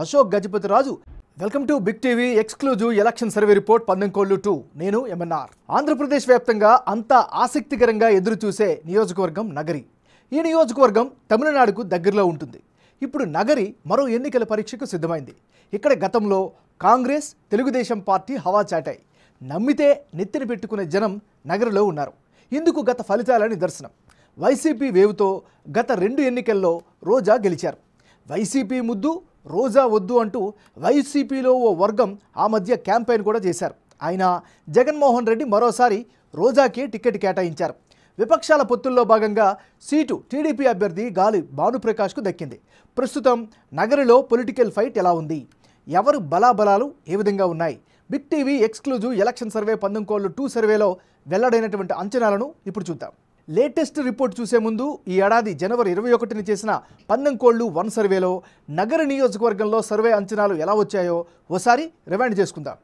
Ashok Gajapathi Raju welcome to big TV exclusive election survey report పందెంకోళ్ళు two నేను MNR Andhra Pradesh వ్యాప్తంగా అంతా ఆసక్తికరంగా ఎదురు చూసే నియోజకవర్గం నగరి ఈ నియోజకవర్గం తమిళనాడుకు దగ్గరలో ఉంటుంది ఇప్పుడు నగరి మరో ఎన్నికల పరీక్షకు సిద్ధమైంది ఇక్కడ గతంలో కాంగ్రెస్ తెలుగుదేశం పార్టీ హవా చాటాయి నమ్మితే నెత్తిన పెట్టుకునే జనం నగరిలో ఉన్నారు ఇందుకు గత ఫలితాల నిదర్శనం వైసీపీ వేవుతో గత రెండు ఎన్నికల్లో రోజా గెలిచారు వైసీపీ ముద్దు రోజా వద్దు అంటూ వైసీపీలో ఓ వర్గం ఆ మధ్య క్యాంపెయిన్ కూడా చేశారు ఆయన జగన్మోహన్ రెడ్డి మరోసారి రోజాకే టికెట్ కేటాయించారు విపక్షాల పొత్తుల్లో భాగంగా సీటు టీడీపీ అభ్యర్థి గాలి భానుప్రకాష్కు దక్కింది ప్రస్తుతం నగరిలో పొలిటికల్ ఫైట్ ఎలా ఉంది ఎవరు బలాబలాలు ఏ విధంగా ఉన్నాయి big TV exclusive election survey పందెంకోళ్ళు two సర్వేలో వెల్లడైనటువంటి అంచనాలను ఇప్పుడు చూద్దాం లేటెస్ట్ రిపోర్ట్ చూసే ముందు ఈ ఏడాది జనవరి ఇరవై ఒకటిని చేసిన కోళ్లు వన్ సర్వేలో నగర నియోజకవర్గంలో సర్వే అంచనాలు ఎలా వచ్చాయో ఓసారి రివైండ్ చేసుకుందాం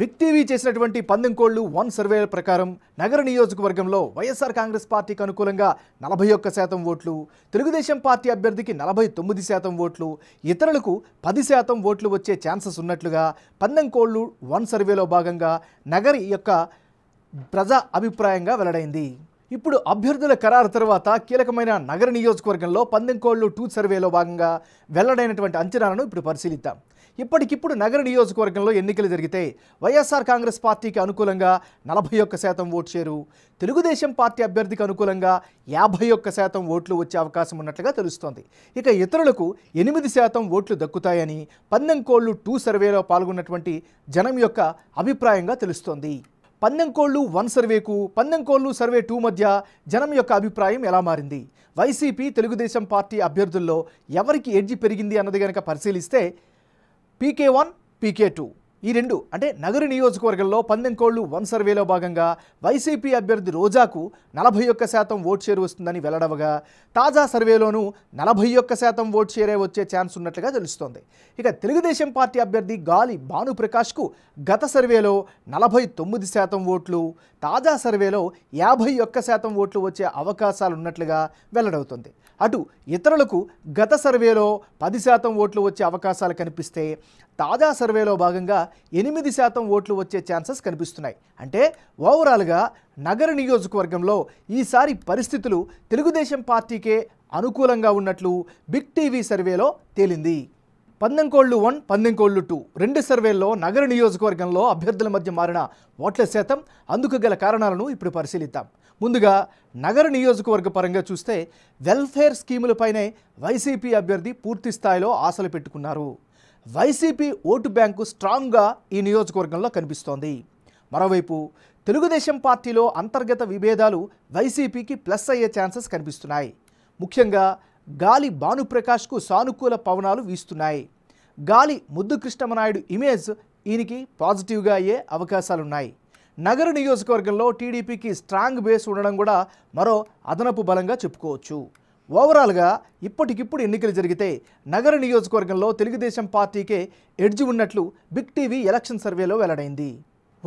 బిగ్ టీవీ చేసినటువంటి కోళ్లు వన్ సర్వే ప్రకారం నగర నియోజకవర్గంలో వైఎస్ఆర్ కాంగ్రెస్ పార్టీకి అనుకూలంగా నలభై ఒక్క శాతం ఓట్లు తెలుగుదేశం పార్టీ అభ్యర్థికి నలభై తొమ్మిది శాతం ఓట్లు ఇతరులకు పది శాతం ఓట్లు వచ్చే ఛాన్సెస్ ఉన్నట్లుగా కోళ్లు వన్ సర్వేలో భాగంగా నగరి యొక్క ప్రజా అభిప్రాయంగా వెల్లడైంది ఇప్పుడు అభ్యర్థుల ఖరారు తర్వాత కీలకమైన నగర నియోజకవర్గంలో పందెంకోళ్ళు టూ సర్వేలో భాగంగా వెల్లడైనటువంటి అంచనాలను ఇప్పుడు పరిశీలిద్దాం ఇప్పటికిప్పుడు నగర నియోజకవర్గంలో ఎన్నికలు జరిగితే వైఎస్ఆర్ కాంగ్రెస్ పార్టీకి అనుకూలంగా నలభై ఒక్క శాతం ఓటు చేరు తెలుగుదేశం పార్టీ అభ్యర్థికి అనుకూలంగా యాభై ఒక్క శాతం ఓట్లు వచ్చే అవకాశం ఉన్నట్లుగా తెలుస్తోంది ఇక ఇతరులకు ఎనిమిది శాతం ఓట్లు దక్కుతాయని పందెంకోళ్ళు టూ సర్వేలో పాల్గొన్నటువంటి జనం యొక్క అభిప్రాయంగా తెలుస్తోంది పందెం కోళ్ళు వన్ సర్వేకు పందెం కోళ్ళు సర్వే టూ మధ్య జనం యొక్క అభిప్రాయం ఎలా మారింది వైసీపీ తెలుగుదేశం పార్టీ అభ్యర్థుల్లో ఎవరికి ఎడ్జి పెరిగింది అన్నది కనుక పరిశీలిస్తే పీకే వన్ పీకే టూ ఈ రెండు అంటే నగరు నియోజకవర్గంలో పందెంకోళ్లు వన్ సర్వేలో భాగంగా వైసీపీ అభ్యర్థి రోజాకు నలభై ఒక్క శాతం ఓట్ షేర్ వస్తుందని వెల్లడవగా తాజా సర్వేలోనూ నలభై ఒక్క శాతం ఓట్ షేరే వచ్చే ఛాన్స్ ఉన్నట్లుగా తెలుస్తోంది ఇక తెలుగుదేశం పార్టీ అభ్యర్థి గాలి భానుప్రకాష్కు గత సర్వేలో నలభై తొమ్మిది శాతం ఓట్లు తాజా సర్వేలో యాభై ఒక్క శాతం ఓట్లు వచ్చే అవకాశాలు ఉన్నట్లుగా వెల్లడవుతుంది అటు ఇతరులకు గత సర్వేలో పది శాతం ఓట్లు వచ్చే అవకాశాలు కనిపిస్తే తాజా సర్వేలో భాగంగా ఎనిమిది శాతం ఓట్లు వచ్చే ఛాన్సెస్ కనిపిస్తున్నాయి అంటే ఓవరాల్గా నగర నియోజకవర్గంలో ఈసారి పరిస్థితులు తెలుగుదేశం పార్టీకే అనుకూలంగా ఉన్నట్లు బిగ్ టీవీ సర్వేలో తేలింది పందెంకోళ్లు వన్ పందెంకోళ్లు టూ రెండు సర్వేల్లో నగర నియోజకవర్గంలో అభ్యర్థుల మధ్య మారిన ఓట్ల శాతం అందుకు గల కారణాలను ఇప్పుడు పరిశీలిద్దాం ముందుగా నగర నియోజకవర్గ పరంగా చూస్తే వెల్ఫేర్ స్కీములపైనే వైసీపీ అభ్యర్థి పూర్తి స్థాయిలో ఆశలు పెట్టుకున్నారు వైసీపీ ఓటు బ్యాంకు స్ట్రాంగ్గా ఈ నియోజకవర్గంలో కనిపిస్తోంది మరోవైపు తెలుగుదేశం పార్టీలో అంతర్గత విభేదాలు వైసీపీకి ప్లస్ అయ్యే ఛాన్సెస్ కనిపిస్తున్నాయి ముఖ్యంగా గాలి భానుప్రకాష్కు సానుకూల పవనాలు వీస్తున్నాయి గాలి ముద్దు కృష్ణమనాయుడు ఇమేజ్ ఈయనకి పాజిటివ్గా అయ్యే అవకాశాలున్నాయి నగర నియోజకవర్గంలో టీడీపీకి స్ట్రాంగ్ బేస్ ఉండడం కూడా మరో అదనపు బలంగా చెప్పుకోవచ్చు ఓవరాల్గా ఇప్పటికిప్పుడు ఎన్నికలు జరిగితే నగర నియోజకవర్గంలో తెలుగుదేశం పార్టీకే ఎడ్జి ఉన్నట్లు బిగ్ టీవీ ఎలక్షన్ సర్వేలో వెల్లడైంది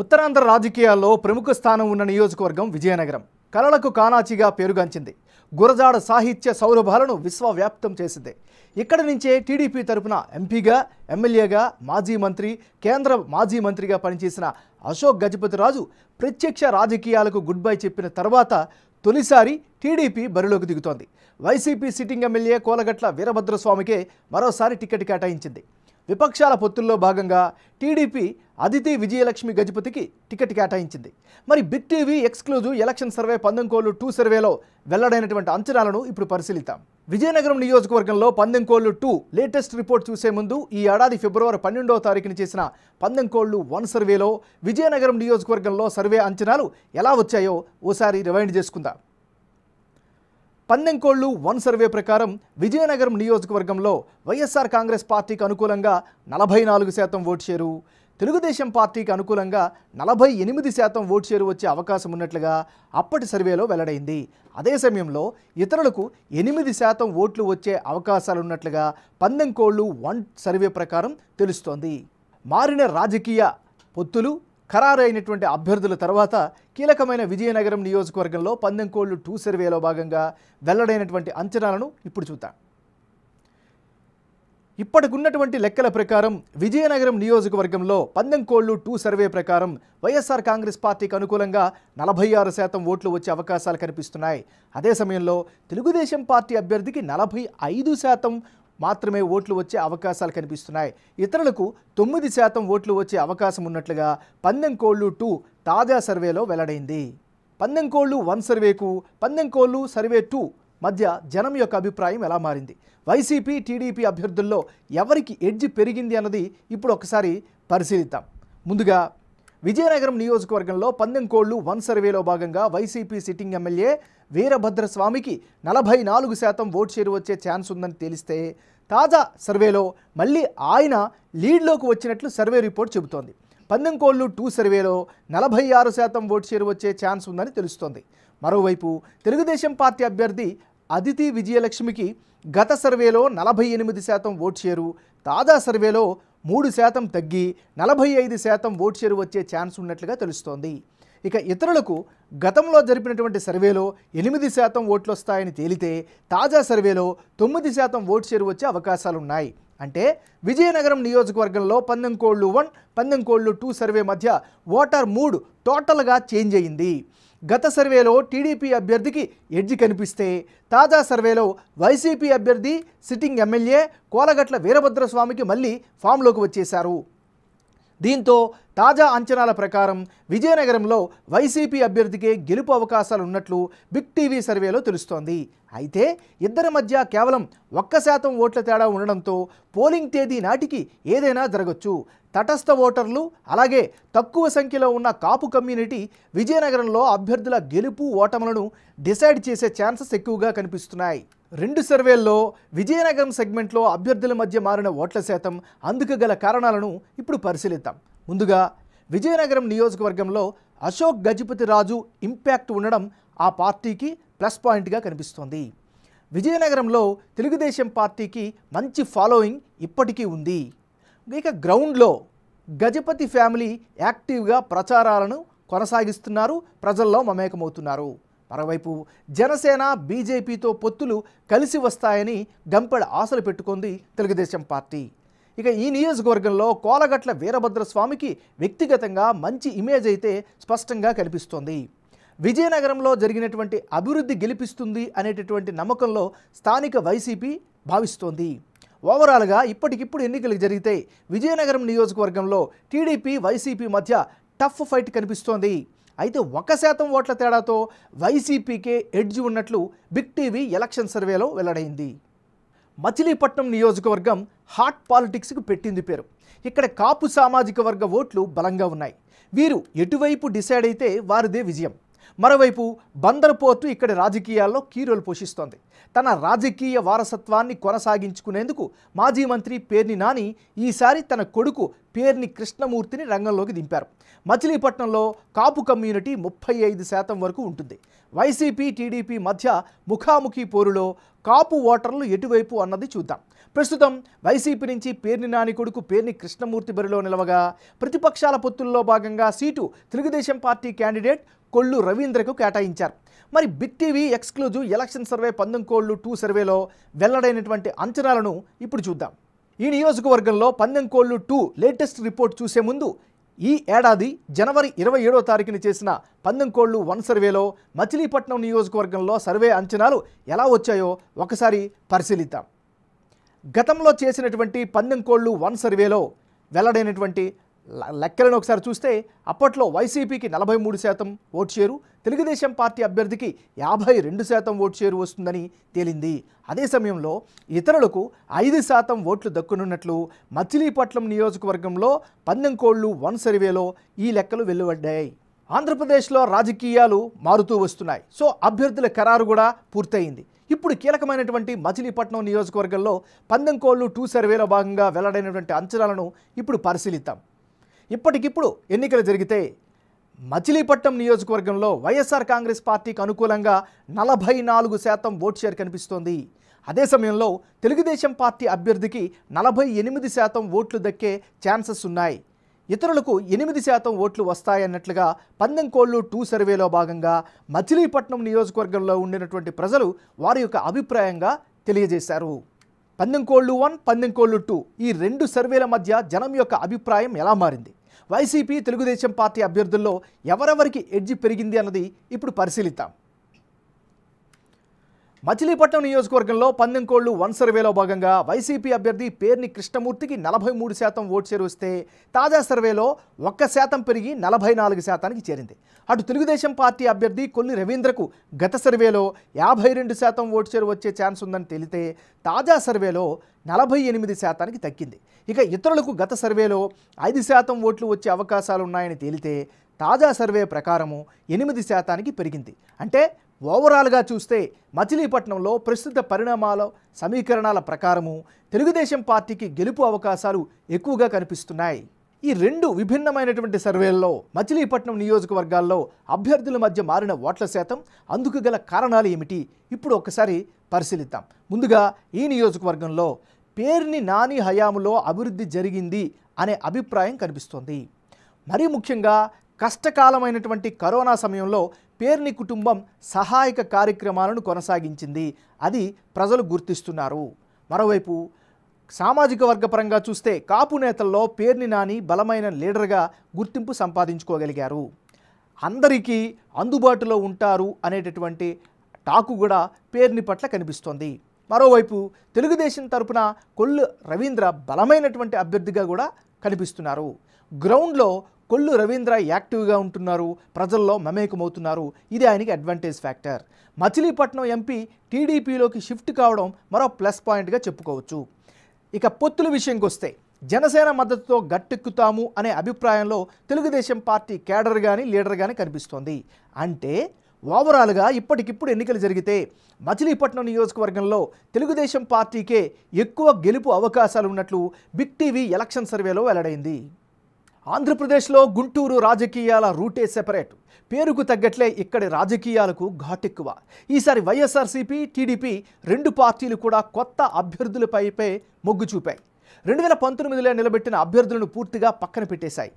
ఉత్తరాంధ్ర రాజకీయాల్లో ప్రముఖ స్థానం ఉన్న నియోజకవర్గం విజయనగరం కళలకు కానాచిగా పేరుగాంచింది గురజాడ సాహిత్య సౌరభాలను విశ్వవ్యాప్తం చేసింది ఇక్కడి నుంచే టీడీపీ తరపున ఎంపీగా ఎమ్మెల్యేగా మాజీ మంత్రి కేంద్ర మాజీ మంత్రిగా పనిచేసిన అశోక్ గజపతిరాజు ప్రత్యక్ష రాజకీయాలకు గుడ్ బై చెప్పిన తర్వాత తొలిసారి టీడీపీ బరిలోకి దిగుతోంది వైసీపీ సిట్టింగ్ ఎమ్మెల్యే కోలగట్ల వీరభద్రస్వామికే మరోసారి టికెట్ కేటాయించింది విపక్షాల పొత్తుల్లో భాగంగా టీడీపీ అదితి విజయలక్ష్మి గజపతికి టికెట్ కేటాయించింది మరి big TV exclusive election survey కోళ్లు టూ సర్వేలో వెల్లడైనటువంటి అంచనాలను ఇప్పుడు పరిశీలిద్దాం విజయనగరం నియోజకవర్గంలో పందెంకోళ్లు టూ లేటెస్ట్ రిపోర్ట్ చూసే ముందు ఈ ఏడాది ఫిబ్రవరి పన్నెండవ తారీఖున చేసిన పందెంకోళ్లు వన్ సర్వేలో విజయనగరం నియోజకవర్గంలో సర్వే అంచనాలు ఎలా వచ్చాయో ఓసారి రివైండ్ చేసుకుందాం పందెంకోళ్లు వన్ సర్వే ప్రకారం విజయనగరం నియోజకవర్గంలో వైఎస్ఆర్ కాంగ్రెస్ పార్టీకి అనుకూలంగా నలభై నాలుగు శాతం ఓటు షేరు తెలుగుదేశం పార్టీకి అనుకూలంగా నలభై ఎనిమిది శాతం ఓటు షేరు వచ్చే అవకాశం ఉన్నట్లుగా అప్పటి సర్వేలో వెల్లడైంది అదే సమయంలో ఇతరులకు ఎనిమిది శాతం ఓట్లు వచ్చే అవకాశాలున్నట్లుగా పందెంకోళ్లు వన్ సర్వే ప్రకారం తెలుస్తోంది మారిన రాజకీయ పొత్తులు ఖరారైనటువంటి అభ్యర్థుల తర్వాత కీలకమైన విజయనగరం నియోజకవర్గంలో పందెంకోళ్లు టూ సర్వేలో భాగంగా వెల్లడైనటువంటి అంచనాలను ఇప్పుడు చూద్దాం ఇప్పటికున్నటువంటి లెక్కల ప్రకారం విజయనగరం నియోజకవర్గంలో పందెంకోళ్లు టూ సర్వే ప్రకారం వైఎస్ఆర్ కాంగ్రెస్ పార్టీకి అనుకూలంగా నలభై ఆరు శాతం ఓట్లు వచ్చే అవకాశాలు కనిపిస్తున్నాయి అదే సమయంలో తెలుగుదేశం పార్టీ అభ్యర్థికి నలభై ఐదు శాతం మాత్రమే ఓట్లు వచ్చే అవకాశాలు కనిపిస్తున్నాయి ఇతరులకు తొమ్మిది శాతం ఓట్లు వచ్చే అవకాశం ఉన్నట్లుగా పందెంకోళ్ళు టూ తాజా సర్వేలో వెల్లడైంది పందెంకోళ్ళు వన్ సర్వేకు పందెంకోళ్ళు సర్వే టూ మధ్య జనం యొక్క అభిప్రాయం ఎలా మారింది వైసీపీ టీడీపీ అభ్యర్థుల్లో ఎవరికి ఎడ్జ్ పెరిగింది అన్నది ఇప్పుడు ఒకసారి పరిశీలిద్దాం ముందుగా విజయనగరం నియోజకవర్గంలో పందెం వన్ సర్వేలో భాగంగా వైసీపీ సిట్టింగ్ ఎమ్మెల్యే వీరభద్రస్వామికి నలభై నాలుగు శాతం ఓట్ షేరు వచ్చే ఛాన్స్ ఉందని తెలిస్తే తాజా సర్వేలో మళ్ళీ ఆయన లీడ్లోకి వచ్చినట్లు సర్వే రిపోర్ట్ చెబుతోంది పందెం కోళ్లు టూ సర్వేలో నలభై ఆరు శాతం ఓట్ షేరు వచ్చే ఛాన్స్ ఉందని తెలుస్తోంది మరోవైపు తెలుగుదేశం పార్టీ అభ్యర్థి అదితి విజయలక్ష్మికి గత సర్వేలో నలభై ఎనిమిది శాతం ఓట్ షేరు తాజా సర్వేలో మూడు శాతం తగ్గి నలభై ఐదు శాతం ఓటు చేరు వచ్చే ఛాన్స్ ఉన్నట్లుగా తెలుస్తోంది ఇక ఇతరులకు గతంలో జరిపినటువంటి సర్వేలో ఎనిమిది శాతం ఓట్లు వస్తాయని తేలితే తాజా సర్వేలో తొమ్మిది శాతం ఓటు చేరు వచ్చే అవకాశాలున్నాయి అంటే విజయనగరం నియోజకవర్గంలో కోళ్లు వన్ పందెం కోళ్లు టూ సర్వే మధ్య ఓటర్ మూడు టోటల్గా చేంజ్ అయింది గత సర్వేలో టీడీపీ అభ్యర్థికి ఎడ్జి కనిపిస్తే తాజా సర్వేలో వైసీపీ అభ్యర్థి సిట్టింగ్ ఎమ్మెల్యే కోలగట్ల వీరభద్రస్వామికి మళ్ళీ ఫామ్లోకి వచ్చేశారు దీంతో తాజా అంచనాల ప్రకారం విజయనగరంలో వైసీపీ అభ్యర్థికే గెలుపు అవకాశాలు ఉన్నట్లు బిగ్ టీవీ సర్వేలో తెలుస్తోంది అయితే ఇద్దరి మధ్య కేవలం ఒక్క శాతం ఓట్ల తేడా ఉండడంతో పోలింగ్ తేదీ నాటికి ఏదైనా జరగచ్చు తటస్థ ఓటర్లు అలాగే తక్కువ సంఖ్యలో ఉన్న కాపు కమ్యూనిటీ విజయనగరంలో అభ్యర్థుల గెలుపు ఓటములను డిసైడ్ చేసే ఛాన్సెస్ ఎక్కువగా కనిపిస్తున్నాయి రెండు సర్వేల్లో విజయనగరం సెగ్మెంట్లో అభ్యర్థుల మధ్య మారిన ఓట్ల శాతం అందుకు గల కారణాలను ఇప్పుడు పరిశీలిద్దాం ముందుగా విజయనగరం నియోజకవర్గంలో అశోక్ గజపతి రాజు ఇంపాక్ట్ ఉండడం ఆ పార్టీకి ప్లస్ పాయింట్గా కనిపిస్తోంది విజయనగరంలో తెలుగుదేశం పార్టీకి మంచి ఫాలోయింగ్ ఇప్పటికీ ఉంది ఇక గ్రౌండ్లో గజపతి ఫ్యామిలీ యాక్టివ్గా ప్రచారాలను కొనసాగిస్తున్నారు ప్రజల్లో మమేకమవుతున్నారు మరోవైపు జనసేన బీజేపీతో పొత్తులు కలిసి వస్తాయని గంపెడ ఆశలు పెట్టుకుంది తెలుగుదేశం పార్టీ ఇక ఈ నియోజకవర్గంలో కోలగట్ల వీరభద్రస్వామికి వ్యక్తిగతంగా మంచి ఇమేజ్ అయితే స్పష్టంగా కనిపిస్తోంది విజయనగరంలో జరిగినటువంటి అభివృద్ధి గెలిపిస్తుంది అనేటటువంటి నమ్మకంలో స్థానిక వైసీపీ భావిస్తోంది ఓవరాల్గా ఇప్పటికిప్పుడు ఎన్నికలు జరిగితే విజయనగరం నియోజకవర్గంలో టీడీపీ వైసీపీ మధ్య టఫ్ ఫైట్ కనిపిస్తోంది అయితే ఒక శాతం ఓట్ల తేడాతో వైసీపీకే ఎడ్జ్ ఉన్నట్లు బిగ్ టీవీ ఎలక్షన్ సర్వేలో వెల్లడైంది మచిలీపట్నం నియోజకవర్గం హాట్ పాలిటిక్స్కు పెట్టింది పేరు ఇక్కడ కాపు సామాజిక వర్గ ఓట్లు బలంగా ఉన్నాయి వీరు ఎటువైపు డిసైడ్ అయితే వారిదే విజయం మరోవైపు బందర్ పోర్టు ఇక్కడి రాజకీయాల్లో కీరోలు పోషిస్తోంది తన రాజకీయ వారసత్వాన్ని కొనసాగించుకునేందుకు మాజీ మంత్రి పేర్ని నాని ఈసారి తన కొడుకు పేర్ని కృష్ణమూర్తిని రంగంలోకి దింపారు మచిలీపట్నంలో కాపు కమ్యూనిటీ ముప్పై ఐదు శాతం వరకు ఉంటుంది వైసీపీ టీడీపీ మధ్య ముఖాముఖి పోరులో కాపు ఓటర్లు ఎటువైపు అన్నది చూద్దాం ప్రస్తుతం వైసీపీ నుంచి పేర్ని నాని కొడుకు పేర్ని కృష్ణమూర్తి బరిలో నిలవగా ప్రతిపక్షాల పొత్తుల్లో భాగంగా seat Telugu Desam party candidate Kollu రవీంద్రకు కేటాయించారు మరి big TV exclusive election survey కోళ్లు టూ సర్వేలో వెల్లడైనటువంటి అంచనాలను ఇప్పుడు చూద్దాం ఈ నియోజకవర్గంలో కోళ్లు టూ లేటెస్ట్ రిపోర్ట్ చూసే ముందు ఈ ఏడాది జనవరి ఇరవై ఏడో తారీఖున చేసిన కోళ్లు వన్ సర్వేలో మచిలీపట్నం నియోజకవర్గంలో సర్వే అంచనాలు ఎలా వచ్చాయో ఒకసారి పరిశీలిద్దాం గతంలో చేసినటువంటి పందెం కోళ్ళు వన్ సర్వేలో వెల్లడైనటువంటి లెక్కలను ఒకసారి చూస్తే అప్పట్లో వైసీపీకి నలభై మూడు శాతం ఓటు షేరు తెలుగుదేశం పార్టీ అభ్యర్థికి యాభై రెండు శాతం ఓటు షేరు వస్తుందని తేలింది అదే సమయంలో ఇతరులకు ఐదు శాతం ఓట్లు దక్కునున్నట్లు మచిలీపట్నం నియోజకవర్గంలో పందెం కోళ్ళు వన్ సర్వేలో ఈ లెక్కలు వెలువడ్డాయి ఆంధ్రప్రదేశ్లో రాజకీయాలు మారుతూ వస్తున్నాయి సో అభ్యర్థుల ఖరారు కూడా పూర్తయింది ఇప్పుడు కీలకమైనటువంటి మచిలీపట్నం నియోజకవర్గంలో కోళ్ళు టూ సర్వేలో భాగంగా వెల్లడైనటువంటి అంచనాలను ఇప్పుడు పరిశీలిద్దాం ఇప్పటికిప్పుడు ఎన్నికలు జరిగితే మచిలీపట్నం నియోజకవర్గంలో వైఎస్ఆర్ కాంగ్రెస్ పార్టీకి అనుకూలంగా నలభై నాలుగు శాతం ఓట్ షేర్ కనిపిస్తోంది అదే సమయంలో తెలుగుదేశం పార్టీ అభ్యర్థికి నలభై ఎనిమిది శాతం ఓట్లు దక్కే ఛాన్సెస్ ఉన్నాయి ఇతరులకు ఎనిమిది శాతం ఓట్లు వస్తాయన్నట్లుగా పందెంకోళ్ళు టూ సర్వేలో భాగంగా మచిలీపట్నం నియోజకవర్గంలో ఉండినటువంటి ప్రజలు వారి యొక్క అభిప్రాయంగా తెలియజేశారు పందెంకోళ్ళు వన్ పందెంకోళ్ళు టూ ఈ రెండు సర్వేల మధ్య జనం యొక్క అభిప్రాయం ఎలా మారింది వైసీపీ తెలుగుదేశం పార్టీ అభ్యర్థుల్లో ఎవరెవరికి ఎడ్జి పెరిగింది అన్నది ఇప్పుడు పరిశీలిద్దాం మచిలీపట్నం నియోజకవర్గంలో పందెంకోళ్లు వన్ సర్వేలో భాగంగా వైసీపీ అభ్యర్థి పేర్ని కృష్ణమూర్తికి నలభై మూడు శాతం ఓటు చేరుస్తే తాజా సర్వేలో ఒక్క శాతం పెరిగి నలభై నాలుగు శాతానికి చేరింది అటు తెలుగుదేశం పార్టీ అభ్యర్థి కొల్లి రవీంద్రకు గత సర్వేలో యాభై రెండు శాతం ఓటు చేరు వచ్చే ఛాన్స్ ఉందని తెలితే తాజా సర్వేలో నలభై ఎనిమిది శాతానికి తగ్గింది ఇక ఇతరులకు గత సర్వేలో ఐదు శాతం ఓట్లు వచ్చే అవకాశాలున్నాయని తేలితే తాజా సర్వే ప్రకారము ఎనిమిది శాతానికి పెరిగింది అంటే ఓవరాల్గా చూస్తే మచిలీపట్నంలో ప్రస్తుత పరిణామాల సమీకరణాల ప్రకారము తెలుగుదేశం పార్టీకి గెలుపు అవకాశాలు ఎక్కువగా కనిపిస్తున్నాయి ఈ రెండు విభిన్నమైనటువంటి సర్వేల్లో మచిలీపట్నం నియోజకవర్గాల్లో అభ్యర్థుల మధ్య మారిన ఓట్ల శాతం అందుకు గల కారణాలు ఏమిటి ఇప్పుడు ఒకసారి పరిశీలిద్దాం ముందుగా ఈ నియోజకవర్గంలో పేర్ని నాని హయాములో అభివృద్ధి జరిగింది అనే అభిప్రాయం కనిపిస్తోంది మరీ ముఖ్యంగా కష్టకాలమైనటువంటి కరోనా సమయంలో పేర్ని కుటుంబం సహాయక కార్యక్రమాలను కొనసాగించింది అది ప్రజలు గుర్తిస్తున్నారు మరోవైపు సామాజిక వర్గపరంగా చూస్తే కాపు నేతల్లో పేర్ని నాని బలమైన లీడర్గా గుర్తింపు సంపాదించుకోగలిగారు అందరికీ అందుబాటులో ఉంటారు అనేటటువంటి టాకు కూడా పేర్ని పట్ల కనిపిస్తోంది మరోవైపు తెలుగుదేశం తరపున కొల్లు రవీంద్ర బలమైనటువంటి అభ్యర్థిగా కూడా కనిపిస్తున్నారు గ్రౌండ్లో కొల్లు రవీంద్ర యాక్టివ్గా ఉంటున్నారు ప్రజల్లో మమేకమవుతున్నారు ఇది ఆయనకి అడ్వాంటేజ్ ఫ్యాక్టర్ మచిలీపట్నం ఎంపీ టీడీపీలోకి షిఫ్ట్ కావడం మరో ప్లస్ పాయింట్గా చెప్పుకోవచ్చు ఇక పొత్తుల విషయంకి వస్తే జనసేన మద్దతుతో గట్టెక్కుతాము అనే అభిప్రాయంలో తెలుగుదేశం పార్టీ కేడర్ కానీ లీడర్ కానీ కనిపిస్తోంది అంటే ఓవరాల్గా ఇప్పటికిప్పుడు ఎన్నికలు జరిగితే మచిలీపట్నం నియోజకవర్గంలో తెలుగుదేశం పార్టీకే ఎక్కువ గెలుపు అవకాశాలు ఉన్నట్లు బిగ్ టీవీ ఎలక్షన్ సర్వేలో వెల్లడైంది ఆంధ్రప్రదేశ్లో గుంటూరు రాజకీయాల రూటే సెపరేట్ పేరుకు తగ్గట్లే ఇక్కడి రాజకీయాలకు ఘాటెక్కువ ఈసారి వైఎస్ఆర్సీపీ టీడీపీ రెండు పార్టీలు కూడా కొత్త అభ్యర్థులపైపే మొగ్గు చూపాయి రెండు వేల పంతొమ్మిదిలో నిలబెట్టిన అభ్యర్థులను పూర్తిగా పక్కన పెట్టేశాయి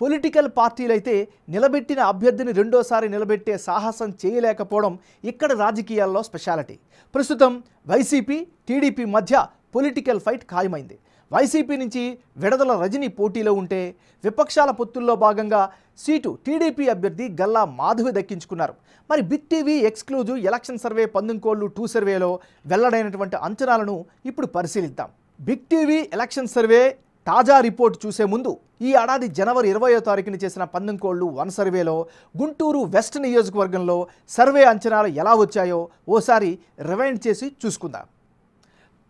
పొలిటికల్ పార్టీలైతే నిలబెట్టిన అభ్యర్థిని రెండోసారి నిలబెట్టే సాహసం చేయలేకపోవడం ఇక్కడ రాజకీయాల్లో స్పెషాలిటీ ప్రస్తుతం వైసీపీ టీడీపీ మధ్య పొలిటికల్ ఫైట్ ఖాయమైంది వైసీపీ నుంచి విడదల రజని పోటీలో ఉంటే విపక్షాల పొత్తుల్లో భాగంగా సీటు టీడీపీ అభ్యర్థి గల్లా మాధవి దక్కించుకున్నారు మరి big TV exclusive election survey కోళ్లు టూ సర్వేలో వెల్లడైనటువంటి అంచనాలను ఇప్పుడు పరిశీలిద్దాం బిగ్ టీవీ ఎలక్షన్ సర్వే తాజా రిపోర్ట్ చూసే ముందు ఈ ఏడాది జనవరి ఇరవయో తారీఖున చేసిన కోళ్లు వన్ సర్వేలో గుంటూరు వెస్ట్ నియోజకవర్గంలో సర్వే అంచనాలు ఎలా వచ్చాయో ఓసారి రివైండ్ చేసి చూసుకుందాం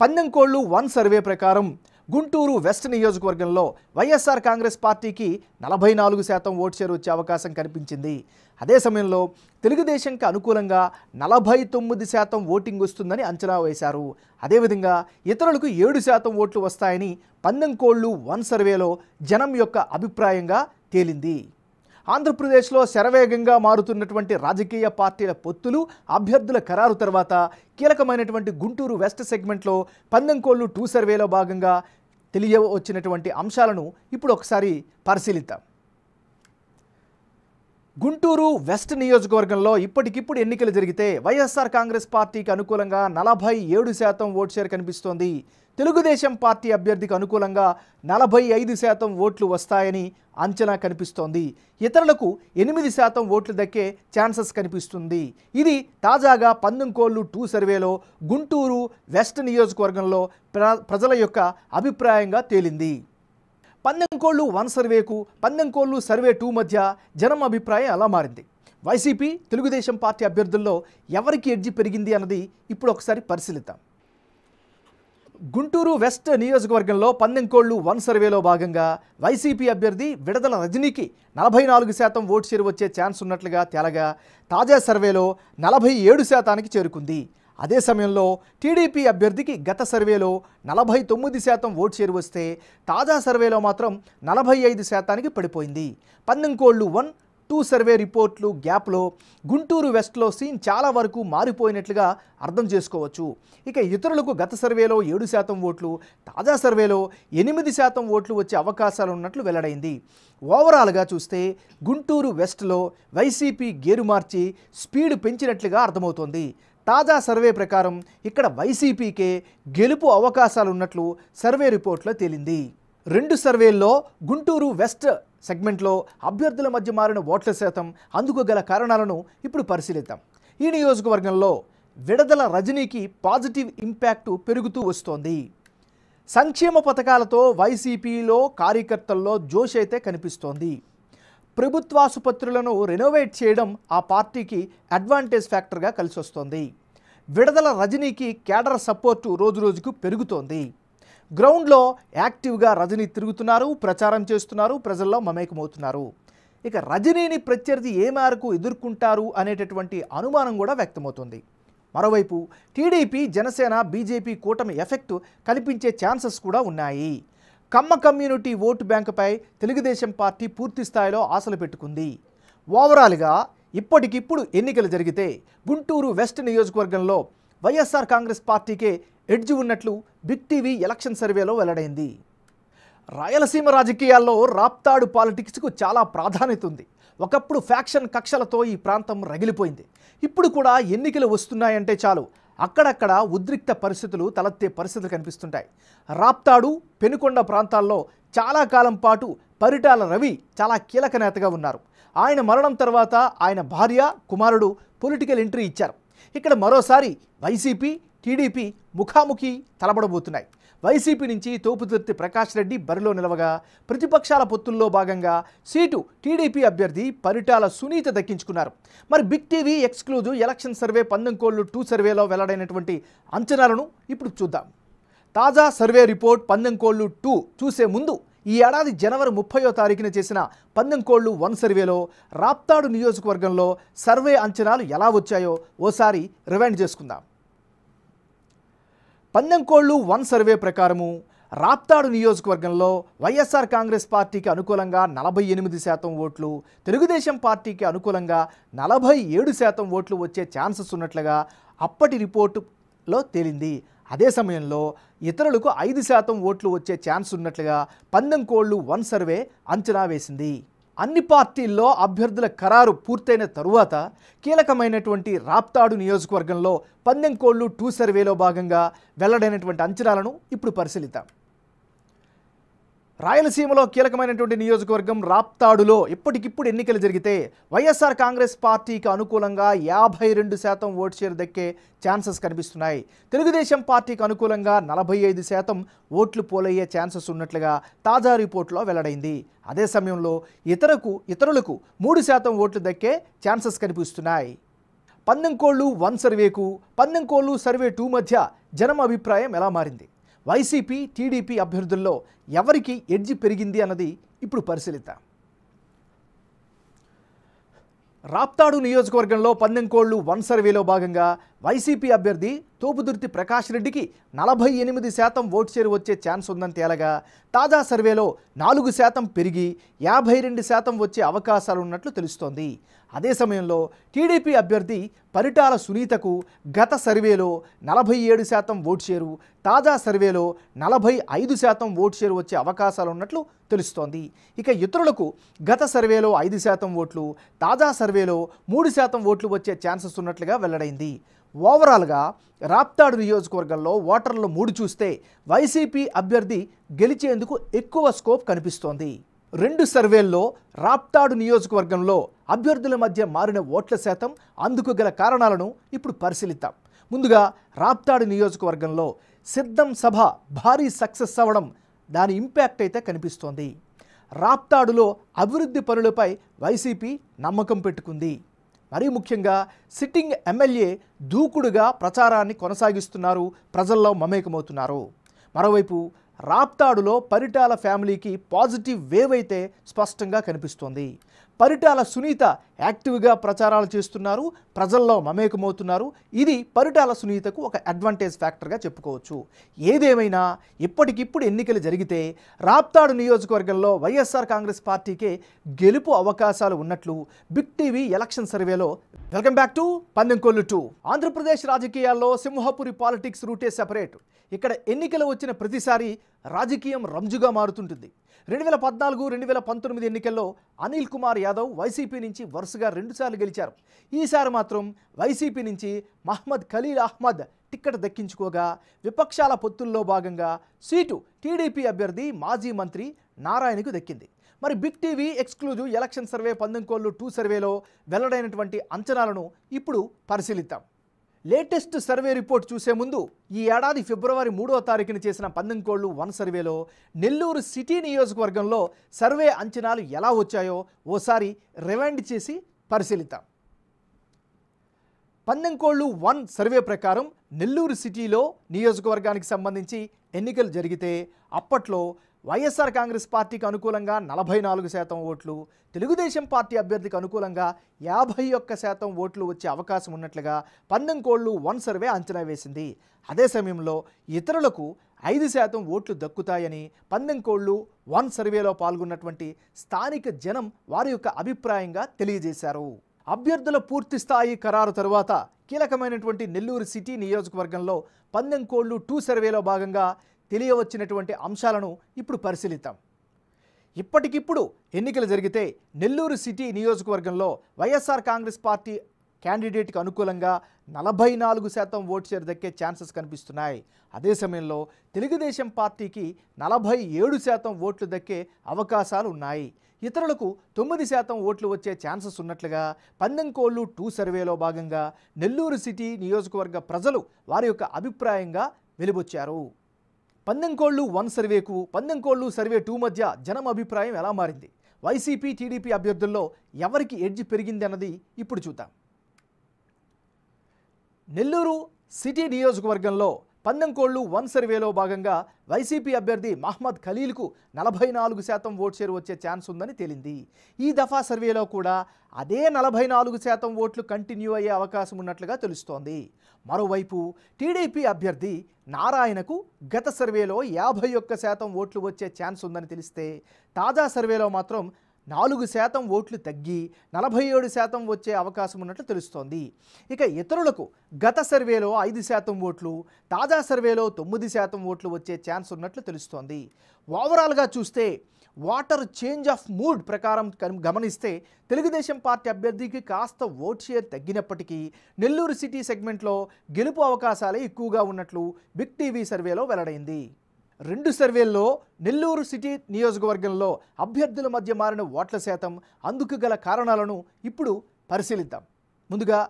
పందెంకోళ్లు వన్ సర్వే ప్రకారం గుంటూరు వెస్ట్ నియోజకవర్గంలో వైఎస్ఆర్ కాంగ్రెస్ పార్టీకి నలభై నాలుగు శాతం ఓటు షేర్ వచ్చే అవకాశం కనిపించింది అదే సమయంలో తెలుగుదేశంకి అనుకూలంగా నలభై తొమ్మిది శాతం ఓటింగ్ వస్తుందని అంచనా వేశారు అదేవిధంగా ఇతరులకు ఏడు శాతం ఓట్లు వస్తాయని పందంకోళ్ళు వన్ సర్వేలో జనం యొక్క అభిప్రాయంగా తేలింది ఆంధ్రప్రదేశ్లో శరవేగంగా మారుతున్నటువంటి రాజకీయ పార్టీల పొత్తులు అభ్యర్థుల ఖరారు తర్వాత కీలకమైనటువంటి గుంటూరు వెస్ట్ సెగ్మెంట్లో పందంకోళ్ళు టూ సర్వేలో భాగంగా తెలియవచ్చినటువంటి అంశాలను ఇప్పుడు ఒకసారి పరిశీలిద్దాం గుంటూరు వెస్ట్ నియోజకవర్గంలో ఇప్పటికిప్పుడు ఎన్నికలు జరిగితే వైఎస్ఆర్ కాంగ్రెస్ పార్టీకి అనుకూలంగా నలభై ఏడు శాతం ఓటు షేర్ కనిపిస్తోంది తెలుగుదేశం పార్టీ అభ్యర్థికి అనుకూలంగా నలభై ఐదు శాతం ఓట్లు వస్తాయని అంచనా కనిపిస్తోంది ఇతరులకు ఎనిమిది శాతం ఓట్లు దక్కే ఛాన్సెస్ కనిపిస్తుంది ఇది తాజాగా పందెంకోళ్ళు టూ సర్వేలో గుంటూరు వెస్ట్ నియోజకవర్గంలో ప్రజల యొక్క అభిప్రాయంగా తేలింది పందెంకోళ్ళు వన్ సర్వేకు పందెంకోళ్ళు సర్వే టూ మధ్య జనం అభిప్రాయం అలా మారింది వైసీపీ తెలుగుదేశం పార్టీ అభ్యర్థుల్లో ఎవరికి ఎడ్జి పెరిగింది అన్నది ఇప్పుడు ఒకసారి పరిశీలిద్దాం గుంటూరు వెస్ట్ నియోజకవర్గంలో పందెంకోళ్లు వన్ సర్వేలో భాగంగా వైసీపీ అభ్యర్థి విడదల రజనీకి నలభై నాలుగు శాతం ఓటు చేరు వచ్చే ఛాన్స్ ఉన్నట్లుగా తేలగా తాజా సర్వేలో నలభై ఏడు శాతానికి చేరుకుంది అదే సమయంలో టీడీపీ అభ్యర్థికి గత సర్వేలో నలభై తొమ్మిది శాతం ఓటు చేరు వస్తే తాజా సర్వేలో మాత్రం నలభై ఐదు శాతానికి పడిపోయింది పందెంకోళ్లు వన్ టూ సర్వే రిపోర్ట్లు గ్యాప్లో గుంటూరు వెస్ట్లో సీన్ చాలా వరకు మారిపోయినట్లుగా అర్థం చేసుకోవచ్చు ఇక ఇతరులకు గత సర్వేలో ఏడు శాతం ఓట్లు తాజా సర్వేలో ఎనిమిది శాతం ఓట్లు వచ్చే అవకాశాలు ఉన్నట్లు వెల్లడైంది ఓవరాల్గా చూస్తే గుంటూరు వెస్ట్లో వైసీపీ గేరు మార్చి స్పీడ్ పెంచినట్లుగా అర్థమవుతోంది తాజా సర్వే ప్రకారం ఇక్కడ వైసీపీకే గెలుపు అవకాశాలున్నట్లు సర్వే రిపోర్ట్లో తేలింది రెండు సర్వేల్లో గుంటూరు వెస్ట్ సెగ్మెంట్లో అభ్యర్థుల మధ్య మారిన ఓట్ల శాతం అందుకు గల కారణాలను ఇప్పుడు పరిశీలిద్దాం ఈ నియోజకవర్గంలో విడదల రజనీకి పాజిటివ్ ఇంపాక్టు పెరుగుతూ వస్తోంది సంక్షేమ పథకాలతో వైసీపీలో కార్యకర్తల్లో జోష్ అయితే కనిపిస్తోంది ప్రభుత్వాసుపత్రులను రెనోవేట్ చేయడం ఆ పార్టీకి అడ్వాంటేజ్ ఫ్యాక్టర్గా కలిసొస్తోంది విడదల రజనీకి కేడర్ సపోర్టు రోజురోజుకు పెరుగుతోంది గ్రౌండ్లో యాక్టివ్గా రజనీ తిరుగుతున్నారు ప్రచారం చేస్తున్నారు ప్రజల్లో మమేకమవుతున్నారు ఇక రజనీని ప్రత్యర్థి ఏ మేరకు ఎదుర్కొంటారు అనేటటువంటి అనుమానం కూడా వ్యక్తమవుతుంది మరోవైపు టీడీపీ జనసేన బీజేపీ కూటమి ఎఫెక్ట్ కల్పించే ఛాన్సెస్ కూడా ఉన్నాయి కమ్మ కమ్యూనిటీ ఓటు బ్యాంకుపై తెలుగుదేశం పార్టీ పూర్తి స్థాయిలో ఆశలు పెట్టుకుంది ఓవరాల్గా ఇప్పటికిప్పుడు ఎన్నికలు జరిగితే గుంటూరు వెస్ట్ నియోజకవర్గంలో వైఎస్ఆర్ కాంగ్రెస్ పార్టీకే ఎడ్జి ఉన్నట్లు బిగ్ టీవీ ఎలక్షన్ సర్వేలో వెల్లడైంది రాయలసీమ రాజకీయాల్లో రాప్తాడు పాలిటిక్స్కు చాలా ప్రాధాన్యత ఉంది ఒకప్పుడు ఫ్యాక్షన్ కక్షలతో ఈ ప్రాంతం రగిలిపోయింది ఇప్పుడు కూడా ఎన్నికలు వస్తున్నాయంటే చాలు అక్కడక్కడ ఉద్రిక్త పరిస్థితులు తలెత్తే పరిస్థితులు కనిపిస్తుంటాయి రాప్తాడు పెనుకొండ ప్రాంతాల్లో చాలా కాలం పాటు పరిటాల రవి చాలా కీలక నేతగా ఉన్నారు ఆయన మరణం తర్వాత ఆయన భార్య కుమారుడు పొలిటికల్ ఎంట్రీ ఇచ్చారు ఇక్కడ మరోసారి వైసీపీ టీడీపీ ముఖాముఖి తలబడబోతున్నాయి వైసీపీ నుంచి తోపుతుర్తి ప్రకాష్ రెడ్డి బరిలో నిలవగా ప్రతిపక్షాల పొత్తుల్లో భాగంగా సీటు టీడీపీ అభ్యర్థి పరిటాల సునీత దక్కించుకున్నారు మరి big TV exclusive election survey కోళ్లు టూ సర్వేలో వెల్లడైనటువంటి అంచనాలను ఇప్పుడు చూద్దాం తాజా సర్వే రిపోర్ట్ కోళ్లు టూ చూసే ముందు ఈ ఏడాది జనవరి ముప్పయో తారీఖున చేసిన కోళ్లు వన్ సర్వేలో రాప్తాడు నియోజకవర్గంలో సర్వే అంచనాలు ఎలా వచ్చాయో ఓసారి రివైండ్ చేసుకుందాం పందెంకోళ్ళు వన్ సర్వే ప్రకారము రాప్తాడు నియోజకవర్గంలో వైఎస్ఆర్ కాంగ్రెస్ పార్టీకి అనుకూలంగా నలభై ఎనిమిది శాతం ఓట్లు తెలుగుదేశం పార్టీకి అనుకూలంగా నలభై ఏడు శాతం ఓట్లు వచ్చే ఛాన్సెస్ ఉన్నట్లుగా అప్పటి రిపోర్టులో తేలింది అదే సమయంలో ఇతరులకు ఐదు శాతం ఓట్లు వచ్చే ఛాన్స్ ఉన్నట్లుగా పందెంకోళ్ళు వన్ సర్వే అంచనా వేసింది అన్ని పార్టీల్లో అభ్యర్థుల ఖరారు పూర్తయిన తరువాత కీలకమైనటువంటి రాప్తాడు నియోజకవర్గంలో పందెంకోళ్లు టూ సర్వేలో భాగంగా వెల్లడైనటువంటి అంచనాలను ఇప్పుడు పరిశీలిద్దాం రాయలసీమలో కీలకమైనటువంటి నియోజకవర్గం రాప్తాడులో ఇప్పటికిప్పుడు ఎన్నికలు జరిగితే వైఎస్ఆర్ కాంగ్రెస్ పార్టీకి అనుకూలంగా యాభై రెండు శాతం ఓట్ షేర్ దక్కే ఛాన్సెస్ కనిపిస్తున్నాయి తెలుగుదేశం పార్టీకి అనుకూలంగా నలభై ఐదు శాతం ఓట్లు పోలయ్యే ఛాన్సెస్ ఉన్నట్లుగా తాజా రిపోర్ట్లో వెల్లడైంది అదే సమయంలో ఇతరకు ఇతరులకు మూడు శాతం ఓట్లు దక్కే ఛాన్సెస్ కనిపిస్తున్నాయి పందెంకోళ్ళు వన్ సర్వేకు పందెంకోళ్ళు సర్వే టూ మధ్య జనం అభిప్రాయం ఎలా మారింది వైసీపీ టీడీపీ అభ్యర్థుల్లో ఎవరికి ఎడ్జి పెరిగింది అన్నది ఇప్పుడు పరిశీలిద్దాం రాప్తాడు నియోజకవర్గంలో పందెంకోళ్లు వన్ సర్వేలో భాగంగా వైసీపీ అభ్యర్థి తోపుదుర్తి ప్రకాష్ రెడ్డికి నలభై ఎనిమిది శాతం ఓటు చేరు వచ్చే ఛాన్స్ ఉందని తేలగా తాజా సర్వేలో నాలుగు శాతం పెరిగి యాభై రెండు శాతం వచ్చే అవకాశాలు ఉన్నట్లు తెలుస్తోంది అదే సమయంలో టీడీపీ అభ్యర్థి పరిటాల సునీతకు గత సర్వేలో నలభై ఏడు శాతం ఓటు షేరు తాజా సర్వేలో నలభై ఐదు శాతం ఓటు షేరు వచ్చే అవకాశాలు ఉన్నట్లు తెలుస్తోంది ఇక ఇతరులకు గత సర్వేలో ఐదు శాతం ఓట్లు తాజా సర్వేలో మూడు శాతం ఓట్లు వచ్చే ఛాన్సెస్ ఉన్నట్లుగా వెల్లడైంది ఓవరాల్గా రాప్తాడు నియోజకవర్గంలో ఓటర్లు మూడు చూస్తే వైసీపీ అభ్యర్థి గెలిచేందుకు ఎక్కువ స్కోప్ కనిపిస్తోంది రెండు సర్వేల్లో రాప్తాడు నియోజకవర్గంలో అభ్యర్థుల మధ్య మారిన ఓట్ల శాతం అందుకు గల కారణాలను ఇప్పుడు పరిశీలిద్దాం ముందుగా రాప్తాడు నియోజకవర్గంలో సిద్ధం సభ భారీ సక్సెస్ అవ్వడం దాని ఇంపాక్ట్ అయితే కనిపిస్తోంది రాప్తాడులో అభివృద్ధి పనులపై వైసీపీ నమ్మకం పెట్టుకుంది మరీ ముఖ్యంగా సిట్టింగ్ ఎమ్మెల్యే దూకుడుగా ప్రచారాన్ని కొనసాగిస్తున్నారు ప్రజల్లో మమేకమవుతున్నారు మరోవైపు రాప్తాడులో పరిటాల ఫ్యామిలీకి పాజిటివ్ వేవ్ అయితే స్పష్టంగా కనిపిస్తోంది పరిటాల సునీత యాక్టివ్గా ప్రచారాలు చేస్తున్నారు ప్రజల్లో మమేకమవుతున్నారు ఇది పరిటాల సునీతకు ఒక అడ్వాంటేజ్ ఫ్యాక్టర్గా చెప్పుకోవచ్చు ఏదేమైనా ఇప్పటికిప్పుడు ఎన్నికలు జరిగితే రాప్తాడు నియోజకవర్గంలో వైఎస్ఆర్ కాంగ్రెస్ పార్టీకే గెలుపు అవకాశాలు ఉన్నట్లు బిగ్ టీవీ ఎలక్షన్ సర్వేలో welcome back to పందెంకొల్లు two Andhra Pradesh రాజకీయాల్లో సింహపురి పాలిటిక్స్ రూటే సెపరేట్ ఇక్కడ ఎన్నికలు వచ్చిన ప్రతిసారి రాజకీయం రంజుగా మారుతుంటుంది రెండు వేల పద్నాలుగు రెండు వేల పంతొమ్మిది ఎన్నికల్లో అనిల్ కుమార్ యాదవ్ వైసీపీ నుంచి వరుస వరుసగా రెండుసార్లు గెలిచారు ఈసారి మాత్రం వైసీపీ నుంచి మహ్మద్ ఖలీల్ అహ్మద్ టిక్కెట్ దక్కించుకోగా విపక్షాల పొత్తుల్లో భాగంగా సీటు టీడీపీ అభ్యర్థి మాజీ మంత్రి నారాయణకు దక్కింది మరి big TV exclusive election survey పందెంకోళ్ళు two సర్వేలో వెల్లడైనటువంటి అంచనాలను ఇప్పుడు పరిశీలిద్దాం లేటెస్ట్ సర్వే రిపోర్ట్ చూసే ముందు ఈ ఏడాది ఫిబ్రవరి మూడవ తారీఖున చేసిన పందెంకోళ్ళు వన్ సర్వేలో నెల్లూరు సిటీ నియోజకవర్గంలో సర్వే అంచనాలు ఎలా వచ్చాయో ఓసారి రివైండ్ చేసి పరిశీలిద్దాం పందెంకోళ్ళు వన్ సర్వే ప్రకారం నెల్లూరు సిటీలో నియోజకవర్గానికి సంబంధించి ఎన్నికలు జరిగితే అప్పట్లో వైఎస్ఆర్ కాంగ్రెస్ పార్టీకి అనుకూలంగా నలభై నాలుగు శాతం ఓట్లు తెలుగుదేశం పార్టీ అభ్యర్థికి అనుకూలంగా యాభై ఒక్క శాతం ఓట్లు వచ్చే అవకాశం ఉన్నట్లుగా కోళ్లు వన్ సర్వే అంచనా వేసింది అదే సమయంలో ఇతరులకు ఐదు శాతం ఓట్లు దక్కుతాయని పందెంకోళ్లు వన్ సర్వేలో పాల్గొన్నటువంటి స్థానిక జనం వారి యొక్క అభిప్రాయంగా తెలియజేశారు అభ్యర్థుల పూర్తి స్థాయి ఖరారు తరువాత కీలకమైనటువంటి నెల్లూరు సిటీ నియోజకవర్గంలో పందెంకోళ్లు టూ సర్వేలో భాగంగా తెలియవచ్చినటువంటి అంశాలను ఇప్పుడు పరిశీలిద్దాం ఇప్పటికిప్పుడు ఎన్నికలు జరిగితే నెల్లూరు సిటీ నియోజకవర్గంలో వైఎస్ఆర్ కాంగ్రెస్ పార్టీ క్యాండిడేట్కి అనుకూలంగా నలభై నాలుగు శాతం ఓటు చేరు దక్కే ఛాన్సెస్ కనిపిస్తున్నాయి అదే సమయంలో తెలుగుదేశం పార్టీకి నలభై ఏడు శాతం ఓట్లు దక్కే అవకాశాలు ఉన్నాయి ఇతరులకు తొమ్మిది శాతం ఓట్లు వచ్చే ఛాన్సెస్ ఉన్నట్లుగా పందెంకోళ్ళు టూ సర్వేలో భాగంగా నెల్లూరు సిటీ నియోజకవర్గ ప్రజలు వారి యొక్క అభిప్రాయంగా వెలుబొచ్చారు పందెం కోళ్లు వన్ సర్వేకు పందెం కోళ్లు సర్వే టూ మధ్య జనం అభిప్రాయం ఎలా మారింది వైసీపీ టీడీపీ అభ్యర్థుల్లో ఎవరికి ఎడ్జ్ పెరిగింది అన్నది ఇప్పుడు చూద్దాం నెల్లూరు సిటీ నియోజకవర్గంలో పందెం కోళ్లు వన్ సర్వేలో భాగంగా వైసీపీ అభ్యర్థి మహ్మద్ ఖలీల్కు నలభై నాలుగు శాతం ఓట్ షేర్ వచ్చే ఛాన్స్ ఉందని తేలింది ఈ దఫా సర్వేలో కూడా అదే నలభై నాలుగు శాతం ఓట్లు కంటిన్యూ అయ్యే అవకాశం ఉన్నట్లుగా తెలుస్తోంది మరోవైపు టీడీపీ అభ్యర్థి నారాయణకు గత సర్వేలో యాభై ఒక్క శాతం ఓట్లు వచ్చే ఛాన్స్ ఉందని తెలిస్తే తాజా సర్వేలో మాత్రం నాలుగు శాతం ఓట్లు తగ్గి నలభై ఏడు శాతం వచ్చే అవకాశం ఉన్నట్లు తెలుస్తోంది ఇక ఇతరులకు గత సర్వేలో ఐదు శాతం ఓట్లు తాజా సర్వేలో తొమ్మిది శాతం ఓట్లు వచ్చే ఛాన్స్ ఉన్నట్లు తెలుస్తోంది ఓవరాల్గా చూస్తే వాటర్ చేంజ్ ఆఫ్ మూడ్ ప్రకారం గమనిస్తే తెలుగుదేశం పార్టీ అభ్యర్థికి కాస్త ఓట్ షేర్ తగ్గినప్పటికీ నెల్లూరు సిటీ సెగ్మెంట్లో గెలుపు అవకాశాలే ఎక్కువగా ఉన్నట్లు బిగ్ టీవీ సర్వేలో వెల్లడైంది రెండు సర్వేల్లో నెల్లూరు సిటీ నియోజకవర్గంలో అభ్యర్థుల మధ్య మారిన ఓట్ల శాతం అందుకు గల కారణాలను ఇప్పుడు పరిశీలిద్దాం ముందుగా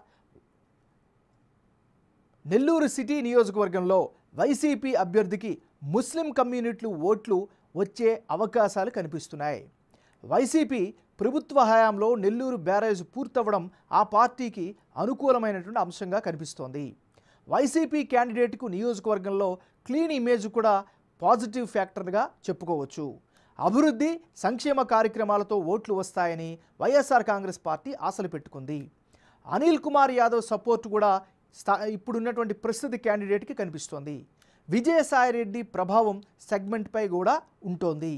నెల్లూరు సిటీ నియోజకవర్గంలో వైసీపీ అభ్యర్థికి ముస్లిం కమ్యూనిటీలు ఓట్లు వచ్చే అవకాశాలు కనిపిస్తున్నాయి వైసీపీ ప్రభుత్వ హయాంలో నెల్లూరు బ్యారేజ్ పూర్తవ్వడం ఆ పార్టీకి అనుకూలమైనటువంటి అంశంగా కనిపిస్తోంది వైసీపీ క్యాండిడేట్కు నియోజకవర్గంలో క్లీన్ ఇమేజ్ కూడా పాజిటివ్ ఫ్యాక్టర్గా చెప్పుకోవచ్చు అభివృద్ధి సంక్షేమ కార్యక్రమాలతో ఓట్లు వస్తాయని వైఎస్ఆర్ కాంగ్రెస్ పార్టీ ఆశలు పెట్టుకుంది అనిల్ కుమార్ యాదవ్ సపోర్ట్ కూడా స్థా ఇప్పుడున్నటువంటి ప్రస్తుత క్యాండిడేట్కి కనిపిస్తోంది విజయసాయిరెడ్డి ప్రభావం సెగ్మెంట్పై కూడా ఉంటోంది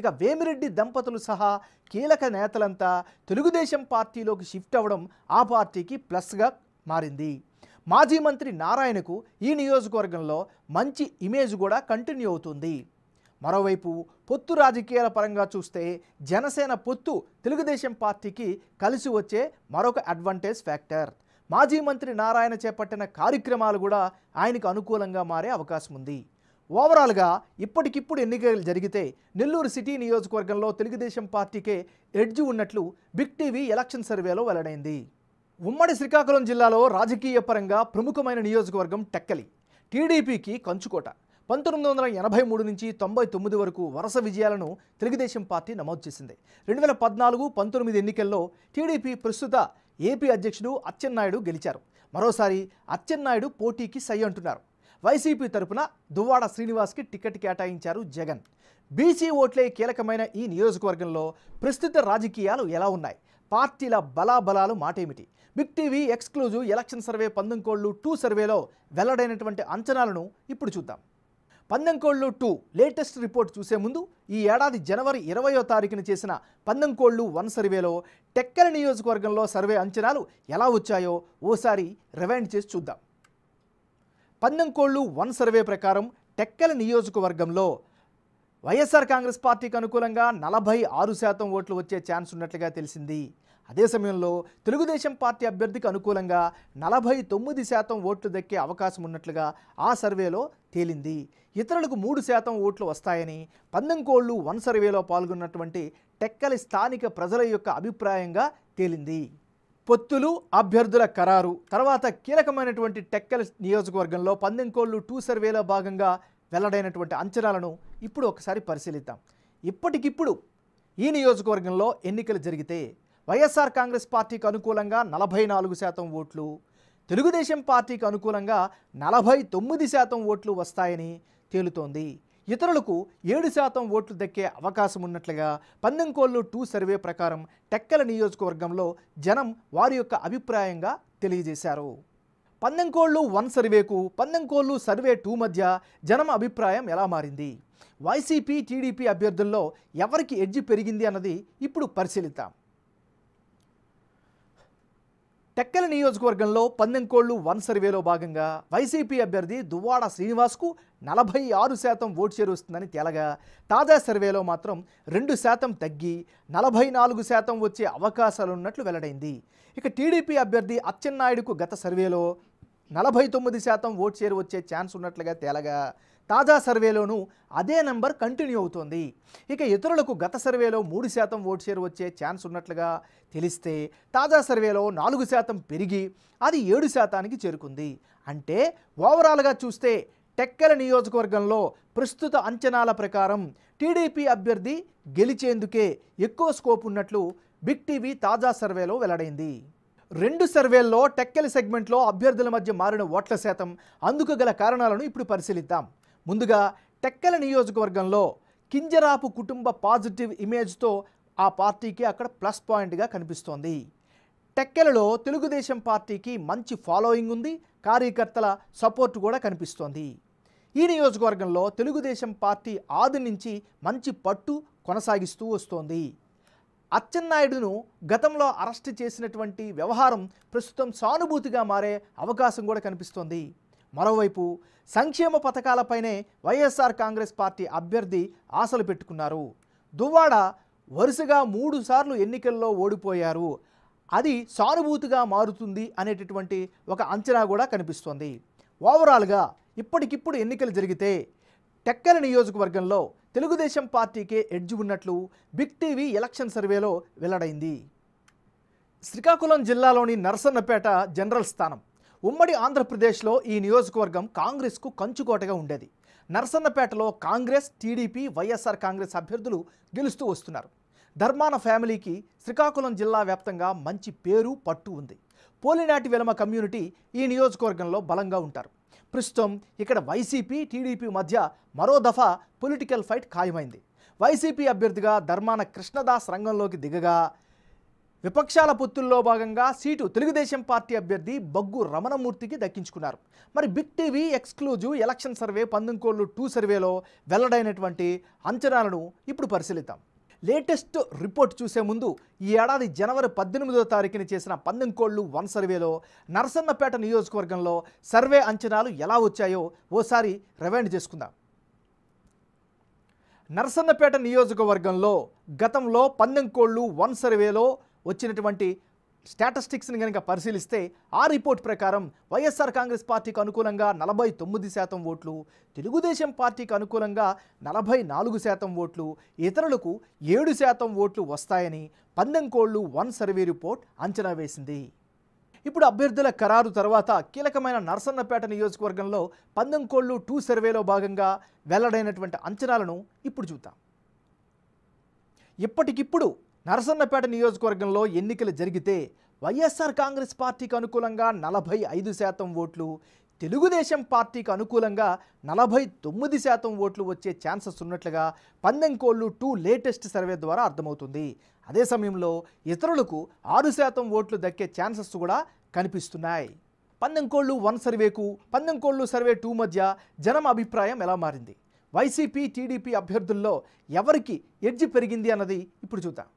ఇక వేమిరెడ్డి దంపతులు సహా కీలక నేతలంతా తెలుగుదేశం పార్టీలోకి షిఫ్ట్ అవ్వడం ఆ పార్టీకి ప్లస్గా మారింది మాజీ మంత్రి నారాయణకు ఈ నియోజకవర్గంలో మంచి ఇమేజ్ కూడా కంటిన్యూ అవుతుంది మరోవైపు పొత్తు రాజకీయాల పరంగా చూస్తే జనసేన పొత్తు తెలుగుదేశం పార్టీకి కలిసి వచ్చే మరొక అడ్వాంటేజ్ ఫ్యాక్టర్ మాజీ మంత్రి నారాయణ చేపట్టిన కార్యక్రమాలు కూడా ఆయనకు అనుకూలంగా మారే అవకాశం ఉంది ఓవరాల్గా ఇప్పటికిప్పుడు ఎన్నికలు జరిగితే నెల్లూరు సిటీ నియోజకవర్గంలో తెలుగుదేశం పార్టీకే ఎడ్జ్ ఉన్నట్లు బిగ్ టీవీ ఎలక్షన్ సర్వేలో వెల్లడైంది ఉమ్మడి శ్రీకాకుళం జిల్లాలో రాజకీయ పరంగా ప్రముఖమైన నియోజకవర్గం టెక్కలి టీడీపీకి కంచుకోట పంతొమ్మిది వందల ఎనభై మూడు నుంచి తొంభై తొమ్మిది వరకు వరుస విజయాలను తెలుగుదేశం పార్టీ నమోదు చేసింది రెండు వేల పద్నాలుగు పంతొమ్మిది ఎన్నికల్లో టీడీపీ ప్రస్తుత ఏపీ అధ్యక్షుడు అచ్చెన్నాయుడు గెలిచారు మరోసారి అచ్చెన్నాయుడు పోటీకి సై అంటున్నారు వైసీపీ తరపున దువ్వాడ శ్రీనివాస్కి టికెట్ కేటాయించారు జగన్ బీసీ ఓట్లే కీలకమైన ఈ నియోజకవర్గంలో ప్రస్తుత రాజకీయాలు ఎలా ఉన్నాయి పార్టీల బలాబలాలు మాటేమిటి big TV exclusive election survey పందంకోళ్ళు two సర్వేలో వెల్లడైనటువంటి అంచనాలను ఇప్పుడు చూద్దాం పందంకోళ్ళు టూ లేటెస్ట్ రిపోర్ట్ చూసే ముందు ఈ ఏడాది జనవరి ఇరవయో తారీఖున చేసిన పందంకోళ్ళు వన్ సర్వేలో టెక్కల నియోజకవర్గంలో సర్వే అంచనాలు ఎలా వచ్చాయో ఓసారి రివైండ్ చేసి చూద్దాం పందంకోళ్ళు వన్ సర్వే ప్రకారం టెక్కల నియోజకవర్గంలో వైఎస్ఆర్ కాంగ్రెస్ పార్టీకి అనుకూలంగా నలభై ఆరు శాతం ఓట్లు వచ్చే ఛాన్స్ ఉన్నట్లుగా తెలిసింది అదే సమయంలో తెలుగుదేశం పార్టీ అభ్యర్థికి అనుకూలంగా నలభై తొమ్మిది శాతం ఓట్లు దక్కే అవకాశం ఉన్నట్లుగా ఆ సర్వేలో తేలింది ఇతరులకు మూడు శాతం ఓట్లు వస్తాయని పందంకోళ్ళు వన్ సర్వేలో పాల్గొన్నటువంటి టెక్కలి స్థానిక ప్రజల యొక్క అభిప్రాయంగా తేలింది పొత్తులు అభ్యర్థుల ఖరారు తర్వాత కీలకమైనటువంటి టెక్కల నియోజకవర్గంలో పందెంకోళ్ళు టూ సర్వేలో భాగంగా వెల్లడైనటువంటి అంచనాలను ఇప్పుడు ఒకసారి పరిశీలిద్దాం ఇప్పటికిప్పుడు ఈ నియోజకవర్గంలో ఎన్నికలు జరిగితే వైఎస్ఆర్ కాంగ్రెస్ పార్టీకి అనుకూలంగా నలభై నాలుగు శాతం ఓట్లు తెలుగుదేశం పార్టీకి అనుకూలంగా నలభై తొమ్మిది శాతం ఓట్లు వస్తాయని తేలుతోంది ఇతరులకు ఏడు శాతం ఓట్లు దక్కే అవకాశం ఉన్నట్లుగా పందెంకోళ్ళు టూ సర్వే ప్రకారం టెక్కల నియోజకవర్గంలో జనం వారి యొక్క అభిప్రాయంగా తెలియజేశారు పందెంకోళ్ళు వన్ సర్వేకు పందెంకోళ్ళు సర్వే టూ మధ్య జనం అభిప్రాయం ఎలా మారింది వైసీపీ టీడీపీ అభ్యర్థుల్లో ఎవరికి ఎడ్జి పెరిగింది అన్నది ఇప్పుడు పరిశీలిద్దాం టెక్కల నియోజకవర్గంలో పందెంకోళ్ళు వన్ సర్వేలో భాగంగా వైసీపీ అభ్యర్థి దువ్వాడ శ్రీనివాస్కు నలభై ఆరు శాతం ఓటు చేరుస్తుందని తేలగా తాజా సర్వేలో మాత్రం రెండు శాతం తగ్గి నలభై నాలుగు శాతం వచ్చే అవకాశాలున్నట్లు వెల్లడైంది ఇక టీడీపీ అభ్యర్థి అచ్చెన్నాయుడుకు గత సర్వేలో నలభై తొమ్మిది శాతం ఓట్ షేర్ వచ్చే ఛాన్స్ ఉన్నట్లుగా తేలగా తాజా సర్వేలోనూ అదే నంబర్ కంటిన్యూ అవుతోంది ఇక ఇతరులకు గత సర్వేలో మూడు శాతం ఓట్ షేర్ వచ్చే ఛాన్స్ ఉన్నట్లుగా తెలిస్తే తాజా సర్వేలో నాలుగు శాతం పెరిగి అది ఏడు శాతానికి చేరుకుంది అంటే ఓవరాల్గా చూస్తే టెక్కల నియోజకవర్గంలో ప్రస్తుత అంచనాల ప్రకారం టీడీపీ అభ్యర్థి గెలిచేందుకే ఎక్కువ స్కోప్ ఉన్నట్లు బిగ్ టీవీ తాజా సర్వేలో వెల్లడైంది రెండు సర్వేల్లో టెక్కెల సెగ్మెంట్లో అభ్యర్థుల మధ్య మారిన ఓట్ల శాతం అందుకు గల కారణాలను ఇప్పుడు పరిశీలిద్దాం ముందుగా టెక్కెల నియోజకవర్గంలో కింజరాపు కుటుంబ పాజిటివ్ ఇమేజ్తో ఆ పార్టీకి అక్కడ ప్లస్ పాయింట్గా కనిపిస్తోంది టెక్కెలలో తెలుగుదేశం పార్టీకి మంచి ఫాలోయింగ్ ఉంది కార్యకర్తల సపోర్ట్ కూడా కనిపిస్తోంది ఈ నియోజకవర్గంలో తెలుగుదేశం పార్టీ ఆది నుంచి మంచి పట్టు కొనసాగిస్తూ వస్తోంది అచ్చెన్నాయుడును గతంలో అరెస్ట్ చేసినటువంటి వ్యవహారం ప్రస్తుతం సానుభూతిగా మారే అవకాశం కూడా కనిపిస్తోంది మరోవైపు సంక్షేమ పథకాలపైనే వైఎస్ఆర్ కాంగ్రెస్ పార్టీ అభ్యర్థి ఆశలు పెట్టుకున్నారు దువ్వాడ వరుసగా మూడు సార్లు ఎన్నికల్లో ఓడిపోయారు అది సానుభూతిగా మారుతుంది అనేటటువంటి ఒక అంచనా కూడా కనిపిస్తోంది ఓవరాల్గా ఇప్పటికిప్పుడు ఎన్నికలు జరిగితే టెక్కల నియోజకవర్గంలో తెలుగుదేశం పార్టీకే ఎడ్జ్ ఉన్నట్లు బిగ్ టీవీ ఎలక్షన్ సర్వేలో వెల్లడైంది శ్రీకాకుళం జిల్లాలోని నరసన్నపేట జనరల్ స్థానం ఉమ్మడి ఆంధ్రప్రదేశ్లో ఈ నియోజకవర్గం కాంగ్రెస్కు కంచుకోటగా ఉండేది నరసన్నపేటలో కాంగ్రెస్ టీడీపీ వైఎస్ఆర్ కాంగ్రెస్ అభ్యర్థులు గెలుస్తూ వస్తున్నారు ధర్మాన ఫ్యామిలీకి శ్రీకాకుళం జిల్లా వ్యాప్తంగా మంచి పేరు పట్టు ఉంది పోలినాటి వెలమ కమ్యూనిటీ ఈ నియోజకవర్గంలో బలంగా ఉంటారు ప్రస్తుతం ఇక్కడ వైసీపీ టీడీపీ మధ్య మరో దఫా పొలిటికల్ ఫైట్ ఖాయమైంది వైసీపీ అభ్యర్థిగా ధర్మాన కృష్ణదాస్ రంగంలోకి దిగగా విపక్షాల పొత్తుల్లో భాగంగా సీటు తెలుగుదేశం పార్టీ అభ్యర్థి బగ్గు రమణమూర్తికి దక్కించుకున్నారు మరి big TV exclusive election survey పందంకోళ్ళు two సర్వేలో వెల్లడైనటువంటి అంచనాలను ఇప్పుడు పరిశీలిద్దాం లేటెస్ట్ రిపోర్ట్ చూసే ముందు ఈ ఏడాది జనవరి పద్దెనిమిదో తారీఖున చేసిన పందెంకోళ్ళు వన్ సర్వేలో నరసన్నపేట నియోజకవర్గంలో సర్వే అంచనాలు ఎలా వచ్చాయో ఓసారి రివైండ్ చేసుకుందాం నరసన్నపేట నియోజకవర్గంలో గతంలో పందెంకోళ్ళు వన్ సర్వేలో వచ్చినటువంటి స్టాటిస్టిక్స్ని కనుక పరిశీలిస్తే ఆ రిపోర్ట్ ప్రకారం వైఎస్ఆర్ కాంగ్రెస్ పార్టీకి అనుకూలంగా నలభై తొమ్మిది శాతం ఓట్లు తెలుగుదేశం పార్టీకి అనుకూలంగా నలభై నాలుగు శాతం ఓట్లు ఇతరులకు ఏడు శాతం ఓట్లు వస్తాయని పందెంకోళ్లు వన్ సర్వే రిపోర్ట్ అంచనా వేసింది ఇప్పుడు అభ్యర్థుల ఖరారు తర్వాత కీలకమైన నరసన్నపేట నియోజకవర్గంలో పందెంకోళ్లు టూ సర్వేలో భాగంగా వెల్లడైనటువంటి అంచనాలను ఇప్పుడు చూద్దాం ఇప్పటికిప్పుడు నరసన్నపేట నియోజకవర్గంలో ఎన్నికలు జరిగితే వైఎస్ఆర్ కాంగ్రెస్ పార్టీకి అనుకూలంగా నలభై ఐదు శాతం ఓట్లు తెలుగుదేశం పార్టీకి అనుకూలంగా నలభై తొమ్మిది శాతం ఓట్లు వచ్చే ఛాన్సెస్ ఉన్నట్లుగా పందెంకోళ్ళు టూ లేటెస్ట్ సర్వే ద్వారా అర్థమవుతుంది అదే సమయంలో ఇతరులకు ఆరు శాతం ఓట్లు దక్కే ఛాన్సెస్ కూడా కనిపిస్తున్నాయి పందెంకోళ్ళు వన్ సర్వేకు పందెంకోళ్ళు సర్వే టూ మధ్య జనం అభిప్రాయం ఎలా మారింది వైసీపీ టీడీపీ అభ్యర్థుల్లో ఎవరికి ఎడ్జి పెరిగింది అన్నది ఇప్పుడు చూద్దాం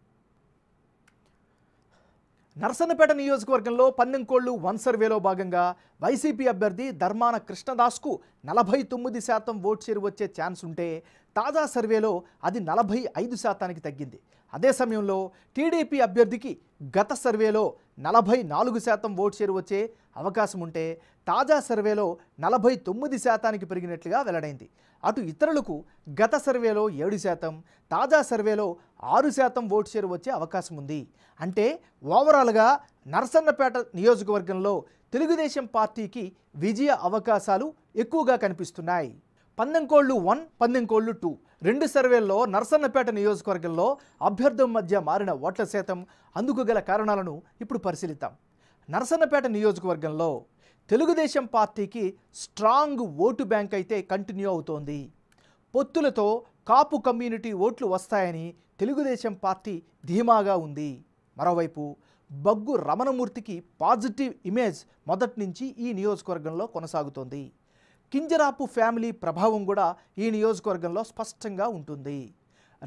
నర్సన్నపేట నియోజకవర్గంలో పన్నెంకోళ్లు వన్ సర్వేలో భాగంగా వైసీపీ అభ్యర్థి ధర్మాన కృష్ణదాస్కు నలభై తొమ్మిది శాతం ఓట్ చేరు వచ్చే ఛాన్స్ ఉంటే తాజా సర్వేలో అది నలభై ఐదు శాతానికి తగ్గింది అదే సమయంలో టీడీపీ అభ్యర్థికి గత సర్వేలో నలభై నాలుగు శాతం ఓటు షేర్ వచ్చే అవకాశం ఉంటే తాజా సర్వేలో నలభై తొమ్మిది శాతానికి పెరిగినట్లుగా వెల్లడైంది అటు ఇతరులకు గత సర్వేలో ఏడు శాతం తాజా సర్వేలో ఆరు శాతం ఓటు షేర్ వచ్చే అవకాశం ఉంది అంటే ఓవరాల్గా నరసన్నపేట నియోజకవర్గంలో తెలుగుదేశం పార్టీకి విజయ అవకాశాలు ఎక్కువగా కనిపిస్తున్నాయి పందెంకోళ్ళు వన్ పందెంకోళ్ళు టూ రెండు సర్వేల్లో నర్సన్నపేట నియోజకవర్గంలో అభ్యర్థుల మధ్య మారిన ఓట్ల శాతం అందుకు గల కారణాలను ఇప్పుడు పరిశీలిద్దాం నర్సన్నపేట నియోజకవర్గంలో తెలుగుదేశం పార్టీకి స్ట్రాంగ్ ఓటు బ్యాంక్ అయితే కంటిన్యూ అవుతోంది పొత్తులతో కాపు కమ్యూనిటీ ఓట్లు వస్తాయని తెలుగుదేశం పార్టీ ధీమాగా ఉంది మరోవైపు బగ్గు రమణమూర్తికి పాజిటివ్ ఇమేజ్ మొదటి నుంచి ఈ నియోజకవర్గంలో కొనసాగుతోంది కింజరాపు ఫ్యామిలీ ప్రభావం కూడా ఈ నియోజకవర్గంలో స్పష్టంగా ఉంటుంది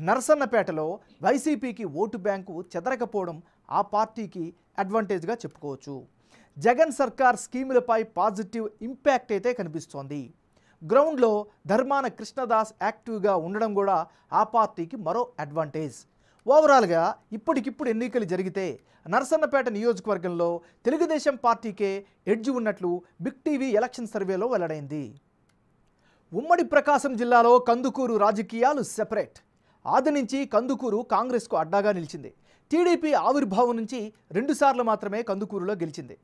నరసన్నపేటలో వైసీపీకి ఓటు బ్యాంకు చెదరకపోవడం ఆ పార్టీకి అడ్వాంటేజ్గా చెప్పుకోవచ్చు జగన్ సర్కార్ స్కీములపై పాజిటివ్ ఇంపాక్ట్ అయితే కనిపిస్తోంది గ్రౌండ్లో ధర్మాన కృష్ణదాస్ యాక్టివ్గా ఉండడం కూడా ఆ పార్టీకి మరో అడ్వాంటేజ్ ఓవరాల్గా ఇప్పటికిప్పుడు ఎన్నికలు జరిగితే నరసన్నపేట నియోజకవర్గంలో తెలుగుదేశం పార్టీకే ఎడ్జ్ ఉన్నట్లు బిగ్ టీవీ ఎలక్షన్ సర్వేలో వెల్లడైంది ఉమ్మడి ప్రకాశం జిల్లాలో కందుకూరు రాజకీయాలు సెపరేట్ ఆది నుంచి కందుకూరు కాంగ్రెస్కు అడ్డాగా నిలిచింది టీడీపీ ఆవిర్భావం నుంచి రెండుసార్లు మాత్రమే కందుకూరులో గెలిచింది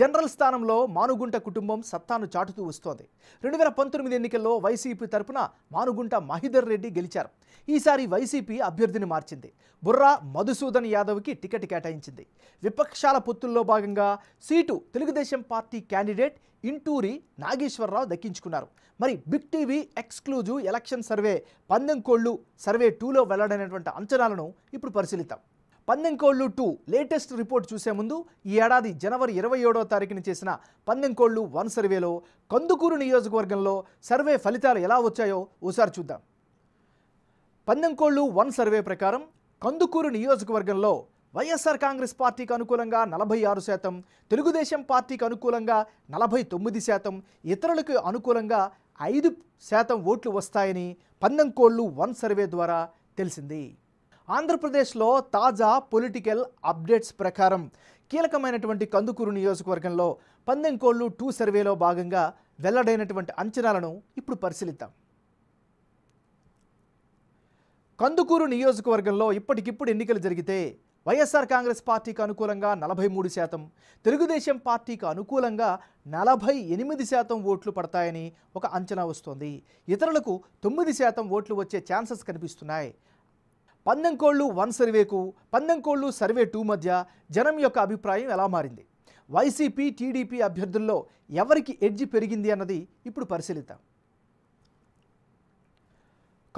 జనరల్ స్థానంలో మానుగుంట కుటుంబం సత్తాను చాటుతూ వస్తోంది రెండు వేల పంతొమ్మిది ఎన్నికల్లో వైసీపీ తరపున మానుగుంట మహిధర్ రెడ్డి గెలిచారు ఈసారి వైసీపీ అభ్యర్థిని మార్చింది బుర్రా మధుసూదన్ యాదవ్కి టికెట్ కేటాయించింది విపక్షాల పొత్తుల్లో భాగంగా seat Telugu Desam party candidate Inturi Nageswara Rao దక్కించుకున్నారు మరి big TV exclusive election survey పందెం కోళ్ళు సర్వే టూలో వెల్లడైనటువంటి అంచనాలను ఇప్పుడు పరిశీలిద్దాం పందెంకోళ్ళు టూ లేటెస్ట్ రిపోర్ట్ చూసే ముందు ఈ ఏడాది జనవరి ఇరవై ఏడవ తారీఖున చేసిన పందెంకోళ్ళు వన్ సర్వేలో కందుకూరు నియోజకవర్గంలో సర్వే ఫలితాలు ఎలా వచ్చాయో ఓసారి చూద్దాం పందెంకోళ్ళు వన్ సర్వే ప్రకారం కందుకూరు నియోజకవర్గంలో వైఎస్ఆర్ కాంగ్రెస్ పార్టీకి అనుకూలంగా నలభై ఆరు శాతం తెలుగుదేశం పార్టీకి అనుకూలంగా నలభై తొమ్మిది శాతం ఇతరులకు అనుకూలంగా ఐదు శాతం ఓట్లు వస్తాయని పందెంకోళ్ళు వన్ సర్వే ద్వారా తెలిసింది ఆంధ్రప్రదేశ్లో తాజా పొలిటికల్ అప్డేట్స్ ప్రకారం కీలకమైనటువంటి కందుకూరు నియోజకవర్గంలో పందెంకోళ్ళు టూ సర్వేలో భాగంగా వెల్లడైనటువంటి అంచనాలను ఇప్పుడు పరిశీలిద్దాం కందుకూరు నియోజకవర్గంలో ఇప్పటికిప్పుడు ఎన్నికలు జరిగితే వైఎస్ఆర్ కాంగ్రెస్ పార్టీకి అనుకూలంగా నలభై మూడు శాతం తెలుగుదేశం పార్టీకి అనుకూలంగా నలభై ఎనిమిది శాతం ఓట్లు పడతాయని ఒక అంచనా వస్తోంది ఇతరులకు తొమ్మిది శాతం ఓట్లు వచ్చే ఛాన్సెస్ కనిపిస్తున్నాయి కోళ్ళు వన్ సర్వేకు కోళ్ళు సర్వే టూ మధ్య జనం యొక్క అభిప్రాయం ఎలా మారింది వైసీపీ టీడీపీ అభ్యర్థుల్లో ఎవరికి ఎడ్జి పెరిగింది అన్నది ఇప్పుడు పరిశీలిద్దాం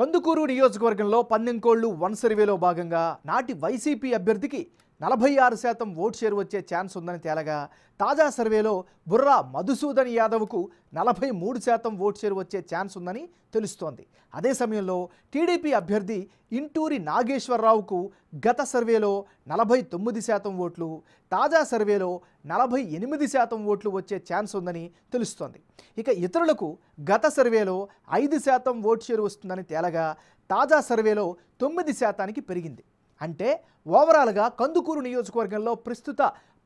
కందుకూరు నియోజకవర్గంలో కోళ్ళు వన్ సర్వేలో భాగంగా నాటి వైసీపీ అభ్యర్థికి నలభై ఆరు శాతం ఓట్ షేర్ వచ్చే ఛాన్స్ ఉందని తేలగా తాజా సర్వేలో బుర్రా మధుసూదన్ యాదవ్కు నలభై మూడు శాతం ఓట్ షేర్ వచ్చే ఛాన్స్ ఉందని తెలుస్తోంది అదే సమయంలో టీడీపీ అభ్యర్థి ఇంటూరి నాగేశ్వరరావుకు గత సర్వేలో నలభై తొమ్మిది శాతం ఓట్లు తాజా సర్వేలో నలభై ఎనిమిది శాతం ఓట్లు వచ్చే ఛాన్స్ ఉందని తెలుస్తోంది ఇక ఇతరులకు గత సర్వేలో ఐదు శాతం ఓట్ షేర్ వస్తుందని తేలగా తాజా సర్వేలో తొమ్మిది శాతానికి పెరిగింది అంటే ఓవరాల్గా కందుకూరు నియోజకవర్గంలో ప్రస్తుత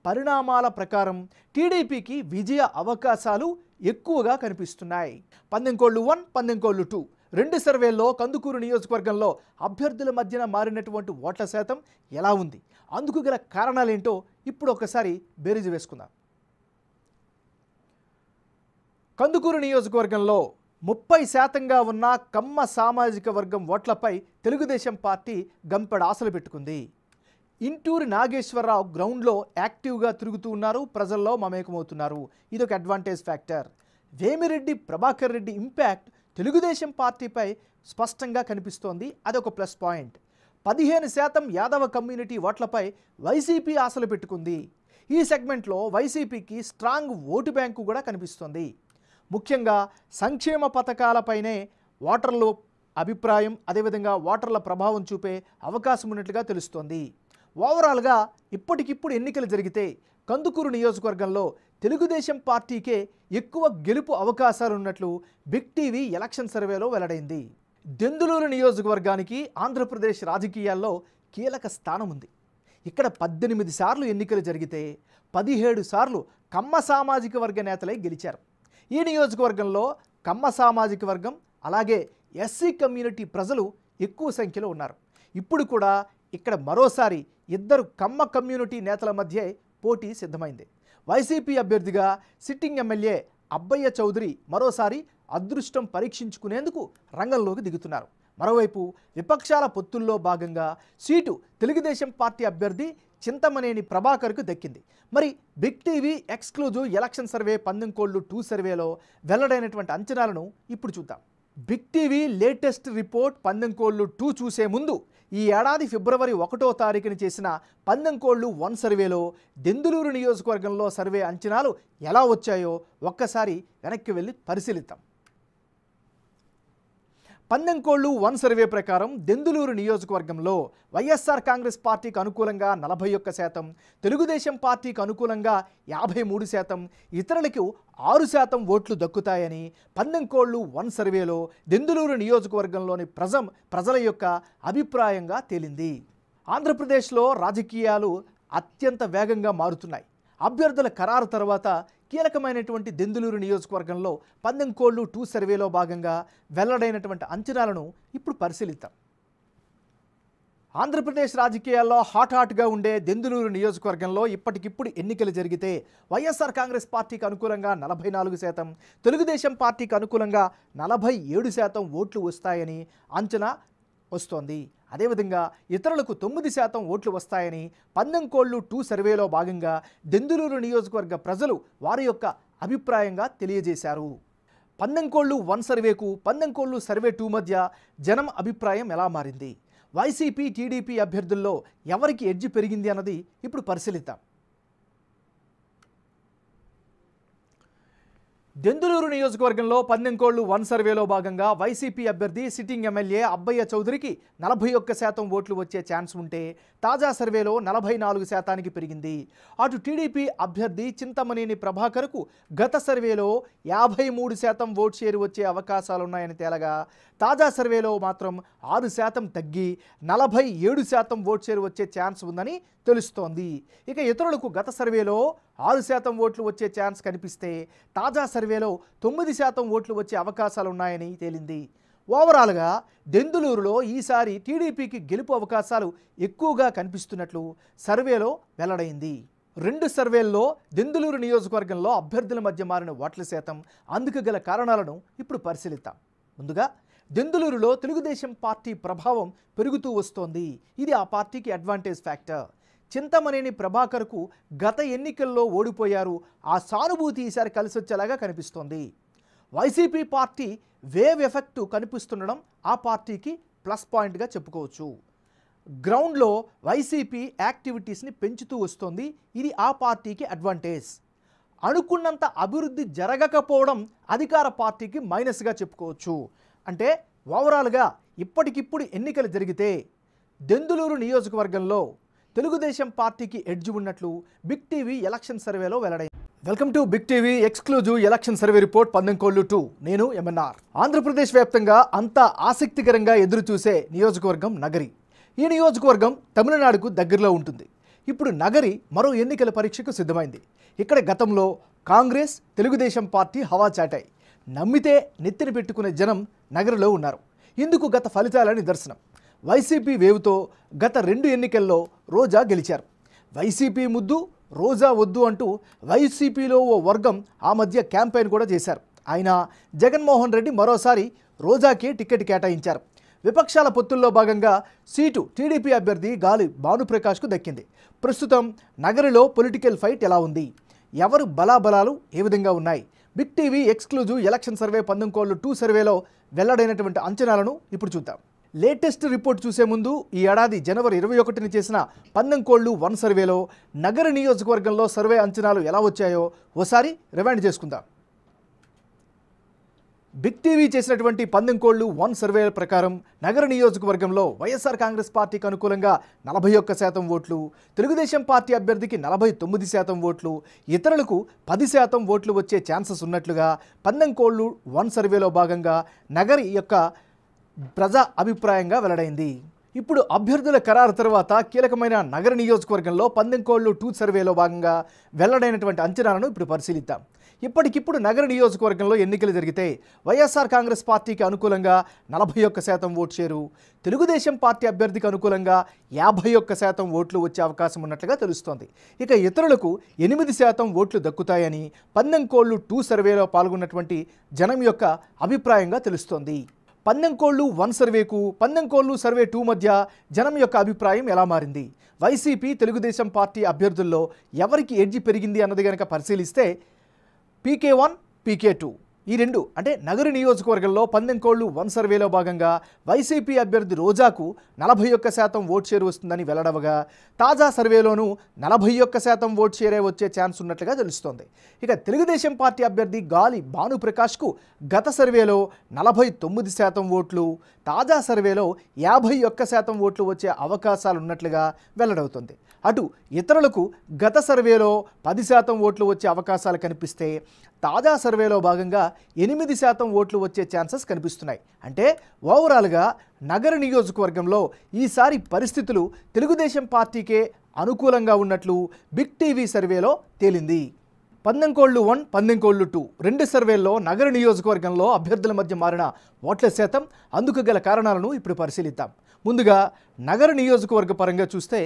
పరిణామాల ప్రకారం టీడీపీకి విజయ అవకాశాలు ఎక్కువగా కనిపిస్తున్నాయి పందెంకోళ్ళు వన్ పందెంకోళ్ళు టూ రెండు సర్వేల్లో కందుకూరు నియోజకవర్గంలో అభ్యర్థుల మధ్యన మారినటువంటి ఓట్ల శాతం ఎలా ఉంది అందుకు గల కారణాలేంటో ఇప్పుడు ఒకసారి బేరీజు వేసుకుందాం కందుకూరు నియోజకవర్గంలో ముప్పై శాతంగా ఉన్న కమ్మ సామాజిక వర్గం ఓట్లపై తెలుగుదేశం పార్టీ గంపెడ ఆశలు పెట్టుకుంది ఇంటూరు నాగేశ్వరరావు గ్రౌండ్లో యాక్టివ్గా తిరుగుతూ ఉన్నారు ప్రజల్లో మమేకమవుతున్నారు ఇదొక advantage factor Vemireddy Prabhakar Reddy impact Telugu Desam పార్టీపై స్పష్టంగా కనిపిస్తోంది అదొక ప్లస్ పాయింట్ పదిహేను శాతం యాదవ కమ్యూనిటీ ఓట్లపై వైసీపీ ఆశలు పెట్టుకుంది ఈ సెగ్మెంట్లో వైసీపీకి స్ట్రాంగ్ ఓటు బ్యాంకు కూడా కనిపిస్తోంది ముఖ్యంగా సంక్షేమ పథకాలపైనే ఓటర్లు అభిప్రాయం అదేవిధంగా ఓటర్ల ప్రభావం చూపే అవకాశం ఉన్నట్లుగా తెలుస్తోంది ఓవరాల్గా ఇప్పటికిప్పుడు ఎన్నికలు జరిగితే కందుకూరు నియోజకవర్గంలో తెలుగుదేశం పార్టీకే ఎక్కువ గెలుపు అవకాశాలు ఉన్నట్లు బిగ్ టీవీ ఎలక్షన్ సర్వేలో వెల్లడైంది దెందులూరు నియోజకవర్గానికి ఆంధ్రప్రదేశ్ రాజకీయాల్లో కీలక స్థానం ఉంది ఇక్కడ పద్దెనిమిది సార్లు ఎన్నికలు జరిగితే పదిహేడు సార్లు కమ్మ సామాజిక వర్గ నేతలై గెలిచారు ఈ నియోజకవర్గంలో కమ్మ సామాజిక వర్గం అలాగే ఎస్సీ కమ్యూనిటీ ప్రజలు ఎక్కువ సంఖ్యలో ఉన్నారు ఇప్పుడు కూడా ఇక్కడ మరోసారి ఇద్దరు కమ్మ కమ్యూనిటీ నేతల మధ్య పోటీ సిద్ధమైంది వైసీపీ అభ్యర్థిగా సిట్టింగ్ ఎమ్మెల్యే అబ్బయ్య చౌదరి మరోసారి అదృష్టం పరీక్షించుకునేందుకు రంగంలోకి దిగుతున్నారు మరోవైపు విపక్షాల పొత్తుల్లో భాగంగా సీటు తెలుగుదేశం పార్టీ అభ్యర్థి చింతమనేని ప్రభాకర్కు దక్కింది మరి big TV exclusive election survey పందెంకోళ్ళు two సర్వేలో వెల్లడైనటువంటి అంచనాలను ఇప్పుడు చూద్దాం big TV latest report పందెంకోళ్ళు two చూసే ముందు ఈ ఏడాది ఫిబ్రవరి ఒకటో తారీఖున చేసిన పందెంకోళ్ళు వన్ సర్వేలో దెందులూరు నియోజకవర్గంలో సర్వే అంచనాలు ఎలా వచ్చాయో ఒక్కసారి వెనక్కి వెళ్ళి పరిశీలిద్దాం పందెంకోళ్లు వన్ సర్వే ప్రకారం దెందులూరు నియోజకవర్గంలో వైఎస్ఆర్ కాంగ్రెస్ పార్టీకి అనుకూలంగా నలభై ఒక్క శాతం తెలుగుదేశం పార్టీకి అనుకూలంగా యాభై మూడు శాతం ఇతరులకు ఆరు శాతం ఓట్లు దక్కుతాయని పందెంకోళ్లు వన్ సర్వేలో దెందులూరు నియోజకవర్గంలోని ప్రజం ప్రజల యొక్క అభిప్రాయంగా తేలింది ఆంధ్రప్రదేశ్లో రాజకీయాలు అత్యంత వేగంగా మారుతున్నాయి అభ్యర్థుల ఖరారు తర్వాత కీలకమైనటువంటి దెందులూరు నియోజకవర్గంలో పందెం టూ సర్వేలో భాగంగా వెల్లడైనటువంటి అంచనాలను ఇప్పుడు పరిశీలిద్దాం ఆంధ్రప్రదేశ్ రాజకీయాల్లో హాట్ హాట్గా ఉండే దెందులూరు నియోజకవర్గంలో ఇప్పటికిప్పుడు ఎన్నికలు జరిగితే వైఎస్ఆర్ కాంగ్రెస్ పార్టీకి అనుకూలంగా నలభై నాలుగు శాతం తెలుగుదేశం పార్టీకి అనుకూలంగా నలభై ఏడు శాతం ఓట్లు వస్తాయని అంచనా వస్తోంది అదేవిధంగా ఇతరులకు తొమ్మిది శాతం ఓట్లు వస్తాయని పందెంకోళ్ళు టూ సర్వేలో భాగంగా దెందులూరు నియోజకవర్గ ప్రజలు వారి యొక్క అభిప్రాయంగా తెలియజేశారు పందెంకోళ్ళు వన్ సర్వేకు పందెంకోళ్ళు సర్వే టూ మధ్య జనం అభిప్రాయం ఎలా మారింది వైసీపీ టీడీపీ అభ్యర్థుల్లో ఎవరికి ఎడ్జి పెరిగింది అన్నది ఇప్పుడు పరిశీలిద్దాం దెందులూరు నియోజకవర్గంలో పందెంకోళ్లు వన్ సర్వేలో భాగంగా వైసీపీ అభ్యర్థి సిట్టింగ్ ఎమ్మెల్యే అబ్బయ్య చౌదరికి నలభై ఒక్క శాతం ఓట్లు వచ్చే ఛాన్స్ ఉంటే తాజా సర్వేలో నలభై నాలుగు శాతానికి పెరిగింది అటు టీడీపీ అభ్యర్థి చింతమనేని ప్రభాకర్కు గత సర్వేలో యాభై మూడు శాతం ఓట్ షేర్ వచ్చే అవకాశాలున్నాయని తేలగా తాజా సర్వేలో మాత్రం ఆరు శాతం తగ్గి నలభై ఏడు శాతం ఓట్ షేర్ వచ్చే ఛాన్స్ ఉందని తెలుస్తోంది ఇక ఇతరులకు గత సర్వేలో ఆరు శాతం ఓట్లు వచ్చే ఛాన్స్ కనిపిస్తే తాజా సర్వేలో తొమ్మిది శాతం ఓట్లు వచ్చే అవకాశాలు ఉన్నాయని తేలింది ఓవరాల్గా దెందులూరులో ఈసారి టీడీపీకి గెలుపు అవకాశాలు ఎక్కువగా కనిపిస్తున్నట్లు సర్వేలో వెల్లడైంది రెండు సర్వేల్లో దెందులూరు నియోజకవర్గంలో అభ్యర్థుల మధ్య మారిన ఓట్ల శాతం అందుకు గల కారణాలను ఇప్పుడు పరిశీలిద్దాం ముందుగా దెందులూరులో తెలుగుదేశం పార్టీ ప్రభావం పెరుగుతూ వస్తోంది ఇది ఆ పార్టీకి అడ్వాంటేజ్ ఫ్యాక్టర్ చింతమనేని ప్రభాకర్కు గత ఎన్నికల్లో ఓడిపోయారు ఆ సానుభూతి ఈసారి కలిసొచ్చేలాగా కనిపిస్తోంది వైసీపీ పార్టీ వేవ్ ఎఫెక్ట్ కనిపిస్తుండడం ఆ పార్టీకి ప్లస్ పాయింట్గా చెప్పుకోవచ్చు గ్రౌండ్లో వైసీపీ యాక్టివిటీస్ని పెంచుతూ వస్తోంది ఇది ఆ పార్టీకి అడ్వాంటేజ్ అనుకున్నంత అభివృద్ధి జరగకపోవడం అధికార పార్టీకి మైనస్గా చెప్పుకోవచ్చు అంటే ఓవరాల్గా ఇప్పటికిప్పుడు ఎన్నికలు జరిగితే దెందులూరు నియోజకవర్గంలో తెలుగుదేశం పార్టీకి ఎడ్జ్ ఉన్నట్లు బిగ్ టీవీ ఎలక్షన్ సర్వేలో వెల్లడైంది welcome to big TV exclusive election survey report పందెంకోళ్ళు two నేను ఎంఎన్ఆర్ ఆంధ్రప్రదేశ్ వ్యాప్తంగా అంతా ఆసక్తికరంగా ఎదురుచూసే నియోజకవర్గం నగరి ఈ నియోజకవర్గం తమిళనాడుకు దగ్గరలో ఉంటుంది ఇప్పుడు నగరి మరో ఎన్నికల పరీక్షకు సిద్ధమైంది ఇక్కడ గతంలో కాంగ్రెస్ తెలుగుదేశం పార్టీ హవా చాటాయి నమ్మితే నెత్తిన పెట్టుకునే జనం నగరంలో ఉన్నారు ఇందుకు గత ఫలితాల నిదర్శనం వైసీపీ వేవుతో గత రెండు ఎన్నికల్లో రోజా గెలిచారు వైసీపీ ముద్దు రోజా వద్దు అంటూ వైసీపీలో ఓ వర్గం ఆ మధ్య క్యాంపెయిన్ కూడా చేశారు ఆయన జగన్మోహన్ రెడ్డి మరోసారి రోజాకే టికెట్ కేటాయించారు విపక్షాల పొత్తుల్లో భాగంగా సీటు టీడీపీ అభ్యర్థి గాలి భానుప్రకాష్కు దక్కింది ప్రస్తుతం నగరిలో పొలిటికల్ ఫైట్ ఎలా ఉంది ఎవరు బలాబలాలు ఏ విధంగా ఉన్నాయి big TV exclusive election survey పందెంకోళ్ళు two సర్వేలో వెల్లడైనటువంటి అంచనాలను ఇప్పుడు చూద్దాం లేటెస్ట్ రిపోర్ట్ చూసే ముందు ఈ ఏడాది జనవరి ఇరవై ఒకటిని చేసిన పందెంకోళ్ళు వన్ సర్వేలో నగర నియోజకవర్గంలో సర్వే అంచనాలు ఎలా వచ్చాయో ఓసారి రివైండ్ చేసుకుందాం బిగ్ టీవీ చేసినటువంటి పందెంకోళ్లు వన్ సర్వే ప్రకారం నగర నియోజకవర్గంలో వైఎస్ఆర్ కాంగ్రెస్ పార్టీకి అనుకూలంగా నలభై ఒక్క శాతం ఓట్లు తెలుగుదేశం పార్టీ అభ్యర్థికి నలభై తొమ్మిది శాతం ఓట్లు ఇతరులకు పది శాతం ఓట్లు వచ్చే ఛాన్సెస్ ఉన్నట్లుగా పందెంకోళ్లు వన్ సర్వేలో భాగంగా నగర్ యొక్క ప్రజా అభిప్రాయంగా వెల్లడైంది ఇప్పుడు అభ్యర్థుల ఖరారు తర్వాత కీలకమైన నగర నియోజకవర్గంలో పందెంకోళ్లు టూ సర్వేలో భాగంగా వెల్లడైనటువంటి అంచనాలను ఇప్పుడు పరిశీలిద్దాం ఇప్పటికిప్పుడు నగర నియోజకవర్గంలో ఎన్నికలు జరిగితే వైఎస్ఆర్ కాంగ్రెస్ పార్టీకి అనుకూలంగా నలభై ఒక్క శాతం ఓటు చేరు తెలుగుదేశం పార్టీ అభ్యర్థికి అనుకూలంగా యాభై ఒక్క శాతం ఓట్లు వచ్చే అవకాశం ఉన్నట్లుగా తెలుస్తోంది ఇక ఇతరులకు ఎనిమిది శాతం ఓట్లు దక్కుతాయని పందెంకోళ్లు టూ సర్వేలో పాల్గొన్నటువంటి జనం యొక్క అభిప్రాయంగా తెలుస్తోంది పందెంకోళ్ళు వన్ సర్వేకు పందెంకోళ్ళు సర్వే టూ మధ్య జనం యొక్క అభిప్రాయం ఎలా మారింది వైసీపీ తెలుగుదేశం పార్టీ అభ్యర్థుల్లో ఎవరికి ఎడ్జి పెరిగింది అన్నది కనుక పరిశీలిస్తే పీకే వన్ పీకే టూ ఈ రెండు అంటే నగర నియోజకవర్గంలో పందెంకోళ్లు వన్ సర్వేలో భాగంగా వైసీపీ అభ్యర్థి రోజాకు నలభై ఒక్క శాతం ఓట్ షేర్ వస్తుందని వెల్లడవగా తాజా సర్వేలోనూ నలభై ఒక్క శాతం ఓట్ షేరే వచ్చే ఛాన్స్ ఉన్నట్లుగా తెలుస్తోంది ఇక తెలుగుదేశం పార్టీ అభ్యర్థి గాలి భానుప్రకాష్కు గత సర్వేలో నలభై తొమ్మిది శాతం ఓట్లు తాజా సర్వేలో యాభై ఒక్క శాతం ఓట్లు వచ్చే అవకాశాలున్నట్లుగా వెల్లడవుతుంది అటు ఇతరులకు గత సర్వేలో పది శాతం ఓట్లు వచ్చే అవకాశాలు కనిపిస్తే తాజా సర్వేలో భాగంగా ఎనిమిది శాతం ఓట్లు వచ్చే ఛాన్సెస్ కనిపిస్తున్నాయి అంటే ఓవరాల్గా నగర నియోజకవర్గంలో ఈసారి పరిస్థితులు తెలుగుదేశం పార్టీకే అనుకూలంగా ఉన్నట్లు బిగ్ టీవీ సర్వేలో తేలింది పందెంకోళ్ళు వన్ పందెంకోళ్ళు టూ రెండు సర్వేల్లో నగర నియోజకవర్గంలో అభ్యర్థుల మధ్య మారిన ఓట్ల శాతం అందుకు గల కారణాలను ఇప్పుడు పరిశీలిద్దాం ముందుగా నగర నియోజకవర్గ పరంగా చూస్తే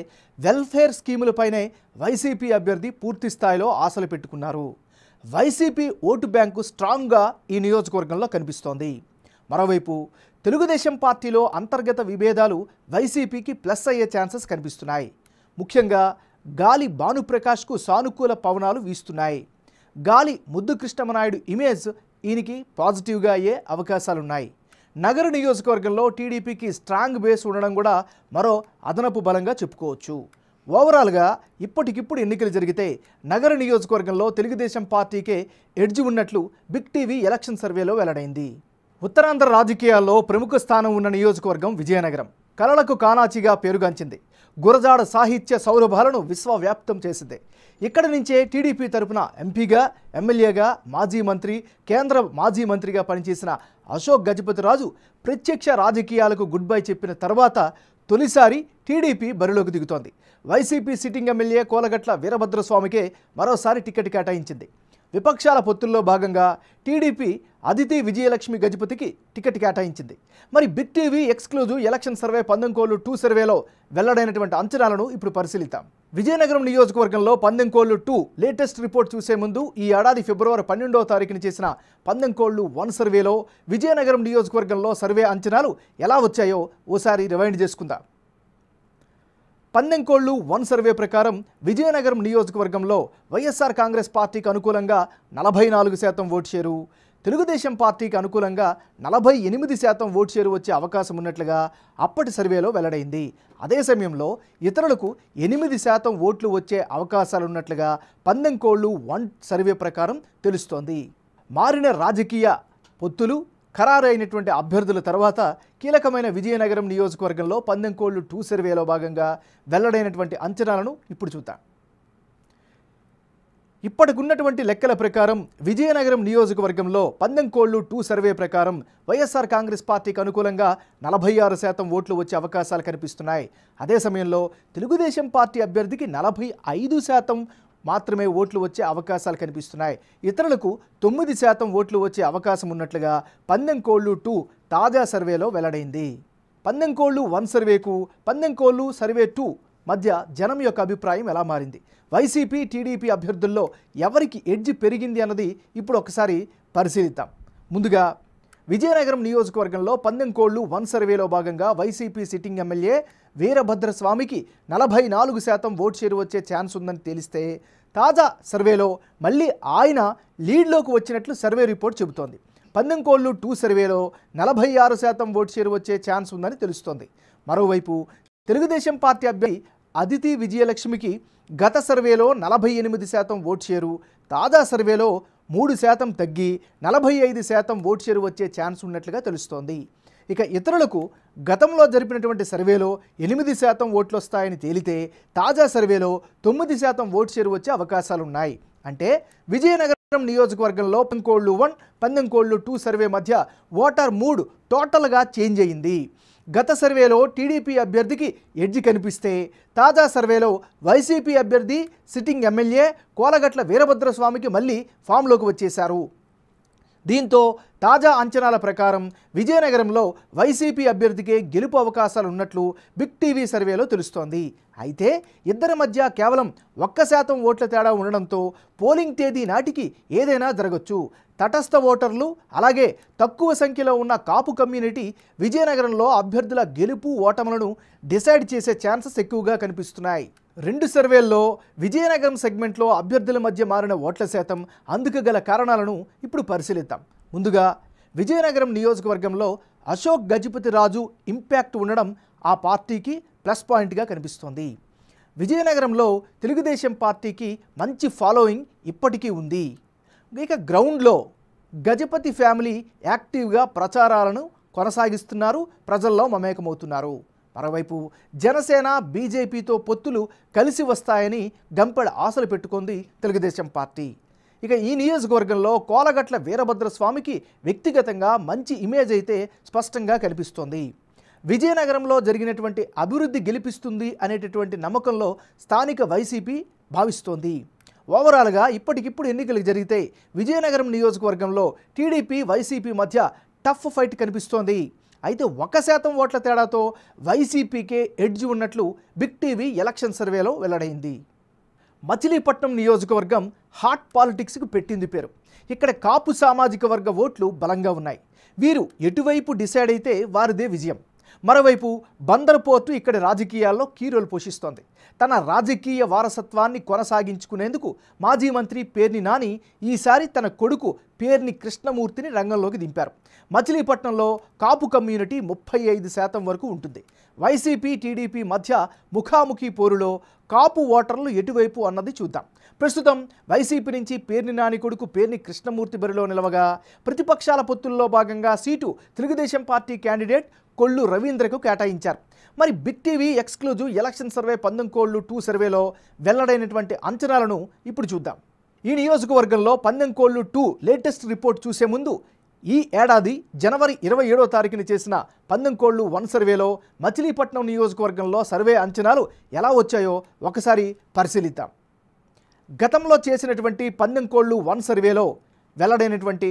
వెల్ఫేర్ స్కీములపైనే వైసీపీ అభ్యర్థి పూర్తి స్థాయిలో ఆశలు పెట్టుకున్నారు వైసీపీ ఓటు బ్యాంకు స్ట్రాంగ్గా ఈ నియోజకవర్గంలో కనిపిస్తోంది మరోవైపు తెలుగుదేశం పార్టీలో అంతర్గత విభేదాలు వైసీపీకి ప్లస్ అయ్యే ఛాన్సెస్ కనిపిస్తున్నాయి ముఖ్యంగా గాలి భానుప్రకాష్కు సానుకూల పవనాలు వీస్తున్నాయి గాలి ముద్దు కృష్ణమనాయుడు ఇమేజ్ ఈయనకి పాజిటివ్గా అయ్యే అవకాశాలున్నాయి నగర నియోజకవర్గంలో టీడీపీకి స్ట్రాంగ్ బేస్ ఉండడం కూడా మరో అదనపు బలంగా చెప్పుకోవచ్చు ఓవరాల్గా ఇప్పటికిప్పుడు ఎన్నికలు జరిగితే నగర నియోజకవర్గంలో తెలుగుదేశం పార్టీకే ఎడ్జి ఉన్నట్లు బిగ్ టీవీ ఎలక్షన్ సర్వేలో వెల్లడైంది ఉత్తరాంధ్ర రాజకీయాల్లో ప్రముఖ స్థానం ఉన్న నియోజకవర్గం విజయనగరం కళలకు కానాచిగా పేరుగాంచింది గురజాడ సాహిత్య సౌరభాలను విశ్వవ్యాప్తం చేసింది ఇక్కడి నుంచే టీడీపీ తరపున ఎంపీగా ఎమ్మెల్యేగా మాజీ మంత్రి కేంద్ర మాజీ మంత్రిగా పనిచేసిన అశోక్ గజపతిరాజు ప్రత్యక్ష రాజకీయాలకు గుడ్ బై చెప్పిన తర్వాత తొలిసారి టీడీపీ బరిలోకి దిగుతోంది వైసీపీ సిట్టింగ్ ఎమ్మెల్యే కోలగట్ల వీరభద్రస్వామికే మరోసారి టికెట్ కేటాయించింది విపక్షాల పొత్తుల్లో భాగంగా టీడీపీ అదితి విజయలక్ష్మి గజపతికి టికెట్ కేటాయించింది మరి big TV exclusive election survey పందెంకోళ్లు టూ సర్వేలో వెల్లడైనటువంటి అంచనాలను ఇప్పుడు పరిశీలిద్దాం విజయనగరం నియోజకవర్గంలో పందెంకోళ్లు టూ లేటెస్ట్ రిపోర్ట్ చూసే ముందు ఈ ఏడాది ఫిబ్రవరి పన్నెండవ తారీఖున చేసిన పందెంకోళ్లు వన్ సర్వేలో విజయనగరం నియోజకవర్గంలో సర్వే అంచనాలు ఎలా వచ్చాయో ఓసారి రివైండ్ చేసుకుందాం పందెంకోళ్లు వన్ సర్వే ప్రకారం విజయనగరం నియోజకవర్గంలో వైఎస్ఆర్ కాంగ్రెస్ పార్టీకి అనుకూలంగా నలభై నాలుగు శాతం ఓటు షేరు తెలుగుదేశం పార్టీకి అనుకూలంగా నలభై ఎనిమిది శాతం ఓటు షేరు వచ్చే అవకాశం ఉన్నట్లుగా అప్పటి సర్వేలో వెల్లడైంది అదే సమయంలో ఇతరులకు ఎనిమిది శాతం ఓట్లు వచ్చే అవకాశాలున్నట్లుగా పందెంకోళ్లు వన్ సర్వే ప్రకారం తెలుస్తోంది మారిన రాజకీయ పొత్తులు ఖరారైనటువంటి అభ్యర్థుల తర్వాత కీలకమైన విజయనగరం నియోజకవర్గంలో పందెంకోళ్లు టూ సర్వేలో భాగంగా వెల్లడైనటువంటి అంచనాలను ఇప్పుడు చూద్దాం ఇప్పటికున్నటువంటి లెక్కల ప్రకారం విజయనగరం నియోజకవర్గంలో పందెంకోళ్లు టూ సర్వే ప్రకారం వైఎస్ఆర్ కాంగ్రెస్ పార్టీకి అనుకూలంగా నలభై ఆరు శాతం ఓట్లు వచ్చే అవకాశాలు కనిపిస్తున్నాయి అదే సమయంలో తెలుగుదేశం పార్టీ అభ్యర్థికి నలభై ఐదు శాతం మాత్రమే ఓట్లు వచ్చే అవకాశాలు కనిపిస్తున్నాయి ఇతరులకు తొమ్మిది శాతం ఓట్లు వచ్చే అవకాశం ఉన్నట్లుగా పందెంకోళ్ళు టూ తాజా సర్వేలో వెల్లడైంది పందెంకోళ్ళు వన్ సర్వేకు పందెంకోళ్ళు సర్వే టూ మధ్య జనం యొక్క అభిప్రాయం ఎలా మారింది వైసీపీ టీడీపీ అభ్యర్థుల్లో ఎవరికి ఎడ్జి పెరిగింది అన్నది ఇప్పుడు ఒకసారి పరిశీలిద్దాం ముందుగా విజయనగరం నియోజకవర్గంలో పందెంకోళ్ళు వన్ సర్వేలో భాగంగా వైసీపీ సిట్టింగ్ ఎమ్మెల్యే వీరభద్రస్వామికి నలభై నాలుగు శాతం ఓటు షేర్ వచ్చే ఛాన్స్ ఉందని తెలిస్తే తాజా సర్వేలో మళ్ళీ ఆయన లీడ్లోకి వచ్చినట్లు సర్వే రిపోర్ట్ చెబుతోంది కోళ్ళు టూ సర్వేలో నలభై ఆరు శాతం ఓటు షేర్ వచ్చే ఛాన్స్ ఉందని తెలుస్తోంది మరోవైపు తెలుగుదేశం పార్టీ అభ్యర్థి అదితి విజయలక్ష్మికి గత సర్వేలో నలభై ఎనిమిది శాతం ఓటు షేరు తాజా సర్వేలో మూడు శాతం తగ్గి నలభై ఐదు శాతం ఓటు షేరు వచ్చే ఛాన్స్ ఉన్నట్లుగా తెలుస్తోంది ఇక ఇతరులకు గతంలో జరిపినటువంటి సర్వేలో ఎనిమిది శాతం ఓట్లు వస్తాయని తేలితే తాజా సర్వేలో తొమ్మిది శాతం ఓటు చేరు వచ్చే అవకాశాలున్నాయి అంటే విజయనగరం నియోజకవర్గంలో పందెంకోళ్ళు వన్ పందెంకోళ్ళు టూ సర్వే మధ్య ఓటర్ మూడ్ టోటల్గా చేంజ్ అయింది గత సర్వేలో టీడీపీ అభ్యర్థికి ఎడ్జి కనిపిస్తే తాజా సర్వేలో వైసీపీ అభ్యర్థి సిట్టింగ్ ఎమ్మెల్యే కోలగట్ల వీరభద్రస్వామికి మళ్ళీ ఫామ్లోకి వచ్చేశారు దీంతో తాజా అంచనాల ప్రకారం విజయనగరంలో వైసీపీ అభ్యర్థికే గెలుపు అవకాశాలు ఉన్నట్లు బిగ్ టీవీ సర్వేలో తెలుస్తోంది అయితే ఇద్దరి మధ్య కేవలం ఒక్క శాతం ఓట్ల తేడా ఉండడంతో పోలింగ్ తేదీ నాటికి ఏదైనా జరగచ్చు తటస్థ ఓటర్లు అలాగే తక్కువ సంఖ్యలో ఉన్న కాపు కమ్యూనిటీ విజయనగరంలో అభ్యర్థుల గెలుపు ఓటములను డిసైడ్ చేసే ఛాన్సెస్ ఎక్కువగా కనిపిస్తున్నాయి రెండు సర్వేల్లో విజయనగరం సెగ్మెంట్లో అభ్యర్థుల మధ్య మారిన ఓట్ల శాతం అందుకు గల కారణాలను ఇప్పుడు పరిశీలిద్దాం ముందుగా విజయనగరం నియోజకవర్గంలో అశోక్ గజపతి రాజు ఇంపాక్ట్ ఉండడం ఆ పార్టీకి ప్లస్ పాయింట్గా కనిపిస్తోంది విజయనగరంలో తెలుగుదేశం పార్టీకి మంచి ఫాలోయింగ్ ఇప్పటికీ ఉంది ఇక గ్రౌండ్లో గజపతి ఫ్యామిలీ యాక్టివ్గా ప్రచారాలను కొనసాగిస్తున్నారు ప్రజల్లో మమేకమవుతున్నారు మరోవైపు జనసేన బీజేపీతో పొత్తులు కలిసి వస్తాయని గంపెడ ఆశలు పెట్టుకుంది తెలుగుదేశం పార్టీ ఇక ఈ నియోజకవర్గంలో కోలగట్ల వీరభద్రస్వామికి వ్యక్తిగతంగా మంచి ఇమేజ్ అయితే స్పష్టంగా కనిపిస్తోంది విజయనగరంలో జరిగినటువంటి అభివృద్ధి గెలిపిస్తుంది అనేటటువంటి నమ్మకంలో స్థానిక వైసీపీ భావిస్తోంది ఓవరాల్గా ఇప్పటికిప్పుడు ఎన్నికలు జరిగితే విజయనగరం నియోజకవర్గంలో టీడీపీ వైసీపీ మధ్య టఫ్ ఫైట్ కనిపిస్తోంది అయితే ఒక శాతం ఓట్ల తేడాతో వైసీపీకే ఎడ్జ్ ఉన్నట్లు బిగ్ టీవీ ఎలక్షన్ సర్వేలో వెల్లడైంది మచిలీపట్నం నియోజకవర్గం హాట్ పాలిటిక్స్కు పెట్టింది పేరు ఇక్కడ కాపు సామాజిక వర్గ ఓట్లు బలంగా ఉన్నాయి వీరు ఎటువైపు డిసైడ్ అయితే వారిదే విజయం మరోవైపు బందర్ పోర్టు ఇక్కడి రాజకీయాల్లో కీరోలు పోషిస్తోంది తన రాజకీయ వారసత్వాన్ని కొనసాగించుకునేందుకు మాజీ మంత్రి పేర్ని నాని ఈసారి తన కొడుకు పేర్ని కృష్ణమూర్తిని రంగంలోకి దింపారు మచిలీపట్నంలో కాపు కమ్యూనిటీ ముప్పై ఐదు శాతం వరకు ఉంటుంది వైసీపీ టీడీపీ మధ్య ముఖాముఖి పోరులో కాపు ఓటర్లు ఎటువైపు అన్నది చూద్దాం ప్రస్తుతం వైసీపీ నుంచి పేర్ని నాని కొడుకు పేర్ని కృష్ణమూర్తి బరిలో నిలవగా ప్రతిపక్షాల పొత్తుల్లో భాగంగా seat Telugu Desam party candidate Kollu రవీంద్రకు కేటాయించారు మరి big TV exclusive election survey కోళ్లు టూ సర్వేలో వెల్లడైనటువంటి అంచనాలను ఇప్పుడు చూద్దాం ఈ నియోజకవర్గంలో కోళ్లు టూ లేటెస్ట్ రిపోర్ట్ చూసే ముందు ఈ ఏడాది జనవరి ఇరవై ఏడో తారీఖున చేసిన కోళ్ళు వన్ సర్వేలో మచిలీపట్నం నియోజకవర్గంలో సర్వే అంచనాలు ఎలా వచ్చాయో ఒకసారి పరిశీలిద్దాం గతంలో చేసినటువంటి పందెం కోళ్ళు వన్ సర్వేలో వెల్లడైనటువంటి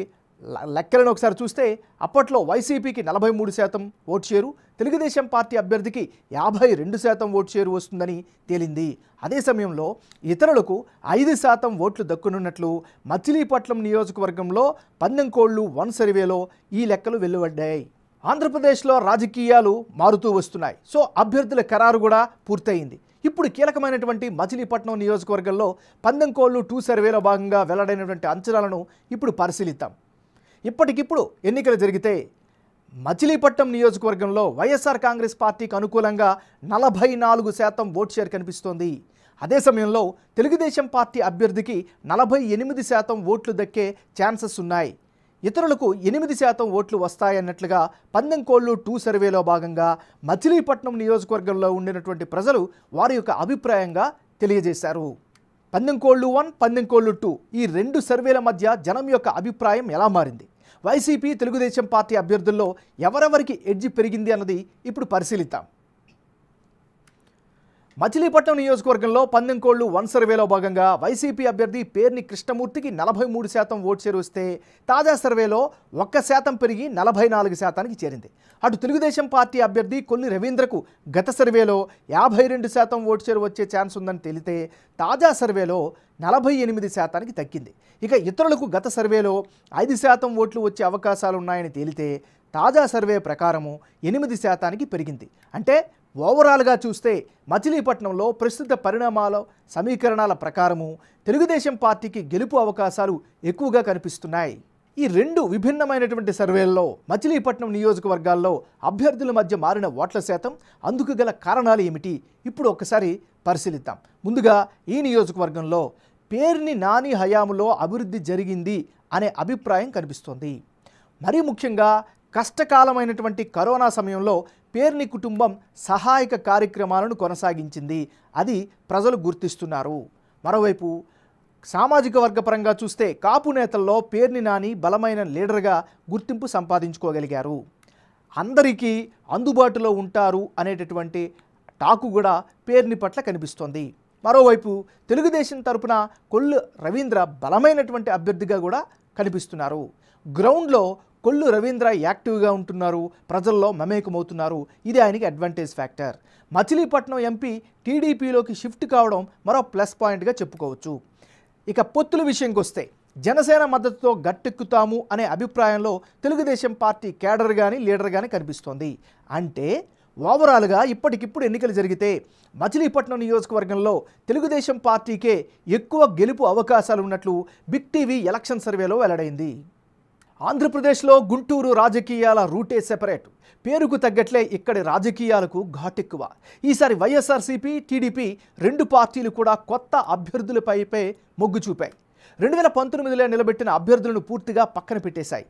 లెక్కలను ఒకసారి చూస్తే అప్పట్లో వైసీపీకి నలభై మూడు శాతం ఓటు షేరు తెలుగుదేశం పార్టీ అభ్యర్థికి యాభై రెండు శాతం ఓటు షేరు వస్తుందని తేలింది అదే సమయంలో ఇతరులకు ఐదు శాతం ఓట్లు దక్కునున్నట్లు మచిలీపట్నం నియోజకవర్గంలో కోళ్ళు వన్ సర్వేలో ఈ లెక్కలు వెలువడ్డాయి ఆంధ్రప్రదేశ్లో రాజకీయాలు మారుతూ వస్తున్నాయి సో అభ్యర్థుల ఖరారు కూడా పూర్తయింది ఇప్పుడు కీలకమైనటువంటి మచిలీపట్నం నియోజకవర్గంలో కోళ్ళు టూ సర్వేలో భాగంగా వెల్లడైనటువంటి అంచనాలను ఇప్పుడు పరిశీలిద్దాం ఇప్పటికిప్పుడు ఎన్నికలు జరిగితే మచిలీపట్నం నియోజకవర్గంలో వైఎస్ఆర్ కాంగ్రెస్ పార్టీకి అనుకూలంగా నలభై నాలుగు శాతం ఓట్ షేర్ కనిపిస్తోంది అదే సమయంలో తెలుగుదేశం పార్టీ అభ్యర్థికి నలభై ఎనిమిది శాతం ఓట్లు దక్కే ఛాన్సెస్ ఉన్నాయి ఇతరులకు ఎనిమిది శాతం ఓట్లు వస్తాయన్నట్లుగా పందెంకోళ్ళు టూ సర్వేలో భాగంగా మచిలీపట్నం నియోజకవర్గంలో ఉండినటువంటి ప్రజలు వారి యొక్క అభిప్రాయంగా తెలియజేశారు పందెంకోళ్ళు వన్ పందెంకోళ్ళు టూ ఈ రెండు సర్వేల మధ్య జనం యొక్క అభిప్రాయం ఎలా మారింది వైసీపీ తెలుగుదేశం పార్టీ అభ్యర్థుల్లో ఎవరెవరికి ఎడ్జి పెరిగింది అన్నది ఇప్పుడు పరిశీలిద్దాం మచిలీపట్నం నియోజకవర్గంలో పందెంకోళ్లు వన్ సర్వేలో భాగంగా వైసీపీ అభ్యర్థి పేర్ని కృష్ణమూర్తికి నలభై మూడు శాతం ఓటు చేరుస్తే తాజా సర్వేలో ఒక్క శాతం పెరిగి నలభై నాలుగు శాతానికి చేరింది అటు తెలుగుదేశం పార్టీ అభ్యర్థి కొల్లి రవీంద్రకు గత సర్వేలో యాభై రెండు శాతం ఓటు చేరు వచ్చే ఛాన్స్ ఉందని తెలితే తాజా సర్వేలో నలభై ఎనిమిది శాతానికి తగ్గింది ఇక ఇతరులకు గత సర్వేలో ఐదు శాతం ఓట్లు వచ్చే అవకాశాలు ఉన్నాయని తేలితే తాజా సర్వే ప్రకారము ఎనిమిది శాతానికి పెరిగింది అంటే ఓవరాల్గా చూస్తే మచిలీపట్నంలో ప్రస్తుత పరిణామాల సమీకరణాల ప్రకారము తెలుగుదేశం పార్టీకి గెలుపు అవకాశాలు ఎక్కువగా కనిపిస్తున్నాయి ఈ రెండు విభిన్నమైనటువంటి సర్వేల్లో మచిలీపట్నం నియోజకవర్గాల్లో అభ్యర్థుల మధ్య మారిన ఓట్ల శాతం అందుకు గల కారణాలు ఏమిటి ఇప్పుడు ఒక్కసారి పరిశీలిద్దాం ముందుగా ఈ నియోజకవర్గంలో పేరుని నాని హయాములో అభివృద్ధి జరిగింది అనే అభిప్రాయం కనిపిస్తోంది మరీ ముఖ్యంగా కష్టకాలమైనటువంటి కరోనా సమయంలో పేర్ని కుటుంబం సహాయక కార్యక్రమాలను కొనసాగించింది అది ప్రజలు గుర్తిస్తున్నారు మరోవైపు సామాజిక వర్గపరంగా చూస్తే కాపు నేతల్లో పేర్ని నాని బలమైన లీడర్గా గుర్తింపు సంపాదించుకోగలిగారు అందరికీ అందుబాటులో ఉంటారు అనేటటువంటి టాకు కూడా పేర్ని పట్ల కనిపిస్తోంది మరోవైపు తెలుగుదేశం తరపున కొల్లు రవీంద్ర బలమైనటువంటి అభ్యర్థిగా కూడా కనిపిస్తున్నారు గ్రౌండ్లో కొల్లు రవీంద్ర యాక్టివ్గా ఉంటున్నారు ప్రజల్లో మమేకమవుతున్నారు ఇది ఆయనకి అడ్వాంటేజ్ ఫ్యాక్టర్ మచిలీపట్నం ఎంపీ టీడీపీలోకి షిఫ్ట్ కావడం మరో ప్లస్ పాయింట్గా చెప్పుకోవచ్చు ఇక పొత్తుల విషయంకి వస్తే జనసేన మద్దతుతో గట్టెక్కుతాము అనే అభిప్రాయంలో తెలుగుదేశం పార్టీ కేడర్ కానీ లీడర్ కానీ కనిపిస్తోంది అంటే ఓవరాల్గా ఇప్పటికిప్పుడు ఎన్నికలు జరిగితే మచిలీపట్నం నియోజకవర్గంలో తెలుగుదేశం పార్టీకే ఎక్కువ గెలుపు అవకాశాలు ఉన్నట్లు బిగ్ టీవీ ఎలక్షన్ సర్వేలో వెల్లడైంది ఆంధ్రప్రదేశ్లో గుంటూరు రాజకీయాల రూటే సెపరేట్ పేరుకు తగ్గట్లే ఇక్కడి రాజకీయాలకు ఘాటెక్కువ ఈసారి వైఎస్ఆర్సీపీ టీడీపీ రెండు పార్టీలు కూడా కొత్త అభ్యర్థులపైపే మొగ్గు చూపాయి రెండు వేల పంతొమ్మిదిలో నిలబెట్టిన అభ్యర్థులను పూర్తిగా పక్కన పెట్టేశాయి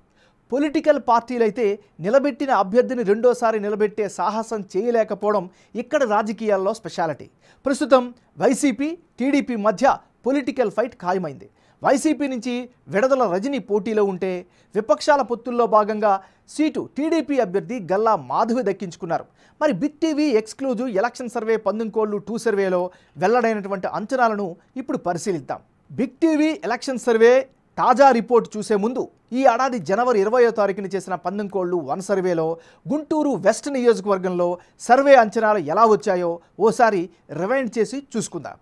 పొలిటికల్ పార్టీలైతే నిలబెట్టిన అభ్యర్థిని రెండోసారి నిలబెట్టే సాహసం చేయలేకపోవడం ఇక్కడ రాజకీయాల్లో స్పెషాలిటీ ప్రస్తుతం వైసీపీ టీడీపీ మధ్య పొలిటికల్ ఫైట్ ఖాయమైంది వైసీపీ నుంచి విడదల రజని పోటీలో ఉంటే విపక్షాల పొత్తుల్లో భాగంగా సీటు టీడీపీ అభ్యర్థి గల్లా మాధవి దక్కించుకున్నారు మరి big TV exclusive election survey పందుంకోళ్లు టూ సర్వేలో వెల్లడైనటువంటి అంచనాలను ఇప్పుడు పరిశీలిద్దాం బిగ్ టీవీ ఎలక్షన్ సర్వే తాజా రిపోర్ట్ చూసే ముందు ఈ ఏడాది జనవరి ఇరవయో తారీఖున చేసిన పందెంకోళ్లు వన్ సర్వేలో గుంటూరు వెస్ట్ నియోజకవర్గంలో సర్వే అంచనాలు ఎలా వచ్చాయో ఓసారి రివైండ్ చేసి చూసుకుందాం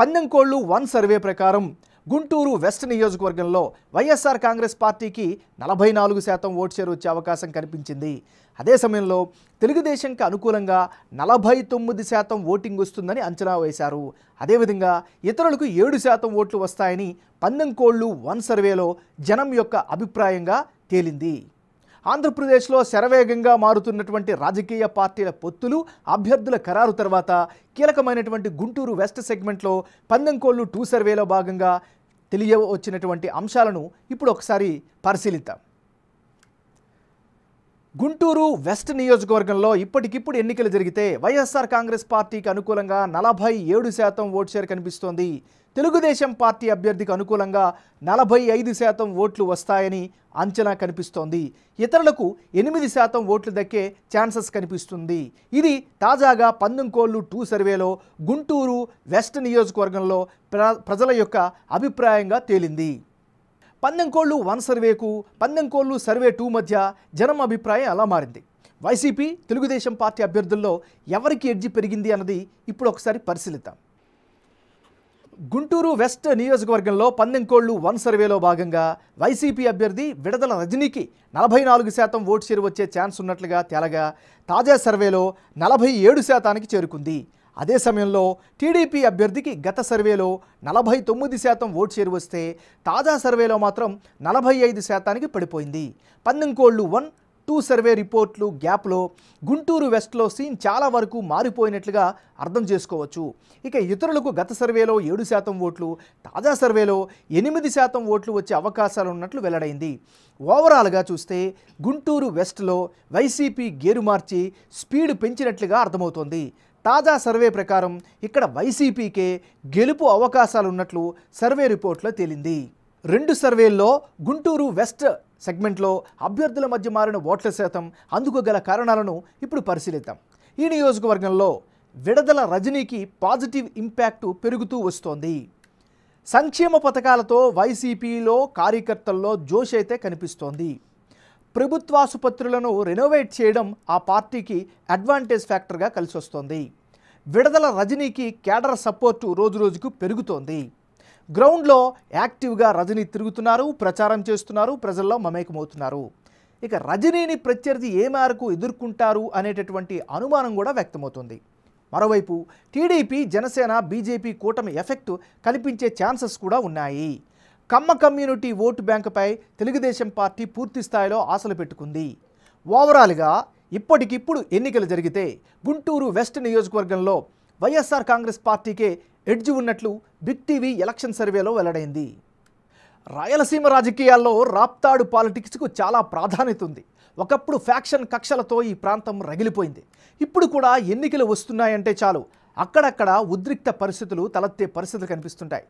పందెంకోళ్లు వన్ సర్వే ప్రకారం గుంటూరు వెస్ట్ నియోజకవర్గంలో వైఎస్ఆర్ కాంగ్రెస్ పార్టీకి నలభై నాలుగు శాతం ఓటు షేర్ వచ్చే అవకాశం కనిపించింది అదే సమయంలో తెలుగుదేశంకి అనుకూలంగా నలభై తొమ్మిది శాతం ఓటింగ్ వస్తుందని అంచనా వేశారు అదేవిధంగా ఇతరులకు ఏడు శాతం ఓట్లు వస్తాయని పందెంకోళ్ళు వన్ సర్వేలో జనం యొక్క అభిప్రాయంగా తేలింది ఆంధ్రప్రదేశ్లో శరవేగంగా మారుతున్నటువంటి రాజకీయ పార్టీల పొత్తులు అభ్యర్థుల ఖరారు తర్వాత కీలకమైనటువంటి గుంటూరు వెస్ట్ సెగ్మెంట్లో పందెంకోళ్ళు టూ సర్వేలో భాగంగా తెలియ వచ్చినటువంటి అంశాలను ఇప్పుడు ఒకసారి పరిశీలిద్దాం గుంటూరు వెస్ట్ నియోజకవర్గంలో ఇప్పటికిప్పుడు ఎన్నికలు జరిగితే వైఎస్ఆర్ కాంగ్రెస్ పార్టీకి అనుకూలంగా నలభై ఏడు శాతం ఓటు షేర్ కనిపిస్తోంది తెలుగుదేశం పార్టీ అభ్యర్థికి అనుకూలంగా నలభై ఐదు శాతం ఓట్లు వస్తాయని అంచనా కనిపిస్తోంది ఇతరులకు ఎనిమిది శాతం ఓట్లు దక్కే ఛాన్సెస్ కనిపిస్తుంది ఇది తాజాగా పందెంకోళ్ళు టూ సర్వేలో గుంటూరు వెస్ట్ నియోజకవర్గంలో ప్రజల యొక్క అభిప్రాయంగా తేలింది పందెంకోళ్ళు వన్ సర్వేకు పందెంకోళ్ళు సర్వే టూ మధ్య జనం అభిప్రాయం అలా మారింది వైసీపీ తెలుగుదేశం పార్టీ అభ్యర్థుల్లో ఎవరికి ఎడ్జి పెరిగింది అన్నది ఇప్పుడు ఒకసారి పరిశీలిద్దాం గుంటూరు వెస్ట్ నియోజకవర్గంలో పందెంకోళ్లు వన్ సర్వేలో భాగంగా వైసీపీ అభ్యర్థి విడదల రజనీకి నలభై నాలుగు శాతం ఓటు చేరు వచ్చే ఛాన్స్ ఉన్నట్లుగా తేలగా తాజా సర్వేలో నలభై ఏడు శాతానికి చేరుకుంది అదే సమయంలో టీడీపీ అభ్యర్థికి గత సర్వేలో నలభై తొమ్మిది శాతం ఓటు చేరు వస్తే తాజా సర్వేలో మాత్రం నలభై ఐదు శాతానికి పడిపోయింది పందెంకోళ్లు వన్ టూ సర్వే రిపోర్ట్లు గ్యాప్లో గుంటూరు వెస్ట్లో సీన్ చాలా వరకు మారిపోయినట్లుగా అర్థం చేసుకోవచ్చు ఇక ఇతరులకు గత సర్వేలో ఏడు శాతం ఓట్లు తాజా సర్వేలో ఎనిమిది శాతం ఓట్లు వచ్చే అవకాశాలు ఉన్నట్లు వెల్లడైంది ఓవరాల్గా చూస్తే గుంటూరు వెస్ట్లో వైసీపీ గేరు మార్చి స్పీడ్ పెంచినట్లుగా అర్థమవుతోంది తాజా సర్వే ప్రకారం ఇక్కడ వైసీపీకే గెలుపు అవకాశాలున్నట్లు సర్వే రిపోర్ట్లో తేలింది రెండు సర్వేల్లో గుంటూరు వెస్ట్ సెగ్మెంట్లో అభ్యర్థుల మధ్య మారిన ఓట్ల శాతం అందుకు గల కారణాలను ఇప్పుడు పరిశీలిద్దాం ఈ నియోజకవర్గంలో విడదల రజనీకి పాజిటివ్ ఇంపాక్టు పెరుగుతూ వస్తోంది సంక్షేమ పథకాలతో వైసీపీలో కార్యకర్తల్లో జోష్ అయితే కనిపిస్తోంది ప్రభుత్వాసుపత్రులను రెనోవేట్ చేయడం ఆ పార్టీకి అడ్వాంటేజ్ ఫ్యాక్టర్గా వస్తోంది విడదల రజనీకి కేడర్ సపోర్టు రోజురోజుకు పెరుగుతోంది గ్రౌండ్లో యాక్టివ్గా రజనీ తిరుగుతున్నారు ప్రచారం చేస్తున్నారు ప్రజల్లో మమేకమవుతున్నారు ఇక రజనీని ప్రత్యర్థి ఏ మేరకు ఎదుర్కొంటారు అనేటటువంటి అనుమానం కూడా వ్యక్తమవుతుంది మరోవైపు టీడీపీ జనసేన బీజేపీ కూటమి ఎఫెక్ట్ కల్పించే ఛాన్సెస్ కూడా ఉన్నాయి కమ్మ కమ్యూనిటీ ఓటు బ్యాంకుపై తెలుగుదేశం పార్టీ పూర్తి స్థాయిలో ఆశలు పెట్టుకుంది ఓవరాల్గా ఇప్పటికిప్పుడు ఎన్నికలు జరిగితే గుంటూరు వెస్ట్ నియోజకవర్గంలో వైఎస్ఆర్ కాంగ్రెస్ పార్టీకే ఎడ్జ్ ఉన్నట్లు బిగ్ టీవీ ఎలక్షన్ సర్వేలో వెల్లడైంది రాయలసీమ రాజకీయాల్లో రాప్తాడు పాలిటిక్స్కు చాలా ప్రాధాన్యత ఉంది ఒకప్పుడు ఫ్యాక్షన్ కక్షలతో ఈ ప్రాంతం రగిలిపోయింది ఇప్పుడు కూడా ఎన్నికలు వస్తున్నాయంటే చాలు అక్కడక్కడ ఉద్రిక్త పరిస్థితులు తలెత్తే పరిస్థితులు కనిపిస్తుంటాయి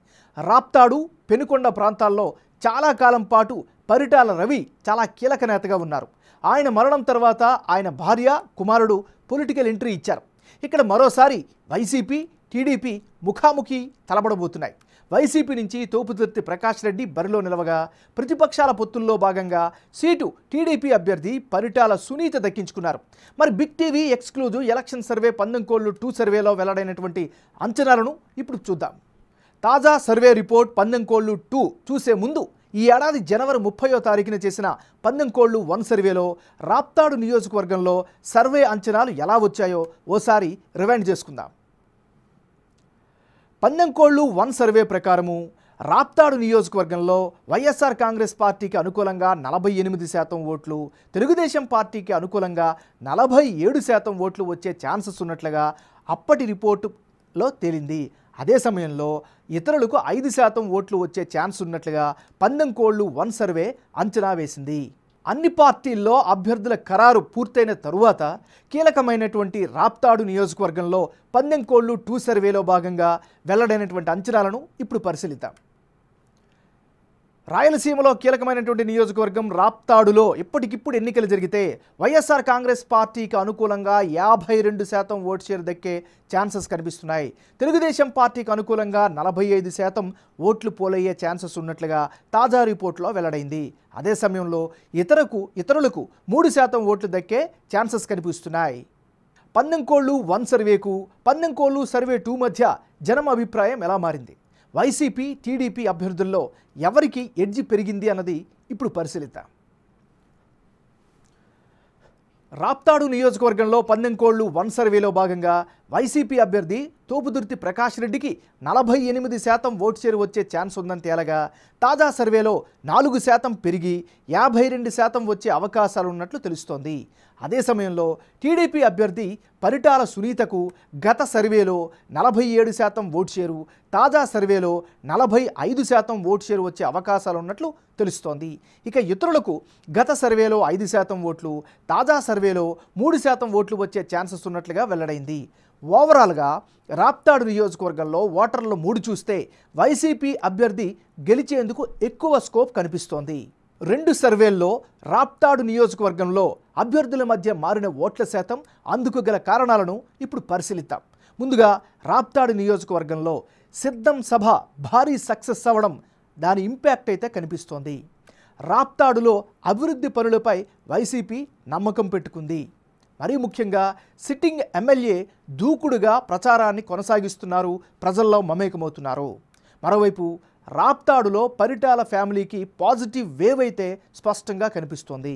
రాప్తాడు పెనుకొండ ప్రాంతాల్లో చాలా కాలం పాటు పరిటాల రవి చాలా కీలక నేతగా ఉన్నారు ఆయన మరణం తర్వాత ఆయన భార్య కుమారుడు పొలిటికల్ ఎంట్రీ ఇచ్చారు ఇక్కడ మరోసారి వైసీపీ టీడీపీ ముఖాముఖి తలబడబోతున్నాయి వైసీపీ నుంచి తోపుదుర్తి ప్రకాష్ రెడ్డి బరిలో నిలవగా ప్రతిపక్షాల పొత్తుల్లో భాగంగా సీటు టీడీపీ అభ్యర్థి పరిటాల సునీత దక్కించుకున్నారు మరి big TV exclusive election survey కోళ్లు టూ సర్వేలో వెల్లడైనటువంటి అంచనాలను ఇప్పుడు చూద్దాం తాజా సర్వే రిపోర్ట్ కోళ్లు టూ చూసే ముందు ఈ ఏడాది జనవరి ముప్పయో తారీఖున చేసిన కోళ్లు వన్ సర్వేలో రాప్తాడు నియోజకవర్గంలో సర్వే అంచనాలు ఎలా వచ్చాయో ఓసారి రివైండ్ చేసుకుందాం పందెంకోళ్ళు వన్ సర్వే ప్రకారము రాప్తాడు నియోజకవర్గంలో వైఎస్ఆర్ కాంగ్రెస్ పార్టీకి అనుకూలంగా నలభై ఎనిమిది శాతం ఓట్లు తెలుగుదేశం పార్టీకి అనుకూలంగా నలభై ఏడు శాతం ఓట్లు వచ్చే ఛాన్సెస్ ఉన్నట్లుగా అప్పటి రిపోర్టులో తేలింది అదే సమయంలో ఇతరులకు ఐదు శాతం ఓట్లు వచ్చే ఛాన్స్ ఉన్నట్లుగా పందెంకోళ్ళు వన్ సర్వే అంచనా వేసింది అన్ని పార్టీల్లో అభ్యర్థుల ఖరారు పూర్తయిన తరువాత కీలకమైనటువంటి రాప్తాడు నియోజకవర్గంలో పందెంకోళ్ళు టూ సర్వేలో భాగంగా వెల్లడైనటువంటి అంచనాలను ఇప్పుడు పరిశీలిద్దాం రాయలసీమలో కీలకమైనటువంటి నియోజకవర్గం రాప్తాడులో ఇప్పటికిప్పుడు ఎన్నికలు జరిగితే వైఎస్ఆర్ కాంగ్రెస్ పార్టీకి అనుకూలంగా యాభై రెండు శాతం ఓటు షేర్ దక్కే ఛాన్సెస్ కనిపిస్తున్నాయి తెలుగుదేశం పార్టీకి అనుకూలంగా నలభై ఐదు శాతం ఓట్లు పోలయ్యే ఛాన్సెస్ ఉన్నట్లుగా తాజా రిపోర్ట్లో వెల్లడైంది అదే సమయంలో ఇతరకు ఇతరులకు మూడు శాతం ఓట్లు దక్కే ఛాన్సెస్ కనిపిస్తున్నాయి పందెంకోళ్ళు వన్ సర్వేకు పందెంకోళ్ళు సర్వే టూ మధ్య జనం అభిప్రాయం ఎలా మారింది వైసీపీ టీడీపీ అభ్యర్థుల్లో ఎవరికి ఎడ్జి పెరిగింది అన్నది ఇప్పుడు పరిశీలిద్దాం రాప్తాడు నియోజకవర్గంలో పందెంకోళ్లు వన్ సర్వేలో భాగంగా వైసీపీ అభ్యర్థి తోపుదుర్తి ప్రకాష్ రెడ్డికి నలభై ఎనిమిది శాతం ఓటు చేరు వచ్చే ఛాన్స్ ఉందని తేలగా తాజా సర్వేలో నాలుగు శాతం పెరిగి యాభై రెండు శాతం వచ్చే అవకాశాలు ఉన్నట్లు తెలుస్తోంది అదే సమయంలో టీడీపీ అభ్యర్థి పరిటాల సునీతకు గత సర్వేలో నలభై ఏడు శాతం ఓటు చేరు తాజా సర్వేలో నలభై ఐదు శాతం ఓటు చేరు వచ్చే అవకాశాలు ఉన్నట్లు తెలుస్తోంది ఇక ఇతరులకు గత సర్వేలో ఐదు శాతం ఓట్లు తాజా సర్వేలో మూడు శాతం ఓట్లు వచ్చే ఛాన్సెస్ ఉన్నట్లుగా వెల్లడైంది ఓవరాల్గా రాప్తాడు నియోజకవర్గంలో ఓటర్లు మూడు చూస్తే వైసీపీ అభ్యర్థి గెలిచేందుకు ఎక్కువ స్కోప్ కనిపిస్తోంది రెండు సర్వేల్లో రాప్తాడు నియోజకవర్గంలో అభ్యర్థుల మధ్య మారిన ఓట్ల శాతం అందుకు గల కారణాలను ఇప్పుడు పరిశీలిద్దాం ముందుగా రాప్తాడు నియోజకవర్గంలో సిద్ధం సభ భారీ సక్సెస్ అవ్వడం దాని ఇంపాక్ట్ అయితే కనిపిస్తోంది రాప్తాడులో అభివృద్ధి పనులపై వైసీపీ నమ్మకం పెట్టుకుంది మరీ ముఖ్యంగా సిట్టింగ్ ఎమ్మెల్యే దూకుడుగా ప్రచారాన్ని కొనసాగిస్తున్నారు ప్రజల్లో మమేకమవుతున్నారు మరోవైపు రాప్తాడులో పరిటాల ఫ్యామిలీకి పాజిటివ్ వేవ్ అయితే స్పష్టంగా కనిపిస్తోంది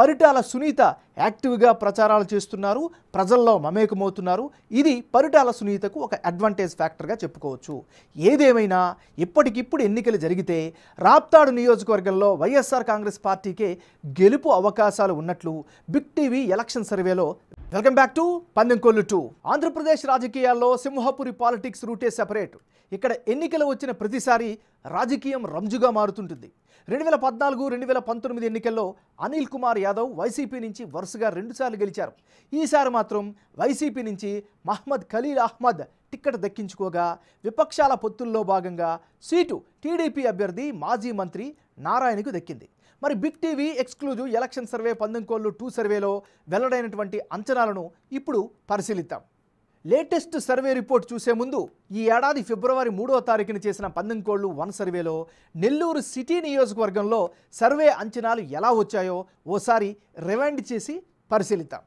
పరిటాల సునీత యాక్టివ్గా ప్రచారాలు చేస్తున్నారు ప్రజల్లో మమేకమవుతున్నారు ఇది పరిటాల సునీతకు ఒక అడ్వాంటేజ్ ఫ్యాక్టర్గా చెప్పుకోవచ్చు ఏదేమైనా ఇప్పటికిప్పుడు ఎన్నికలు జరిగితే రాప్తాడు నియోజకవర్గంలో వైఎస్ఆర్ కాంగ్రెస్ పార్టీకే గెలుపు అవకాశాలు ఉన్నట్లు బిగ్ టీవీ ఎలక్షన్ సర్వేలో welcome back to పందెంకొల్లు two Andhra Pradesh రాజకీయాల్లో సింహపురి పాలిటిక్స్ రూటే సెపరేట్ ఇక్కడ ఎన్నికలు వచ్చిన ప్రతిసారి రాజకీయం రంజుగా మారుతుంటుంది రెండు వేల పద్నాలుగు రెండు వేల పంతొమ్మిది ఎన్నికల్లో అనిల్ కుమార్ యాదవ్ వైసీపీ నుంచి వరుసగా రెండుసార్లు గెలిచారు ఈసారి మాత్రం వైసీపీ నుంచి మహ్మద్ ఖలీల్ అహ్మద్ టిక్కెట్ దక్కించుకోగా విపక్షాల పొత్తుల్లో భాగంగా సీటు టీడీపీ అభ్యర్థి మాజీ మంత్రి నారాయణకు దక్కింది మరి big TV exclusive election survey పందెంకోళ్ళు two సర్వేలో వెల్లడైనటువంటి అంచనాలను ఇప్పుడు పరిశీలిద్దాం లేటెస్ట్ సర్వే రిపోర్ట్ చూసే ముందు ఈ ఏడాది ఫిబ్రవరి మూడవ తారీఖున చేసిన పందెంకోళ్ళు వన్ సర్వేలో నెల్లూరు సిటీ నియోజకవర్గంలో సర్వే అంచనాలు ఎలా వచ్చాయో ఓసారి రివైండ్ చేసి పరిశీలిద్దాం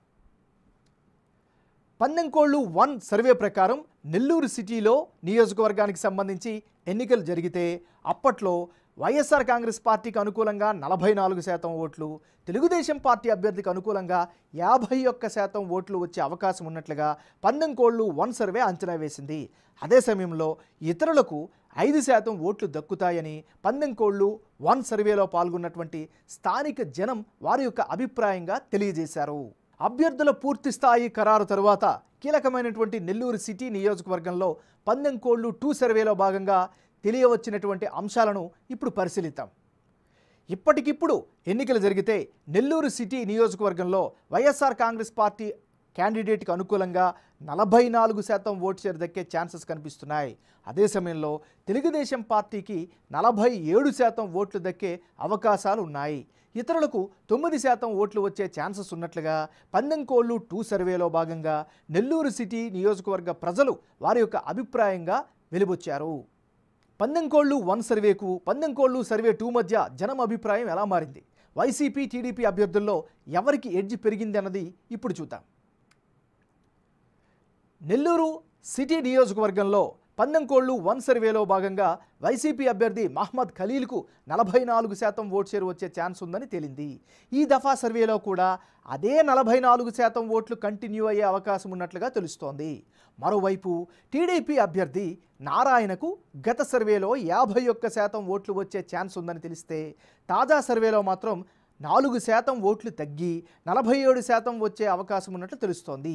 పందెంకోళ్ళు వన్ సర్వే ప్రకారం నెల్లూరు సిటీలో నియోజకవర్గానికి సంబంధించి ఎన్నికలు జరిగితే అప్పట్లో వైఎస్ఆర్ కాంగ్రెస్ పార్టీకి అనుకూలంగా నలభై నాలుగు శాతం ఓట్లు తెలుగుదేశం పార్టీ అభ్యర్థికి అనుకూలంగా యాభై ఒక్క శాతం ఓట్లు వచ్చే అవకాశం ఉన్నట్లుగా కోళ్లు వన్ సర్వే అంచనా వేసింది అదే సమయంలో ఇతరులకు ఐదు శాతం ఓట్లు దక్కుతాయని కోళ్లు వన్ సర్వేలో పాల్గొన్నటువంటి స్థానిక జనం వారి యొక్క అభిప్రాయంగా తెలియజేశారు అభ్యర్థుల పూర్తి స్థాయి ఖరారు తరువాత కీలకమైనటువంటి నెల్లూరు సిటీ నియోజకవర్గంలో పందెంకోళ్లు టూ సర్వేలో భాగంగా తెలియవచ్చినటువంటి అంశాలను ఇప్పుడు పరిశీలిద్దాం ఇప్పటికిప్పుడు ఎన్నికలు జరిగితే నెల్లూరు సిటీ నియోజకవర్గంలో వైఎస్ఆర్ కాంగ్రెస్ పార్టీ క్యాండిడేట్కి అనుకూలంగా నలభై నాలుగు శాతం ఓటు షేర్ దక్కే ఛాన్సెస్ కనిపిస్తున్నాయి అదే సమయంలో తెలుగుదేశం పార్టీకి నలభై ఏడు శాతం ఓట్లు దక్కే అవకాశాలు ఉన్నాయి ఇతరులకు తొమ్మిది శాతం ఓట్లు వచ్చే ఛాన్సెస్ ఉన్నట్లుగా పందెంకోళ్ళు టూ సర్వేలో భాగంగా నెల్లూరు సిటీ నియోజకవర్గ ప్రజలు వారి యొక్క అభిప్రాయంగా వెలువచ్చారు పందెంకోళ్ళు వన్ సర్వేకు పందెంకోళ్ళు సర్వే టూ మధ్య జనం అభిప్రాయం ఎలా మారింది వైసీపీ టీడీపీ అభ్యర్థుల్లో ఎవరికి ఎడ్జ్ పెరిగింది అన్నది ఇప్పుడు చూద్దాం నెల్లూరు సిటీ నియోజకవర్గంలో పందెంకోళ్లు వన్ సర్వేలో భాగంగా వైసీపీ అభ్యర్థి మహ్మద్ ఖలీల్కు నలభై నాలుగు శాతం ఓట్ షేర్ వచ్చే ఛాన్స్ ఉందని తేలింది ఈ దఫా సర్వేలో కూడా అదే నలభై నాలుగు శాతం ఓట్లు కంటిన్యూ అయ్యే అవకాశం ఉన్నట్లుగా తెలుస్తోంది మరోవైపు టీడీపీ అభ్యర్థి నారాయణకు గత సర్వేలో యాభై ఒక్క శాతం ఓట్లు వచ్చే ఛాన్స్ ఉందని తెలిస్తే తాజా సర్వేలో మాత్రం నాలుగు శాతం ఓట్లు తగ్గి నలభై ఏడు శాతం వచ్చే అవకాశం ఉన్నట్లు తెలుస్తోంది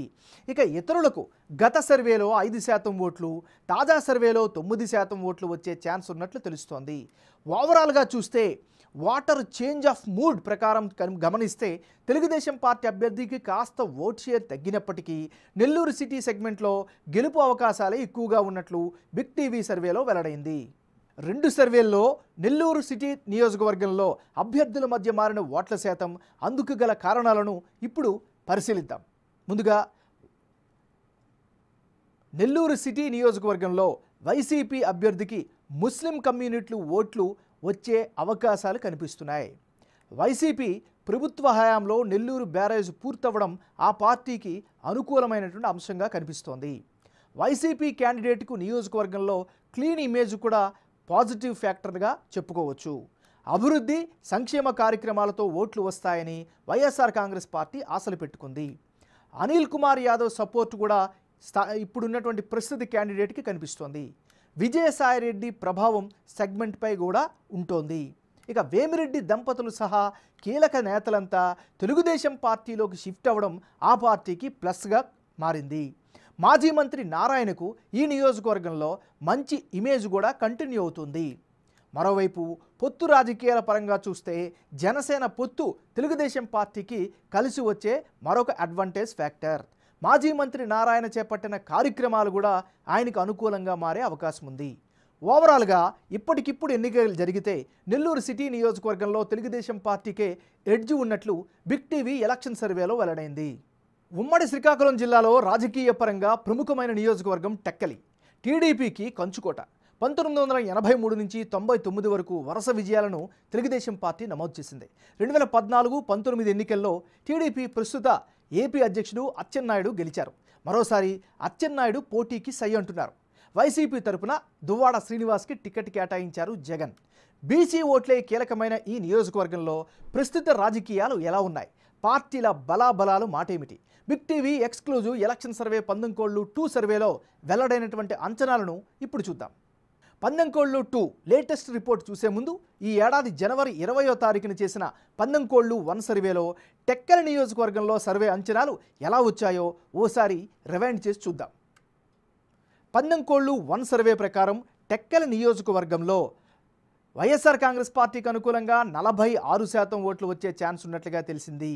ఇక ఇతరులకు గత సర్వేలో ఐదు శాతం ఓట్లు తాజా సర్వేలో తొమ్మిది శాతం ఓట్లు వచ్చే ఛాన్స్ ఉన్నట్లు తెలుస్తోంది ఓవరాల్గా చూస్తే వాటర్ చేంజ్ ఆఫ్ మూడ్ ప్రకారం గమనిస్తే తెలుగుదేశం పార్టీ అభ్యర్థికి కాస్త ఓట్ షేర్ తగ్గినప్పటికీ నెల్లూరు సిటీ సెగ్మెంట్లో గెలుపు అవకాశాలే ఎక్కువగా ఉన్నట్లు బిగ్ టీవీ సర్వేలో వెల్లడైంది రెండు సర్వేల్లో నెల్లూరు సిటీ నియోజకవర్గంలో అభ్యర్థుల మధ్య మారిన ఓట్ల శాతం అందుకు గల కారణాలను ఇప్పుడు పరిశీలిద్దాం ముందుగా నెల్లూరు సిటీ నియోజకవర్గంలో వైసీపీ అభ్యర్థికి ముస్లిం కమ్యూనిటీలు ఓట్లు వచ్చే అవకాశాలు కనిపిస్తున్నాయి వైసీపీ ప్రభుత్వ హయాంలో నెల్లూరు బ్యారేజ్ పూర్తవ్వడం ఆ పార్టీకి అనుకూలమైనటువంటి అంశంగా కనిపిస్తోంది వైసీపీ క్యాండిడేట్కు నియోజకవర్గంలో క్లీన్ ఇమేజ్ కూడా పాజిటివ్ ఫ్యాక్టర్గా చెప్పుకోవచ్చు అభివృద్ధి సంక్షేమ కార్యక్రమాలతో ఓట్లు వస్తాయని వైఎస్ఆర్ కాంగ్రెస్ పార్టీ ఆశలు పెట్టుకుంది అనిల్ కుమార్ యాదవ్ సపోర్ట్ కూడా స్థా ఇప్పుడున్నటువంటి ప్రస్తుత క్యాండిడేట్కి కనిపిస్తోంది విజయసాయిరెడ్డి ప్రభావం సెగ్మెంట్పై కూడా ఉంటోంది ఇక వేమిరెడ్డి దంపతులు సహా కీలక నేతలంతా తెలుగుదేశం పార్టీలోకి షిఫ్ట్ అవ్వడం ఆ పార్టీకి ప్లస్గా మారింది మాజీ మంత్రి నారాయణకు ఈ నియోజకవర్గంలో మంచి ఇమేజ్ కూడా కంటిన్యూ అవుతుంది మరోవైపు పొత్తు రాజకీయాల పరంగా చూస్తే జనసేన పొత్తు తెలుగుదేశం పార్టీకి కలిసి వచ్చే మరొక అడ్వాంటేజ్ ఫ్యాక్టర్ మాజీ మంత్రి నారాయణ చేపట్టిన కార్యక్రమాలు కూడా ఆయనకు అనుకూలంగా మారే అవకాశం ఉంది ఓవరాల్గా ఇప్పటికిప్పుడు ఎన్నికలు జరిగితే నెల్లూరు సిటీ నియోజకవర్గంలో తెలుగుదేశం పార్టీకే ఎడ్జ్ ఉన్నట్లు బిగ్ టీవీ ఎలక్షన్ సర్వేలో వెల్లడైంది ఉమ్మడి శ్రీకాకుళం జిల్లాలో రాజకీయ పరంగా ప్రముఖమైన నియోజకవర్గం టెక్కలి టీడీపీకి కంచుకోట పంతొమ్మిది వందల ఎనభై మూడు నుంచి తొంభై తొమ్మిది వరకు వరుస విజయాలను తెలుగుదేశం పార్టీ నమోదు చేసింది రెండు వేల పద్నాలుగు పంతొమ్మిది ఎన్నికల్లో టీడీపీ ప్రస్తుత ఏపీ అధ్యక్షుడు అచ్చెన్నాయుడు గెలిచారు మరోసారి అచ్చెన్నాయుడు పోటీకి సై అంటున్నారు వైసీపీ తరపున దువ్వాడ శ్రీనివాస్కి టికెట్ కేటాయించారు జగన్ బీసీ ఓట్లే కీలకమైన ఈ నియోజకవర్గంలో ప్రస్తుత రాజకీయాలు ఎలా ఉన్నాయి పార్టీల బలాబలాలు మాటేమిటి big TV exclusive election survey పందంకోళ్ళు two సర్వేలో వెల్లడైనటువంటి అంచనాలను ఇప్పుడు చూద్దాం పందంకోళ్ళు టూ లేటెస్ట్ రిపోర్ట్ చూసే ముందు ఈ ఏడాది జనవరి ఇరవయో తారీఖున చేసిన పందంకోళ్ళు వన్ సర్వేలో టెక్కల నియోజకవర్గంలో సర్వే అంచనాలు ఎలా వచ్చాయో ఓసారి రివైండ్ చేసి చూద్దాం పందంకోళ్ళు వన్ సర్వే ప్రకారం టెక్కల నియోజకవర్గంలో వైఎస్ఆర్ కాంగ్రెస్ పార్టీకి అనుకూలంగా నలభై ఆరు శాతం ఓట్లు వచ్చే ఛాన్స్ ఉన్నట్లుగా తెలిసింది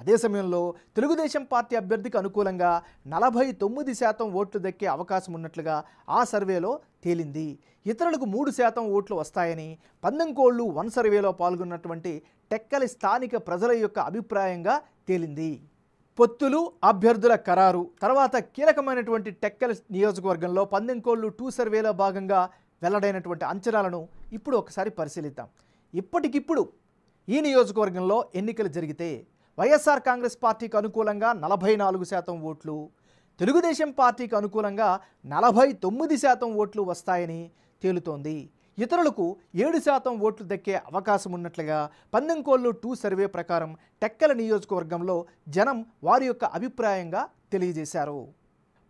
అదే సమయంలో తెలుగుదేశం పార్టీ అభ్యర్థికి అనుకూలంగా నలభై తొమ్మిది శాతం ఓట్లు దక్కే అవకాశం ఉన్నట్లుగా ఆ సర్వేలో తేలింది ఇతరులకు మూడు శాతం ఓట్లు వస్తాయని పందెంకోళ్ళు వన్ సర్వేలో పాల్గొన్నటువంటి టెక్కలి స్థానిక ప్రజల యొక్క అభిప్రాయంగా తేలింది పొత్తులు అభ్యర్థుల ఖరారు తర్వాత కీలకమైనటువంటి టెక్కలి నియోజకవర్గంలో పందెంకోళ్ళు టూ సర్వేలో భాగంగా వెల్లడైనటువంటి అంచనాలను ఇప్పుడు ఒకసారి పరిశీలిద్దాం ఇప్పటికిప్పుడు ఈ నియోజకవర్గంలో ఎన్నికలు జరిగితే వైఎస్ఆర్ కాంగ్రెస్ పార్టీకి అనుకూలంగా నలభై నాలుగు శాతం ఓట్లు తెలుగుదేశం పార్టీకి అనుకూలంగా నలభై తొమ్మిది శాతం ఓట్లు వస్తాయని తేలుతోంది ఇతరులకు ఏడు శాతం ఓట్లు దక్కే అవకాశం ఉన్నట్లుగా పందెంకోళ్ళు టూ సర్వే ప్రకారం టెక్కల నియోజకవర్గంలో జనం వారి యొక్క అభిప్రాయంగా తెలియజేశారు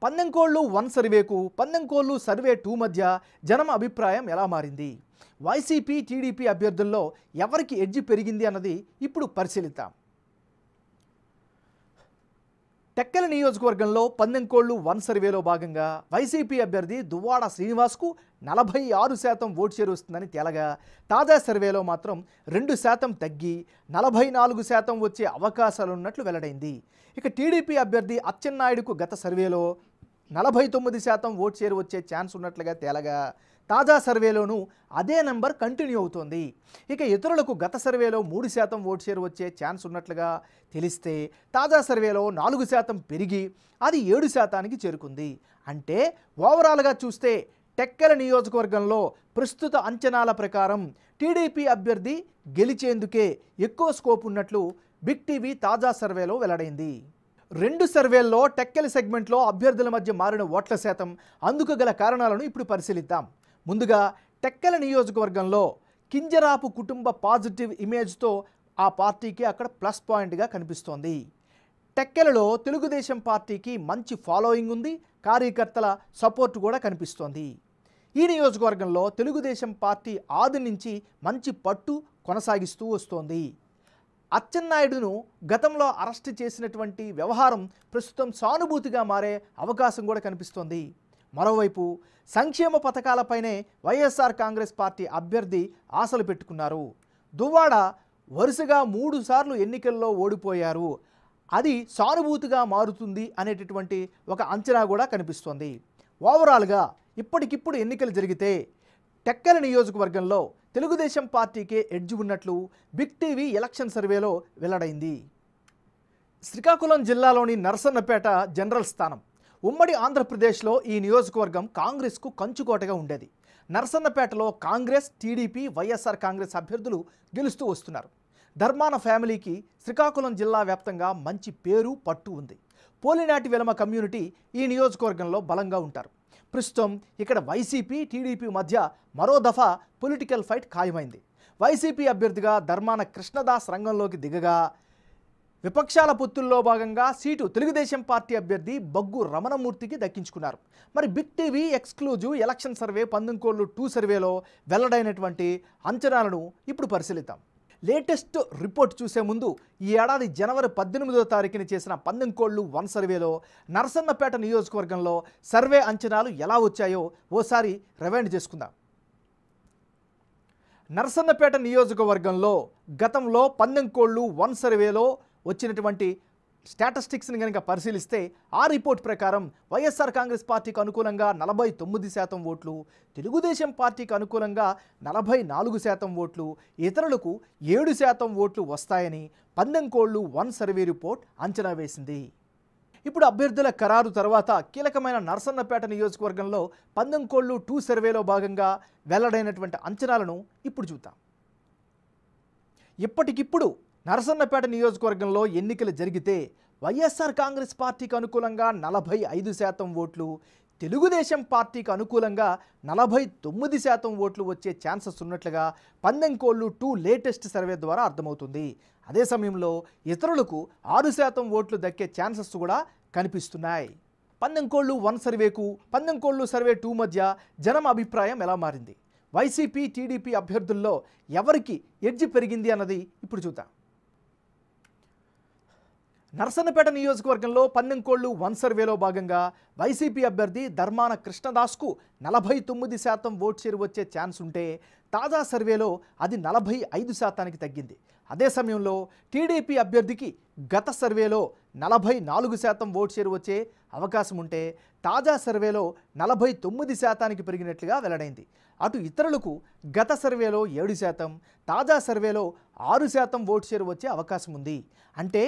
పందెంకోళ్ళు వన్ సర్వేకు పందెంకోళ్ళు సర్వే టూ మధ్య జనం అభిప్రాయం ఎలా మారింది వైసీపీ టీడీపీ అభ్యర్థుల్లో ఎవరికి ఎడ్జి పెరిగింది అన్నది ఇప్పుడు పరిశీలిద్దాం టెక్కల నియోజకవర్గంలో పందెంకోళ్లు వన్ సర్వేలో భాగంగా వైసీపీ అభ్యర్థి దువ్వాడ శ్రీనివాస్కు నలభై ఆరు శాతం ఓటు చేరుస్తుందని తేలగా తాజా సర్వేలో మాత్రం రెండు శాతం తగ్గి నలభై నాలుగు శాతం వచ్చే అవకాశాలున్నట్లు వెల్లడైంది ఇక టీడీపీ అభ్యర్థి అచ్చెన్నాయుడుకు గత సర్వేలో నలభై తొమ్మిది శాతం ఓటు చేరు వచ్చే ఛాన్స్ ఉన్నట్లుగా తేలగా తాజా సర్వేలోనూ అదే నంబర్ కంటిన్యూ అవుతోంది ఇక ఇతరులకు గత సర్వేలో మూడు శాతం ఓటు షేర్ వచ్చే ఛాన్స్ ఉన్నట్లుగా తెలిస్తే తాజా సర్వేలో నాలుగు శాతం పెరిగి అది ఏడు శాతానికి చేరుకుంది అంటే ఓవరాల్గా చూస్తే టెక్కల నియోజకవర్గంలో ప్రస్తుత అంచనాల ప్రకారం టీడీపీ అభ్యర్థి గెలిచేందుకే ఎక్కువ స్కోప్ ఉన్నట్లు బిగ్ టీవీ తాజా సర్వేలో వెల్లడైంది రెండు సర్వేల్లో టెక్కెల సెగ్మెంట్లో అభ్యర్థుల మధ్య మారిన ఓట్ల శాతం అందుకు గల కారణాలను ఇప్పుడు పరిశీలిద్దాం ముందుగా టెక్కల నియోజకవర్గంలో కింజరాపు కుటుంబ పాజిటివ్ ఇమేజ్తో ఆ పార్టీకి అక్కడ ప్లస్ పాయింట్గా కనిపిస్తోంది టెక్కెలలో తెలుగుదేశం పార్టీకి మంచి ఫాలోయింగ్ ఉంది కార్యకర్తల సపోర్ట్ కూడా కనిపిస్తోంది ఈ నియోజకవర్గంలో తెలుగుదేశం పార్టీ ఆది నుంచి మంచి పట్టు కొనసాగిస్తూ వస్తోంది అచ్చెన్నాయుడును గతంలో అరెస్ట్ చేసినటువంటి వ్యవహారం ప్రస్తుతం సానుభూతిగా మారే అవకాశం కూడా కనిపిస్తోంది మరోవైపు సంక్షేమ పథకాలపైనే వైఎస్ఆర్ కాంగ్రెస్ పార్టీ అభ్యర్థి ఆశలు పెట్టుకున్నారు దువ్వాడ వరుసగా మూడుసార్లు ఎన్నికల్లో ఓడిపోయారు అది సానుభూతిగా మారుతుంది అనేటటువంటి ఒక అంచనా కూడా కనిపిస్తోంది ఓవరాల్గా ఇప్పటికిప్పుడు ఎన్నికలు జరిగితే టెక్కల నియోజకవర్గంలో తెలుగుదేశం పార్టీకే ఎడ్జ్ ఉన్నట్లు బిగ్ టీవీ ఎలక్షన్ సర్వేలో వెల్లడైంది శ్రీకాకుళం జిల్లాలోని నరసన్నపేట జనరల్ స్థానం ఉమ్మడి ఆంధ్రప్రదేశ్లో ఈ నియోజకవర్గం కాంగ్రెస్కు కంచుకోటగా ఉండేది నర్సన్నపేటలో కాంగ్రెస్ టీడీపీ వైఎస్ఆర్ కాంగ్రెస్ అభ్యర్థులు గెలుస్తూ వస్తున్నారు ధర్మాన ఫ్యామిలీకి శ్రీకాకుళం జిల్లా వ్యాప్తంగా మంచి పేరు పట్టు ఉంది పోలినాటి వెలమ కమ్యూనిటీ ఈ నియోజకవర్గంలో బలంగా ఉంటారు ప్రస్తుతం ఇక్కడ వైసీపీ టీడీపీ మధ్య మరో దఫా పొలిటికల్ ఫైట్ ఖాయమైంది వైసీపీ అభ్యర్థిగా ధర్మాన కృష్ణదాస్ రంగంలోకి దిగగా విపక్షాల పొత్తుల్లో భాగంగా సీటు తెలుగుదేశం పార్టీ అభ్యర్థి బగ్గు రమణమూర్తికి దక్కించుకున్నారు మరి big TV exclusive election survey పందెంకోళ్ళు two సర్వేలో వెల్లడైనటువంటి అంచనాలను ఇప్పుడు పరిశీలిద్దాం లేటెస్ట్ రిపోర్ట్ చూసే ముందు ఈ ఏడాది జనవరి పద్దెనిమిదవ తారీఖున చేసిన పందెంకోళ్ళు వన్ సర్వేలో నరసన్నపేట నియోజకవర్గంలో సర్వే అంచనాలు ఎలా వచ్చాయో ఓసారి రివైండ్ చేసుకుందాం నరసన్నపేట నియోజకవర్గంలో గతంలో పందెంకోళ్ళు వన్ సర్వేలో వచ్చినటువంటి స్టాటిస్టిక్స్ని కనుక పరిశీలిస్తే ఆ రిపోర్ట్ ప్రకారం వైఎస్ఆర్ కాంగ్రెస్ పార్టీకి అనుకూలంగా నలభై తొమ్మిది శాతం ఓట్లు తెలుగుదేశం పార్టీకి అనుకూలంగా నలభై నాలుగు శాతం ఓట్లు ఇతరులకు ఏడు శాతం ఓట్లు వస్తాయని పందెంకోళ్ళు వన్ సర్వే రిపోర్ట్ అంచనా వేసింది ఇప్పుడు అభ్యర్థుల ఖరారు తర్వాత కీలకమైన నర్సన్నపేట నియోజకవర్గంలో పందెంకోళ్ళు టూ సర్వేలో భాగంగా వెల్లడైనటువంటి అంచనాలను ఇప్పుడు చూద్దాం ఇప్పటికిప్పుడు నరసన్నపేట నియోజకవర్గంలో ఎన్నికలు జరిగితే వైఎస్ఆర్ కాంగ్రెస్ పార్టీకి అనుకూలంగా నలభై ఐదు శాతం ఓట్లు తెలుగుదేశం పార్టీకి అనుకూలంగా నలభై తొమ్మిది శాతం ఓట్లు వచ్చే ఛాన్సెస్ ఉన్నట్లుగా పందెంకోళ్ళు టూ లేటెస్ట్ సర్వే ద్వారా అర్థమవుతుంది అదే సమయంలో ఇతరులకు ఆరు శాతం ఓట్లు దక్కే ఛాన్సెస్ కూడా కనిపిస్తున్నాయి పందెంకోళ్ళు వన్ సర్వేకు పందెంకోళ్ళు సర్వే టూ మధ్య జనం అభిప్రాయం ఎలా మారింది వైసీపీ టీడీపీ అభ్యర్థుల్లో ఎవరికి ఎడ్జి పెరిగింది అన్నది ఇప్పుడు చూద్దాం నర్సన్నపేట నియోజకవర్గంలో పన్నెంకోళ్లు వన్ సర్వేలో భాగంగా వైసీపీ అభ్యర్థి ధర్మాన కృష్ణదాస్కు నలభై తొమ్మిది శాతం ఓట్ చేరు వచ్చే ఛాన్స్ ఉంటే తాజా సర్వేలో అది నలభై ఐదు శాతానికి తగ్గింది అదే సమయంలో టీడీపీ అభ్యర్థికి గత సర్వేలో నలభై నాలుగు శాతం ఓట్ చేరు వచ్చే అవకాశం ఉంటే తాజా సర్వేలో నలభై తొమ్మిది శాతానికి పెరిగినట్లుగా వెల్లడైంది అటు ఇతరులకు గత సర్వేలో ఏడు శాతం తాజా సర్వేలో ఆరు శాతం ఓటు షేర్ వచ్చే అవకాశం ఉంది అంటే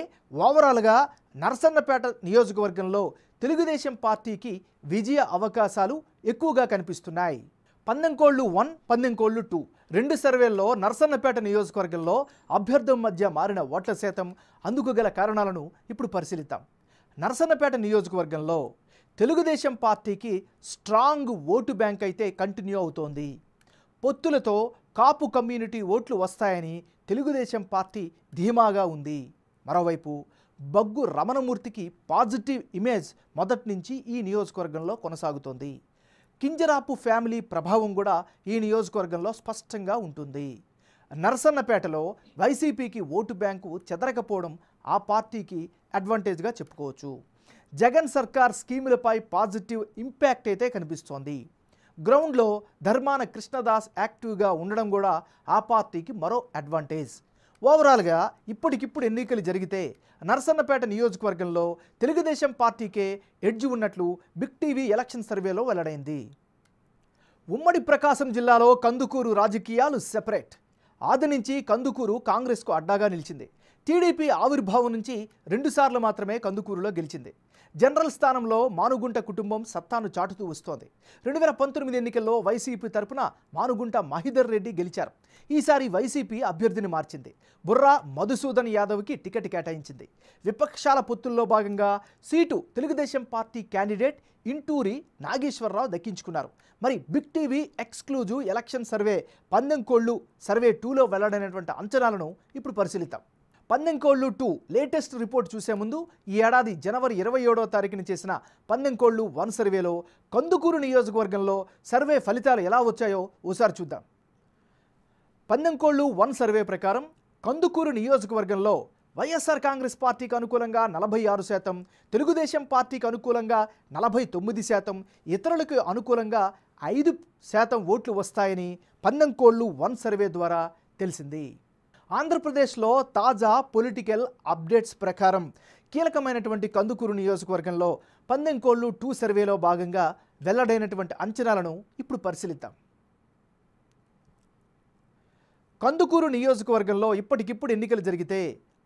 ఓవరాల్గా నరసన్నపేట నియోజకవర్గంలో తెలుగుదేశం పార్టీకి విజయ అవకాశాలు ఎక్కువగా కనిపిస్తున్నాయి పందెంకోళ్ళు వన్ పందెంకోళ్ళు టూ రెండు సర్వేల్లో నరసన్నపేట నియోజకవర్గంలో అభ్యర్థుల మధ్య మారిన ఓట్ల శాతం అందుకు గల కారణాలను ఇప్పుడు పరిశీలిద్దాం నరసన్నపేట నియోజకవర్గంలో తెలుగుదేశం పార్టీకి స్ట్రాంగ్ ఓటు బ్యాంక్ అయితే కంటిన్యూ అవుతోంది పొత్తులతో కాపు కమ్యూనిటీ ఓట్లు వస్తాయని తెలుగుదేశం పార్టీ ధీమాగా ఉంది మరోవైపు బగ్గు రమణమూర్తికి పాజిటివ్ ఇమేజ్ మొదటి నుంచి ఈ నియోజకవర్గంలో కొనసాగుతోంది కింజరాపు ఫ్యామిలీ ప్రభావం కూడా ఈ నియోజకవర్గంలో స్పష్టంగా ఉంటుంది నరసన్నపేటలో వైసీపీకి ఓటు బ్యాంకు చెదరకపోవడం ఆ పార్టీకి అడ్వాంటేజ్గా చెప్పుకోవచ్చు జగన్ సర్కార్ స్కీములపై పాజిటివ్ ఇంపాక్ట్ అయితే కనిపిస్తోంది గ్రౌండ్లో ధర్మాన కృష్ణదాస్ యాక్టివ్గా ఉండడం కూడా ఆ పార్టీకి మరో అడ్వాంటేజ్ ఓవరాల్గా ఇప్పటికిప్పుడు ఎన్నికలు జరిగితే నరసన్నపేట నియోజకవర్గంలో తెలుగుదేశం పార్టీకే ఎడ్జి ఉన్నట్లు బిగ్ టీవీ ఎలక్షన్ సర్వేలో వెల్లడైంది ఉమ్మడి ప్రకాశం జిల్లాలో కందుకూరు రాజకీయాలు సెపరేట్ ఆది నుంచి కందుకూరు కాంగ్రెస్కు అడ్డాగా నిలిచింది టీడీపీ ఆవిర్భావం నుంచి రెండుసార్లు మాత్రమే కందుకూరులో గెలిచింది జనరల్ స్థానంలో మానుగుంట కుటుంబం సత్తాను చాటుతూ వస్తోంది రెండు వేల పంతొమ్మిది ఎన్నికల్లో వైసీపీ తరపున మానుగుంట మహిదర్ రెడ్డి గెలిచారు ఈసారి వైసీపీ అభ్యర్థిని మార్చింది బుర్రా మధుసూదన్ యాదవ్కి టికెట్ కేటాయించింది విపక్షాల పొత్తుల్లో భాగంగా seat Telugu Desam party candidate Inturi Nageswara Rao దక్కించుకున్నారు మరి big TV exclusive election survey పందెం కోళ్ళు సర్వే టూలో వెల్లడైనటువంటి అంచనాలను ఇప్పుడు పరిశీలిద్దాం పందెంకోళ్ళు టూ లేటెస్ట్ రిపోర్ట్ చూసే ముందు ఈ ఏడాది జనవరి ఇరవై ఏడవ తారీఖున చేసిన పందెంకోళ్ళు వన్ సర్వేలో కందుకూరు నియోజకవర్గంలో సర్వే ఫలితాలు ఎలా వచ్చాయో ఓసారి చూద్దాం పందెంకోళ్ళు వన్ సర్వే ప్రకారం కందుకూరు నియోజకవర్గంలో వైఎస్ఆర్ కాంగ్రెస్ పార్టీకి అనుకూలంగా నలభై ఆరు శాతం తెలుగుదేశం పార్టీకి అనుకూలంగా నలభై తొమ్మిది శాతం ఇతరులకు అనుకూలంగా ఐదు శాతం ఓట్లు వస్తాయని పందెంకోళ్ళు వన్ సర్వే ద్వారా తెలిసింది ఆంధ్రప్రదేశ్లో తాజా పొలిటికల్ అప్డేట్స్ ప్రకారం కీలకమైనటువంటి కందుకూరు నియోజకవర్గంలో పందెంకోళ్ళు టూ సర్వేలో భాగంగా వెల్లడైనటువంటి అంచనాలను ఇప్పుడు పరిశీలిద్దాం కందుకూరు నియోజకవర్గంలో ఇప్పటికిప్పుడు ఎన్నికలు జరిగితే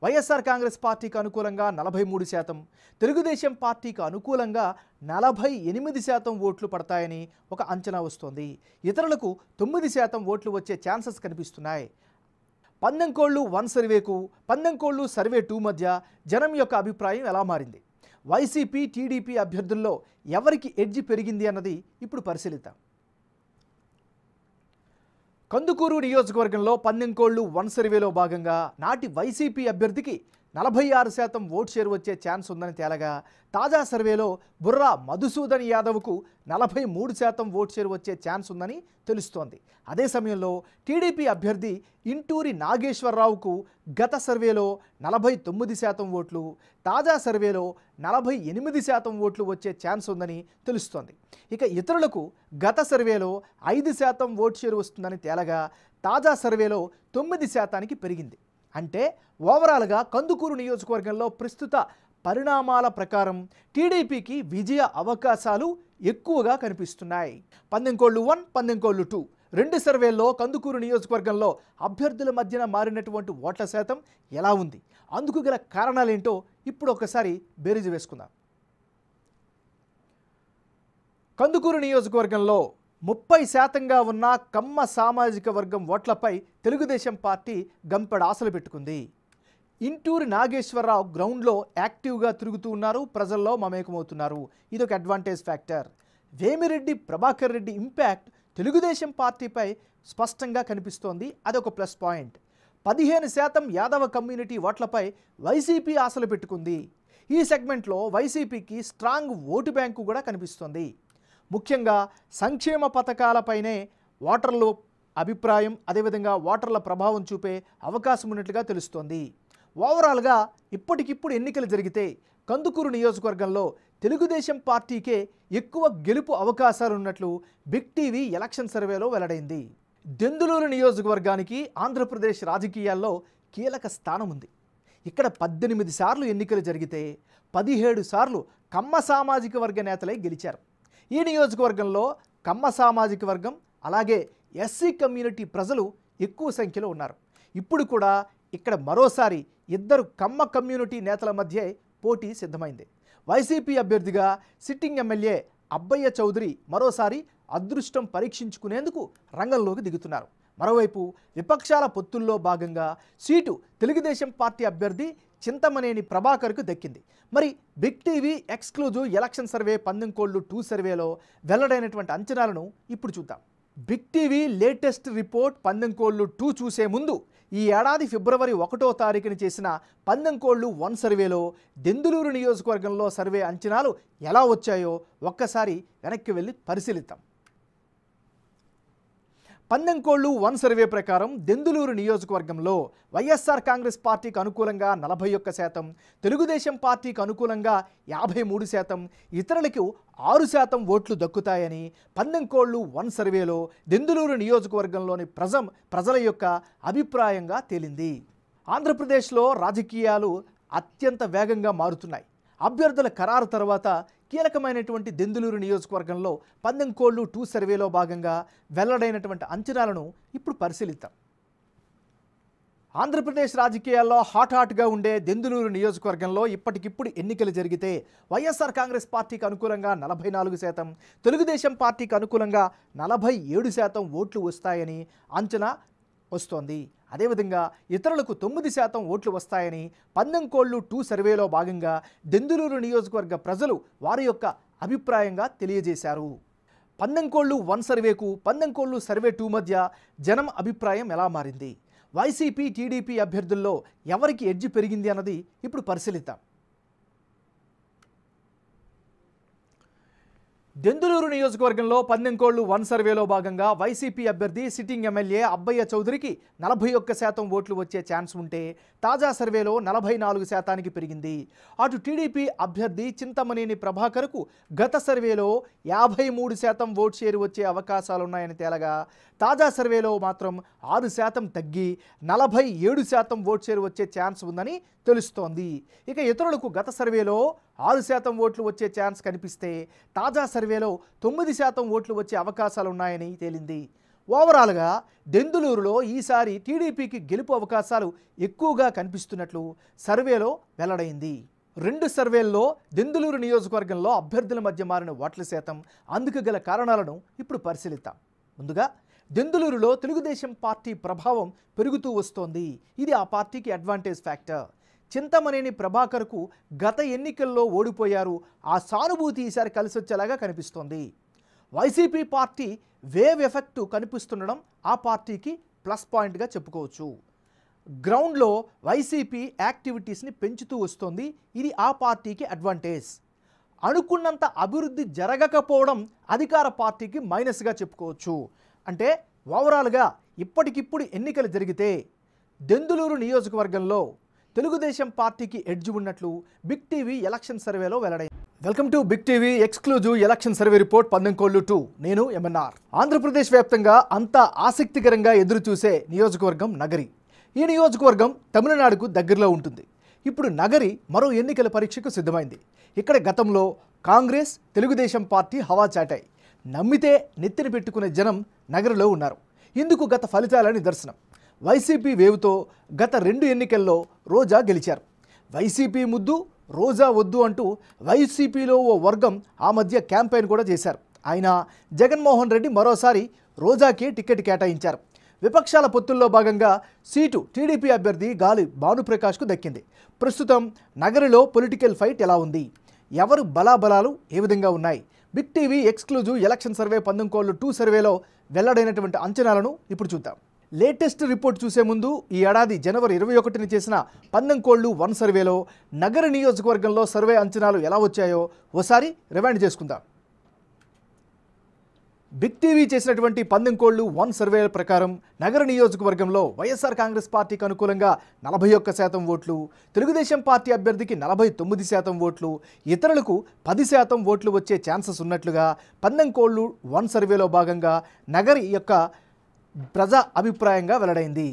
వైఎస్ఆర్ కాంగ్రెస్ పార్టీకి అనుకూలంగా నలభై మూడు శాతం తెలుగుదేశం పార్టీకి అనుకూలంగా నలభై ఎనిమిది శాతం ఓట్లు పడతాయని ఒక అంచనా వస్తోంది ఇతరులకు తొమ్మిది శాతం ఓట్లు వచ్చే ఛాన్సెస్ కనిపిస్తున్నాయి కోళ్ళు వన్ సర్వేకు కోళ్ళు సర్వే టూ మధ్య జనం యొక్క అభిప్రాయం ఎలా మారింది వైసీపీ టీడీపీ అభ్యర్థుల్లో ఎవరికి ఎడ్జి పెరిగింది అన్నది ఇప్పుడు పరిశీలిద్దాం కందుకూరు నియోజకవర్గంలో కోళ్ళు వన్ సర్వేలో భాగంగా నాటి వైసీపీ అభ్యర్థికి నలభై ఆరు శాతం ఓట్ షేర్ వచ్చే ఛాన్స్ ఉందని తేలగా తాజా సర్వేలో బుర్రా మధుసూదన్ యాదవ్కు నలభై మూడు శాతం ఓట్ షేర్ వచ్చే ఛాన్స్ ఉందని తెలుస్తోంది అదే సమయంలో టీడీపీ అభ్యర్థి ఇంటూరి నాగేశ్వరరావుకు గత సర్వేలో నలభై తొమ్మిది శాతం ఓట్లు తాజా సర్వేలో నలభై ఎనిమిది శాతం ఓట్లు వచ్చే ఛాన్స్ ఉందని తెలుస్తోంది ఇక ఇతరులకు గత సర్వేలో ఐదు శాతం ఓట్ షేర్ వస్తుందని తేలగా తాజా సర్వేలో తొమ్మిది శాతానికి పెరిగింది అంటే ఓవరాల్గా కందుకూరు నియోజకవర్గంలో ప్రస్తుత పరిణామాల ప్రకారం టీడీపీకి విజయ అవకాశాలు ఎక్కువగా కనిపిస్తున్నాయి పందెంకోళ్ళు వన్ పందెంకోళ్ళు టూ రెండు సర్వేల్లో కందుకూరు నియోజకవర్గంలో అభ్యర్థుల మధ్యన మారినటువంటి ఓట్ల శాతం ఎలా ఉంది అందుకు గల కారణాలేంటో ఇప్పుడు ఒకసారి బేరీజు వేసుకుందాం కందుకూరు నియోజకవర్గంలో ముప్పై శాతంగా ఉన్న కమ్మ సామాజిక వర్గం ఓట్లపై తెలుగుదేశం పార్టీ గంపెడ ఆశలు పెట్టుకుంది ఇంటూరి నాగేశ్వరరావు గ్రౌండ్లో యాక్టివ్గా తిరుగుతూ ఉన్నారు ప్రజల్లో మమేకమవుతున్నారు ఇదొక advantage factor Vemireddy Prabhakar Reddy impact Telugu Desam పార్టీపై స్పష్టంగా కనిపిస్తోంది అదొక ప్లస్ పాయింట్ పదిహేను శాతం యాదవ కమ్యూనిటీ ఓట్లపై వైసీపీ ఆశలు పెట్టుకుంది ఈ సెగ్మెంట్లో వైసీపీకి స్ట్రాంగ్ ఓటు బ్యాంకు కూడా కనిపిస్తోంది ముఖ్యంగా సంక్షేమ పథకాలపైనే ఓటర్లు అభిప్రాయం అదేవిధంగా ఓటర్ల ప్రభావం చూపే అవకాశం ఉన్నట్లుగా తెలుస్తోంది ఓవరాల్గా ఇప్పటికిప్పుడు ఎన్నికలు జరిగితే కందుకూరు నియోజకవర్గంలో తెలుగుదేశం పార్టీకే ఎక్కువ గెలుపు అవకాశాలున్నట్లు బిగ్ టీవీ ఎలక్షన్ సర్వేలో వెల్లడైంది దెందులూరు నియోజకవర్గానికి ఆంధ్రప్రదేశ్ రాజకీయాల్లో కీలక స్థానం ఉంది ఇక్కడ పద్దెనిమిది సార్లు ఎన్నికలు జరిగితే పదిహేడు సార్లు కమ్మ సామాజిక వర్గ నేతలై గెలిచారు ఈ నియోజకవర్గంలో కమ్మ సామాజిక వర్గం అలాగే ఎస్సీ కమ్యూనిటీ ప్రజలు ఎక్కువ సంఖ్యలో ఉన్నారు ఇప్పుడు కూడా ఇక్కడ మరోసారి ఇద్దరు కమ్మ కమ్యూనిటీ నేతల మధ్య పోటీ సిద్ధమైంది వైసీపీ అభ్యర్థిగా సిట్టింగ్ ఎమ్మెల్యే అబ్బయ్య చౌదరి మరోసారి అదృష్టం పరీక్షించుకునేందుకు రంగంలోకి దిగుతున్నారు మరోవైపు విపక్షాల పొత్తుల్లో భాగంగా సీటు తెలుగుదేశం పార్టీ అభ్యర్థి చింతమనేని ప్రభాకర్కు దక్కింది మరి big TV exclusive election survey పందెంకోళ్ళు two సర్వేలో వెల్లడైనటువంటి అంచనాలను ఇప్పుడు చూద్దాం big TV latest report పందెంకోళ్ళు two చూసే ముందు ఈ ఏడాది ఫిబ్రవరి ఒకటో తారీఖున చేసిన పందెంకోళ్ళు వన్ సర్వేలో దెందులూరు నియోజకవర్గంలో సర్వే అంచనాలు ఎలా వచ్చాయో ఒక్కసారి వెనక్కి వెళ్ళి పరిశీలిద్దాం పందెంకోళ్లు వన్ సర్వే ప్రకారం దెందులూరు నియోజకవర్గంలో వైఎస్ఆర్ కాంగ్రెస్ పార్టీకి అనుకూలంగా నలభై ఒక్క శాతం తెలుగుదేశం పార్టీకి అనుకూలంగా యాభై మూడు శాతం ఇతరులకు ఆరు శాతం ఓట్లు దక్కుతాయని పందెంకోళ్లు వన్ సర్వేలో దెందులూరు నియోజకవర్గంలోని ప్రజం ప్రజల యొక్క అభిప్రాయంగా తేలింది ఆంధ్రప్రదేశ్లో రాజకీయాలు అత్యంత వేగంగా మారుతున్నాయి అభ్యర్థుల ఖరారు తర్వాత కీలకమైనటువంటి దెందులూరు నియోజకవర్గంలో పందెం కోళ్ళు టూ సర్వేలో భాగంగా వెల్లడైనటువంటి అంచనాలను ఇప్పుడు పరిశీలిద్దాం ఆంధ్రప్రదేశ్ రాజకీయాల్లో హాట్ హాట్గా ఉండే దెందులూరు నియోజకవర్గంలో ఇప్పటికిప్పుడు ఎన్నికలు జరిగితే వైఎస్ఆర్ కాంగ్రెస్ పార్టీకి అనుకూలంగా నలభై నాలుగు శాతం తెలుగుదేశం పార్టీకి అనుకూలంగా నలభై ఏడు శాతం ఓట్లు వస్తాయని అంచనా వస్తోంది అదేవిధంగా ఇతరులకు తొమ్మిది శాతం ఓట్లు వస్తాయని పందంకోళ్లు టూ సర్వేలో భాగంగా దెందులూరు నియోజకవర్గ ప్రజలు వారి యొక్క అభిప్రాయంగా తెలియజేశారు పందంకోళ్లు వన్ సర్వేకు పందంకోళ్లు సర్వే టూ మధ్య జనం అభిప్రాయం ఎలా మారింది వైసీపీ టీడీపీ అభ్యర్థుల్లో ఎవరికి ఎడ్జి పెరిగింది అన్నది ఇప్పుడు పరిశీలిద్దాం దెందులూరు నియోజకవర్గంలో పందెంకోళ్లు వన్ సర్వేలో భాగంగా వైసీపీ అభ్యర్థి సిట్టింగ్ ఎమ్మెల్యే అబ్బయ్య చౌదరికి నలభై ఒక్క శాతం ఓట్లు వచ్చే ఛాన్స్ ఉంటే తాజా సర్వేలో నలభై నాలుగు శాతానికి పెరిగింది అటు టీడీపీ అభ్యర్థి చింతమనేని ప్రభాకర్కు గత సర్వేలో యాభై మూడు శాతం ఓట్ షేర్ వచ్చే అవకాశాలున్నాయని తేలగా తాజా సర్వేలో మాత్రం ఆరు శాతం తగ్గి నలభై ఏడు శాతం ఓట్ షేర్ వచ్చే ఛాన్స్ ఉందని తెలుస్తోంది ఇక ఇతరులకు గత సర్వేలో ఆరు శాతం ఓట్లు వచ్చే ఛాన్స్ కనిపిస్తే తాజా సర్వేలో తొమ్మిది శాతం ఓట్లు వచ్చే అవకాశాలు ఉన్నాయని తేలింది ఓవరాల్గా దెందులూరులో ఈసారి టీడీపీకి గెలుపు అవకాశాలు ఎక్కువగా కనిపిస్తున్నట్లు సర్వేలో వెల్లడైంది రెండు సర్వేల్లో దెందులూరు నియోజకవర్గంలో అభ్యర్థుల మధ్య మారిన ఓట్ల శాతం అందుకు గల కారణాలను ఇప్పుడు పరిశీలిద్దాం ముందుగా దెందులూరులో తెలుగుదేశం పార్టీ ప్రభావం పెరుగుతూ వస్తోంది ఇది ఆ పార్టీకి అడ్వాంటేజ్ ఫ్యాక్టర్ చింతమనేని ప్రభాకర్కు గత ఎన్నికల్లో ఓడిపోయారు ఆ సానుభూతి ఈసారి కలిసొచ్చేలాగా కనిపిస్తోంది వైసీపీ పార్టీ వేవ్ ఎఫెక్ట్ కనిపిస్తుండడం ఆ పార్టీకి ప్లస్ పాయింట్గా చెప్పుకోవచ్చు గ్రౌండ్లో వైసీపీ యాక్టివిటీస్ని పెంచుతూ వస్తోంది ఇది ఆ పార్టీకి అడ్వాంటేజ్ అనుకున్నంత అభివృద్ధి జరగకపోవడం అధికార పార్టీకి మైనస్గా చెప్పుకోవచ్చు అంటే ఓవరాల్గా ఇప్పటికిప్పుడు ఎన్నికలు జరిగితే దెందులూరు నియోజకవర్గంలో తెలుగుదేశం పార్టీకి ఎడ్జ్ ఉన్నట్లు బిగ్ టీవీ ఎలక్షన్ సర్వేలో వెల్లడైంది welcome to big TV exclusive election survey report పందెంకోళ్ళు two నేను ఎంఎన్ఆర్ ఆంధ్రప్రదేశ్ వ్యాప్తంగా అంతా ఆసక్తికరంగా ఎదురు చూసే నియోజకవర్గం నగరి ఈ నియోజకవర్గం తమిళనాడుకు దగ్గరలో ఉంటుంది ఇప్పుడు నగరి మరో ఎన్నికల పరీక్షకు సిద్ధమైంది ఇక్కడ గతంలో కాంగ్రెస్ తెలుగుదేశం పార్టీ హవా చాటాయి నమ్మితే నెత్తిన పెట్టుకునే జనం నగరిలో ఉన్నారు ఇందుకు గత ఫలితాల నిదర్శనం వైసీపీ వేవుతో గత రెండు ఎన్నికల్లో రోజా గెలిచారు వైసీపీ ముద్దు రోజా వద్దు అంటూ వైసీపీలో ఓ వర్గం ఆ మధ్య క్యాంపెయిన్ కూడా చేశారు ఆయన జగన్మోహన్ రెడ్డి మరోసారి రోజాకి టికెట్ కేటాయించారు విపక్షాల పొత్తుల్లో భాగంగా సీటు టీడీపీ అభ్యర్థి గాలి భానుప్రకాష్కు దక్కింది ప్రస్తుతం నగరిలో పొలిటికల్ ఫైట్ ఎలా ఉంది ఎవరు బలాబలాలు ఏ విధంగా ఉన్నాయి big TV exclusive election survey పందెంకోళ్ళు two సర్వేలో వెల్లడైనటువంటి అంచనాలను ఇప్పుడు చూద్దాం లేటెస్ట్ రిపోర్ట్ చూసే ముందు ఈ ఏడాది జనవరి ఇరవై ఒకటిని చేసిన కోళ్లు వన్ సర్వేలో నగర నియోజకవర్గంలో సర్వే అంచనాలు ఎలా వచ్చాయో ఓసారి రివైండ్ చేసుకుందాం బిగ్ టీవీ చేసినటువంటి కోళ్లు వన్ సర్వే ప్రకారం నగర నియోజకవర్గంలో వైఎస్ఆర్ కాంగ్రెస్ పార్టీకి అనుకూలంగా నలభై ఒక్క శాతం ఓట్లు తెలుగుదేశం పార్టీ అభ్యర్థికి నలభై తొమ్మిది శాతం ఓట్లు ఇతరులకు పది శాతం ఓట్లు వచ్చే ఛాన్సెస్ ఉన్నట్లుగా కోళ్లు వన్ సర్వేలో భాగంగా నగరి యొక్క ప్రజా అభిప్రాయంగా వెల్లడైంది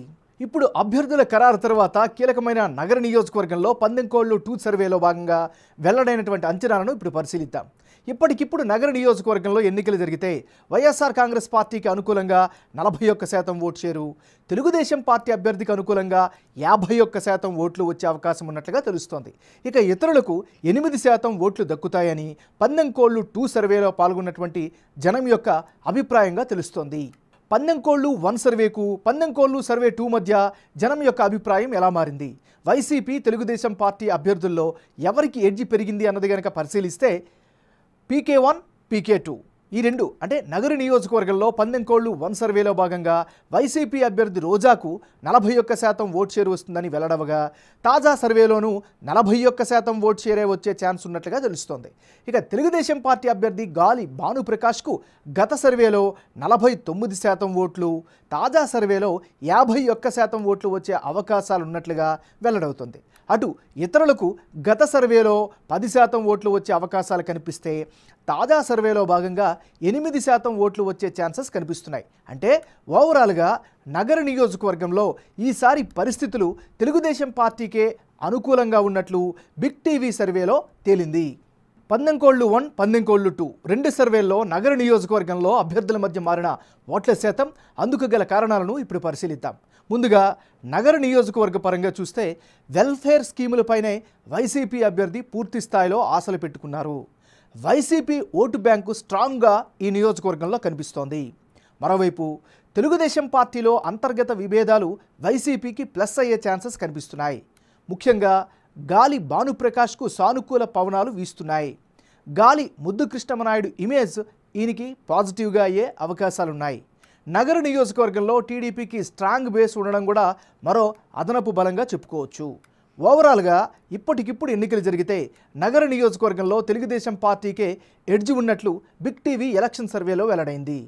ఇప్పుడు అభ్యర్థుల ఖరారు తర్వాత కీలకమైన నగర నియోజకవర్గంలో పందెంకోళ్లు టూ సర్వేలో భాగంగా వెల్లడైనటువంటి అంచనాలను ఇప్పుడు పరిశీలిద్దాం ఇప్పటికిప్పుడు నగర నియోజకవర్గంలో ఎన్నికలు జరిగితే వైఎస్ఆర్ కాంగ్రెస్ పార్టీకి అనుకూలంగా నలభై ఒక్క శాతం ఓటు చేరు తెలుగుదేశం పార్టీ అభ్యర్థికి అనుకూలంగా యాభై ఒక్క శాతం ఓట్లు వచ్చే అవకాశం ఉన్నట్లుగా తెలుస్తోంది ఇక ఇతరులకు ఎనిమిది శాతం ఓట్లు దక్కుతాయని పందెంకోళ్లు టూ సర్వేలో పాల్గొన్నటువంటి జనం యొక్క అభిప్రాయంగా తెలుస్తోంది కోళ్లు వన్ సర్వేకు కోళ్లు సర్వే టూ మధ్య జనం యొక్క అభిప్రాయం ఎలా మారింది వైసీపీ తెలుగుదేశం పార్టీ అభ్యర్థుల్లో ఎవరికి ఎడ్జి పెరిగింది అన్నది కనుక పరిశీలిస్తే పీకే వన్ పీకే టూ ఈ రెండు అంటే నగరు నియోజకవర్గంలో పందెంకోళ్లు వన్ సర్వేలో భాగంగా వైసీపీ అభ్యర్థి రోజాకు నలభై ఒక్క శాతం ఓట్ షేర్ వస్తుందని వెల్లడవగా తాజా సర్వేలోనూ నలభై ఒక్క శాతం ఓట్ షేరే వచ్చే ఛాన్స్ ఉన్నట్లుగా తెలుస్తోంది ఇక తెలుగుదేశం పార్టీ అభ్యర్థి గాలి భానుప్రకాష్కు గత సర్వేలో నలభై తొమ్మిది శాతం ఓట్లు తాజా సర్వేలో యాభై ఒక్క శాతం ఓట్లు వచ్చే అవకాశాలున్నట్లుగా వెల్లడవుతుంది అటు ఇతరులకు గత సర్వేలో పది శాతం ఓట్లు వచ్చే అవకాశాలు కనిపిస్తే తాజా సర్వేలో భాగంగా ఎనిమిది శాతం ఓట్లు వచ్చే ఛాన్సెస్ కనిపిస్తున్నాయి అంటే ఓవరాల్గా నగర నియోజకవర్గంలో ఈసారి పరిస్థితులు తెలుగుదేశం పార్టీకే అనుకూలంగా ఉన్నట్లు బిగ్ టీవీ సర్వేలో తేలింది పందెంకోళ్ళు వన్ పందెంకోళ్ళు టూ రెండు సర్వేల్లో నగర నియోజకవర్గంలో అభ్యర్థుల మధ్య మారిన ఓట్ల శాతం అందుకు గల కారణాలను ఇప్పుడు పరిశీలిద్దాం ముందుగా నగర నియోజకవర్గ పరంగా చూస్తే వెల్ఫేర్ స్కీములపైనే వైసీపీ అభ్యర్థి పూర్తి స్థాయిలో ఆశలు పెట్టుకున్నారు వైసీపీ ఓటు బ్యాంకు స్ట్రాంగ్గా ఈ నియోజకవర్గంలో కనిపిస్తోంది మరోవైపు తెలుగుదేశం పార్టీలో అంతర్గత విభేదాలు వైసీపీకి ప్లస్ అయ్యే ఛాన్సెస్ కనిపిస్తున్నాయి ముఖ్యంగా గాలి భానుప్రకాష్కు సానుకూల పవనాలు వీస్తున్నాయి గాలి ముద్దు కృష్ణమనాయుడు ఇమేజ్ ఈయనకి పాజిటివ్గా అయ్యే అవకాశాలున్నాయి నగర నియోజకవర్గంలో టీడీపీకి స్ట్రాంగ్ బేస్ ఉండడం కూడా మరో అదనపు బలంగా చెప్పుకోవచ్చు ఓవరాల్గా ఇప్పటికిప్పుడు ఎన్నికలు జరిగితే నగర నియోజకవర్గంలో తెలుగుదేశం పార్టీకే ఎడ్జి ఉన్నట్లు బిగ్ టీవీ ఎలక్షన్ సర్వేలో వెల్లడైంది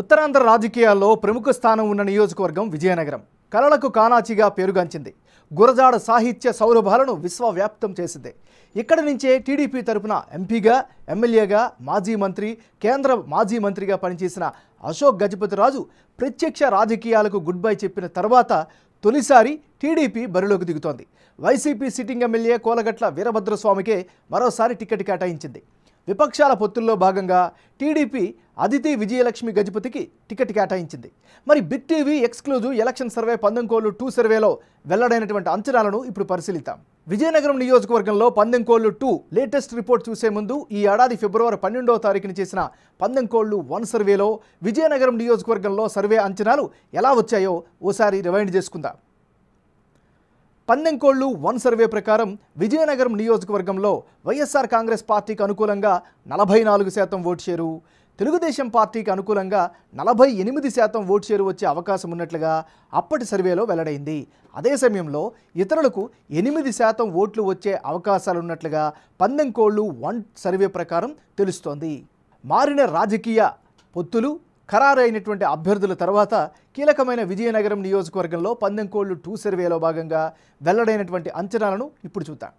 ఉత్తరాంధ్ర రాజకీయాల్లో ప్రముఖ స్థానం ఉన్న నియోజకవర్గం విజయనగరం కళలకు కానాచిగా పేరుగాంచింది గురజాడ సాహిత్య సౌరభాలను విశ్వవ్యాప్తం చేసింది ఇక్కడి నుంచే టీడీపీ తరపున ఎంపీగా ఎమ్మెల్యేగా మాజీ మంత్రి కేంద్ర మాజీ మంత్రిగా పనిచేసిన అశోక్ గజపతిరాజు ప్రత్యక్ష రాజకీయాలకు గుడ్ బై చెప్పిన తర్వాత తొలిసారి టీడీపీ బరిలోకి దిగుతోంది వైసీపీ సిట్టింగ్ ఎమ్మెల్యే కోలగట్ల వీరభద్రస్వామికే మరోసారి టికెట్ కేటాయించింది విపక్షాల పొత్తుల్లో భాగంగా టీడీపీ అదితి విజయలక్ష్మి గజపతికి టికెట్ కేటాయించింది మరి big TV exclusive election survey పందెంకోళ్లు టూ సర్వేలో వెల్లడైనటువంటి అంచనాలను ఇప్పుడు పరిశీలిద్దాం విజయనగరం నియోజకవర్గంలో పందెంకోళ్లు టూ లేటెస్ట్ రిపోర్ట్ చూసే ముందు ఈ ఏడాది ఫిబ్రవరి పన్నెండవ తారీఖున చేసిన పందెంకోళ్లు వన్ సర్వేలో విజయనగరం నియోజకవర్గంలో సర్వే అంచనాలు ఎలా వచ్చాయో ఓసారి రివైండ్ చేసుకుందాం పందెంకోళ్లు వన్ సర్వే ప్రకారం విజయనగరం నియోజకవర్గంలో వైఎస్ఆర్ కాంగ్రెస్ పార్టీకి అనుకూలంగా నలభై నాలుగు శాతం ఓటు షేరు తెలుగుదేశం పార్టీకి అనుకూలంగా నలభై ఎనిమిది శాతం ఓటు షేరు వచ్చే అవకాశం ఉన్నట్లుగా అప్పటి సర్వేలో వెల్లడైంది అదే సమయంలో ఇతరులకు ఎనిమిది శాతం ఓట్లు వచ్చే అవకాశాలున్నట్లుగా పందెంకోళ్లు వన్ సర్వే ప్రకారం తెలుస్తోంది మారిన రాజకీయ పొత్తులు ఖరారైనటువంటి అభ్యర్థుల తర్వాత కీలకమైన విజయనగరం నియోజకవర్గంలో పందెంకోళ్లు టూ సర్వేలో భాగంగా వెల్లడైనటువంటి అంచనాలను ఇప్పుడు చూద్దాం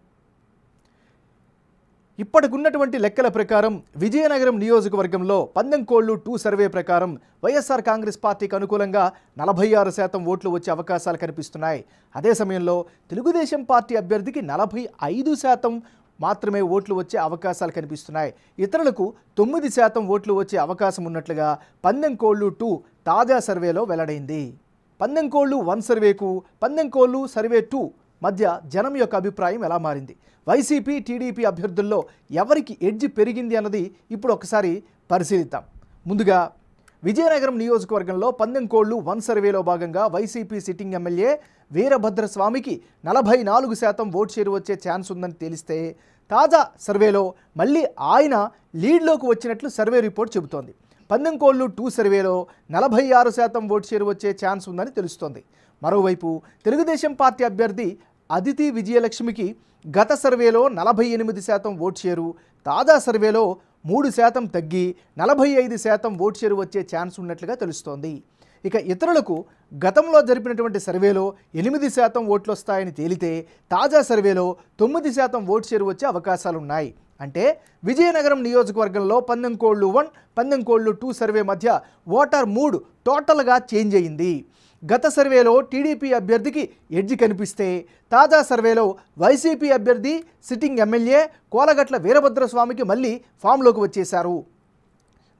ఇప్పటికున్నటువంటి లెక్కల ప్రకారం విజయనగరం నియోజకవర్గంలో పందెంకోళ్లు టూ సర్వే ప్రకారం వైఎస్ఆర్ కాంగ్రెస్ పార్టీకి అనుకూలంగా నలభై ఆరు శాతం ఓట్లు వచ్చే అవకాశాలు కనిపిస్తున్నాయి అదే సమయంలో తెలుగుదేశం పార్టీ అభ్యర్థికి నలభై ఐదు శాతం మాత్రమే ఓట్లు వచ్చే అవకాశాలు కనిపిస్తున్నాయి ఇతరులకు తొమ్మిది శాతం ఓట్లు వచ్చే అవకాశం ఉన్నట్లుగా పందెంకోళ్ళు టూ తాజా సర్వేలో వెల్లడైంది పందెంకోళ్ళు వన్ సర్వేకు పందెంకోళ్ళు సర్వే టూ మధ్య జనం యొక్క అభిప్రాయం ఎలా మారింది వైసీపీ టీడీపీ అభ్యర్థుల్లో ఎవరికి ఎడ్జి పెరిగింది అన్నది ఇప్పుడు ఒకసారి పరిశీలిద్దాం ముందుగా విజయనగరం నియోజకవర్గంలో పందెంకోళ్లు వన్ సర్వేలో భాగంగా వైసీపీ సిట్టింగ్ ఎమ్మెల్యే వీరభద్ర స్వామికి నలభై నాలుగు శాతం ఓటు చేరు వచ్చే ఛాన్స్ ఉందని తెలిస్తే తాజా సర్వేలో మళ్ళీ ఆయన లీడ్లోకి వచ్చినట్లు సర్వే రిపోర్ట్ చెబుతోంది పందెంకోళ్లు టూ సర్వేలో నలభై ఆరు శాతం ఓటు చేరు వచ్చే ఛాన్స్ ఉందని తెలుస్తోంది మరోవైపు తెలుగుదేశం పార్టీ అభ్యర్థి అదితి విజయలక్ష్మికి గత సర్వేలో నలభై ఎనిమిది శాతం ఓటు చేరు తాజా సర్వేలో మూడు శాతం తగ్గి నలభై ఐదు శాతం ఓటు చేరు వచ్చే ఛాన్స్ ఉన్నట్లుగా తెలుస్తోంది ఇక ఇతరులకు గతంలో జరిపినటువంటి సర్వేలో ఎనిమిది శాతం ఓట్లు వస్తాయని తేలితే తాజా సర్వేలో తొమ్మిది శాతం ఓటు చేరు వచ్చే అవకాశాలున్నాయి అంటే విజయనగరం నియోజకవర్గంలో పందెంకోళ్ళు వన్ పందెంకోళ్ళు టూ సర్వే మధ్య ఓటర్ మూడు టోటల్గా చేంజ్ అయింది గత సర్వేలో టీడీపీ అభ్యర్థికి ఎడ్జి కనిపిస్తే తాజా సర్వేలో వైసీపీ అభ్యర్థి సిట్టింగ్ ఎమ్మెల్యే కోలగట్ల వీరభద్రస్వామికి మళ్ళీ ఫామ్లోకి వచ్చేశారు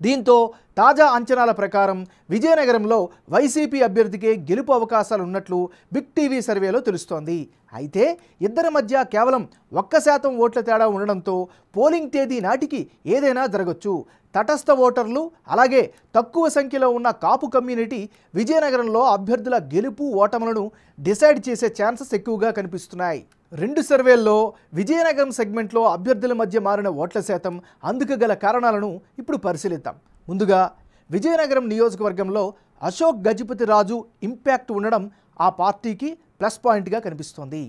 దీంతో తాజా అంచనాల ప్రకారం విజయనగరంలో వైసీపీ అభ్యర్థికే గెలుపు అవకాశాలు ఉన్నట్లు బిగ్ టీవీ సర్వేలో తెలుస్తోంది అయితే ఇద్దరి మధ్య కేవలం ఒక్క శాతం ఓట్ల తేడా ఉండడంతో పోలింగ్ తేదీ నాటికి ఏదైనా జరగచ్చు తటస్థ ఓటర్లు అలాగే తక్కువ సంఖ్యలో ఉన్న కాపు కమ్యూనిటీ విజయనగరంలో అభ్యర్థుల గెలుపు ఓటములను డిసైడ్ చేసే ఛాన్సెస్ ఎక్కువగా కనిపిస్తున్నాయి రెండు సర్వేల్లో విజయనగరం సెగ్మెంట్లో అభ్యర్థుల మధ్య మారిన ఓట్ల శాతం అందుకు గల కారణాలను ఇప్పుడు పరిశీలిద్దాం ముందుగా విజయనగరం నియోజకవర్గంలో అశోక్ గజపతి రాజు ఇంపాక్ట్ ఉండడం ఆ పార్టీకి ప్లస్ పాయింట్గా కనిపిస్తోంది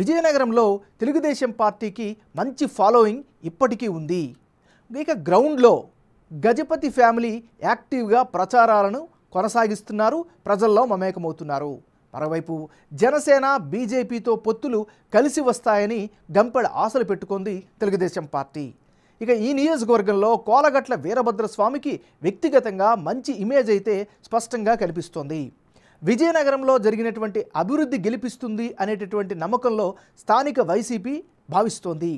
విజయనగరంలో తెలుగుదేశం పార్టీకి మంచి ఫాలోయింగ్ ఇప్పటికీ ఉంది ఇక గ్రౌండ్లో గజపతి ఫ్యామిలీ యాక్టివ్గా ప్రచారాలను కొనసాగిస్తున్నారు ప్రజల్లో మమేకమవుతున్నారు మరోవైపు జనసేన బీజేపీతో పొత్తులు కలిసి వస్తాయని గంపెడ ఆశలు పెట్టుకుంది తెలుగుదేశం పార్టీ ఇక ఈ నియోజకవర్గంలో కోలగట్ల వీరభద్రస్వామికి వ్యక్తిగతంగా మంచి ఇమేజ్ అయితే స్పష్టంగా కనిపిస్తోంది విజయనగరంలో జరిగినటువంటి అభివృద్ధి గెలిపిస్తుంది అనేటటువంటి నమ్మకంలో స్థానిక వైసీపీ భావిస్తోంది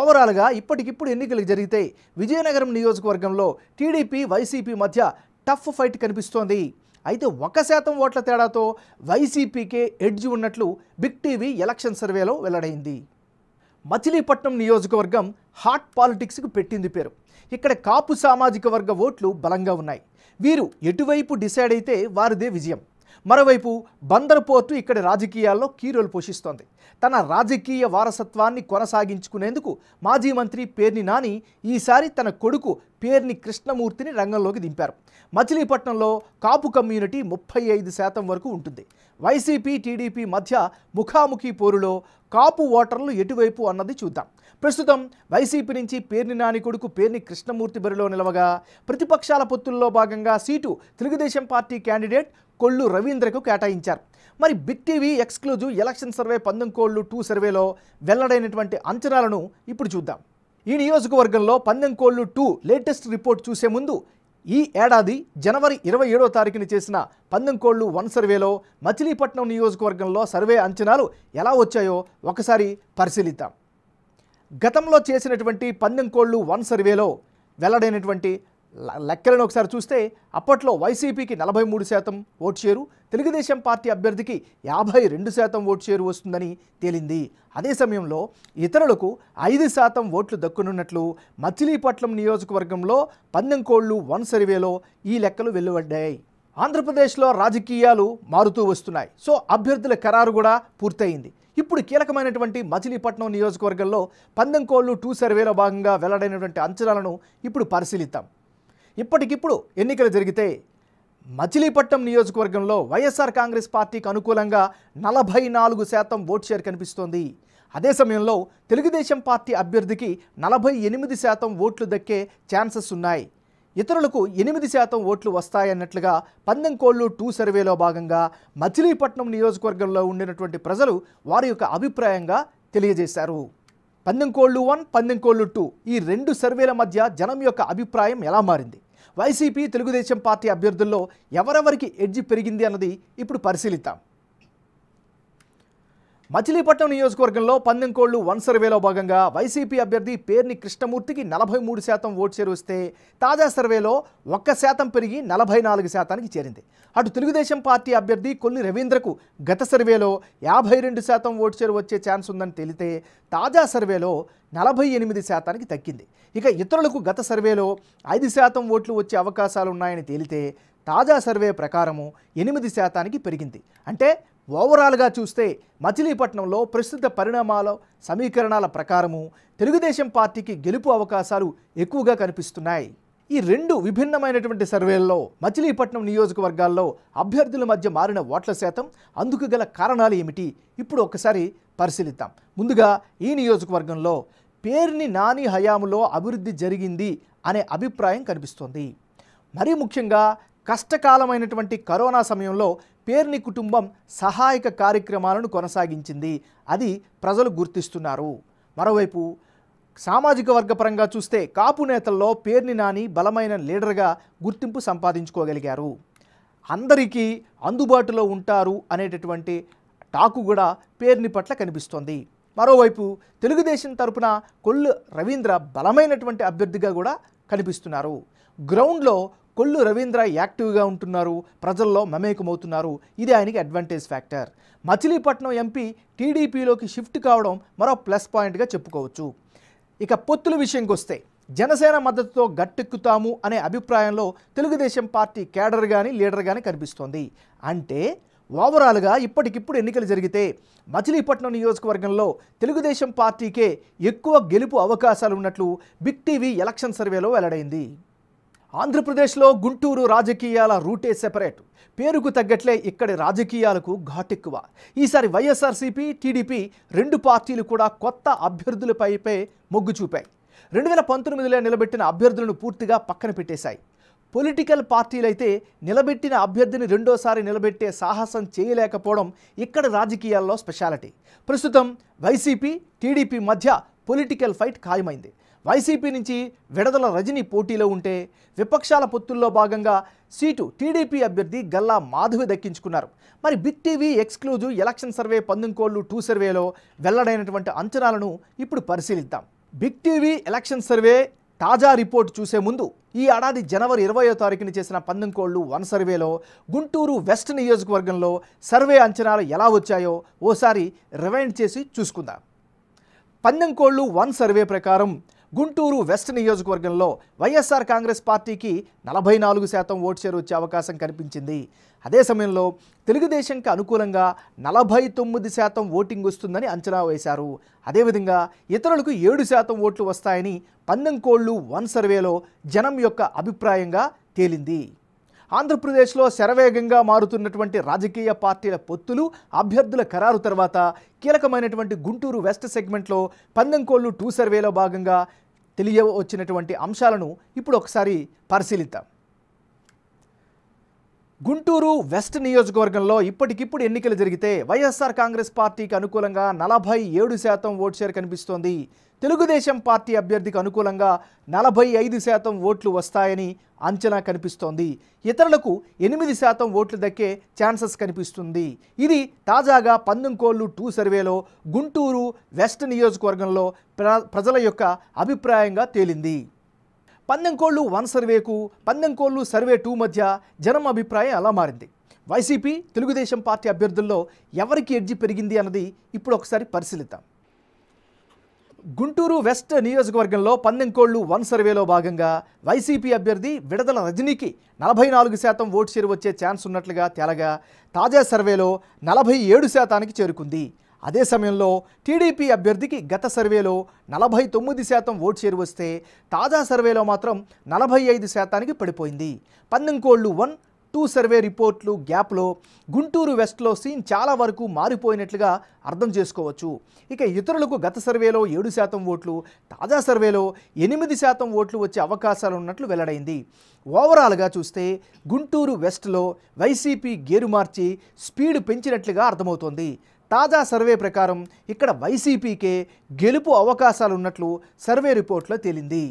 ఓవరాల్గా ఇప్పటికిప్పుడు ఎన్నికలు జరిగితే విజయనగరం నియోజకవర్గంలో టీడీపీ వైసీపీ మధ్య టఫ్ ఫైట్ కనిపిస్తోంది అయితే ఒక శాతం ఓట్ల తేడాతో వైసీపీకే ఎడ్జ్ ఉన్నట్లు బిగ్ టీవీ ఎలక్షన్ సర్వేలో వెల్లడైంది మచిలీపట్నం నియోజకవర్గం హాట్ పాలిటిక్స్కు పెట్టింది పేరు ఇక్కడ కాపు సామాజిక వర్గ ఓట్లు బలంగా ఉన్నాయి వీరు ఎటువైపు డిసైడ్ అయితే వారిదే విజయం మరోవైపు బందర్ పోర్టు ఇక్కడి రాజకీయాల్లో కీరోలు పోషిస్తోంది తన రాజకీయ వారసత్వాన్ని కొనసాగించుకునేందుకు మాజీ మంత్రి పేర్ని నాని ఈసారి తన కొడుకు పేర్ని కృష్ణమూర్తిని రంగంలోకి దింపారు మచిలీపట్నంలో కాపు కమ్యూనిటీ ముప్పై ఐదు శాతం వరకు ఉంటుంది వైసీపీ టీడీపీ మధ్య ముఖాముఖి పోరులో కాపు ఓటర్లు ఎటువైపు అన్నది చూద్దాం ప్రస్తుతం వైసీపీ నుంచి పేర్ని నాని కొడుకు పేర్ని కృష్ణమూర్తి బరిలో నిలవగా ప్రతిపక్షాల పొత్తుల్లో భాగంగా seat Telugu Desam party candidate Kollu రవీంద్రకు కేటాయించారు మరి big TV exclusive election survey కోళ్లు టూ సర్వేలో వెల్లడైనటువంటి అంచనాలను ఇప్పుడు చూద్దాం ఈ నియోజకవర్గంలో పందెం కోళ్లు టూ లేటెస్ట్ రిపోర్ట్ చూసే ముందు ఈ ఏడాది జనవరి ఇరవై ఏడో తారీఖున చేసిన పందెం కోళ్లు వన్ సర్వేలో మచిలీపట్నం నియోజకవర్గంలో సర్వే అంచనాలు ఎలా వచ్చాయో ఒకసారి పరిశీలిద్దాం గతంలో చేసినటువంటి పందెం కోళ్ళు వన్ సర్వేలో వెల్లడైనటువంటి లెక్కలను ఒకసారి చూస్తే అప్పట్లో వైసీపీకి నలభై మూడు శాతం ఓటు షేరు తెలుగుదేశం పార్టీ అభ్యర్థికి యాభై రెండు శాతం ఓటు షేరు వస్తుందని తేలింది అదే సమయంలో ఇతరులకు ఐదు శాతం ఓట్లు దక్కునున్నట్లు మచిలీపట్నం నియోజకవర్గంలో పందెంకోళ్ళు వన్ సర్వేలో ఈ లెక్కలు వెలువడ్డాయి ఆంధ్రప్రదేశ్లో రాజకీయాలు మారుతూ వస్తున్నాయి సో అభ్యర్థుల ఖరారు కూడా పూర్తయింది ఇప్పుడు కీలకమైనటువంటి మచిలీపట్నం నియోజకవర్గంలో కోళ్ళు టూ సర్వేలో భాగంగా వెల్లడైనటువంటి అంచనాలను ఇప్పుడు పరిశీలిద్దాం ఇప్పటికిప్పుడు ఎన్నికలు జరిగితే మచిలీపట్నం నియోజకవర్గంలో వైఎస్ఆర్ కాంగ్రెస్ పార్టీకి అనుకూలంగా నలభై నాలుగు శాతం ఓట్ షేర్ కనిపిస్తోంది అదే సమయంలో తెలుగుదేశం పార్టీ అభ్యర్థికి నలభై ఎనిమిది శాతం ఓట్లు దక్కే ఛాన్సెస్ ఉన్నాయి ఇతరులకు ఎనిమిది శాతం ఓట్లు వస్తాయన్నట్లుగా పందెంకోళ్ళు టూ సర్వేలో భాగంగా మచిలీపట్నం నియోజకవర్గంలో ఉండినటువంటి ప్రజలు వారి యొక్క అభిప్రాయంగా తెలియజేశారు పందెంకోళ్ళు వన్ పందెంకోళ్ళు టూ ఈ రెండు సర్వేల మధ్య జనం యొక్క అభిప్రాయం ఎలా మారింది వైసీపీ తెలుగుదేశం పార్టీ అభ్యర్థుల్లో ఎవరెవరికి ఎడ్జి పెరిగింది అన్నది ఇప్పుడు పరిశీలిద్దాం మచిలీపట్నం నియోజకవర్గంలో పందెంకోళ్లు వన్ సర్వేలో భాగంగా వైసీపీ అభ్యర్థి పేర్ని కృష్ణమూర్తికి నలభై మూడు శాతం ఓటు చేరుస్తే తాజా సర్వేలో ఒక్క శాతం పెరిగి నలభై నాలుగు శాతానికి చేరింది అటు తెలుగుదేశం పార్టీ అభ్యర్థి కొల్లి రవీంద్రకు గత సర్వేలో యాభై రెండు శాతం ఓటు చేరు వచ్చే ఛాన్స్ ఉందని తెలితే తాజా సర్వేలో నలభై ఎనిమిది శాతానికి తగ్గింది ఇక ఇతరులకు గత సర్వేలో ఐదు శాతం ఓట్లు వచ్చే అవకాశాలున్నాయని తేలితే తాజా సర్వే ప్రకారము ఎనిమిది శాతానికి పెరిగింది అంటే ఓవరాల్గా చూస్తే మచిలీపట్నంలో ప్రస్తుత పరిణామాల సమీకరణాల ప్రకారము తెలుగుదేశం పార్టీకి గెలుపు అవకాశాలు ఎక్కువగా కనిపిస్తున్నాయి ఈ రెండు విభిన్నమైనటువంటి సర్వేల్లో మచిలీపట్నం నియోజకవర్గాల్లో అభ్యర్థుల మధ్య మారిన ఓట్ల శాతం అందుకు గల కారణాలు ఏమిటి ఇప్పుడు ఒక్కసారి పరిశీలిద్దాం ముందుగా ఈ నియోజకవర్గంలో పేర్ని నాని హయాములో అభివృద్ధి జరిగింది అనే అభిప్రాయం కనిపిస్తోంది మరీ ముఖ్యంగా కష్టకాలమైనటువంటి కరోనా సమయంలో పేర్ని కుటుంబం సహాయక కార్యక్రమాలను కొనసాగించింది అది ప్రజలు గుర్తిస్తున్నారు మరోవైపు సామాజిక వర్గపరంగా చూస్తే కాపు నేతల్లో పేర్ని నాని బలమైన లీడర్గా గుర్తింపు సంపాదించుకోగలిగారు అందరికీ అందుబాటులో ఉంటారు అనేటటువంటి టాకు కూడా పేర్ని పట్ల కనిపిస్తోంది మరోవైపు తెలుగుదేశం తరపున కొల్లు రవీంద్ర బలమైనటువంటి అభ్యర్థిగా కూడా కనిపిస్తున్నారు గ్రౌండ్లో కొల్లు రవీంద్ర యాక్టివ్గా ఉంటున్నారు ప్రజల్లో మమేకమవుతున్నారు ఇది ఆయనకి అడ్వాంటేజ్ ఫ్యాక్టర్ మచిలీపట్నం ఎంపీ టీడీపీలోకి షిఫ్ట్ కావడం మరో ప్లస్ పాయింట్గా చెప్పుకోవచ్చు ఇక పొత్తుల విషయంకి వస్తే జనసేన మద్దతుతో గట్టెక్కుతాము అనే అభిప్రాయంలో తెలుగుదేశం పార్టీ కేడర్ కానీ లీడర్ కానీ కనిపిస్తోంది అంటే ఓవరాల్గా ఇప్పటికిప్పుడు ఎన్నికలు జరిగితే మచిలీపట్నం నియోజకవర్గంలో తెలుగుదేశం పార్టీకే ఎక్కువ గెలుపు అవకాశాలు ఉన్నట్లు బిగ్ టీవీ ఎలక్షన్ సర్వేలో వెల్లడైంది ఆంధ్రప్రదేశ్లో గుంటూరు రాజకీయాల రూటే సెపరేట్ పేరుకు తగ్గట్లే ఇక్కడి రాజకీయాలకు ఘాటెక్కువ ఈసారి వైఎస్ఆర్సీపీ టీడీపీ రెండు పార్టీలు కూడా కొత్త అభ్యర్థులపై మొగ్గు చూపాయి రెండు వేల పంతొమ్మిదిలో నిలబెట్టిన అభ్యర్థులను పూర్తిగా పక్కన పెట్టేశాయి పొలిటికల్ పార్టీలైతే నిలబెట్టిన అభ్యర్థిని రెండోసారి నిలబెట్టే సాహసం చేయలేకపోవడం ఇక్కడ రాజకీయాల్లో స్పెషాలిటీ ప్రస్తుతం వైసీపీ టీడీపీ మధ్య పొలిటికల్ ఫైట్ ఖాయమైంది వైసీపీ నుంచి విడదల రజని పోటీలో ఉంటే విపక్షాల పొత్తుల్లో భాగంగా సీటు టీడీపీ అభ్యర్థి గల్లా మాధవి దక్కించుకున్నారు మరి big TV exclusive election survey కోళ్లు టూ సర్వేలో వెల్లడైనటువంటి అంచనాలను ఇప్పుడు పరిశీలిద్దాం బిగ్ టీవీ ఎలక్షన్ సర్వే తాజా రిపోర్ట్ చూసే ముందు ఈ ఏడాది జనవరి ఇరవయో తారీఖున చేసిన కోళ్లు వన్ సర్వేలో గుంటూరు వెస్ట్ నియోజకవర్గంలో సర్వే అంచనాలు ఎలా వచ్చాయో ఓసారి రివైండ్ చేసి చూసుకుందాం పందెంకోళ్ళు వన్ సర్వే ప్రకారం గుంటూరు వెస్ట్ నియోజకవర్గంలో వైఎస్ఆర్ కాంగ్రెస్ పార్టీకి నలభై నాలుగు శాతం ఓటు షేర్ వచ్చే అవకాశం కనిపించింది అదే సమయంలో తెలుగుదేశంకి అనుకూలంగా నలభై తొమ్మిది శాతం ఓటింగ్ వస్తుందని అంచనా వేశారు అదేవిధంగా ఇతరులకు ఏడు శాతం ఓట్లు వస్తాయని పందెంకోళ్ళు వన్ సర్వేలో జనం యొక్క అభిప్రాయంగా తేలింది ఆంధ్రప్రదేశ్లో శరవేగంగా మారుతున్నటువంటి రాజకీయ పార్టీల పొత్తులు అభ్యర్థుల ఖరారు తర్వాత కీలకమైనటువంటి గుంటూరు వెస్ట్ సెగ్మెంట్లో పందెంకోళ్లు టూ సర్వేలో భాగంగా తెలియవచ్చినటువంటి అంశాలను ఇప్పుడు ఒకసారి పరిశీలిద్దాం గుంటూరు వెస్ట్ నియోజకవర్గంలో ఇప్పటికిప్పుడు ఎన్నికలు జరిగితే వైఎస్ఆర్ కాంగ్రెస్ పార్టీకి అనుకూలంగా నలభై ఏడు శాతం ఓటు షేర్ కనిపిస్తోంది తెలుగుదేశం పార్టీ అభ్యర్థికి అనుకూలంగా నలభై ఐదు శాతం ఓట్లు వస్తాయని అంచనా కనిపిస్తోంది ఇతరులకు ఎనిమిది శాతం ఓట్లు దక్కే ఛాన్సెస్ కనిపిస్తుంది ఇది తాజాగా పందెంకోళ్ళు టూ సర్వేలో గుంటూరు వెస్ట్ నియోజకవర్గంలో ప్రజల యొక్క అభిప్రాయంగా తేలింది కోళ్ళు వన్ సర్వేకు కోళ్ళు సర్వే టూ మధ్య జనం అభిప్రాయం అలా మారింది వైసీపీ తెలుగుదేశం పార్టీ అభ్యర్థుల్లో ఎవరికి ఎడ్జి పెరిగింది అన్నది ఇప్పుడు ఒకసారి పరిశీలిద్దాం గుంటూరు వెస్ట్ నియోజకవర్గంలో పందెంకోళ్లు వన్ సర్వేలో భాగంగా వైసీపీ అభ్యర్థి విడదల రజనీకి నలభై నాలుగు శాతం ఓటు చేరు వచ్చే ఛాన్స్ ఉన్నట్లుగా తేలగా తాజా సర్వేలో నలభై ఏడు శాతానికి చేరుకుంది అదే సమయంలో టీడీపీ అభ్యర్థికి గత సర్వేలో నలభై తొమ్మిది శాతం ఓటు చేరు వస్తే తాజా సర్వేలో మాత్రం నలభై ఐదు శాతానికి పడిపోయింది పందెంకోళ్లు వన్ టూ సర్వే రిపోర్ట్లు గ్యాప్లో గుంటూరు వెస్ట్లో సీన్ చాలా వరకు మారిపోయినట్లుగా అర్థం చేసుకోవచ్చు ఇక ఇతరులకు గత సర్వేలో ఏడు శాతం ఓట్లు తాజా సర్వేలో ఎనిమిది శాతం ఓట్లు వచ్చే అవకాశాలు ఉన్నట్లు వెల్లడైంది ఓవరాల్గా చూస్తే గుంటూరు వెస్ట్లో వైసీపీ గేరు మార్చి స్పీడ్ పెంచినట్లుగా అర్థమవుతోంది తాజా సర్వే ప్రకారం ఇక్కడ వైసీపీకే గెలుపు అవకాశాలున్నట్లు సర్వే రిపోర్ట్లో తేలింది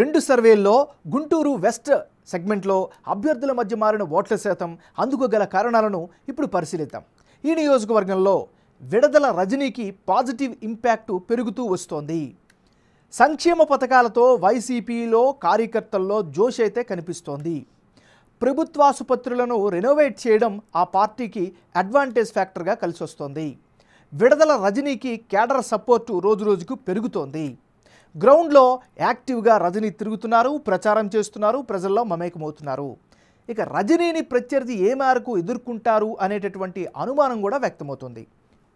రెండు సర్వేల్లో గుంటూరు వెస్ట్ సెగ్మెంట్లో అభ్యర్థుల మధ్య మారిన ఓట్ల శాతం అందుకు గల కారణాలను ఇప్పుడు పరిశీలిద్దాం ఈ నియోజకవర్గంలో విడదల రజనీకి పాజిటివ్ ఇంపాక్టు పెరుగుతూ వస్తోంది సంక్షేమ పథకాలతో వైసీపీలో కార్యకర్తల్లో జోష్ అయితే కనిపిస్తోంది ప్రభుత్వాసుపత్రులను రెనోవేట్ చేయడం ఆ పార్టీకి అడ్వాంటేజ్ ఫ్యాక్టర్గా కలిసొస్తోంది విడదల రజనీకి కేడర్ సపోర్టు రోజురోజుకు పెరుగుతోంది గ్రౌండ్లో యాక్టివ్గా రజనీ తిరుగుతున్నారు ప్రచారం చేస్తున్నారు ప్రజల్లో మమేకమవుతున్నారు ఇక రజనీని ప్రత్యర్థి ఏ మేరకు ఎదుర్కొంటారు అనేటటువంటి అనుమానం కూడా వ్యక్తమవుతుంది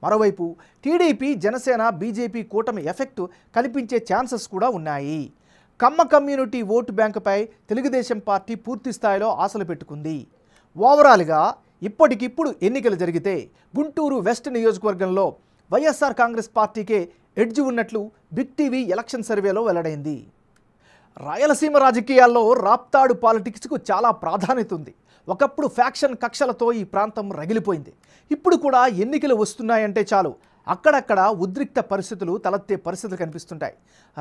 మరోవైపు టీడీపీ జనసేన బీజేపీ కూటమి ఎఫెక్ట్ కనిపించే ఛాన్సెస్ కూడా ఉన్నాయి కమ్మ కమ్యూనిటీ ఓటు బ్యాంకుపై తెలుగుదేశం పార్టీ పూర్తి స్థాయిలో ఆశలు పెట్టుకుంది ఓవరాల్గా ఇప్పటికిప్పుడు ఎన్నికలు జరిగితే గుంటూరు వెస్ట్ నియోజకవర్గంలో వైఎస్ఆర్ కాంగ్రెస్ పార్టీకే ఎడ్జ్ ఉన్నట్లు బిగ్ టీవీ ఎలక్షన్ సర్వేలో వెల్లడైంది రాయలసీమ రాజకీయాల్లో రాప్తాడు పాలిటిక్స్కు చాలా ప్రాధాన్యత ఉంది ఒకప్పుడు ఫ్యాక్షన్ కక్షలతో ఈ ప్రాంతం రగిలిపోయింది ఇప్పుడు కూడా ఎన్నికలు వస్తున్నాయంటే చాలు అక్కడక్కడ ఉద్రిక్త పరిస్థితులు తలెత్తే పరిస్థితులు కనిపిస్తుంటాయి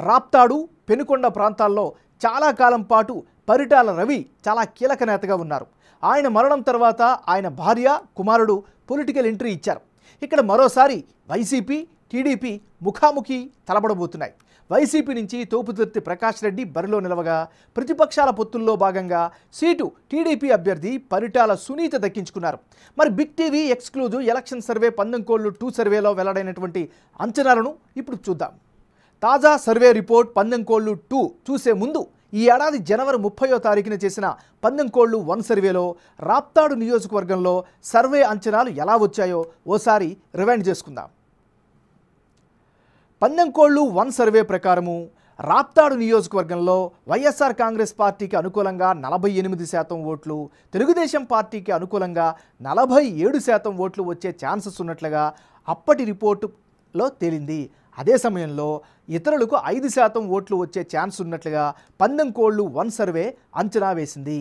రాప్తాడు పెనుకొండ ప్రాంతాల్లో చాలా కాలం పాటు పరిటాల రవి చాలా కీలక నేతగా ఉన్నారు ఆయన మరణం తర్వాత ఆయన భార్య కుమారుడు పొలిటికల్ ఎంట్రీ ఇచ్చారు ఇక్కడ మరోసారి వైసీపీ టీడీపీ ముఖాముఖి తలబడబోతున్నాయి వైసీపీ నుంచి తోపుతుర్తి ప్రకాష్ రెడ్డి బరిలో నిలవగా ప్రతిపక్షాల పొత్తుల్లో భాగంగా సీటు టీడీపీ అభ్యర్థి పరిటాల సునీత దక్కించుకున్నారు మరి big TV exclusive election survey కోళ్లు టూ సర్వేలో వెల్లడైనటువంటి అంచనాలను ఇప్పుడు చూద్దాం తాజా సర్వే రిపోర్ట్ కోళ్లు టూ చూసే ముందు ఈ ఏడాది జనవరి ముప్పయో తారీఖున చేసిన కోళ్లు వన్ సర్వేలో రాప్తాడు నియోజకవర్గంలో సర్వే అంచనాలు ఎలా వచ్చాయో ఓసారి రివైండ్ చేసుకుందాం పందెంకోళ్ళు వన్ సర్వే ప్రకారము రాప్తాడు నియోజకవర్గంలో వైఎస్ఆర్ కాంగ్రెస్ పార్టీకి అనుకూలంగా నలభై ఎనిమిది శాతం ఓట్లు తెలుగుదేశం పార్టీకి అనుకూలంగా నలభై ఏడు శాతం ఓట్లు వచ్చే ఛాన్సెస్ ఉన్నట్లుగా అప్పటి రిపోర్టులో తేలింది అదే సమయంలో ఇతరులకు ఐదు శాతం ఓట్లు వచ్చే ఛాన్స్ ఉన్నట్లుగా పందెంకోళ్ళు వన్ సర్వే అంచనా వేసింది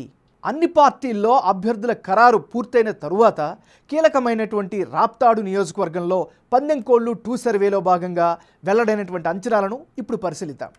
అన్ని పార్టీల్లో అభ్యర్థుల ఖరారు పూర్తయిన తరువాత కీలకమైనటువంటి రాప్తాడు నియోజకవర్గంలో పందెంకోళ్లు టూ సర్వేలో భాగంగా వెల్లడైనటువంటి అంచనాలను ఇప్పుడు పరిశీలిద్దాం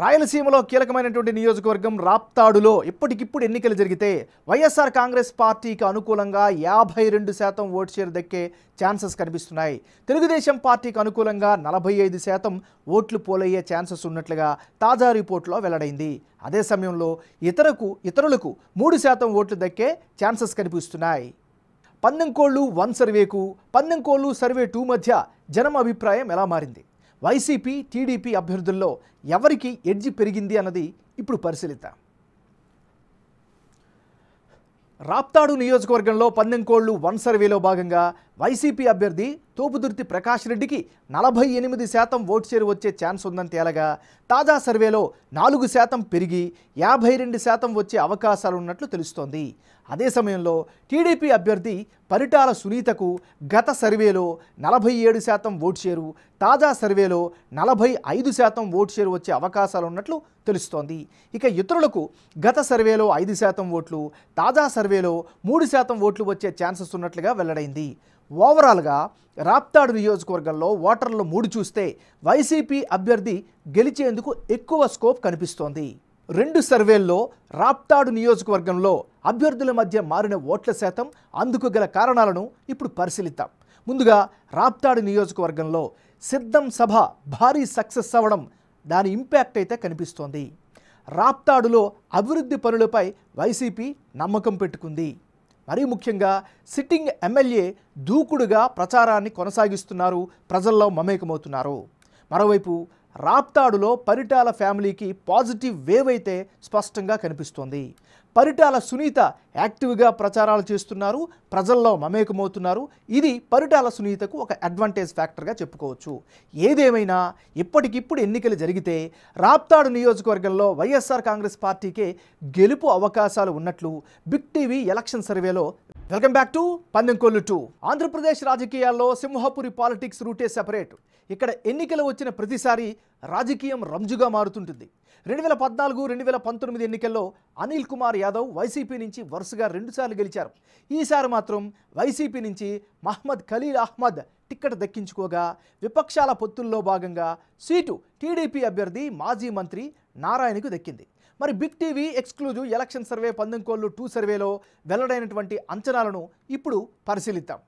రాయలసీమలో కీలకమైనటువంటి నియోజకవర్గం రాప్తాడులో ఇప్పటికిప్పుడు ఎన్నికలు జరిగితే వైఎస్ఆర్ కాంగ్రెస్ పార్టీకి అనుకూలంగా యాభై రెండు శాతం ఓటు షేర్ దక్కే ఛాన్సెస్ కనిపిస్తున్నాయి తెలుగుదేశం పార్టీకి అనుకూలంగా నలభై ఐదు శాతం ఓట్లు పోలయ్యే ఛాన్సెస్ ఉన్నట్లుగా తాజా రిపోర్ట్లో వెల్లడైంది అదే సమయంలో ఇతరకు ఇతరులకు మూడు శాతం ఓట్లు దక్కే ఛాన్సెస్ కనిపిస్తున్నాయి పందెంకోళ్ళు వన్ సర్వేకు పందెంకోళ్ళు సర్వే టూ మధ్య జనం అభిప్రాయం ఎలా మారింది వైసీపీ టీడీపీ అభ్యర్థుల్లో ఎవరికి ఎడ్జి పెరిగింది అన్నది ఇప్పుడు పరిశీలిద్దాం రాప్తాడు నియోజకవర్గంలో పందెంకోళ్లు వన్ సర్వేలో భాగంగా వైసీపీ అభ్యర్థి తోపుదుర్తి ప్రకాష్ రెడ్డికి నలభై ఎనిమిది శాతం ఓటు షేర్ వచ్చే ఛాన్స్ ఉందని తేలగా తాజా సర్వేలో నాలుగు శాతం పెరిగి యాభై రెండు శాతం వచ్చే అవకాశాలు ఉన్నట్లు తెలుస్తోంది అదే సమయంలో టీడీపీ అభ్యర్థి పరిటాల సునీతకు గత సర్వేలో నలభై ఏడు శాతం ఓటు షేరు తాజా సర్వేలో నలభై ఐదు శాతం ఓటు చేరు వచ్చే అవకాశాలు ఉన్నట్లు తెలుస్తోంది ఇక ఇతరులకు గత సర్వేలో ఐదు శాతం ఓట్లు తాజా సర్వేలో మూడు శాతం ఓట్లు వచ్చే ఛాన్సెస్ ఉన్నట్లుగా వెల్లడైంది ఓవరాల్గా రాప్తాడు నియోజకవర్గంలో ఓటర్లు మూడు చూస్తే వైసీపీ అభ్యర్థి గెలిచేందుకు ఎక్కువ స్కోప్ కనిపిస్తోంది రెండు సర్వేల్లో రాప్తాడు నియోజకవర్గంలో అభ్యర్థుల మధ్య మారిన ఓట్ల శాతం అందుకు గల కారణాలను ఇప్పుడు పరిశీలిద్దాం ముందుగా రాప్తాడు నియోజకవర్గంలో సిద్ధం సభ భారీ సక్సెస్ అవ్వడం దాని ఇంపాక్ట్ అయితే కనిపిస్తోంది రాప్తాడులో అభివృద్ధి పనులపై వైసీపీ నమ్మకం పెట్టుకుంది మరీ ముఖ్యంగా సిట్టింగ్ ఎమ్మెల్యే దూకుడుగా ప్రచారాన్ని కొనసాగిస్తున్నారు ప్రజల్లో మమేకమవుతున్నారు మరోవైపు రాప్తాడులో పరిటాల ఫ్యామిలీకి పాజిటివ్ వేవ్ అయితే స్పష్టంగా కనిపిస్తోంది పరిటాల సునీత యాక్టివ్గా ప్రచారాలు చేస్తున్నారు ప్రజల్లో మమేకమవుతున్నారు ఇది పరిటాల సునీతకు ఒక అడ్వాంటేజ్ ఫ్యాక్టర్గా చెప్పుకోవచ్చు ఏదేమైనా ఇప్పటికిప్పుడు ఎన్నికలు జరిగితే రాప్తాడు నియోజకవర్గంలో వైఎస్ఆర్ కాంగ్రెస్ పార్టీకే గెలుపు అవకాశాలు ఉన్నట్లు బిగ్ టీవీ ఎలక్షన్ సర్వేలో welcome back to పందెంకొల్లు two Andhra Pradesh రాజకీయాల్లో సింహపురి పాలిటిక్స్ రూటే సెపరేట్ ఇక్కడ ఎన్నికలు వచ్చిన ప్రతిసారి రాజకీయం రంజుగా మారుతుంటుంది రెండు వేల పద్నాలుగు రెండు వేల పంతొమ్మిది ఎన్నికల్లో అనిల్ కుమార్ యాదవ్ వైసీపీ నుంచి వరుసగా రెండుసార్లు గెలిచారు ఈసారి మాత్రం వైసీపీ నుంచి మహ్మద్ ఖలీల్ అహ్మద్ టిక్కెట్ దక్కించుకోగా విపక్షాల పొత్తుల్లో భాగంగా సీటు టీడీపీ అభ్యర్థి మాజీ మంత్రి నారాయణకు దక్కింది మరి big TV exclusive election survey పందెంకోళ్ళు two సర్వేలో వెల్లడైనటువంటి అంచనాలను ఇప్పుడు పరిశీలిద్దాం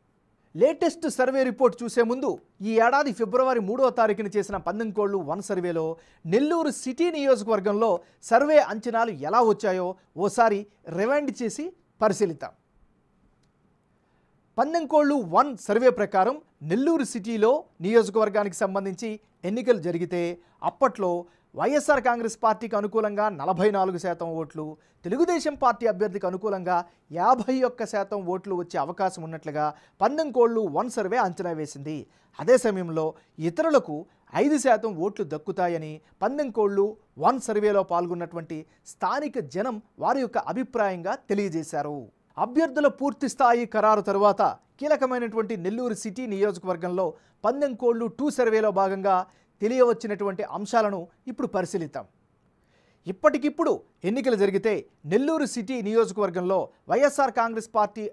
లేటెస్ట్ సర్వే రిపోర్ట్ చూసే ముందు ఈ ఏడాది ఫిబ్రవరి మూడవ తారీఖున చేసిన పందెంకోళ్ళు వన్ సర్వేలో నెల్లూరు సిటీ నియోజకవర్గంలో సర్వే అంచనాలు ఎలా వచ్చాయో ఓసారి రివైండ్ చేసి పరిశీలిద్దాం పందెంకోళ్ళు వన్ సర్వే ప్రకారం నెల్లూరు సిటీలో నియోజకవర్గానికి సంబంధించి ఎన్నికలు జరిగితే అప్పట్లో వైఎస్ఆర్ కాంగ్రెస్ పార్టీకి అనుకూలంగా నలభై నాలుగు శాతం ఓట్లు తెలుగుదేశం పార్టీ అభ్యర్థికి అనుకూలంగా యాభై ఒక్క శాతం ఓట్లు వచ్చే అవకాశం ఉన్నట్లుగా పందెం కోళ్లు వన్ సర్వే అంచనా వేసింది అదే సమయంలో ఇతరులకు ఐదు శాతం ఓట్లు దక్కుతాయని కోళ్లు వన్ సర్వేలో పాల్గొన్నటువంటి స్థానిక జనం వారి యొక్క అభిప్రాయంగా తెలియజేశారు అభ్యర్థుల పూర్తి స్థాయి ఖరారు తర్వాత కీలకమైనటువంటి నెల్లూరు సిటీ నియోజకవర్గంలో పందెంకోళ్లు టూ సర్వేలో భాగంగా తెలియవచ్చినటువంటి అంశాలను ఇప్పుడు పరిశీలిద్దాం ఇప్పటికిప్పుడు ఎన్నికలు జరిగితే నెల్లూరు సిటీ నియోజకవర్గంలో వైఎస్ఆర్ కాంగ్రెస్ పార్టీ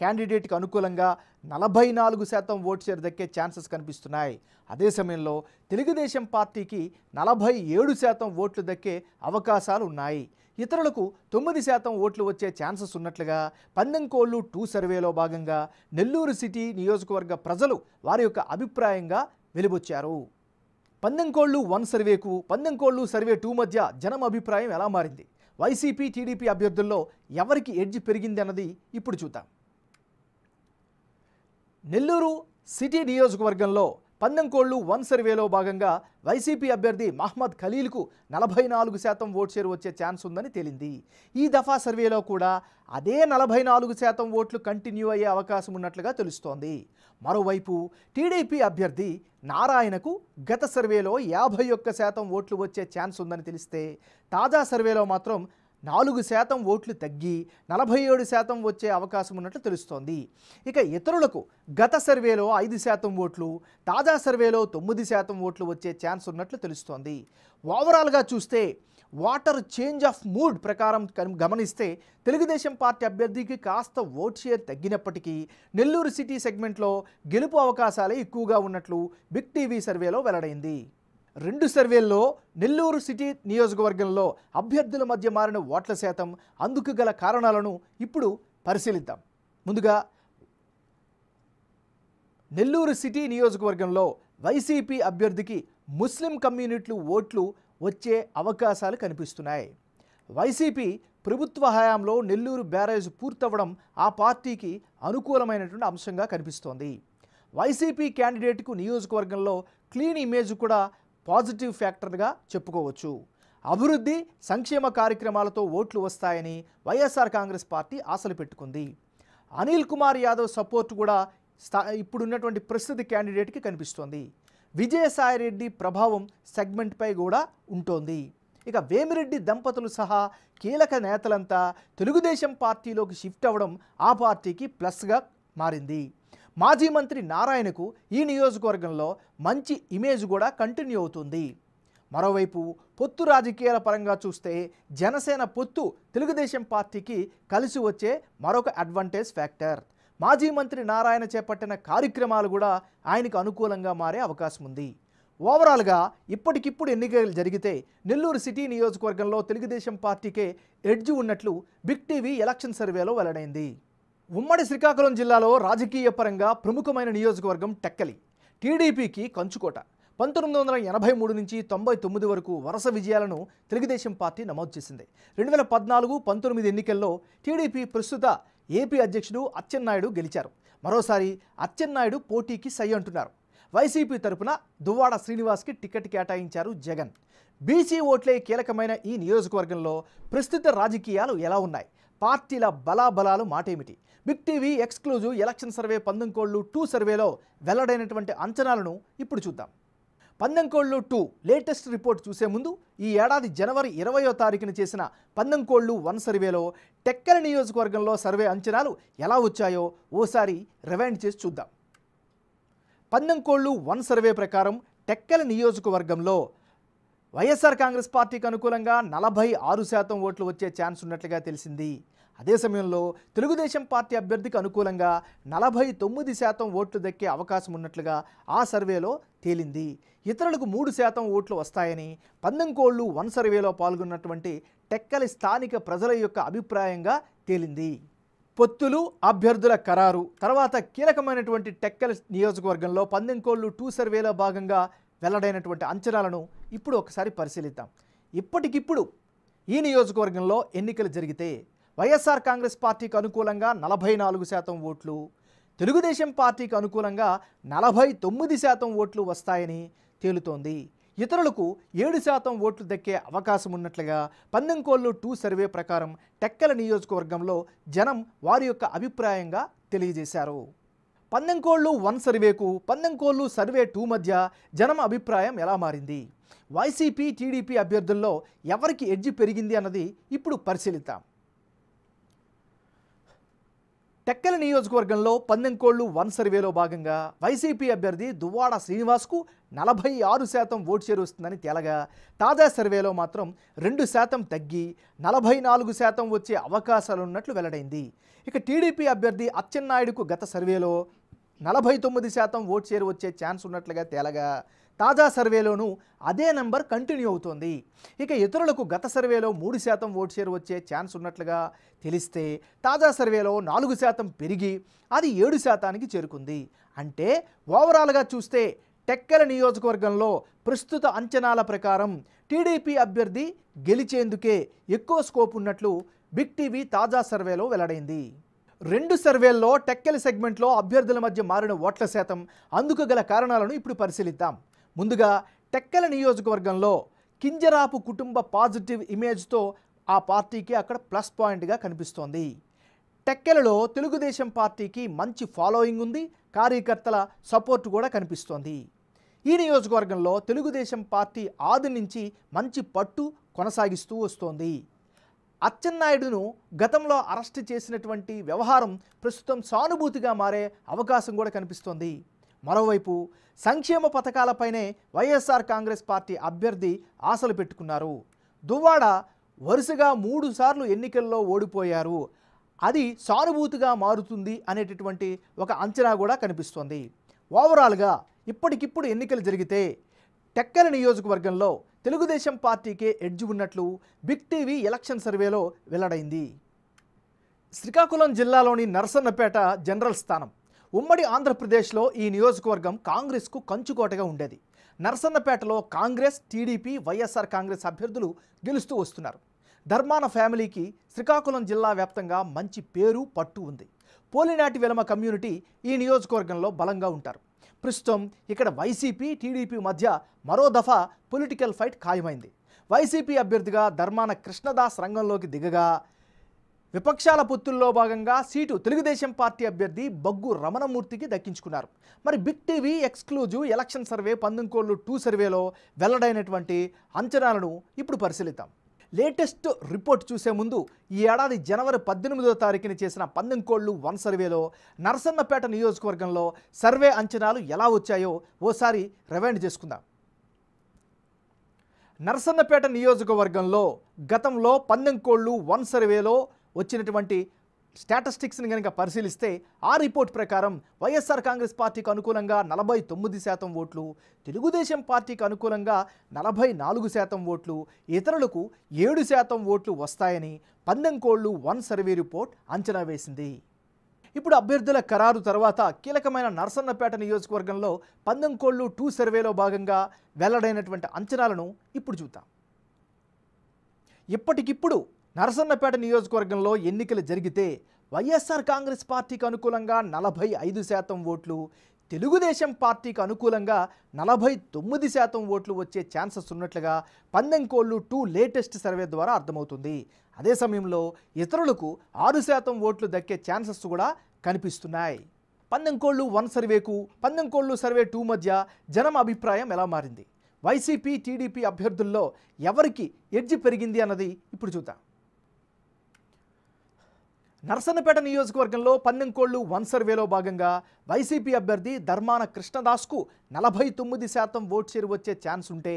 క్యాండిడేట్కి అనుకూలంగా నలభై నాలుగు శాతం ఓటు షేర్ దక్కే ఛాన్సెస్ కనిపిస్తున్నాయి అదే సమయంలో తెలుగుదేశం పార్టీకి నలభై ఏడు శాతం ఓట్లు దక్కే అవకాశాలు ఉన్నాయి ఇతరులకు తొమ్మిది శాతం ఓట్లు వచ్చే ఛాన్సెస్ ఉన్నట్లుగా పందెంకోళ్ళు టూ సర్వేలో భాగంగా నెల్లూరు సిటీ నియోజకవర్గ ప్రజలు వారి యొక్క అభిప్రాయంగా వెలువచ్చారు పందెం కోళ్ళు వన్ సర్వేకు పందెం కోళ్ళు సర్వే టూ మధ్య జనం అభిప్రాయం ఎలా మారింది వైసీపీ టీడీపీ అభ్యర్థుల్లో ఎవరికి ఎడ్జ్ పెరిగింది అన్నది ఇప్పుడు చూద్దాం నెల్లూరు సిటీ నియోజకవర్గంలో పందెంకోళ్లు వన్ సర్వేలో భాగంగా వైసీపీ అభ్యర్థి మహ్మద్ ఖలీల్కు నలభై నాలుగు శాతం ఓటు షేర్ వచ్చే ఛాన్స్ ఉందని తేలింది ఈ దఫా సర్వేలో కూడా అదే నలభై నాలుగు శాతం ఓట్లు కంటిన్యూ అయ్యే అవకాశం ఉన్నట్లుగా తెలుస్తోంది మరోవైపు టీడీపీ అభ్యర్థి నారాయణకు గత సర్వేలో యాభై ఒక్క శాతం ఓట్లు వచ్చే ఛాన్స్ ఉందని తెలిస్తే తాజా సర్వేలో మాత్రం నాలుగు శాతం ఓట్లు తగ్గి నలభై ఏడు శాతం వచ్చే అవకాశం ఉన్నట్లు తెలుస్తోంది ఇక ఇతరులకు గత సర్వేలో ఐదు శాతం ఓట్లు తాజా సర్వేలో తొమ్మిది శాతం ఓట్లు వచ్చే ఛాన్స్ ఉన్నట్లు తెలుస్తోంది ఓవరాల్గా చూస్తే వాటర్ చేంజ్ ఆఫ్ మూడ్ ప్రకారం గమనిస్తే తెలుగుదేశం పార్టీ అభ్యర్థికి కాస్త ఓట్ షేర్ తగ్గినప్పటికీ నెల్లూరు సిటీ సెగ్మెంట్లో గెలుపు అవకాశాలే ఎక్కువగా ఉన్నట్లు బిగ్ టీవీ సర్వేలో వెల్లడైంది రెండు సర్వేల్లో నెల్లూరు సిటీ నియోజకవర్గంలో అభ్యర్థుల మధ్య మారిన ఓట్ల శాతం అందుకు గల కారణాలను ఇప్పుడు పరిశీలిద్దాం ముందుగా నెల్లూరు సిటీ నియోజకవర్గంలో వైసీపీ అభ్యర్థికి ముస్లిం కమ్యూనిటీలు ఓట్లు వచ్చే అవకాశాలు కనిపిస్తున్నాయి వైసీపీ ప్రభుత్వ హయాంలో నెల్లూరు బ్యారేజ్ పూర్తవడం ఆ పార్టీకి అనుకూలమైనటువంటి అంశంగా కనిపిస్తోంది వైసీపీ క్యాండిడేట్కు నియోజకవర్గంలో క్లీన్ ఇమేజ్ కూడా పాజిటివ్ ఫ్యాక్టర్గా చెప్పుకోవచ్చు అభివృద్ధి సంక్షేమ కార్యక్రమాలతో ఓట్లు వస్తాయని వైఎస్ఆర్ కాంగ్రెస్ పార్టీ ఆశలు పెట్టుకుంది అనిల్ కుమార్ యాదవ్ సపోర్టు కూడా స్థా ఇప్పుడున్నటువంటి ప్రస్తుత క్యాండిడేట్కి కనిపిస్తోంది విజయసాయిరెడ్డి ప్రభావం సెగ్మెంట్పై కూడా ఉంటోంది ఇక వేమిరెడ్డి దంపతులు సహా కీలక నేతలంతా తెలుగుదేశం పార్టీలోకి షిఫ్ట్ అవ్వడం ఆ పార్టీకి ప్లస్గా మారింది మాజీ మంత్రి నారాయణకు ఈ నియోజకవర్గంలో మంచి ఇమేజ్ కూడా కంటిన్యూ అవుతుంది మరోవైపు పొత్తు రాజకీయాల పరంగా చూస్తే జనసేన పొత్తు తెలుగుదేశం పార్టీకి కలిసి వచ్చే మరొక అడ్వాంటేజ్ ఫ్యాక్టర్ మాజీ మంత్రి నారాయణ చేపట్టిన కార్యక్రమాలు కూడా ఆయనకు అనుకూలంగా మారే అవకాశం ఉంది ఓవరాల్గా ఇప్పటికిప్పుడు ఎన్నికలు జరిగితే నెల్లూరు సిటీ నియోజకవర్గంలో తెలుగుదేశం పార్టీకే ఎడ్జ్ ఉన్నట్లు బిగ్ టీవీ ఎలక్షన్ సర్వేలో వెల్లడైంది ఉమ్మడి శ్రీకాకుళం జిల్లాలో రాజకీయ పరంగా ప్రముఖమైన నియోజకవర్గం టెక్కలి టీడీపీకి కంచుకోట పంతొమ్మిది వందల ఎనభై మూడు నుంచి తొంభై తొమ్మిది వరకు వరుస విజయాలను తెలుగుదేశం పార్టీ నమోదు చేసింది రెండు వేల పద్నాలుగు పంతొమ్మిది ఎన్నికల్లో టీడీపీ ప్రస్తుత ఏపీ అధ్యక్షుడు అచ్చెన్నాయుడు గెలిచారు మరోసారి అచ్చెన్నాయుడు పోటీకి సై అంటున్నారు వైసీపీ తరపున దువ్వాడ శ్రీనివాస్కి టికెట్ కేటాయించారు జగన్ బీసీ ఓట్లే కీలకమైన ఈ నియోజకవర్గంలో ప్రస్తుత రాజకీయాలు ఎలా ఉన్నాయి పార్టీల బలాబలాలు మాటేమిటి big TV exclusive election survey పందంకోళ్ళు two సర్వేలో వెల్లడైనటువంటి అంచనాలను ఇప్పుడు చూద్దాం పందంకోళ్ళు టూ లేటెస్ట్ రిపోర్ట్ చూసే ముందు ఈ ఏడాది జనవరి ఇరవయో తారీఖున చేసిన పందంకోళ్ళు వన్ సర్వేలో టెక్కల నియోజకవర్గంలో సర్వే అంచనాలు ఎలా వచ్చాయో ఓసారి రివైండ్ చేసి చూద్దాం పందంకోళ్ళు వన్ సర్వే ప్రకారం టెక్కల నియోజకవర్గంలో వైఎస్ఆర్ కాంగ్రెస్ పార్టీకి అనుకూలంగా నలభై ఆరు శాతం ఓట్లు వచ్చే ఛాన్స్ ఉన్నట్లుగా తెలిసింది అదే సమయంలో తెలుగుదేశం పార్టీ అభ్యర్థికి అనుకూలంగా నలభై తొమ్మిది శాతం ఓట్లు దక్కే అవకాశం ఉన్నట్లుగా ఆ సర్వేలో తేలింది ఇతరులకు మూడు శాతం ఓట్లు వస్తాయని పందంకోళ్ళు వన్ సర్వేలో పాల్గొన్నటువంటి టెక్కలి స్థానిక ప్రజల యొక్క అభిప్రాయంగా తేలింది పొత్తులు అభ్యర్థుల ఖరారు తర్వాత కీలకమైనటువంటి టెక్కలి నియోజకవర్గంలో పందెంకోళ్లు టూ సర్వేలో భాగంగా వెల్లడైనటువంటి అంచనాలను ఇప్పుడు ఒకసారి పరిశీలిద్దాం ఇప్పటికిప్పుడు ఈ నియోజకవర్గంలో ఎన్నికలు జరిగితే వైఎస్ఆర్ కాంగ్రెస్ పార్టీకి అనుకూలంగా నలభై నాలుగు శాతం ఓట్లు తెలుగుదేశం పార్టీకి అనుకూలంగా నలభై తొమ్మిది శాతం ఓట్లు వస్తాయని తేలుతోంది ఇతరులకు ఏడు శాతం ఓట్లు దక్కే అవకాశం ఉన్నట్లుగా పందెంకోళ్ళు టూ సర్వే ప్రకారం టెక్కల నియోజకవర్గంలో జనం వారి యొక్క అభిప్రాయంగా తెలియజేశారు పందెంకోళ్ళు వన్ సర్వేకు పందెంకోళ్ళు సర్వే టూ మధ్య జనం అభిప్రాయం ఎలా మారింది వైసీపీ టీడీపీ అభ్యర్థుల్లో ఎవరికి ఎడ్జి పెరిగింది అన్నది ఇప్పుడు పరిశీలిద్దాం టెక్కల నియోజకవర్గంలో పందెంకోళ్లు వన్ సర్వేలో భాగంగా వైసీపీ అభ్యర్థి దువ్వాడ శ్రీనివాస్కు నలభై ఆరు శాతం ఓటు చేరుస్తుందని వస్తుందని తేలగా తాజా సర్వేలో మాత్రం రెండు శాతం తగ్గి నలభై నాలుగు శాతం వచ్చే అవకాశాలున్నట్లు వెల్లడైంది ఇక టీడీపీ అభ్యర్థి అచ్చెన్నాయుడుకు గత సర్వేలో నలభై తొమ్మిది శాతం ఓటు చేరు వచ్చే ఛాన్స్ ఉన్నట్లుగా తేలగా తాజా సర్వేలోనూ అదే నంబర్ కంటిన్యూ అవుతోంది ఇక ఇతరులకు గత సర్వేలో మూడు శాతం ఓటు షేర్ వచ్చే ఛాన్స్ ఉన్నట్లుగా తెలిస్తే తాజా సర్వేలో నాలుగు శాతం పెరిగి అది ఏడు శాతానికి చేరుకుంది అంటే ఓవరాల్గా చూస్తే టెక్కల నియోజకవర్గంలో ప్రస్తుత అంచనాల ప్రకారం టీడీపీ అభ్యర్థి గెలిచేందుకే ఎక్కువ స్కోప్ ఉన్నట్లు బిగ్ టీవీ తాజా సర్వేలో వెల్లడైంది రెండు సర్వేల్లో టెక్కెల సెగ్మెంట్లో అభ్యర్థుల మధ్య మారిన ఓట్ల శాతం అందుకు గల కారణాలను ఇప్పుడు పరిశీలిద్దాం ముందుగా టెక్కల నియోజకవర్గంలో కింజరాపు కుటుంబ పాజిటివ్ ఇమేజ్తో ఆ పార్టీకి అక్కడ ప్లస్ పాయింట్గా కనిపిస్తోంది టెక్కెలలో తెలుగుదేశం పార్టీకి మంచి ఫాలోయింగ్ ఉంది కార్యకర్తల సపోర్ట్ కూడా కనిపిస్తోంది ఈ నియోజకవర్గంలో తెలుగుదేశం పార్టీ ఆది నుంచి మంచి పట్టు కొనసాగిస్తూ వస్తోంది అచ్చెన్నాయుడును గతంలో అరెస్ట్ చేసినటువంటి వ్యవహారం ప్రస్తుతం సానుభూతిగా మారే అవకాశం కూడా కనిపిస్తోంది మరోవైపు సంక్షేమ పథకాలపైనే వైఎస్ఆర్ కాంగ్రెస్ పార్టీ అభ్యర్థి ఆశలు పెట్టుకున్నారు దువ్వాడ వరుసగా మూడుసార్లు ఎన్నికల్లో ఓడిపోయారు అది సానుభూతిగా మారుతుంది అనేటటువంటి ఒక అంచనా కూడా కనిపిస్తోంది ఓవరాల్గా ఇప్పటికిప్పుడు ఎన్నికలు జరిగితే టెక్కల నియోజకవర్గంలో తెలుగుదేశం పార్టీకే ఎడ్జ్ ఉన్నట్లు బిగ్ టీవీ ఎలక్షన్ సర్వేలో వెల్లడైంది శ్రీకాకుళం జిల్లాలోని నరసన్నపేట జనరల్ స్థానం ఉమ్మడి ఆంధ్రప్రదేశ్లో ఈ నియోజకవర్గం కాంగ్రెస్కు కంచుకోటగా ఉండేది నర్సన్నపేటలో కాంగ్రెస్ టీడీపీ వైఎస్ఆర్ కాంగ్రెస్ అభ్యర్థులు గెలుస్తూ వస్తున్నారు ధర్మాన ఫ్యామిలీకి శ్రీకాకుళం జిల్లా వ్యాప్తంగా మంచి పేరు పట్టు ఉంది పోలినాటి వెలమ కమ్యూనిటీ ఈ నియోజకవర్గంలో బలంగా ఉంటారు ప్రస్తుతం ఇక్కడ వైసీపీ టీడీపీ మధ్య మరో దఫా పొలిటికల్ ఫైట్ ఖాయమైంది వైసీపీ అభ్యర్థిగా ధర్మాన కృష్ణదాస్ రంగంలోకి దిగగా విపక్షాల పొత్తుల్లో భాగంగా సీటు తెలుగుదేశం పార్టీ అభ్యర్థి బగ్గు రమణమూర్తికి దక్కించుకున్నారు మరి big TV exclusive election survey పందంకోళ్ళు two సర్వేలో వెల్లడైనటువంటి అంచనాలను ఇప్పుడు పరిశీలిద్దాం లేటెస్ట్ రిపోర్ట్ చూసే ముందు ఈ ఏడాది జనవరి పద్దెనిమిదో తారీఖున చేసిన పందెంకోళ్ళు వన్ సర్వేలో నరసన్నపేట నియోజకవర్గంలో సర్వే అంచనాలు ఎలా వచ్చాయో ఓసారి రివైండ్ చేసుకుందాం నరసన్నపేట నియోజకవర్గంలో గతంలో పందెంకోళ్ళు వన్ సర్వేలో వచ్చినటువంటి స్టాటిస్టిక్స్ని కనుక పరిశీలిస్తే ఆ రిపోర్ట్ ప్రకారం వైఎస్ఆర్ కాంగ్రెస్ పార్టీకి అనుకూలంగా నలభై తొమ్మిది శాతం ఓట్లు తెలుగుదేశం పార్టీకి అనుకూలంగా నలభై నాలుగు శాతం ఓట్లు ఇతరులకు ఏడు శాతం ఓట్లు వస్తాయని పందెంకోళ్లు వన్ సర్వే రిపోర్ట్ అంచనా వేసింది ఇప్పుడు అభ్యర్థుల ఖరారు తర్వాత కీలకమైన నరసన్నపేట నియోజకవర్గంలో పందెంకోళ్లు టూ సర్వేలో భాగంగా వెల్లడైనటువంటి అంచనాలను ఇప్పుడు చూద్దాం ఇప్పటికిప్పుడు నరసన్నపేట నియోజకవర్గంలో ఎన్నికలు జరిగితే వైఎస్ఆర్ కాంగ్రెస్ పార్టీకి అనుకూలంగా నలభై ఐదు శాతం ఓట్లు తెలుగుదేశం పార్టీకి అనుకూలంగా నలభై తొమ్మిది శాతం ఓట్లు వచ్చే ఛాన్సెస్ ఉన్నట్లుగా పందెంకోళ్ళు టూ లేటెస్ట్ సర్వే ద్వారా అర్థమవుతుంది అదే సమయంలో ఇతరులకు ఆరు శాతం ఓట్లు దక్కే ఛాన్సెస్ కూడా కనిపిస్తున్నాయి పందెంకోళ్ళు వన్ సర్వేకు పందెంకోళ్ళు సర్వే టూ మధ్య జనం అభిప్రాయం ఎలా మారింది వైసీపీ టీడీపీ అభ్యర్థుల్లో ఎవరికి ఎడ్జి పెరిగింది అన్నది ఇప్పుడు చూద్దాం నర్సన్నపేట నియోజకవర్గంలో పన్నెంకోళ్లు వన్ సర్వేలో భాగంగా వైసీపీ అభ్యర్థి ధర్మాన కృష్ణదాస్కు నలభై తొమ్మిది శాతం ఓట్ చేరు వచ్చే ఛాన్స్ ఉంటే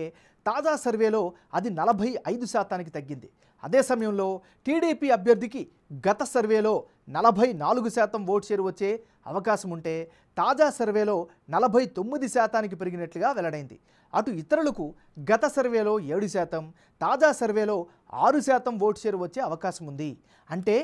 తాజా సర్వేలో అది నలభై ఐదు శాతానికి తగ్గింది అదే సమయంలో టీడీపీ అభ్యర్థికి గత సర్వేలో నలభై నాలుగు శాతం ఓట్ చేరు వచ్చే అవకాశం ఉంటే తాజా సర్వేలో నలభై తొమ్మిది శాతానికి పెరిగినట్లుగా వెల్లడైంది అటు ఇతరులకు గత సర్వేలో ఏడు శాతం తాజా సర్వేలో ఆరు శాతం ఓటు షేర్ వచ్చే అవకాశం ఉంది అంటే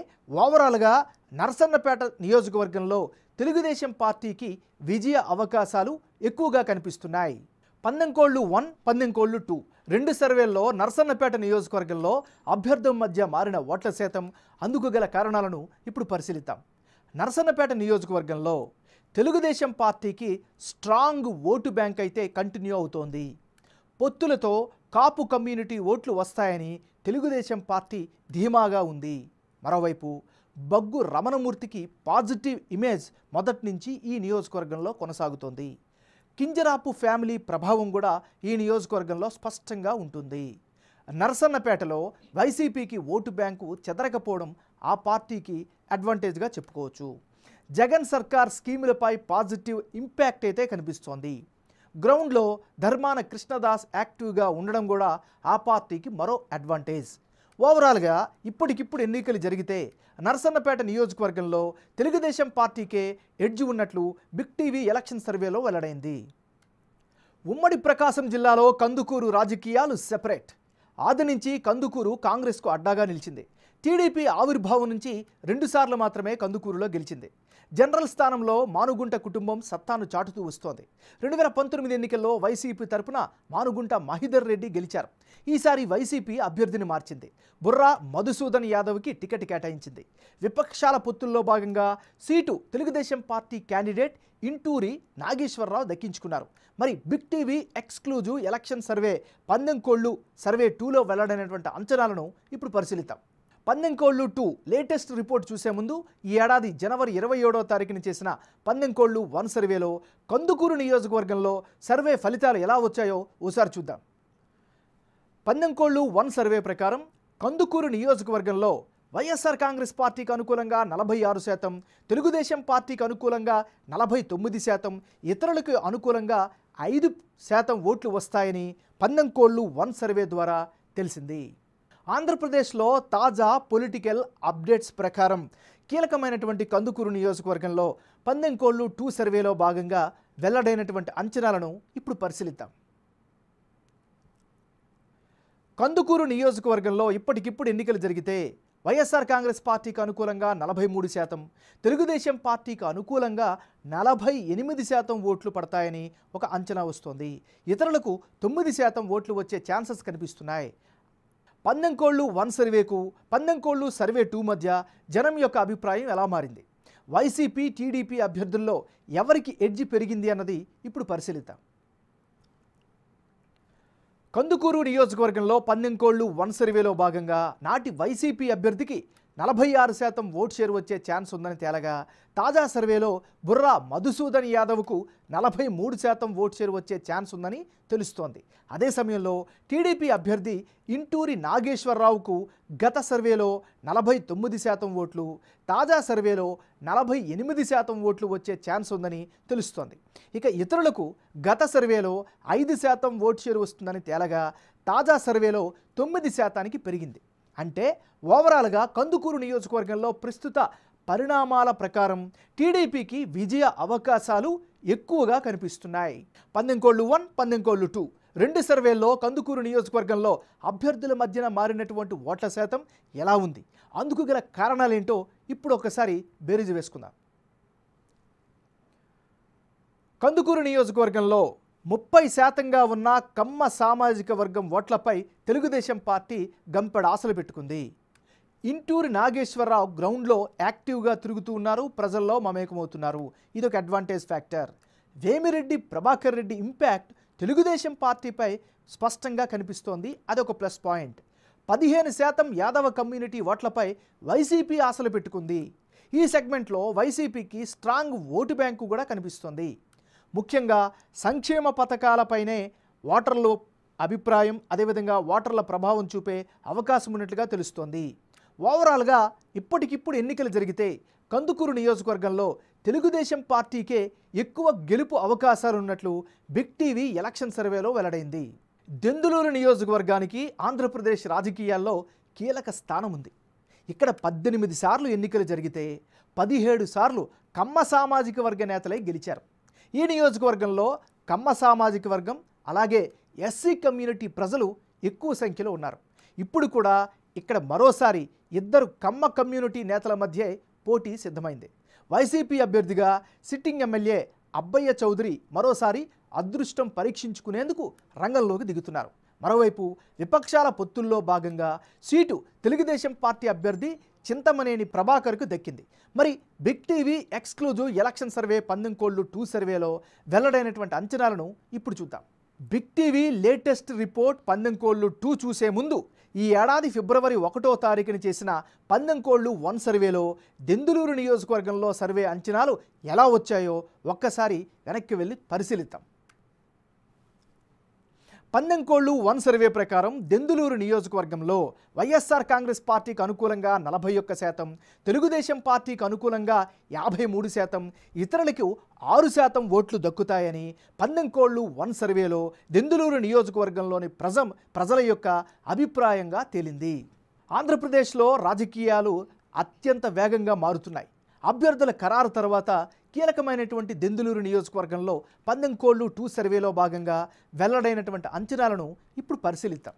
ఓవరాల్గా నరసన్నపేట నియోజకవర్గంలో తెలుగుదేశం పార్టీకి విజయ అవకాశాలు ఎక్కువగా కనిపిస్తున్నాయి పందెంకోళ్ళు వన్ పందెంకోళ్ళు టూ రెండు సర్వేల్లో నరసన్నపేట నియోజకవర్గంలో అభ్యర్థుల మధ్య మారిన ఓట్ల శాతం అందుకు గల కారణాలను ఇప్పుడు పరిశీలిద్దాం నరసన్నపేట నియోజకవర్గంలో తెలుగుదేశం పార్టీకి స్ట్రాంగ్ ఓటు బ్యాంక్ అయితే కంటిన్యూ అవుతోంది పొత్తులతో కాపు కమ్యూనిటీ ఓట్లు వస్తాయని తెలుగుదేశం పార్టీ ధీమాగా ఉంది మరోవైపు బగ్గు రమణమూర్తికి పాజిటివ్ ఇమేజ్ మొదటి నుంచి ఈ నియోజకవర్గంలో కొనసాగుతోంది కింజరాపు ఫ్యామిలీ ప్రభావం కూడా ఈ నియోజకవర్గంలో స్పష్టంగా ఉంటుంది నరసన్నపేటలో వైసీపీకి ఓటు బ్యాంకు చెదరకపోవడం ఆ పార్టీకి అడ్వాంటేజ్గా చెప్పుకోవచ్చు జగన్ సర్కార్ స్కీములపై పాజిటివ్ ఇంపాక్ట్ అయితే కనిపిస్తోంది గ్రౌండ్లో ధర్మాన కృష్ణదాస్ యాక్టివ్గా ఉండడం కూడా ఆ పార్టీకి మరో అడ్వాంటేజ్ ఓవరాల్గా ఇప్పటికిప్పుడు ఎన్నికలు జరిగితే నరసన్నపేట నియోజకవర్గంలో తెలుగుదేశం పార్టీకే ఎడ్జ్ ఉన్నట్లు బిగ్ టీవీ ఎలక్షన్ సర్వేలో వెల్లడైంది ఉమ్మడి ప్రకాశం జిల్లాలో కందుకూరు రాజకీయాలు సెపరేట్ ఆది నుంచి కందుకూరు కాంగ్రెస్కు అడ్డాగా నిలిచింది టీడీపీ ఆవిర్భావం నుంచి రెండుసార్లు మాత్రమే కందుకూరులో గెలిచింది జనరల్ స్థానంలో మానుగుంట కుటుంబం సత్తాను చాటుతూ వస్తోంది రెండు వేల పంతొమ్మిది ఎన్నికల్లో వైసీపీ తరపున మానుగుంట మహిధర్ రెడ్డి గెలిచారు ఈసారి వైసీపీ అభ్యర్థిని మార్చింది బుర్రా మధుసూదన్ యాదవ్కి టికెట్ కేటాయించింది విపక్షాల పొత్తుల్లో భాగంగా seat Telugu Desam party candidate Inturi Nageswara Rao దక్కించుకున్నారు మరి big TV exclusive election survey పందెం కోళ్ళు సర్వే టూలో వెల్లడైనటువంటి అంచనాలను ఇప్పుడు పరిశీలిద్దాం పందెంకోళ్లు టూ లేటెస్ట్ రిపోర్ట్ చూసే ముందు ఈ ఏడాది జనవరి ఇరవై ఏడో తారీఖున చేసిన పందెంకోళ్ళు వన్ సర్వేలో కందుకూరు నియోజకవర్గంలో సర్వే ఫలితాలు ఎలా వచ్చాయో ఓసారి చూద్దాం పందెంకోళ్లు వన్ సర్వే ప్రకారం కందుకూరు నియోజకవర్గంలో వైఎస్ఆర్ కాంగ్రెస్ పార్టీకి అనుకూలంగా నలభై ఆరు శాతం తెలుగుదేశం పార్టీకి అనుకూలంగా నలభై తొమ్మిది శాతం ఇతరులకు అనుకూలంగా ఐదు శాతం ఓట్లు వస్తాయని పందెంకోళ్ళు వన్ సర్వే ద్వారా తెలిసింది ఆంధ్రప్రదేశ్లో తాజా పొలిటికల్ అప్డేట్స్ ప్రకారం కీలకమైనటువంటి కందుకూరు నియోజకవర్గంలో పందెంకోళ్ళు టూ సర్వేలో భాగంగా వెల్లడైనటువంటి అంచనాలను ఇప్పుడు పరిశీలిద్దాం కందుకూరు నియోజకవర్గంలో ఇప్పటికిప్పుడు ఎన్నికలు జరిగితే వైఎస్ఆర్ కాంగ్రెస్ పార్టీకి అనుకూలంగా నలభై మూడు శాతం తెలుగుదేశం పార్టీకి అనుకూలంగా నలభై ఎనిమిది శాతం ఓట్లు పడతాయని ఒక అంచనా వస్తోంది ఇతరులకు తొమ్మిది శాతం ఓట్లు వచ్చే ఛాన్సెస్ కనిపిస్తున్నాయి పందెం కోళ్ళు వన్ సర్వేకు పందెం కోళ్ళు సర్వే టూ మధ్య జనం యొక్క అభిప్రాయం ఎలా మారింది వైసీపీ టీడీపీ అభ్యర్థుల్లో ఎవరికి ఎడ్జి పెరిగింది అన్నది ఇప్పుడు పరిశీలిద్దాం కందుకూరు నియోజకవర్గంలో పందెంకోళ్లు వన్ సర్వేలో భాగంగా నాటి వైసీపీ అభ్యర్థికి నలభై ఆరు శాతం ఓట్ షేర్ వచ్చే ఛాన్స్ ఉందని తేలగా తాజా సర్వేలో బుర్రా మధుసూదన్ యాదవ్కు నలభై మూడు శాతం ఓట్ షేర్ వచ్చే ఛాన్స్ ఉందని తెలుస్తోంది అదే సమయంలో టీడీపీ అభ్యర్థి ఇంటూరి నాగేశ్వరరావుకు గత సర్వేలో నలభై తొమ్మిది శాతం ఓట్లు తాజా సర్వేలో నలభై ఎనిమిది శాతం ఓట్లు వచ్చే ఛాన్స్ ఉందని తెలుస్తోంది ఇక ఇతరులకు గత సర్వేలో ఐదు శాతం ఓట్ షేర్ వస్తుందని తేలగా తాజా సర్వేలో తొమ్మిది శాతానికి పెరిగింది అంటే ఓవరాల్గా కందుకూరు నియోజకవర్గంలో ప్రస్తుత పరిణామాల ప్రకారం టీడీపీకి విజయ అవకాశాలు ఎక్కువగా కనిపిస్తున్నాయి పందెంకోళ్ళు వన్ పందెంకోళ్ళు టూ రెండు సర్వేల్లో కందుకూరు నియోజకవర్గంలో అభ్యర్థుల మధ్యన మారినటువంటి ఓట్ల శాతం ఎలా ఉంది అందుకు గల కారణాలేంటో ఇప్పుడు ఒకసారి బేరీజు వేసుకుందాం కందుకూరు నియోజకవర్గంలో ముప్పై శాతంగా ఉన్న కమ్మ సామాజిక వర్గం ఓట్లపై తెలుగుదేశం పార్టీ గంపెడ ఆశలు పెట్టుకుంది ఇంటూరు నాగేశ్వరరావు గ్రౌండ్లో యాక్టివ్గా తిరుగుతూ ఉన్నారు ప్రజల్లో మమేకమవుతున్నారు ఇదొక advantage factor Vemireddy Prabhakar Reddy impact Telugu Desam పార్టీపై స్పష్టంగా కనిపిస్తోంది అదొక ప్లస్ పాయింట్ పదిహేను శాతం యాదవ కమ్యూనిటీ ఓట్లపై వైసీపీ ఆశలు పెట్టుకుంది ఈ సెగ్మెంట్లో వైసీపీకి స్ట్రాంగ్ ఓటు బ్యాంకు కూడా కనిపిస్తోంది ముఖ్యంగా సంక్షేమ పథకాలపైనే ఓటర్లు అభిప్రాయం అదేవిధంగా ఓటర్ల ప్రభావం చూపే అవకాశం ఉన్నట్లుగా తెలుస్తోంది ఓవరాల్గా ఇప్పటికిప్పుడు ఎన్నికలు జరిగితే కందుకూరు నియోజకవర్గంలో తెలుగుదేశం పార్టీకే ఎక్కువ గెలుపు అవకాశాలు ఉన్నట్లు బిగ్ టీవీ ఎలక్షన్ సర్వేలో వెల్లడైంది దెందులూరు నియోజకవర్గానికి ఆంధ్రప్రదేశ్ రాజకీయాల్లో కీలక స్థానం ఉంది ఇక్కడ పద్దెనిమిది సార్లు ఎన్నికలు జరిగితే పదిహేడు సార్లు కమ్మ సామాజిక వర్గ నేతలై గెలిచారు ఈ నియోజకవర్గంలో కమ్మ సామాజిక వర్గం అలాగే ఎస్సీ కమ్యూనిటీ ప్రజలు ఎక్కువ సంఖ్యలో ఉన్నారు ఇప్పుడు కూడా ఇక్కడ మరోసారి ఇద్దరు కమ్మ కమ్యూనిటీ నేతల మధ్య పోటీ సిద్ధమైంది వైసీపీ అభ్యర్థిగా సిట్టింగ్ ఎమ్మెల్యే అబ్బయ్య చౌదరి మరోసారి అదృష్టం పరీక్షించుకునేందుకు రంగంలోకి దిగుతున్నారు మరోవైపు విపక్షాల పొత్తుల్లో భాగంగా సీటు తెలుగుదేశం పార్టీ అభ్యర్థి చింతమనేని ప్రభాకర్కు దక్కింది మరి big TV exclusive election survey పందెంకోళ్ళు two సర్వేలో వెల్లడైనటువంటి అంచనాలను ఇప్పుడు చూద్దాం big TV latest report పందెంకోళ్ళు two చూసే ముందు ఈ ఏడాది ఫిబ్రవరి ఒకటో తారీఖున చేసిన పందెంకోళ్ళు వన్ సర్వేలో దెందులూరు నియోజకవర్గంలో సర్వే అంచనాలు ఎలా వచ్చాయో ఒక్కసారి వెనక్కి వెళ్ళి పరిశీలిద్దాం పందెంకోళ్లు వన్ సర్వే ప్రకారం దెందులూరు నియోజకవర్గంలో వైఎస్ఆర్ కాంగ్రెస్ పార్టీకి అనుకూలంగా నలభై ఒక్క శాతం తెలుగుదేశం పార్టీకి అనుకూలంగా యాభై మూడు శాతం ఇతరులకు ఆరు శాతం ఓట్లు దక్కుతాయని పందెంకోళ్లు వన్ సర్వేలో దెందులూరు నియోజకవర్గంలోని ప్రజం ప్రజల యొక్క అభిప్రాయంగా తేలింది ఆంధ్రప్రదేశ్లో రాజకీయాలు అత్యంత వేగంగా మారుతున్నాయి అభ్యర్థుల ఖరారు తర్వాత కీలకమైనటువంటి దెందులూరు నియోజకవర్గంలో పందెం టూ సర్వేలో భాగంగా వెల్లడైనటువంటి అంచనాలను ఇప్పుడు పరిశీలిద్దాం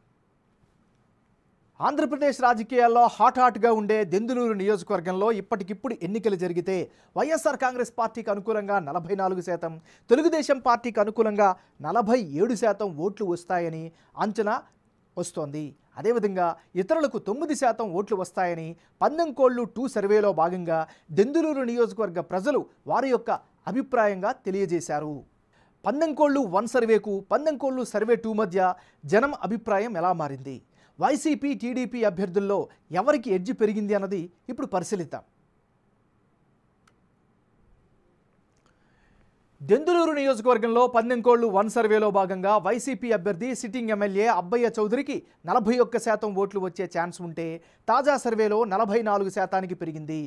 ఆంధ్రప్రదేశ్ రాజకీయాల్లో హాట్ హాట్గా ఉండే దెందులూరు నియోజకవర్గంలో ఇప్పటికిప్పుడు ఎన్నికలు జరిగితే వైఎస్ఆర్ కాంగ్రెస్ పార్టీకి అనుకూలంగా నలభై నాలుగు శాతం తెలుగుదేశం పార్టీకి అనుకూలంగా నలభై ఏడు శాతం ఓట్లు వస్తాయని అంచనా వస్తోంది అదేవిధంగా ఇతరులకు తొమ్మిది శాతం ఓట్లు వస్తాయని పందెంకోళ్ళు టూ సర్వేలో భాగంగా దెందులూరు నియోజకవర్గ ప్రజలు వారి యొక్క అభిప్రాయంగా తెలియజేశారు పందెంకోళ్ళు వన్ సర్వేకు పందెంకోళ్ళు సర్వే టూ మధ్య జనం అభిప్రాయం ఎలా మారింది వైసీపీ టీడీపీ అభ్యర్థుల్లో ఎవరికి ఎడ్జి పెరిగింది అన్నది ఇప్పుడు పరిశీలిద్దాం దెందులూరు నియోజకవర్గంలో పందెంకోళ్లు వన్ సర్వేలో భాగంగా వైసీపీ అభ్యర్థి సిట్టింగ్ ఎమ్మెల్యే అబ్బయ్య చౌదరికి నలభై ఒక్క శాతం ఓట్లు వచ్చే ఛాన్స్ ఉంటే తాజా సర్వేలో నలభై నాలుగు శాతానికి పెరిగింది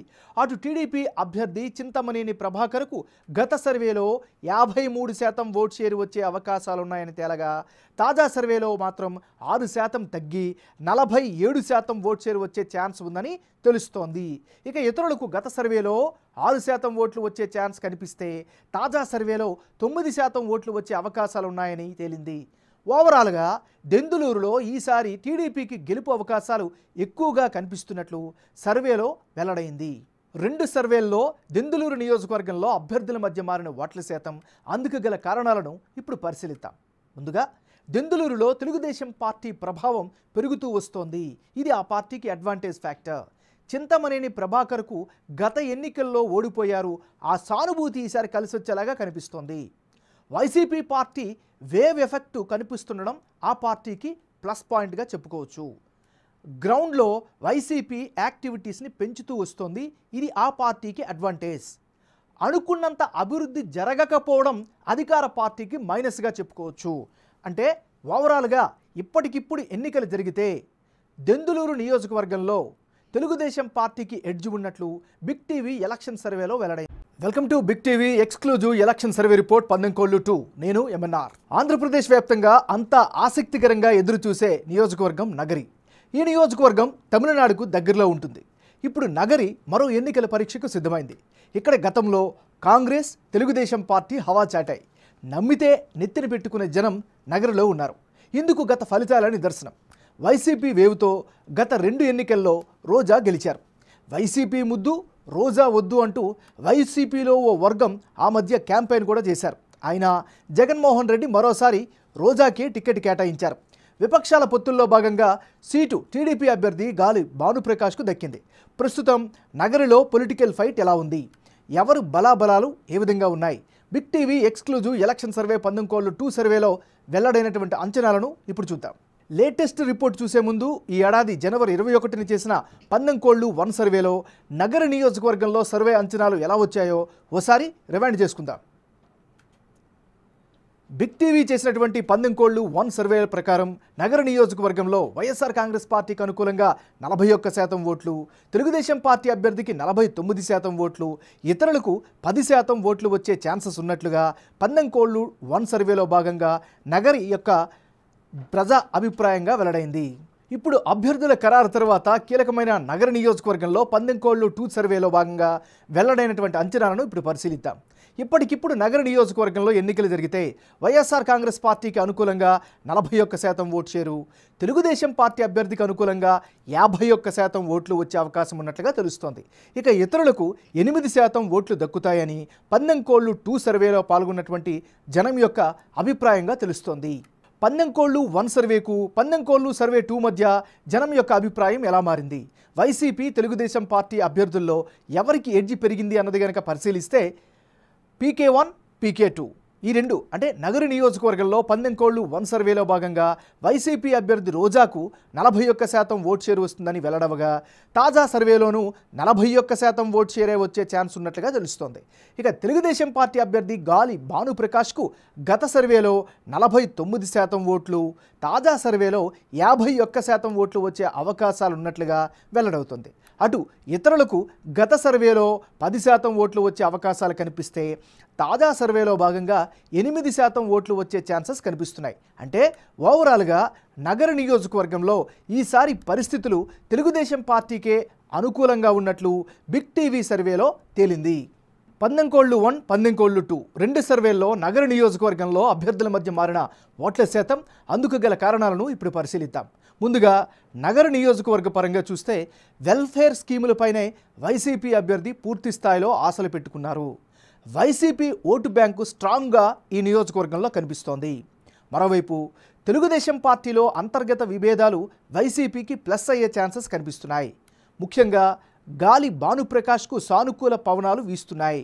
అటు టీడీపీ అభ్యర్థి చింతమనేని ప్రభాకర్కు గత సర్వేలో యాభై మూడు శాతం ఓట్ షేర్ వచ్చే అవకాశాలున్నాయని తేలగా తాజా సర్వేలో మాత్రం ఆరు శాతం తగ్గి నలభై ఏడు శాతం ఓట్ షేర్ వచ్చే ఛాన్స్ ఉందని తెలుస్తోంది ఇక ఇతరులకు గత సర్వేలో ఆరు శాతం ఓట్లు వచ్చే ఛాన్స్ కనిపిస్తే తాజా సర్వేలో తొమ్మిది శాతం ఓట్లు వచ్చే అవకాశాలు ఉన్నాయని తేలింది ఓవరాల్గా దెందులూరులో ఈసారి టీడీపీకి గెలుపు అవకాశాలు ఎక్కువగా కనిపిస్తున్నట్లు సర్వేలో వెల్లడైంది రెండు సర్వేల్లో దెందులూరు నియోజకవర్గంలో అభ్యర్థుల మధ్య మారిన ఓట్ల శాతం అందుకు గల కారణాలను ఇప్పుడు పరిశీలిద్దాం ముందుగా దెందులూరులో తెలుగుదేశం పార్టీ ప్రభావం పెరుగుతూ వస్తోంది ఇది ఆ పార్టీకి అడ్వాంటేజ్ ఫ్యాక్టర్ చింతమనేని ప్రభాకర్కు గత ఎన్నికల్లో ఓడిపోయారు ఆ సానుభూతి ఈసారి కలిసి వచ్చేలాగా కనిపిస్తోంది వైసీపీ పార్టీ వేవ్ ఎఫెక్ట్ కనిపిస్తుండడం ఆ పార్టీకి ప్లస్ పాయింట్గా చెప్పుకోవచ్చు గ్రౌండ్లో వైసీపీ యాక్టివిటీస్ని పెంచుతూ వస్తోంది ఇది ఆ పార్టీకి అడ్వాంటేజ్ అనుకున్నంత అభివృద్ధి జరగకపోవడం అధికార పార్టీకి మైనస్గా చెప్పుకోవచ్చు అంటే ఓవరాల్గా ఇప్పటికిప్పుడు ఎన్నికలు జరిగితే దెందులూరు నియోజకవర్గంలో తెలుగుదేశం పార్టీకి ఎడ్జ్ ఉన్నట్లు బిగ్ టీవీ ఎలక్షన్ సర్వేలో వెల్లడైంది welcome to big TV exclusive election survey report పందెంకోళ్ళు two నేను ఎంఎన్ఆర్ ఆంధ్రప్రదేశ్ వ్యాప్తంగా అంతా ఆసక్తికరంగా ఎదురుచూసే నియోజకవర్గం నగరి ఈ నియోజకవర్గం తమిళనాడుకు దగ్గరలో ఉంటుంది ఇప్పుడు నగరి మరో ఎన్నికల పరీక్షకు సిద్ధమైంది ఇక్కడ గతంలో కాంగ్రెస్ తెలుగుదేశం పార్టీ హవా చాటాయి నమ్మితే నెత్తిన పెట్టుకునే జనం నగరంలో ఉన్నారు ఇందుకు గత ఫలితాల నిదర్శనం వైసీపీ వేవుతో గత రెండు ఎన్నికల్లో రోజా గెలిచారు వైసీపీ ముద్దు రోజా వద్దు అంటూ వైసీపీలో ఓ వర్గం ఆ మధ్య క్యాంపెయిన్ కూడా చేశారు ఆయన జగన్మోహన్ రెడ్డి మరోసారి రోజాకి టికెట్ కేటాయించారు విపక్షాల పొత్తుల్లో భాగంగా సీటు టీడీపీ అభ్యర్థి గాలి భానుప్రకాష్కు దక్కింది ప్రస్తుతం నగరిలో పొలిటికల్ ఫైట్ ఎలా ఉంది ఎవరు బలాబలాలు ఏ విధంగా ఉన్నాయి big TV exclusive election survey పందెంకోళ్లు టూ సర్వేలో వెల్లడైనటువంటి అంచనాలను ఇప్పుడు చూద్దాం లేటెస్ట్ రిపోర్ట్ చూసే ముందు ఈ ఏడాది జనవరి ఇరవై ఒకటిని చేసిన పందెంకోళ్లు వన్ సర్వేలో నగర నియోజకవర్గంలో సర్వే అంచనాలు ఎలా వచ్చాయో ఓసారి రివైండ్ చేసుకుందాం బిగ్ టీవీ చేసినటువంటి పందెంకోళ్లు వన్ సర్వే ప్రకారం నగర నియోజకవర్గంలో వైఎస్ఆర్ కాంగ్రెస్ పార్టీకి అనుకూలంగా నలభై ఒక్క శాతం ఓట్లు తెలుగుదేశం పార్టీ అభ్యర్థికి నలభై తొమ్మిది శాతం ఓట్లు ఇతరులకు పది శాతం ఓట్లు వచ్చే ఛాన్సెస్ ఉన్నట్లుగా పందెంకోళ్లు వన్ సర్వేలో భాగంగా నగరి యొక్క ప్రజా అభిప్రాయంగా వెల్లడైంది ఇప్పుడు అభ్యర్థుల ఖరారు తర్వాత కీలకమైన నగర నియోజకవర్గంలో పందెంకోళ్లు టూ సర్వేలో భాగంగా వెల్లడైనటువంటి అంచనాలను ఇప్పుడు పరిశీలిద్దాం ఇప్పటికిప్పుడు నగర నియోజకవర్గంలో ఎన్నికలు జరిగితే వైఎస్ఆర్ కాంగ్రెస్ పార్టీకి అనుకూలంగా నలభై ఒక్క శాతం ఓటు చేరు తెలుగుదేశం పార్టీ అభ్యర్థికి అనుకూలంగా యాభై ఒక్క శాతం ఓట్లు వచ్చే అవకాశం ఉన్నట్లుగా తెలుస్తోంది ఇక ఇతరులకు ఎనిమిది శాతం ఓట్లు దక్కుతాయని పందెంకోళ్లు టూ సర్వేలో పాల్గొన్నటువంటి జనం యొక్క అభిప్రాయంగా తెలుస్తోంది పందెంకోళ్ళు వన్ సర్వేకు పందెంకోళ్ళు సర్వే టూ మధ్య జనం యొక్క అభిప్రాయం ఎలా మారింది వైసీపీ తెలుగుదేశం పార్టీ అభ్యర్థుల్లో ఎవరికి ఎడ్జి పెరిగింది అన్నది కనుక పరిశీలిస్తే పీకే వన్ పీకే టూ ఈ రెండు అంటే నగరు నియోజకవర్గంలో పందెంకోళ్లు వన్ సర్వేలో భాగంగా వైసీపీ అభ్యర్థి రోజాకు నలభై ఒక్క శాతం ఓటు షేర్ వస్తుందని వెల్లడవగా తాజా సర్వేలోనూ నలభై ఒక్క శాతం ఓటు షేరే వచ్చే ఛాన్స్ ఉన్నట్లుగా తెలుస్తోంది ఇక తెలుగుదేశం పార్టీ అభ్యర్థి గాలి భానుప్రకాష్కు గత సర్వేలో నలభై తొమ్మిది శాతం ఓట్లు తాజా సర్వేలో యాభై ఒక్క శాతం ఓట్లు వచ్చే అవకాశాలున్నట్లుగా వెల్లడవుతుంది అటు ఇతరులకు గత సర్వేలో పది శాతం ఓట్లు వచ్చే అవకాశాలు కనిపిస్తే తాజా సర్వేలో భాగంగా ఎనిమిది శాతం ఓట్లు వచ్చే ఛాన్సెస్ కనిపిస్తున్నాయి అంటే ఓవరాల్గా నగర నియోజకవర్గంలో ఈసారి పరిస్థితులు తెలుగుదేశం పార్టీకే అనుకూలంగా ఉన్నట్లు బిగ్ టీవీ సర్వేలో తేలింది పందెంకోళ్ళు వన్ పందెంకోళ్ళు టూ రెండు సర్వేల్లో నగర నియోజకవర్గంలో అభ్యర్థుల మధ్య మారిన ఓట్ల శాతం అందుకు గల కారణాలను ఇప్పుడు పరిశీలిద్దాం ముందుగా నగర నియోజకవర్గ పరంగా చూస్తే వెల్ఫేర్ స్కీములపైనే వైసీపీ అభ్యర్థి పూర్తి స్థాయిలో ఆశలు పెట్టుకున్నారు వైసీపీ ఓటు బ్యాంకు స్ట్రాంగ్గా ఈ నియోజకవర్గంలో కనిపిస్తోంది మరోవైపు తెలుగుదేశం పార్టీలో అంతర్గత విభేదాలు వైసీపీకి ప్లస్ అయ్యే ఛాన్సెస్ కనిపిస్తున్నాయి ముఖ్యంగా గాలి భానుప్రకాష్కు సానుకూల పవనాలు వీస్తున్నాయి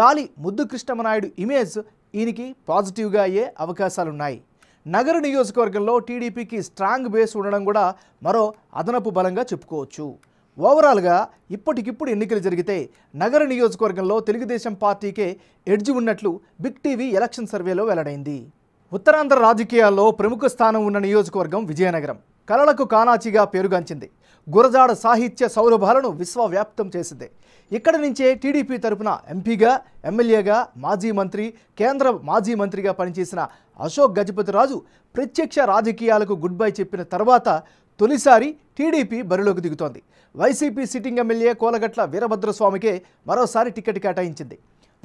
గాలి ముద్దు కృష్ణమనాయుడు ఇమేజ్ ఈయనకి పాజిటివ్గా అయ్యే అవకాశాలున్నాయి నగర నియోజకవర్గంలో టీడీపీకి స్ట్రాంగ్ బేస్ ఉండడం కూడా మరో అదనపు బలంగా చెప్పుకోవచ్చు ఓవరాల్గా ఇప్పటికిప్పుడు ఎన్నికలు జరిగితే నగర నియోజకవర్గంలో తెలుగుదేశం పార్టీకే ఎడ్జి ఉన్నట్లు బిగ్ టీవీ ఎలక్షన్ సర్వేలో వెల్లడైంది ఉత్తరాంధ్ర రాజకీయాల్లో ప్రముఖ స్థానం ఉన్న నియోజకవర్గం విజయనగరం కళలకు కానాచిగా పేరుగాంచింది గురజాడ సాహిత్య సౌరభాలను విశ్వవ్యాప్తం చేసింది ఇక్కడి నుంచే టీడీపీ తరపున ఎంపీగా ఎమ్మెల్యేగా మాజీ మంత్రి కేంద్ర మాజీ మంత్రిగా పనిచేసిన అశోక్ గజపతిరాజు ప్రత్యక్ష రాజకీయాలకు గుడ్ బై చెప్పిన తర్వాత తొలిసారి టీడీపీ బరిలోకి దిగుతోంది వైసీపీ సిట్టింగ్ ఎమ్మెల్యే కోలగట్ల వీరభద్రస్వామికే మరోసారి టికెట్ కేటాయించింది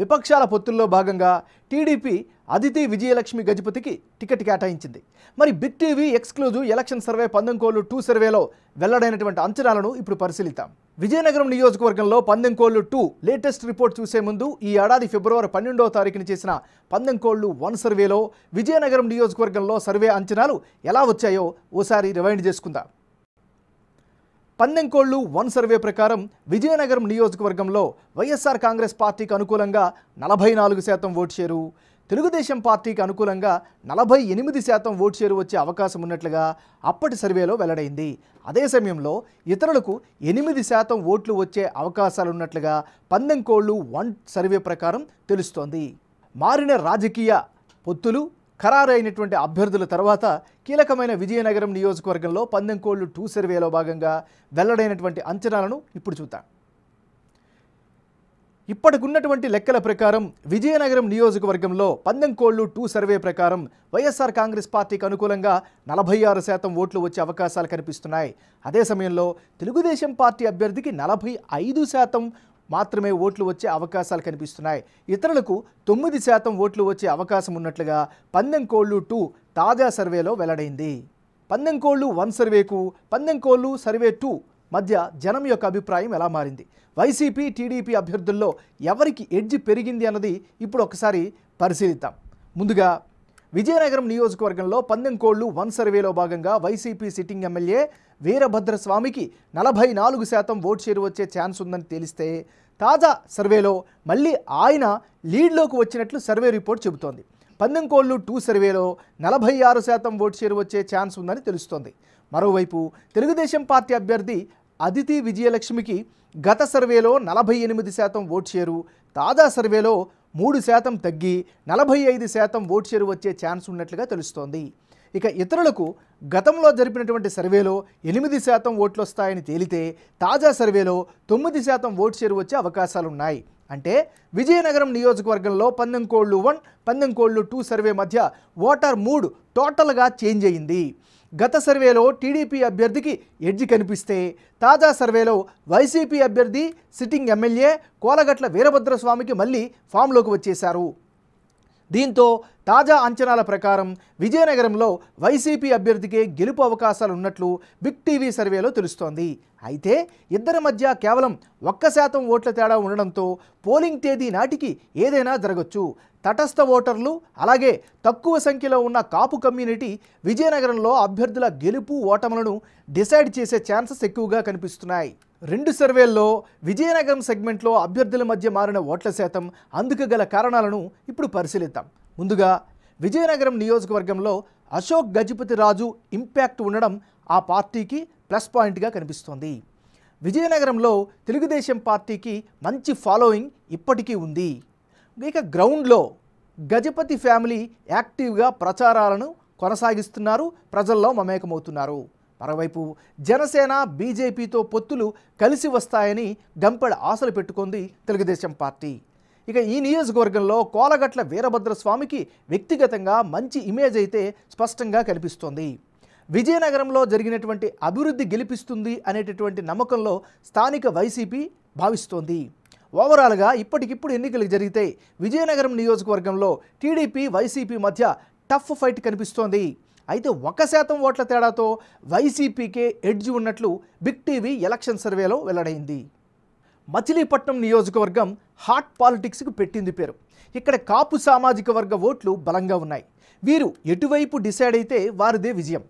విపక్షాల పొత్తుల్లో భాగంగా టీడీపీ అదితి విజయలక్ష్మి గజపతికి టికెట్ కేటాయించింది మరి big TV exclusive election survey పందెంకోళ్లు టూ సర్వేలో వెల్లడైనటువంటి అంచనాలను ఇప్పుడు పరిశీలిద్దాం విజయనగరం నియోజకవర్గంలో పందెంకోళ్లు టూ లేటెస్ట్ రిపోర్ట్ చూసే ముందు ఈ ఏడాది ఫిబ్రవరి పన్నెండవ తారీఖున చేసిన పందెంకోళ్లు వన్ సర్వేలో విజయనగరం నియోజకవర్గంలో సర్వే అంచనాలు ఎలా వచ్చాయో ఓసారి రివైండ్ చేసుకుందాం పందెంకోళ్లు వన్ సర్వే ప్రకారం విజయనగరం నియోజకవర్గంలో వైఎస్ఆర్ కాంగ్రెస్ పార్టీకి అనుకూలంగా నలభై నాలుగు శాతం ఓటు షేరు తెలుగుదేశం పార్టీకి అనుకూలంగా నలభై ఎనిమిది శాతం ఓటు షేరు వచ్చే అవకాశం ఉన్నట్లుగా అప్పటి సర్వేలో వెల్లడైంది అదే సమయంలో ఇతరులకు ఎనిమిది శాతం ఓట్లు వచ్చే అవకాశాలున్నట్లుగా పందెంకోళ్లు వన్ సర్వే ప్రకారం తెలుస్తోంది మారిన రాజకీయ పొత్తులు ఖరారైనటువంటి అభ్యర్థుల తర్వాత కీలకమైన విజయనగరం నియోజకవర్గంలో పందెంకోళ్లు టూ సర్వేలో భాగంగా వెల్లడైనటువంటి అంచనాలను ఇప్పుడు చూద్దాం ఇప్పటికున్నటువంటి లెక్కల ప్రకారం విజయనగరం నియోజకవర్గంలో పందెంకోళ్లు టూ సర్వే ప్రకారం వైఎస్ఆర్ కాంగ్రెస్ పార్టీకి అనుకూలంగా నలభై ఆరు శాతం ఓట్లు వచ్చే అవకాశాలు కనిపిస్తున్నాయి అదే సమయంలో తెలుగుదేశం పార్టీ అభ్యర్థికి నలభై ఐదు శాతం మాత్రమే ఓట్లు వచ్చే అవకాశాలు కనిపిస్తున్నాయి ఇతరులకు తొమ్మిది శాతం ఓట్లు వచ్చే అవకాశం ఉన్నట్లుగా పందెంకోళ్ళు టూ తాజా సర్వేలో వెల్లడైంది పందెంకోళ్ళు వన్ సర్వేకు పందెంకోళ్ళు సర్వే టూ మధ్య జనం యొక్క అభిప్రాయం ఎలా మారింది వైసీపీ టీడీపీ అభ్యర్థుల్లో ఎవరికి ఎడ్జ్ పెరిగింది అన్నది ఇప్పుడు ఒకసారి పరిశీలిద్దాం ముందుగా విజయనగరం నియోజకవర్గంలో పందెంకోళ్ళు వన్ సర్వేలో భాగంగా వైసీపీ సిట్టింగ్ ఎమ్మెల్యే వీరభద్రస్వామికి నలభై నాలుగు శాతం ఓట్ షేర్ వచ్చే ఛాన్స్ ఉందని తెలిస్తే తాజా సర్వేలో మళ్ళీ ఆయన లీడ్లోకి వచ్చినట్లు సర్వే రిపోర్ట్ చెబుతోంది పందెంకోళ్ళు టూ సర్వేలో నలభై ఆరు శాతం ఓట్ షేర్ వచ్చే ఛాన్స్ ఉందని తెలుస్తోంది మరోవైపు తెలుగుదేశం పార్టీ అభ్యర్థి అదితి విజయలక్ష్మికి గత సర్వేలో నలభై ఎనిమిది శాతం ఓట్ షేరు తాజా సర్వేలో మూడు శాతం తగ్గి నలభై ఐదు శాతం ఓట్ షేరు వచ్చే ఛాన్స్ ఉన్నట్లుగా తెలుస్తోంది ఇక ఇతరులకు గతంలో జరిపినటువంటి సర్వేలో ఎనిమిది శాతం ఓట్లు వస్తాయని తేలితే తాజా సర్వేలో తొమ్మిది శాతం ఓటు చేరు వచ్చే అవకాశాలున్నాయి అంటే విజయనగరం నియోజకవర్గంలో పందెంకోళ్ళు వన్ పందెంకోళ్ళు టూ సర్వే మధ్య ఓటర్ మూడ్ టోటల్గా చేంజ్ అయింది గత సర్వేలో టీడీపీ అభ్యర్థికి ఎడ్జి కనిపిస్తే తాజా సర్వేలో వైసీపీ అభ్యర్థి సిట్టింగ్ ఎమ్మెల్యే కోలగట్ల వీరభద్రస్వామికి మళ్ళీ ఫామ్లోకి వచ్చేశారు దీంతో తాజా అంచనాల ప్రకారం విజయనగరంలో వైసీపీ అభ్యర్థికే గెలుపు అవకాశాలు ఉన్నట్లు బిగ్ టీవీ సర్వేలో తెలుస్తోంది అయితే ఇద్దరి మధ్య కేవలం ఒక్క శాతం ఓట్ల తేడా ఉండడంతో పోలింగ్ తేదీ నాటికి ఏదైనా జరగచ్చు తటస్థ ఓటర్లు అలాగే తక్కువ సంఖ్యలో ఉన్న కాపు కమ్యూనిటీ విజయనగరంలో అభ్యర్థుల గెలుపు ఓటములను డిసైడ్ చేసే ఛాన్సెస్ ఎక్కువగా కనిపిస్తున్నాయి రెండు సర్వేల్లో విజయనగరం సెగ్మెంట్లో అభ్యర్థుల మధ్య మారిన ఓట్ల శాతం అందుకు గల కారణాలను ఇప్పుడు పరిశీలిద్దాం ముందుగా విజయనగరం నియోజకవర్గంలో అశోక్ గజపతి రాజు ఇంపాక్ట్ ఉండడం ఆ పార్టీకి ప్లస్ పాయింట్గా కనిపిస్తోంది విజయనగరంలో తెలుగుదేశం పార్టీకి మంచి ఫాలోయింగ్ ఇప్పటికీ ఉంది ఇక గ్రౌండ్లో గజపతి ఫ్యామిలీ యాక్టివ్గా ప్రచారాలను కొనసాగిస్తున్నారు ప్రజల్లో మమేకమవుతున్నారు మరోవైపు జనసేన బీజేపీతో పొత్తులు కలిసి వస్తాయని గంపెడ ఆశలు పెట్టుకుంది తెలుగుదేశం పార్టీ ఇక ఈ నియోజకవర్గంలో కోలగట్ల వీరభద్రస్వామికి వ్యక్తిగతంగా మంచి ఇమేజ్ అయితే స్పష్టంగా కనిపిస్తోంది విజయనగరంలో జరిగినటువంటి అభివృద్ధి గెలిపిస్తుంది అనేటటువంటి నమ్మకంలో స్థానిక వైసీపీ భావిస్తోంది ఓవరాల్గా ఇప్పటికిప్పుడు ఎన్నికలు జరిగితే విజయనగరం నియోజకవర్గంలో టీడీపీ వైసీపీ మధ్య టఫ్ ఫైట్ కనిపిస్తోంది అయితే ఒక శాతం ఓట్ల తేడాతో వైసీపీకే ఎడ్జ్ ఉన్నట్లు బిగ్ టీవీ ఎలక్షన్ సర్వేలో వెల్లడైంది మచిలీపట్నం నియోజకవర్గం హాట్ పాలిటిక్స్కు పెట్టింది పేరు ఇక్కడ కాపు సామాజిక వర్గ ఓట్లు బలంగా ఉన్నాయి వీరు ఎటువైపు డిసైడ్ అయితే వారిదే విజయం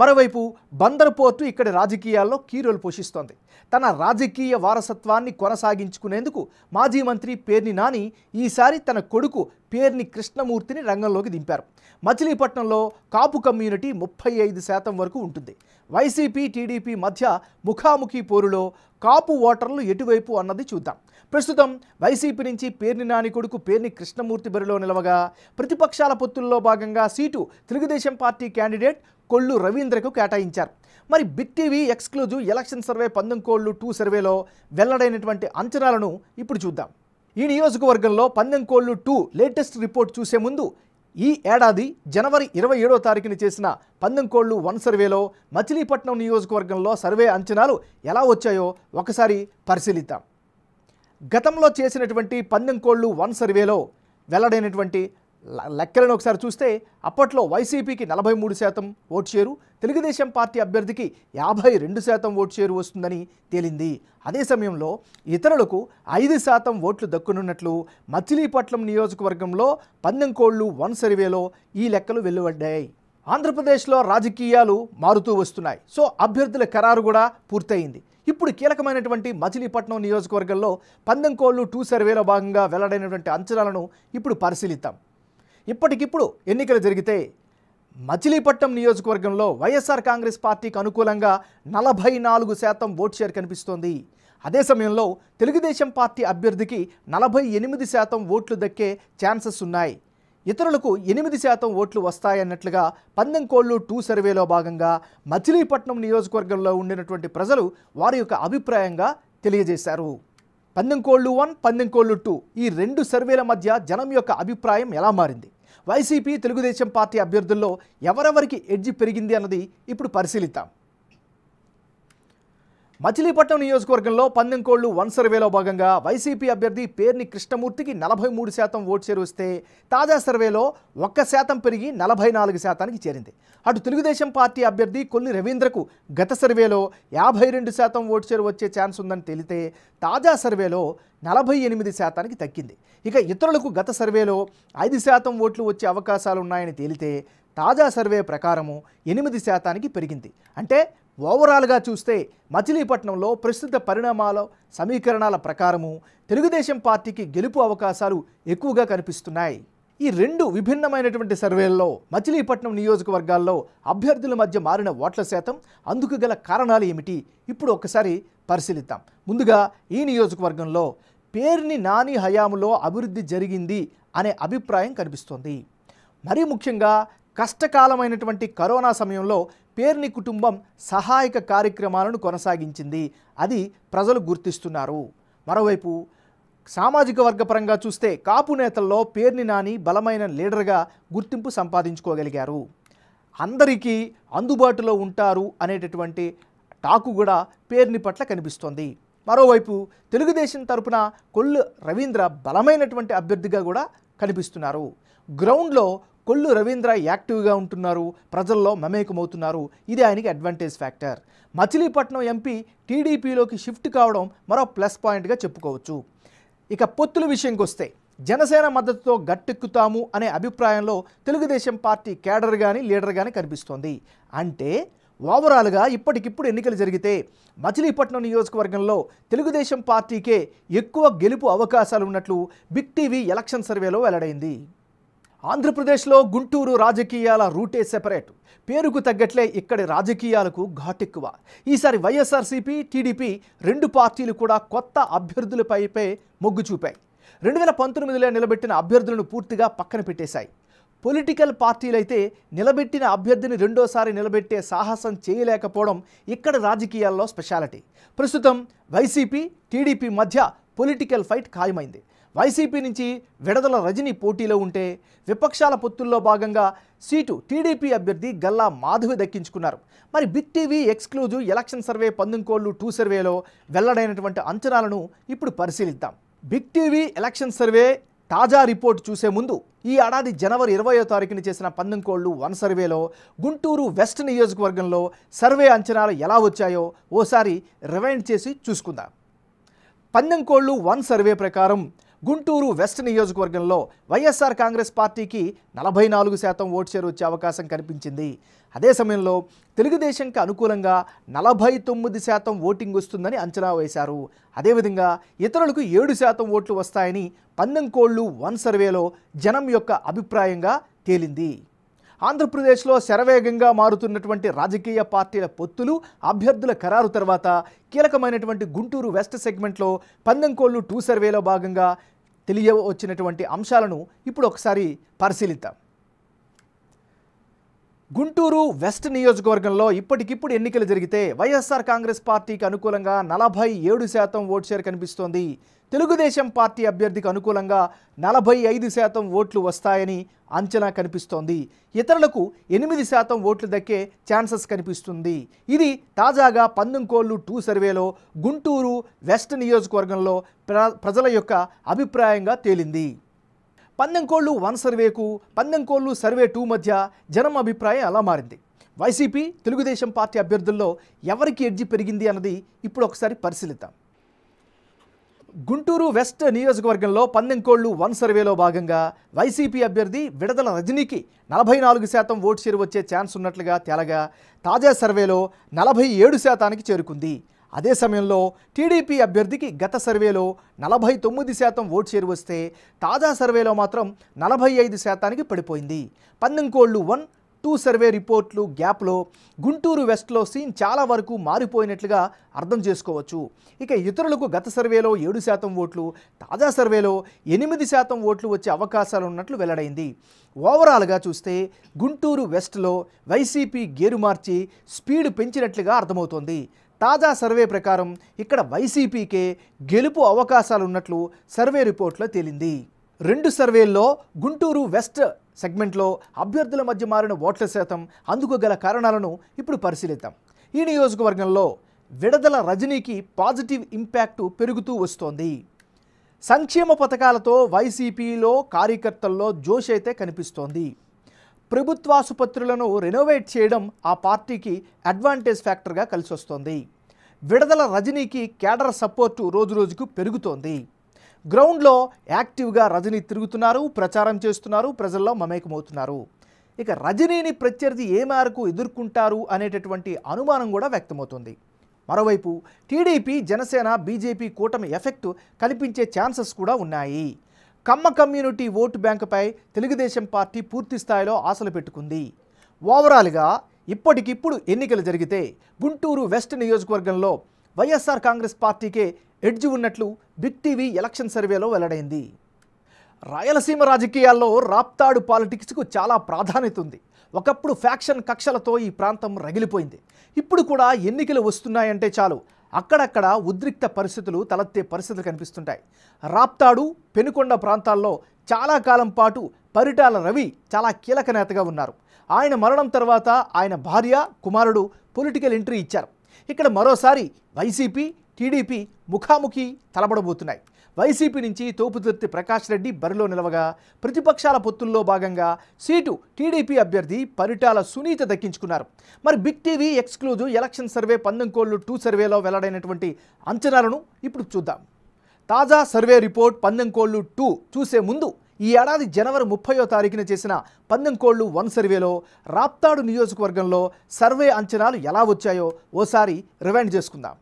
మరోవైపు బందర్ పోర్టు ఇక్కడ రాజకీయాల్లో కీరోలు పోషిస్తోంది తన రాజకీయ వారసత్వాన్ని కొనసాగించుకునేందుకు మాజీ మంత్రి పేర్ని నాని ఈసారి తన కొడుకు పేర్ని కృష్ణమూర్తిని రంగంలోకి దింపారు మచిలీపట్నంలో కాపు కమ్యూనిటీ ముప్పై ఐదు శాతం వరకు ఉంటుంది వైసీపీ టీడీపీ మధ్య ముఖాముఖి పోరులో కాపు ఓటర్లు ఎటువైపు అన్నది చూద్దాం ప్రస్తుతం వైసీపీ నుంచి పేర్ని నాని కొడుకు పేర్ని కృష్ణమూర్తి బరిలో నిలవగా ప్రతిపక్షాల పొత్తుల్లో భాగంగా seat Telugu Desam party candidate Kollu రవీంద్రకు కేటాయించారు మరి big TV exclusive election survey కోళ్లు టూ సర్వేలో వెల్లడైనటువంటి అంచనాలను ఇప్పుడు చూద్దాం ఈ నియోజకవర్గంలో కోళ్లు టూ లేటెస్ట్ రిపోర్ట్ చూసే ముందు ఈ ఏడాది జనవరి ఇరవై ఏడో తారీఖున చేసిన కోళ్లు వన్ సర్వేలో మచిలీపట్నం నియోజకవర్గంలో సర్వే అంచనాలు ఎలా వచ్చాయో ఒకసారి పరిశీలిద్దాం గతంలో చేసినటువంటి పందెంకోళ్ళు వన్ సర్వేలో వెల్లడైనటువంటి లెక్కలను ఒకసారి చూస్తే అప్పట్లో వైసీపీకి నలభై మూడు శాతం ఓటు షేరు తెలుగుదేశం పార్టీ అభ్యర్థికి యాభై రెండు శాతం ఓటు షేరు వస్తుందని తేలింది అదే సమయంలో ఇతరులకు ఐదు శాతం ఓట్లు దక్కునున్నట్లు మచిలీపట్నం నియోజకవర్గంలో పందెంకోళ్ళు వన్ సర్వేలో ఈ లెక్కలు వెలువడ్డాయి ఆంధ్రప్రదేశ్లో రాజకీయాలు మారుతూ వస్తున్నాయి సో అభ్యర్థుల ఖరారు కూడా పూర్తయింది ఇప్పుడు కీలకమైనటువంటి మచిలీపట్నం నియోజకవర్గంలో పందెంకోళ్లు టూ సర్వేలో భాగంగా వెల్లడైనటువంటి అంచనాలను ఇప్పుడు పరిశీలిద్దాం ఇప్పటికిప్పుడు ఎన్నికలు జరిగితే మచిలీపట్నం నియోజకవర్గంలో వైఎస్ఆర్ కాంగ్రెస్ పార్టీకి అనుకూలంగా నలభై నాలుగు శాతం ఓట్ షేర్ కనిపిస్తోంది అదే సమయంలో తెలుగుదేశం పార్టీ అభ్యర్థికి నలభై ఎనిమిది శాతం ఓట్లు దక్కే ఛాన్సెస్ ఉన్నాయి ఇతరులకు ఎనిమిది శాతం ఓట్లు వస్తాయన్నట్లుగా పందెంకోళ్ళు టూ సర్వేలో భాగంగా మచిలీపట్నం నియోజకవర్గంలో ఉండినటువంటి ప్రజలు వారి యొక్క అభిప్రాయంగా తెలియజేశారు పందెంకోళ్ళు వన్ పందెంకోళ్ళు టూ ఈ రెండు సర్వేల మధ్య జనం యొక్క అభిప్రాయం ఎలా మారింది వైసీపీ తెలుగుదేశం పార్టీ అభ్యర్థుల్లో ఎవరెవరికి ఎడ్జి పెరిగింది అన్నది ఇప్పుడు పరిశీలిద్దాం మచిలీపట్నం నియోజకవర్గంలో పందెంకోళ్లు వన్ సర్వేలో భాగంగా వైసీపీ అభ్యర్థి పేర్ని కృష్ణమూర్తికి నలభై మూడు శాతం ఓటు చేరుస్తే తాజా సర్వేలో ఒక్క శాతం పెరిగి నలభై నాలుగు శాతానికి చేరింది అటు తెలుగుదేశం పార్టీ అభ్యర్థి కొల్లి రవీంద్రకు గత సర్వేలో యాభై రెండు శాతం ఓటు చేరు వచ్చే ఛాన్స్ ఉందని తెలితే తాజా సర్వేలో నలభై ఎనిమిది శాతానికి తగ్గింది ఇక ఇతరులకు గత సర్వేలో ఐదు శాతం ఓట్లు వచ్చే అవకాశాలు ఉన్నాయని తేలితే తాజా సర్వే ప్రకారము ఎనిమిది శాతానికి పెరిగింది అంటే ఓవరాల్గా చూస్తే మచిలీపట్నంలో ప్రస్తుత పరిణామాల సమీకరణాల ప్రకారము తెలుగుదేశం పార్టీకి గెలుపు అవకాశాలు ఎక్కువగా కనిపిస్తున్నాయి ఈ రెండు విభిన్నమైనటువంటి సర్వేల్లో మచిలీపట్నం నియోజకవర్గాల్లో అభ్యర్థుల మధ్య మారిన ఓట్ల శాతం అందుకు గల కారణాలు ఏమిటి ఇప్పుడు ఒక్కసారి పరిశీలిద్దాం ముందుగా ఈ నియోజకవర్గంలో పేర్ని నాని హయాములో అభివృద్ధి జరిగింది అనే అభిప్రాయం కనిపిస్తోంది మరీ ముఖ్యంగా కష్టకాలమైనటువంటి కరోనా సమయంలో పేర్ని కుటుంబం సహాయక కార్యక్రమాలను కొనసాగించింది అది ప్రజలు గుర్తిస్తున్నారు మరోవైపు సామాజిక వర్గపరంగా చూస్తే కాపు నేతల్లో పేర్ని నాని బలమైన లీడర్గా గుర్తింపు సంపాదించుకోగలిగారు అందరికీ అందుబాటులో ఉంటారు అనేటటువంటి టాకు కూడా పేర్ని పట్ల కనిపిస్తోంది మరోవైపు తెలుగుదేశం తరపున కొల్లు రవీంద్ర బలమైనటువంటి అభ్యర్థిగా కూడా కనిపిస్తున్నారు గ్రౌండ్లో కొల్లు రవీంద్ర యాక్టివ్గా ఉంటున్నారు ప్రజల్లో మమేకమవుతున్నారు ఇది ఆయనకి అడ్వాంటేజ్ ఫ్యాక్టర్ మచిలీపట్నం ఎంపీ టీడీపీలోకి షిఫ్ట్ కావడం మరో ప్లస్ పాయింట్గా చెప్పుకోవచ్చు ఇక పొత్తుల విషయంకి వస్తే జనసేన మద్దతుతో గట్టెక్కుతాము అనే అభిప్రాయంలో తెలుగుదేశం పార్టీ కేడర్ కానీ లీడర్ కానీ కనిపిస్తోంది అంటే ఓవరాల్గా ఇప్పటికిప్పుడు ఎన్నికలు జరిగితే మచిలీపట్నం నియోజకవర్గంలో తెలుగుదేశం పార్టీకే ఎక్కువ గెలుపు అవకాశాలు ఉన్నట్లు బిగ్ టీవీ ఎలక్షన్ సర్వేలో వెల్లడైంది ఆంధ్రప్రదేశ్లో గుంటూరు రాజకీయాల రూటే సెపరేట్ పేరుకు తగ్గట్లే ఇక్కడి రాజకీయాలకు ఘాటెక్కువ ఈసారి వైఎస్ఆర్సీపీ టీడీపీ రెండు పార్టీలు కూడా కొత్త అభ్యర్థులపై మొగ్గు చూపాయి రెండు వేల పంతొమ్మిదిలో నిలబెట్టిన అభ్యర్థులను పూర్తిగా పక్కన పెట్టేశాయి పొలిటికల్ పార్టీలైతే నిలబెట్టిన అభ్యర్థిని రెండోసారి నిలబెట్టే సాహసం చేయలేకపోవడం ఇక్కడ రాజకీయాల్లో స్పెషాలిటీ ప్రస్తుతం వైసీపీ టీడీపీ మధ్య పొలిటికల్ ఫైట్ ఖాయమైంది వైసీపీ నుంచి విడదల రజని పోటీలో ఉంటే విపక్షాల పొత్తుల్లో భాగంగా సీటు టీడీపీ అభ్యర్థి గల్లా మాధవి దక్కించుకున్నారు మరి big TV exclusive election survey పందుంకోళ్ళు టూ సర్వేలో వెల్లడైనటువంటి అంచనాలను ఇప్పుడు పరిశీలిద్దాం బిగ్ టీవీ ఎలక్షన్ సర్వే తాజా రిపోర్ట్ చూసే ముందు ఈ ఏడాది జనవరి ఇరవయో తారీఖున చేసిన పందెంకోళ్లు వన్ సర్వేలో గుంటూరు వెస్ట్ నియోజకవర్గంలో సర్వే అంచనాలు ఎలా వచ్చాయో ఓసారి రివైండ్ చేసి చూసుకుందాం పందంకోళ్ళు వన్ సర్వే ప్రకారం గుంటూరు వెస్ట్ నియోజకవర్గంలో వైఎస్ఆర్ కాంగ్రెస్ పార్టీకి నలభై నాలుగు శాతం ఓటు షేర్ వచ్చే అవకాశం కనిపించింది అదే సమయంలో తెలుగుదేశంకి అనుకూలంగా నలభై తొమ్మిది శాతం ఓటింగ్ వస్తుందని అంచనా వేశారు అదేవిధంగా ఇతరులకు ఏడు శాతం ఓట్లు వస్తాయని పందెంకోళ్ళు వన్ సర్వేలో జనం యొక్క అభిప్రాయంగా తేలింది ఆంధ్రప్రదేశ్లో శరవేగంగా మారుతున్నటువంటి రాజకీయ పార్టీల పొత్తులు అభ్యర్థుల ఖరారు తర్వాత కీలకమైనటువంటి గుంటూరు వెస్ట్ సెగ్మెంట్లో పందెంకోళ్ళు టూ సర్వేలో భాగంగా తెలియ వచ్చినటువంటి అంశాలను ఇప్పుడు ఒకసారి పరిశీలిద్దాం గుంటూరు వెస్ట్ నియోజకవర్గంలో ఇప్పటికిప్పుడు ఎన్నికలు జరిగితే వైఎస్ఆర్ కాంగ్రెస్ పార్టీకి అనుకూలంగా నలభై ఏడు శాతం ఓటు షేర్ కనిపిస్తోంది తెలుగుదేశం పార్టీ అభ్యర్థికి అనుకూలంగా నలభై ఐదు శాతం ఓట్లు వస్తాయని అంచనా కనిపిస్తోంది ఇతరులకు ఎనిమిది శాతం ఓట్లు దక్కే ఛాన్సెస్ కనిపిస్తుంది ఇది తాజాగా పందంకోళ్ళు టూ సర్వేలో గుంటూరు వెస్ట్ నియోజకవర్గంలో ప్రజల యొక్క అభిప్రాయంగా తేలింది పందెంకోళ్ళు వన్ సర్వేకు పందెంకోళ్ళు సర్వే టూ మధ్య జనం అభిప్రాయం అలా మారింది వైసీపీ తెలుగుదేశం పార్టీ అభ్యర్థుల్లో ఎవరికి ఎడ్జి పెరిగింది అన్నది ఇప్పుడు ఒకసారి పరిశీలిద్దాం గుంటూరు వెస్ట్ నియోజకవర్గంలో పందెంకోళ్లు వన్ సర్వేలో భాగంగా వైసీపీ అభ్యర్థి విడదల రజనీకి నలభై నాలుగు శాతం ఓటు చేరు వచ్చే ఛాన్స్ ఉన్నట్లుగా తేలగా తాజా సర్వేలో నలభై ఏడు శాతానికి చేరుకుంది అదే సమయంలో టీడీపీ అభ్యర్థికి గత సర్వేలో నలభై తొమ్మిది శాతం ఓటు చేరు వస్తే తాజా సర్వేలో మాత్రం నలభై ఐదు శాతానికి పడిపోయింది పందెంకోళ్లు వన్ టూ సర్వే రిపోర్ట్లు గ్యాప్లో గుంటూరు వెస్ట్లో సీన్ చాలా వరకు మారిపోయినట్లుగా అర్థం చేసుకోవచ్చు ఇక ఇతరులకు గత సర్వేలో ఏడు శాతం ఓట్లు తాజా సర్వేలో ఎనిమిది శాతం ఓట్లు వచ్చే అవకాశాలు ఉన్నట్లు వెల్లడైంది ఓవరాల్గా చూస్తే గుంటూరు వెస్ట్లో వైసీపీ గేరు మార్చి స్పీడ్ పెంచినట్లుగా అర్థమవుతోంది తాజా సర్వే ప్రకారం ఇక్కడ వైసీపీకే గెలుపు అవకాశాలున్నట్లు సర్వే రిపోర్ట్లో తేలింది రెండు సర్వేల్లో గుంటూరు వెస్ట్ సెగ్మెంట్లో అభ్యర్థుల మధ్య మారిన ఓట్ల శాతం అందుకు గల కారణాలను ఇప్పుడు పరిశీలిద్దాం ఈ నియోజకవర్గంలో విడదల రజనీకి పాజిటివ్ ఇంపాక్టు పెరుగుతూ వస్తోంది సంక్షేమ పథకాలతో వైసీపీలో కార్యకర్తల్లో జోష్ అయితే కనిపిస్తోంది ప్రభుత్వాసుపత్రులను రెనోవేట్ చేయడం ఆ పార్టీకి అడ్వాంటేజ్ ఫ్యాక్టర్గా కలిసి వస్తోంది విడదల రజనీకి కేడర్ సపోర్టు రోజురోజుకు పెరుగుతోంది గ్రౌండ్లో యాక్టివ్గా రజనీ తిరుగుతున్నారు ప్రచారం చేస్తున్నారు ప్రజల్లో మమేకమవుతున్నారు ఇక రజనీని ప్రత్యర్థి ఏ మేరకు ఎదుర్కొంటారు అనేటటువంటి అనుమానం కూడా వ్యక్తమవుతుంది మరోవైపు టీడీపీ జనసేన బీజేపీ కూటమి ఎఫెక్ట్ కల్పించే ఛాన్సెస్ కూడా ఉన్నాయి కమ్మ కమ్యూనిటీ ఓటు బ్యాంకుపై తెలుగుదేశం పార్టీ పూర్తి స్థాయిలో ఆశలు పెట్టుకుంది ఓవరాల్గా ఇప్పటికిప్పుడు ఎన్నికలు జరిగితే గుంటూరు వెస్ట్ నియోజకవర్గంలో వైఎస్ఆర్ కాంగ్రెస్ పార్టీకే ఎడ్జ్ ఉన్నట్లు బిగ్ టీవీ ఎలక్షన్ సర్వేలో వెల్లడైంది రాయలసీమ రాజకీయాల్లో రాప్తాడు పాలిటిక్స్కు చాలా ప్రాధాన్యత ఉంది ఒకప్పుడు ఫ్యాక్షన్ కక్షలతో ఈ ప్రాంతం రగిలిపోయింది ఇప్పుడు కూడా ఎన్నికలు వస్తున్నాయంటే చాలు అక్కడక్కడ ఉద్రిక్త పరిస్థితులు తలెత్తే పరిస్థితులు కనిపిస్తుంటాయి రాప్తాడు పెనుకొండ ప్రాంతాల్లో చాలా కాలం పాటు పరిటాల రవి చాలా కీలక నేతగా ఉన్నారు ఆయన మరణం తర్వాత ఆయన భార్య కుమారుడు పొలిటికల్ ఎంట్రీ ఇచ్చారు ఇక్కడ మరోసారి వైసీపీ టీడీపీ ముఖాముఖి తలబడబోతున్నాయి వైసీపీ నుంచి తోపుదుర్తి ప్రకాష్ రెడ్డి బరిలో నిలవగా ప్రతిపక్షాల పొత్తుల్లో భాగంగా సీటు టీడీపీ అభ్యర్థి పరిటాల సునీత దక్కించుకున్నారు మరి big TV exclusive election survey కోళ్లు టూ సర్వేలో వెల్లడైనటువంటి అంచనాలను ఇప్పుడు చూద్దాం తాజా సర్వే రిపోర్ట్ పందెంకోళ్లు టూ చూసే ముందు ఈ ఏడాది జనవరి ముప్పయో తారీఖున చేసిన పందెంకోళ్లు వన్ సర్వేలో రాప్తాడు నియోజకవర్గంలో సర్వే అంచనాలు ఎలా వచ్చాయో ఓసారి రివైండ్ చేసుకుందాం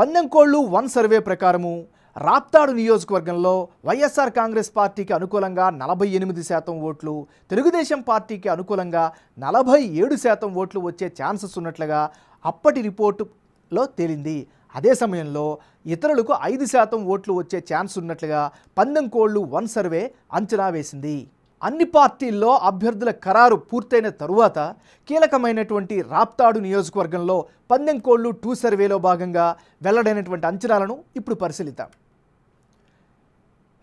పందెంకోళ్ళు వన్ సర్వే ప్రకారము రాప్తాడు నియోజకవర్గంలో వైఎస్ఆర్ కాంగ్రెస్ పార్టీకి అనుకూలంగా నలభై ఎనిమిది శాతం ఓట్లు తెలుగుదేశం పార్టీకి అనుకూలంగా నలభై ఏడు శాతం ఓట్లు వచ్చే ఛాన్సెస్ ఉన్నట్లుగా అప్పటి రిపోర్టులో తేలింది అదే సమయంలో ఇతరులకు ఐదు శాతం ఓట్లు వచ్చే ఛాన్స్ ఉన్నట్లుగా పందెంకోళ్ళు వన్ సర్వే అంచనా వేసింది అన్ని పార్టీల్లో అభ్యర్థుల ఖరారు పూర్తయిన తరువాత కీలకమైనటువంటి రాప్తాడు నియోజకవర్గంలో పందెంకోళ్లు టూ సర్వేలో భాగంగా వెల్లడైనటువంటి అంచనాలను ఇప్పుడు పరిశీలిద్దాం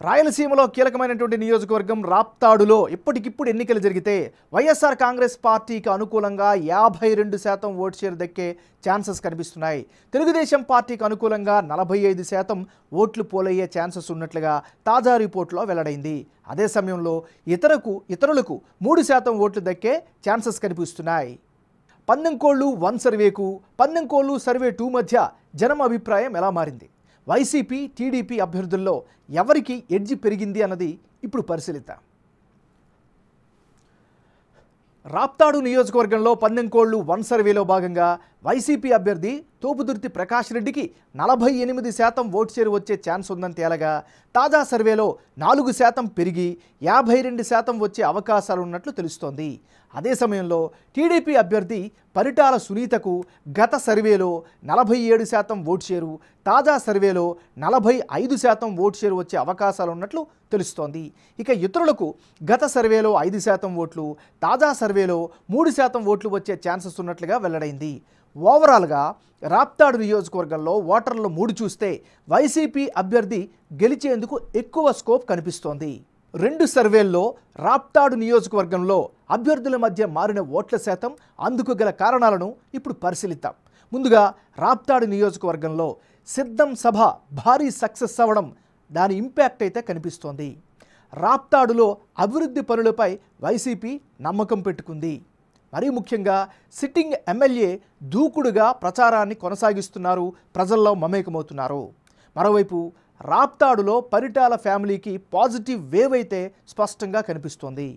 రాయలసీమలో కీలకమైనటువంటి నియోజకవర్గం రాప్తాడులో ఇప్పటికిప్పుడు ఎన్నికలు జరిగితే వైఎస్ఆర్ కాంగ్రెస్ పార్టీకి అనుకూలంగా యాభై రెండు శాతం ఓటు షేర్ దక్కే ఛాన్సెస్ కనిపిస్తున్నాయి తెలుగుదేశం పార్టీకి అనుకూలంగా నలభై ఐదు శాతం ఓట్లు పోలయ్యే ఛాన్సెస్ ఉన్నట్లుగా తాజా రిపోర్టులో వెల్లడైంది అదే సమయంలో ఇతరకు ఇతరులకు మూడు శాతం ఓట్లు దక్కే ఛాన్సెస్ కనిపిస్తున్నాయి పందెంకోళ్ళు వన్ సర్వేకు పందెంకోళ్ళు సర్వే టూ మధ్య జనం అభిప్రాయం ఎలా మారింది వైసీపీ టీడీపీ అభ్యర్థుల్లో ఎవరికి ఎడ్జి పెరిగింది అన్నది ఇప్పుడు పరిశీలిద్దాం రాప్తాడు నియోజకవర్గంలో పందెంకోళ్లు వన్ సర్వేలో భాగంగా వైసీపీ అభ్యర్థి తోపుదుర్తి ప్రకాష్ రెడ్డికి నలభై ఎనిమిది శాతం ఓటు చేరు వచ్చే ఛాన్స్ ఉందని తేలగా తాజా సర్వేలో నాలుగు శాతం పెరిగి యాభై రెండు శాతం వచ్చే అవకాశాలు ఉన్నట్లు తెలుస్తోంది అదే సమయంలో టీడీపీ అభ్యర్థి పరిటాల సునీతకు గత సర్వేలో నలభై ఏడు శాతం ఓటు చేరు తాజా సర్వేలో నలభై ఐదు శాతం ఓటు చేరు వచ్చే అవకాశాలు ఉన్నట్లు తెలుస్తోంది ఇక ఇతరులకు గత సర్వేలో ఐదు శాతం ఓట్లు తాజా సర్వేలో మూడు శాతం ఓట్లు వచ్చే ఛాన్సెస్ ఉన్నట్లుగా వెల్లడైంది ఓవరాల్గా రాప్తాడు నియోజకవర్గంలో ఓటర్లు మూడు చూస్తే వైసీపీ అభ్యర్థి గెలిచేందుకు ఎక్కువ స్కోప్ కనిపిస్తోంది రెండు సర్వేల్లో రాప్తాడు నియోజకవర్గంలో అభ్యర్థుల మధ్య మారిన ఓట్ల శాతం అందుకు గల కారణాలను ఇప్పుడు పరిశీలిద్దాం ముందుగా రాప్తాడు నియోజకవర్గంలో సిద్ధం సభ భారీ సక్సెస్ అవ్వడం దాని ఇంపాక్ట్ అయితే కనిపిస్తోంది రాప్తాడులో అభివృద్ధి పనులపై వైసీపీ నమ్మకం పెట్టుకుంది మరీ ముఖ్యంగా సిట్టింగ్ ఎమ్మెల్యే దూకుడుగా ప్రచారాన్ని కొనసాగిస్తున్నారు ప్రజల్లో మమేకమవుతున్నారు మరోవైపు రాప్తాడులో పరిటాల ఫ్యామిలీకి పాజిటివ్ వేవ్ అయితే స్పష్టంగా కనిపిస్తోంది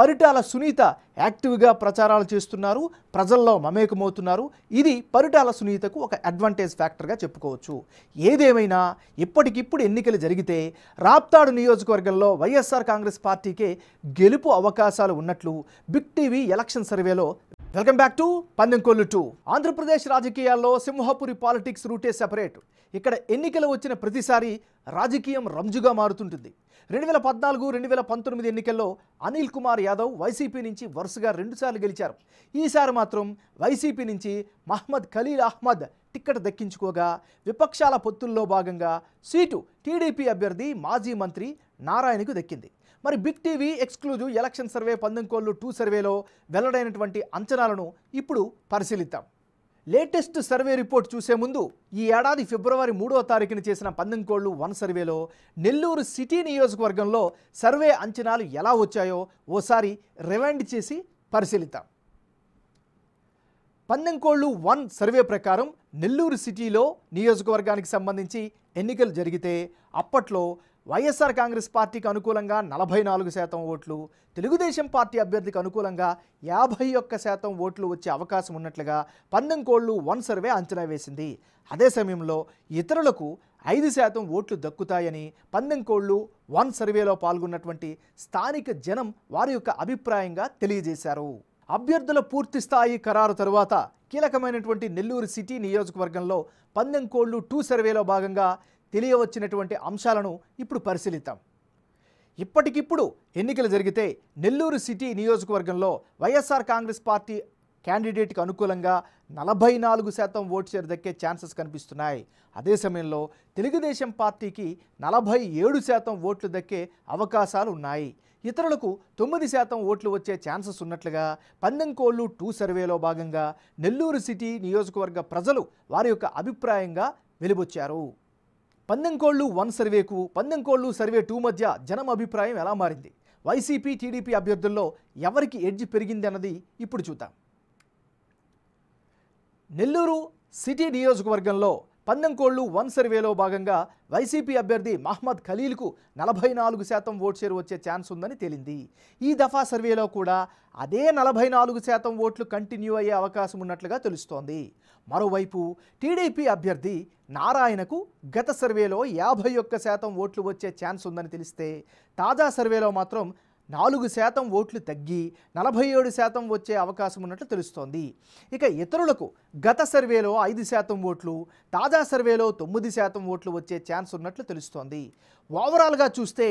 పరిటాల సునీత యాక్టివ్గా ప్రచారాలు చేస్తున్నారు ప్రజల్లో మమేకమవుతున్నారు ఇది పరిటాల సునీతకు ఒక అడ్వాంటేజ్ ఫ్యాక్టర్గా చెప్పుకోవచ్చు ఏదేమైనా ఇప్పటికిప్పుడు ఎన్నికలు జరిగితే రాప్తాడు నియోజకవర్గంలో వైఎస్ఆర్ కాంగ్రెస్ పార్టీకే గెలుపు అవకాశాలు ఉన్నట్లు బిగ్ టీవీ ఎలక్షన్ సర్వేలో welcome back to పందెంకొల్లు two Andhra Pradesh రాజకీయాల్లో సింహపురి పాలిటిక్స్ రూటే సెపరేట్ ఇక్కడ ఎన్నికలు వచ్చిన ప్రతిసారి రాజకీయం రంజుగా మారుతుంటుంది రెండు వేల పద్నాలుగు రెండు వేల పంతొమ్మిది ఎన్నికల్లో అనిల్ కుమార్ యాదవ్ వైసీపీ నుంచి వరుసగా రెండుసార్లు గెలిచారు ఈసారి మాత్రం వైసీపీ నుంచి మహ్మద్ ఖలీల్ అహ్మద్ టిక్కెట్ దక్కించుకోగా విపక్షాల పొత్తుల్లో భాగంగా సీటు టీడీపీ అభ్యర్థి మాజీ మంత్రి నారాయణకు దక్కింది మరి big TV exclusive election survey పందెంకోళ్ళు two సర్వేలో వెల్లడైనటువంటి అంచనాలను ఇప్పుడు పరిశీలిద్దాం లేటెస్ట్ సర్వే రిపోర్ట్ చూసే ముందు ఈ ఏడాది ఫిబ్రవరి మూడో తారీఖున చేసిన పందెంకోళ్లు వన్ సర్వేలో నెల్లూరు సిటీ నియోజకవర్గంలో సర్వే అంచనాలు ఎలా వచ్చాయో ఓసారి రివైండ్ చేసి పరిశీలిద్దాం పందెంకోళ్లు వన్ సర్వే ప్రకారం నెల్లూరు సిటీలో నియోజకవర్గానికి సంబంధించి ఎన్నికలు జరిగితే అప్పట్లో వైఎస్ఆర్ కాంగ్రెస్ పార్టీకి అనుకూలంగా నలభై నాలుగు శాతం ఓట్లు తెలుగుదేశం పార్టీ అభ్యర్థికి అనుకూలంగా యాభై ఒక్క శాతం ఓట్లు వచ్చే అవకాశం ఉన్నట్లుగా కోళ్లు వన్ సర్వే అంచనా వేసింది అదే సమయంలో ఇతరులకు ఐదు శాతం ఓట్లు దక్కుతాయని కోళ్లు వన్ సర్వేలో పాల్గొన్నటువంటి స్థానిక జనం వారి యొక్క అభిప్రాయంగా తెలియజేశారు అభ్యర్థుల పూర్తి స్థాయి ఖరారు తరువాత కీలకమైనటువంటి నెల్లూరు సిటీ నియోజకవర్గంలో పందెంకోళ్లు టూ సర్వేలో భాగంగా తెలియవచ్చినటువంటి అంశాలను ఇప్పుడు పరిశీలిద్దాం ఇప్పటికిప్పుడు ఎన్నికలు జరిగితే నెల్లూరు సిటీ నియోజకవర్గంలో వైఎస్ఆర్ కాంగ్రెస్ పార్టీ క్యాండిడేట్కి అనుకూలంగా నలభై నాలుగు శాతం ఓటు చేరు దక్కే ఛాన్సెస్ కనిపిస్తున్నాయి అదే సమయంలో తెలుగుదేశం పార్టీకి నలభై ఏడు శాతం ఓట్లు దక్కే అవకాశాలు ఉన్నాయి ఇతరులకు తొమ్మిది శాతం ఓట్లు వచ్చే ఛాన్సెస్ ఉన్నట్లుగా పందెంకోళ్ళు టూ సర్వేలో భాగంగా నెల్లూరు సిటీ నియోజకవర్గ ప్రజలు వారి యొక్క అభిప్రాయంగా వెలుబొచ్చారు పందెం కోళ్లు వన్ సర్వేకు పందెం కోళ్లు సర్వే టూ మధ్య జనం అభిప్రాయం ఎలా మారింది వైసీపీ టీడీపీ అభ్యర్థుల్లో ఎవరికి ఎడ్జ్ పెరిగింది అన్నది ఇప్పుడు చూద్దాం నెల్లూరు సిటీ నియోజకవర్గంలో పందెం కోళ్లు వన్ సర్వేలో భాగంగా వైసీపీ అభ్యర్థి మహ్మద్ ఖలీల్కు నలభై నాలుగు శాతం ఓట్ షేర్ వచ్చే ఛాన్స్ ఉందని తేలింది ఈ దఫా సర్వేలో కూడా అదే నలభై నాలుగు శాతం ఓట్లు కంటిన్యూ అయ్యే అవకాశం ఉన్నట్లుగా తెలుస్తోంది మరోవైపు టీడీపీ అభ్యర్థి నారాయణకు గత సర్వేలో యాభై ఒక్క శాతం ఓట్లు వచ్చే ఛాన్స్ ఉందని తెలిస్తే తాజా సర్వేలో మాత్రం నాలుగు శాతం ఓట్లు తగ్గి నలభై ఏడు శాతం వచ్చే అవకాశం ఉన్నట్లు తెలుస్తోంది ఇక ఇతరులకు గత సర్వేలో ఐదు శాతం ఓట్లు తాజా సర్వేలో తొమ్మిది శాతం ఓట్లు వచ్చే ఛాన్స్ ఉన్నట్లు తెలుస్తోంది ఓవరాల్గా చూస్తే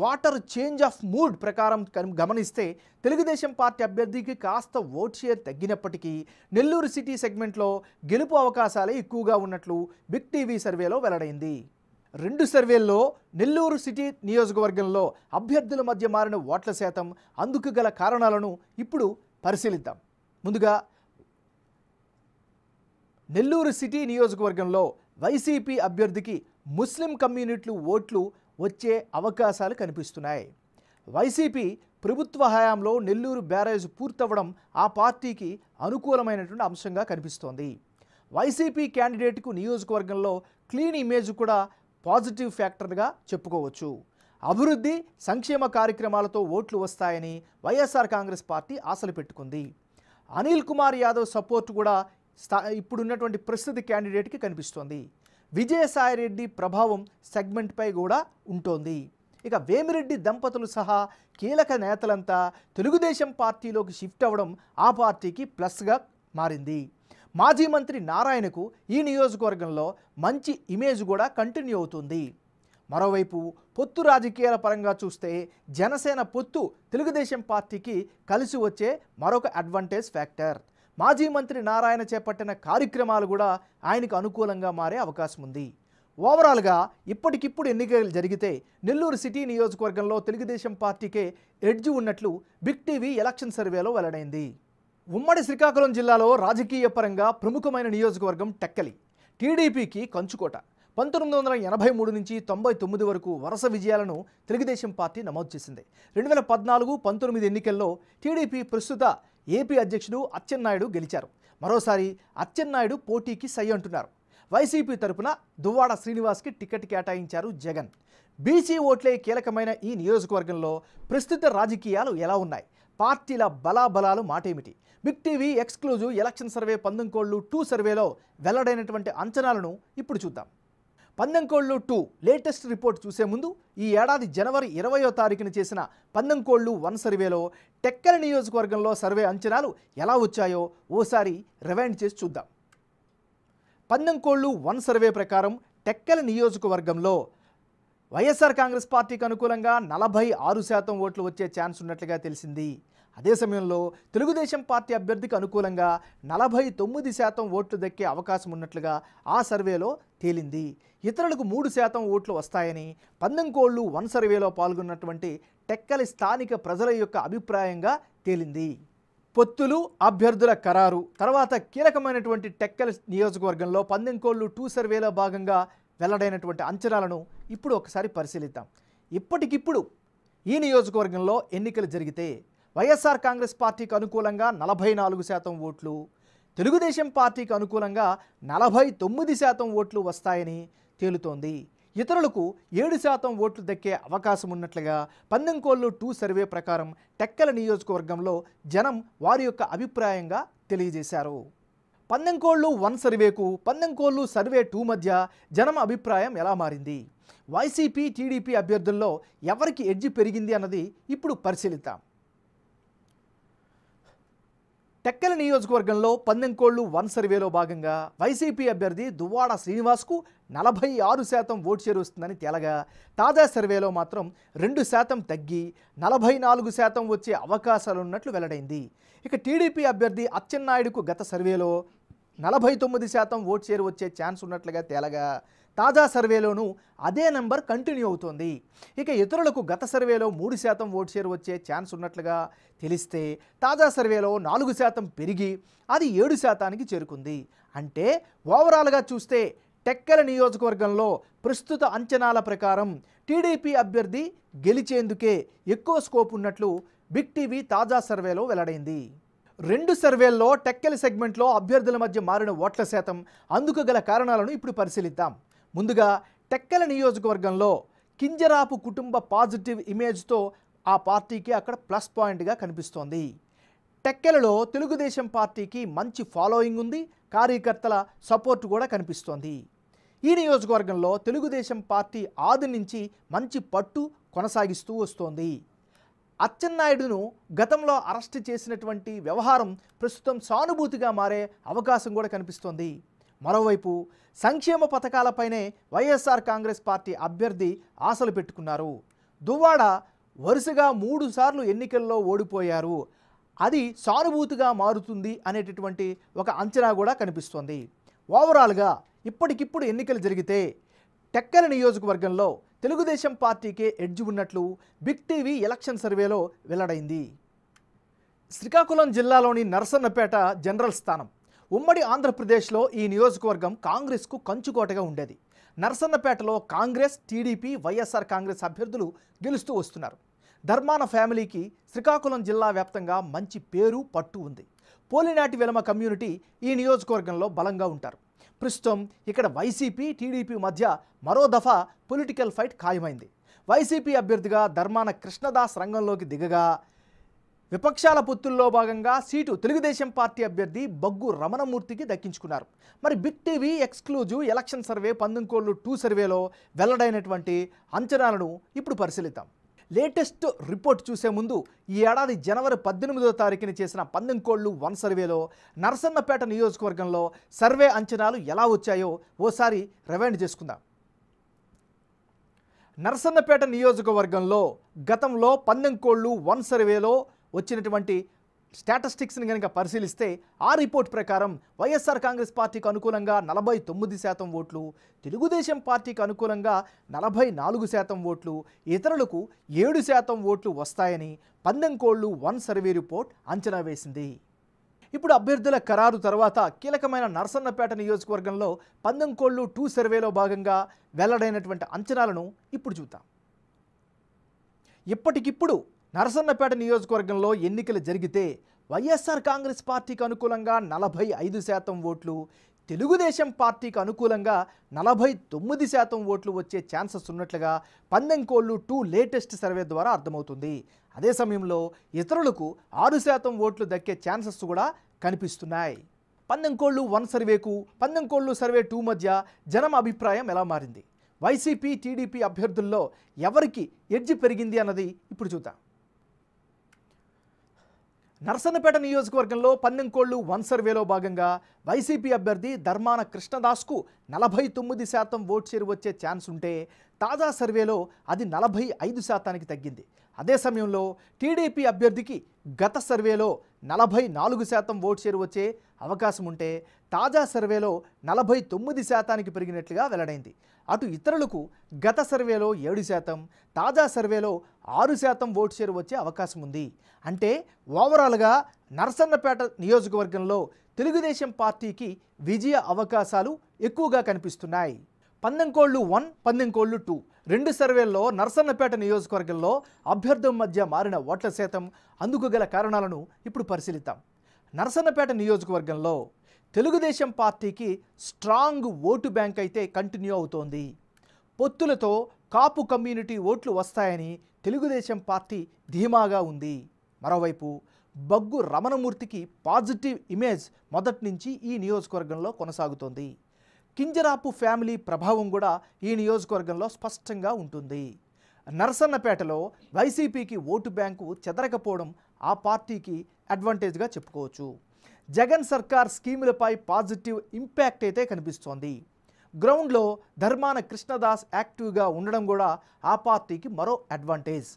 వాటర్ చేంజ్ ఆఫ్ మూడ్ ప్రకారం గమనిస్తే తెలుగుదేశం పార్టీ అభ్యర్థికి కాస్త ఓట్ షేర్ తగ్గినప్పటికీ నెల్లూరు సిటీ సెగ్మెంట్లో గెలుపు అవకాశాలే ఎక్కువగా ఉన్నట్లు బిగ్ టీవీ సర్వేలో వెల్లడైంది రెండు సర్వేల్లో నెల్లూరు సిటీ నియోజకవర్గంలో అభ్యర్థుల మధ్య మారిన ఓట్ల శాతం అందుకు గల కారణాలను ఇప్పుడు పరిశీలిద్దాం ముందుగా నెల్లూరు సిటీ నియోజకవర్గంలో వైసీపీ అభ్యర్థికి ముస్లిం కమ్యూనిటీలు ఓట్లు వచ్చే అవకాశాలు కనిపిస్తున్నాయి వైసీపీ ప్రభుత్వ హయాంలో నెల్లూరు బ్యారేజ్ పూర్తవడం ఆ పార్టీకి అనుకూలమైనటువంటి అంశంగా కనిపిస్తోంది వైసీపీ క్యాండిడేట్కు నియోజకవర్గంలో క్లీన్ ఇమేజ్ కూడా పాజిటివ్ ఫ్యాక్టర్గా చెప్పుకోవచ్చు అభివృద్ధి సంక్షేమ కార్యక్రమాలతో ఓట్లు వస్తాయని వైఎస్ఆర్ కాంగ్రెస్ పార్టీ ఆశలు పెట్టుకుంది అనిల్ కుమార్ యాదవ్ సపోర్ట్ కూడా స్థా ఇప్పుడున్నటువంటి ప్రస్తుత క్యాండిడేట్కి కనిపిస్తోంది విజయసాయిరెడ్డి ప్రభావం సెగ్మెంట్పై కూడా ఉంటోంది ఇక వేమిరెడ్డి దంపతులు సహా కీలక నేతలంతా తెలుగుదేశం పార్టీలోకి షిఫ్ట్ అవ్వడం ఆ పార్టీకి ప్లస్గా మారింది మాజీ మంత్రి నారాయణకు ఈ నియోజకవర్గంలో మంచి ఇమేజ్ కూడా కంటిన్యూ అవుతుంది మరోవైపు పొత్తు రాజకీయాల పరంగా చూస్తే జనసేన పొత్తు తెలుగుదేశం పార్టీకి కలిసి వచ్చే మరొక అడ్వాంటేజ్ ఫ్యాక్టర్ మాజీ మంత్రి నారాయణ చేపట్టిన కార్యక్రమాలు కూడా ఆయనకు అనుకూలంగా మారే అవకాశం ఉంది ఓవరాల్గా ఇప్పటికిప్పుడు ఎన్నికలు జరిగితే నెల్లూరు సిటీ నియోజకవర్గంలో తెలుగుదేశం పార్టీకే ఎడ్జ్ ఉన్నట్లు బిగ్ టీవీ ఎలక్షన్ సర్వేలో వెల్లడైంది ఉమ్మడి శ్రీకాకుళం జిల్లాలో రాజకీయ పరంగా ప్రముఖమైన నియోజకవర్గం టెక్కలి టీడీపీకి కంచుకోట పంతొమ్మిది వందల ఎనభై మూడు నుంచి తొంభై తొమ్మిది వరకు వరుస విజయాలను తెలుగుదేశం పార్టీ నమోదు చేసింది రెండు వేల పద్నాలుగు పంతొమ్మిది ఎన్నికల్లో టీడీపీ ప్రస్తుత ఏపీ అధ్యక్షుడు అచ్చెన్నాయుడు గెలిచారు మరోసారి అచ్చెన్నాయుడు పోటీకి సై అంటున్నారు వైసీపీ తరపున దువ్వాడ శ్రీనివాస్కి టికెట్ కేటాయించారు జగన్ బీసీ ఓట్లే కీలకమైన ఈ నియోజకవర్గంలో ప్రస్తుత రాజకీయాలు ఎలా ఉన్నాయి పార్టీల బలాబలాలు మాటేమిటి big TV exclusive election survey పందంకోళ్లు టూ సర్వేలో వెల్లడైనటువంటి అంచనాలను ఇప్పుడు చూద్దాం పందంకోళ్ళు టూ లేటెస్ట్ రిపోర్ట్ చూసే ముందు ఈ ఏడాది జనవరి ఇరవయో తారీఖున చేసిన పందంకోళ్ళు వన్ సర్వేలో టెక్కల నియోజకవర్గంలో సర్వే అంచనాలు ఎలా వచ్చాయో ఓసారి రివైండ్ చేసి చూద్దాం పందంకోళ్ళు వన్ సర్వే ప్రకారం టెక్కల నియోజకవర్గంలో వైఎస్ఆర్ కాంగ్రెస్ పార్టీకి అనుకూలంగా నలభై ఆరు శాతం ఓట్లు వచ్చే ఛాన్స్ ఉన్నట్లుగా తెలిసింది అదే సమయంలో తెలుగుదేశం పార్టీ అభ్యర్థికి అనుకూలంగా నలభై తొమ్మిది శాతం ఓట్లు దక్కే అవకాశం ఉన్నట్లుగా ఆ సర్వేలో తేలింది ఇతరులకు మూడు శాతం ఓట్లు వస్తాయని కోళ్ళు వన్ సర్వేలో పాల్గొన్నటువంటి టెక్కలి స్థానిక ప్రజల యొక్క అభిప్రాయంగా తేలింది పొత్తులు అభ్యర్థుల ఖరారు తర్వాత కీలకమైనటువంటి టెక్కల నియోజకవర్గంలో కోళ్ళు టూ సర్వేలో భాగంగా వెల్లడైనటువంటి అంచనాలను ఇప్పుడు ఒకసారి పరిశీలిద్దాం ఇప్పటికిప్పుడు ఈ నియోజకవర్గంలో ఎన్నికలు జరిగితే వైఎస్ఆర్ కాంగ్రెస్ పార్టీకి అనుకూలంగా నలభై నాలుగు శాతం ఓట్లు తెలుగుదేశం పార్టీకి అనుకూలంగా నలభై తొమ్మిది శాతం ఓట్లు వస్తాయని తేలుతోంది ఇతరులకు ఏడు శాతం ఓట్లు దక్కే అవకాశం ఉన్నట్లుగా పందెంకోళ్ళు టూ సర్వే ప్రకారం టెక్కల నియోజకవర్గంలో జనం వారి యొక్క అభిప్రాయంగా తెలియజేశారు పందెంకోళ్ళు వన్ సర్వేకు పందెంకోళ్ళు సర్వే టూ మధ్య జనం అభిప్రాయం ఎలా మారింది వైసీపీ టీడీపీ అభ్యర్థుల్లో ఎవరికి ఎడ్జి పెరిగింది అన్నది ఇప్పుడు పరిశీలిద్దాం టెక్కల నియోజకవర్గంలో పందెంకోళ్లు వన్ సర్వేలో భాగంగా వైసీపీ అభ్యర్థి దువ్వాడ శ్రీనివాస్కు నలభై ఆరు శాతం ఓటు చేరుస్తుందని తేలగా తాజా సర్వేలో మాత్రం రెండు శాతం తగ్గి నలభై నాలుగు శాతం వచ్చే అవకాశాలున్నట్లు వెల్లడైంది ఇక టీడీపీ అభ్యర్థి అచ్చెన్నాయుడుకు గత సర్వేలో నలభై తొమ్మిది శాతం ఓటు చేరు వచ్చే ఛాన్స్ ఉన్నట్లుగా తేలగా తాజా సర్వేలోనూ అదే నంబర్ కంటిన్యూ అవుతోంది ఇక ఇతరులకు గత సర్వేలో మూడు శాతం ఓటు షేర్ వచ్చే ఛాన్స్ ఉన్నట్లుగా తెలిస్తే తాజా సర్వేలో నాలుగు శాతం పెరిగి అది ఏడు శాతానికి చేరుకుంది అంటే ఓవరాల్గా చూస్తే టెక్కల నియోజకవర్గంలో ప్రస్తుత అంచనాల ప్రకారం టీడీపీ అభ్యర్థి గెలిచేందుకే ఎక్కువ స్కోప్ ఉన్నట్లు బిగ్ టీవీ తాజా సర్వేలో వెల్లడైంది రెండు సర్వేల్లో టెక్కెల సెగ్మెంట్లో అభ్యర్థుల మధ్య మారిన ఓట్ల శాతం అందుకు గల కారణాలను ఇప్పుడు పరిశీలిద్దాం ముందుగా టెక్కల నియోజకవర్గంలో కింజరాపు కుటుంబ పాజిటివ్ ఇమేజ్తో ఆ పార్టీకి అక్కడ ప్లస్ పాయింట్గా కనిపిస్తోంది టెక్కెలలో తెలుగుదేశం పార్టీకి మంచి ఫాలోయింగ్ ఉంది కార్యకర్తల సపోర్ట్ కూడా కనిపిస్తోంది ఈ నియోజకవర్గంలో తెలుగుదేశం పార్టీ ఆది నుంచి మంచి పట్టు కొనసాగిస్తూ వస్తోంది అచ్చెన్నాయుడును గతంలో అరెస్ట్ చేసినటువంటి వ్యవహారం ప్రస్తుతం సానుభూతిగా మారే అవకాశం కూడా కనిపిస్తోంది మరోవైపు సంక్షేమ పథకాలపైనే వైఎస్ఆర్ కాంగ్రెస్ పార్టీ అభ్యర్థి ఆశలు పెట్టుకున్నారు దువ్వాడ వరుసగా మూడు సార్లు ఎన్నికల్లో ఓడిపోయారు అది సానుభూతిగా మారుతుంది అనేటటువంటి ఒక అంచనా కూడా కనిపిస్తోంది ఓవరాల్గా ఇప్పటికిప్పుడు ఎన్నికలు జరిగితే టెక్కల నియోజకవర్గంలో తెలుగుదేశం పార్టీకే ఎడ్జ్ ఉన్నట్లు బిగ్ టీవీ ఎలక్షన్ సర్వేలో వెల్లడైంది శ్రీకాకుళం జిల్లాలోని నరసన్నపేట జనరల్ స్థానం ఉమ్మడి ఆంధ్రప్రదేశ్లో ఈ నియోజకవర్గం కాంగ్రెస్కు కంచుకోటగా ఉండేది నర్సన్నపేటలో కాంగ్రెస్ టీడీపీ వైఎస్ఆర్ కాంగ్రెస్ అభ్యర్థులు గెలుస్తూ వస్తున్నారు ధర్మాన ఫ్యామిలీకి శ్రీకాకుళం జిల్లా వ్యాప్తంగా మంచి పేరు పట్టు ఉంది పోలినాటి వెలమ కమ్యూనిటీ ఈ నియోజకవర్గంలో బలంగా ఉంటారు ప్రస్తుతం ఇక్కడ వైసీపీ టీడీపీ మధ్య మరో దఫా పొలిటికల్ ఫైట్ ఖాయమైంది వైసీపీ అభ్యర్థిగా ధర్మాన కృష్ణదాస్ రంగంలోకి దిగగా విపక్షాల పొత్తుల్లో భాగంగా సీటు తెలుగుదేశం పార్టీ అభ్యర్థి బగ్గు రమణమూర్తికి దక్కించుకున్నారు మరి big TV exclusive election survey పందంకోళ్ళు two సర్వేలో వెల్లడైనటువంటి అంచనాలను ఇప్పుడు పరిశీలిద్దాం లేటెస్ట్ రిపోర్ట్ చూసే ముందు ఈ ఏడాది జనవరి పద్దెనిమిదో తారీఖున చేసిన పందెంకోళ్ళు వన్ సర్వేలో నరసన్నపేట నియోజకవర్గంలో సర్వే అంచనాలు ఎలా వచ్చాయో ఓసారి రివైండ్ చేసుకుందాం నరసన్నపేట నియోజకవర్గంలో గతంలో పందెంకోళ్ళు వన్ సర్వేలో వచ్చినటువంటి స్టాటిస్టిక్స్ని కనుక పరిశీలిస్తే ఆ రిపోర్ట్ ప్రకారం వైఎస్ఆర్ కాంగ్రెస్ పార్టీకి అనుకూలంగా నలభై తొమ్మిది శాతం ఓట్లు తెలుగుదేశం పార్టీకి అనుకూలంగా నలభై నాలుగు శాతం ఓట్లు ఇతరులకు ఏడు శాతం ఓట్లు వస్తాయని పందెంకోళ్ళు వన్ సర్వే రిపోర్ట్ అంచనా వేసింది ఇప్పుడు అభ్యర్థుల ఖరారు తర్వాత కీలకమైన నరసన్నపేట నియోజకవర్గంలో పందెంకోళ్ళు టూ సర్వేలో భాగంగా వెల్లడైనటువంటి అంచనాలను ఇప్పుడు చూద్దాం ఇప్పటికిప్పుడు నరసన్నపేట నియోజకవర్గంలో ఎన్నికలు జరిగితే వైఎస్ఆర్ కాంగ్రెస్ పార్టీకి అనుకూలంగా నలభై ఐదు శాతం ఓట్లు తెలుగుదేశం పార్టీకి అనుకూలంగా నలభై తొమ్మిది శాతం ఓట్లు వచ్చే ఛాన్సెస్ ఉన్నట్లుగా పందెంకోళ్ళు టూ లేటెస్ట్ సర్వే ద్వారా అర్థమవుతుంది అదే సమయంలో ఇతరులకు ఆరు శాతం ఓట్లు దక్కే ఛాన్సెస్ కూడా కనిపిస్తున్నాయి పందెంకోళ్ళు వన్ సర్వేకు పందెంకోళ్ళు సర్వే టూ మధ్య జనం అభిప్రాయం ఎలా మారింది వైసీపీ టీడీపీ అభ్యర్థుల్లో ఎవరికి ఎడ్జి పెరిగింది అన్నది ఇప్పుడు చూద్దాం నర్సన్నపేట నియోజకవర్గంలో పన్నెంకోళ్లు వన్ సర్వేలో భాగంగా వైసీపీ అభ్యర్థి ధర్మాన కృష్ణదాస్కు నలభై తొమ్మిది శాతం ఓట్ షేర్ వచ్చే ఛాన్స్ ఉంటే తాజా సర్వేలో అది నలభై ఐదు శాతానికి తగ్గింది అదే సమయంలో టీడీపీ అభ్యర్థికి గత సర్వేలో నలభై నాలుగు శాతం ఓట్ షేర్ వచ్చే అవకాశం ఉంటే తాజా సర్వేలో నలభై తొమ్మిది శాతానికి పెరిగినట్లుగా వెల్లడైంది అటు ఇతరులకు గత సర్వేలో ఏడు శాతం తాజా సర్వేలో ఆరు శాతం ఓటు షేర్ వచ్చే అవకాశం ఉంది అంటే ఓవరాల్గా నరసన్నపేట నియోజకవర్గంలో తెలుగుదేశం పార్టీకి విజయ అవకాశాలు ఎక్కువగా కనిపిస్తున్నాయి పందెంకోళ్ళు వన్ పందెంకోళ్ళు టూ రెండు సర్వేల్లో నరసన్నపేట నియోజకవర్గంలో అభ్యర్థుల మధ్య మారిన ఓట్ల శాతం అందుకు గల కారణాలను ఇప్పుడు పరిశీలిద్దాం నరసన్నపేట నియోజకవర్గంలో తెలుగుదేశం పార్టీకి స్ట్రాంగ్ ఓటు బ్యాంక్ అయితే కంటిన్యూ అవుతోంది పొత్తులతో కాపు కమ్యూనిటీ ఓట్లు వస్తాయని తెలుగుదేశం పార్టీ ధీమాగా ఉంది మరోవైపు బగ్గు రమణమూర్తికి పాజిటివ్ ఇమేజ్ మొదటి నుంచి ఈ నియోజకవర్గంలో కొనసాగుతోంది కింజరాపు ఫ్యామిలీ ప్రభావం కూడా ఈ నియోజకవర్గంలో స్పష్టంగా ఉంటుంది నరసన్నపేటలో వైసీపీకి ఓటు బ్యాంకు చెదరకపోవడం ఆ పార్టీకి అడ్వాంటేజ్గా చెప్పుకోవచ్చు జగన్ సర్కార్ స్కీములపై పాజిటివ్ ఇంపాక్ట్ అయితే కనిపిస్తోంది గ్రౌండ్లో ధర్మాన కృష్ణదాస్ యాక్టివ్గా ఉండడం కూడా ఆ పార్టీకి మరో అడ్వాంటేజ్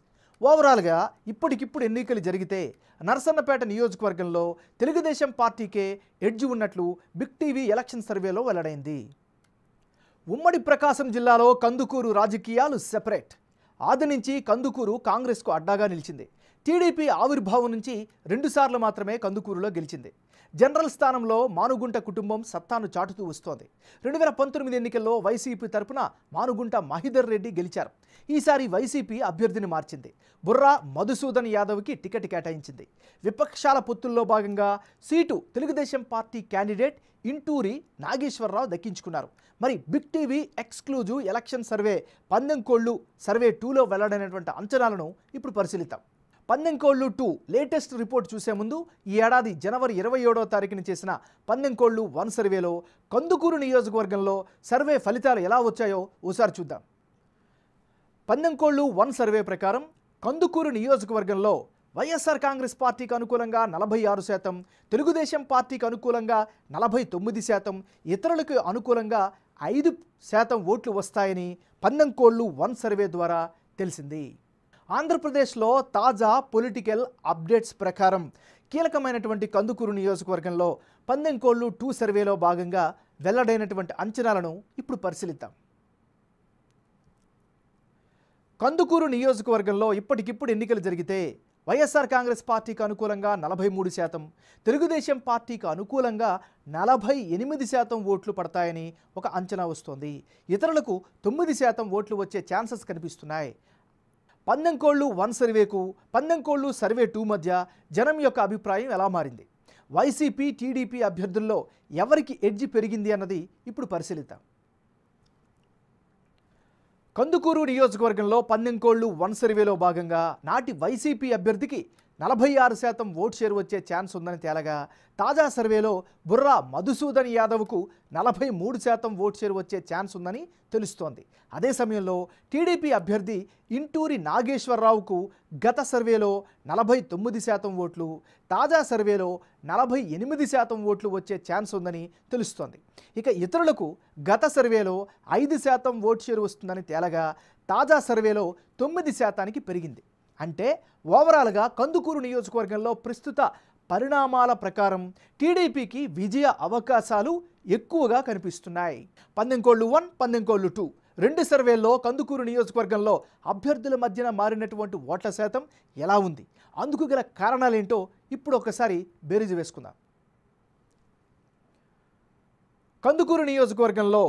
ఓవరాల్గా ఇప్పటికిప్పుడు ఎన్నికలు జరిగితే నరసన్నపేట నియోజకవర్గంలో తెలుగుదేశం పార్టీకే ఎడ్జ్ ఉన్నట్లు బిగ్ టీవీ ఎలక్షన్ సర్వేలో వెల్లడైంది ఉమ్మడి ప్రకాశం జిల్లాలో కందుకూరు రాజకీయాలు సెపరేట్ ఆది నుంచి కందుకూరు కాంగ్రెస్కు అడ్డాగా నిలిచింది టీడీపీ ఆవిర్భావం నుంచి రెండుసార్లు మాత్రమే కందుకూరులో గెలిచింది జనరల్ స్థానంలో మానుగుంట కుటుంబం సత్తాను చాటుతూ వస్తోంది రెండు వేల పంతొమ్మిది ఎన్నికల్లో వైసీపీ తరపున మానుగుంట మహిదర్ రెడ్డి గెలిచారు ఈసారి వైసీపీ అభ్యర్థిని మార్చింది బుర్రా మధుసూదన్ యాదవ్కి టికెట్ కేటాయించింది విపక్షాల పొత్తుల్లో భాగంగా seat Telugu Desam party candidate Inturi Nageswara Rao దక్కించుకున్నారు మరి big TV exclusive election survey పందెం కోళ్ళు సర్వే టూలో వెల్లడైనటువంటి అంచనాలను ఇప్పుడు పరిశీలిద్దాం పందెంకోళ్ళు టూ లేటెస్ట్ రిపోర్ట్ చూసే ముందు ఈ ఏడాది జనవరి ఇరవై ఏడో తారీఖున చేసిన పందెంకోళ్ళు వన్ సర్వేలో కందుకూరు నియోజకవర్గంలో సర్వే ఫలితాలు ఎలా వచ్చాయో ఓసారి చూద్దాం పందెంకోళ్ళు వన్ సర్వే ప్రకారం కందుకూరు నియోజకవర్గంలో వైఎస్ఆర్ కాంగ్రెస్ పార్టీకి అనుకూలంగా నలభై ఆరు శాతం తెలుగుదేశం పార్టీకి అనుకూలంగా నలభై తొమ్మిది శాతం ఇతరులకు అనుకూలంగా ఐదు శాతం ఓట్లు వస్తాయని పందెంకోళ్ళు వన్ సర్వే ద్వారా తెలిసింది ఆంధ్రప్రదేశ్లో తాజా పొలిటికల్ అప్డేట్స్ ప్రకారం కీలకమైనటువంటి కందుకూరు నియోజకవర్గంలో పందెం కోళ్ళు టూ సర్వేలో భాగంగా వెల్లడైనటువంటి అంచనాలను ఇప్పుడు పరిశీలిద్దాం కందుకూరు నియోజకవర్గంలో ఇప్పటికిప్పుడు ఎన్నికలు జరిగితే వైఎస్ఆర్ కాంగ్రెస్ పార్టీకి అనుకూలంగా నలభై మూడు శాతం తెలుగుదేశం పార్టీకి అనుకూలంగా నలభై ఎనిమిది శాతం ఓట్లు పడతాయని ఒక అంచనా వస్తోంది ఇతరులకు తొమ్మిది శాతం ఓట్లు వచ్చే ఛాన్సెస్ కనిపిస్తున్నాయి కోళ్ళు వన్ సర్వేకు కోళ్ళు సర్వే టూ మధ్య జనం యొక్క అభిప్రాయం ఎలా మారింది వైసీపీ టీడీపీ అభ్యర్థుల్లో ఎవరికి ఎడ్జి పెరిగింది అన్నది ఇప్పుడు పరిశీలిద్దాం కందుకూరు నియోజకవర్గంలో పందెంకోళ్లు వన్ సర్వేలో భాగంగా నాటి వైసీపీ అభ్యర్థికి నలభై ఆరు శాతం ఓట్ షేర్ వచ్చే ఛాన్స్ ఉందని తేలగా తాజా సర్వేలో బుర్రా మధుసూదన్ యాదవ్కు నలభై మూడు శాతం ఓట్ షేర్ వచ్చే ఛాన్స్ ఉందని తెలుస్తోంది అదే సమయంలో టీడీపీ అభ్యర్థి ఇంటూరి నాగేశ్వరరావుకు గత సర్వేలో నలభై తొమ్మిది శాతం ఓట్లు తాజా సర్వేలో నలభై ఎనిమిది శాతం ఓట్లు వచ్చే ఛాన్స్ ఉందని తెలుస్తోంది ఇక ఇతరులకు గత సర్వేలో ఐదు శాతం ఓట్ షేర్ వస్తుందని తేలగా తాజా సర్వేలో తొమ్మిది శాతానికి పెరిగింది అంటే ఓవరాల్గా కందుకూరు నియోజకవర్గంలో ప్రస్తుత పరిణామాల ప్రకారం టీడీపీకి విజయ అవకాశాలు ఎక్కువగా కనిపిస్తున్నాయి పందెంకోళ్ళు వన్ పందెంకోళ్ళు టూ రెండు సర్వేల్లో కందుకూరు నియోజకవర్గంలో అభ్యర్థుల మధ్యన మారినటువంటి ఓట్ల శాతం ఎలా ఉంది అందుకు గల కారణాలేంటో ఇప్పుడు ఒకసారి బేరీజు వేసుకుందాం కందుకూరు నియోజకవర్గంలో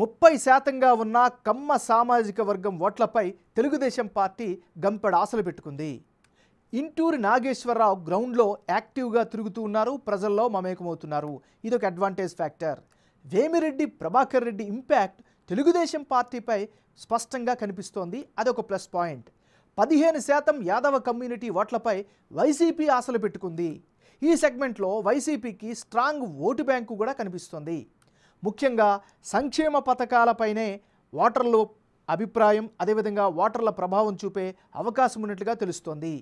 ముప్పై శాతంగా ఉన్న కమ్మ సామాజిక వర్గం ఓట్లపై తెలుగుదేశం పార్టీ గంపెడ ఆశలు పెట్టుకుంది ఇంటూరి నాగేశ్వరరావు గ్రౌండ్లో యాక్టివ్గా తిరుగుతూ ఉన్నారు ప్రజల్లో మమేకమవుతున్నారు ఇదొక advantage factor Vemireddy Prabhakar Reddy impact Telugu Desam పార్టీపై స్పష్టంగా కనిపిస్తోంది అదొక ప్లస్ పాయింట్ పదిహేను శాతం యాదవ కమ్యూనిటీ ఓట్లపై వైసీపీ ఆశలు పెట్టుకుంది ఈ సెగ్మెంట్లో వైసీపీకి స్ట్రాంగ్ ఓటు బ్యాంకు కూడా కనిపిస్తోంది ముఖ్యంగా సంక్షేమ పథకాలపైనే ఓటర్లు అభిప్రాయం అదేవిధంగా ఓటర్ల ప్రభావం చూపే అవకాశం ఉన్నట్లుగా తెలుస్తోంది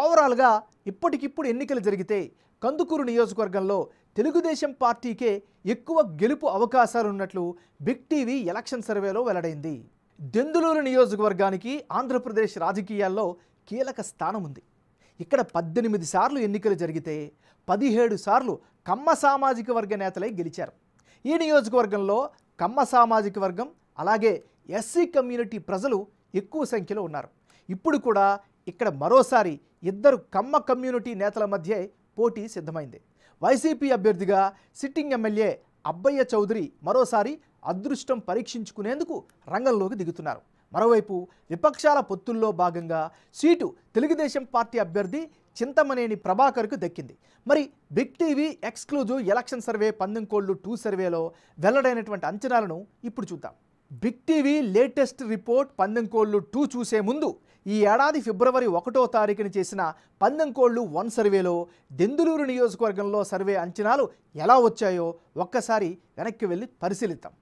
ఓవరాల్గా ఇప్పటికిప్పుడు ఎన్నికలు జరిగితే కందుకూరు నియోజకవర్గంలో తెలుగుదేశం పార్టీకే ఎక్కువ గెలుపు అవకాశాలు ఉన్నట్లు బిగ్ టీవీ ఎలక్షన్ సర్వేలో వెల్లడైంది దెందులూరు నియోజకవర్గానికి ఆంధ్రప్రదేశ్ రాజకీయాల్లో కీలక స్థానం ఉంది ఇక్కడ పద్దెనిమిది సార్లు ఎన్నికలు జరిగితే పదిహేడు సార్లు కమ్మ సామాజిక వర్గ నేతలై గెలిచారు ఈ నియోజకవర్గంలో కమ్మ సామాజిక వర్గం అలాగే ఎస్సీ కమ్యూనిటీ ప్రజలు ఎక్కువ సంఖ్యలో ఉన్నారు ఇప్పుడు కూడా ఇక్కడ మరోసారి ఇద్దరు కమ్మ కమ్యూనిటీ నేతల మధ్య పోటీ సిద్ధమైంది వైసీపీ అభ్యర్థిగా సిట్టింగ్ ఎమ్మెల్యే అబ్బయ్య చౌదరి మరోసారి అదృష్టం పరీక్షించుకునేందుకు రంగంలోకి దిగుతున్నారు మరోవైపు విపక్షాల పొత్తుల్లో భాగంగా సీటు తెలుగుదేశం పార్టీ అభ్యర్థి చింతమనేని ప్రభాకర్కు దక్కింది మరి big TV exclusive election survey పందెంకోళ్ళు two సర్వేలో వెల్లడైనటువంటి అంచనాలను ఇప్పుడు చూద్దాం big TV latest report పందెంకోళ్ళు two చూసే ముందు ఈ ఏడాది ఫిబ్రవరి ఒకటో తారీఖున చేసిన పందెంకోళ్ళు వన్ సర్వేలో దెందులూరు నియోజకవర్గంలో సర్వే అంచనాలు ఎలా వచ్చాయో ఒక్కసారి వెనక్కి వెళ్ళి పరిశీలిద్దాం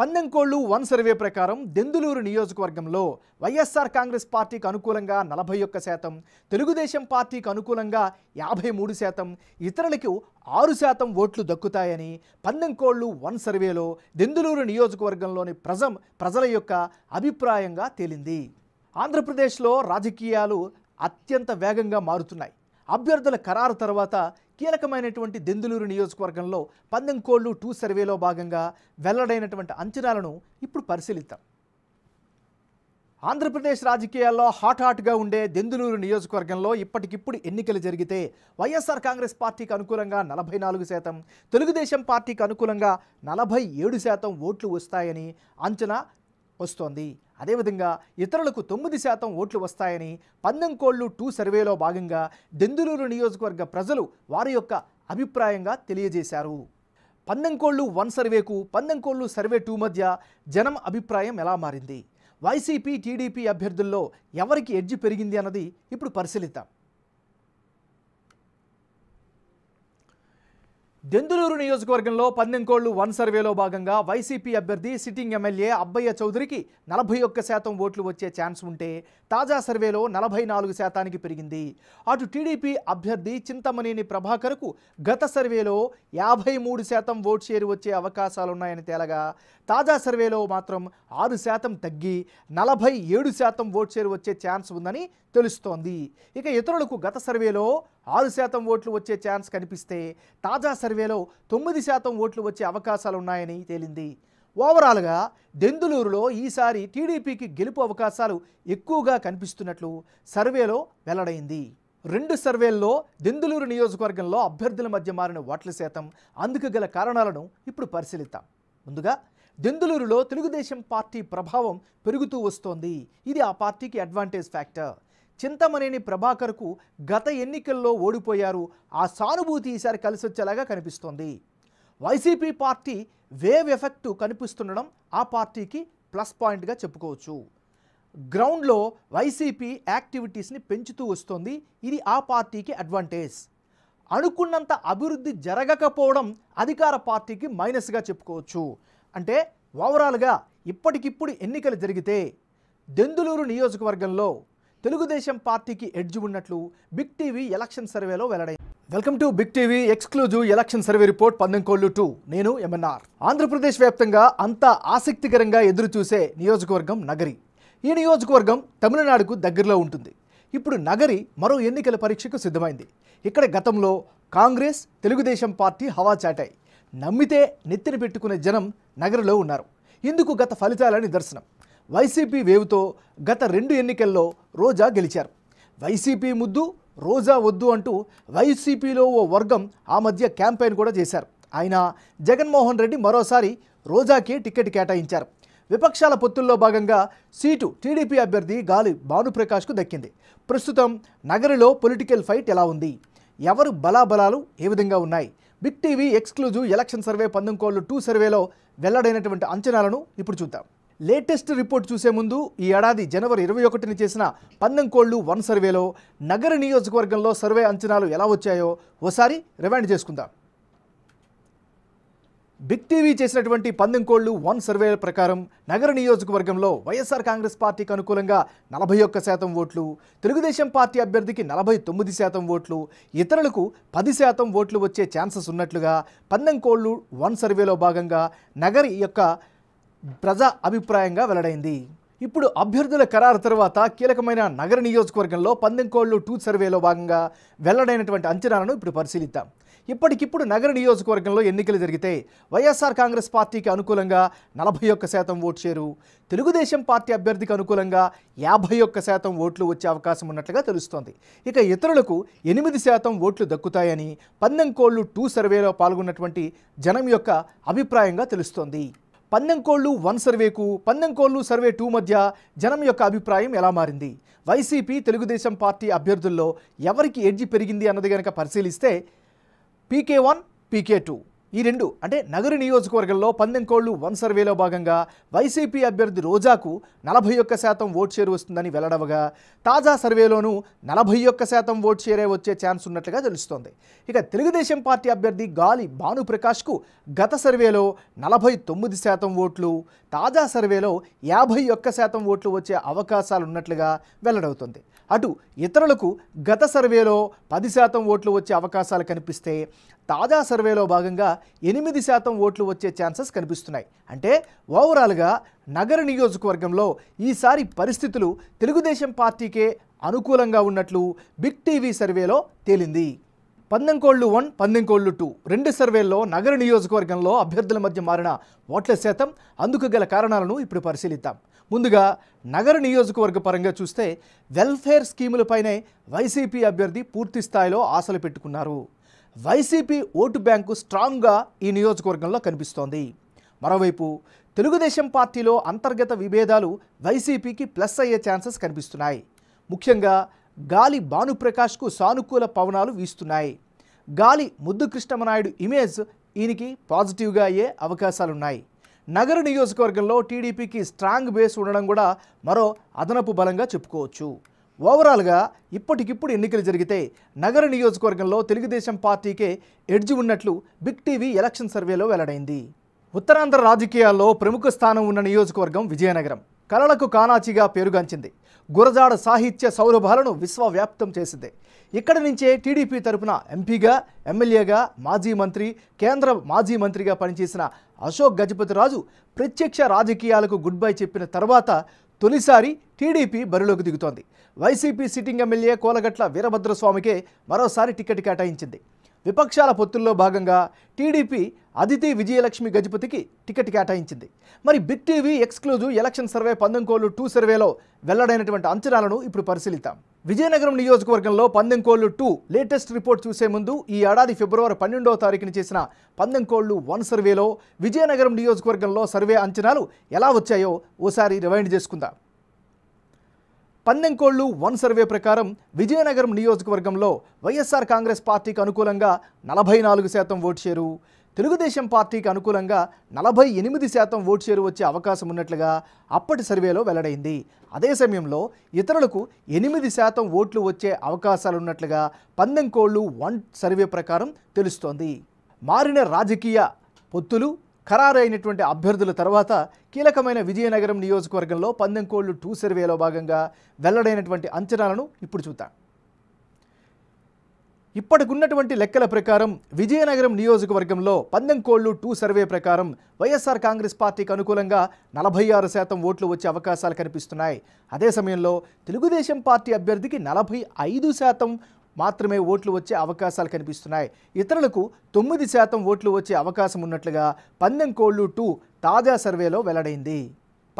పందెంకోళ్లు వన్ సర్వే ప్రకారం దెందులూరు నియోజకవర్గంలో వైఎస్ఆర్ కాంగ్రెస్ పార్టీకి అనుకూలంగా నలభై ఒక్క శాతం తెలుగుదేశం పార్టీకి అనుకూలంగా యాభై మూడు శాతం ఇతరులకు ఆరు శాతం ఓట్లు దక్కుతాయని పందెంకోళ్లు వన్ సర్వేలో దెందులూరు నియోజకవర్గంలోని ప్రజం ప్రజల యొక్క అభిప్రాయంగా తేలింది ఆంధ్రప్రదేశ్లో రాజకీయాలు అత్యంత వేగంగా మారుతున్నాయి అభ్యర్థుల ఖరారు తర్వాత కీలకమైనటువంటి దెందులూరు నియోజకవర్గంలో పందెం టూ సర్వేలో భాగంగా వెల్లడైనటువంటి అంచనాలను ఇప్పుడు పరిశీలిద్దాం ఆంధ్రప్రదేశ్ రాజకీయాల్లో హాట్ హాట్గా ఉండే దెందులూరు నియోజకవర్గంలో ఇప్పటికిప్పుడు ఎన్నికలు జరిగితే వైఎస్ఆర్ కాంగ్రెస్ పార్టీకి అనుకూలంగా నలభై నాలుగు శాతం తెలుగుదేశం పార్టీకి అనుకూలంగా నలభై ఏడు శాతం ఓట్లు వస్తాయని అంచనా వస్తోంది అదేవిధంగా ఇతరులకు తొమ్మిది శాతం ఓట్లు వస్తాయని పందెంకోళ్ళు టూ సర్వేలో భాగంగా దెందులూరు నియోజకవర్గ ప్రజలు వారి యొక్క అభిప్రాయంగా తెలియజేశారు పందెంకోళ్ళు వన్ సర్వేకు పందెంకోళ్ళు సర్వే టూ మధ్య జనం అభిప్రాయం ఎలా మారింది వైసీపీ టీడీపీ అభ్యర్థుల్లో ఎవరికి ఎడ్జి పెరిగింది అన్నది ఇప్పుడు పరిశీలిద్దాం దెందులూరు నియోజకవర్గంలో పందెంకోళ్లు వన్ సర్వేలో భాగంగా వైసీపీ అభ్యర్థి సిట్టింగ్ ఎమ్మెల్యే అబ్బయ్య చౌదరికి నలభై ఒక్క శాతం ఓట్లు వచ్చే ఛాన్స్ ఉంటే తాజా సర్వేలో నలభై నాలుగు శాతానికి పెరిగింది అటు టీడీపీ అభ్యర్థి చింతమనేని ప్రభాకర్కు గత సర్వేలో యాభై మూడు శాతం ఓట్ షేర్ వచ్చే అవకాశాలున్నాయని తేలగా తాజా సర్వేలో మాత్రం ఆరు శాతం తగ్గి నలభై ఏడు శాతం ఓట్ షేర్ వచ్చే ఛాన్స్ ఉందని తెలుస్తోంది ఇక ఇతరులకు గత సర్వేలో ఆరు శాతం ఓట్లు వచ్చే ఛాన్స్ కనిపిస్తే తాజా సర్వేలో తొమ్మిది శాతం ఓట్లు వచ్చే అవకాశాలు ఉన్నాయని తేలింది ఓవరాల్గా దెందులూరులో ఈసారి టీడీపీకి గెలుపు అవకాశాలు ఎక్కువగా కనిపిస్తున్నట్లు సర్వేలో వెల్లడైంది రెండు సర్వేల్లో దెందులూరు నియోజకవర్గంలో అభ్యర్థుల మధ్య మారిన ఓట్ల శాతం అందుకు గల కారణాలను ఇప్పుడు పరిశీలిద్దాం ముందుగా దెందులూరులో తెలుగుదేశం పార్టీ ప్రభావం పెరుగుతూ వస్తోంది ఇది ఆ పార్టీకి అడ్వాంటేజ్ ఫ్యాక్టర్ చింతమనేని ప్రభాకర్కు గత ఎన్నికల్లో ఓడిపోయారు ఆ సానుభూతి ఈసారి కలిసి వచ్చేలాగా కనిపిస్తోంది వైసీపీ పార్టీ వేవ్ ఎఫెక్ట్ కనిపిస్తుండడం ఆ పార్టీకి ప్లస్ పాయింట్గా చెప్పుకోవచ్చు గ్రౌండ్లో వైసీపీ యాక్టివిటీస్ని పెంచుతూ వస్తోంది ఇది ఆ పార్టీకి అడ్వాంటేజ్ అనుకున్నంత అభివృద్ధి జరగకపోవడం అధికార పార్టీకి మైనస్గా చెప్పుకోవచ్చు అంటే ఓవరాల్గా ఇప్పటికిప్పుడు ఎన్నికలు జరిగితే దెందులూరు నియోజకవర్గంలో తెలుగుదేశం పార్టీకి ఎడ్జ్ ఉన్నట్లు బిగ్ టీవీ ఎలక్షన్ సర్వేలో వెల్లడైంది welcome to big TV exclusive election survey report పందెంకోళ్ళు two నేను ఎంఎన్ఆర్ ఆంధ్రప్రదేశ్ వ్యాప్తంగా అంతా ఆసక్తికరంగా ఎదురుచూసే నియోజకవర్గం నగరి ఈ నియోజకవర్గం తమిళనాడుకు దగ్గరలో ఉంటుంది ఇప్పుడు నగరి మరో ఎన్నికల పరీక్షకు సిద్ధమైంది ఇక్కడ గతంలో కాంగ్రెస్ తెలుగుదేశం పార్టీ హవా చాటాయి నమ్మితే నెత్తిన పెట్టుకునే జనం నగరంలో ఉన్నారు ఇందుకు గత ఫలితాల నిదర్శనం వైసీపీ వేవుతో గత రెండు ఎన్నికల్లో రోజా గెలిచారు వైసీపీ ముద్దు రోజా వద్దు అంటూ వైసీపీలో ఓ వర్గం ఆ మధ్య క్యాంపెయిన్ కూడా చేశారు ఆయన జగన్మోహన్ రెడ్డి మరోసారి రోజాకి టికెట్ కేటాయించారు విపక్షాల పొత్తుల్లో భాగంగా సీటు టీడీపీ అభ్యర్థి గాలి భానుప్రకాష్కు దక్కింది ప్రస్తుతం నగరిలో పొలిటికల్ ఫైట్ ఎలా ఉంది ఎవరు బలాబలాలు ఏ విధంగా ఉన్నాయి big TV exclusive election survey పందెంకోళ్ళు two సర్వేలో వెల్లడైనటువంటి అంచనాలను ఇప్పుడు చూద్దాం లేటెస్ట్ రిపోర్ట్ చూసే ముందు ఈ ఏడాది జనవరి ఇరవై ఒకటిని చేసిన పందెంకోళ్ళు వన్ సర్వేలో నగర నియోజకవర్గంలో సర్వే అంచనాలు ఎలా వచ్చాయో ఓసారి రివైండ్ చేసుకుందాం బిగ్ టీవీ చేసినటువంటి పందెంకోళ్లు వన్ సర్వే ప్రకారం నగర నియోజకవర్గంలో వైఎస్ఆర్ కాంగ్రెస్ పార్టీకి అనుకూలంగా నలభై ఒక్క శాతం ఓట్లు తెలుగుదేశం పార్టీ అభ్యర్థికి నలభై తొమ్మిది శాతం ఓట్లు ఇతరులకు పది శాతం ఓట్లు వచ్చే ఛాన్సెస్ ఉన్నట్లుగా పందెంకోళ్లు వన్ సర్వేలో భాగంగా నగర్ యొక్క ప్రజా అభిప్రాయంగా వెల్లడైంది ఇప్పుడు అభ్యర్థుల ఖరారు తర్వాత కీలకమైన నగర నియోజకవర్గంలో పందెంకోళ్లు టూ సర్వేలో భాగంగా వెల్లడైనటువంటి అంచనాలను ఇప్పుడు పరిశీలిద్దాం ఇప్పటికిప్పుడు నగర నియోజకవర్గంలో ఎన్నికలు జరిగితే వైఎస్ఆర్ కాంగ్రెస్ పార్టీకి అనుకూలంగా నలభై ఒక్క శాతం ఓటు చేరు తెలుగుదేశం పార్టీ అభ్యర్థికి అనుకూలంగా యాభై ఒక్క శాతం ఓట్లు వచ్చే అవకాశం ఉన్నట్లుగా తెలుస్తోంది ఇక ఇతరులకు ఎనిమిది శాతం ఓట్లు దక్కుతాయని పందెంకోళ్లు టూ సర్వేలో పాల్గొన్నటువంటి జనం యొక్క అభిప్రాయంగా తెలుస్తోంది పందెంకోళ్ళు వన్ సర్వేకు పందెంకోళ్ళు సర్వే టూ మధ్య జనం యొక్క అభిప్రాయం ఎలా మారింది వైసీపీ తెలుగుదేశం పార్టీ అభ్యర్థుల్లో ఎవరికి ఎడ్జి పెరిగింది అన్నది కనుక పరిశీలిస్తే పీకే వన్ పీకే టూ ఈ రెండు అంటే నగర నియోజకవర్గంలో పందెంకోళ్లు వన్ సర్వేలో భాగంగా వైసీపీ అభ్యర్థి రోజాకు నలభై ఒక్క శాతం ఓట్ షేర్ వస్తుందని వెల్లడవగా తాజా సర్వేలోనూ నలభై ఒక్క శాతం ఓట్ షేరే వచ్చే ఛాన్స్ ఉన్నట్లుగా తెలుస్తోంది ఇక తెలుగుదేశం పార్టీ అభ్యర్థి గాలి భానుప్రకాష్కు గత సర్వేలో నలభై తొమ్మిది శాతం ఓట్లు తాజా సర్వేలో యాభై ఒక్క శాతం ఓట్లు వచ్చే అవకాశాలున్నట్లుగా వెల్లడవుతుంది అటు ఇతరులకు గత సర్వేలో పది శాతం ఓట్లు వచ్చే అవకాశాలు కనిపిస్తే తాజా సర్వేలో భాగంగా ఎనిమిది శాతం ఓట్లు వచ్చే ఛాన్సెస్ కనిపిస్తున్నాయి అంటే ఓవరాల్గా నగర నియోజకవర్గంలో ఈసారి పరిస్థితులు తెలుగుదేశం పార్టీకే అనుకూలంగా ఉన్నట్లు బిగ్ టీవీ సర్వేలో తేలింది పందెంకోళ్ళు వన్ పందెంకోళ్ళు టూ రెండు సర్వేల్లో నగర నియోజకవర్గంలో అభ్యర్థుల మధ్య మారిన ఓట్ల శాతం అందుకు గల కారణాలను ఇప్పుడు పరిశీలిద్దాం ముందుగా నగర నియోజకవర్గ పరంగా చూస్తే వెల్ఫేర్ స్కీములపైనే వైసీపీ అభ్యర్థి పూర్తి స్థాయిలో ఆశలు పెట్టుకున్నారు వైసీపీ ఓటు బ్యాంకు స్ట్రాంగ్గా ఈ నియోజకవర్గంలో కనిపిస్తోంది మరోవైపు తెలుగుదేశం పార్టీలో అంతర్గత విభేదాలు వైసీపీకి ప్లస్ అయ్యే ఛాన్సెస్ కనిపిస్తున్నాయి ముఖ్యంగా గాలి భానుప్రకాష్కు సానుకూల పవనాలు వీస్తున్నాయి గాలి ముద్దు కృష్ణమనాయుడు ఇమేజ్ ఈయనకి పాజిటివ్గా అయ్యే అవకాశాలున్నాయి నగర నియోజకవర్గంలో టీడీపీకి స్ట్రాంగ్ బేస్ ఉండడం కూడా మరో అదనపు బలంగా చెప్పుకోవచ్చు ఓవరాల్గా ఇప్పటికిప్పుడు ఎన్నికలు జరిగితే నగర నియోజకవర్గంలో తెలుగుదేశం పార్టీకే ఎడ్జి ఉన్నట్లు బిగ్ టీవీ ఎలక్షన్ సర్వేలో వెల్లడైంది ఉత్తరాంధ్ర రాజకీయాల్లో ప్రముఖ స్థానం ఉన్న నియోజకవర్గం విజయనగరం కళలకు కానాచిగా పేరుగాంచింది గురజాడ సాహిత్య సౌరభాలను విశ్వవ్యాప్తం చేసింది ఇక్కడి నుంచే టీడీపీ తరపున ఎంపీగా ఎమ్మెల్యేగా మాజీ మంత్రి కేంద్ర మాజీ మంత్రిగా పనిచేసిన అశోక్ గజపతిరాజు ప్రత్యక్ష రాజకీయాలకు గుడ్ బై చెప్పిన తర్వాత తొలిసారి టీడీపీ బరిలోకి దిగుతోంది వైసీపీ సిట్టింగ్ ఎమ్మెల్యే కోలగట్ల వీరభద్రస్వామికే మరోసారి టికెట్ కేటాయించింది విపక్షాల పొత్తుల్లో భాగంగా టీడీపీ అదితి విజయలక్ష్మి గజపతికి టికెట్ కేటాయించింది మరి big TV exclusive election survey పందెంకోళ్లు టూ సర్వేలో వెల్లడైనటువంటి అంచనాలను ఇప్పుడు పరిశీలిద్దాం విజయనగరం నియోజకవర్గంలో పందెంకోళ్లు టూ లేటెస్ట్ రిపోర్ట్ చూసే ముందు ఈ ఏడాది ఫిబ్రవరి పన్నెండవ తారీఖున చేసిన పందెంకోళ్లు వన్ సర్వేలో విజయనగరం నియోజకవర్గంలో సర్వే అంచనాలు ఎలా వచ్చాయో ఓసారి రివైండ్ చేసుకుందాం పందెంకోళ్లు వన్ సర్వే ప్రకారం విజయనగరం నియోజకవర్గంలో వైఎస్ఆర్ కాంగ్రెస్ పార్టీకి అనుకూలంగా నలభై నాలుగు శాతం ఓటు షేరు తెలుగుదేశం పార్టీకి అనుకూలంగా నలభై ఎనిమిది శాతం ఓటు షేరు వచ్చే అవకాశం ఉన్నట్లుగా అప్పటి సర్వేలో వెల్లడైంది అదే సమయంలో ఇతరులకు ఎనిమిది శాతం ఓట్లు వచ్చే అవకాశాలున్నట్లుగా పందెంకోళ్లు వన్ సర్వే ప్రకారం తెలుస్తోంది మారిన రాజకీయ పొత్తులు ఖరారైనటువంటి అభ్యర్థుల తర్వాత కీలకమైన విజయనగరం నియోజకవర్గంలో పందెంకోళ్లు టూ సర్వేలో భాగంగా వెల్లడైనటువంటి అంచనాలను ఇప్పుడు చూద్దాం ఇప్పటికున్నటువంటి లెక్కల ప్రకారం విజయనగరం నియోజకవర్గంలో పందెంకోళ్లు టూ సర్వే ప్రకారం వైఎస్ఆర్ కాంగ్రెస్ పార్టీకి అనుకూలంగా నలభై ఆరు శాతం ఓట్లు వచ్చే అవకాశాలు కనిపిస్తున్నాయి అదే సమయంలో తెలుగుదేశం పార్టీ అభ్యర్థికి నలభై ఐదు శాతం మాత్రమే ఓట్లు వచ్చే అవకాశాలు కనిపిస్తున్నాయి ఇతరులకు తొమ్మిది శాతం ఓట్లు వచ్చే అవకాశం ఉన్నట్లుగా పందెంకోళ్ళు టూ తాజా సర్వేలో వెల్లడైంది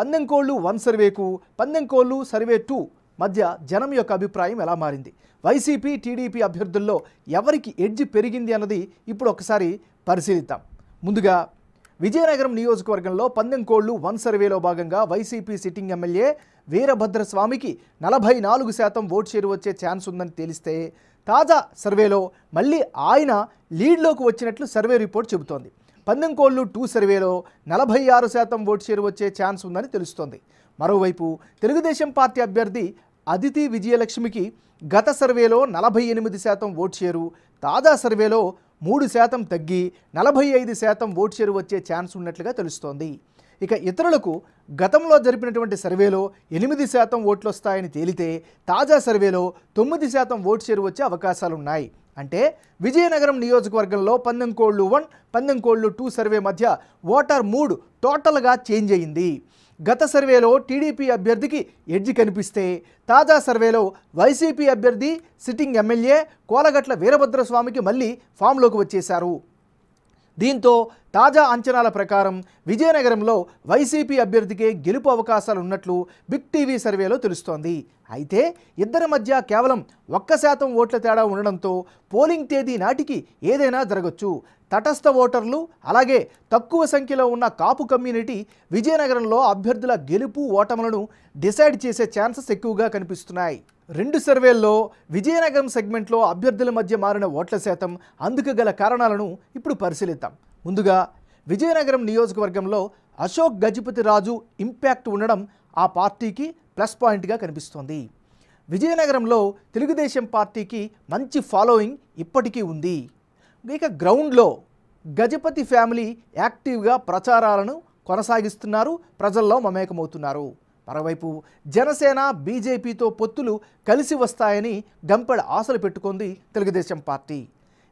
పందెంకోళ్ళు వన్ సర్వేకు పందెంకోళ్ళు సర్వే టూ మధ్య జనం యొక్క అభిప్రాయం ఎలా మారింది వైసీపీ టీడీపీ అభ్యర్థుల్లో ఎవరికి ఎడ్జి పెరిగింది అన్నది ఇప్పుడు ఒకసారి పరిశీలిద్దాం ముందుగా విజయనగరం నియోజకవర్గంలో పందెం కోళ్లు వన్ సర్వేలో భాగంగా వైసీపీ సిట్టింగ్ ఎమ్మెల్యే వీరభద్ర స్వామికి నలభై నాలుగు శాతం ఓటు చేరు వచ్చే ఛాన్స్ ఉందని తెలిస్తే తాజా సర్వేలో మళ్ళీ ఆయన లీడ్లోకి వచ్చినట్లు సర్వే రిపోర్ట్ చెబుతోంది పందెం కోళ్లు టూ సర్వేలో నలభై ఆరు శాతం ఓటు చేరు వచ్చే ఛాన్స్ ఉందని తెలుస్తోంది మరోవైపు తెలుగుదేశం పార్టీ అభ్యర్థి అదితి విజయలక్ష్మికి గత సర్వేలో నలభై ఎనిమిది శాతం ఓటు చేరు తాజా సర్వేలో మూడు శాతం తగ్గి నలభై ఐదు శాతం ఓటు షేరు వచ్చే ఛాన్స్ ఉన్నట్లుగా తెలుస్తోంది ఇక ఇతరులకు గతంలో జరిపినటువంటి సర్వేలో ఎనిమిది శాతం ఓట్లు వస్తాయని తేలితే తాజా సర్వేలో తొమ్మిది శాతం ఓటు చేరు వచ్చే అవకాశాలున్నాయి అంటే విజయనగరం నియోజకవర్గంలో పందెంకోళ్ళు వన్ పందెంకోళ్ళు టూ సర్వే మధ్య ఓటర్ మూడు టోటల్గా చేంజ్ అయింది గత సర్వేలో టీడీపీ అభ్యర్థికి ఎడ్జి కనిపిస్తే తాజా సర్వేలో వైసీపీ అభ్యర్థి సిట్టింగ్ ఎమ్మెల్యే కోలగట్ల వీరభద్రస్వామికి మళ్ళీ ఫామ్లోకి వచ్చేశారు దీంతో తాజా అంచనాల ప్రకారం విజయనగరంలో వైసీపీ అభ్యర్థికే గెలుపు అవకాశాలు ఉన్నట్లు బిగ్ టీవీ సర్వేలో తెలుస్తోంది అయితే ఇద్దరి మధ్య కేవలం ఒక్క శాతం ఓట్ల తేడా ఉండడంతో పోలింగ్ తేదీ నాటికి ఏదైనా జరగచ్చు తటస్థ ఓటర్లు అలాగే తక్కువ సంఖ్యలో ఉన్న కాపు కమ్యూనిటీ విజయనగరంలో అభ్యర్థుల గెలుపు ఓటములను డిసైడ్ చేసే ఛాన్సెస్ ఎక్కువగా కనిపిస్తున్నాయి రెండు సర్వేల్లో విజయనగరం సెగ్మెంట్లో అభ్యర్థుల మధ్య మారిన ఓట్ల శాతం అందుకు గల కారణాలను ఇప్పుడు పరిశీలిద్దాం ముందుగా విజయనగరం నియోజకవర్గంలో అశోక్ గజపతి రాజు ఇంపాక్ట్ ఉండడం ఆ పార్టీకి ప్లస్ పాయింట్గా కనిపిస్తోంది విజయనగరంలో తెలుగుదేశం పార్టీకి మంచి ఫాలోయింగ్ ఇప్పటికీ ఉంది ఇక గ్రౌండ్లో గజపతి ఫ్యామిలీ యాక్టివ్గా ప్రచారాలను కొనసాగిస్తున్నారు ప్రజల్లో మమేకమవుతున్నారు మరోవైపు జనసేన బీజేపీతో పొత్తులు కలిసి వస్తాయని గంపెడ ఆశలు పెట్టుకుంది తెలుగుదేశం పార్టీ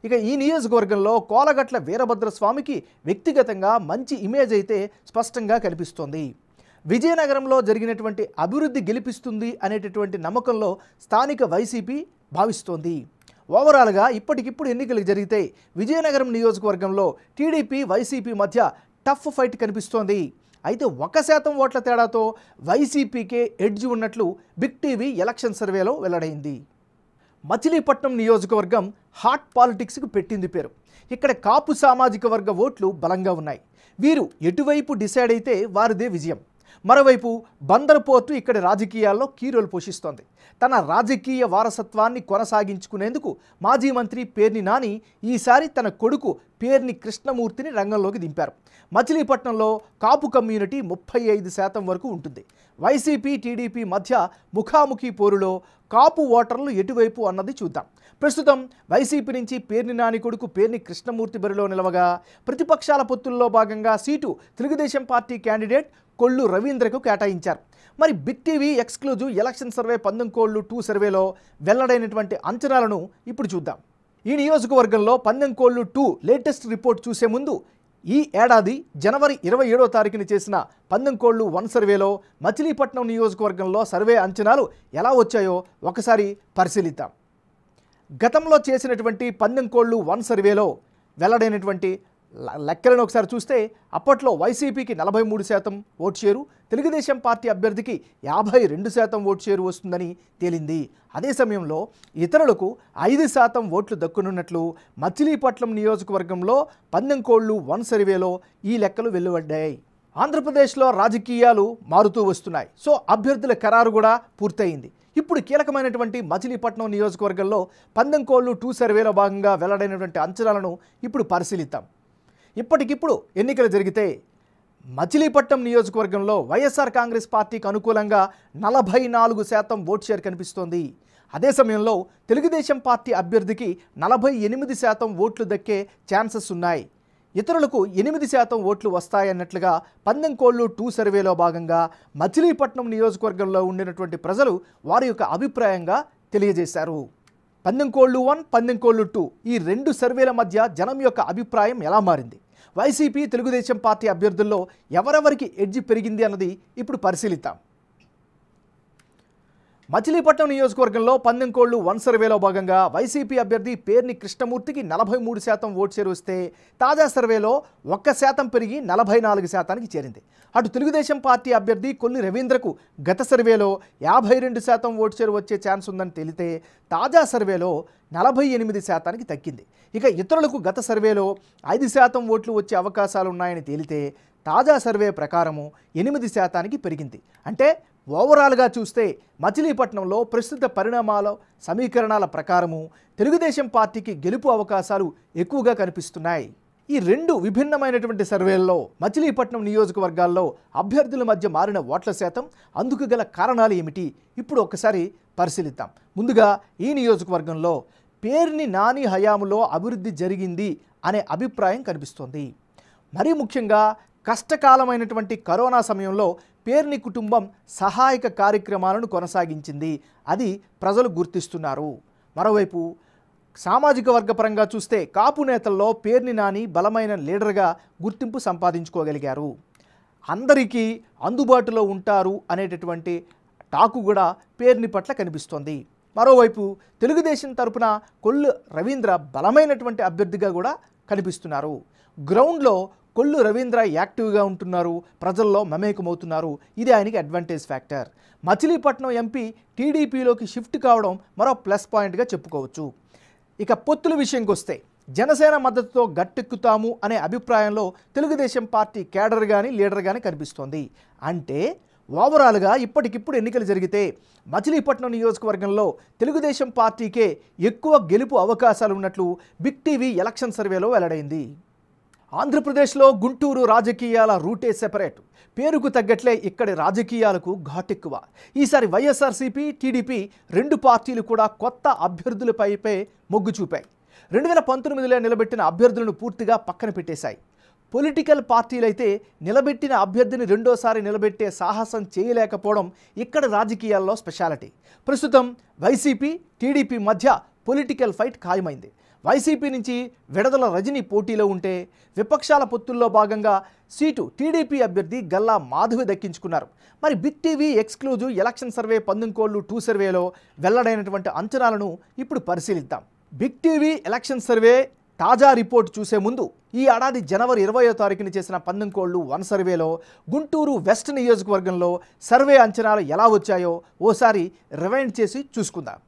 ఇక ఈ నియోజకవర్గంలో కోలగట్ల వీరభద్రస్వామికి వ్యక్తిగతంగా మంచి ఇమేజ్ అయితే స్పష్టంగా కనిపిస్తోంది విజయనగరంలో జరిగినటువంటి అభివృద్ధి గెలిపిస్తుంది అనేటటువంటి నమ్మకంలో స్థానిక వైసీపీ భావిస్తోంది ఓవరాల్గా ఇప్పటికిప్పుడు ఎన్నికలు జరిగితే విజయనగరం నియోజకవర్గంలో టీడీపీ వైసీపీ మధ్య టఫ్ ఫైట్ కనిపిస్తోంది అయితే ఒక శాతం ఓట్ల తేడాతో వైసీపీకే ఎడ్జ్ ఉన్నట్లు బిగ్ టీవీ ఎలక్షన్ సర్వేలో వెల్లడైంది మచిలీపట్నం నియోజకవర్గం హాట్ పాలిటిక్స్కు పెట్టింది పేరు ఇక్కడ కాపు సామాజిక వర్గ ఓట్లు బలంగా ఉన్నాయి వీరు ఎటువైపు డిసైడ్ అయితే వారిదే విజయం మరోవైపు బందర్ పోర్టు ఇక్కడి రాజకీయాల్లో కీరోలు పోషిస్తోంది తన రాజకీయ వారసత్వాన్ని కొనసాగించుకునేందుకు మాజీ మంత్రి పేర్ని నాని ఈసారి తన కొడుకు పేర్ని కృష్ణమూర్తిని రంగంలోకి దింపారు మచిలీపట్నంలో కాపు కమ్యూనిటీ ముప్పై ఐదు శాతం వరకు ఉంటుంది వైసీపీ టీడీపీ మధ్య ముఖాముఖి పోరులో కాపు ఓటర్లు ఎటువైపు అన్నది చూద్దాం ప్రస్తుతం వైసీపీ నుంచి పేర్ని నాని కొడుకు పేర్ని కృష్ణమూర్తి బరిలో నిలవగా ప్రతిపక్షాల పొత్తుల్లో భాగంగా seat Telugu Desam party candidate Kollu రవీంద్రకు కేటాయించారు మరి big TV exclusive election survey పందెం కోళ్ళు టూ సర్వేలో వెల్లడైనటువంటి అంచనాలను ఇప్పుడు చూద్దాం ఈ నియోజకవర్గంలో పందెం కోళ్ళు టూ లేటెస్ట్ రిపోర్ట్ చూసే ముందు ఈ ఏడాది జనవరి ఇరవై ఏడో తారీఖున చేసిన పందెం కోళ్ళు వన్ సర్వేలో మచిలీపట్నం నియోజకవర్గంలో సర్వే అంచనాలు ఎలా వచ్చాయో ఒకసారి పరిశీలిద్దాం గతంలో చేసినటువంటి పందెం కోళ్ళు వన్ సర్వేలో వెల్లడైనటువంటి లెక్కలను ఒకసారి చూస్తే అప్పట్లో వైసీపీకి నలభై మూడు శాతం ఓటు షేరు తెలుగుదేశం పార్టీ అభ్యర్థికి యాభై రెండు శాతం ఓటు షేరు వస్తుందని తేలింది అదే సమయంలో ఇతరులకు ఐదు శాతం ఓట్లు దక్కునున్నట్లు మచిలీపట్నం నియోజకవర్గంలో పందెంకోళ్ళు వన్ సర్వేలో ఈ లెక్కలు వెలువడ్డాయి ఆంధ్రప్రదేశ్లో రాజకీయాలు మారుతూ వస్తున్నాయి సో అభ్యర్థుల ఖరారు కూడా పూర్తయింది ఇప్పుడు కీలకమైనటువంటి మచిలీపట్నం నియోజకవర్గంలో పందెంకోళ్ళు టూ సర్వేలో భాగంగా వెల్లడైనటువంటి అంచనాలను ఇప్పుడు పరిశీలిద్దాం ఇప్పటికిప్పుడు ఎన్నికలు జరిగితే మచిలీపట్నం నియోజకవర్గంలో వైఎస్ఆర్ కాంగ్రెస్ పార్టీకి అనుకూలంగా నలభై నాలుగు శాతం ఓట్ షేర్ కనిపిస్తోంది అదే సమయంలో తెలుగుదేశం పార్టీ అభ్యర్థికి నలభై ఎనిమిది శాతం ఓట్లు దక్కే ఛాన్సెస్ ఉన్నాయి ఇతరులకు ఎనిమిది శాతం ఓట్లు వస్తాయన్నట్లుగా పందెంకోళ్ళు టూ సర్వేలో భాగంగా మచిలీపట్నం నియోజకవర్గంలో ఉండినటువంటి ప్రజలు వారి యొక్క అభిప్రాయంగా తెలియజేశారు పందెంకోళ్ళు వన్ పందెంకోళ్ళు టూ ఈ రెండు సర్వేల మధ్య జనం యొక్క అభిప్రాయం ఎలా మారింది వైసీపీ తెలుగుదేశం పార్టీ అభ్యర్థుల్లో ఎవరెవరికి ఎడ్జి పెరిగింది అన్నది ఇప్పుడు పరిశీలిద్దాం మచిలీపట్నం నియోజకవర్గంలో పందెంకోళ్లు వన్ సర్వేలో భాగంగా వైసీపీ అభ్యర్థి పేర్ని కృష్ణమూర్తికి నలభై మూడు శాతం ఓటు వస్తే తాజా సర్వేలో ఒక్క శాతం పెరిగి నలభై నాలుగు శాతానికి చేరింది అటు తెలుగుదేశం పార్టీ అభ్యర్థి కొల్లి రవీంద్రకు గత సర్వేలో యాభై రెండు శాతం ఓటు షేర్ వచ్చే ఛాన్స్ ఉందని తెలితే తాజా సర్వేలో నలభై ఎనిమిది శాతానికి తగ్గింది ఇక ఇతరులకు గత సర్వేలో ఐదు శాతం ఓట్లు వచ్చే అవకాశాలు ఉన్నాయని తేలితే తాజా సర్వే ప్రకారము ఎనిమిది శాతానికి పెరిగింది అంటే ఓవరాల్గా చూస్తే మచిలీపట్నంలో ప్రస్తుత పరిణామాల సమీకరణాల ప్రకారము తెలుగుదేశం పార్టీకి గెలుపు అవకాశాలు ఎక్కువగా కనిపిస్తున్నాయి ఈ రెండు విభిన్నమైనటువంటి సర్వేల్లో మచిలీపట్నం నియోజకవర్గాల్లో అభ్యర్థుల మధ్య మారిన ఓట్ల శాతం అందుకు గల కారణాలు ఏమిటి ఇప్పుడు ఒక్కసారి పరిశీలిద్దాం ముందుగా ఈ నియోజకవర్గంలో పేర్ని నాని హయాములో అభివృద్ధి జరిగింది అనే అభిప్రాయం కనిపిస్తోంది మరీ ముఖ్యంగా కష్టకాలమైనటువంటి కరోనా సమయంలో పేర్ని కుటుంబం సహాయక కార్యక్రమాలను కొనసాగించింది అది ప్రజలు గుర్తిస్తున్నారు మరోవైపు సామాజిక వర్గ పరంగా చూస్తే కాపు నేతల్లో పేర్ని నాని బలమైన లీడర్గా గుర్తింపు సంపాదించుకోగలిగారు అందరికీ అందుబాటులో ఉంటారు అనేటటువంటి టాకు కూడా పేర్ని పట్ల కనిపిస్తోంది మరోవైపు తెలుగుదేశం తరపున కొల్లు రవీంద్ర బలమైనటువంటి అభ్యర్థిగా కూడా కనిపిస్తున్నారు గ్రౌండ్లో కొల్లు రవీంద్ర యాక్టివ్గా ఉంటున్నారు ప్రజల్లో మమేకమవుతున్నారు ఇది ఆయనకి అడ్వాంటేజ్ ఫ్యాక్టర్ మచిలీపట్నం ఎంపీ టీడీపీలోకి షిఫ్ట్ కావడం మరో ప్లస్ పాయింట్గా చెప్పుకోవచ్చు ఇక పొత్తుల విషయంకి వస్తే జనసేన మద్దతుతో గట్టెక్కుతాము అనే అభిప్రాయంలో తెలుగుదేశం పార్టీ కేడర్ కానీ లీడర్ కానీ కనిపిస్తోంది అంటే ఓవరాల్గా ఇప్పటికిప్పుడు ఎన్నికలు జరిగితే మచిలీపట్నం నియోజకవర్గంలో తెలుగుదేశం పార్టీకే ఎక్కువ గెలుపు అవకాశాలు ఉన్నట్లు బిగ్ టీవీ ఎలక్షన్ సర్వేలో వెల్లడైంది ఆంధ్రప్రదేశ్లో గుంటూరు రాజకీయాల రూటే సెపరేట్ పేరుకు తగ్గట్లే ఇక్కడి రాజకీయాలకు ఘాటెక్కువ ఈసారి వైఎస్ఆర్సీపీ టీడీపీ రెండు పార్టీలు కూడా కొత్త అభ్యర్థులపైపే మొగ్గు చూపాయి రెండు వేల పంతొమ్మిదిలో నిలబెట్టిన అభ్యర్థులను పూర్తిగా పక్కన పెట్టేశాయి పొలిటికల్ పార్టీలైతే నిలబెట్టిన అభ్యర్థిని రెండోసారి నిలబెట్టే సాహసం చేయలేకపోవడం ఇక్కడ రాజకీయాల్లో స్పెషాలిటీ ప్రస్తుతం వైసీపీ టీడీపీ మధ్య పొలిటికల్ ఫైట్ ఖాయమైంది వైసీపీ నుంచి విడదల రజని పోటీలో ఉంటే విపక్షాల పొత్తుల్లో భాగంగా సీటు టీడీపీ అభ్యర్థి గల్లా మాధవి దక్కించుకున్నారు మరి big TV exclusive election survey పందుంకోళ్లు టూ సర్వేలో వెల్లడైనటువంటి అంచనాలను ఇప్పుడు పరిశీలిద్దాం బిగ్ టీవీ ఎలక్షన్ సర్వే తాజా రిపోర్ట్ చూసే ముందు ఈ ఏడాది జనవరి ఇరవయో తారీఖున చేసిన పందెంకోళ్లు వన్ సర్వేలో గుంటూరు వెస్ట్ నియోజకవర్గంలో సర్వే అంచనాలు ఎలా వచ్చాయో ఓసారి రివైండ్ చేసి చూసుకుందాం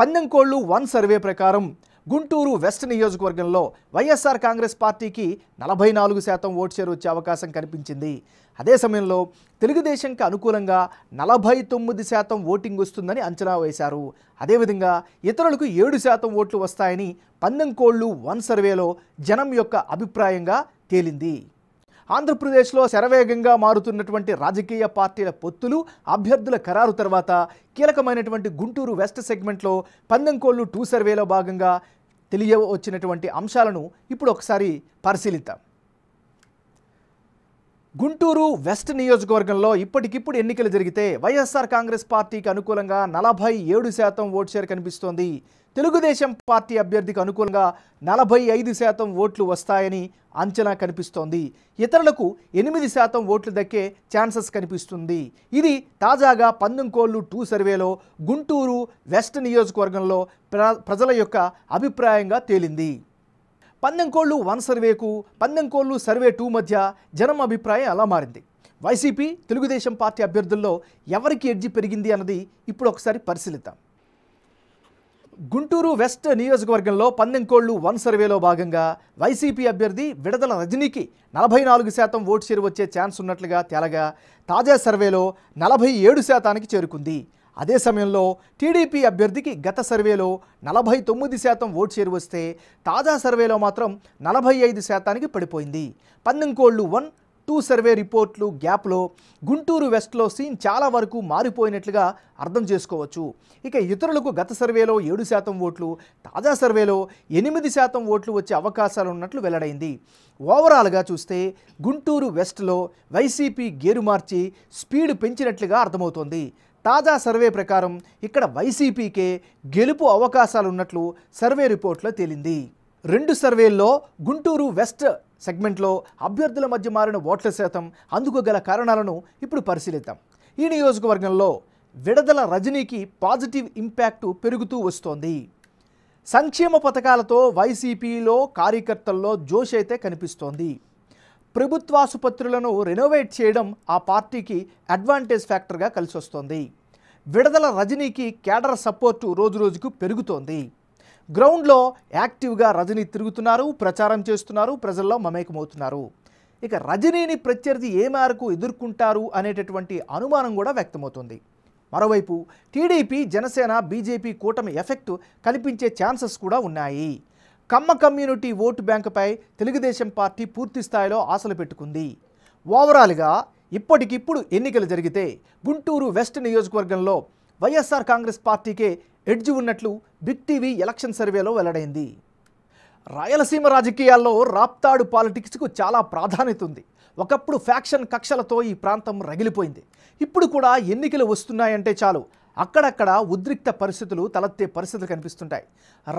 పందెంకోళ్లు వన్ సర్వే ప్రకారం గుంటూరు వెస్ట్ నియోజకవర్గంలో వైఎస్ఆర్ కాంగ్రెస్ పార్టీకి నలభై నాలుగు శాతం ఓటు షేర్ వచ్చే అవకాశం కనిపించింది అదే సమయంలో తెలుగుదేశంకి అనుకూలంగా నలభై తొమ్మిది శాతం ఓటింగ్ వస్తుందని అంచనా వేశారు అదేవిధంగా ఇతరులకు ఏడు శాతం ఓట్లు వస్తాయని పందెంకోళ్ళు వన్ సర్వేలో జనం యొక్క అభిప్రాయంగా తేలింది ఆంధ్రప్రదేశ్లో శరవేగంగా మారుతున్నటువంటి రాజకీయ పార్టీల పొత్తులు అభ్యర్థుల ఖరారు తర్వాత కీలకమైనటువంటి గుంటూరు వెస్ట్ సెగ్మెంట్లో పందెంకోళ్ళు టూ సర్వేలో భాగంగా తెలియ వచ్చినటువంటి అంశాలను ఇప్పుడు ఒకసారి పరిశీలిద్దాం గుంటూరు వెస్ట్ నియోజకవర్గంలో ఇప్పటికిప్పుడు ఎన్నికలు జరిగితే వైఎస్ఆర్ కాంగ్రెస్ పార్టీకి అనుకూలంగా నలభై ఏడు శాతం ఓటు షేర్ కనిపిస్తోంది తెలుగుదేశం పార్టీ అభ్యర్థికి అనుకూలంగా నలభై ఐదు శాతం ఓట్లు వస్తాయని అంచనా కనిపిస్తోంది ఇతరులకు ఎనిమిది శాతం ఓట్లు దక్కే ఛాన్సెస్ కనిపిస్తుంది ఇది తాజాగా పందెంకోళ్ళు టూ సర్వేలో గుంటూరు వెస్ట్ నియోజకవర్గంలో ప్రజల యొక్క అభిప్రాయంగా తేలింది పందెంకోళ్ళు వన్ సర్వేకు పందెంకోళ్ళు సర్వే టూ మధ్య జనం అభిప్రాయం అలా మారింది వైసీపీ తెలుగుదేశం పార్టీ అభ్యర్థుల్లో ఎవరికి ఎడ్జి పెరిగింది అన్నది ఇప్పుడు ఒకసారి పరిశీలిద్దాం గుంటూరు వెస్ట్ నియోజకవర్గంలో పందెంకోళ్లు వన్ సర్వేలో భాగంగా వైసీపీ అభ్యర్థి విడదల రజనీకి నలభై నాలుగు శాతం ఓటు చేరు వచ్చే ఛాన్స్ ఉన్నట్లుగా తేలగా తాజా సర్వేలో నలభై ఏడు శాతానికి చేరుకుంది అదే సమయంలో టీడీపీ అభ్యర్థికి గత సర్వేలో నలభై తొమ్మిది శాతం ఓటు షేర్ వస్తే తాజా సర్వేలో మాత్రం నలభై ఐదు శాతానికి పడిపోయింది పందెంకోళ్ళు వన్ టూ సర్వే రిపోర్ట్లు గ్యాప్లో గుంటూరు వెస్ట్లో సీన్ చాలా వరకు మారిపోయినట్లుగా అర్థం చేసుకోవచ్చు ఇక ఇతరులకు గత సర్వేలో ఏడు శాతం ఓట్లు తాజా సర్వేలో ఎనిమిది శాతం ఓట్లు వచ్చే అవకాశాలు ఉన్నట్లు వెల్లడైంది ఓవరాల్గా చూస్తే గుంటూరు వెస్ట్లో వైసీపీ గేరు మార్చి స్పీడ్ పెంచినట్లుగా అర్థమవుతోంది తాజా సర్వే ప్రకారం ఇక్కడ వైసీపీకే గెలుపు అవకాశాలు ఉన్నట్లు సర్వే రిపోర్ట్లో తేలింది రెండు సర్వేల్లో గుంటూరు వెస్ట్ సెగ్మెంట్లో అభ్యర్థుల మధ్య మారిన ఓట్ల శాతం అందుకు గల కారణాలను ఇప్పుడు పరిశీలిద్దాం ఈ నియోజకవర్గంలో విడదల రజనీకి పాజిటివ్ ఇంపాక్టు పెరుగుతూ వస్తోంది సంక్షేమ పథకాలతో వైసీపీలో కార్యకర్తల్లో జోష్ అయితే కనిపిస్తోంది ప్రభుత్వాసుపత్రులను రెనోవేట్ చేయడం ఆ పార్టీకి అడ్వాంటేజ్ ఫ్యాక్టర్గా కలిసొస్తోంది విడదల రజనీకి కేడర్ సపోర్టు రోజురోజుకు పెరుగుతోంది గ్రౌండ్లో యాక్టివ్గా రజనీ తిరుగుతున్నారు ప్రచారం చేస్తున్నారు ప్రజల్లో మమేకమవుతున్నారు ఇక రజనీని ప్రత్యర్థి ఏ మేరకు ఎదుర్కొంటారు అనేటటువంటి అనుమానం కూడా వ్యక్తమవుతుంది మరోవైపు టీడీపీ జనసేన బీజేపీ కూటమి ఎఫెక్ట్ కల్పించే ఛాన్సెస్ కూడా ఉన్నాయి కమ్మ కమ్యూనిటీ ఓటు బ్యాంకుపై తెలుగుదేశం పార్టీ పూర్తి స్థాయిలో ఆశలు పెట్టుకుంది ఓవరాల్గా ఇప్పటికిప్పుడు ఎన్నికలు జరిగితే గుంటూరు వెస్ట్ నియోజకవర్గంలో వైఎస్ఆర్ కాంగ్రెస్ పార్టీకే ఎడ్జ్ ఉన్నట్లు బిగ్ టీవీ ఎలక్షన్ సర్వేలో వెల్లడైంది రాయలసీమ రాజకీయాల్లో రాప్తాడు పాలిటిక్స్కు చాలా ప్రాధాన్యత ఉంది ఒకప్పుడు ఫ్యాక్షన్ కక్షలతో ఈ ప్రాంతం రగిలిపోయింది ఇప్పుడు కూడా ఎన్నికలు వస్తున్నాయంటే చాలు అక్కడక్కడ ఉద్రిక్త పరిస్థితులు తలెత్తే పరిస్థితులు కనిపిస్తుంటాయి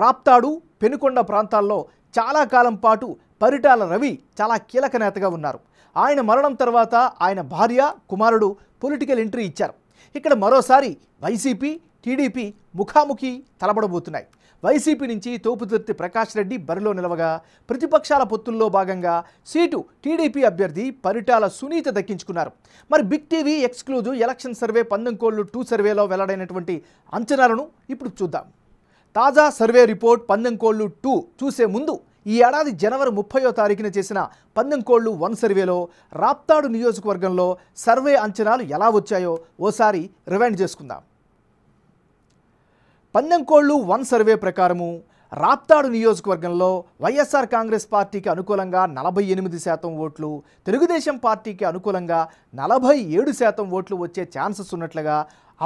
రాప్తాడు పెనుకొండ ప్రాంతాల్లో చాలా కాలం పాటు పరిటాల రవి చాలా కీలక నేతగా ఉన్నారు ఆయన మరణం తర్వాత ఆయన భార్య కుమారుడు పొలిటికల్ ఎంట్రీ ఇచ్చారు ఇక్కడ మరోసారి వైసీపీ టీడీపీ ముఖాముఖి తలబడబోతున్నాయి వైసీపీ నుంచి తోపుదుర్తి ప్రకాష్ రెడ్డి బరిలో నిలవగా ప్రతిపక్షాల పొత్తుల్లో భాగంగా సీటు టీడీపీ అభ్యర్థి పరిటాల సునీత దక్కించుకున్నారు మరి big TV exclusive election survey కోళ్లు టూ సర్వేలో వెల్లడైనటువంటి అంచనాలను ఇప్పుడు చూద్దాం తాజా సర్వే రిపోర్ట్ కోళ్లు టూ చూసే ముందు ఈ ఏడాది జనవరి ముప్పయో తారీఖున చేసిన కోళ్లు వన్ సర్వేలో రాప్తాడు నియోజకవర్గంలో సర్వే అంచనాలు ఎలా వచ్చాయో ఓసారి రివైండ్ చేసుకుందాం పందెంకోళ్ళు వన్ సర్వే ప్రకారము రాప్తాడు నియోజకవర్గంలో వైఎస్ఆర్ కాంగ్రెస్ పార్టీకి అనుకూలంగా నలభై ఎనిమిది శాతం ఓట్లు తెలుగుదేశం పార్టీకి అనుకూలంగా నలభై ఏడు శాతం ఓట్లు వచ్చే ఛాన్సెస్ ఉన్నట్లుగా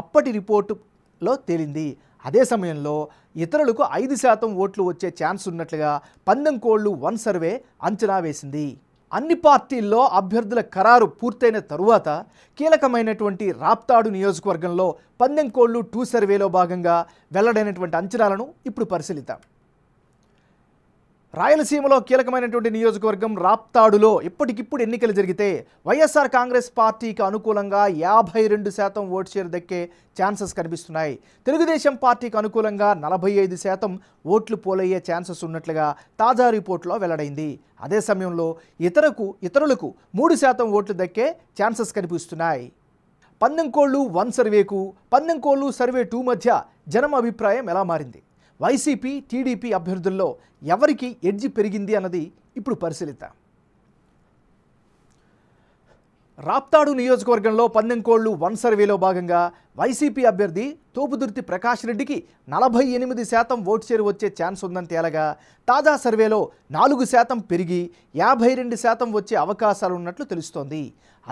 అప్పటి రిపోర్టులో తేలింది అదే సమయంలో ఇతరులకు ఐదు శాతం ఓట్లు వచ్చే ఛాన్స్ ఉన్నట్లుగా పందెంకోళ్ళు వన్ సర్వే అంచనా వేసింది అన్ని పార్టీల్లో అభ్యర్థుల ఖరారు పూర్తయిన తరువాత కీలకమైనటువంటి రాప్తాడు నియోజకవర్గంలో పందెంకోళ్ళు టూ సర్వేలో భాగంగా వెల్లడైనటువంటి అంచనాలను ఇప్పుడు పరిశీలిద్దాం రాయలసీమలో కీలకమైనటువంటి నియోజకవర్గం రాప్తాడులో ఇప్పటికిప్పుడు ఎన్నికలు జరిగితే వైఎస్ఆర్ కాంగ్రెస్ పార్టీకి అనుకూలంగా యాభై రెండు శాతం ఓట్ షేర్ దక్కే ఛాన్సెస్ కనిపిస్తున్నాయి తెలుగుదేశం పార్టీకి అనుకూలంగా నలభై ఐదు శాతం ఓట్లు పోలయ్యే ఛాన్సెస్ ఉన్నట్లుగా తాజా రిపోర్ట్లో వెల్లడైంది అదే సమయంలో ఇతరకు ఇతరులకు మూడు శాతం ఓట్లు దక్కే ఛాన్సెస్ కనిపిస్తున్నాయి పందెంకోళ్ళు వన్ సర్వేకు పందెంకోళ్ళు సర్వే టూ మధ్య జనం అభిప్రాయం ఎలా మారింది వైసీపీ టీడీపీ అభ్యర్థుల్లో ఎవరికి ఎడ్జి పెరిగింది అన్నది ఇప్పుడు పరిశీలిద్దాం రాప్తాడు నియోజకవర్గంలో పందెంకోళ్లు వన్ సర్వేలో భాగంగా వైసీపీ అభ్యర్థి తోపుదుర్తి ప్రకాష్ రెడ్డికి నలభై ఎనిమిది శాతం ఓటు చేరు వచ్చే ఛాన్స్ ఉందని తేలగా తాజా సర్వేలో నాలుగు శాతం పెరిగి యాభై రెండు శాతం వచ్చే అవకాశాలు ఉన్నట్లు తెలుస్తోంది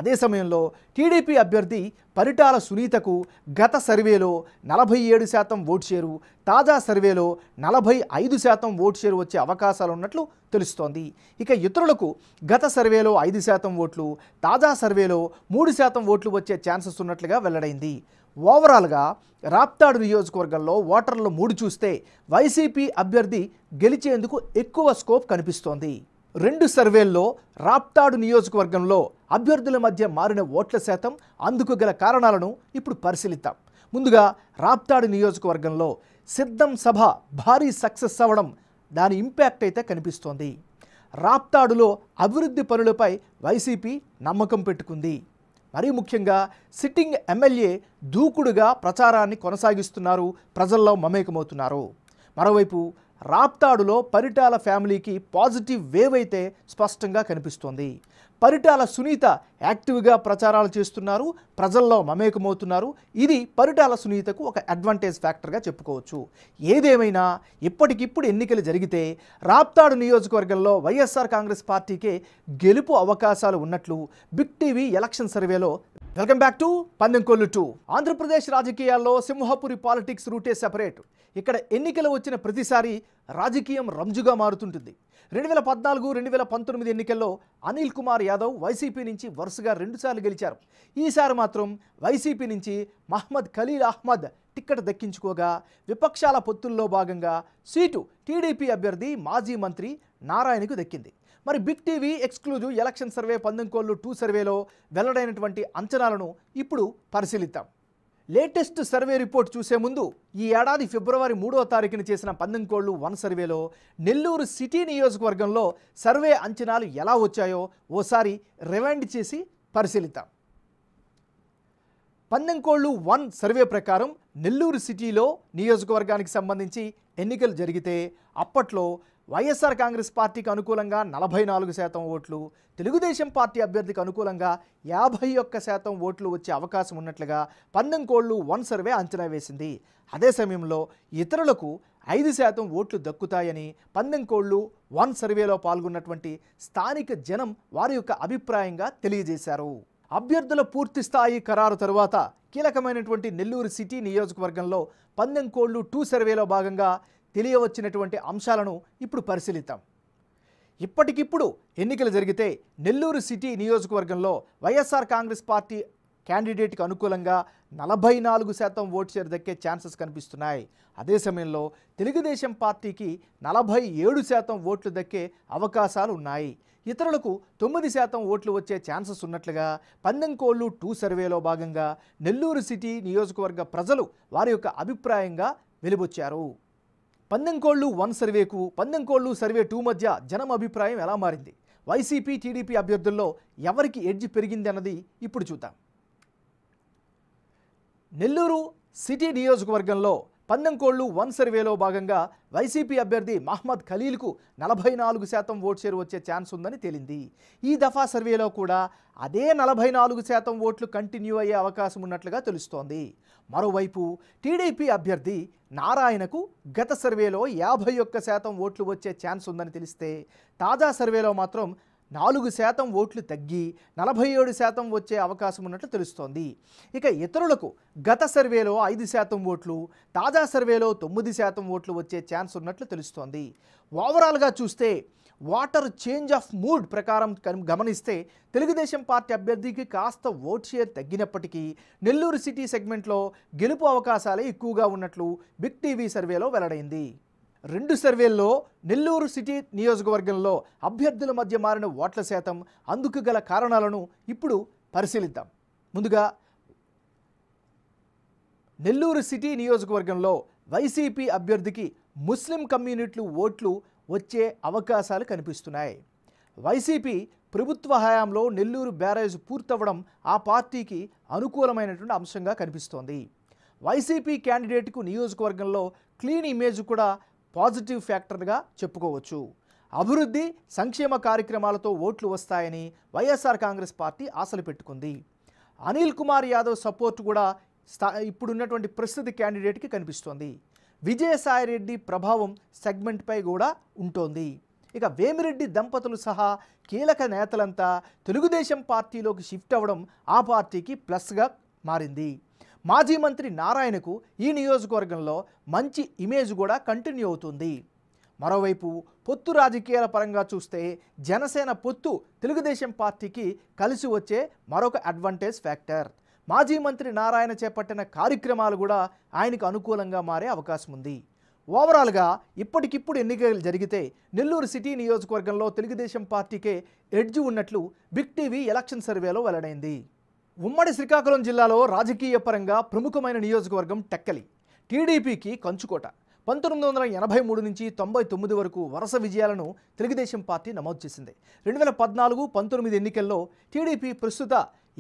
అదే సమయంలో టీడీపీ అభ్యర్థి పరిటాల సునీతకు గత సర్వేలో నలభై ఏడు శాతం ఓటు చేరు తాజా సర్వేలో నలభై ఐదు శాతం ఓటు చేరు వచ్చే అవకాశాలు ఉన్నట్లు తెలుస్తోంది ఇక ఇతరులకు గత సర్వేలో ఐదు శాతం ఓట్లు తాజా సర్వేలో మూడు శాతం ఓట్లు వచ్చే ఛాన్సెస్ ఉన్నట్లుగా వెల్లడైంది ఓవరాల్గా రాప్తాడు నియోజకవర్గంలో ఓటర్లు మూడు చూస్తే వైసీపీ అభ్యర్థి గెలిచేందుకు ఎక్కువ స్కోప్ కనిపిస్తోంది రెండు సర్వేల్లో రాప్తాడు నియోజకవర్గంలో అభ్యర్థుల మధ్య మారిన ఓట్ల శాతం అందుకు గల కారణాలను ఇప్పుడు పరిశీలిద్దాం ముందుగా రాప్తాడు నియోజకవర్గంలో సిద్ధం సభ భారీ సక్సెస్ అవ్వడం దాని ఇంపాక్ట్ అయితే కనిపిస్తోంది రాప్తాడులో అభివృద్ధి పనులపై వైసీపీ నమ్మకం పెట్టుకుంది మరీ ముఖ్యంగా సిట్టింగ్ ఎమ్మెల్యే దూకుడుగా ప్రచారాన్ని కొనసాగిస్తున్నారు ప్రజల్లో మమేకమవుతున్నారు మరోవైపు రాప్తాడులో పరిటాల ఫ్యామిలీకి పాజిటివ్ వేవ్ అయితే స్పష్టంగా కనిపిస్తోంది పరిటాల సునీత యాక్టివ్గా ప్రచారాలు చేస్తున్నారు ప్రజల్లో మమేకమవుతున్నారు ఇది పరిటాల సునీతకు ఒక అడ్వాంటేజ్ ఫ్యాక్టర్గా చెప్పుకోవచ్చు ఏదేమైనా ఇప్పటికిప్పుడు ఎన్నికలు జరిగితే రాప్తాడు నియోజకవర్గంలో వైఎస్ఆర్ కాంగ్రెస్ పార్టీకే గెలుపు అవకాశాలు ఉన్నట్లు బిగ్ టీవీ ఎలక్షన్ సర్వేలో welcome back to పందెంకొల్లు two Andhra Pradesh రాజకీయాల్లో సింహపురి పాలిటిక్స్ రూటే సెపరేట్ ఇక్కడ ఎన్నికలు వచ్చిన ప్రతిసారి రాజకీయం రంజుగా మారుతుంటుంది రెండు వేల పద్నాలుగు రెండు వేల పంతొమ్మిది ఎన్నికల్లో అనిల్ కుమార్ యాదవ్ వైసీపీ నుంచి వరుసగా రెండుసార్లు గెలిచారు ఈసారి మాత్రం వైసీపీ నుంచి మహ్మద్ ఖలీల్ అహ్మద్ టిక్కెట్ దక్కించుకోగా విపక్షాల పొత్తుల్లో భాగంగా సీటు టీడీపీ అభ్యర్థి మాజీ మంత్రి నారాయణకు దక్కింది మరి big TV exclusive election survey పందెంకోళ్ళు two సర్వేలో వెల్లడైనటువంటి అంచనాలను ఇప్పుడు పరిశీలిద్దాం లేటెస్ట్ సర్వే రిపోర్ట్ చూసే ముందు ఈ ఏడాది ఫిబ్రవరి మూడవ తారీఖున చేసిన పందెంకోళ్ళు వన్ సర్వేలో నెల్లూరు సిటీ నియోజకవర్గంలో సర్వే అంచనాలు ఎలా వచ్చాయో ఓసారి రివైండ్ చేసి పరిశీలిద్దాం పందెంకోళ్ళు వన్ సర్వే ప్రకారం నెల్లూరు సిటీలో నియోజకవర్గానికి సంబంధించి ఎన్నికలు జరిగితే అప్పట్లో వైఎస్ఆర్ కాంగ్రెస్ పార్టీకి అనుకూలంగా నలభై నాలుగు శాతం ఓట్లు తెలుగుదేశం పార్టీ అభ్యర్థికి అనుకూలంగా యాభై ఒక్క శాతం ఓట్లు వచ్చే అవకాశం ఉన్నట్లుగా కోళ్లు వన్ సర్వే అంచనా వేసింది అదే సమయంలో ఇతరులకు ఐదు శాతం ఓట్లు దక్కుతాయని కోళ్లు వన్ సర్వేలో పాల్గొన్నటువంటి స్థానిక జనం వారి యొక్క అభిప్రాయంగా తెలియజేశారు అభ్యర్థుల పూర్తి స్థాయి ఖరారు తరువాత కీలకమైనటువంటి నెల్లూరు సిటీ నియోజకవర్గంలో పందెంకోళ్లు టూ సర్వేలో భాగంగా తెలియవచ్చినటువంటి అంశాలను ఇప్పుడు పరిశీలిద్దాం ఇప్పటికిప్పుడు ఎన్నికలు జరిగితే నెల్లూరు సిటీ నియోజకవర్గంలో వైఎస్ఆర్ కాంగ్రెస్ పార్టీ క్యాండిడేట్కి అనుకూలంగా నలభై నాలుగు శాతం ఓటు షేర్ దక్కే ఛాన్సెస్ కనిపిస్తున్నాయి అదే సమయంలో తెలుగుదేశం పార్టీకి నలభై ఏడు శాతం ఓట్లు దక్కే అవకాశాలు ఉన్నాయి ఇతరులకు తొమ్మిది శాతం ఓట్లు వచ్చే ఛాన్సెస్ ఉన్నట్లుగా పందెంకోళ్ళు టూ సర్వేలో భాగంగా నెల్లూరు సిటీ నియోజకవర్గ ప్రజలు వారి యొక్క అభిప్రాయంగా వెలువచ్చారు పందెంకోళ్లు వన్ సర్వేకు పందెంకోళ్లు సర్వే టూ మధ్య జనం అభిప్రాయం ఎలా మారింది వైసీపీ టీడీపీ అభ్యర్థుల్లో ఎవరికి ఎడ్జ్ పెరిగింది అన్నది ఇప్పుడు చూద్దాం నెల్లూరు సిటీ నియోజకవర్గంలో పందెంకోళ్లు వన్ సర్వేలో భాగంగా వైసీపీ అభ్యర్థి మహ్మద్ ఖలీల్కు నలభై నాలుగు శాతం ఓట్ షేర్ వచ్చే ఛాన్స్ ఉందని తేలింది ఈ దఫా సర్వేలో కూడా అదే నలభై నాలుగు శాతం ఓట్లు కంటిన్యూ అయ్యే అవకాశం ఉన్నట్లుగా తెలుస్తోంది మరోవైపు టీడీపీ అభ్యర్థి నారాయణకు గత సర్వేలో యాభై ఒక్క శాతం ఓట్లు వచ్చే ఛాన్స్ ఉందని తెలిస్తే తాజా సర్వేలో మాత్రం నాలుగు శాతం ఓట్లు తగ్గి నలభై ఏడు శాతం వచ్చే అవకాశం ఉన్నట్లు తెలుస్తోంది ఇక ఇతరులకు గత సర్వేలో ఐదు శాతం ఓట్లు తాజా సర్వేలో తొమ్మిది శాతం ఓట్లు వచ్చే ఛాన్స్ ఉన్నట్లు తెలుస్తోంది ఓవరాల్గా చూస్తే వాటర్ చేంజ్ ఆఫ్ మూడ్ ప్రకారం గమనిస్తే తెలుగుదేశం పార్టీ అభ్యర్థికి కాస్త ఓట్ షేర్ తగ్గినప్పటికీ నెల్లూరు సిటీ సెగ్మెంట్లో గెలుపు అవకాశాలే ఎక్కువగా ఉన్నట్లు బిగ్ టీవీ సర్వేలో వెల్లడైంది రెండు సర్వేల్లో నెల్లూరు సిటీ నియోజకవర్గంలో అభ్యర్థుల మధ్య మారిన ఓట్ల శాతం అందుకు గల కారణాలను ఇప్పుడు పరిశీలిద్దాం ముందుగా నెల్లూరు సిటీ నియోజకవర్గంలో వైసీపీ అభ్యర్థికి ముస్లిం కమ్యూనిటీలు ఓట్లు వచ్చే అవకాశాలు కనిపిస్తున్నాయి వైసీపీ ప్రభుత్వ హయాంలో నెల్లూరు బ్యారేజ్ పూర్తవ్వడం ఆ పార్టీకి అనుకూలమైనటువంటి అంశంగా కనిపిస్తోంది వైసీపీ క్యాండిడేట్కు నియోజకవర్గంలో క్లీన్ ఇమేజ్ కూడా పాజిటివ్ ఫ్యాక్టర్గా చెప్పుకోవచ్చు అభివృద్ధి సంక్షేమ కార్యక్రమాలతో ఓట్లు వస్తాయని వైఎస్ఆర్ కాంగ్రెస్ పార్టీ ఆశలు పెట్టుకుంది అనిల్ కుమార్ యాదవ్ సపోర్ట్ కూడా స్థా ఇప్పుడున్నటువంటి ప్రస్తుత క్యాండిడేట్కి కనిపిస్తోంది విజయసాయిరెడ్డి ప్రభావం సెగ్మెంట్పై కూడా ఉంటుంది ఇక వేమిరెడ్డి దంపతులు సహా కీలక నేతలంతా తెలుగుదేశం పార్టీలోకి షిఫ్ట్ అవ్వడం ఆ పార్టీకి ప్లస్గా మారింది మాజీ మంత్రి నారాయణకు ఈ నియోజకవర్గంలో మంచి ఇమేజ్ కూడా కంటిన్యూ అవుతుంది మరోవైపు పొత్తు రాజకీయాల పరంగా చూస్తే జనసేన పొత్తు తెలుగుదేశం పార్టీకి కలిసి వచ్చే మరొక అడ్వాంటేజ్ ఫ్యాక్టర్ మాజీ మంత్రి నారాయణ చేపట్టిన కార్యక్రమాలు కూడా ఆయనకు అనుకూలంగా మారే అవకాశం ఉంది ఓవరాల్గా ఇప్పటికిప్పుడు ఎన్నికలు జరిగితే నెల్లూరు సిటీ నియోజకవర్గంలో తెలుగుదేశం పార్టీకే ఎడ్జ్ ఉన్నట్లు బిగ్ టీవీ ఎలక్షన్ సర్వేలో వెల్లడైంది ఉమ్మడి శ్రీకాకుళం జిల్లాలో రాజకీయ పరంగా ప్రముఖమైన నియోజకవర్గం టెక్కలి టీడీపీకి కంచుకోట పంతొమ్మిది వందల ఎనభై మూడు నుంచి తొంభై తొమ్మిది వరకు వరుస విజయాలను తెలుగుదేశం పార్టీ నమోదు చేసింది రెండు వేల పద్నాలుగు పంతొమ్మిది ఎన్నికల్లో టీడీపీ ప్రస్తుత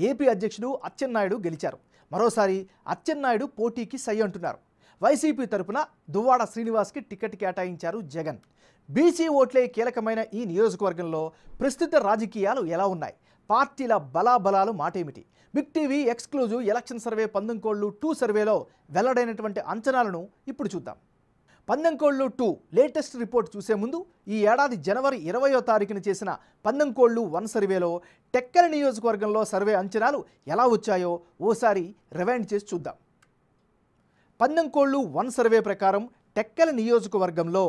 ఏపీ అధ్యక్షుడు అచ్చెన్నాయుడు గెలిచారు మరోసారి అచ్చెన్నాయుడు పోటీకి సై అంటున్నారు వైసీపీ తరపున దువ్వాడ శ్రీనివాస్కి టికెట్ కేటాయించారు జగన్ బీసీ ఓట్లే కీలకమైన ఈ నియోజకవర్గంలో ప్రస్తుత రాజకీయాలు ఎలా ఉన్నాయి పార్టీల బలాబలాలు మాటేమిటి big TV exclusive election survey పందంకోళ్ళు two సర్వేలో వెల్లడైనటువంటి అంచనాలను ఇప్పుడు చూద్దాం పందంకోళ్ళు టూ లేటెస్ట్ రిపోర్ట్ చూసే ముందు ఈ ఏడాది జనవరి ఇరవయో తారీఖున చేసిన పందంకోళ్ళు వన్ సర్వేలో టెక్కల నియోజకవర్గంలో సర్వే అంచనాలు ఎలా వచ్చాయో ఓసారి రివైండ్ చేసి చూద్దాం పందంకోళ్ళు వన్ సర్వే ప్రకారం టెక్కల నియోజకవర్గంలో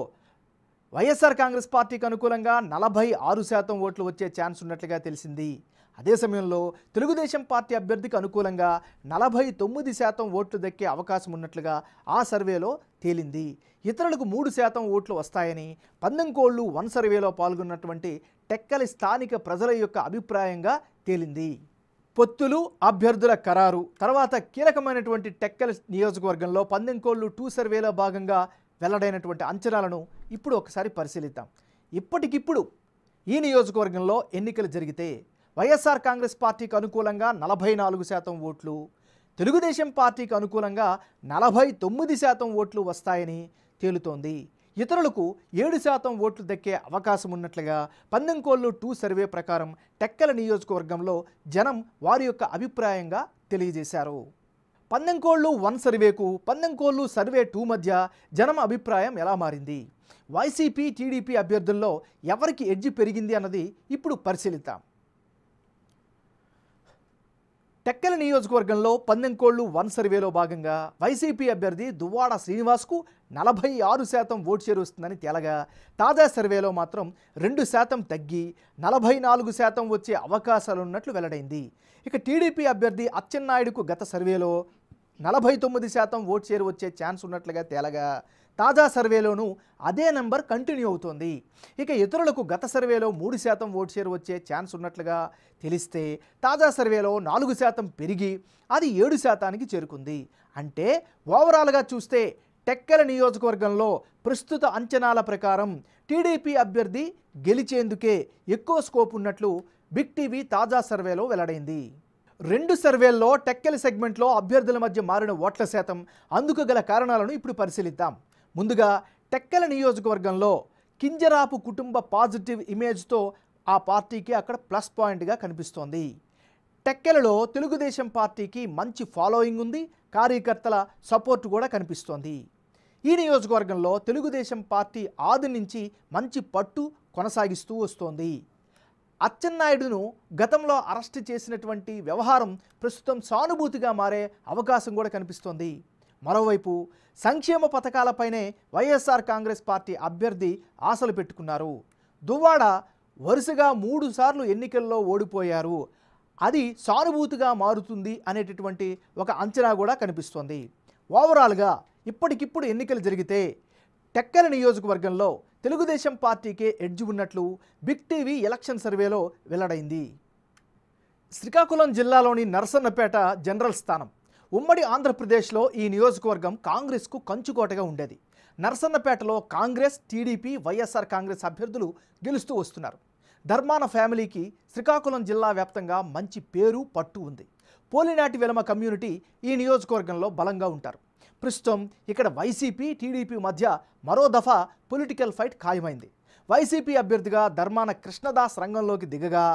వైఎస్ఆర్ కాంగ్రెస్ పార్టీకి అనుకూలంగా నలభై ఆరు శాతం ఓట్లు వచ్చే ఛాన్స్ ఉన్నట్లుగా తెలిసింది అదే సమయంలో తెలుగుదేశం పార్టీ అభ్యర్థికి అనుకూలంగా నలభై తొమ్మిది శాతం ఓట్లు దక్కే అవకాశం ఉన్నట్లుగా ఆ సర్వేలో తేలింది ఇతరులకు మూడు శాతం ఓట్లు వస్తాయని కోళ్ళు వన్ సర్వేలో పాల్గొన్నటువంటి టెక్కలి స్థానిక ప్రజల యొక్క అభిప్రాయంగా తేలింది పొత్తులు అభ్యర్థుల ఖరారు తర్వాత కీలకమైనటువంటి టెక్కలి నియోజకవర్గంలో పందెంకోళ్ళు టూ సర్వేలో భాగంగా వెల్లడైనటువంటి అంచనాలను ఇప్పుడు ఒకసారి పరిశీలిద్దాం ఇప్పటికిప్పుడు ఈ నియోజకవర్గంలో ఎన్నికలు జరిగితే వైఎస్ఆర్ కాంగ్రెస్ పార్టీకి అనుకూలంగా నలభై నాలుగు శాతం ఓట్లు తెలుగుదేశం పార్టీకి అనుకూలంగా నలభై తొమ్మిది శాతం ఓట్లు వస్తాయని తేలుతోంది ఇతరులకు ఏడు శాతం ఓట్లు దక్కే అవకాశం ఉన్నట్లుగా పందెంకోళ్ళు టూ సర్వే ప్రకారం టెక్కల నియోజకవర్గంలో జనం వారి యొక్క అభిప్రాయంగా తెలియజేశారు పందెంకోళ్ళు వన్ సర్వేకు పందెంకోళ్ళు సర్వే టూ మధ్య జనం అభిప్రాయం ఎలా మారింది వైసీపీ టీడీపీ అభ్యర్థుల్లో ఎవరికి ఎడ్జి పెరిగింది అన్నది ఇప్పుడు పరిశీలిద్దాం టెక్కల నియోజకవర్గంలో పందెంకోళ్లు వన్ సర్వేలో భాగంగా వైసీపీ అభ్యర్థి దువ్వాడ శ్రీనివాస్కు నలభై ఆరు శాతం ఓటు చేరుస్తుందని తేలగా తాజా సర్వేలో మాత్రం రెండు శాతం తగ్గి నలభై నాలుగు శాతం వచ్చే అవకాశాలున్నట్లు వెల్లడైంది ఇక టీడీపీ అభ్యర్థి అచ్చెన్నాయుడుకు గత సర్వేలో నలభై తొమ్మిది శాతం ఓటు చేరు వచ్చే ఛాన్స్ ఉన్నట్లుగా తేలగా తాజా సర్వేలోనూ అదే నంబర్ కంటిన్యూ అవుతోంది ఇక ఇతరులకు గత సర్వేలో మూడు శాతం ఓటు షేర్ వచ్చే ఛాన్స్ ఉన్నట్లుగా తెలిస్తే తాజా సర్వేలో నాలుగు శాతం పెరిగి అది ఏడు శాతానికి చేరుకుంది అంటే ఓవరాల్గా చూస్తే టెక్కల నియోజకవర్గంలో ప్రస్తుత అంచనాల ప్రకారం టీడీపీ అభ్యర్థి గెలిచేందుకే ఎక్కువ స్కోప్ ఉన్నట్లు బిగ్ టీవీ తాజా సర్వేలో వెల్లడైంది రెండు సర్వేల్లో టెక్కెల సెగ్మెంట్లో అభ్యర్థుల మధ్య మారిన ఓట్ల శాతం అందుకు గల కారణాలను ఇప్పుడు పరిశీలిద్దాం ముందుగా టెక్కల నియోజకవర్గంలో కింజరాపు కుటుంబ పాజిటివ్ ఇమేజ్తో ఆ పార్టీకి అక్కడ ప్లస్ పాయింట్గా కనిపిస్తోంది టెక్కెలలో తెలుగుదేశం పార్టీకి మంచి ఫాలోయింగ్ ఉంది కార్యకర్తల సపోర్ట్ కూడా కనిపిస్తోంది ఈ నియోజకవర్గంలో తెలుగుదేశం పార్టీ ఆది నుంచి మంచి పట్టు కొనసాగిస్తూ వస్తోంది అచ్చెన్నాయుడును గతంలో అరెస్ట్ చేసినటువంటి వ్యవహారం ప్రస్తుతం సానుభూతిగా మారే అవకాశం కూడా కనిపిస్తోంది మరోవైపు సంక్షేమ పథకాలపైనే వైఎస్ఆర్ కాంగ్రెస్ పార్టీ అభ్యర్థి ఆశలు పెట్టుకున్నారు దువ్వాడ వరుసగా మూడుసార్లు ఎన్నికల్లో ఓడిపోయారు అది సానుభూతిగా మారుతుంది అనేటటువంటి ఒక అంచనా కూడా కనిపిస్తోంది ఓవరాల్గా ఇప్పటికిప్పుడు ఎన్నికలు జరిగితే టెక్కల నియోజకవర్గంలో తెలుగుదేశం పార్టీకే ఎడ్జ్ ఉన్నట్లు బిగ్ టీవీ ఎలక్షన్ సర్వేలో వెల్లడైంది శ్రీకాకుళం జిల్లాలోని నరసన్నపేట జనరల్ స్థానం ఉమ్మడి ఆంధ్రప్రదేశ్లో ఈ నియోజకవర్గం కాంగ్రెస్కు కంచుకోటగా ఉండేది నర్సన్నపేటలో కాంగ్రెస్ టీడీపీ వైఎస్ఆర్ కాంగ్రెస్ అభ్యర్థులు గెలుస్తూ వస్తున్నారు ధర్మాన ఫ్యామిలీకి శ్రీకాకుళం జిల్లా వ్యాప్తంగా మంచి పేరు పట్టు ఉంది పోలినాటి వెలమ కమ్యూనిటీ ఈ నియోజకవర్గంలో బలంగా ఉంటారు ప్రస్తుతం ఇక్కడ వైసీపీ టీడీపీ మధ్య మరో దఫా పొలిటికల్ ఫైట్ ఖాయమైంది వైసీపీ అభ్యర్థిగా ధర్మాన కృష్ణదాస్ రంగంలోకి దిగగా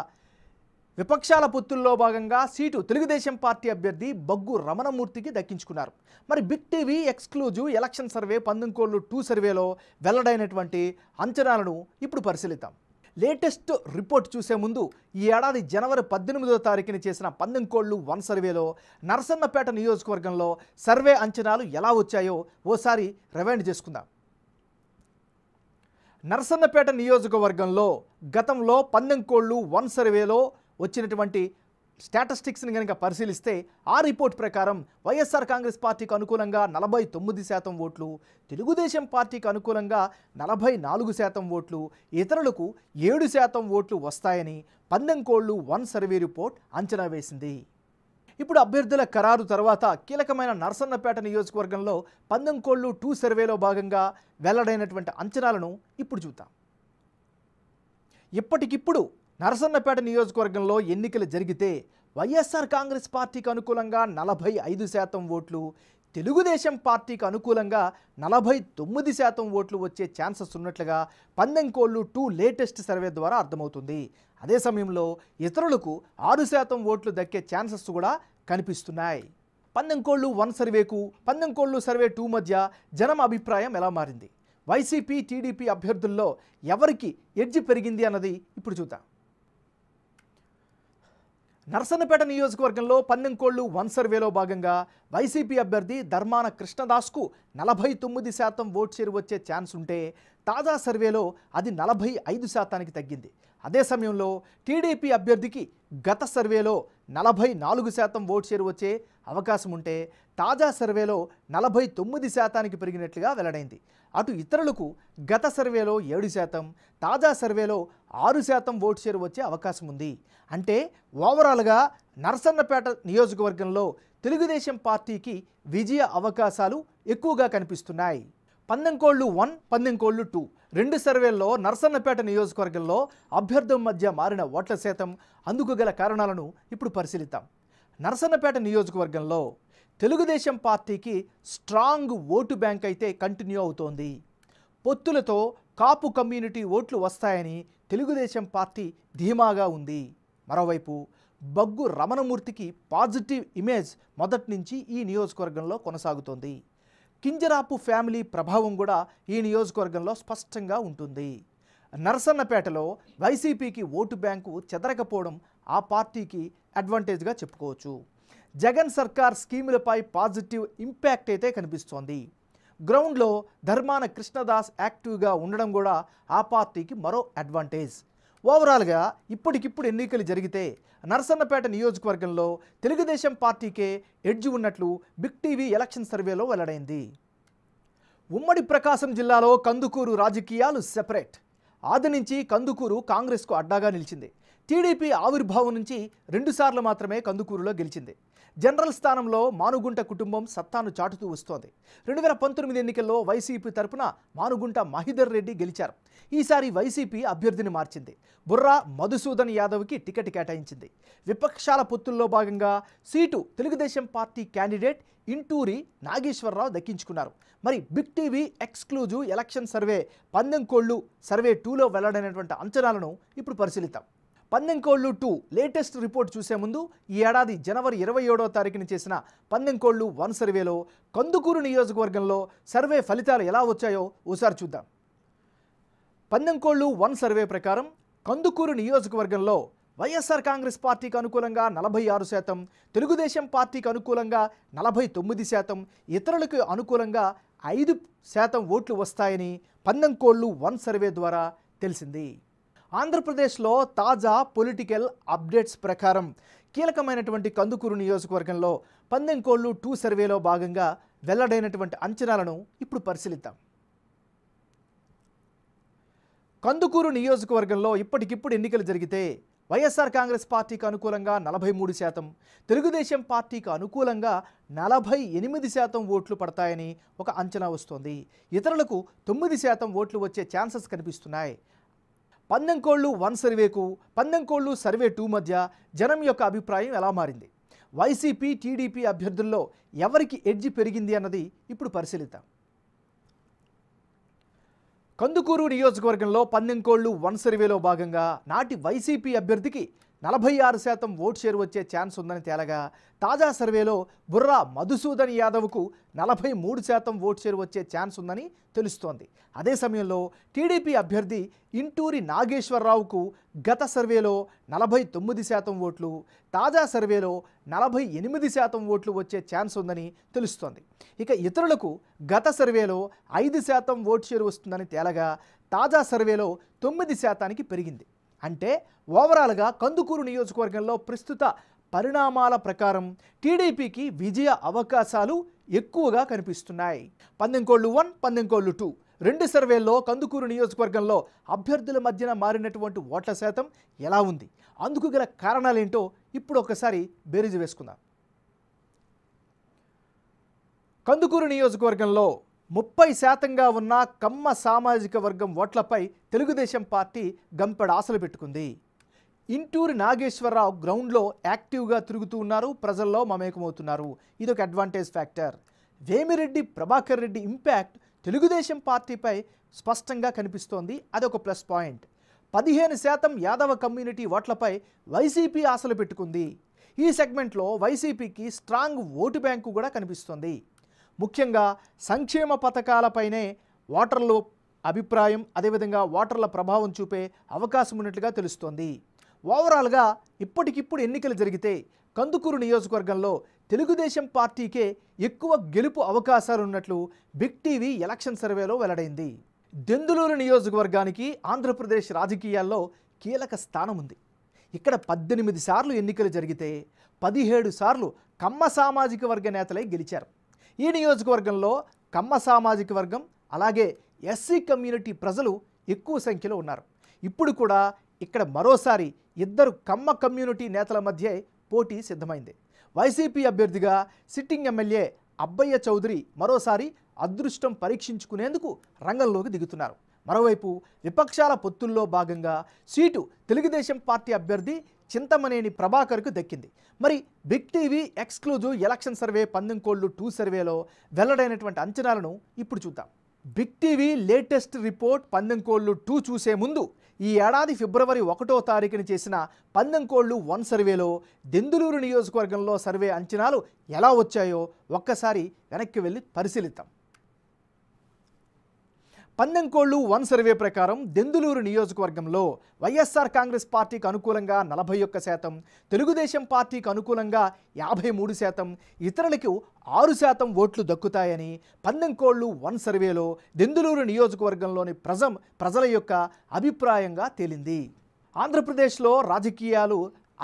విపక్షాల పొత్తుల్లో భాగంగా సీటు తెలుగుదేశం పార్టీ అభ్యర్థి బగ్గు రమణమూర్తికి దక్కించుకున్నారు మరి big TV exclusive election survey పందంకోళ్ళు two సర్వేలో వెల్లడైనటువంటి అంచనాలను ఇప్పుడు పరిశీలిద్దాం లేటెస్ట్ రిపోర్ట్ చూసే ముందు ఈ ఏడాది జనవరి పద్దెనిమిదవ తారీఖున చేసిన పందెంకోళ్ళు వన్ సర్వేలో నరసన్నపేట నియోజకవర్గంలో సర్వే అంచనాలు ఎలా వచ్చాయో ఓసారి రివైండ్ చేసుకుందాం నరసన్నపేట నియోజకవర్గంలో గతంలో పందెంకోళ్ళు వన్ సర్వేలో వచ్చినటువంటి స్టాటిస్టిక్స్ని కనుక పరిశీలిస్తే ఆ రిపోర్ట్ ప్రకారం వైఎస్ఆర్ కాంగ్రెస్ పార్టీకి అనుకూలంగా నలభై తొమ్మిది శాతం ఓట్లు తెలుగుదేశం పార్టీకి అనుకూలంగా నలభై నాలుగు శాతం ఓట్లు ఇతరులకు ఏడు శాతం ఓట్లు వస్తాయని పందెంకోళ్లు వన్ సర్వే రిపోర్ట్ అంచనా వేసింది ఇప్పుడు అభ్యర్థుల ఖరారు తర్వాత కీలకమైన నర్సన్నపేట నియోజకవర్గంలో పందెంకోళ్లు టూ సర్వేలో భాగంగా వెల్లడైనటువంటి అంచనాలను ఇప్పుడు చూద్దాం ఇప్పటికిప్పుడు నరసన్నపేట నియోజకవర్గంలో ఎన్నికలు జరిగితే వైఎస్ఆర్ కాంగ్రెస్ పార్టీకి అనుకూలంగా నలభై ఐదు శాతం ఓట్లు తెలుగుదేశం పార్టీకి అనుకూలంగా నలభై తొమ్మిది శాతం ఓట్లు వచ్చే ఛాన్సెస్ ఉన్నట్లుగా పందెంకోళ్ళు టూ లేటెస్ట్ సర్వే ద్వారా అర్థమవుతుంది అదే సమయంలో ఇతరులకు ఆరు శాతం ఓట్లు దక్కే ఛాన్సెస్ కూడా కనిపిస్తున్నాయి పందెంకోళ్ళు వన్ సర్వేకు పందెంకోళ్ళు సర్వే టూ మధ్య జనం అభిప్రాయం ఎలా మారింది వైసీపీ టీడీపీ అభ్యర్థుల్లో ఎవరికి ఎడ్జి పెరిగింది అన్నది ఇప్పుడు చూద్దాం నర్సన్నపేట నియోజకవర్గంలో పన్నెంకోళ్లు వన్ సర్వేలో భాగంగా వైసీపీ అభ్యర్థి ధర్మాన కృష్ణదాస్కు నలభై తొమ్మిది శాతం ఓట్ చేరు వచ్చే ఛాన్స్ ఉంటే తాజా సర్వేలో అది నలభై ఐదు శాతానికి తగ్గింది అదే సమయంలో టీడీపీ అభ్యర్థికి గత సర్వేలో నలభై నాలుగు శాతం ఓట్ చేరు వచ్చే అవకాశం ఉంటే తాజా సర్వేలో నలభై తొమ్మిది శాతానికి పెరిగినట్లుగా వెల్లడైంది అటు ఇతరులకు గత సర్వేలో ఏడు శాతం తాజా సర్వేలో ఆరు శాతం ఓటు షేర్ వచ్చే అవకాశం ఉంది అంటే ఓవరాల్గా నరసన్నపేట నియోజకవర్గంలో తెలుగుదేశం పార్టీకి విజయ అవకాశాలు ఎక్కువగా కనిపిస్తున్నాయి పందెంకోళ్ళు వన్ పందెంకోళ్ళు టూ రెండు సర్వేల్లో నరసన్నపేట నియోజకవర్గంలో అభ్యర్థుల మధ్య మారిన ఓట్ల శాతం అందుకు గల కారణాలను ఇప్పుడు పరిశీలిద్దాం నరసన్నపేట నియోజకవర్గంలో తెలుగుదేశం పార్టీకి స్ట్రాంగ్ ఓటు బ్యాంక్ అయితే కంటిన్యూ అవుతోంది పొత్తులతో కాపు కమ్యూనిటీ ఓట్లు వస్తాయని తెలుగుదేశం పార్టీ ధీమాగా ఉంది మరోవైపు బగ్గు రమణమూర్తికి పాజిటివ్ ఇమేజ్ మొదటి నుంచి ఈ నియోజకవర్గంలో కొనసాగుతోంది కింజరాపు ఫ్యామిలీ ప్రభావం కూడా ఈ నియోజకవర్గంలో స్పష్టంగా ఉంటుంది నరసన్నపేటలో వైసీపీకి ఓటు బ్యాంకు చెదరకపోవడం ఆ పార్టీకి అడ్వాంటేజ్గా చెప్పుకోవచ్చు జగన్ సర్కార్ స్కీములపై పాజిటివ్ ఇంపాక్ట్ అయితే కనిపిస్తోంది గ్రౌండ్లో ధర్మాన కృష్ణదాస్ యాక్టివ్గా ఉండడం కూడా ఆ పార్టీకి మరో అడ్వాంటేజ్ ఓవరాల్గా ఇప్పటికిప్పుడు ఎన్నికలు జరిగితే నరసన్నపేట నియోజకవర్గంలో తెలుగుదేశం పార్టీకే ఎడ్జి ఉన్నట్లు బిగ్ టీవీ ఎలక్షన్ సర్వేలో వెల్లడైంది ఉమ్మడి ప్రకాశం జిల్లాలో కందుకూరు రాజకీయాలు సెపరేట్ ఆది నుంచి కందుకూరు కాంగ్రెస్కు అడ్డాగా నిలిచింది టీడీపీ ఆవిర్భావం నుంచి రెండుసార్లు మాత్రమే కందుకూరులో గెలిచింది జనరల్ స్థానంలో మానుగుంట కుటుంబం సత్తాను చాటుతూ వస్తోంది రెండు వేల పంతొమ్మిది ఎన్నికల్లో వైసీపీ తరపున మానుగుంట మహిదర్ రెడ్డి గెలిచారు ఈసారి వైసీపీ అభ్యర్థిని మార్చింది బుర్రా మధుసూదన్ యాదవ్కి టికెట్ కేటాయించింది విపక్షాల పొత్తుల్లో భాగంగా seat Telugu Desam party candidate Inturi Nageswara Rao దక్కించుకున్నారు మరి big TV exclusive election survey పందెం కోళ్ళు సర్వే టూలో వెల్లడైనటువంటి అంచనాలను ఇప్పుడు పరిశీలిద్దాం పందెంకోళ్ళు టూ లేటెస్ట్ రిపోర్ట్ చూసే ముందు ఈ ఏడాది జనవరి ఇరవై ఏడో తారీఖున చేసిన పందెంకోళ్ళు వన్ సర్వేలో కందుకూరు నియోజకవర్గంలో సర్వే ఫలితాలు ఎలా వచ్చాయో ఓసారి చూద్దాం పందెంకోళ్ళు వన్ సర్వే ప్రకారం కందుకూరు నియోజకవర్గంలో వైఎస్ఆర్ కాంగ్రెస్ పార్టీకి అనుకూలంగా నలభై ఆరు శాతం తెలుగుదేశం పార్టీకి అనుకూలంగా నలభై తొమ్మిది శాతం ఇతరులకు అనుకూలంగా ఐదు శాతం ఓట్లు వస్తాయని పందెంకోళ్ళు వన్ సర్వే ద్వారా తెలిసింది ఆంధ్రప్రదేశ్లో తాజా పొలిటికల్ అప్డేట్స్ ప్రకారం కీలకమైనటువంటి కందుకూరు నియోజకవర్గంలో పందెంకోళ్ళు టూ సర్వేలో భాగంగా వెల్లడైనటువంటి అంచనాలను ఇప్పుడు పరిశీలిద్దాం కందుకూరు నియోజకవర్గంలో ఇప్పటికిప్పుడు ఎన్నికలు జరిగితే వైఎస్ఆర్ కాంగ్రెస్ పార్టీకి అనుకూలంగా నలభై మూడు శాతం తెలుగుదేశం పార్టీకి అనుకూలంగా నలభై ఎనిమిది శాతం ఓట్లు పడతాయని ఒక అంచనా వస్తోంది ఇతరులకు తొమ్మిది శాతం ఓట్లు వచ్చే ఛాన్సెస్ కనిపిస్తున్నాయి కోళ్ళు వన్ సర్వేకు కోళ్ళు సర్వే టూ మధ్య జనం యొక్క అభిప్రాయం ఎలా మారింది వైసీపీ టీడీపీ అభ్యర్థుల్లో ఎవరికి ఎడ్జి పెరిగింది అన్నది ఇప్పుడు పరిశీలిద్దాం కందుకూరు నియోజకవర్గంలో కోళ్ళు వన్ సర్వేలో భాగంగా నాటి వైసీపీ అభ్యర్థికి నలభై ఆరు శాతం ఓటు షేర్ వచ్చే ఛాన్స్ ఉందని తేలగా తాజా సర్వేలో బుర్రా మధుసూదన్ యాదవ్కు నలభై మూడు శాతం ఓటు షేర్ వచ్చే ఛాన్స్ ఉందని తెలుస్తోంది అదే సమయంలో టీడీపీ అభ్యర్థి ఇంటూరి నాగేశ్వరరావుకు గత సర్వేలో నలభై తొమ్మిది శాతం ఓట్లు తాజా సర్వేలో నలభై ఎనిమిది శాతం ఓట్లు వచ్చే ఛాన్స్ ఉందని తెలుస్తోంది ఇక ఇతరులకు గత సర్వేలో ఐదు శాతం ఓటు షేర్ వస్తుందని తేలగా తాజా సర్వేలో తొమ్మిది శాతానికి పెరిగింది అంటే ఓవరాల్గా కందుకూరు నియోజకవర్గంలో ప్రస్తుత పరిణామాల ప్రకారం టీడీపీకి విజయ అవకాశాలు ఎక్కువగా కనిపిస్తున్నాయి పందెంకోళ్ళు వన్ పందెంకోళ్ళు టూ రెండు సర్వేల్లో కందుకూరు నియోజకవర్గంలో అభ్యర్థుల మధ్యన మారినటువంటి ఓట్ల శాతం ఎలా ఉంది అందుకు గల కారణాలేంటో ఇప్పుడు ఒకసారి బేరీజు వేసుకుందాం కందుకూరు నియోజకవర్గంలో ముప్పై శాతంగా ఉన్న కమ్మ సామాజిక వర్గం ఓట్లపై తెలుగుదేశం పార్టీ గంపెడ ఆశలు పెట్టుకుంది ఇంటూరి నాగేశ్వరరావు గ్రౌండ్లో యాక్టివ్గా తిరుగుతూ ఉన్నారు ప్రజల్లో మమేకమవుతున్నారు ఇదొక advantage factor Vemireddy Prabhakar Reddy impact Telugu Desam పార్టీపై స్పష్టంగా కనిపిస్తోంది అదొక ప్లస్ పాయింట్ పదిహేను శాతం యాదవ కమ్యూనిటీ ఓట్లపై వైసీపీ ఆశలు పెట్టుకుంది ఈ సెగ్మెంట్లో వైసీపీకి స్ట్రాంగ్ ఓటు బ్యాంకు కూడా కనిపిస్తోంది ముఖ్యంగా సంక్షేమ పథకాలపైనే ఓటర్లు అభిప్రాయం అదేవిధంగా ఓటర్ల ప్రభావం చూపే అవకాశం ఉన్నట్లుగా తెలుస్తోంది ఓవరాల్గా ఇప్పటికిప్పుడు ఎన్నికలు జరిగితే కందుకూరు నియోజకవర్గంలో తెలుగుదేశం పార్టీకే ఎక్కువ గెలుపు అవకాశాలు ఉన్నట్లు బిగ్ టీవీ ఎలక్షన్ సర్వేలో వెల్లడైంది దెందులూరు నియోజకవర్గానికి ఆంధ్రప్రదేశ్ రాజకీయాల్లో కీలక స్థానం ఉంది ఇక్కడ పద్దెనిమిది సార్లు ఎన్నికలు జరిగితే పదిహేడు సార్లు కమ్మ సామాజిక వర్గ నేతలై గెలిచారు ఈ నియోజకవర్గంలో కమ్మ సామాజిక వర్గం అలాగే ఎస్సీ కమ్యూనిటీ ప్రజలు ఎక్కువ సంఖ్యలో ఉన్నారు ఇప్పుడు కూడా ఇక్కడ మరోసారి ఇద్దరు కమ్మ కమ్యూనిటీ నేతల మధ్య పోటీ సిద్ధమైంది వైసీపీ అభ్యర్థిగా సిట్టింగ్ ఎమ్మెల్యే అబ్బయ్య చౌదరి మరోసారి అదృష్టం పరీక్షించుకునేందుకు రంగంలోకి దిగుతున్నారు మరోవైపు విపక్షాల పొత్తుల్లో భాగంగా సీటు తెలుగుదేశం పార్టీ అభ్యర్థి చింతమనేని ప్రభాకర్కు దక్కింది మరి big TV exclusive election survey పందెంకోళ్ళు two సర్వేలో వెల్లడైనటువంటి అంచనాలను ఇప్పుడు చూద్దాం big TV latest report పందెంకోళ్ళు two చూసే ముందు ఈ ఏడాది ఫిబ్రవరి ఒకటో తారీఖున చేసిన పందెంకోళ్ళు వన్ సర్వేలో దెందులూరు నియోజకవర్గంలో సర్వే అంచనాలు ఎలా వచ్చాయో ఒక్కసారి వెనక్కి వెళ్ళి పరిశీలిద్దాం పందెంకోళ్లు వన్ సర్వే ప్రకారం దెందులూరు నియోజకవర్గంలో వైఎస్ఆర్ కాంగ్రెస్ పార్టీకి అనుకూలంగా నలభై ఒక్క శాతం తెలుగుదేశం పార్టీకి అనుకూలంగా యాభై మూడు శాతం ఇతరులకు ఆరు శాతం ఓట్లు దక్కుతాయని పందెంకోళ్లు వన్ సర్వేలో దెందులూరు నియోజకవర్గంలోని ప్రజం ప్రజల యొక్క అభిప్రాయంగా తేలింది ఆంధ్రప్రదేశ్లో రాజకీయాలు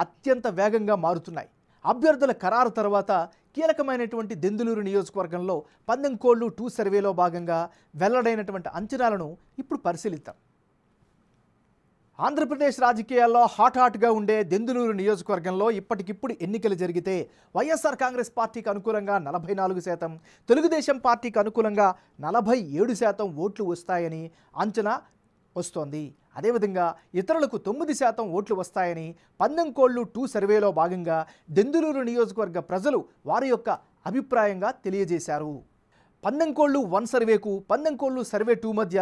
అత్యంత వేగంగా మారుతున్నాయి అభ్యర్థుల ఖరారు తర్వాత కీలకమైనటువంటి దెందులూరు నియోజకవర్గంలో పందెం కోళ్ళు టూ సర్వేలో భాగంగా వెల్లడైనటువంటి అంచనాలను ఇప్పుడు పరిశీలిద్దాం ఆంధ్రప్రదేశ్ రాజకీయాల్లో హాట్ హాట్గా ఉండే దెందులూరు నియోజకవర్గంలో ఇప్పటికిప్పుడు ఎన్నికలు జరిగితే వైఎస్ఆర్ కాంగ్రెస్ పార్టీకి అనుకూలంగా నలభై నాలుగు శాతం తెలుగుదేశం పార్టీకి అనుకూలంగా నలభై ఏడు శాతం ఓట్లు వస్తాయని అంచనా వస్తోంది అదేవిధంగా ఇతరులకు తొమ్మిది శాతం ఓట్లు వస్తాయని పందెంకోళ్ళు టూ సర్వేలో భాగంగా దెందులూరు నియోజకవర్గ ప్రజలు వారి యొక్క అభిప్రాయంగా తెలియజేశారు పందెంకోళ్ళు వన్ సర్వేకు పందెంకోళ్ళు సర్వే టూ మధ్య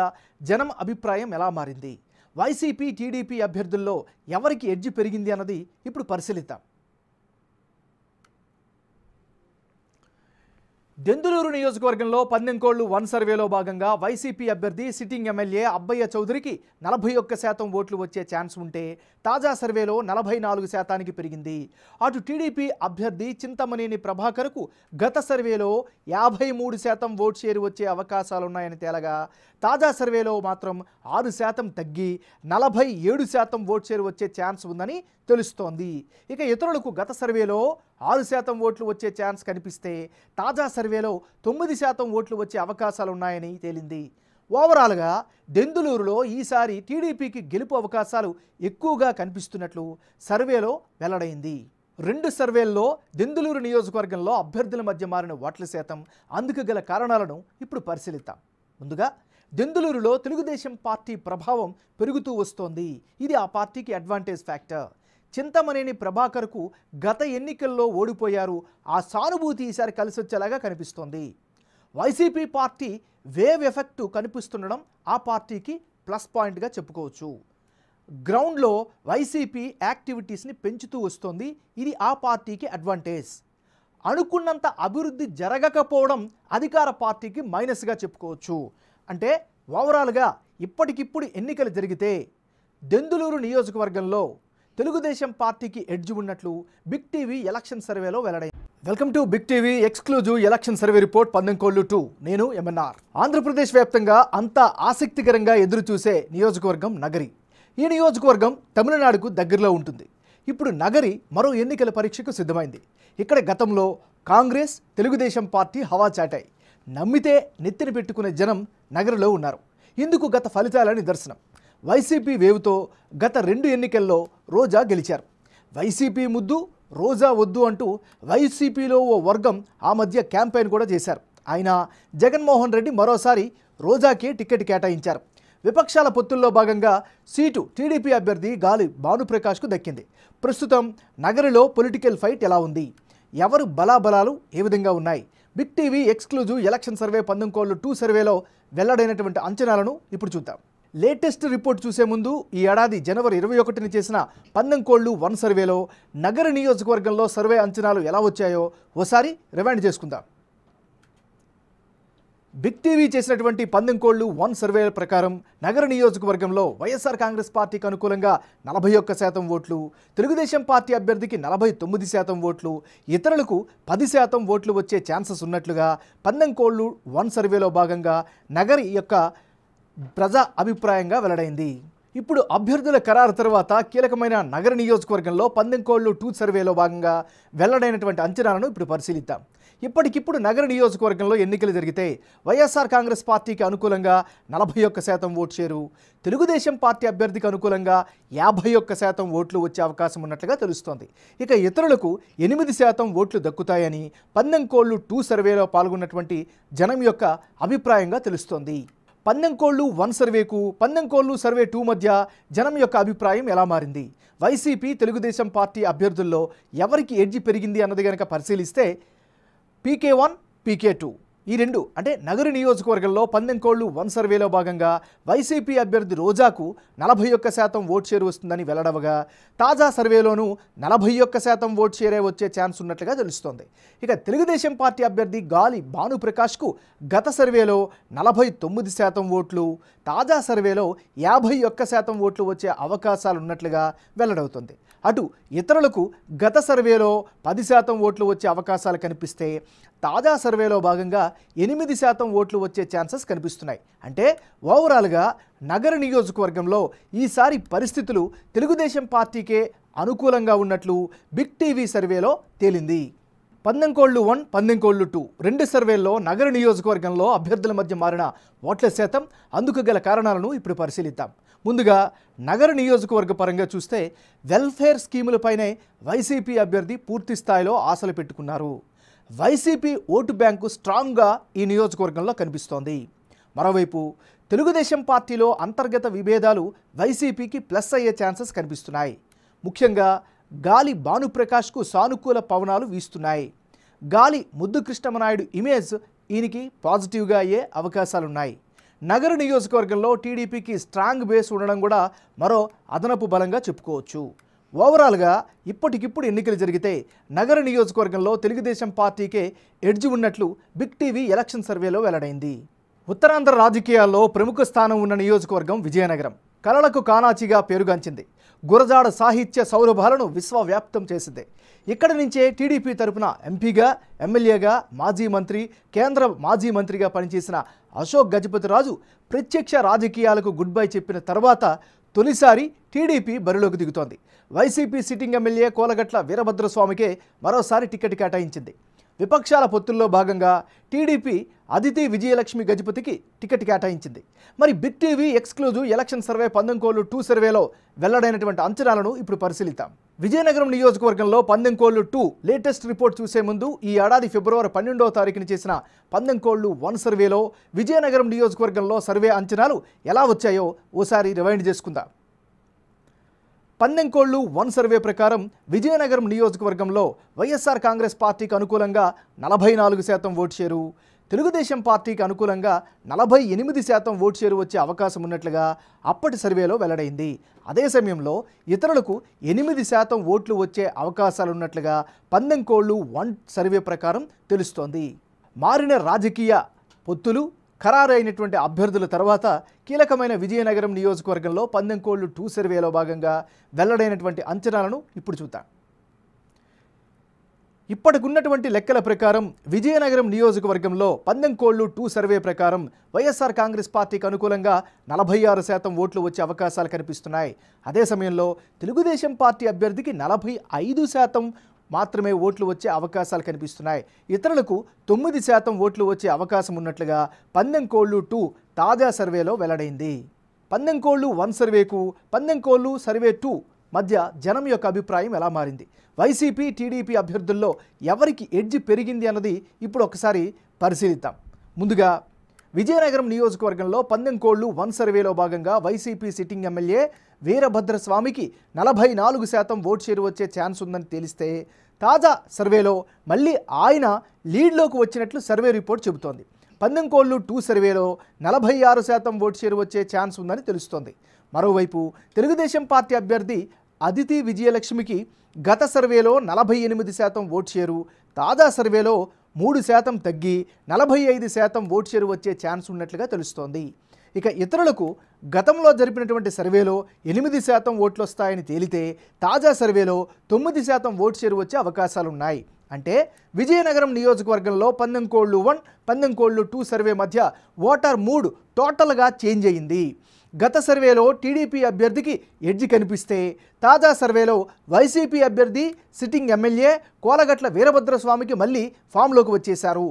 జనం అభిప్రాయం ఎలా మారింది వైసీపీ టీడీపీ అభ్యర్థుల్లో ఎవరికి ఎడ్జి పెరిగింది అన్నది ఇప్పుడు పరిశీలిద్దాం దెందులూరు నియోజకవర్గంలో పందెంకోళ్లు వన్ సర్వేలో భాగంగా వైసీపీ అభ్యర్థి సిట్టింగ్ ఎమ్మెల్యే అబ్బయ్య చౌదరికి నలభై ఒక్క శాతం ఓట్లు వచ్చే ఛాన్స్ ఉంటే తాజా సర్వేలో నలభై నాలుగు శాతానికి పెరిగింది అటు టీడీపీ అభ్యర్థి చింతమనేని ప్రభాకర్కు గత సర్వేలో యాభై మూడు శాతం ఓట్ షేర్ వచ్చే అవకాశాలున్నాయని తేలగా తాజా సర్వేలో మాత్రం ఆరు శాతం తగ్గి నలభై ఏడు శాతం ఓట్ షేర్ వచ్చే ఛాన్స్ ఉందని తెలుస్తోంది ఇక ఇతరులకు గత సర్వేలో ఆరు శాతం ఓట్లు వచ్చే ఛాన్స్ కనిపిస్తే తాజా సర్వేలో తొమ్మిది శాతం ఓట్లు వచ్చే అవకాశాలు ఉన్నాయని తేలింది ఓవరాల్గా దెందులూరులో ఈసారి టీడీపీకి గెలుపు అవకాశాలు ఎక్కువగా కనిపిస్తున్నట్లు సర్వేలో వెల్లడైంది రెండు సర్వేల్లో దెందులూరు నియోజకవర్గంలో అభ్యర్థుల మధ్య మారిన ఓట్ల శాతం అందుకు గల కారణాలను ఇప్పుడు పరిశీలిద్దాం ముందుగా దెందులూరులో తెలుగుదేశం పార్టీ ప్రభావం పెరుగుతూ వస్తోంది ఇది ఆ పార్టీకి అడ్వాంటేజ్ ఫ్యాక్టర్ చింతమనేని ప్రభాకర్కు గత ఎన్నికల్లో ఓడిపోయారు ఆ సానుభూతి ఈసారి కలిసొచ్చేలాగా కనిపిస్తోంది వైసీపీ పార్టీ వేవ్ ఎఫెక్ట్ కనిపిస్తుండడం ఆ పార్టీకి ప్లస్ పాయింట్గా చెప్పుకోవచ్చు గ్రౌండ్లో వైసీపీ యాక్టివిటీస్ని పెంచుతూ వస్తోంది ఇది ఆ పార్టీకి అడ్వాంటేజ్ అనుకున్నంత అభివృద్ధి జరగకపోవడం అధికార పార్టీకి మైనస్గా చెప్పుకోవచ్చు అంటే ఓవరాల్గా ఇప్పటికిప్పుడు ఎన్నికలు జరిగితే దెందులూరు నియోజకవర్గంలో తెలుగుదేశం పార్టీకి ఎడ్జ్ ఉన్నట్లు బిగ్ టీవీ ఎలక్షన్ సర్వేలో వెల్లడైంది welcome to big TV exclusive election survey report పందెంకోళ్లు టూ నేను ఎంఎన్ఆర్ ఆంధ్రప్రదేశ్ వ్యాప్తంగా అంతా ఆసక్తికరంగా ఎదురు చూసే నియోజకవర్గం నగరి ఈ నియోజకవర్గం తమిళనాడుకు దగ్గరలో ఉంటుంది ఇప్పుడు నగరి మరో ఎన్నికల పరీక్షకు సిద్ధమైంది ఇక్కడ గతంలో కాంగ్రెస్ తెలుగుదేశం పార్టీ హవా చాటాయి నమ్మితే నెత్తిన పెట్టుకునే జనం నగరిలో ఉన్నారు ఇందుకు గత ఫలితాల నిదర్శనం వైసీపీ వేవుతో గత రెండు ఎన్నికల్లో రోజా గెలిచారు వైసీపీ ముద్దు రోజా వద్దు అంటూ వైసీపీలో ఓ వర్గం ఆ మధ్య క్యాంపెయిన్ కూడా చేశారు ఆయన జగన్మోహన్ రెడ్డి మరోసారి రోజాకే టికెట్ కేటాయించారు విపక్షాల పొత్తుల్లో భాగంగా సీటు టీడీపీ అభ్యర్థి గాలి భానుప్రకాష్కు దక్కింది ప్రస్తుతం నగరిలో పొలిటికల్ ఫైట్ ఎలా ఉంది ఎవరు బలాబలాలు ఏ విధంగా ఉన్నాయి big TV exclusive election survey పందెంకోళ్ళు two సర్వేలో వెల్లడైనటువంటి అంచనాలను ఇప్పుడు చూద్దాం లేటెస్ట్ రిపోర్ట్ చూసే ముందు ఈ ఏడాది జనవరి ఇరవై ఒకటిని చేసిన పందంకోళ్ళు కోళ్లు వన్ సర్వేలో నగర నియోజకవర్గంలో సర్వే అంచనాలు ఎలా వచ్చాయో ఓసారి రివైండ్ చేసుకుందాం బిగ్ టీవీ చేసినటువంటి పందెం కోళ్లు వన్ సర్వే ప్రకారం నగర నియోజకవర్గంలో వైఎస్ఆర్ కాంగ్రెస్ పార్టీకి అనుకూలంగా నలభై ఒక్క శాతం ఓట్లు తెలుగుదేశం పార్టీ అభ్యర్థికి నలభై తొమ్మిది శాతం ఓట్లు ఇతరులకు పది శాతం ఓట్లు వచ్చే ఛాన్సెస్ ఉన్నట్లుగా పందెం కోళ్లు వన్ సర్వేలో భాగంగా నగర్ యొక్క ప్రజా అభిప్రాయంగా వెల్లడైంది ఇప్పుడు అభ్యర్థుల ఖరారు తర్వాత కీలకమైన నగర నియోజకవర్గంలో పందెంకోళ్లు టూ సర్వేలో భాగంగా వెల్లడైనటువంటి అంచనాలను ఇప్పుడు పరిశీలిద్దాం ఇప్పటికిప్పుడు నగర నియోజకవర్గంలో ఎన్నికలు జరిగితే వైఎస్ఆర్ కాంగ్రెస్ పార్టీకి అనుకూలంగా నలభై ఒక్క శాతం ఓటు చేరు తెలుగుదేశం పార్టీ అభ్యర్థికి అనుకూలంగా యాభై ఒక్క శాతం ఓట్లు వచ్చే అవకాశం ఉన్నట్లుగా తెలుస్తోంది ఇక ఇతరులకు ఎనిమిది శాతం ఓట్లు దక్కుతాయని పందెంకోళ్లు టూ సర్వేలో పాల్గొన్నటువంటి జనం యొక్క అభిప్రాయంగా తెలుస్తోంది కోళ్లు వన్ సర్వేకు కోళ్లు సర్వే టూ మధ్య జనం యొక్క అభిప్రాయం ఎలా మారింది వైసీపీ తెలుగుదేశం పార్టీ అభ్యర్థుల్లో ఎవరికి ఎడ్జి పెరిగింది అన్నది కనుక పరిశీలిస్తే పీకే వన్ పీకే టూ ఈ రెండు అంటే నగరు నియోజకవర్గంలో పందెంకోళ్లు వన్ సర్వేలో భాగంగా వైసీపీ అభ్యర్థి రోజాకు నలభై ఒక్క శాతం ఓట్ షేర్ వస్తుందని వెల్లడవగా తాజా సర్వేలోనూ నలభై ఒక్క శాతం ఓట్ షేరే వచ్చే ఛాన్స్ ఉన్నట్లుగా తెలుస్తోంది ఇక తెలుగుదేశం పార్టీ అభ్యర్థి గాలి భానుప్రకాష్కు గత సర్వేలో నలభై తొమ్మిది శాతం ఓట్లు తాజా సర్వేలో యాభై ఒక్క శాతం ఓట్లు వచ్చే అవకాశాలు ఉన్నట్లుగా వెల్లడవుతుంది అటు ఇతరులకు గత సర్వేలో పది శాతం ఓట్లు వచ్చే అవకాశాలు కనిపిస్తే తాజా సర్వేలో భాగంగా ఎనిమిది శాతం ఓట్లు వచ్చే ఛాన్సెస్ కనిపిస్తున్నాయి అంటే ఓవరాల్గా నగర నియోజకవర్గంలో ఈసారి పరిస్థితులు తెలుగుదేశం పార్టీకే అనుకూలంగా ఉన్నట్లు బిగ్ టీవీ సర్వేలో తేలింది పందెంకోళ్ళు వన్ పందెంకోళ్ళు టూ రెండు సర్వేల్లో నగర నియోజకవర్గంలో అభ్యర్థుల మధ్య మారిన ఓట్ల శాతం అందుకు గల కారణాలను ఇప్పుడు పరిశీలిద్దాం ముందుగా నగర నియోజకవర్గ పరంగా చూస్తే వెల్ఫేర్ స్కీములపైనే వైసీపీ అభ్యర్థి పూర్తి స్థాయిలో ఆశలు పెట్టుకున్నారు వైసీపీ ఓటు బ్యాంకు స్ట్రాంగ్గా ఈ నియోజకవర్గంలో కనిపిస్తోంది మరోవైపు తెలుగుదేశం పార్టీలో అంతర్గత విభేదాలు వైసీపీకి ప్లస్ అయ్యే ఛాన్సెస్ కనిపిస్తున్నాయి ముఖ్యంగా గాలి భానుప్రకాష్కు సానుకూల పవనాలు వీస్తున్నాయి గాలి కృష్ణమనాయుడు ఇమేజ్ ఈయనకి పాజిటివ్గా అయ్యే అవకాశాలున్నాయి నగర నియోజకవర్గంలో టీడీపీకి స్ట్రాంగ్ బేస్ ఉండడం కూడా మరో అదనపు బలంగా చెప్పుకోవచ్చు ఓవరాల్గా ఇప్పటికిప్పుడు ఎన్నికలు జరిగితే నగర నియోజకవర్గంలో తెలుగుదేశం పార్టీకే ఎడ్జి ఉన్నట్లు బిగ్ టీవీ ఎలక్షన్ సర్వేలో వెల్లడైంది ఉత్తరాంధ్ర రాజకీయాల్లో ప్రముఖ స్థానం ఉన్న నియోజకవర్గం విజయనగరం కళలకు కానాచిగా పేరుగాంచింది గురజాడ సాహిత్య సౌరభాలను విశ్వవ్యాప్తం చేసింది ఇక్కడి నుంచే టీడీపీ తరపున ఎంపీగా ఎమ్మెల్యేగా మాజీ మంత్రి కేంద్ర మాజీ మంత్రిగా పనిచేసిన అశోక్ గజపతిరాజు ప్రత్యక్ష రాజకీయాలకు గుడ్ బై చెప్పిన తర్వాత తొలిసారి టీడీపీ బరిలోకి దిగుతోంది వైసీపీ సిట్టింగ్ ఎమ్మెల్యే కోలగట్ల వీరభద్రస్వామికే మరోసారి టికెట్ కేటాయించింది విపక్షాల పొత్తుల్లో భాగంగా టీడీపీ అదితి విజయలక్ష్మి గజపతికి టికెట్ కేటాయించింది మరి big TV exclusive election survey పందెంకోళ్లు టూ సర్వేలో వెల్లడైనటువంటి అంచనాలను ఇప్పుడు పరిశీలిద్దాం విజయనగరం నియోజకవర్గంలో పందెంకోళ్లు టూ లేటెస్ట్ రిపోర్ట్ చూసే ముందు ఈ ఏడాది ఫిబ్రవరి పన్నెండవ తారీఖున చేసిన పందెంకోళ్లు వన్ సర్వేలో విజయనగరం నియోజకవర్గంలో సర్వే అంచనాలు ఎలా వచ్చాయో ఓసారి రివైండ్ చేసుకుందాం పందెంకోళ్లు వన్ సర్వే ప్రకారం విజయనగరం నియోజకవర్గంలో వైఎస్ఆర్ కాంగ్రెస్ పార్టీకి అనుకూలంగా నలభై నాలుగు శాతం ఓటు చేరు తెలుగుదేశం పార్టీకి అనుకూలంగా నలభై ఎనిమిది శాతం ఓటు చేరు వచ్చే అవకాశం ఉన్నట్లుగా అప్పటి సర్వేలో వెల్లడైంది అదే సమయంలో ఇతరులకు ఎనిమిది శాతం ఓట్లు వచ్చే అవకాశాలున్నట్లుగా పందెంకోళ్లు వన్ సర్వే ప్రకారం తెలుస్తోంది మారిన రాజకీయ పొత్తులు ఖరారైనటువంటి అభ్యర్థుల తర్వాత కీలకమైన విజయనగరం నియోజకవర్గంలో పందెంకోళ్లు టూ సర్వేలో భాగంగా వెల్లడైనటువంటి అంచనాలను ఇప్పుడు చూద్దాం ఇప్పటికున్నటువంటి లెక్కల ప్రకారం విజయనగరం నియోజకవర్గంలో పందెంకోళ్లు టూ సర్వే ప్రకారం వైఎస్ఆర్ కాంగ్రెస్ పార్టీకి అనుకూలంగా నలభై ఆరు శాతం ఓట్లు వచ్చే అవకాశాలు కనిపిస్తున్నాయి అదే సమయంలో తెలుగుదేశం పార్టీ అభ్యర్థికి నలభై ఐదు శాతం మాత్రమే ఓట్లు వచ్చే అవకాశాలు కనిపిస్తున్నాయి ఇతరులకు తొమ్మిది శాతం ఓట్లు వచ్చే అవకాశం ఉన్నట్లుగా పందెంకోళ్ళు టూ తాజా సర్వేలో వెల్లడైంది పందెంకోళ్ళు వన్ సర్వేకు పందెంకోళ్ళు సర్వే టూ మధ్య జనం యొక్క అభిప్రాయం ఎలా మారింది వైసీపీ టీడీపీ అభ్యర్థుల్లో ఎవరికి ఎడ్జి పెరిగింది అన్నది ఇప్పుడు ఒకసారి పరిశీలిద్దాం ముందుగా విజయనగరం నియోజకవర్గంలో పందెంకోళ్ళు వన్ సర్వేలో భాగంగా వైసీపీ సిట్టింగ్ ఎమ్మెల్యే వీరభద్రస్వామికి నలభై నాలుగు శాతం ఓటు షేర్ వచ్చే ఛాన్స్ ఉందని తెలిస్తే తాజా సర్వేలో మళ్ళీ ఆయన లీడ్లోకి వచ్చినట్లు సర్వే రిపోర్ట్ చెబుతోంది పందెంకోళ్ళు టూ సర్వేలో నలభై ఆరు శాతం ఓటు షేర్ వచ్చే ఛాన్స్ ఉందని తెలుస్తోంది మరోవైపు తెలుగుదేశం పార్టీ అభ్యర్థి అదితి విజయలక్ష్మికి గత సర్వేలో నలభై ఎనిమిది శాతం ఓటు షేరు తాజా సర్వేలో మూడు శాతం తగ్గి నలభై ఐదు శాతం ఓటు షేరు వచ్చే ఛాన్స్ ఉన్నట్లుగా తెలుస్తోంది ఇక ఇతరులకు గతంలో జరిపినటువంటి సర్వేలో ఎనిమిది శాతం ఓట్లు వస్తాయని తేలితే తాజా సర్వేలో తొమ్మిది శాతం ఓటు చేరు వచ్చే అవకాశాలున్నాయి అంటే విజయనగరం నియోజకవర్గంలో పందెంకోళ్ళు వన్ పందెంకోళ్ళు టూ సర్వే మధ్య ఓటర్ మూడు టోటల్గా చేంజ్ అయింది గత సర్వేలో టీడీపీ అభ్యర్థికి ఎడ్జి కనిపిస్తే తాజా సర్వేలో వైసీపీ అభ్యర్థి సిట్టింగ్ ఎమ్మెల్యే కోలగట్ల వీరభద్రస్వామికి మళ్ళీ ఫామ్లోకి వచ్చేశారు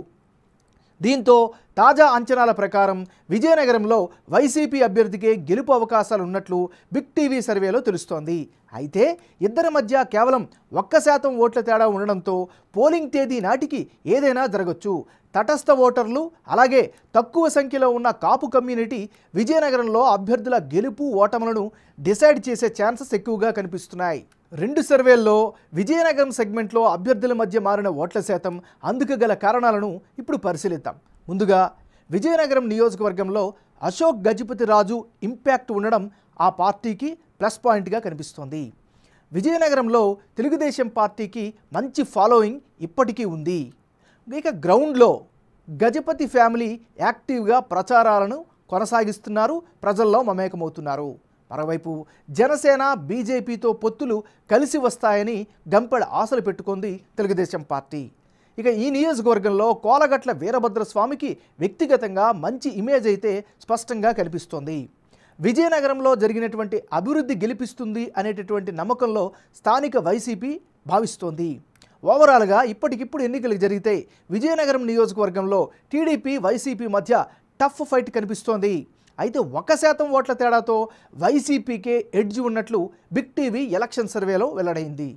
దీంతో తాజా అంచనాల ప్రకారం విజయనగరంలో వైసీపీ అభ్యర్థికే గెలుపు అవకాశాలు ఉన్నట్లు బిగ్ టీవీ సర్వేలో తెలుస్తోంది అయితే ఇద్దరి మధ్య కేవలం ఒక్క శాతం ఓట్ల తేడా ఉండడంతో పోలింగ్ తేదీ నాటికి ఏదైనా జరగచ్చు తటస్థ ఓటర్లు అలాగే తక్కువ సంఖ్యలో ఉన్న కాపు కమ్యూనిటీ విజయనగరంలో అభ్యర్థుల గెలుపు ఓటములను డిసైడ్ చేసే ఛాన్సెస్ ఎక్కువగా కనిపిస్తున్నాయి రెండు సర్వేల్లో విజయనగరం సెగ్మెంట్లో అభ్యర్థుల మధ్య మారిన ఓట్ల శాతం అందుకు గల కారణాలను ఇప్పుడు పరిశీలిద్దాం ముందుగా విజయనగరం నియోజకవర్గంలో అశోక్ గజపతి రాజు ఇంపాక్ట్ ఉండడం ఆ పార్టీకి ప్లస్ పాయింట్గా కనిపిస్తోంది విజయనగరంలో తెలుగుదేశం పార్టీకి మంచి ఫాలోయింగ్ ఇప్పటికీ ఉంది ఇక గ్రౌండ్లో గజపతి ఫ్యామిలీ యాక్టివ్గా ప్రచారాలను కొనసాగిస్తున్నారు ప్రజల్లో మమేకమవుతున్నారు మరోవైపు జనసేన బీజేపీతో పొత్తులు కలిసి వస్తాయని గంపెడ ఆశలు పెట్టుకుంది తెలుగుదేశం పార్టీ ఇక ఈ నియోజకవర్గంలో కోలగట్ల వీరభద్రస్వామికి వ్యక్తిగతంగా మంచి ఇమేజ్ అయితే స్పష్టంగా కనిపిస్తోంది విజయనగరంలో జరిగినటువంటి అభివృద్ధి గెలిపిస్తుంది అనేటటువంటి నమ్మకంలో స్థానిక వైసీపీ భావిస్తోంది ఓవరాల్గా ఇప్పటికిప్పుడు ఎన్నికలు జరిగితే విజయనగరం నియోజకవర్గంలో టీడీపీ వైసీపీ మధ్య టఫ్ ఫైట్ కనిపిస్తోంది అయితే ఒక శాతం ఓట్ల తేడాతో వైసీపీకే ఎడ్జ్ ఉన్నట్లు బిగ్ టీవీ ఎలక్షన్ సర్వేలో వెల్లడైంది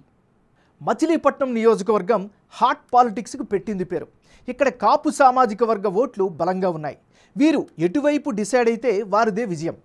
మచిలీపట్నం నియోజకవర్గం హాట్ పాలిటిక్స్కు పెట్టింది పేరు ఇక్కడ కాపు సామాజిక వర్గ ఓట్లు బలంగా ఉన్నాయి వీరు ఎటువైపు డిసైడ్ అయితే వారిదే విజయం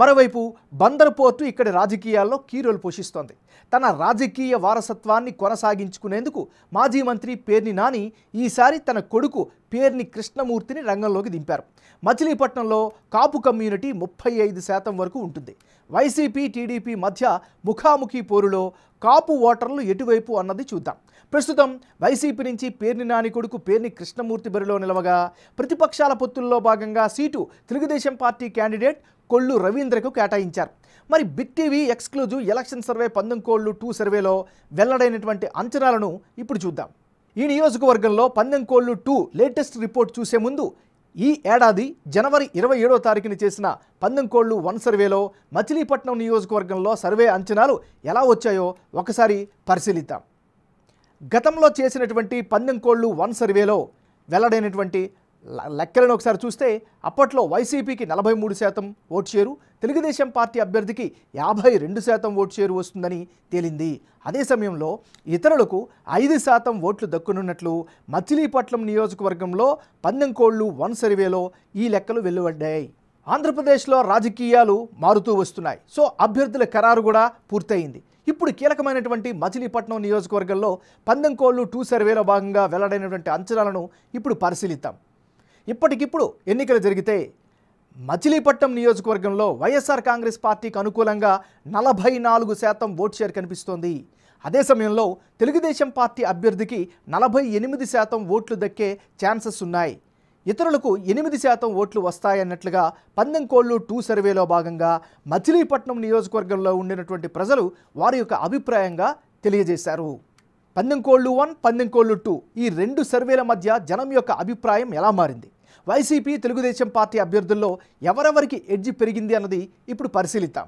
మరోవైపు బందర్ పోర్టు ఇక్కడి రాజకీయాల్లో కీరోలు పోషిస్తోంది తన రాజకీయ వారసత్వాన్ని కొనసాగించుకునేందుకు మాజీ మంత్రి పేర్ని నాని ఈసారి తన కొడుకు పేర్ని కృష్ణమూర్తిని రంగంలోకి దింపారు మచిలీపట్నంలో కాపు కమ్యూనిటీ ముప్పై ఐదు శాతం వరకు ఉంటుంది వైసీపీ టీడీపీ మధ్య ముఖాముఖి పోరులో కాపు ఓటర్లు ఎటువైపు అన్నది చూద్దాం ప్రస్తుతం వైసీపీ నుంచి పేర్ని నాని కొడుకు పేర్ని కృష్ణమూర్తి బరిలో నిలవగా ప్రతిపక్షాల పొత్తుల్లో భాగంగా seat Telugu Desam party candidate Kollu రవీంద్రకు కేటాయించారు మరి big TV exclusive election survey కోళ్లు టూ సర్వేలో వెల్లడైనటువంటి అంచనాలను ఇప్పుడు చూద్దాం ఈ నియోజకవర్గంలో పందెం కోళ్లు టూ లేటెస్ట్ రిపోర్ట్ చూసే ముందు ఈ ఏడాది జనవరి ఇరవై ఏడో తారీఖున చేసిన పందెం కోళ్లు వన్ సర్వేలో మచిలీపట్నం నియోజకవర్గంలో సర్వే అంచనాలు ఎలా వచ్చాయో ఒకసారి పరిశీలిద్దాం గతంలో చేసినటువంటి పందెం కోళ్ళు వన్ సర్వేలో వెల్లడైనటువంటి లెక్కలను ఒకసారి చూస్తే అప్పట్లో వైసీపీకి నలభై మూడు శాతం ఓటు చేరు తెలుగుదేశం పార్టీ అభ్యర్థికి యాభై రెండు శాతం ఓటు చేరు వస్తుందని తేలింది అదే సమయంలో ఇతరులకు ఐదు శాతం ఓట్లు దక్కునున్నట్లు మచిలీపట్నం నియోజకవర్గంలో పందెంకోళ్ళు వన్ సర్వేలో ఈ లెక్కలు వెలువడ్డాయి ఆంధ్రప్రదేశ్లో రాజకీయాలు మారుతూ వస్తున్నాయి సో అభ్యర్థుల ఖరారు కూడా పూర్తయింది ఇప్పుడు కీలకమైనటువంటి మచిలీపట్నం నియోజకవర్గంలో కోళ్ళు టూ సర్వేలో భాగంగా వెల్లడైనటువంటి అంచనాలను ఇప్పుడు పరిశీలిద్దాం ఇప్పటికిప్పుడు ఎన్నికలు జరిగితే మచిలీపట్నం నియోజకవర్గంలో వైఎస్ఆర్ కాంగ్రెస్ పార్టీకి అనుకూలంగా నలభై నాలుగు శాతం ఓట్ షేర్ కనిపిస్తోంది అదే సమయంలో తెలుగుదేశం పార్టీ అభ్యర్థికి నలభై ఎనిమిది శాతం ఓట్లు దక్కే ఛాన్సెస్ ఉన్నాయి ఇతరులకు ఎనిమిది శాతం ఓట్లు వస్తాయన్నట్లుగా పందెంకోళ్ళు టూ సర్వేలో భాగంగా మచిలీపట్నం నియోజకవర్గంలో ఉండినటువంటి ప్రజలు వారి యొక్క అభిప్రాయంగా తెలియజేశారు పందెంకోళ్ళు వన్ పందెంకోళ్ళు టూ ఈ రెండు సర్వేల మధ్య జనం యొక్క అభిప్రాయం ఎలా మారింది వైసీపీ తెలుగుదేశం పార్టీ అభ్యర్థుల్లో ఎవరెవరికి ఎడ్జి పెరిగింది అన్నది ఇప్పుడు పరిశీలిద్దాం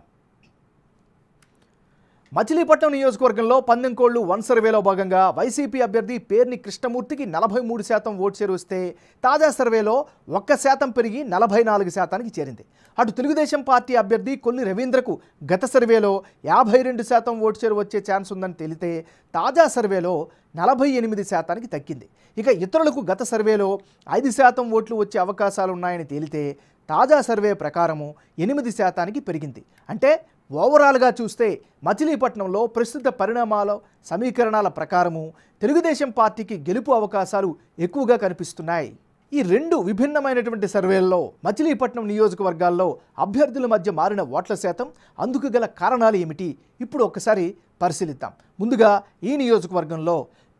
మచిలీపట్నం నియోజకవర్గంలో పందెంకోళ్లు వన్ సర్వేలో భాగంగా వైసీపీ అభ్యర్థి పేర్ని కృష్ణమూర్తికి నలభై మూడు శాతం ఓటు చేరుస్తే తాజా సర్వేలో ఒక్క శాతం పెరిగి నలభై నాలుగు శాతానికి చేరింది అటు తెలుగుదేశం పార్టీ అభ్యర్థి కొల్లి రవీంద్రకు గత సర్వేలో యాభై రెండు శాతం ఓటు చేరు వచ్చే ఛాన్స్ ఉందని తెలితే తాజా సర్వేలో నలభై ఎనిమిది శాతానికి తగ్గింది ఇక ఇతరులకు గత సర్వేలో ఐదు శాతం ఓట్లు వచ్చే అవకాశాలున్నాయని తేలితే తాజా సర్వే ప్రకారము ఎనిమిది శాతానికి పెరిగింది అంటే ఓవరాల్గా చూస్తే మచిలీపట్నంలో ప్రస్తుత పరిణామాల సమీకరణాల ప్రకారము తెలుగుదేశం పార్టీకి గెలుపు అవకాశాలు ఎక్కువగా కనిపిస్తున్నాయి ఈ రెండు విభిన్నమైనటువంటి సర్వేల్లో మచిలీపట్నం నియోజకవర్గాల్లో అభ్యర్థుల మధ్య మారిన ఓట్ల శాతం అందుకు గల కారణాలు ఏమిటి ఇప్పుడు ఒక్కసారి పరిశీలిద్దాం ముందుగా ఈ నియోజకవర్గంలో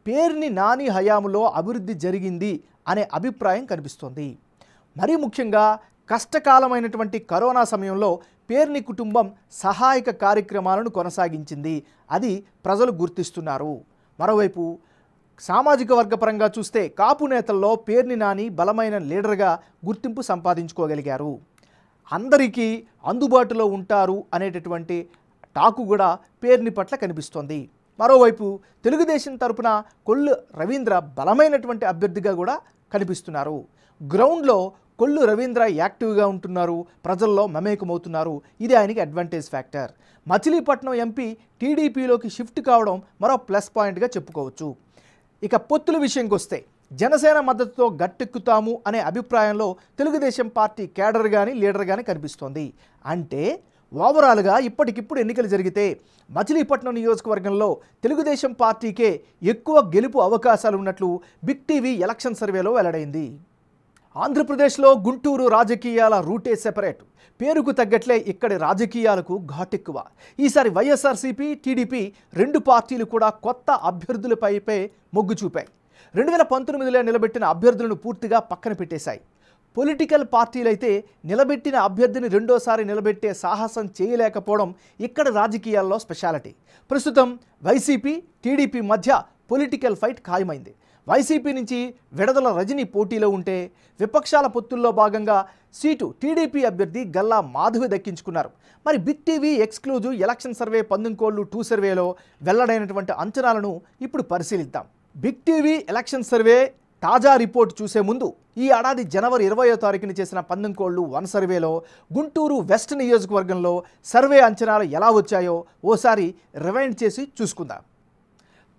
పేర్ని నాని హయాములో అభివృద్ధి జరిగింది అనే అభిప్రాయం కనిపిస్తోంది మరీ ముఖ్యంగా కష్టకాలమైనటువంటి కరోనా సమయంలో పేర్ని కుటుంబం సహాయక కార్యక్రమాలను కొనసాగించింది అది ప్రజలు గుర్తిస్తున్నారు మరోవైపు సామాజిక వర్గపరంగా చూస్తే కాపు నేతల్లో పేర్ని నాని బలమైన లీడర్గా గుర్తింపు సంపాదించుకోగలిగారు అందరికీ అందుబాటులో ఉంటారు అనేటటువంటి టాకు కూడా పేర్ని పట్ల కనిపిస్తోంది మరోవైపు తెలుగుదేశం తరపున కొల్లు రవీంద్ర బలమైనటువంటి అభ్యర్థిగా కూడా కనిపిస్తున్నారు గ్రౌండ్లో కొల్లు రవీంద్ర యాక్టివ్గా ఉంటున్నారు ప్రజల్లో మమేకమవుతున్నారు ఇది ఆయనకి అడ్వాంటేజ్ ఫ్యాక్టర్ మచిలీపట్నం ఎంపీ టీడీపీలోకి షిఫ్ట్ కావడం మరో ప్లస్ పాయింట్గా చెప్పుకోవచ్చు ఇక పొత్తుల విషయంకి వస్తే జనసేన మద్దతుతో గట్టెక్కుతాము అనే అభిప్రాయంలో తెలుగుదేశం పార్టీ కేడర్ కానీ లీడర్ కానీ కనిపిస్తోంది అంటే ఓవరాల్గా ఇప్పటికిప్పుడు ఎన్నికలు జరిగితే మచిలీపట్నం నియోజకవర్గంలో తెలుగుదేశం పార్టీకే ఎక్కువ గెలుపు అవకాశాలు ఉన్నట్లు బిగ్ టీవీ ఎలక్షన్ సర్వేలో వెల్లడైంది ఆంధ్రప్రదేశ్లో గుంటూరు రాజకీయాల రూటే సెపరేట్ పేరుకు తగ్గట్లే ఇక్కడి రాజకీయాలకు ఘాటెక్కువ ఈసారి వైఎస్ఆర్సీపీ టీడీపీ రెండు పార్టీలు కూడా కొత్త అభ్యర్థులపై మొగ్గు చూపాయి రెండు వేల పంతొమ్మిదిలో నిలబెట్టిన అభ్యర్థులను పూర్తిగా పక్కన పెట్టేశాయి పొలిటికల్ పార్టీలైతే నిలబెట్టిన అభ్యర్థిని రెండోసారి నిలబెట్టే సాహసం చేయలేకపోవడం ఇక్కడ రాజకీయాల్లో స్పెషాలిటీ ప్రస్తుతం వైసీపీ టీడీపీ మధ్య పొలిటికల్ ఫైట్ ఖాయమైంది వైసీపీ నుంచి విడదల రజని పోటీలో ఉంటే విపక్షాల పొత్తుల్లో భాగంగా సీటు టీడీపీ అభ్యర్థి గల్లా మాధవి దక్కించుకున్నారు మరి big TV exclusive election survey కోళ్లు టూ సర్వేలో వెల్లడైనటువంటి అంచనాలను ఇప్పుడు పరిశీలిద్దాం బిగ్ టీవీ ఎలక్షన్ సర్వే తాజా రిపోర్ట్ చూసే ముందు ఈ ఏడాది జనవరి ఇరవయో తారీఖున చేసిన కోళ్లు వన్ సర్వేలో గుంటూరు వెస్ట్ నియోజకవర్గంలో సర్వే అంచనాలు ఎలా వచ్చాయో ఓసారి రివైండ్ చేసి చూసుకుందాం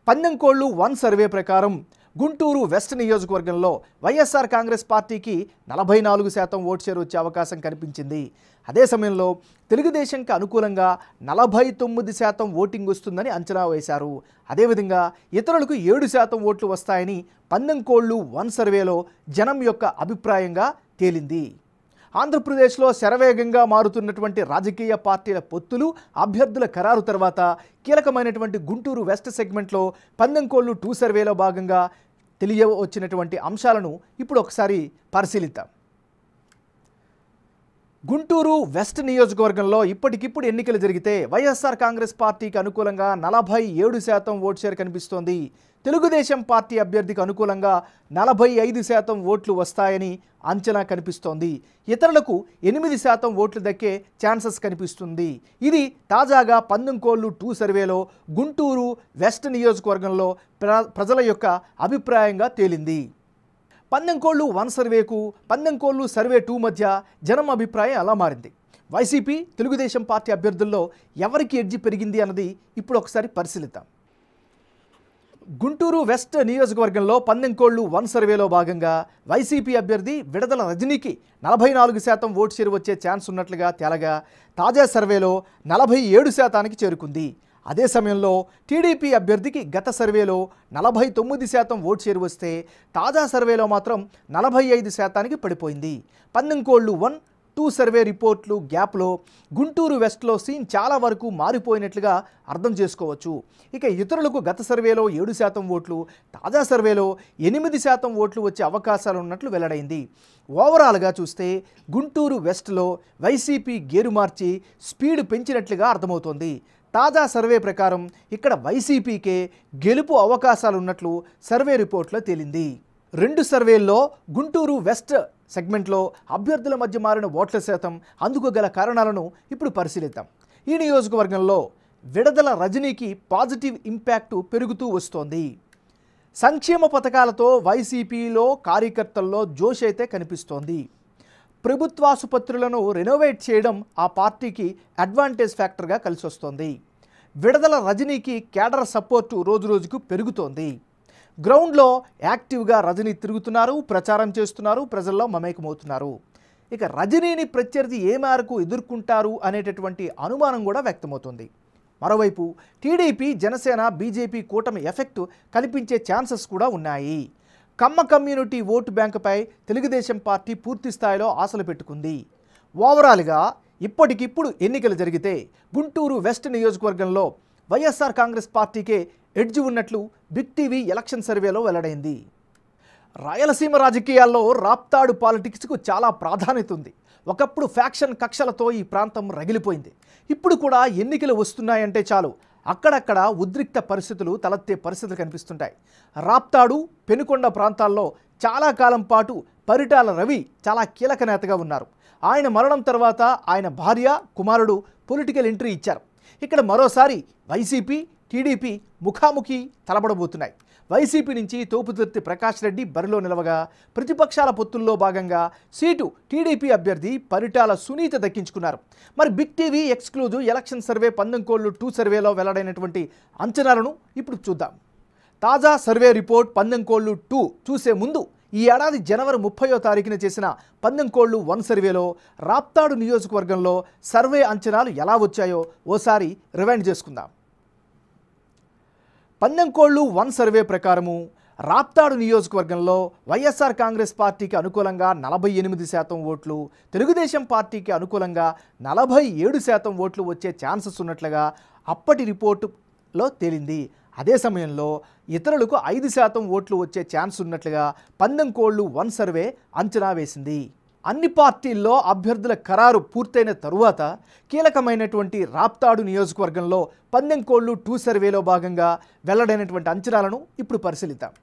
పందెంకోళ్లు వన్ సర్వే ప్రకారం గుంటూరు వెస్ట్ నియోజకవర్గంలో వైఎస్ఆర్ కాంగ్రెస్ పార్టీకి నలభై నాలుగు శాతం ఓటు షేర్ వచ్చే అవకాశం కనిపించింది అదే సమయంలో తెలుగుదేశంకి అనుకూలంగా నలభై తొమ్మిది శాతం ఓటింగ్ వస్తుందని అంచనా వేశారు అదేవిధంగా ఇతరులకు ఏడు శాతం ఓట్లు వస్తాయని పందెంకోళ్ళు వన్ సర్వేలో జనం యొక్క అభిప్రాయంగా తేలింది ఆంధ్రప్రదేశ్లో శరవేగంగా మారుతున్నటువంటి రాజకీయ పార్టీల పొత్తులు అభ్యర్థుల ఖరారు తర్వాత కీలకమైనటువంటి గుంటూరు వెస్ట్ సెగ్మెంట్లో పందెంకోళ్లు టూ సర్వేలో భాగంగా తెలియవచ్చినటువంటి అంశాలను ఇప్పుడు ఒకసారి పరిశీలిద్దాం గుంటూరు వెస్ట్ నియోజకవర్గంలో ఇప్పటికిప్పుడు ఎన్నికలు జరిగితే వైఎస్ఆర్ కాంగ్రెస్ పార్టీకి అనుకూలంగా నలభై ఏడు శాతం ఓట్ షేర్ కనిపిస్తోంది తెలుగుదేశం పార్టీ అభ్యర్థికి అనుకూలంగా నలభై ఐదు శాతం ఓట్లు వస్తాయని అంచనా కనిపిస్తోంది ఇతరులకు ఎనిమిది శాతం ఓట్లు దక్కే ఛాన్సెస్ కనిపిస్తుంది ఇది తాజాగా పందెంకోళ్ళు టూ సర్వేలో గుంటూరు వెస్ట్ నియోజకవర్గంలో ప్రజల యొక్క అభిప్రాయంగా తేలింది కోళ్ళు వన్ సర్వేకు కోళ్ళు సర్వే టూ మధ్య జనం అభిప్రాయం అలా మారింది వైసీపీ తెలుగుదేశం పార్టీ అభ్యర్థుల్లో ఎవరికి ఎడ్జి పెరిగింది అన్నది ఇప్పుడు ఒకసారి పరిశీలిద్దాం గుంటూరు వెస్ట్ నియోజకవర్గంలో పందెంకోళ్లు వన్ సర్వేలో భాగంగా వైసీపీ అభ్యర్థి విడదల రజనీకి నలభై నాలుగు శాతం ఓటు చేరు వచ్చే ఛాన్స్ ఉన్నట్లుగా తేలగా తాజా సర్వేలో నలభై ఏడు శాతానికి చేరుకుంది అదే సమయంలో టీడీపీ అభ్యర్థికి గత సర్వేలో నలభై తొమ్మిది శాతం ఓటు చేరు వస్తే తాజా సర్వేలో మాత్రం నలభై ఐదు శాతానికి పడిపోయింది పందెంకోళ్లు వన్ టూ సర్వే రిపోర్ట్లు గ్యాప్లో గుంటూరు వెస్ట్లో సీన్ చాలా వరకు మారిపోయినట్లుగా అర్థం చేసుకోవచ్చు ఇక ఇతరులకు గత సర్వేలో ఏడు శాతం ఓట్లు తాజా సర్వేలో ఎనిమిది శాతం ఓట్లు వచ్చే అవకాశాలు ఉన్నట్లు వెల్లడైంది ఓవరాల్గా చూస్తే గుంటూరు వెస్ట్లో వైసీపీ గేరు మార్చి స్పీడ్ పెంచినట్లుగా అర్థమవుతోంది తాజా సర్వే ప్రకారం ఇక్కడ వైసీపీకే గెలుపు అవకాశాలున్నట్లు సర్వే రిపోర్ట్లో తేలింది రెండు సర్వేల్లో గుంటూరు వెస్ట్ సెగ్మెంట్లో అభ్యర్థుల మధ్య మారిన ఓట్ల శాతం అందుకు గల కారణాలను ఇప్పుడు పరిశీలిద్దాం ఈ నియోజకవర్గంలో విడదల రజనీకి పాజిటివ్ ఇంపాక్టు పెరుగుతూ వస్తోంది సంక్షేమ పథకాలతో వైసీపీలో కార్యకర్తల్లో జోష్ అయితే కనిపిస్తోంది ప్రభుత్వాసుపత్రులను రెనోవేట్ చేయడం ఆ పార్టీకి అడ్వాంటేజ్ ఫ్యాక్టర్గా కలిసొస్తోంది విడదల రజనీకి కేడర్ సపోర్టు రోజురోజుకు పెరుగుతోంది గ్రౌండ్లో యాక్టివ్గా రజనీ తిరుగుతున్నారు ప్రచారం చేస్తున్నారు ప్రజల్లో మమేకమవుతున్నారు ఇక రజనీని ప్రత్యర్థి ఏ మేరకు ఎదుర్కొంటారు అనేటటువంటి అనుమానం కూడా వ్యక్తమవుతుంది మరోవైపు టీడీపీ జనసేన బీజేపీ కూటమి ఎఫెక్ట్ కనిపించే ఛాన్సెస్ కూడా ఉన్నాయి కమ్మ కమ్యూనిటీ ఓటు బ్యాంకుపై తెలుగుదేశం పార్టీ పూర్తి స్థాయిలో ఆశలు పెట్టుకుంది ఓవరాల్గా ఇప్పటికిప్పుడు ఎన్నికలు జరిగితే గుంటూరు వెస్ట్ నియోజకవర్గంలో వైఎస్ఆర్ కాంగ్రెస్ పార్టీకే ఎడ్జ్ ఉన్నట్లు బిగ్ టీవీ ఎలక్షన్ సర్వేలో వెల్లడైంది రాయలసీమ రాజకీయాల్లో రాప్తాడు పాలిటిక్స్కు చాలా ప్రాధాన్యత ఉంది ఒకప్పుడు ఫ్యాక్షన్ కక్షలతో ఈ ప్రాంతం రగిలిపోయింది ఇప్పుడు కూడా ఎన్నికలు వస్తున్నాయంటే చాలు అక్కడక్కడ ఉద్రిక్త పరిస్థితులు తలెత్తే పరిస్థితులు కనిపిస్తుంటాయి రాప్తాడు పెనుకొండ ప్రాంతాల్లో చాలా కాలం పాటు పరిటాల రవి చాలా కీలక నేతగా ఉన్నారు ఆయన మరణం తర్వాత ఆయన భార్య కుమారుడు పొలిటికల్ ఎంట్రీ ఇచ్చారు ఇక్కడ మరోసారి వైసీపీ టీడీపీ ముఖాముఖి తలబడబోతున్నాయి వైసీపీ నుంచి తోపుతుర్తి ప్రకాష్ రెడ్డి బరిలో నిలవగా ప్రతిపక్షాల పొత్తుల్లో భాగంగా సీటు టీడీపీ అభ్యర్థి పరిటాల సునీత దక్కించుకున్నారు మరి big TV exclusive election survey కోళ్లు టూ సర్వేలో వెల్లడైనటువంటి అంచనాలను ఇప్పుడు చూద్దాం తాజా సర్వే రిపోర్ట్ కోళ్లు టూ చూసే ముందు ఈ ఏడాది జనవరి ముప్పయో తారీఖున చేసిన కోళ్లు వన్ సర్వేలో రాప్తాడు నియోజకవర్గంలో సర్వే అంచనాలు ఎలా వచ్చాయో ఓసారి రివైండ్ చేసుకుందాం పందెంకోళ్ళు వన్ సర్వే ప్రకారము రాప్తాడు నియోజకవర్గంలో వైఎస్ఆర్ కాంగ్రెస్ పార్టీకి అనుకూలంగా నలభై ఎనిమిది శాతం ఓట్లు తెలుగుదేశం పార్టీకి అనుకూలంగా నలభై ఏడు శాతం ఓట్లు వచ్చే ఛాన్సెస్ ఉన్నట్లుగా అప్పటి రిపోర్టులో తేలింది అదే సమయంలో ఇతరులకు ఐదు శాతం ఓట్లు వచ్చే ఛాన్స్ ఉన్నట్లుగా పందెం కోళ్లు వన్ సర్వే అంచనా వేసింది అన్ని పార్టీల్లో అభ్యర్థుల ఖరారు పూర్తయిన తరువాత కీలకమైనటువంటి రాప్తాడు నియోజకవర్గంలో పందెంకోళ్లు టూ సర్వేలో భాగంగా వెల్లడైనటువంటి అంచనాలను ఇప్పుడు పరిశీలిద్దాం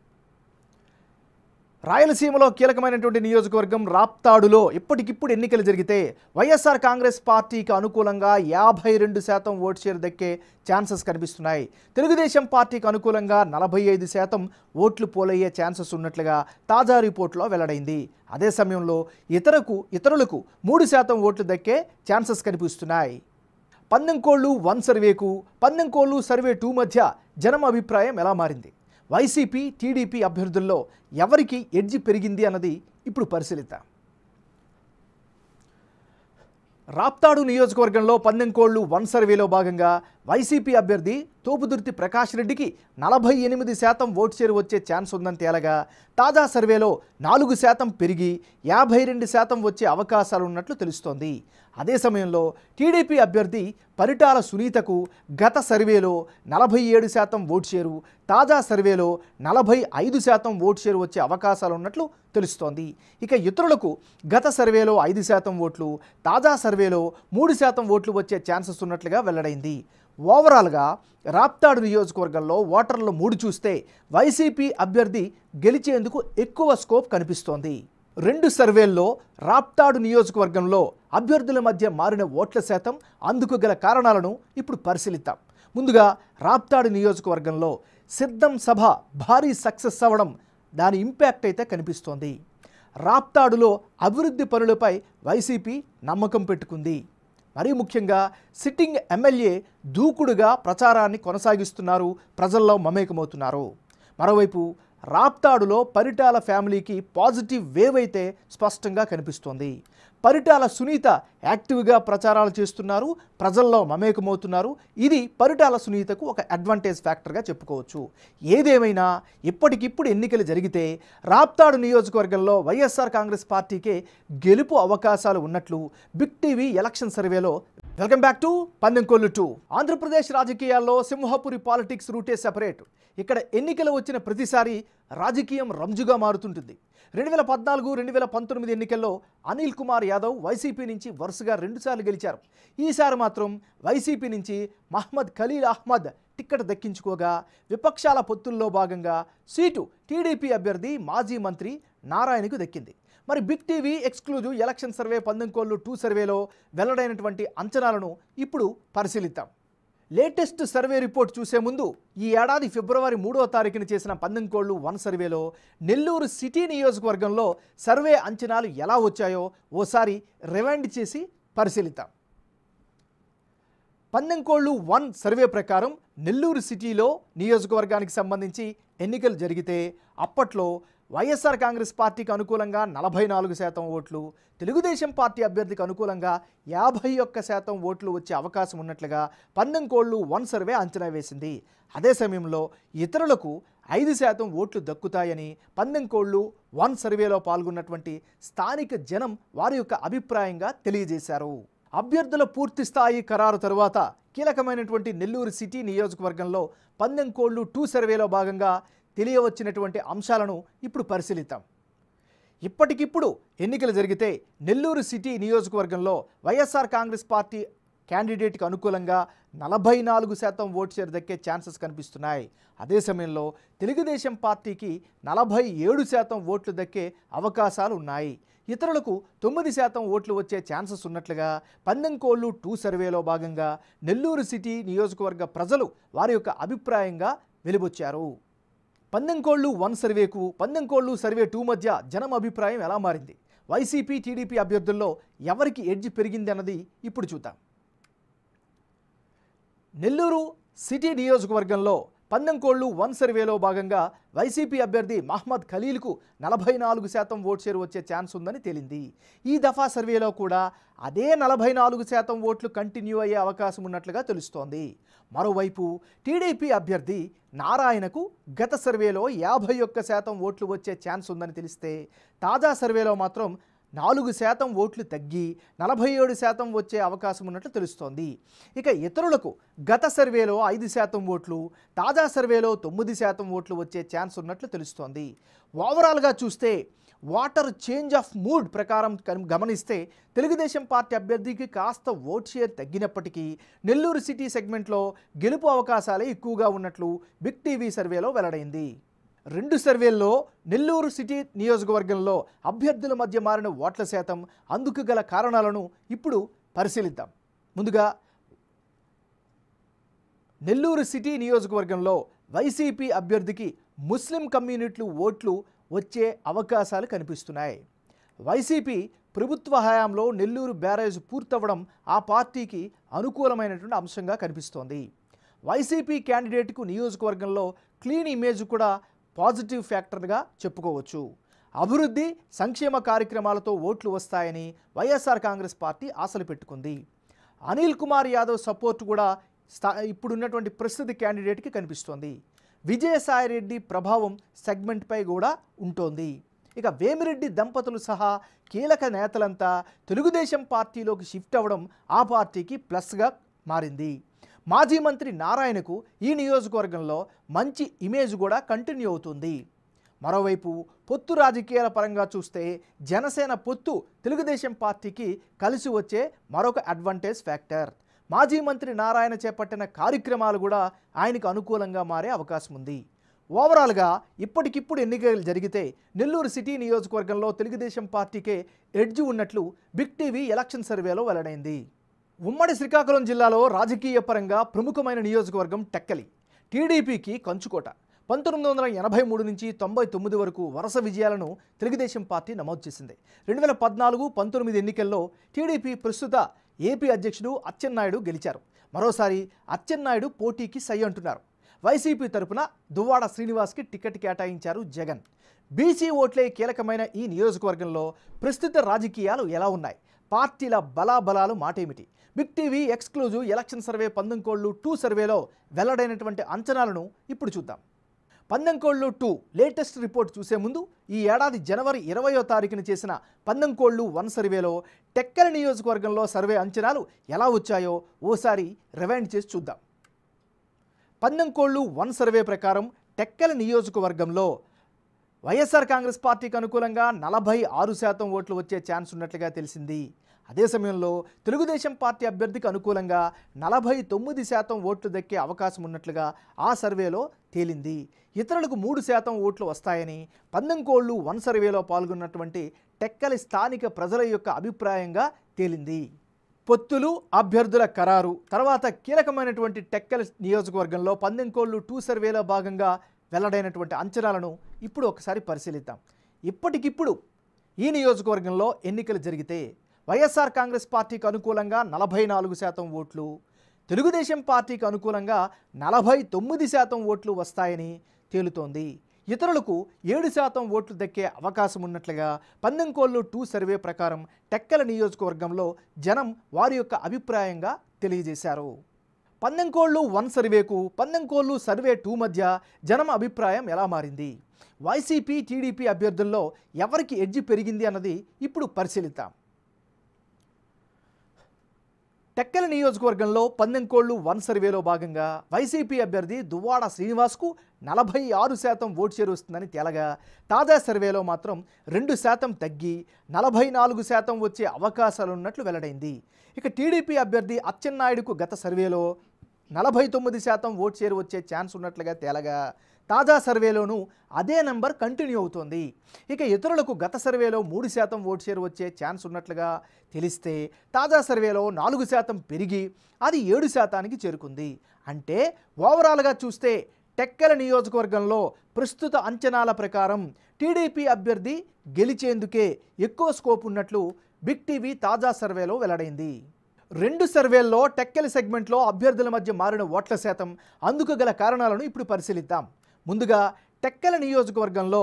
రాయలసీమలో కీలకమైనటువంటి నియోజకవర్గం రాప్తాడులో ఇప్పటికిప్పుడు ఎన్నికలు జరిగితే వైఎస్ఆర్ కాంగ్రెస్ పార్టీకి అనుకూలంగా యాభై రెండు శాతం ఓటు షేర్ దక్కే ఛాన్సెస్ కనిపిస్తున్నాయి తెలుగుదేశం పార్టీకి అనుకూలంగా నలభై ఐదు శాతం ఓట్లు పోలయ్యే ఛాన్సెస్ ఉన్నట్లుగా తాజా రిపోర్ట్లో వెల్లడైంది అదే సమయంలో ఇతరకు ఇతరులకు మూడు శాతం ఓట్లు దక్కే ఛాన్సెస్ కనిపిస్తున్నాయి పందెంకోళ్ళు వన్ సర్వేకు పందెంకోళ్ళు సర్వే టూ మధ్య జనం అభిప్రాయం ఎలా మారింది వైసీపీ టీడీపీ అభ్యర్థుల్లో ఎవరికి ఎడ్జి పెరిగింది అన్నది ఇప్పుడు పరిశీలిద్దాం రాప్తాడు నియోజకవర్గంలో పందెంకోళ్లు వన్ సర్వేలో భాగంగా వైసీపీ అభ్యర్థి తోపుదుర్తి ప్రకాష్ రెడ్డికి నలభై ఎనిమిది శాతం ఓటు షేర్ వచ్చే ఛాన్స్ ఉందని తేలగా తాజా సర్వేలో నాలుగు శాతం పెరిగి యాభై రెండు శాతం వచ్చే అవకాశాలు ఉన్నట్లు తెలుస్తోంది అదే సమయంలో టీడీపీ అభ్యర్థి పరిటాల సునీతకు గత సర్వేలో నలభై ఏడు శాతం ఓటు షేరు తాజా సర్వేలో నలభై ఐదు శాతం ఓటు చేరు వచ్చే అవకాశాలు ఉన్నట్లు తెలుస్తోంది ఇక ఇతరులకు గత సర్వేలో ఐదు శాతం ఓట్లు తాజా సర్వేలో మూడు శాతం ఓట్లు వచ్చే ఛాన్సెస్ ఉన్నట్లుగా వెల్లడైంది ఓవరాల్గా రాప్తాడు నియోజకవర్గంలో ఓటర్లు మూడు చూస్తే వైసీపీ అభ్యర్థి గెలిచేందుకు ఎక్కువ స్కోప్ కనిపిస్తోంది రెండు సర్వేల్లో రాప్తాడు నియోజకవర్గంలో అభ్యర్థుల మధ్య మారిన ఓట్ల శాతం అందుకు గల కారణాలను ఇప్పుడు పరిశీలిద్దాం ముందుగా రాప్తాడు నియోజకవర్గంలో సిద్ధం సభ భారీ సక్సెస్ అవ్వడం దాని ఇంపాక్ట్ అయితే కనిపిస్తోంది రాప్తాడులో అభివృద్ధి పనులపై వైసీపీ నమ్మకం పెట్టుకుంది మరీ ముఖ్యంగా సిట్టింగ్ ఎమ్మెల్యే దూకుడుగా ప్రచారాన్ని కొనసాగిస్తున్నారు ప్రజల్లో మమేకమవుతున్నారు మరోవైపు రాప్తాడులో పరిటాల ఫ్యామిలీకి పాజిటివ్ వేవ్ అయితే స్పష్టంగా కనిపిస్తోంది పరిటాల సునీత యాక్టివ్గా ప్రచారాలు చేస్తున్నారు ప్రజల్లో మమేకమవుతున్నారు ఇది పరిటాల సునీతకు ఒక అడ్వాంటేజ్ ఫ్యాక్టర్గా చెప్పుకోవచ్చు ఏదేమైనా ఇప్పటికిప్పుడు ఎన్నికలు జరిగితే రాప్తాడు నియోజకవర్గంలో వైఎస్ఆర్ కాంగ్రెస్ పార్టీకే గెలుపు అవకాశాలు ఉన్నట్లు బిగ్ టీవీ ఎలక్షన్ సర్వేలో welcome back to పందెంకొల్లు two Andhra Pradesh రాజకీయాల్లో సింహపురి పాలిటిక్స్ రూటే సెపరేట్ ఇక్కడ ఎన్నికలు వచ్చిన ప్రతిసారి రాజకీయం రంజుగా మారుతుంటుంది రెండు వేల పద్నాలుగు రెండు వేల పంతొమ్మిది ఎన్నికల్లో అనిల్ కుమార్ యాదవ్ వైసీపీ నుంచి వరుసగా రెండుసార్లు గెలిచారు ఈసారి మాత్రం వైసీపీ నుంచి మహ్మద్ ఖలీల్ అహ్మద్ టిక్కెట్ దక్కించుకోగా విపక్షాల పొత్తుల్లో భాగంగా సీటు టీడీపీ అభ్యర్థి మాజీ మంత్రి నారాయణకు దక్కింది మరి big TV exclusive election survey పందెంకోళ్ళు two సర్వేలో వెల్లడైనటువంటి అంచనాలను ఇప్పుడు పరిశీలిద్దాం లేటెస్ట్ సర్వే రిపోర్ట్ చూసే ముందు ఈ ఏడాది ఫిబ్రవరి మూడో తారీఖున చేసిన పందెంకోళ్లు వన్ సర్వేలో నెల్లూరు సిటీ నియోజకవర్గంలో సర్వే అంచనాలు ఎలా వచ్చాయో ఓసారి రివైండ్ చేసి పరిశీలిద్దాం పందెంకోళ్లు వన్ సర్వే ప్రకారం నెల్లూరు సిటీలో నియోజకవర్గానికి సంబంధించి ఎన్నికలు జరిగితే అప్పట్లో వైఎస్ఆర్ కాంగ్రెస్ పార్టీకి అనుకూలంగా నలభై నాలుగు శాతం ఓట్లు తెలుగుదేశం పార్టీ అభ్యర్థికి అనుకూలంగా యాభై ఒక్క శాతం ఓట్లు వచ్చే అవకాశం ఉన్నట్లుగా పందెం కోళ్లు వన్ సర్వే అంచనా వేసింది అదే సమయంలో ఇతరులకు ఐదు శాతం ఓట్లు దక్కుతాయని కోళ్లు వన్ సర్వేలో పాల్గొన్నటువంటి స్థానిక జనం వారి యొక్క అభిప్రాయంగా తెలియజేశారు అభ్యర్థుల పూర్తి స్థాయి ఖరారు తరువాత కీలకమైనటువంటి నెల్లూరు సిటీ నియోజకవర్గంలో పందెంకోళ్లు టూ సర్వేలో భాగంగా తెలియవచ్చినటువంటి అంశాలను ఇప్పుడు పరిశీలిద్దాం ఇప్పటికిప్పుడు ఎన్నికలు జరిగితే నెల్లూరు సిటీ నియోజకవర్గంలో వైఎస్ఆర్ కాంగ్రెస్ పార్టీ క్యాండిడేట్కి అనుకూలంగా నలభై నాలుగు శాతం ఓటు చేరు దక్కే ఛాన్సెస్ కనిపిస్తున్నాయి అదే సమయంలో తెలుగుదేశం పార్టీకి నలభై ఏడు శాతం ఓట్లు దక్కే అవకాశాలు ఉన్నాయి ఇతరులకు తొమ్మిది శాతం ఓట్లు వచ్చే ఛాన్సెస్ ఉన్నట్లుగా పందెంకోళ్ళు టూ సర్వేలో భాగంగా నెల్లూరు సిటీ నియోజకవర్గ ప్రజలు వారి యొక్క అభిప్రాయంగా వెలువచ్చారు పందెం కోళ్లు వన్ సర్వేకు పందెం కోళ్లు సర్వే టూ మధ్య జనం అభిప్రాయం ఎలా మారింది వైసీపీ టీడీపీ అభ్యర్థుల్లో ఎవరికి ఎడ్జ్ పెరిగింది అన్నది ఇప్పుడు చూద్దాం నెల్లూరు సిటీ నియోజకవర్గంలో పందెం కోళ్లు వన్ సర్వేలో భాగంగా వైసీపీ అభ్యర్థి మహ్మద్ ఖలీల్కు నలభై నాలుగు శాతం ఓట్ షేర్ వచ్చే ఛాన్స్ ఉందని తేలింది ఈ దఫా సర్వేలో కూడా అదే నలభై నాలుగు శాతం ఓట్లు కంటిన్యూ అయ్యే అవకాశం ఉన్నట్లుగా తెలుస్తోంది మరోవైపు టీడీపీ అభ్యర్థి నారాయణకు గత సర్వేలో యాభై ఒక్క శాతం ఓట్లు వచ్చే ఛాన్స్ ఉందని తెలిస్తే తాజా సర్వేలో మాత్రం నాలుగు శాతం ఓట్లు తగ్గి నలభై ఏడు శాతం వచ్చే అవకాశం ఉన్నట్లు తెలుస్తోంది ఇక ఇతరులకు గత సర్వేలో ఐదు శాతం ఓట్లు తాజా సర్వేలో తొమ్మిది శాతం ఓట్లు వచ్చే ఛాన్స్ ఉన్నట్లు తెలుస్తోంది ఓవరాల్గా చూస్తే వాటర్ చేంజ్ ఆఫ్ మూడ్ ప్రకారం గమనిస్తే తెలుగుదేశం పార్టీ అభ్యర్థికి కాస్త ఓట్ షేర్ తగ్గినప్పటికీ నెల్లూరు సిటీ సెగ్మెంట్లో గెలుపు అవకాశాలే ఎక్కువగా ఉన్నట్లు బిగ్ టీవీ సర్వేలో వెల్లడైంది రెండు సర్వేల్లో నెల్లూరు సిటీ నియోజకవర్గంలో అభ్యర్థుల మధ్య మారిన ఓట్ల శాతం అందుకు గల కారణాలను ఇప్పుడు పరిశీలిద్దాం ముందుగా నెల్లూరు సిటీ నియోజకవర్గంలో వైసీపీ అభ్యర్థికి ముస్లిం కమ్యూనిటీలు ఓట్లు వచ్చే అవకాశాలు కనిపిస్తున్నాయి వైసీపీ ప్రభుత్వ హయాంలో నెల్లూరు బ్యారేజ్ పూర్తవ్వడం ఆ పార్టీకి అనుకూలమైనటువంటి అంశంగా కనిపిస్తోంది వైసీపీ క్యాండిడేట్కు నియోజకవర్గంలో క్లీన్ ఇమేజ్ కూడా పాజిటివ్ ఫ్యాక్టర్గా చెప్పుకోవచ్చు అభివృద్ధి సంక్షేమ కార్యక్రమాలతో ఓట్లు వస్తాయని వైఎస్ఆర్ కాంగ్రెస్ పార్టీ ఆశలు పెట్టుకుంది అనిల్ కుమార్ యాదవ్ సపోర్ట్ కూడా స్థా ఇప్పుడున్నటువంటి ప్రస్తుత క్యాండిడేట్కి కనిపిస్తోంది విజయసాయిరెడ్డి ప్రభావం సెగ్మెంట్పై కూడా ఉంటోంది ఇక వేమిరెడ్డి దంపతులు సహా కీలక నేతలంతా తెలుగుదేశం పార్టీలోకి షిఫ్ట్ అవ్వడం ఆ పార్టీకి ప్లస్గా మారింది మాజీ మంత్రి నారాయణకు ఈ నియోజకవర్గంలో మంచి ఇమేజ్ కూడా కంటిన్యూ అవుతుంది మరోవైపు పొత్తు రాజకీయాల పరంగా చూస్తే జనసేన పొత్తు తెలుగుదేశం పార్టీకి కలిసి వచ్చే మరొక అడ్వాంటేజ్ ఫ్యాక్టర్ మాజీ మంత్రి నారాయణ చేపట్టిన కార్యక్రమాలు కూడా ఆయనకు అనుకూలంగా మారే అవకాశం ఉంది ఓవరాల్గా ఇప్పటికిప్పుడు ఎన్నికలు జరిగితే నెల్లూరు సిటీ నియోజకవర్గంలో తెలుగుదేశం పార్టీకే ఎడ్జి ఉన్నట్లు బిగ్ టీవీ ఎలక్షన్ సర్వేలో వెల్లడైంది ఉమ్మడి శ్రీకాకుళం జిల్లాలో రాజకీయ పరంగా ప్రముఖమైన నియోజకవర్గం టెక్కలి టీడీపీకి కంచుకోట పంతొమ్మిది వందల ఎనభై మూడు నుంచి తొంభై తొమ్మిది వరకు వరుస విజయాలను తెలుగుదేశం పార్టీ నమోదు చేసింది రెండు వేల పద్నాలుగు పంతొమ్మిది ఎన్నికల్లో టీడీపీ ప్రస్తుత ఏపీ అధ్యక్షుడు అచ్చెన్నాయుడు గెలిచారు మరోసారి అచ్చెన్నాయుడు పోటీకి సై అంటున్నారు వైసీపీ తరపున దువ్వాడ శ్రీనివాస్కి టికెట్ కేటాయించారు జగన్ బీసీ ఓట్లే కీలకమైన ఈ నియోజకవర్గంలో ప్రస్తుత రాజకీయాలు ఎలా ఉన్నాయి పార్టీల బలాబలాలు మాటేమిటి big TV exclusive election survey పందంకోళ్ళు two సర్వేలో వెల్లడైనటువంటి అంచనాలను ఇప్పుడు చూద్దాం పందెంకోళ్ళు టూ లేటెస్ట్ రిపోర్ట్ చూసే ముందు ఈ ఏడాది జనవరి ఇరవయో తారీఖున చేసిన పందెంకోళ్ళు వన్ సర్వేలో టెక్కల నియోజకవర్గంలో సర్వే అంచనాలు ఎలా వచ్చాయో ఓసారి రివైండ్ చేసి చూద్దాం పందెంకోళ్ళు వన్ సర్వే ప్రకారం టెక్కల నియోజకవర్గంలో వైఎస్ఆర్ కాంగ్రెస్ పార్టీకి అనుకూలంగా నలభై ఆరు శాతం ఓట్లు వచ్చే ఛాన్స్ ఉన్నట్లుగా తెలిసింది అదే సమయంలో తెలుగుదేశం పార్టీ అభ్యర్థికి అనుకూలంగా నలభై తొమ్మిది శాతం ఓట్లు దక్కే అవకాశం ఉన్నట్లుగా ఆ సర్వేలో తేలింది ఇతరులకు మూడు శాతం ఓట్లు వస్తాయని పందెంకోళ్ళు వన్ సర్వేలో పాల్గొన్నటువంటి టెక్కలి స్థానిక ప్రజల యొక్క అభిప్రాయంగా తేలింది పొత్తులు అభ్యర్థుల ఖరారు తర్వాత కీలకమైనటువంటి టెక్కలి నియోజకవర్గంలో పందెంకోళ్ళు టూ సర్వేలో భాగంగా వెల్లడైనటువంటి అంచనాలను ఇప్పుడు ఒకసారి పరిశీలిద్దాం ఇప్పటికిప్పుడు ఈ నియోజకవర్గంలో ఎన్నికలు జరిగితే వైఎస్ఆర్ కాంగ్రెస్ పార్టీకి అనుకూలంగా నలభై నాలుగు శాతం ఓట్లు తెలుగుదేశం పార్టీకి అనుకూలంగా నలభై తొమ్మిది శాతం ఓట్లు వస్తాయని తేలుతోంది ఇతరులకు ఏడు శాతం ఓట్లు దక్కే అవకాశం ఉన్నట్లుగా పందెంకోళ్ళు టూ సర్వే ప్రకారం టెక్కల నియోజకవర్గంలో జనం వారి యొక్క అభిప్రాయంగా తెలియజేశారు పందెంకోళ్ళు వన్ సర్వేకు పందెంకోళ్ళు సర్వే టూ మధ్య జనం అభిప్రాయం ఎలా మారింది వైసీపీ టీడీపీ అభ్యర్థుల్లో ఎవరికి ఎడ్జి పెరిగింది అన్నది ఇప్పుడు పరిశీలిద్దాం టెక్కల నియోజకవర్గంలో పందెంకోళ్లు వన్ సర్వేలో భాగంగా వైసీపీ అభ్యర్థి దువ్వాడ శ్రీనివాస్కు నలభై ఆరు శాతం ఓటు చేరుస్తుందని తేలగా తాజా సర్వేలో మాత్రం రెండు శాతం తగ్గి నలభై నాలుగు శాతం వచ్చే అవకాశాలున్నట్లు వెల్లడైంది ఇక టీడీపీ అభ్యర్థి అచ్చెన్నాయుడుకు గత సర్వేలో నలభై తొమ్మిది శాతం ఓటు చేరు వచ్చే ఛాన్స్ ఉన్నట్లుగా తేలగా తాజా సర్వేలోనూ అదే నంబర్ కంటిన్యూ అవుతోంది ఇక ఇతరులకు గత సర్వేలో మూడు శాతం ఓటు షేర్ వచ్చే ఛాన్స్ ఉన్నట్లుగా తెలిస్తే తాజా సర్వేలో నాలుగు శాతం పెరిగి అది ఏడు శాతానికి చేరుకుంది అంటే ఓవరాల్గా చూస్తే టెక్కల నియోజకవర్గంలో ప్రస్తుత అంచనాల ప్రకారం టీడీపీ అభ్యర్థి గెలిచేందుకే ఎక్కువ స్కోప్ ఉన్నట్లు బిగ్ టీవీ తాజా సర్వేలో వెల్లడైంది రెండు సర్వేల్లో టెక్కెల సెగ్మెంట్లో అభ్యర్థుల మధ్య మారిన ఓట్ల శాతం అందుకు గల కారణాలను ఇప్పుడు పరిశీలిద్దాం ముందుగా టెక్కల నియోజకవర్గంలో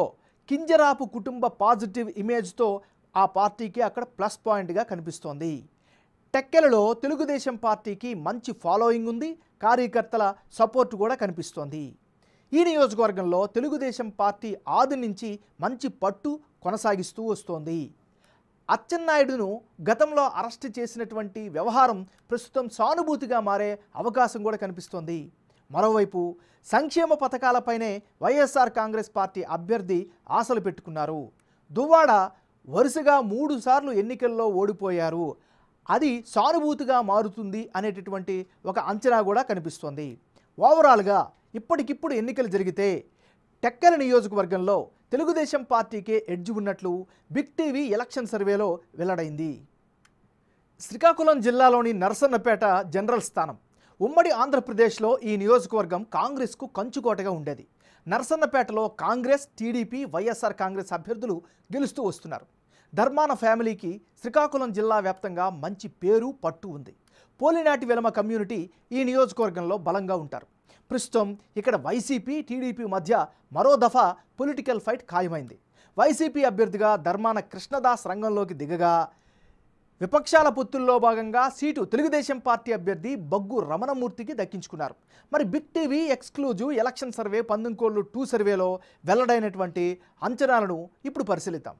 కింజరాపు కుటుంబ పాజిటివ్ ఇమేజ్తో ఆ పార్టీకి అక్కడ ప్లస్ పాయింట్గా కనిపిస్తోంది టెక్కెలలో తెలుగుదేశం పార్టీకి మంచి ఫాలోయింగ్ ఉంది కార్యకర్తల సపోర్ట్ కూడా కనిపిస్తోంది ఈ నియోజకవర్గంలో తెలుగుదేశం పార్టీ ఆది నుంచి మంచి పట్టు కొనసాగిస్తూ వస్తోంది అచ్చెన్నాయుడును గతంలో అరెస్ట్ చేసినటువంటి వ్యవహారం ప్రస్తుతం సానుభూతిగా మారే అవకాశం కూడా కనిపిస్తోంది మరోవైపు సంక్షేమ పథకాలపైనే వైఎస్ఆర్ కాంగ్రెస్ పార్టీ అభ్యర్థి ఆశలు పెట్టుకున్నారు దువ్వాడ వరుసగా మూడుసార్లు ఎన్నికల్లో ఓడిపోయారు అది సానుభూతిగా మారుతుంది అనేటటువంటి ఒక అంచనా కూడా కనిపిస్తోంది ఓవరాల్గా ఇప్పటికిప్పుడు ఎన్నికలు జరిగితే టెక్కల నియోజకవర్గంలో తెలుగుదేశం పార్టీకే ఎడ్జ్ ఉన్నట్లు బిగ్ టీవీ ఎలక్షన్ సర్వేలో వెల్లడైంది శ్రీకాకుళం జిల్లాలోని నర్సన్నపేట జనరల్ స్థానం ఉమ్మడి ఆంధ్రప్రదేశ్లో ఈ నియోజకవర్గం కాంగ్రెస్కు కంచుకోటగా ఉండేది నర్సన్నపేటలో కాంగ్రెస్ టీడీపీ వైఎస్ఆర్ కాంగ్రెస్ అభ్యర్థులు గెలుస్తూ వస్తున్నారు ధర్మాన ఫ్యామిలీకి శ్రీకాకుళం జిల్లా వ్యాప్తంగా మంచి పేరు పట్టు ఉంది పోలినాటి వెలమ కమ్యూనిటీ ఈ నియోజకవర్గంలో బలంగా ఉంటారు ప్రస్తుతం ఇక్కడ వైసీపీ టీడీపీ మధ్య మరో దఫా పొలిటికల్ ఫైట్ ఖాయమైంది వైసీపీ అభ్యర్థిగా ధర్మాన కృష్ణదాస్ రంగంలోకి దిగగా విపక్షాల పొత్తుల్లో భాగంగా సీటు తెలుగుదేశం పార్టీ అభ్యర్థి బగ్గు రమణమూర్తికి దక్కించుకున్నారు మరి big TV exclusive election survey పందుంకోళ్ళు టూ సర్వేలో వెల్లడైనటువంటి అంచనాలను ఇప్పుడు పరిశీలిద్దాం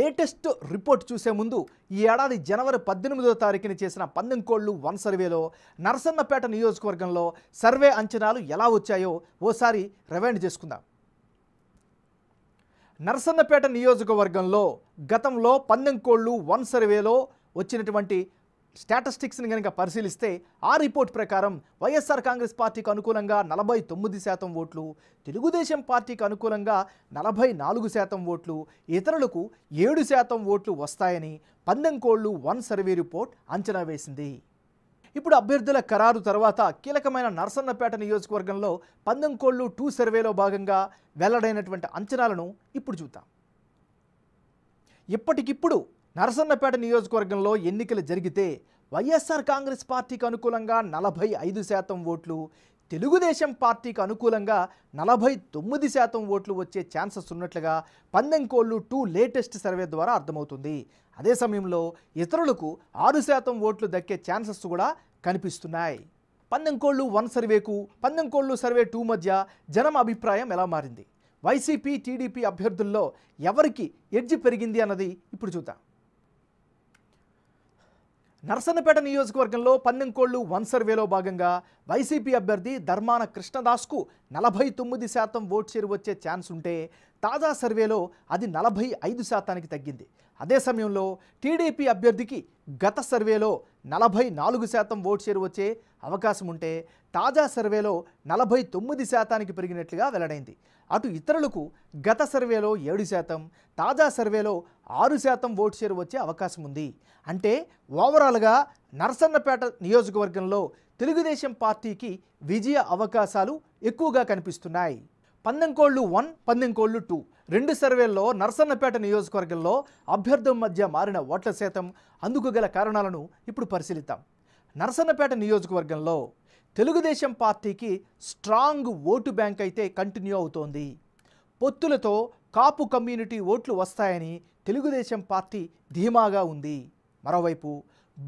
లేటెస్ట్ రిపోర్ట్ చూసే ముందు ఈ ఏడాది జనవరి పద్దెనిమిదో తారీఖున చేసిన పందెంకోళ్ళు వన్ సర్వేలో నరసన్నపేట నియోజకవర్గంలో సర్వే అంచనాలు ఎలా వచ్చాయో ఓసారి రివైండ్ చేసుకుందాం నరసన్నపేట నియోజకవర్గంలో గతంలో పందెంకోళ్ళు వన్ సర్వేలో వచ్చినటువంటి స్టాటిస్టిక్స్ని కనుక పరిశీలిస్తే ఆ రిపోర్ట్ ప్రకారం వైఎస్ఆర్ కాంగ్రెస్ పార్టీకి అనుకూలంగా నలభై తొమ్మిది శాతం ఓట్లు తెలుగుదేశం పార్టీకి అనుకూలంగా నలభై నాలుగు శాతం ఓట్లు ఇతరులకు ఏడు శాతం ఓట్లు వస్తాయని పందెంకోళ్లు వన్ సర్వే రిపోర్ట్ అంచనా వేసింది ఇప్పుడు అభ్యర్థుల ఖరారు తర్వాత కీలకమైన నరసన్నపేట నియోజకవర్గంలో పందెంకోళ్లు టూ సర్వేలో భాగంగా వెల్లడైనటువంటి అంచనాలను ఇప్పుడు చూద్దాం ఇప్పటికిప్పుడు నరసన్నపేట నియోజకవర్గంలో ఎన్నికలు జరిగితే వైఎస్ఆర్ కాంగ్రెస్ పార్టీకి అనుకూలంగా నలభై ఐదు శాతం ఓట్లు తెలుగుదేశం పార్టీకి అనుకూలంగా నలభై తొమ్మిది శాతం ఓట్లు వచ్చే ఛాన్సెస్ ఉన్నట్లుగా పందెంకోళ్ళు టూ లేటెస్ట్ సర్వే ద్వారా అర్థమవుతుంది అదే సమయంలో ఇతరులకు ఆరు శాతం ఓట్లు దక్కే ఛాన్సెస్ కూడా కనిపిస్తున్నాయి పందెంకోళ్ళు వన్ సర్వేకు పందెంకోళ్ళు సర్వే టూ మధ్య జనం అభిప్రాయం ఎలా మారింది వైసీపీ టీడీపీ అభ్యర్థుల్లో ఎవరికి ఎడ్జి పెరిగింది అన్నది ఇప్పుడు చూద్దాం నర్సన్నపేట నియోజకవర్గంలో పన్నెంకోళ్లు వన్ సర్వేలో భాగంగా వైసీపీ అభ్యర్థి ధర్మాన కృష్ణదాస్కు నలభై తొమ్మిది శాతం ఓట్ చేరు వచ్చే ఛాన్స్ ఉంటే తాజా సర్వేలో అది నలభై ఐదు శాతానికి తగ్గింది అదే సమయంలో టీడీపీ అభ్యర్థికి గత సర్వేలో నలభై నాలుగు శాతం ఓట్ చేరు వచ్చే అవకాశం ఉంటే తాజా సర్వేలో నలభై తొమ్మిది శాతానికి పెరిగినట్లుగా వెల్లడైంది అటు ఇతరులకు గత సర్వేలో ఏడు శాతం తాజా సర్వేలో ఆరు శాతం ఓటు షేర్ వచ్చే అవకాశం ఉంది అంటే ఓవరాల్గా నరసన్నపేట నియోజకవర్గంలో తెలుగుదేశం పార్టీకి విజయ అవకాశాలు ఎక్కువగా కనిపిస్తున్నాయి పందెంకోళ్ళు వన్ పందెంకోళ్ళు టూ రెండు సర్వేల్లో నరసన్నపేట నియోజకవర్గంలో అభ్యర్థుల మధ్య మారిన ఓట్ల శాతం అందుకు గల కారణాలను ఇప్పుడు పరిశీలిద్దాం నరసన్నపేట నియోజకవర్గంలో తెలుగుదేశం పార్టీకి స్ట్రాంగ్ ఓటు బ్యాంక్ అయితే కంటిన్యూ అవుతోంది పొత్తులతో కాపు కమ్యూనిటీ ఓట్లు వస్తాయని తెలుగుదేశం పార్టీ ధీమాగా ఉంది మరోవైపు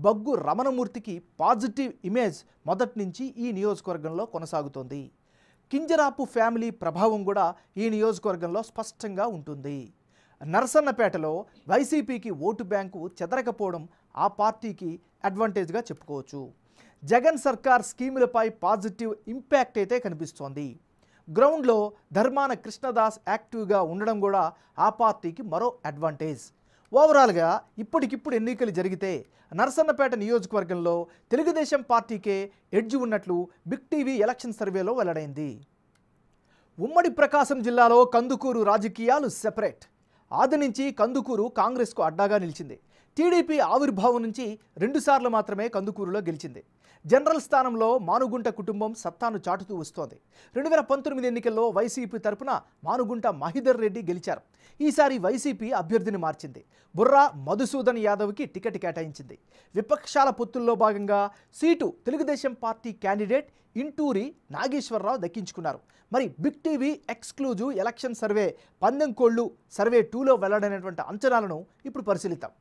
బగ్గు రమణమూర్తికి పాజిటివ్ ఇమేజ్ మొదటి నుంచి ఈ నియోజకవర్గంలో కొనసాగుతోంది కింజరాపు ఫ్యామిలీ ప్రభావం కూడా ఈ నియోజకవర్గంలో స్పష్టంగా ఉంటుంది నరసన్నపేటలో వైసీపీకి ఓటు బ్యాంకు చెదరకపోవడం ఆ పార్టీకి అడ్వాంటేజ్గా చెప్పుకోవచ్చు జగన్ సర్కార్ స్కీములపై పాజిటివ్ ఇంపాక్ట్ అయితే కనిపిస్తోంది గ్రౌండ్లో ధర్మాన కృష్ణదాస్ యాక్టివ్గా ఉండడం కూడా ఆ పార్టీకి మరో అడ్వాంటేజ్ ఓవరాల్గా ఇప్పటికిప్పుడు ఎన్నికలు జరిగితే నరసన్నపేట నియోజకవర్గంలో తెలుగుదేశం పార్టీకే ఎడ్జ్ ఉన్నట్లు బిగ్ టీవీ ఎలక్షన్ సర్వేలో వెల్లడైంది ఉమ్మడి ప్రకాశం జిల్లాలో కందుకూరు రాజకీయాలు సెపరేట్ ఆది నుంచి కందుకూరు కాంగ్రెస్కు అడ్డాగా నిలిచింది టీడీపీ ఆవిర్భావం నుంచి రెండుసార్లు మాత్రమే కందుకూరులో గెలిచింది జనరల్ స్థానంలో మానుగుంట కుటుంబం సత్తాను చాటుతూ వస్తోంది రెండు వేల పంతొమ్మిది ఎన్నికల్లో వైసీపీ తరపున మానుగుంట మహిదర్ రెడ్డి గెలిచారు ఈసారి వైసీపీ అభ్యర్థిని మార్చింది బుర్రా మధుసూదన్ యాదవ్కి టికెట్ కేటాయించింది విపక్షాల పొత్తుల్లో భాగంగా seat Telugu Desam party candidate Inturi Nageswara Rao దక్కించుకున్నారు మరి big TV exclusive election survey పందెం కోళ్ళు సర్వే టూలో వెళ్లడనేటువంటి అంచనాలను ఇప్పుడు పరిశీలిద్దాం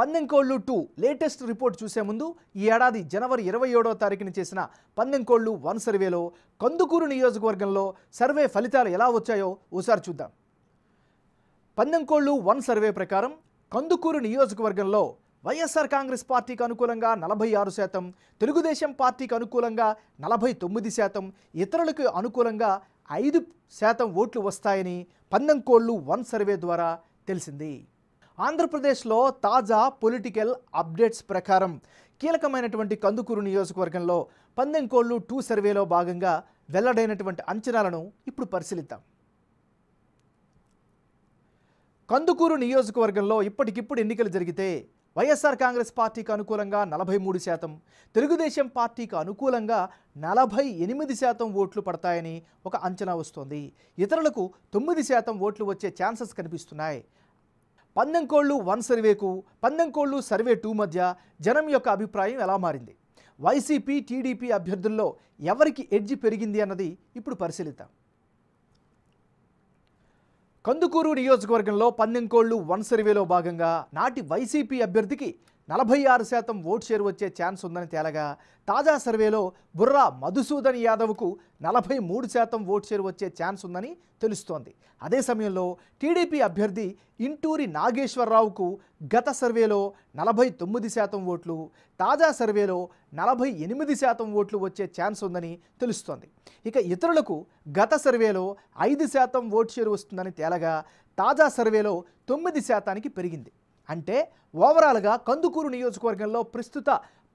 పందెంకోళ్ళు టూ లేటెస్ట్ రిపోర్ట్ చూసే ముందు ఈ ఏడాది జనవరి ఇరవై ఏడో తారీఖున చేసిన పందెంకోళ్ళు వన్ సర్వేలో కందుకూరు నియోజకవర్గంలో సర్వే ఫలితాలు ఎలా వచ్చాయో ఓసారి చూద్దాం పందెంకోళ్ళు వన్ సర్వే ప్రకారం కందుకూరు నియోజకవర్గంలో వైఎస్ఆర్ కాంగ్రెస్ పార్టీకి అనుకూలంగా నలభై ఆరు శాతం తెలుగుదేశం పార్టీకి అనుకూలంగా నలభై తొమ్మిది శాతం ఇతరులకు అనుకూలంగా ఐదు శాతం ఓట్లు వస్తాయని పందెంకోళ్ళు వన్ సర్వే ద్వారా తెలిసింది ఆంధ్రప్రదేశ్లో తాజా పొలిటికల్ అప్డేట్స్ ప్రకారం కీలకమైనటువంటి కందుకూరు నియోజకవర్గంలో పందెంకోళ్ళు టూ సర్వేలో భాగంగా వెల్లడైనటువంటి అంచనాలను ఇప్పుడు పరిశీలిద్దాం కందుకూరు నియోజకవర్గంలో ఇప్పటికిప్పుడు ఎన్నికలు జరిగితే వైఎస్ఆర్ కాంగ్రెస్ పార్టీకి అనుకూలంగా నలభై మూడు శాతం తెలుగుదేశం పార్టీకి అనుకూలంగా నలభై ఎనిమిది శాతం ఓట్లు పడతాయని ఒక అంచనా వస్తోంది ఇతరులకు తొమ్మిది శాతం ఓట్లు వచ్చే ఛాన్సెస్ కనిపిస్తున్నాయి పందెం కోళ్ళు వన్ సర్వేకు పందెం కోళ్ళు సర్వే టూ మధ్య జనం యొక్క అభిప్రాయం ఎలా మారింది వైసీపీ టీడీపీ అభ్యర్థుల్లో ఎవరికి ఎడ్జి పెరిగింది అన్నది ఇప్పుడు పరిశీలిద్దాం కందుకూరు నియోజకవర్గంలో పందెంకోళ్లు వన్ సర్వేలో భాగంగా నాటి వైసీపీ అభ్యర్థికి నలభై ఆరు శాతం ఓట్ షేర్ వచ్చే ఛాన్స్ ఉందని తేలగా తాజా సర్వేలో బుర్రా మధుసూదన్ యాదవ్కు నలభై మూడు శాతం ఓట్ షేర్ వచ్చే ఛాన్స్ ఉందని తెలుస్తోంది అదే సమయంలో టీడీపీ అభ్యర్థి ఇంటూరి నాగేశ్వరరావుకు గత సర్వేలో నలభై తొమ్మిది శాతం ఓట్లు తాజా సర్వేలో నలభై ఎనిమిది శాతం ఓట్లు వచ్చే ఛాన్స్ ఉందని తెలుస్తోంది ఇక ఇతరులకు గత సర్వేలో ఐదు శాతం ఓట్ షేర్ వస్తుందని తేలగా తాజా సర్వేలో తొమ్మిది శాతానికి పెరిగింది అంటే ఓవరాల్గా కందుకూరు నియోజకవర్గంలో ప్రస్తుత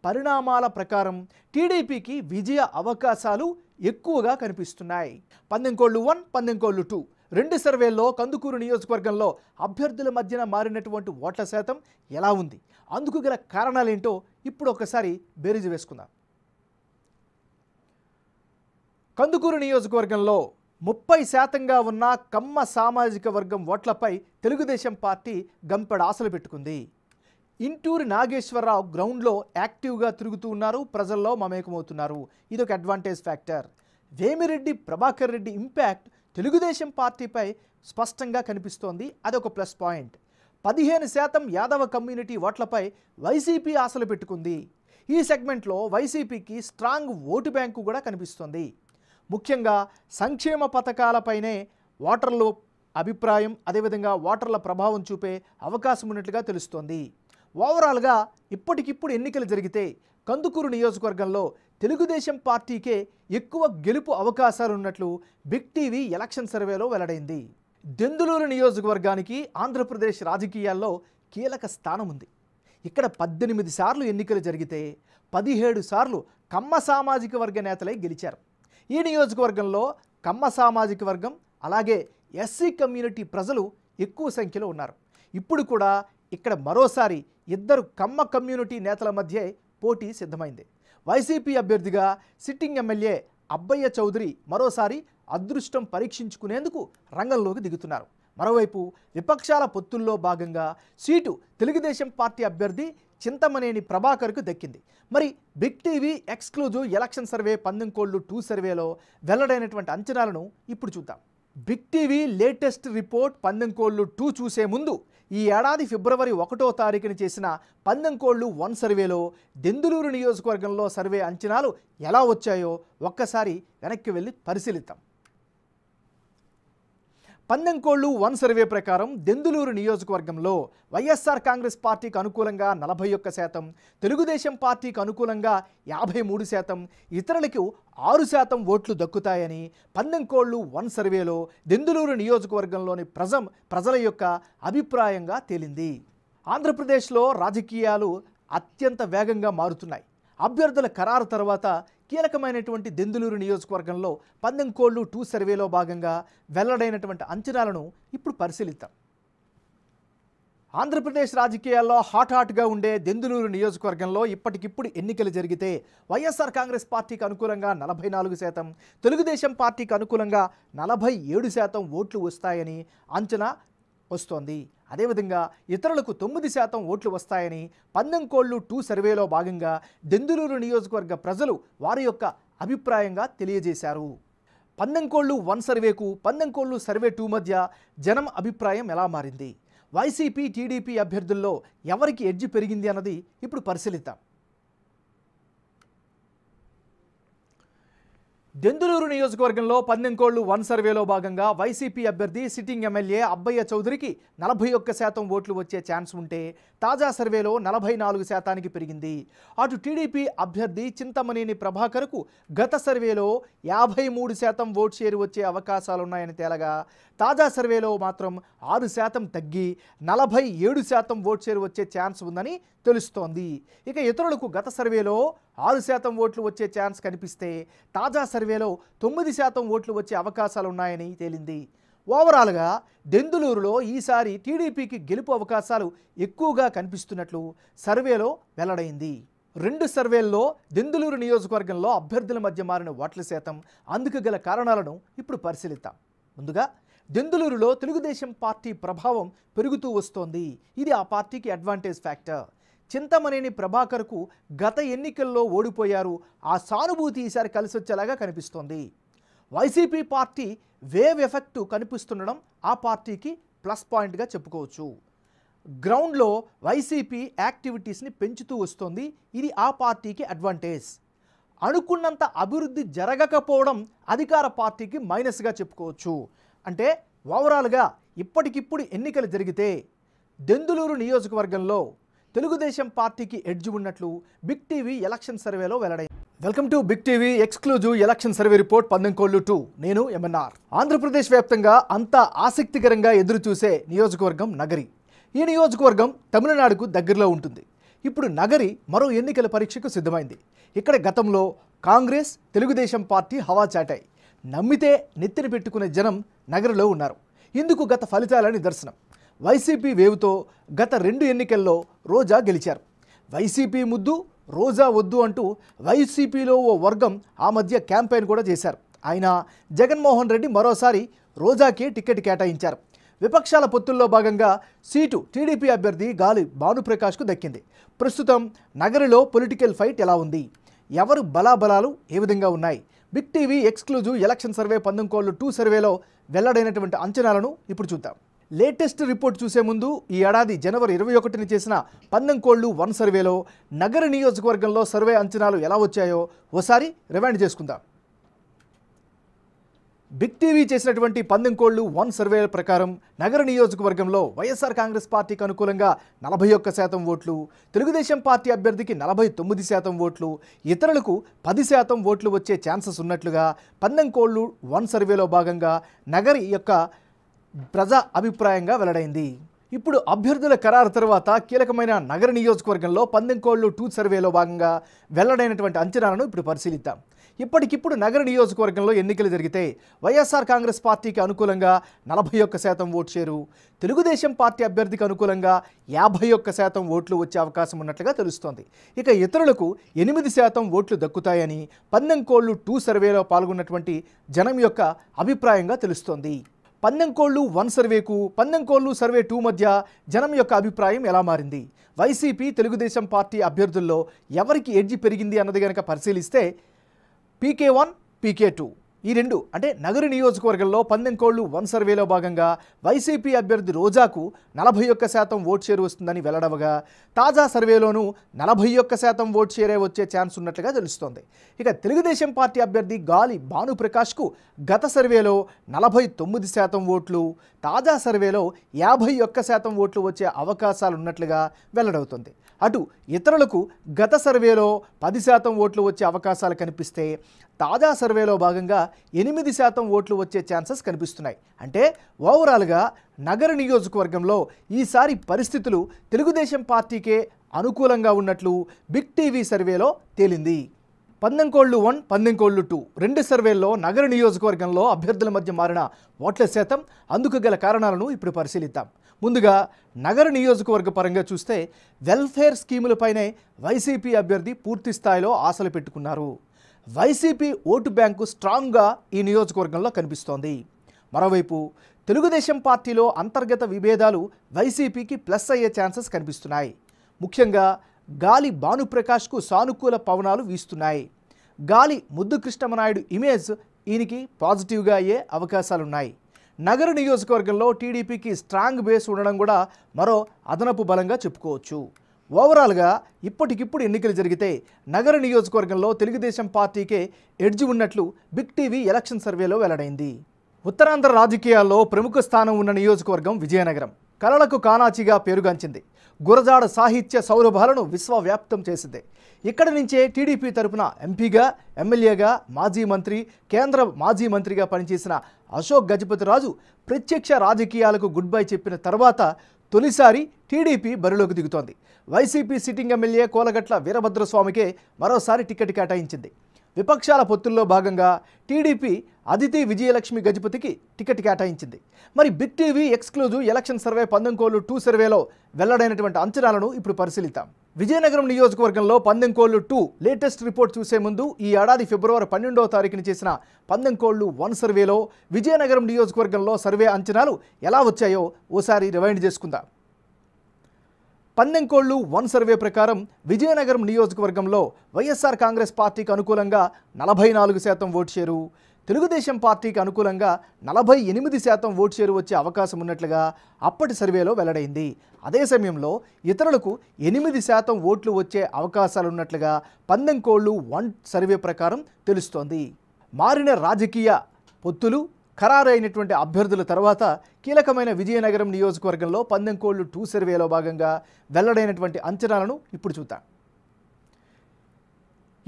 పరిణామాల ప్రకారం టీడీపీకి విజయ అవకాశాలు ఎక్కువగా కనిపిస్తున్నాయి పందెంకోళ్ళు వన్ పందెంకోళ్ళు టూ రెండు సర్వేల్లో కందుకూరు నియోజకవర్గంలో అభ్యర్థుల మధ్యన మారినటువంటి ఓట్ల శాతం ఎలా ఉంది అందుకు గల కారణాలేంటో ఇప్పుడు ఒకసారి బేరీజు వేసుకుందాం కందుకూరు నియోజకవర్గంలో ముప్పై శాతంగా ఉన్న కమ్మ సామాజిక వర్గం ఓట్లపై తెలుగుదేశం పార్టీ గంపెడ ఆశలు పెట్టుకుంది ఇంటూరు నాగేశ్వరరావు గ్రౌండ్లో యాక్టివ్గా తిరుగుతూ ఉన్నారు ప్రజల్లో మమేకమవుతున్నారు ఇదొక advantage factor Vemireddy Prabhakar Reddy impact Telugu Desam పార్టీపై స్పష్టంగా కనిపిస్తోంది అదొక ప్లస్ పాయింట్ పదిహేను శాతం యాదవ కమ్యూనిటీ ఓట్లపై వైసీపీ ఆశలు పెట్టుకుంది ఈ సెగ్మెంట్లో వైసీపీకి స్ట్రాంగ్ ఓటు బ్యాంకు కూడా కనిపిస్తోంది ముఖ్యంగా సంక్షేమ పథకాలపైనే ఓటర్లు అభిప్రాయం అదేవిధంగా ఓటర్ల ప్రభావం చూపే అవకాశం ఉన్నట్లుగా తెలుస్తోంది ఓవరాల్గా ఇప్పటికిప్పుడు ఎన్నికలు జరిగితే కందుకూరు నియోజకవర్గంలో తెలుగుదేశం పార్టీకే ఎక్కువ గెలుపు అవకాశాలు ఉన్నట్లు బిగ్ టీవీ ఎలక్షన్ సర్వేలో వెల్లడైంది దెందులూరు నియోజకవర్గానికి ఆంధ్రప్రదేశ్ రాజకీయాల్లో కీలక స్థానం ఉంది ఇక్కడ పద్దెనిమిది సార్లు ఎన్నికలు జరిగితే పదిహేడు సార్లు కమ్మ సామాజిక వర్గ నేతలై గెలిచారు ఈ నియోజకవర్గంలో కమ్మ సామాజిక వర్గం అలాగే ఎస్సీ కమ్యూనిటీ ప్రజలు ఎక్కువ సంఖ్యలో ఉన్నారు ఇప్పుడు కూడా ఇక్కడ మరోసారి ఇద్దరు కమ్మ కమ్యూనిటీ నేతల మధ్య పోటీ సిద్ధమైంది వైసీపీ అభ్యర్థిగా సిట్టింగ్ ఎమ్మెల్యే అబ్బయ్య చౌదరి మరోసారి అదృష్టం పరీక్షించుకునేందుకు రంగంలోకి దిగుతున్నారు మరోవైపు విపక్షాల పొత్తుల్లో భాగంగా సీటు తెలుగుదేశం పార్టీ అభ్యర్థి చింతమనేని ప్రభాకర్కు దక్కింది మరి big TV exclusive election survey పందెంకోళ్ళు two సర్వేలో వెల్లడైనటువంటి అంచనాలను ఇప్పుడు చూద్దాం big TV latest report పందెంకోళ్ళు two చూసే ముందు ఈ ఏడాది ఫిబ్రవరి ఒకటో తారీఖున చేసిన పందెంకోళ్ళు వన్ సర్వేలో దెందులూరు నియోజకవర్గంలో సర్వే అంచనాలు ఎలా వచ్చాయో ఒక్కసారి వెనక్కి వెళ్ళి పరిశీలిద్దాం పందెంకోళ్లు వన్ సర్వే ప్రకారం దెందులూరు నియోజకవర్గంలో వైఎస్ఆర్ కాంగ్రెస్ పార్టీకి అనుకూలంగా నలభై ఒక్క శాతం తెలుగుదేశం పార్టీకి అనుకూలంగా యాభై మూడు శాతం ఇతరులకు ఆరు శాతం ఓట్లు దక్కుతాయని పందెంకోళ్లు వన్ సర్వేలో దెందులూరు నియోజకవర్గంలోని ప్రజం ప్రజల యొక్క అభిప్రాయంగా తేలింది ఆంధ్రప్రదేశ్లో రాజకీయాలు అత్యంత వేగంగా మారుతున్నాయి అభ్యర్థుల ఖరారు తర్వాత కీలకమైనటువంటి దెందులూరు నియోజకవర్గంలో పందెం టూ సర్వేలో భాగంగా వెల్లడైనటువంటి అంచనాలను ఇప్పుడు పరిశీలిద్దాం ఆంధ్రప్రదేశ్ రాజకీయాల్లో హాట్ హాట్గా ఉండే దెందులూరు నియోజకవర్గంలో ఇప్పటికిప్పుడు ఎన్నికలు జరిగితే వైఎస్ఆర్ కాంగ్రెస్ పార్టీకి అనుకూలంగా నలభై నాలుగు శాతం తెలుగుదేశం పార్టీకి అనుకూలంగా నలభై ఏడు శాతం ఓట్లు వస్తాయని అంచనా వస్తోంది అదేవిధంగా ఇతరులకు తొమ్మిది శాతం ఓట్లు వస్తాయని పందెంకోళ్ళు టూ సర్వేలో భాగంగా దెందులూరు నియోజకవర్గ ప్రజలు వారి యొక్క అభిప్రాయంగా తెలియజేశారు పందెంకోళ్ళు వన్ సర్వేకు పందెంకోళ్ళు సర్వే టూ మధ్య జనం అభిప్రాయం ఎలా మారింది వైసీపీ టీడీపీ అభ్యర్థుల్లో ఎవరికి ఎడ్జి పెరిగింది అన్నది ఇప్పుడు పరిశీలిద్దాం దెందులూరు నియోజకవర్గంలో పందెంకోళ్లు వన్ సర్వేలో భాగంగా వైసీపీ అభ్యర్థి సిట్టింగ్ ఎమ్మెల్యే అబ్బయ్య చౌదరికి నలభై ఒక్క శాతం ఓట్లు వచ్చే ఛాన్స్ ఉంటే తాజా సర్వేలో నలభై నాలుగు శాతానికి పెరిగింది అటు టీడీపీ అభ్యర్థి చింతమనేని ప్రభాకర్కు గత సర్వేలో యాభై మూడు శాతం ఓట్ షేర్ వచ్చే అవకాశాలున్నాయని తేలగా తాజా సర్వేలో మాత్రం ఆరు శాతం తగ్గి నలభై ఏడు శాతం ఓట్ షేర్ వచ్చే ఛాన్స్ ఉందని తెలుస్తోంది ఇక ఇతరులకు గత సర్వేలో ఆరు శాతం ఓట్లు వచ్చే ఛాన్స్ కనిపిస్తే తాజా సర్వేలో తొమ్మిది శాతం ఓట్లు వచ్చే అవకాశాలు ఉన్నాయని తేలింది ఓవరాల్గా దెందులూరులో ఈసారి టీడీపీకి గెలుపు అవకాశాలు ఎక్కువగా కనిపిస్తున్నట్లు సర్వేలో వెల్లడైంది రెండు సర్వేల్లో దెందులూరు నియోజకవర్గంలో అభ్యర్థుల మధ్య మారిన ఓట్ల శాతం అందుకు గల కారణాలను ఇప్పుడు పరిశీలిద్దాం ముందుగా దెందులూరులో తెలుగుదేశం పార్టీ ప్రభావం పెరుగుతూ వస్తోంది ఇది ఆ పార్టీకి అడ్వాంటేజ్ ఫ్యాక్టర్ చింతమనేని ప్రభాకర్కు గత ఎన్నికల్లో ఓడిపోయారు ఆ సానుభూతి ఈసారి కలిసి వచ్చేలాగా కనిపిస్తోంది వైసీపీ పార్టీ వేవ్ ఎఫెక్టు కనిపిస్తుండడం ఆ పార్టీకి ప్లస్ పాయింట్గా చెప్పుకోవచ్చు గ్రౌండ్లో వైసీపీ యాక్టివిటీస్ని పెంచుతూ వస్తోంది ఇది ఆ పార్టీకి అడ్వాంటేజ్ అనుకున్నంత అభివృద్ధి జరగకపోవడం అధికార పార్టీకి మైనస్గా చెప్పుకోవచ్చు అంటే ఓవరాల్గా ఇప్పటికిప్పుడు ఎన్నికలు జరిగితే దెందులూరు నియోజకవర్గంలో తెలుగుదేశం పార్టీకి ఎడ్జ్ ఉన్నట్లు బిగ్ టీవీ ఎలక్షన్ సర్వేలో వెల్లడైంది welcome to big TV exclusive election survey report పందెంకోళ్ళు two నేను ఎంఎన్ఆర్ ఆంధ్రప్రదేశ్ వ్యాప్తంగా అంతా ఆసక్తికరంగా ఎదురుచూసే నియోజకవర్గం నగరి ఈ నియోజకవర్గం తమిళనాడుకు దగ్గరలో ఉంటుంది ఇప్పుడు నగరి మరో ఎన్నికల పరీక్షకు సిద్ధమైంది ఇక్కడ గతంలో కాంగ్రెస్ తెలుగుదేశం పార్టీ హవా చాటాయి నమ్మితే నెత్తిన పెట్టుకునే జనం నగరంలో ఉన్నారు ఇందుకు గత ఫలితాల నిదర్శనం వైసీపీ వేవుతో గత రెండు ఎన్నికల్లో రోజా గెలిచారు వైసీపీ ముద్దు రోజా వద్దు అంటూ వైసీపీలో ఓ వర్గం ఆ మధ్య క్యాంపెయిన్ కూడా చేశారు ఆయన జగన్మోహన్ రెడ్డి మరోసారి రోజాకి టికెట్ కేటాయించారు విపక్షాల పొత్తుల్లో భాగంగా సీటు టీడీపీ అభ్యర్థి గాలి భానుప్రకాష్కు దక్కింది ప్రస్తుతం నగరిలో పొలిటికల్ ఫైట్ ఎలా ఉంది ఎవరు బలాబలాలు ఏ విధంగా ఉన్నాయి big TV exclusive election survey పందెంకోళ్లు టూ సర్వేలో వెల్లడైనటువంటి అంచనాలను ఇప్పుడు చూద్దాం లేటెస్ట్ రిపోర్ట్ చూసే ముందు ఈ ఏడాది జనవరి ఇరవై ఒకటిని చేసిన పందెంకోళ్లు వన్ సర్వేలో నగర నియోజకవర్గంలో సర్వే అంచనాలు ఎలా వచ్చాయో ఓసారి రివైండ్ చేసుకుందాం బిగ్ టీవీ చేసినటువంటి పందెంకోళ్లు వన్ సర్వే ప్రకారం నగర నియోజకవర్గంలో వైఎస్ఆర్ కాంగ్రెస్ పార్టీకి అనుకూలంగా నలభై ఒక్క శాతం ఓట్లు తెలుగుదేశం పార్టీ అభ్యర్థికి నలభై తొమ్మిది శాతం ఓట్లు ఇతరులకు పది శాతం ఓట్లు వచ్చే ఛాన్సెస్ ఉన్నట్లుగా పందెంకోళ్లు వన్ సర్వేలో భాగంగా నగరి యొక్క ప్రజా అభిప్రాయంగా వెల్లడైంది ఇప్పుడు అభ్యర్థుల ఖరారు తర్వాత కీలకమైన నగర నియోజకవర్గంలో పందెంకోళ్లు టూ సర్వేలో భాగంగా వెల్లడైనటువంటి అంచనాలను ఇప్పుడు పరిశీలిద్దాం ఇప్పటికిప్పుడు నగర నియోజకవర్గంలో ఎన్నికలు జరిగితే వైఎస్ఆర్ కాంగ్రెస్ పార్టీకి అనుకూలంగా నలభై ఒక్క శాతం ఓటు చేరు తెలుగుదేశం పార్టీ అభ్యర్థికి అనుకూలంగా యాభై ఒక్క శాతం ఓట్లు వచ్చే అవకాశం ఉన్నట్లుగా తెలుస్తోంది ఇక ఇతరులకు ఎనిమిది శాతం ఓట్లు దక్కుతాయని పందెంకోళ్లు టూ సర్వేలో పాల్గొన్నటువంటి జనం యొక్క అభిప్రాయంగా తెలుస్తోంది పందెంకోళ్ళు వన్ సర్వేకు పందెంకోళ్ళు సర్వే టూ మధ్య జనం యొక్క అభిప్రాయం ఎలా మారింది వైసీపీ తెలుగుదేశం పార్టీ అభ్యర్థుల్లో ఎవరికి ఎడ్జి పెరిగింది అన్నది గనక పరిశీలిస్తే పీకే వన్ పీకే టూ ఈ రెండు అంటే నగరు నియోజకవర్గంలో పందెంకోళ్లు వన్ సర్వేలో భాగంగా వైసీపీ అభ్యర్థి రోజాకు నలభై ఒక్క శాతం ఓట్ షేర్ వస్తుందని వెల్లడవగా తాజా సర్వేలోనూ నలభై ఒక్క శాతం ఓట్ షేరే వచ్చే ఛాన్స్ ఉన్నట్లుగా తెలుస్తోంది ఇక తెలుగుదేశం పార్టీ అభ్యర్థి గాలి భానుప్రకాష్కు గత సర్వేలో నలభై తొమ్మిది శాతం ఓట్లు తాజా సర్వేలో యాభై ఒక్క శాతం ఓట్లు వచ్చే అవకాశాలున్నట్లుగా వెల్లడవుతుంది అటు ఇతరులకు గత సర్వేలో పది శాతం ఓట్లు వచ్చే అవకాశాలు కనిపిస్తే తాజా సర్వేలో భాగంగా ఎనిమిది శాతం ఓట్లు వచ్చే ఛాన్సెస్ కనిపిస్తున్నాయి అంటే ఓవరాల్గా నగర నియోజకవర్గంలో ఈసారి పరిస్థితులు తెలుగుదేశం పార్టీకే అనుకూలంగా ఉన్నట్లు బిగ్ టీవీ సర్వేలో తేలింది పందెంకోళ్ళు వన్ పందెంకోళ్ళు టూ రెండు సర్వేల్లో నగర నియోజకవర్గంలో అభ్యర్థుల మధ్య మారిన ఓట్ల శాతం అందుకు గల కారణాలను ఇప్పుడు పరిశీలిద్దాం ముందుగా నగర నియోజకవర్గ పరంగా చూస్తే వెల్ఫేర్ స్కీములపైనే వైసీపీ అభ్యర్థి పూర్తి స్థాయిలో ఆశలు పెట్టుకున్నారు వైసీపీ ఓటు బ్యాంకు స్ట్రాంగ్గా ఈ నియోజకవర్గంలో కనిపిస్తోంది మరోవైపు తెలుగుదేశం పార్టీలో అంతర్గత విభేదాలు వైసీపీకి ప్లస్ అయ్యే ఛాన్సెస్ కనిపిస్తున్నాయి ముఖ్యంగా గాలి భానుప్రకాష్కు సానుకూల పవనాలు వీస్తున్నాయి గాలి ముద్దు కృష్ణమనాయుడు ఇమేజ్ ఈయనకి పాజిటివ్గా అయ్యే అవకాశాలున్నాయి నగర నియోజకవర్గంలో టీడీపీకి స్ట్రాంగ్ బేస్ ఉండడం కూడా మరో అదనపు బలంగా చెప్పుకోవచ్చు ఓవరాల్గా ఇప్పటికిప్పుడు ఎన్నికలు జరిగితే నగర నియోజకవర్గంలో తెలుగుదేశం పార్టీకే ఎడ్జి ఉన్నట్లు బిగ్ టీవీ ఎలక్షన్ సర్వేలో వెల్లడైంది ఉత్తరాంధ్ర రాజకీయాల్లో ప్రముఖ స్థానం ఉన్న నియోజకవర్గం విజయనగరం కళలకు కానాచిగా పేరుగాంచింది గురజాడ సాహిత్య సౌరభాలను విశ్వవ్యాప్తం చేసింది ఇక్కడి నుంచే టీడీపీ తరపున ఎంపీగా ఎమ్మెల్యేగా మాజీ మంత్రి కేంద్ర మాజీ మంత్రిగా పనిచేసిన అశోక్ గజపతిరాజు ప్రత్యక్ష రాజకీయాలకు గుడ్ బై చెప్పిన తర్వాత తొలిసారి టీడీపీ బరిలోకి దిగుతోంది వైసీపీ సిట్టింగ్ ఎమ్మెల్యే కోలగట్ల వీరభద్రస్వామికే మరోసారి టికెట్ కేటాయించింది విపక్షాల పొత్తుల్లో భాగంగా టీడీపీ అదితి విజయలక్ష్మి గజపతికి టికెట్ కేటాయించింది మరి big TV exclusive election survey పందెంకోళ్లు టూ సర్వేలో వెల్లడైనటువంటి అంచనాలను ఇప్పుడు పరిశీలిద్దాం విజయనగరం నియోజకవర్గంలో పందెంకోళ్లు టూ లేటెస్ట్ రిపోర్ట్ చూసే ముందు ఈ ఏడాది ఫిబ్రవరి పన్నెండవ తారీఖున చేసిన పందెంకోళ్లు వన్ సర్వేలో విజయనగరం నియోజకవర్గంలో సర్వే అంచనాలు ఎలా వచ్చాయో ఓసారి రివైండ్ చేసుకుందాం పందెంకోళ్లు వన్ సర్వే ప్రకారం విజయనగరం నియోజకవర్గంలో వైఎస్ఆర్ కాంగ్రెస్ పార్టీకి అనుకూలంగా నలభై నాలుగు శాతం ఓటు షేరు తెలుగుదేశం పార్టీకి అనుకూలంగా నలభై ఎనిమిది శాతం ఓటు షేరు వచ్చే అవకాశం ఉన్నట్లుగా అప్పటి సర్వేలో వెల్లడైంది అదే సమయంలో ఇతరులకు ఎనిమిది శాతం ఓట్లు వచ్చే అవకాశాలున్నట్లుగా పందెంకోళ్లు వన్ సర్వే ప్రకారం తెలుస్తోంది మారిన రాజకీయ పొత్తులు ఖరారైనటువంటి అభ్యర్థుల తర్వాత కీలకమైన విజయనగరం నియోజకవర్గంలో పందెంకోళ్లు టూ సర్వేలో భాగంగా వెల్లడైనటువంటి అంచనాలను ఇప్పుడు చూద్దాం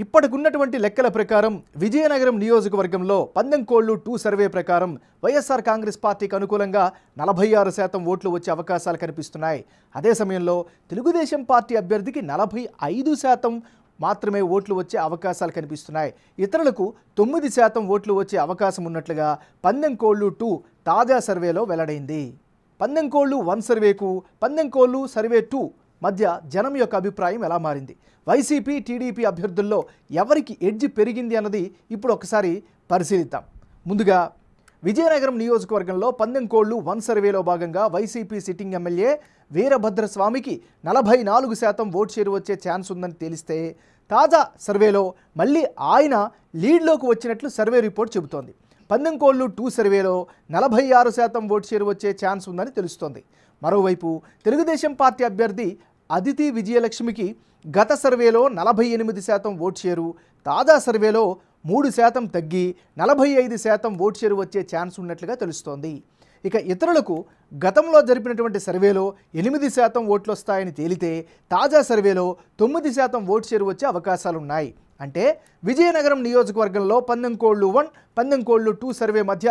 ఇప్పటికున్నటువంటి లెక్కల ప్రకారం విజయనగరం నియోజకవర్గంలో పందెంకోళ్లు టూ సర్వే ప్రకారం వైఎస్ఆర్ కాంగ్రెస్ పార్టీకి అనుకూలంగా నలభై ఆరు శాతం ఓట్లు వచ్చే అవకాశాలు కనిపిస్తున్నాయి అదే సమయంలో తెలుగుదేశం పార్టీ అభ్యర్థికి నలభై ఐదు శాతం మాత్రమే ఓట్లు వచ్చే అవకాశాలు కనిపిస్తున్నాయి ఇతరులకు తొమ్మిది శాతం ఓట్లు వచ్చే అవకాశం ఉన్నట్లుగా పందెంకోళ్ళు టూ తాజా సర్వేలో వెల్లడైంది పందెంకోళ్ళు వన్ సర్వేకు పందెంకోళ్ళు సర్వే టూ మధ్య జనం యొక్క అభిప్రాయం ఎలా మారింది వైసీపీ టీడీపీ అభ్యర్థుల్లో ఎవరికి ఎడ్జి పెరిగింది అన్నది ఇప్పుడు ఒకసారి పరిశీలిద్దాం ముందుగా విజయనగరం నియోజకవర్గంలో పందెం కోళ్లు వన్ సర్వేలో భాగంగా వైసీపీ సిట్టింగ్ ఎమ్మెల్యే వీరభద్రస్వామికి నలభై నాలుగు శాతం ఓటు చేరు వచ్చే ఛాన్స్ ఉందని తెలిస్తే తాజా సర్వేలో మళ్ళీ ఆయన లీడ్లోకి వచ్చినట్లు సర్వే రిపోర్ట్ చెబుతోంది పందెం కోళ్లు టూ సర్వేలో నలభై ఆరు శాతం ఓటు చేరు వచ్చే ఛాన్స్ ఉందని తెలుస్తోంది మరోవైపు తెలుగుదేశం పార్టీ అభ్యర్థి అదితి విజయలక్ష్మికి గత సర్వేలో నలభై ఎనిమిది శాతం ఓట్ చేరు తాజా సర్వేలో మూడు శాతం తగ్గి నలభై ఐదు శాతం ఓటు చేరు వచ్చే ఛాన్స్ ఉన్నట్లుగా తెలుస్తోంది ఇక ఇతరులకు గతంలో జరిపినటువంటి సర్వేలో ఎనిమిది శాతం ఓట్లు వస్తాయని తేలితే తాజా సర్వేలో తొమ్మిది శాతం ఓటు చేరు వచ్చే అవకాశాలున్నాయి అంటే విజయనగరం నియోజకవర్గంలో పందెంకోళ్ళు వన్ పందెంకోళ్ళు టూ సర్వే మధ్య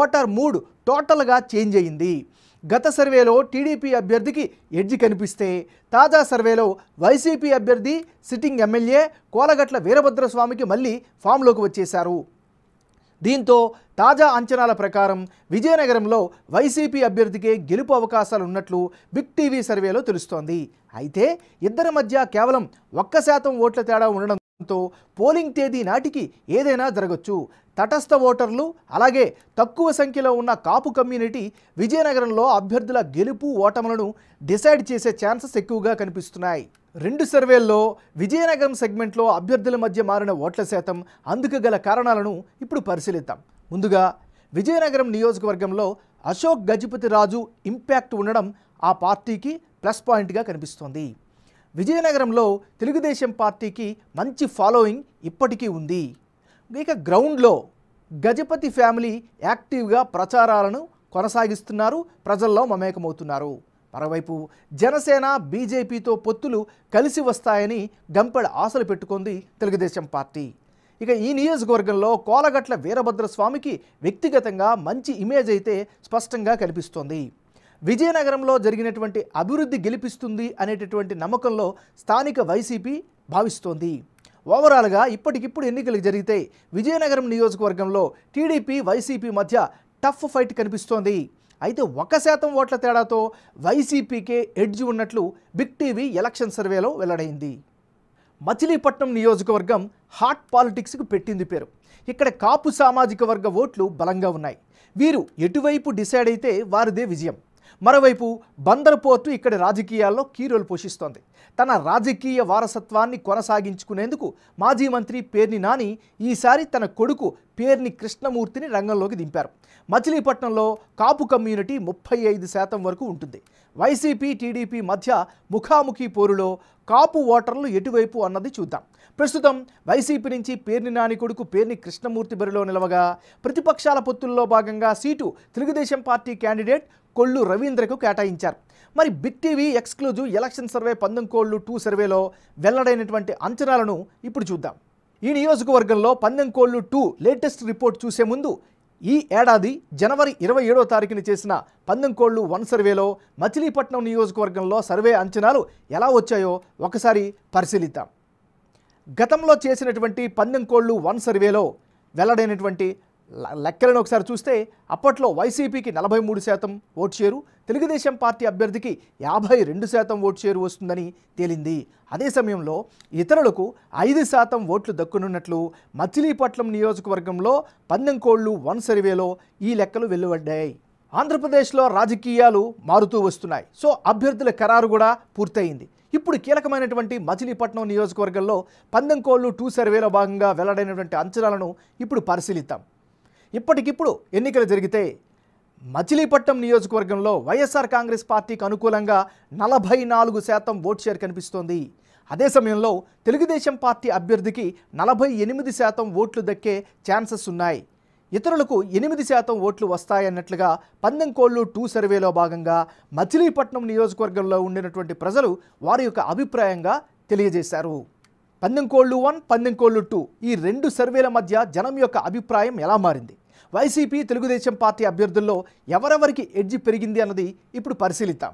ఓటర్ మూడు టోటల్గా చేంజ్ అయింది గత సర్వేలో టీడీపీ అభ్యర్థికి ఎడ్జి కనిపిస్తే తాజా సర్వేలో వైసీపీ అభ్యర్థి సిట్టింగ్ ఎమ్మెల్యే కోలగట్ల వీరభద్రస్వామికి మళ్ళీ ఫామ్లోకి వచ్చేశారు దీంతో తాజా అంచనాల ప్రకారం విజయనగరంలో వైసీపీ అభ్యర్థికే గెలుపు అవకాశాలు ఉన్నట్లు బిగ్ టీవీ సర్వేలో తెలుస్తోంది అయితే ఇద్దరి మధ్య కేవలం ఒక్క శాతం ఓట్ల తేడా ఉండడం తో పోలింగ్ తేదీ నాటికి ఏదైనా జరగచ్చు తటస్థ ఓటర్లు అలాగే తక్కువ సంఖ్యలో ఉన్న కాపు కమ్యూనిటీ విజయనగరంలో అభ్యర్థుల గెలుపు ఓటములను డిసైడ్ చేసే ఛాన్సెస్ ఎక్కువగా కనిపిస్తున్నాయి రెండు సర్వేల్లో విజయనగరం సెగ్మెంట్లో అభ్యర్థుల మధ్య మారిన ఓట్ల శాతం అందుకు గల కారణాలను ఇప్పుడు పరిశీలిద్దాం ముందుగా విజయనగరం నియోజకవర్గంలో అశోక్ గజపతి రాజు ఇంపాక్ట్ ఉండడం ఆ పార్టీకి ప్లస్ పాయింట్గా కనిపిస్తోంది విజయనగరంలో తెలుగుదేశం పార్టీకి మంచి ఫాలోయింగ్ ఇప్పటికీ ఉంది ఇక గ్రౌండ్లో గజపతి ఫ్యామిలీ యాక్టివ్గా ప్రచారాలను కొనసాగిస్తున్నారు ప్రజల్లో మమేకమవుతున్నారు మరోవైపు జనసేన బీజేపీతో పొత్తులు కలిసి వస్తాయని గంపెడ ఆశలు పెట్టుకుంది తెలుగుదేశం పార్టీ ఇక ఈ నియోజకవర్గంలో కోలగట్ల వీరభద్రస్వామికి వ్యక్తిగతంగా మంచి ఇమేజ్ అయితే స్పష్టంగా కనిపిస్తోంది విజయనగరంలో జరిగినటువంటి అభివృద్ధి గెలిపిస్తుంది అనేటటువంటి నమ్మకంలో స్థానిక వైసీపీ భావిస్తోంది ఓవరాల్గా ఇప్పటికిప్పుడు ఎన్నికలు జరిగితే విజయనగరం నియోజకవర్గంలో టీడీపీ వైసీపీ మధ్య టఫ్ ఫైట్ కనిపిస్తోంది అయితే ఒక శాతం ఓట్ల తేడాతో వైసీపీకే ఎడ్జ్ ఉన్నట్లు బిగ్ టీవీ ఎలక్షన్ సర్వేలో వెల్లడైంది మచిలీపట్నం నియోజకవర్గం హాట్ పాలిటిక్స్కు పెట్టింది పేరు ఇక్కడ కాపు సామాజిక వర్గ ఓట్లు బలంగా ఉన్నాయి వీరు ఎటువైపు డిసైడ్ అయితే వారిదే విజయం మరోవైపు బందర్ పోర్టు ఇక్కడి రాజకీయాల్లో కీరోలు పోషిస్తోంది తన రాజకీయ వారసత్వాన్ని కొనసాగించుకునేందుకు మాజీ మంత్రి పేర్ని నాని ఈసారి తన కొడుకు పేర్ని కృష్ణమూర్తిని రంగంలోకి దింపారు మచిలీపట్నంలో కాపు కమ్యూనిటీ ముప్పై ఐదు శాతం వరకు ఉంటుంది వైసీపీ టీడీపీ మధ్య ముఖాముఖి పోరులో కాపు ఓటర్లు ఎటువైపు అన్నది చూద్దాం ప్రస్తుతం వైసీపీ నుంచి పేర్ని నాని కొడుకు పేర్ని కృష్ణమూర్తి బరిలో నిలవగా ప్రతిపక్షాల పొత్తుల్లో భాగంగా seat Telugu Desam party candidate Kollu రవీంద్రకు కేటాయించారు మరి big TV exclusive election survey కోళ్లు టూ సర్వేలో వెల్లడైనటువంటి అంచనాలను ఇప్పుడు చూద్దాం ఈ నియోజకవర్గంలో కోళ్లు టూ లేటెస్ట్ రిపోర్ట్ చూసే ముందు ఈ ఏడాది జనవరి ఇరవై ఏడో తారీఖున చేసిన కోళ్లు వన్ సర్వేలో మచిలీపట్నం నియోజకవర్గంలో సర్వే అంచనాలు ఎలా వచ్చాయో ఒకసారి పరిశీలిద్దాం గతంలో చేసినటువంటి పందెం కోళ్ళు వన్ సర్వేలో వెల్లడైనటువంటి లెక్కలను ఒకసారి చూస్తే అప్పట్లో వైసీపీకి నలభై మూడు శాతం ఓటు షేరు తెలుగుదేశం పార్టీ అభ్యర్థికి యాభై రెండు శాతం ఓటు షేరు వస్తుందని తేలింది అదే సమయంలో ఇతరులకు ఐదు శాతం ఓట్లు దక్కునున్నట్లు మచిలీపట్నం నియోజకవర్గంలో పందెం కోళ్ళు వన్ సర్వేలో ఈ లెక్కలు వెలువడ్డాయి ఆంధ్రప్రదేశ్లో రాజకీయాలు మారుతూ వస్తున్నాయి సో అభ్యర్థుల ఖరారు కూడా పూర్తయింది ఇప్పుడు కీలకమైనటువంటి మచిలీపట్నం నియోజకవర్గంలో కోళ్ళు టూ సర్వేలో భాగంగా వెల్లడైనటువంటి అంచనాలను ఇప్పుడు పరిశీలిద్దాం ఇప్పటికిప్పుడు ఎన్నికలు జరిగితే మచిలీపట్నం నియోజకవర్గంలో వైఎస్ఆర్ కాంగ్రెస్ పార్టీకి అనుకూలంగా నలభై నాలుగు శాతం ఓట్ షేర్ కనిపిస్తోంది అదే సమయంలో తెలుగుదేశం పార్టీ అభ్యర్థికి నలభై ఎనిమిది శాతం ఓట్లు దక్కే ఛాన్సెస్ ఉన్నాయి ఇతరులకు ఎనిమిది శాతం ఓట్లు వస్తాయన్నట్లుగా పందెంకోళ్ళు టూ సర్వేలో భాగంగా మచిలీపట్నం నియోజకవర్గంలో ఉండినటువంటి ప్రజలు వారి యొక్క అభిప్రాయంగా తెలియజేశారు పందెంకోళ్ళు వన్ పందెంకోళ్ళు టూ ఈ రెండు సర్వేల మధ్య జనం యొక్క అభిప్రాయం ఎలా మారింది వైసీపీ తెలుగుదేశం పార్టీ అభ్యర్థుల్లో ఎవరెవరికి ఎడ్జి పెరిగింది అన్నది ఇప్పుడు పరిశీలిద్దాం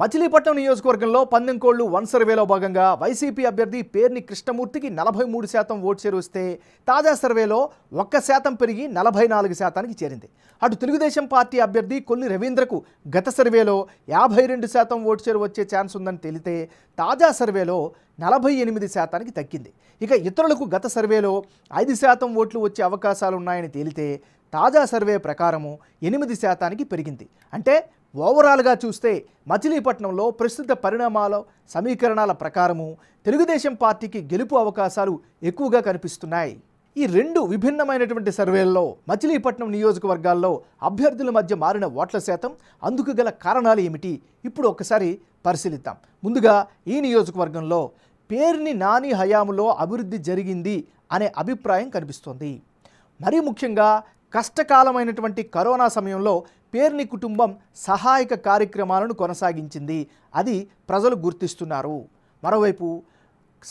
మచిలీపట్నం నియోజకవర్గంలో పందెంకోళ్లు వన్ సర్వేలో భాగంగా వైసీపీ అభ్యర్థి పేర్ని కృష్ణమూర్తికి నలభై మూడు శాతం ఓటు చేరుస్తే తాజా సర్వేలో ఒక్క శాతం పెరిగి నలభై నాలుగు శాతానికి చేరింది అటు తెలుగుదేశం పార్టీ అభ్యర్థి కొల్లి రవీంద్రకు గత సర్వేలో యాభై రెండు శాతం ఓటు చేరు వచ్చే ఛాన్స్ ఉందని తెలితే తాజా సర్వేలో నలభై ఎనిమిది శాతానికి తగ్గింది ఇక ఇతరులకు గత సర్వేలో ఐదు శాతం ఓట్లు వచ్చే అవకాశాలున్నాయని తేలితే తాజా సర్వే ప్రకారము ఎనిమిది శాతానికి పెరిగింది అంటే ఓవరాల్గా చూస్తే మచిలీపట్నంలో ప్రస్తుత పరిణామాల సమీకరణాల ప్రకారము తెలుగుదేశం పార్టీకి గెలుపు అవకాశాలు ఎక్కువగా కనిపిస్తున్నాయి ఈ రెండు విభిన్నమైనటువంటి సర్వేల్లో మచిలీపట్నం నియోజకవర్గాల్లో అభ్యర్థుల మధ్య మారిన ఓట్ల శాతం అందుకు గల కారణాలు ఏమిటి ఇప్పుడు ఒకసారి పరిశీలిద్దాం ముందుగా ఈ నియోజకవర్గంలో పేర్ని నాని హయాములో అభివృద్ధి జరిగింది అనే అభిప్రాయం కనిపిస్తోంది మరీ ముఖ్యంగా కష్టకాలమైనటువంటి కరోనా సమయంలో పేర్ని కుటుంబం సహాయక కార్యక్రమాలను కొనసాగించింది అది ప్రజలు గుర్తిస్తున్నారు మరోవైపు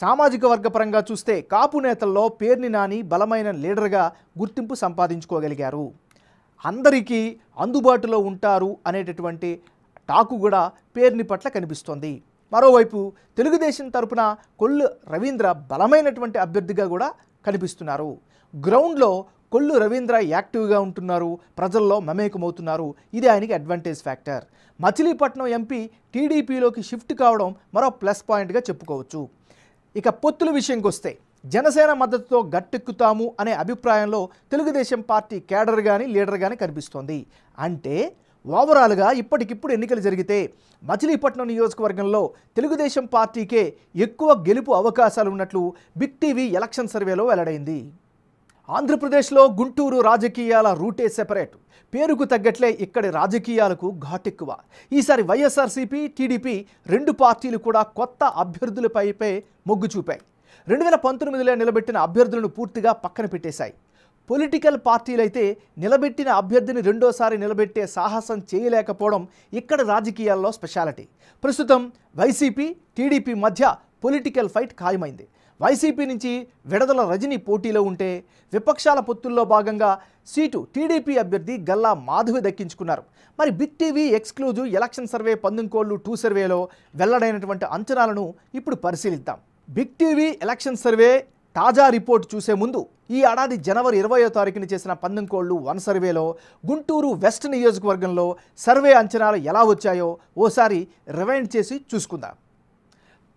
సామాజిక వర్గపరంగా చూస్తే కాపు నేతల్లో పేర్ని నాని బలమైన లీడర్గా గుర్తింపు సంపాదించుకోగలిగారు అందరికీ అందుబాటులో ఉంటారు అనేటటువంటి టాకు కూడా పేర్ని పట్ల కనిపిస్తోంది మరోవైపు తెలుగుదేశం తరపున కొల్లు రవీంద్ర బలమైనటువంటి అభ్యర్థిగా కూడా కనిపిస్తున్నారు గ్రౌండ్లో కొల్లు రవీంద్ర యాక్టివ్గా ఉంటున్నారు ప్రజల్లో మమేకమవుతున్నారు ఇది ఆయనకి అడ్వాంటేజ్ ఫ్యాక్టర్ మచిలీపట్నం ఎంపీ టీడీపీలోకి షిఫ్ట్ కావడం మరో ప్లస్ పాయింట్గా చెప్పుకోవచ్చు ఇక పొత్తుల విషయంకి వస్తే జనసేన మద్దతుతో గట్టెక్కుతాము అనే అభిప్రాయంలో తెలుగుదేశం పార్టీ కేడర్ కానీ లీడర్ కానీ కనిపిస్తోంది అంటే ఓవరాల్గా ఇప్పటికిప్పుడు ఎన్నికలు జరిగితే మచిలీపట్నం నియోజకవర్గంలో తెలుగుదేశం పార్టీకే ఎక్కువ గెలుపు అవకాశాలు ఉన్నట్లు బిగ్ టీవీ ఎలక్షన్ సర్వేలో వెల్లడైంది ఆంధ్రప్రదేశ్లో గుంటూరు రాజకీయాల రూటే సెపరేట్ పేరుకు తగ్గట్లే ఇక్కడి రాజకీయాలకు ఘాటెక్కువ ఈసారి వైఎస్ఆర్సీపీ టీడీపీ రెండు పార్టీలు కూడా కొత్త అభ్యర్థులపై మొగ్గు చూపాయి రెండు వేల పంతొమ్మిదిలో నిలబెట్టిన అభ్యర్థులను పూర్తిగా పక్కన పెట్టేశాయి పొలిటికల్ పార్టీలైతే నిలబెట్టిన అభ్యర్థిని రెండోసారి నిలబెట్టే సాహసం చేయలేకపోవడం ఇక్కడ రాజకీయాల్లో స్పెషాలిటీ ప్రస్తుతం వైసీపీ టీడీపీ మధ్య పొలిటికల్ ఫైట్ ఖాయమైంది వైసీపీ నుంచి విడదల రజని పోటీలో ఉంటే విపక్షాల పొత్తుల్లో భాగంగా సీటు టీడీపీ అభ్యర్థి గల్లా మాధవి దక్కించుకున్నారు మరి big TV exclusive election survey కోళ్లు టూ సర్వేలో వెల్లడైనటువంటి అంచనాలను ఇప్పుడు పరిశీలిద్దాం బిగ్ టీవీ ఎలక్షన్ సర్వే తాజా రిపోర్ట్ చూసే ముందు ఈ ఏడాది జనవరి ఇరవయో తారీఖున చేసిన కోళ్లు వన్ సర్వేలో గుంటూరు వెస్ట్ నియోజకవర్గంలో సర్వే అంచనాలు ఎలా వచ్చాయో ఓసారి రివైండ్ చేసి చూసుకుందాం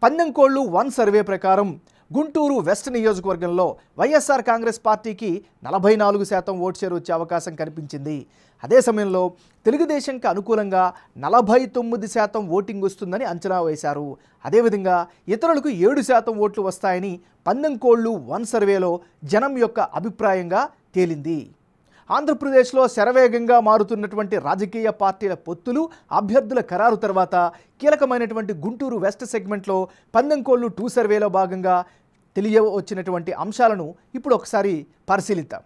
పందెంకోళ్లు వన్ సర్వే ప్రకారం గుంటూరు వెస్ట్ నియోజకవర్గంలో వైఎస్ఆర్ కాంగ్రెస్ పార్టీకి నలభై నాలుగు శాతం ఓటు షేర్ వచ్చే అవకాశం కనిపించింది అదే సమయంలో తెలుగుదేశంకి అనుకూలంగా నలభై తొమ్మిది శాతం ఓటింగ్ వస్తుందని అంచనా వేశారు అదేవిధంగా ఇతరులకు ఏడు శాతం ఓట్లు వస్తాయని పందెంకోళ్ళు వన్ సర్వేలో జనం యొక్క అభిప్రాయంగా తేలింది ఆంధ్రప్రదేశ్లో శరవేగంగా మారుతున్నటువంటి రాజకీయ పార్టీల పొత్తులు అభ్యర్థుల ఖరారు తర్వాత కీలకమైనటువంటి గుంటూరు వెస్ట్ సెగ్మెంట్లో పందెంకోళ్లు టూ సర్వేలో భాగంగా తెలియ వచ్చినటువంటి అంశాలను ఇప్పుడు ఒకసారి పరిశీలిద్దాం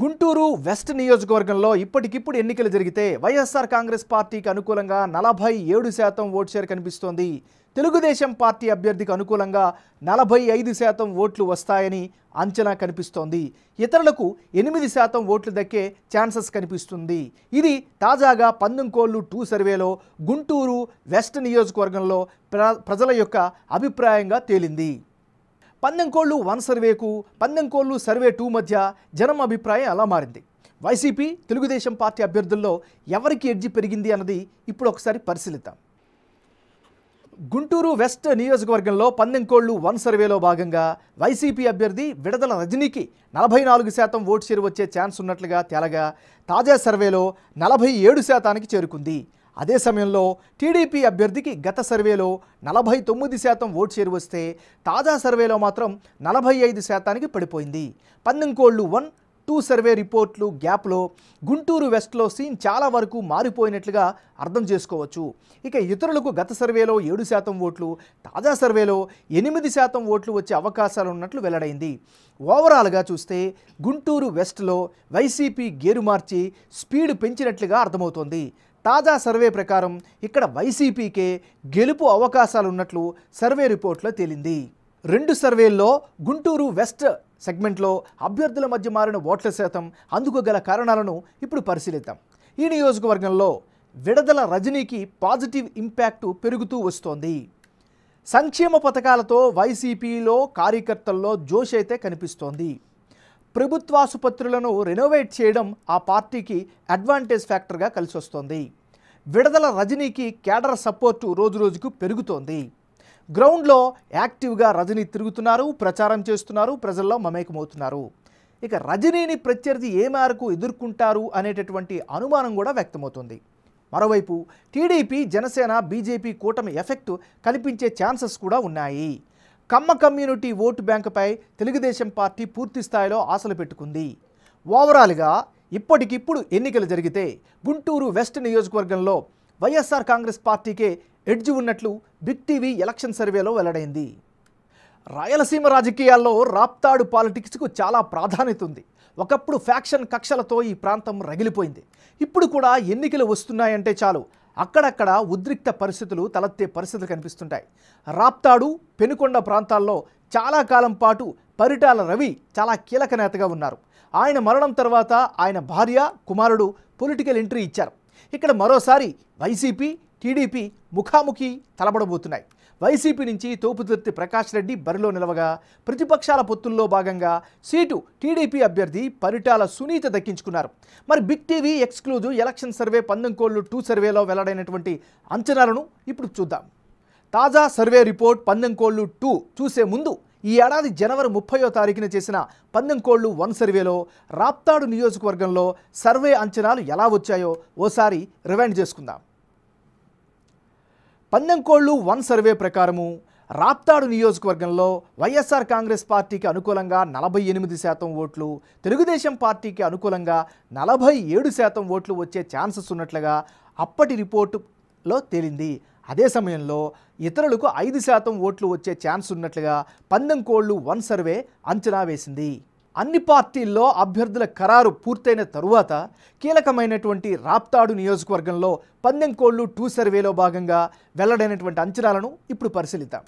గుంటూరు వెస్ట్ నియోజకవర్గంలో ఇప్పటికిప్పుడు ఎన్నికలు జరిగితే వైఎస్ఆర్ కాంగ్రెస్ పార్టీకి అనుకూలంగా నలభై ఏడు శాతం ఓటు షేర్ కనిపిస్తోంది తెలుగుదేశం పార్టీ అభ్యర్థికి అనుకూలంగా నలభై ఐదు శాతం ఓట్లు వస్తాయని అంచనా కనిపిస్తోంది ఇతరులకు ఎనిమిది శాతం ఓట్లు దక్కే ఛాన్సెస్ కనిపిస్తుంది ఇది తాజాగా పందెంకోళ్ళు టూ సర్వేలో గుంటూరు వెస్ట్ నియోజకవర్గంలో ప్రజల యొక్క అభిప్రాయంగా తేలింది పందెంకోళ్ళు వన్ సర్వేకు పందెంకోళ్ళు సర్వే టూ మధ్య జనం అభిప్రాయం అలా మారింది వైసీపీ తెలుగుదేశం పార్టీ అభ్యర్థుల్లో ఎవరికి ఎడ్జి పెరిగింది అన్నది ఇప్పుడు ఒకసారి పరిశీలిద్దాం గుంటూరు వెస్ట్ నియోజకవర్గంలో పందెంకోళ్లు వన్ సర్వేలో భాగంగా వైసీపీ అభ్యర్థి విడదల రజనీకి నలభై నాలుగు శాతం ఓటు చేరు వచ్చే ఛాన్స్ ఉన్నట్లుగా తేలగా తాజా సర్వేలో నలభై ఏడు శాతానికి చేరుకుంది అదే సమయంలో టీడీపీ అభ్యర్థికి గత సర్వేలో నలభై తొమ్మిది శాతం ఓటు చేరు వస్తే తాజా సర్వేలో మాత్రం నలభై ఐదు శాతానికి పడిపోయింది పందెంకోళ్లు వన్ టూ సర్వే రిపోర్ట్లు గ్యాప్లో గుంటూరు వెస్ట్లో సీన్ చాలా వరకు మారిపోయినట్లుగా అర్థం చేసుకోవచ్చు ఇక ఇతరులకు గత సర్వేలో ఏడు శాతం ఓట్లు తాజా సర్వేలో ఎనిమిది శాతం ఓట్లు వచ్చే అవకాశాలు ఉన్నట్లు వెల్లడైంది ఓవరాల్గా చూస్తే గుంటూరు వెస్ట్లో వైసీపీ గేరు మార్చి స్పీడ్ పెంచినట్లుగా అర్థమవుతోంది తాజా సర్వే ప్రకారం ఇక్కడ వైసీపీకే గెలుపు అవకాశాలున్నట్లు సర్వే రిపోర్ట్లో తేలింది రెండు సర్వేల్లో గుంటూరు వెస్ట్ సెగ్మెంట్లో అభ్యర్థుల మధ్య మారిన ఓట్ల శాతం అందుకు గల కారణాలను ఇప్పుడు పరిశీలిద్దాం ఈ నియోజకవర్గంలో విడదల రజనీకి పాజిటివ్ ఇంపాక్టు పెరుగుతూ వస్తోంది సంక్షేమ పథకాలతో వైసీపీలో కార్యకర్తల్లో జోష్ అయితే కనిపిస్తోంది ప్రభుత్వాసుపత్రులను రెనోవేట్ చేయడం ఆ పార్టీకి అడ్వాంటేజ్ ఫ్యాక్టర్గా కలిసి వస్తోంది విడదల రజనీకి కేడర్ సపోర్టు రోజురోజుకు పెరుగుతోంది గ్రౌండ్లో యాక్టివ్గా రజనీ తిరుగుతున్నారు ప్రచారం చేస్తున్నారు ప్రజల్లో మమేకమవుతున్నారు ఇక రజనీని ప్రత్యర్థి ఏ మేరకు ఎదుర్కొంటారు అనేటటువంటి అనుమానం కూడా వ్యక్తమవుతుంది మరోవైపు టీడీపీ జనసేన బీజేపీ కూటమి ఎఫెక్ట్ కనిపించే ఛాన్సెస్ కూడా ఉన్నాయి కమ్మ కమ్యూనిటీ ఓటు బ్యాంకుపై తెలుగుదేశం పార్టీ పూర్తి స్థాయిలో ఆశలు పెట్టుకుంది ఓవరాల్గా ఇప్పటికిప్పుడు ఎన్నికలు జరిగితే గుంటూరు వెస్ట్ నియోజకవర్గంలో వైఎస్ఆర్ కాంగ్రెస్ పార్టీకే ఎడ్జి ఉన్నట్లు బిగ్ టీవీ ఎలక్షన్ సర్వేలో వెల్లడైంది రాయలసీమ రాజకీయాల్లో రాప్తాడు పాలిటిక్స్కు చాలా ప్రాధాన్యత ఉంది ఒకప్పుడు ఫ్యాక్షన్ కక్షలతో ఈ ప్రాంతం రగిలిపోయింది ఇప్పుడు కూడా ఎన్నికలు వస్తున్నాయంటే చాలు అక్కడక్కడ ఉద్రిక్త పరిస్థితులు తలెత్తే పరిస్థితులు కనిపిస్తుంటాయి రాప్తాడు పెనుకొండ ప్రాంతాల్లో చాలా కాలం పాటు పరిటాల రవి చాలా కీలక నేతగా ఉన్నారు ఆయన మరణం తర్వాత ఆయన భార్య కుమారుడు పొలిటికల్ ఎంట్రీ ఇచ్చారు ఇక్కడ మరోసారి వైసీపీ టీడీపీ ముఖాముఖి తలబడబోతున్నాయి వైసీపీ నుంచి తోపుతుర్తి ప్రకాష్ రెడ్డి బరిలో నిలవగా ప్రతిపక్షాల పొత్తుల్లో భాగంగా సీటు టీడీపీ అభ్యర్థి పరిటాల సునీత దక్కించుకున్నారు మరి big TV exclusive election survey కోళ్లు టూ సర్వేలో వెల్లడైనటువంటి అంచనాలను ఇప్పుడు చూద్దాం తాజా సర్వే రిపోర్ట్ కోళ్లు టూ చూసే ముందు ఈ ఏడాది జనవరి ముప్పయో తారీఖున చేసిన కోళ్లు వన్ సర్వేలో రాప్తాడు నియోజకవర్గంలో సర్వే అంచనాలు ఎలా వచ్చాయో ఓసారి రివైండ్ చేసుకుందాం పందెంకోళ్ళు వన్ సర్వే ప్రకారము రాప్తాడు నియోజకవర్గంలో వైఎస్ఆర్ కాంగ్రెస్ పార్టీకి అనుకూలంగా నలభై ఎనిమిది శాతం ఓట్లు తెలుగుదేశం పార్టీకి అనుకూలంగా నలభై ఏడు శాతం ఓట్లు వచ్చే ఛాన్సెస్ ఉన్నట్లుగా అప్పటి రిపోర్టులో తేలింది అదే సమయంలో ఇతరులకు ఐదు శాతం ఓట్లు వచ్చే ఛాన్స్ ఉన్నట్లుగా పందెంకోళ్ళు వన్ సర్వే అంచనా వేసింది అన్ని పార్టీల్లో అభ్యర్థుల ఖరారు పూర్తయిన తరువాత కీలకమైనటువంటి రాప్తాడు నియోజకవర్గంలో పందెంకోళ్లు టూ సర్వేలో భాగంగా వెల్లడైనటువంటి అంచనాలను ఇప్పుడు పరిశీలిద్దాం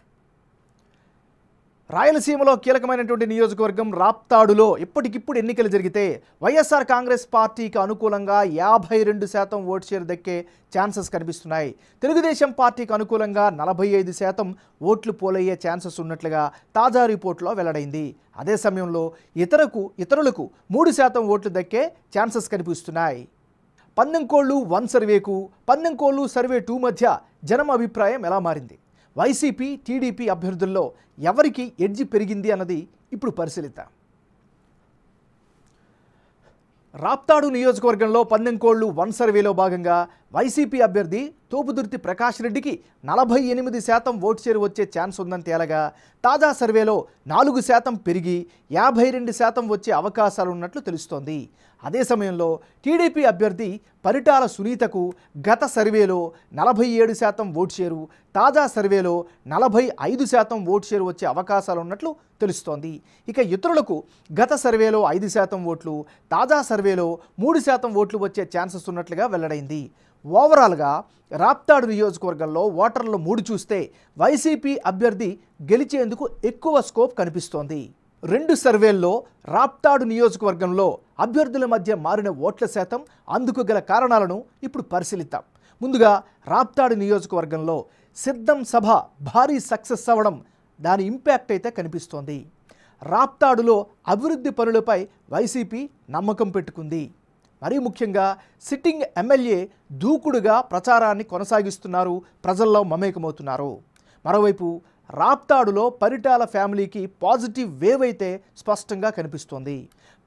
రాయలసీమలో కీలకమైనటువంటి నియోజకవర్గం రాప్తాడులో ఇప్పటికిప్పుడు ఎన్నికలు జరిగితే వైఎస్ఆర్ కాంగ్రెస్ పార్టీకి అనుకూలంగా యాభై రెండు శాతం ఓట్ షేర్ దక్కే ఛాన్సెస్ కనిపిస్తున్నాయి తెలుగుదేశం పార్టీకి అనుకూలంగా నలభై ఐదు శాతం ఓట్లు పోలయ్యే ఛాన్సెస్ ఉన్నట్లుగా తాజా రిపోర్ట్లో వెల్లడైంది అదే సమయంలో ఇతరకు ఇతరులకు మూడు శాతం ఓట్లు దక్కే ఛాన్సెస్ కనిపిస్తున్నాయి పందెంకోళ్ళు వన్ సర్వేకు పందెంకోళ్ళు సర్వే టూ మధ్య జనం అభిప్రాయం ఎలా మారింది వైసీపీ టీడీపీ అభ్యర్థుల్లో ఎవరికి ఎడ్జి పెరిగింది అన్నది ఇప్పుడు పరిశీలిద్దాం రాప్తాడు నియోజకవర్గంలో పందెంకోళ్లు వన్ సర్వేలో భాగంగా వైసీపీ అభ్యర్థి తోపుదుర్తి ప్రకాష్ రెడ్డికి నలభై ఎనిమిది శాతం ఓటు షేర్ వచ్చే ఛాన్స్ ఉందని తేలగా తాజా సర్వేలో నాలుగు శాతం పెరిగి యాభై రెండు శాతం వచ్చే అవకాశాలు ఉన్నట్లు తెలుస్తోంది అదే సమయంలో టీడీపీ అభ్యర్థి పరిటాల సునీతకు గత సర్వేలో నలభై ఏడు శాతం ఓటు షేరు తాజా సర్వేలో నలభై ఐదు శాతం ఓటు షేరు వచ్చే అవకాశాలు ఉన్నట్లు తెలుస్తోంది ఇక ఇతరులకు గత సర్వేలో ఐదు శాతం ఓట్లు తాజా సర్వేలో మూడు శాతం ఓట్లు వచ్చే ఛాన్సెస్ ఉన్నట్లుగా వెల్లడైంది ఓవరాల్గా రాప్తాడు నియోజకవర్గంలో ఓటర్లు మూడు చూస్తే వైసీపీ అభ్యర్థి గెలిచేందుకు ఎక్కువ స్కోప్ కనిపిస్తోంది రెండు సర్వేల్లో రాప్తాడు నియోజకవర్గంలో అభ్యర్థుల మధ్య మారిన ఓట్ల శాతం అందుకు గల కారణాలను ఇప్పుడు పరిశీలిద్దాం ముందుగా రాప్తాడు నియోజకవర్గంలో సిద్ధం సభ భారీ సక్సెస్ అవ్వడం దాని ఇంపాక్ట్ అయితే కనిపిస్తోంది రాప్తాడులో అభివృద్ధి పనులపై వైసీపీ నమ్మకం పెట్టుకుంది మరీ ముఖ్యంగా సిట్టింగ్ ఎమ్మెల్యే దూకుడుగా ప్రచారాన్ని కొనసాగిస్తున్నారు ప్రజల్లో మమేకమవుతున్నారు మరోవైపు రాప్తాడులో పరిటాల ఫ్యామిలీకి పాజిటివ్ వేవ్ అయితే స్పష్టంగా కనిపిస్తోంది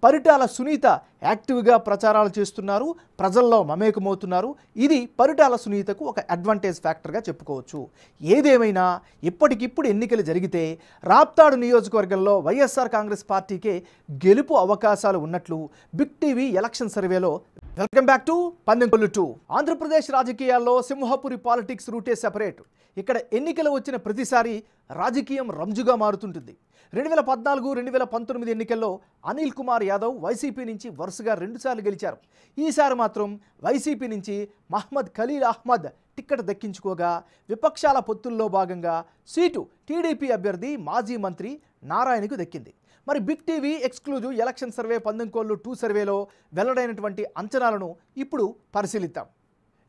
పరిటాల సునీత యాక్టివ్గా ప్రచారాలు చేస్తున్నారు ప్రజల్లో మమేకమవుతున్నారు ఇది పరిటాల సునీతకు ఒక అడ్వాంటేజ్ ఫ్యాక్టర్గా చెప్పుకోవచ్చు ఏదేమైనా ఇప్పటికిప్పుడు ఎన్నికలు జరిగితే రాప్తాడు నియోజకవర్గంలో వైఎస్ఆర్ కాంగ్రెస్ పార్టీకే గెలుపు అవకాశాలు ఉన్నట్లు బిగ్ టీవీ ఎలక్షన్ సర్వేలో welcome back to పందెంకొల్లు two Andhra Pradesh రాజకీయాల్లో సింహపురి పాలిటిక్స్ రూటే సెపరేట్ ఇక్కడ ఎన్నికలు వచ్చిన ప్రతిసారి రాజకీయం రంజుగా మారుతుంటుంది రెండు వేల పద్నాలుగు రెండు వేల పంతొమ్మిది ఎన్నికల్లో అనిల్ కుమార్ యాదవ్ వైసీపీ నుంచి వరుసగా రెండుసార్లు గెలిచారు ఈసారి మాత్రం వైసీపీ నుంచి మహ్మద్ ఖలీల్ అహ్మద్ టిక్కెట్ దక్కించుకోగా విపక్షాల పొత్తుల్లో భాగంగా సీటు టీడీపీ అభ్యర్థి మాజీ మంత్రి నారాయణకు దక్కింది మరి big TV exclusive election survey పందెంకోళ్ళు two సర్వేలో వెల్లడైనటువంటి అంచనాలను ఇప్పుడు పరిశీలిద్దాం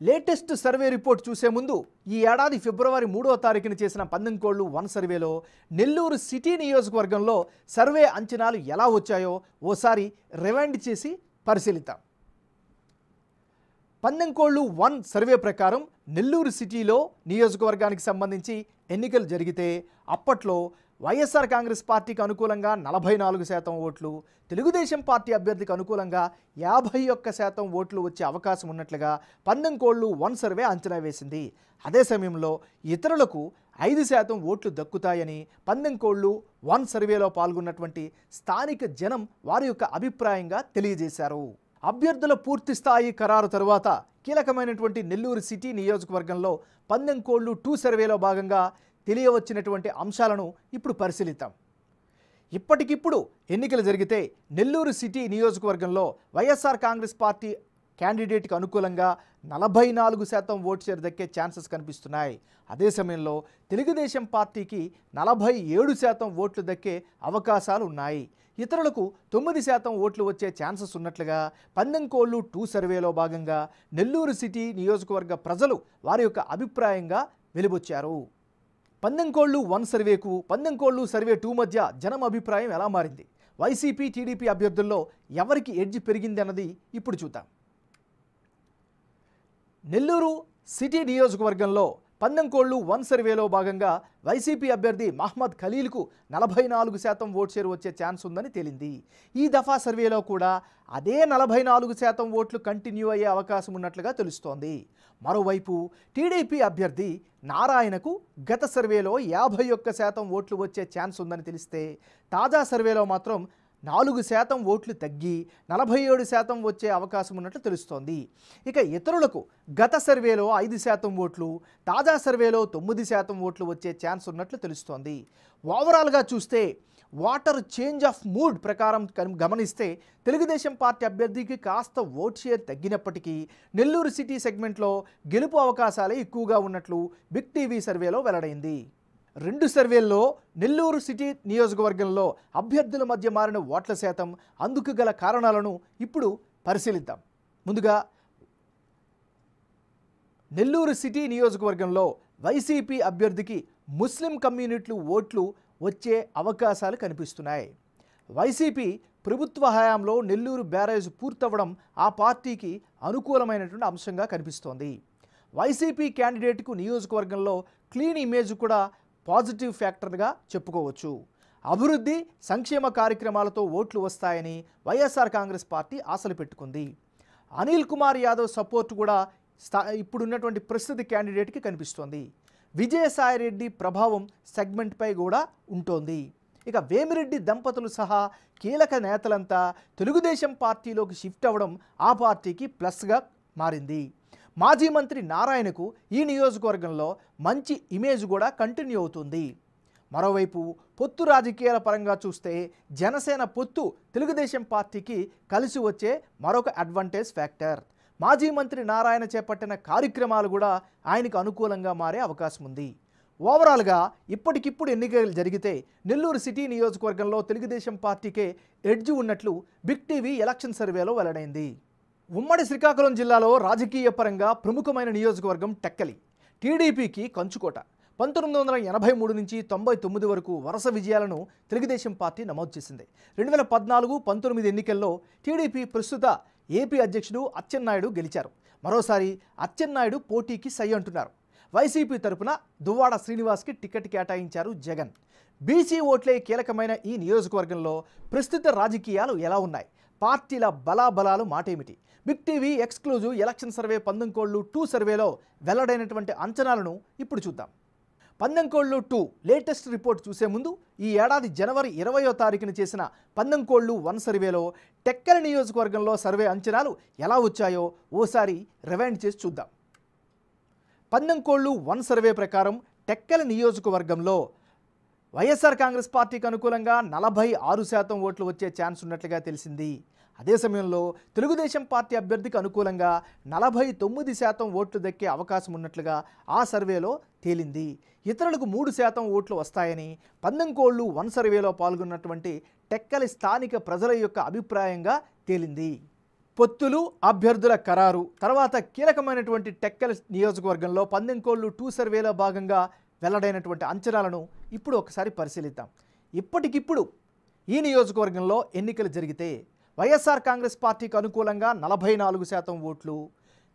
లేటెస్ట్ సర్వే రిపోర్ట్ చూసే ముందు ఈ ఏడాది ఫిబ్రవరి మూడో తారీఖున చేసిన పందెంకోళ్ళు వన్ సర్వేలో నెల్లూరు సిటీ నియోజకవర్గంలో సర్వే అంచనాలు ఎలా వచ్చాయో ఓసారి రివైండ్ చేసి పరిశీలిద్దాం పందెంకోళ్ళు వన్ సర్వే ప్రకారం నెల్లూరు సిటీలో నియోజకవర్గానికి సంబంధించి ఎన్నికలు జరిగితే అప్పట్లో వైఎస్ఆర్ కాంగ్రెస్ పార్టీకి అనుకూలంగా నలభై నాలుగు శాతం ఓట్లు తెలుగుదేశం పార్టీ అభ్యర్థికి అనుకూలంగా యాభై ఒక్క శాతం ఓట్లు వచ్చే అవకాశం ఉన్నట్లుగా పందెం కోళ్లు వన్ సర్వే అంచనా వేసింది అదే సమయంలో ఇతరులకు ఐదు శాతం ఓట్లు దక్కుతాయని పందెం కోళ్లు వన్ సర్వేలో పాల్గొన్నటువంటి స్థానిక జనం వారి యొక్క అభిప్రాయంగా తెలియజేశారు అభ్యర్థుల పూర్తి స్థాయి ఖరారు తరువాత కీలకమైనటువంటి నెల్లూరు సిటీ నియోజకవర్గంలో పందెం కోళ్లు టూ సర్వేలో భాగంగా తెలియవచ్చినటువంటి అంశాలను ఇప్పుడు పరిశీలిద్దాం ఇప్పటికిప్పుడు ఎన్నికలు జరిగితే నెల్లూరు సిటీ నియోజకవర్గంలో వైఎస్ఆర్ కాంగ్రెస్ పార్టీ క్యాండిడేట్కి అనుకూలంగా నలభై నాలుగు శాతం ఓటు చేరు దక్కే ఛాన్సెస్ కనిపిస్తున్నాయి అదే సమయంలో తెలుగుదేశం పార్టీకి నలభై ఏడు శాతం ఓట్లు దక్కే అవకాశాలు ఉన్నాయి ఇతరులకు తొమ్మిది శాతం ఓట్లు వచ్చే ఛాన్సెస్ ఉన్నట్లుగా పందెంకోళ్ళు టూ సర్వేలో భాగంగా నెల్లూరు సిటీ నియోజకవర్గ ప్రజలు వారి యొక్క అభిప్రాయంగా వెలుబొచ్చారు కోళ్లు వన్ సర్వేకు పందెం కోళ్లు సర్వే టూ మధ్య జనం అభిప్రాయం ఎలా మారింది వైసీపీ టీడీపీ అభ్యర్థుల్లో ఎవరికి ఎడ్జ్ పెరిగింది అన్నది ఇప్పుడు చూద్దాం నెల్లూరు సిటీ నియోజకవర్గంలో పందెం కోళ్లు వన్ సర్వేలో భాగంగా వైసీపీ అభ్యర్థి మహ్మద్ ఖలీల్కు నలభై నాలుగు శాతం ఓటు షేర్ వచ్చే ఛాన్స్ ఉందని తేలింది ఈ దఫా సర్వేలో కూడా అదే నలభై నాలుగు శాతం ఓట్లు కంటిన్యూ అయ్యే అవకాశం ఉన్నట్లుగా తెలుస్తోంది మరోవైపు టీడీపీ అభ్యర్థి నారాయణకు గత సర్వేలో యాభై ఒక్క శాతం ఓట్లు వచ్చే ఛాన్స్ ఉందని తెలిస్తే తాజా సర్వేలో మాత్రం నాలుగు శాతం ఓట్లు తగ్గి నలభై ఏడు శాతం వచ్చే అవకాశం ఉన్నట్లు తెలుస్తోంది ఇక ఇతరులకు గత సర్వేలో ఐదు శాతం ఓట్లు తాజా సర్వేలో తొమ్మిది శాతం ఓట్లు వచ్చే ఛాన్స్ ఉన్నట్లు తెలుస్తోంది ఓవరాల్గా చూస్తే వాటర్ చేంజ్ ఆఫ్ మూడ్ ప్రకారం గమనిస్తే తెలుగుదేశం పార్టీ అభ్యర్థికి కాస్త ఓట్ షేర్ తగ్గినప్పటికీ నెల్లూరు సిటీ సెగ్మెంట్లో గెలుపు అవకాశాలే ఎక్కువగా ఉన్నట్లు బిగ్ టీవీ సర్వేలో వెల్లడైంది రెండు సర్వేల్లో నెల్లూరు సిటీ నియోజకవర్గంలో అభ్యర్థుల మధ్య మారిన ఓట్ల శాతం అందుకు గల కారణాలను ఇప్పుడు పరిశీలిద్దాం ముందుగా నెల్లూరు సిటీ నియోజకవర్గంలో వైసీపీ అభ్యర్థికి ముస్లిం కమ్యూనిటీలు ఓట్లు వచ్చే అవకాశాలు కనిపిస్తున్నాయి వైసీపీ ప్రభుత్వ హయాంలో నెల్లూరు బ్యారేజ్ పూర్తవడం ఆ పార్టీకి అనుకూలమైనటువంటి అంశంగా కనిపిస్తోంది వైసీపీ క్యాండిడేట్కు నియోజకవర్గంలో క్లీన్ ఇమేజ్ కూడా పాజిటివ్ ఫ్యాక్టర్గా చెప్పుకోవచ్చు అభివృద్ధి సంక్షేమ కార్యక్రమాలతో ఓట్లు వస్తాయని వైఎస్ఆర్ కాంగ్రెస్ పార్టీ ఆశలు పెట్టుకుంది అనిల్ కుమార్ యాదవ్ సపోర్ట్ కూడా స్థా ఇప్పుడున్నటువంటి ప్రస్తుత క్యాండిడేట్కి కనిపిస్తోంది విజయసాయిరెడ్డి ప్రభావం సెగ్మెంట్పై కూడా ఉంటోంది ఇక వేమిరెడ్డి దంపతులు సహా కీలక నేతలంతా తెలుగుదేశం పార్టీలోకి షిఫ్ట్ అవ్వడం ఆ పార్టీకి ప్లస్గా మారింది మాజీ మంత్రి నారాయణకు ఈ నియోజకవర్గంలో మంచి ఇమేజ్ కూడా కంటిన్యూ అవుతుంది మరోవైపు పొత్తు రాజకీయాల పరంగా చూస్తే జనసేన పొత్తు తెలుగుదేశం పార్టీకి కలిసి వచ్చే మరొక అడ్వాంటేజ్ ఫ్యాక్టర్ మాజీ మంత్రి నారాయణ చేపట్టిన కార్యక్రమాలు కూడా ఆయనకు అనుకూలంగా మారే అవకాశం ఉంది ఓవరాల్గా ఇప్పటికిప్పుడు ఎన్నికలు జరిగితే నెల్లూరు సిటీ నియోజకవర్గంలో తెలుగుదేశం పార్టీకే ఎడ్జ్ ఉన్నట్లు బిగ్ టీవీ ఎలక్షన్ సర్వేలో వెల్లడైంది ఉమ్మడి శ్రీకాకుళం జిల్లాలో రాజకీయ పరంగా ప్రముఖమైన నియోజకవర్గం టెక్కలి టీడీపీకి కంచుకోట పంతొమ్మిది వందల ఎనభై మూడు నుంచి తొంభై తొమ్మిది వరకు వరుస విజయాలను తెలుగుదేశం పార్టీ నమోదు చేసింది రెండు వేల పద్నాలుగు పంతొమ్మిది ఎన్నికల్లో టీడీపీ ప్రస్తుత ఏపీ అధ్యక్షుడు అచ్చెన్నాయుడు గెలిచారు మరోసారి అచ్చెన్నాయుడు పోటీకి సై అంటున్నారు వైసీపీ తరపున దువ్వాడ శ్రీనివాస్కి టికెట్ కేటాయించారు జగన్ బీసీ ఓట్లే కీలకమైన ఈ నియోజకవర్గంలో ప్రస్తుత రాజకీయాలు ఎలా ఉన్నాయి పార్టీల బలాబలాలు మాటేమిటి big TV exclusive election survey పందంకోళ్ళు two సర్వేలో వెల్లడైనటువంటి అంచనాలను ఇప్పుడు చూద్దాం పందంకోళ్ళు టూ లేటెస్ట్ రిపోర్ట్ చూసే ముందు ఈ ఏడాది జనవరి ఇరవయో తారీఖున చేసిన పందంకోళ్ళు వన్ సర్వేలో టెక్కల నియోజకవర్గంలో సర్వే అంచనాలు ఎలా వచ్చాయో ఓసారి రివైండ్ చేసి చూద్దాం పందంకోళ్ళు వన్ సర్వే ప్రకారం టెక్కల నియోజకవర్గంలో వైఎస్ఆర్ కాంగ్రెస్ పార్టీకి అనుకూలంగా నలభై ఆరు శాతం ఓట్లు వచ్చే ఛాన్స్ ఉన్నట్లుగా తెలిసింది అదే సమయంలో తెలుగుదేశం పార్టీ అభ్యర్థికి అనుకూలంగా నలభై తొమ్మిది శాతం ఓట్లు దక్కే అవకాశం ఉన్నట్లుగా ఆ సర్వేలో తేలింది ఇతరులకు మూడు శాతం ఓట్లు వస్తాయని కోళ్ళు వన్ సర్వేలో పాల్గొన్నటువంటి టెక్కలి స్థానిక ప్రజల యొక్క అభిప్రాయంగా తేలింది పొత్తులు అభ్యర్థుల ఖరారు తర్వాత కీలకమైనటువంటి టెక్కల నియోజకవర్గంలో కోళ్ళు టూ సర్వేలో భాగంగా వెల్లడైనటువంటి అంచనాలను ఇప్పుడు ఒకసారి పరిశీలిద్దాం ఇప్పటికిప్పుడు ఈ నియోజకవర్గంలో ఎన్నికలు జరిగితే వైఎస్ఆర్ కాంగ్రెస్ పార్టీకి అనుకూలంగా నలభై నాలుగు శాతం ఓట్లు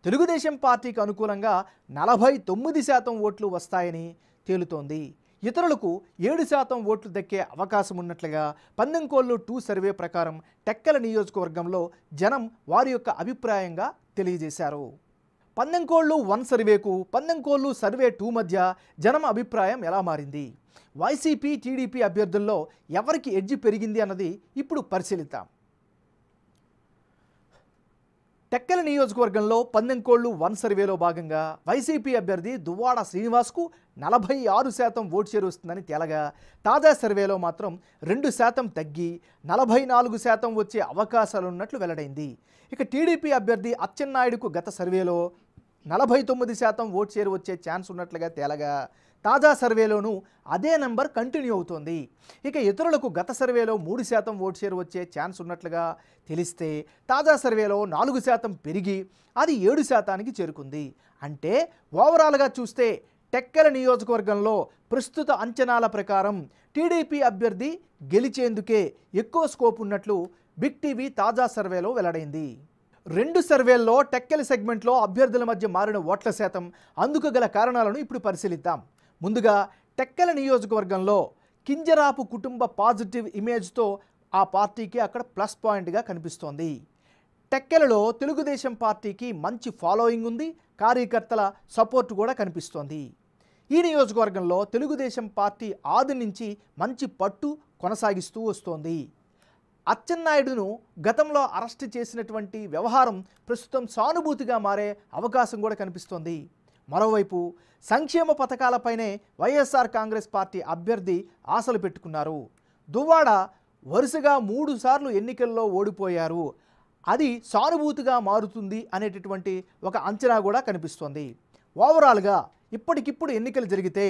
తెలుగుదేశం పార్టీకి అనుకూలంగా నలభై తొమ్మిది శాతం ఓట్లు వస్తాయని తేలుతోంది ఇతరులకు ఏడు శాతం ఓట్లు దక్కే అవకాశం ఉన్నట్లుగా పందెంకోళ్ళు టూ సర్వే ప్రకారం టెక్కల నియోజకవర్గంలో జనం వారి యొక్క అభిప్రాయంగా తెలియజేశారు పందెంకోళ్ళు వన్ సర్వేకు పందెంకోళ్ళు సర్వే టూ మధ్య జనం అభిప్రాయం ఎలా మారింది వైసీపీ టీడీపీ అభ్యర్థుల్లో ఎవరికి ఎడ్జి పెరిగింది అన్నది ఇప్పుడు పరిశీలిద్దాం టెక్కల నియోజకవర్గంలో పందెంకోళ్లు వన్ సర్వేలో భాగంగా వైసీపీ అభ్యర్థి దువ్వాడ శ్రీనివాస్కు నలభై ఆరు శాతం ఓటు చేరుస్తుందని తేలగా తాజా సర్వేలో మాత్రం రెండు శాతం తగ్గి నలభై నాలుగు శాతం వచ్చే అవకాశాలున్నట్లు వెల్లడైంది ఇక టీడీపీ అభ్యర్థి అచ్చెన్నాయుడుకు గత సర్వేలో నలభై తొమ్మిది శాతం ఓటు చేరు వచ్చే ఛాన్స్ ఉన్నట్లుగా తేలగా తాజా సర్వేలోనూ అదే నంబర్ కంటిన్యూ అవుతోంది ఇక ఇతరులకు గత సర్వేలో మూడు శాతం ఓటు షేర్ వచ్చే ఛాన్స్ ఉన్నట్లుగా తెలిస్తే తాజా సర్వేలో నాలుగు శాతం పెరిగి అది ఏడు శాతానికి చేరుకుంది అంటే ఓవరాల్గా చూస్తే టెక్కల నియోజకవర్గంలో ప్రస్తుత అంచనాల ప్రకారం టీడీపీ అభ్యర్థి గెలిచేందుకే ఎక్కువ స్కోప్ ఉన్నట్లు బిగ్ టీవీ తాజా సర్వేలో వెల్లడైంది రెండు సర్వేల్లో టెక్కెల సెగ్మెంట్లో అభ్యర్థుల మధ్య మారిన ఓట్ల శాతం అందుకు గల కారణాలను ఇప్పుడు పరిశీలిద్దాం ముందుగా టెక్కల నియోజకవర్గంలో కింజరాపు కుటుంబ పాజిటివ్ ఇమేజ్తో ఆ పార్టీకి అక్కడ ప్లస్ పాయింట్గా కనిపిస్తోంది టెక్కెలలో తెలుగుదేశం పార్టీకి మంచి ఫాలోయింగ్ ఉంది కార్యకర్తల సపోర్ట్ కూడా కనిపిస్తోంది ఈ నియోజకవర్గంలో తెలుగుదేశం పార్టీ ఆది నుంచి మంచి పట్టు కొనసాగిస్తూ వస్తోంది అచ్చెన్నాయుడును గతంలో అరెస్ట్ చేసినటువంటి వ్యవహారం ప్రస్తుతం సానుభూతిగా మారే అవకాశం కూడా కనిపిస్తోంది మరోవైపు సంక్షేమ పథకాలపైనే వైఎస్ఆర్ కాంగ్రెస్ పార్టీ అభ్యర్థి ఆశలు పెట్టుకున్నారు దువ్వాడ వరుసగా మూడు సార్లు ఎన్నికల్లో ఓడిపోయారు అది సానుభూతిగా మారుతుంది అనేటటువంటి ఒక అంచనా కూడా కనిపిస్తోంది ఓవరాల్గా ఇప్పటికిప్పుడు ఎన్నికలు జరిగితే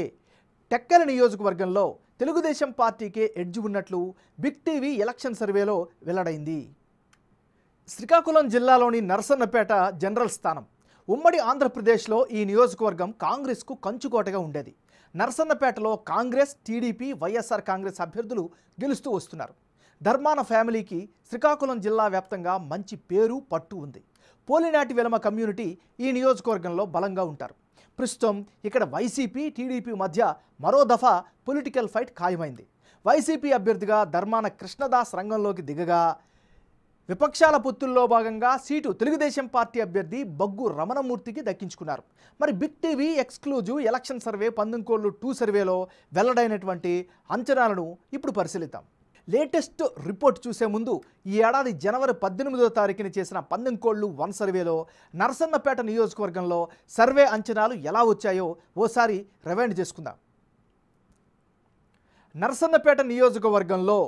టెక్కల నియోజకవర్గంలో తెలుగుదేశం పార్టీకే ఎడ్జ్ ఉన్నట్లు బిగ్ టీవీ ఎలక్షన్ సర్వేలో వెల్లడైంది శ్రీకాకుళం జిల్లాలోని నరసన్నపేట జనరల్ స్థానం ఉమ్మడి ఆంధ్రప్రదేశ్లో ఈ నియోజకవర్గం కాంగ్రెస్కు కంచుకోటగా ఉండేది నర్సన్నపేటలో కాంగ్రెస్ టీడీపీ వైఎస్ఆర్ కాంగ్రెస్ అభ్యర్థులు గెలుస్తూ వస్తున్నారు ధర్మాన ఫ్యామిలీకి శ్రీకాకుళం జిల్లా వ్యాప్తంగా మంచి పేరు పట్టు ఉంది పోలినాటి వెలమ కమ్యూనిటీ ఈ నియోజకవర్గంలో బలంగా ఉంటారు ప్రస్తుతం ఇక్కడ వైసీపీ టీడీపీ మధ్య మరో దఫా పొలిటికల్ ఫైట్ ఖాయమైంది వైసీపీ అభ్యర్థిగా ధర్మాన కృష్ణదాస్ రంగంలోకి దిగగా విపక్షాల పొత్తుల్లో భాగంగా సీటు తెలుగుదేశం పార్టీ అభ్యర్థి బగ్గు రమణమూర్తికి దక్కించుకున్నారు మరి big TV exclusive election survey పందంకోళ్ళు two సర్వేలో వెల్లడైనటువంటి అంచనాలను ఇప్పుడు పరిశీలిద్దాం లేటెస్ట్ రిపోర్ట్ చూసే ముందు ఈ ఏడాది జనవరి పద్దెనిమిదో తారీఖున చేసిన పందెంకోళ్ళు వన్ సర్వేలో నరసన్నపేట నియోజకవర్గంలో సర్వే అంచనాలు ఎలా వచ్చాయో ఓసారి రివైండ్ చేసుకుందాం నరసన్నపేట నియోజకవర్గంలో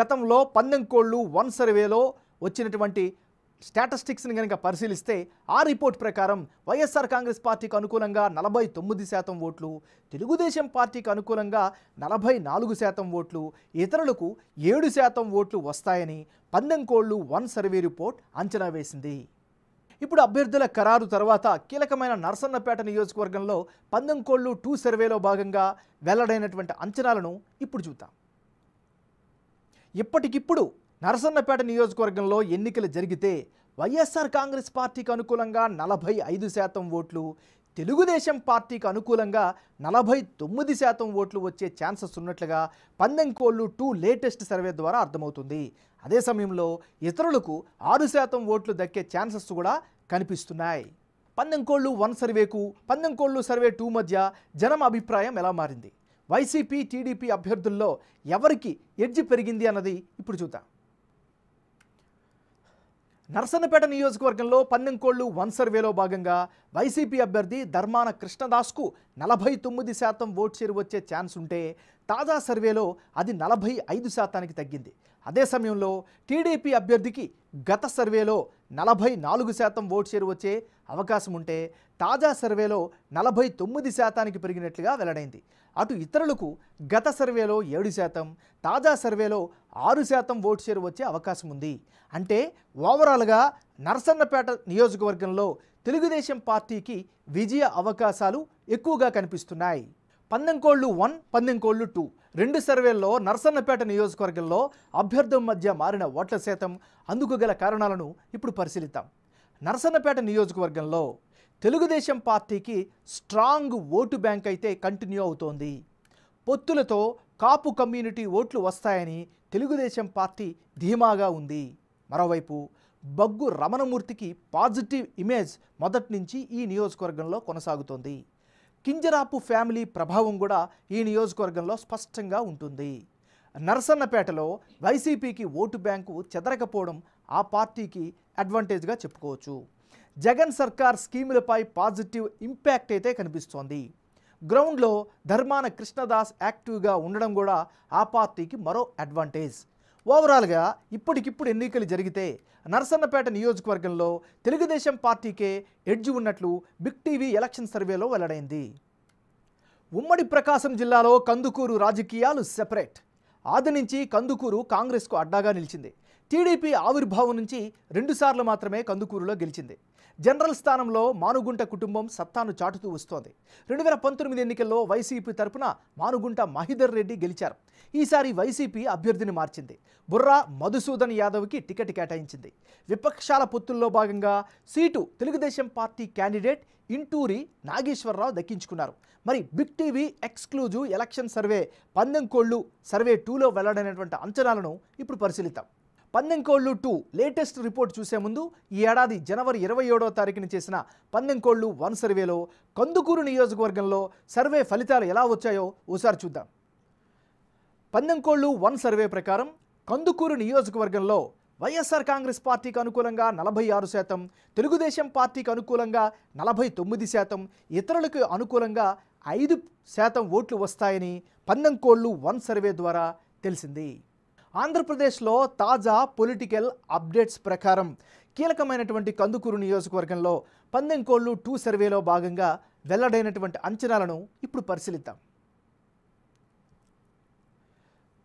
గతంలో పందెంకోళ్ళు వన్ సర్వేలో వచ్చినటువంటి స్టాటిస్టిక్స్ని కనుక పరిశీలిస్తే ఆ రిపోర్ట్ ప్రకారం వైఎస్ఆర్ కాంగ్రెస్ పార్టీకి అనుకూలంగా నలభై తొమ్మిది శాతం ఓట్లు తెలుగుదేశం పార్టీకి అనుకూలంగా నలభై నాలుగు శాతం ఓట్లు ఇతరులకు ఏడు శాతం ఓట్లు వస్తాయని పందెంకోళ్ళు వన్ సర్వే రిపోర్ట్ అంచనా వేసింది ఇప్పుడు అభ్యర్థుల ఖరారు తర్వాత కీలకమైన నర్సన్నపేట నియోజకవర్గంలో పందెంకోళ్ళు టూ సర్వేలో భాగంగా వెల్లడైనటువంటి అంచనాలను ఇప్పుడు చూద్దాం ఇప్పటికిప్పుడు నరసన్నపేట నియోజకవర్గంలో ఎన్నికలు జరిగితే వైఎస్ఆర్ కాంగ్రెస్ పార్టీకి అనుకూలంగా నలభై ఐదు శాతం ఓట్లు తెలుగుదేశం పార్టీకి అనుకూలంగా నలభై తొమ్మిది శాతం ఓట్లు వచ్చే ఛాన్సెస్ ఉన్నట్లుగా పందెంకోళ్ళు టూ లేటెస్ట్ సర్వే ద్వారా అర్థమవుతుంది అదే సమయంలో ఇతరులకు ఆరు శాతం ఓట్లు దక్కే ఛాన్సెస్ కూడా కనిపిస్తున్నాయి పందెంకోళ్ళు వన్ సర్వేకు పందెంకోళ్ళు సర్వే టూ మధ్య జనం అభిప్రాయం ఎలా మారింది వైసీపీ టీడీపీ అభ్యర్థుల్లో ఎవరికి ఎడ్జి పెరిగింది అన్నది ఇప్పుడు చూద్దాం నర్సన్నపేట నియోజకవర్గంలో పన్నెంకోళ్లు వన్ సర్వేలో భాగంగా వైసీపీ అభ్యర్థి ధర్మాన కృష్ణదాస్కు నలభై తొమ్మిది శాతం ఓట్ షేర్ వచ్చే ఛాన్స్ ఉంటే తాజా సర్వేలో అది నలభై ఐదు శాతానికి తగ్గింది అదే సమయంలో టీడీపీ అభ్యర్థికి గత సర్వేలో నలభై నాలుగు శాతం ఓట్ షేర్ వచ్చే అవకాశం ఉంటే తాజా సర్వేలో నలభై తొమ్మిది శాతానికి పెరిగినట్లుగా వెల్లడైంది అటు ఇతరులకు గత సర్వేలో ఏడు శాతం తాజా సర్వేలో ఆరు శాతం ఓటు షేర్ వచ్చే అవకాశం ఉంది అంటే ఓవరాల్గా నరసన్నపేట నియోజకవర్గంలో తెలుగుదేశం పార్టీకి విజయ అవకాశాలు ఎక్కువగా కనిపిస్తున్నాయి పందెంకోళ్ళు వన్ పందెంకోళ్ళు టూ రెండు సర్వేల్లో నర్సన్నపేట నియోజకవర్గంలో అభ్యర్థుల మధ్య మారిన ఓట్ల శాతం అందుకు గల కారణాలను ఇప్పుడు పరిశీలిద్దాం నర్సన్నపేట నియోజకవర్గంలో తెలుగుదేశం పార్టీకి స్ట్రాంగ్ ఓటు బ్యాంక్ అయితే కంటిన్యూ అవుతోంది పొత్తులతో కాపు కమ్యూనిటీ ఓట్లు వస్తాయని తెలుగుదేశం పార్టీ ధీమాగా ఉంది మరోవైపు బగ్గు రమణమూర్తికి పాజిటివ్ ఇమేజ్ మొదటి నుంచి ఈ నియోజకవర్గంలో కొనసాగుతోంది కింజరాపు ఫ్యామిలీ ప్రభావం కూడా ఈ నియోజకవర్గంలో స్పష్టంగా ఉంటుంది నరసన్నపేటలో వైసీపీకి ఓటు బ్యాంకు చెదరకపోవడం ఆ పార్టీకి అడ్వాంటేజ్గా చెప్పుకోవచ్చు జగన్ సర్కార్ స్కీములపై పాజిటివ్ ఇంపాక్ట్ అయితే కనిపిస్తోంది గ్రౌండ్లో ధర్మాన కృష్ణదాస్ యాక్టివ్గా ఉండడం కూడా ఆ పార్టీకి మరో అడ్వాంటేజ్ ఓవరాల్గా ఇప్పటికిప్పుడు ఎన్నికలు జరిగితే నరసన్నపేట నియోజకవర్గంలో తెలుగుదేశం పార్టీకే ఎడ్జ్ ఉన్నట్లు బిగ్ టీవీ ఎలక్షన్ సర్వేలో వెల్లడైంది ఉమ్మడి ప్రకాశం జిల్లాలో కందుకూరు రాజకీయాలు సెపరేట్ ఆది నుంచి కందుకూరు కాంగ్రెస్కు అడ్డాగా నిలిచింది టీడీపీ ఆవిర్భావం నుంచి రెండుసార్లు మాత్రమే కందుకూరులో గెలిచింది జనరల్ స్థానంలో మానుగుంట కుటుంబం సత్తాను చాటుతూ వస్తోంది రెండు వేల పంతొమ్మిది ఎన్నికల్లో వైసీపీ తరపున మానుగుంట మహిదర్ రెడ్డి గెలిచారు ఈసారి వైసీపీ అభ్యర్థిని మార్చింది బుర్రా మధుసూదన్ యాదవ్కి టికెట్ కేటాయించింది విపక్షాల పొత్తుల్లో భాగంగా seat Telugu Desam party candidate Inturi Nageswara Rao దక్కించుకున్నారు మరి big TV exclusive election survey పందెం కోళ్ళు సర్వే టూలో వెల్లడైనటువంటి అంచనాలను ఇప్పుడు పరిశీలిద్దాం పందెంకోళ్ళు టూ లేటెస్ట్ రిపోర్ట్ చూసే ముందు ఈ ఏడాది జనవరి ఇరవై ఏడో తారీఖున చేసిన పందెంకోళ్ళు వన్ సర్వేలో కందుకూరు నియోజకవర్గంలో సర్వే ఫలితాలు ఎలా వచ్చాయో ఓసారి చూద్దాం పందెంకోళ్ళు వన్ సర్వే ప్రకారం కందుకూరు నియోజకవర్గంలో వైఎస్ఆర్ కాంగ్రెస్ పార్టీకి అనుకూలంగా నలభై ఆరు శాతం తెలుగుదేశం పార్టీకి అనుకూలంగా నలభై తొమ్మిది శాతం ఇతరులకు అనుకూలంగా ఐదు శాతం ఓట్లు వస్తాయని పందెంకోళ్ళు వన్ సర్వే ద్వారా తెలిసింది ఆంధ్రప్రదేశ్లో తాజా పొలిటికల్ అప్డేట్స్ ప్రకారం కీలకమైనటువంటి కందుకూరు నియోజకవర్గంలో పందెం కోళ్ళు టూ సర్వేలో భాగంగా వెల్లడైనటువంటి అంచనాలను ఇప్పుడు పరిశీలిద్దాం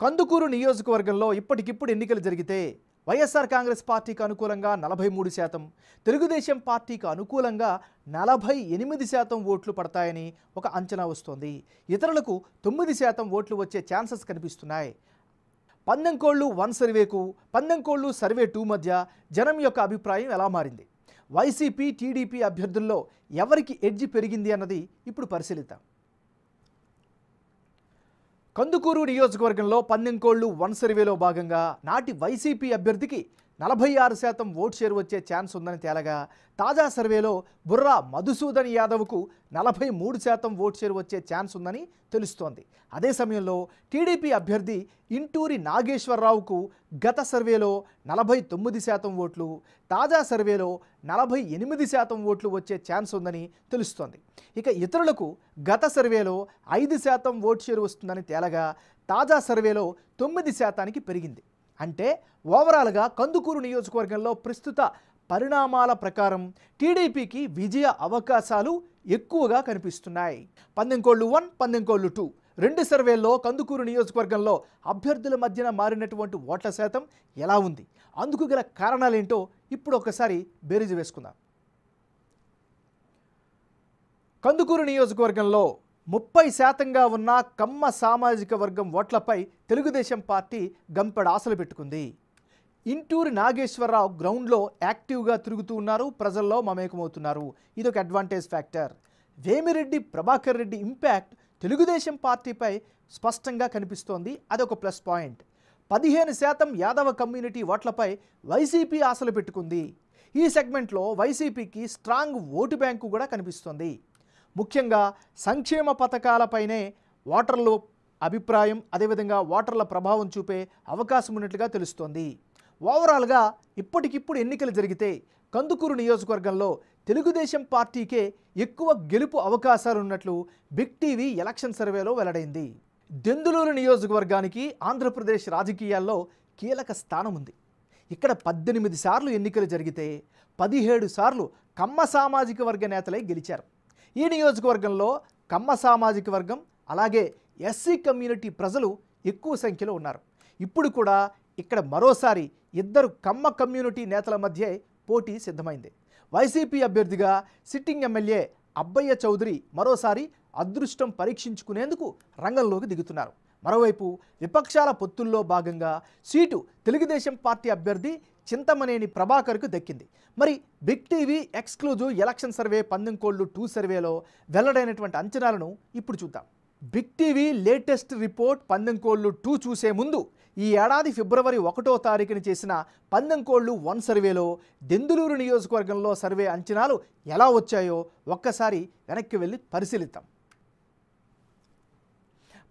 కందుకూరు నియోజకవర్గంలో ఇప్పటికిప్పుడు ఎన్నికలు జరిగితే వైఎస్ఆర్ కాంగ్రెస్ పార్టీకి అనుకూలంగా నలభై మూడు శాతం తెలుగుదేశం పార్టీకి అనుకూలంగా నలభై ఎనిమిది శాతం ఓట్లు పడతాయని ఒక అంచనా వస్తోంది ఇతరులకు తొమ్మిది శాతం ఓట్లు వచ్చే ఛాన్సెస్ కనిపిస్తున్నాయి కోళ్ళు వన్ సర్వేకు కోళ్ళు సర్వే టూ మధ్య జనం యొక్క అభిప్రాయం ఎలా మారింది వైసీపీ టీడీపీ అభ్యర్థుల్లో ఎవరికి ఎడ్జి పెరిగింది అన్నది ఇప్పుడు పరిశీలిద్దాం కందుకూరు నియోజకవర్గంలో కోళ్ళు వన్ సర్వేలో భాగంగా నాటి వైసీపీ అభ్యర్థికి నలభై ఆరు శాతం ఓట్ షేర్ వచ్చే ఛాన్స్ ఉందని తేలగా తాజా సర్వేలో బుర్రా మధుసూదన్ యాదవ్కు నలభై మూడు శాతం ఓట్ షేర్ వచ్చే ఛాన్స్ ఉందని తెలుస్తోంది అదే సమయంలో టీడీపీ అభ్యర్థి ఇంటూరి నాగేశ్వరరావుకు గత సర్వేలో నలభై తొమ్మిది శాతం ఓట్లు తాజా సర్వేలో నలభై ఎనిమిది శాతం ఓట్లు వచ్చే ఛాన్స్ ఉందని తెలుస్తోంది ఇక ఇతరులకు గత సర్వేలో ఐదు శాతం ఓట్ షేర్ వస్తుందని తేలగా తాజా సర్వేలో తొమ్మిది శాతానికి పెరిగింది అంటే ఓవరాల్గా కందుకూరు నియోజకవర్గంలో ప్రస్తుత పరిణామాల ప్రకారం టీడీపీకి విజయ అవకాశాలు ఎక్కువగా కనిపిస్తున్నాయి పందెంకోళ్ళు వన్ పందెంకోళ్ళు టూ రెండు సర్వేల్లో కందుకూరు నియోజకవర్గంలో అభ్యర్థుల మధ్యన మారినటువంటి ఓట్ల శాతం ఎలా ఉంది అందుకు గల కారణాలేంటో ఇప్పుడు ఒకసారి బేరీజు వేసుకుందాం కందుకూరు నియోజకవర్గంలో ముప్పై శాతంగా ఉన్న కమ్మ సామాజిక వర్గం ఓట్లపై తెలుగుదేశం పార్టీ గంపెడ ఆశలు పెట్టుకుంది ఇంటూరు నాగేశ్వరరావు గ్రౌండ్లో యాక్టివ్గా తిరుగుతూ ఉన్నారు ప్రజల్లో మమేకమవుతున్నారు ఇదొక advantage factor Vemireddy Prabhakar Reddy impact Telugu Desam పార్టీపై స్పష్టంగా కనిపిస్తోంది అదొక ప్లస్ పాయింట్ పదిహేను శాతం యాదవ కమ్యూనిటీ ఓట్లపై వైసీపీ ఆశలు పెట్టుకుంది ఈ సెగ్మెంట్లో వైసీపీకి స్ట్రాంగ్ ఓటు బ్యాంకు కూడా కనిపిస్తోంది ముఖ్యంగా సంక్షేమ పథకాలపైనే ఓటర్లు అభిప్రాయం అదేవిధంగా ఓటర్ల ప్రభావం చూపే అవకాశం ఉన్నట్లుగా తెలుస్తోంది ఓవరాల్గా ఇప్పటికిప్పుడు ఎన్నికలు జరిగితే కందుకూరు నియోజకవర్గంలో తెలుగుదేశం పార్టీకే ఎక్కువ గెలుపు అవకాశాలు ఉన్నట్లు బిగ్ టీవీ ఎలక్షన్ సర్వేలో వెల్లడైంది దెందులూరు నియోజకవర్గానికి ఆంధ్రప్రదేశ్ రాజకీయాల్లో కీలక స్థానం ఉంది ఇక్కడ పద్దెనిమిది సార్లు ఎన్నికలు జరిగితే పదిహేడు సార్లు కమ్మ సామాజిక వర్గ నేతలై గెలిచారు ఈ నియోజకవర్గంలో కమ్మ సామాజిక వర్గం అలాగే ఎస్సీ కమ్యూనిటీ ప్రజలు ఎక్కువ సంఖ్యలో ఉన్నారు ఇప్పుడు కూడా ఇక్కడ మరోసారి ఇద్దరు కమ్మ కమ్యూనిటీ నేతల మధ్య పోటీ సిద్ధమైంది వైసీపీ అభ్యర్థిగా సిట్టింగ్ ఎమ్మెల్యే అబ్బయ్య చౌదరి మరోసారి అదృష్టం పరీక్షించుకునేందుకు రంగంలోకి దిగుతున్నారు మరోవైపు విపక్షాల పొత్తుల్లో భాగంగా సీటు తెలుగుదేశం పార్టీ అభ్యర్థి చింతమనేని ప్రభాకర్కు దక్కింది మరి big TV exclusive election survey పందెంకోళ్ళు two సర్వేలో వెల్లడైనటువంటి అంచనాలను ఇప్పుడు చూద్దాం big TV latest report పందెంకోళ్ళు two చూసే ముందు ఈ ఏడాది ఫిబ్రవరి ఒకటో తారీఖున చేసిన పందెంకోళ్ళు వన్ సర్వేలో దెందులూరు నియోజకవర్గంలో సర్వే అంచనాలు ఎలా వచ్చాయో ఒక్కసారి వెనక్కి వెళ్ళి పరిశీలిద్దాం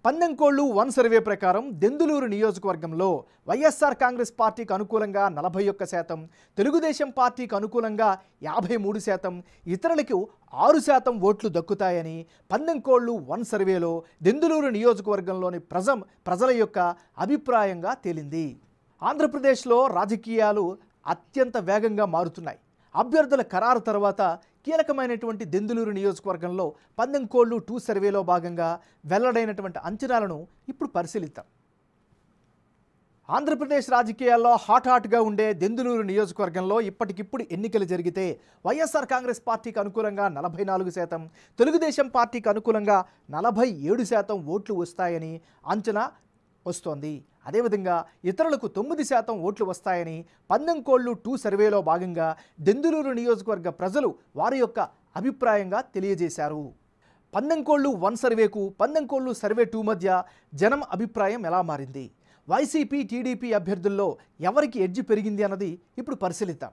పందెంకోళ్లు వన్ సర్వే ప్రకారం దెందులూరు నియోజకవర్గంలో వైఎస్ఆర్ కాంగ్రెస్ పార్టీకి అనుకూలంగా నలభై ఒక్క శాతం తెలుగుదేశం పార్టీకి అనుకూలంగా యాభై మూడు శాతం ఇతరులకు ఆరు శాతం ఓట్లు దక్కుతాయని పందెంకోళ్లు వన్ సర్వేలో దెందులూరు నియోజకవర్గంలోని ప్రజం ప్రజల యొక్క అభిప్రాయంగా తేలింది ఆంధ్రప్రదేశ్లో రాజకీయాలు అత్యంత వేగంగా మారుతున్నాయి అభ్యర్థుల ఖరారు తర్వాత కీలకమైనటువంటి దెందులూరు నియోజకవర్గంలో పందెం టూ సర్వేలో భాగంగా వెల్లడైనటువంటి అంచనాలను ఇప్పుడు పరిశీలిద్దాం ఆంధ్రప్రదేశ్ రాజకీయాల్లో హాట్ హాట్గా ఉండే దెందులూరు నియోజకవర్గంలో ఇప్పటికిప్పుడు ఎన్నికలు జరిగితే వైఎస్ఆర్ కాంగ్రెస్ పార్టీకి అనుకూలంగా నలభై నాలుగు శాతం తెలుగుదేశం పార్టీకి అనుకూలంగా నలభై ఏడు శాతం ఓట్లు వస్తాయని అంచనా వస్తోంది అదేవిధంగా ఇతరులకు తొమ్మిది శాతం ఓట్లు వస్తాయని పందెంకోళ్ళు టూ సర్వేలో భాగంగా దెందులూరు నియోజకవర్గ ప్రజలు వారి యొక్క అభిప్రాయంగా తెలియజేశారు పందెంకోళ్ళు వన్ సర్వేకు పందెంకోళ్ళు సర్వే టూ మధ్య జనం అభిప్రాయం ఎలా మారింది వైసీపీ టీడీపీ అభ్యర్థుల్లో ఎవరికి ఎడ్జి పెరిగింది అన్నది ఇప్పుడు పరిశీలిద్దాం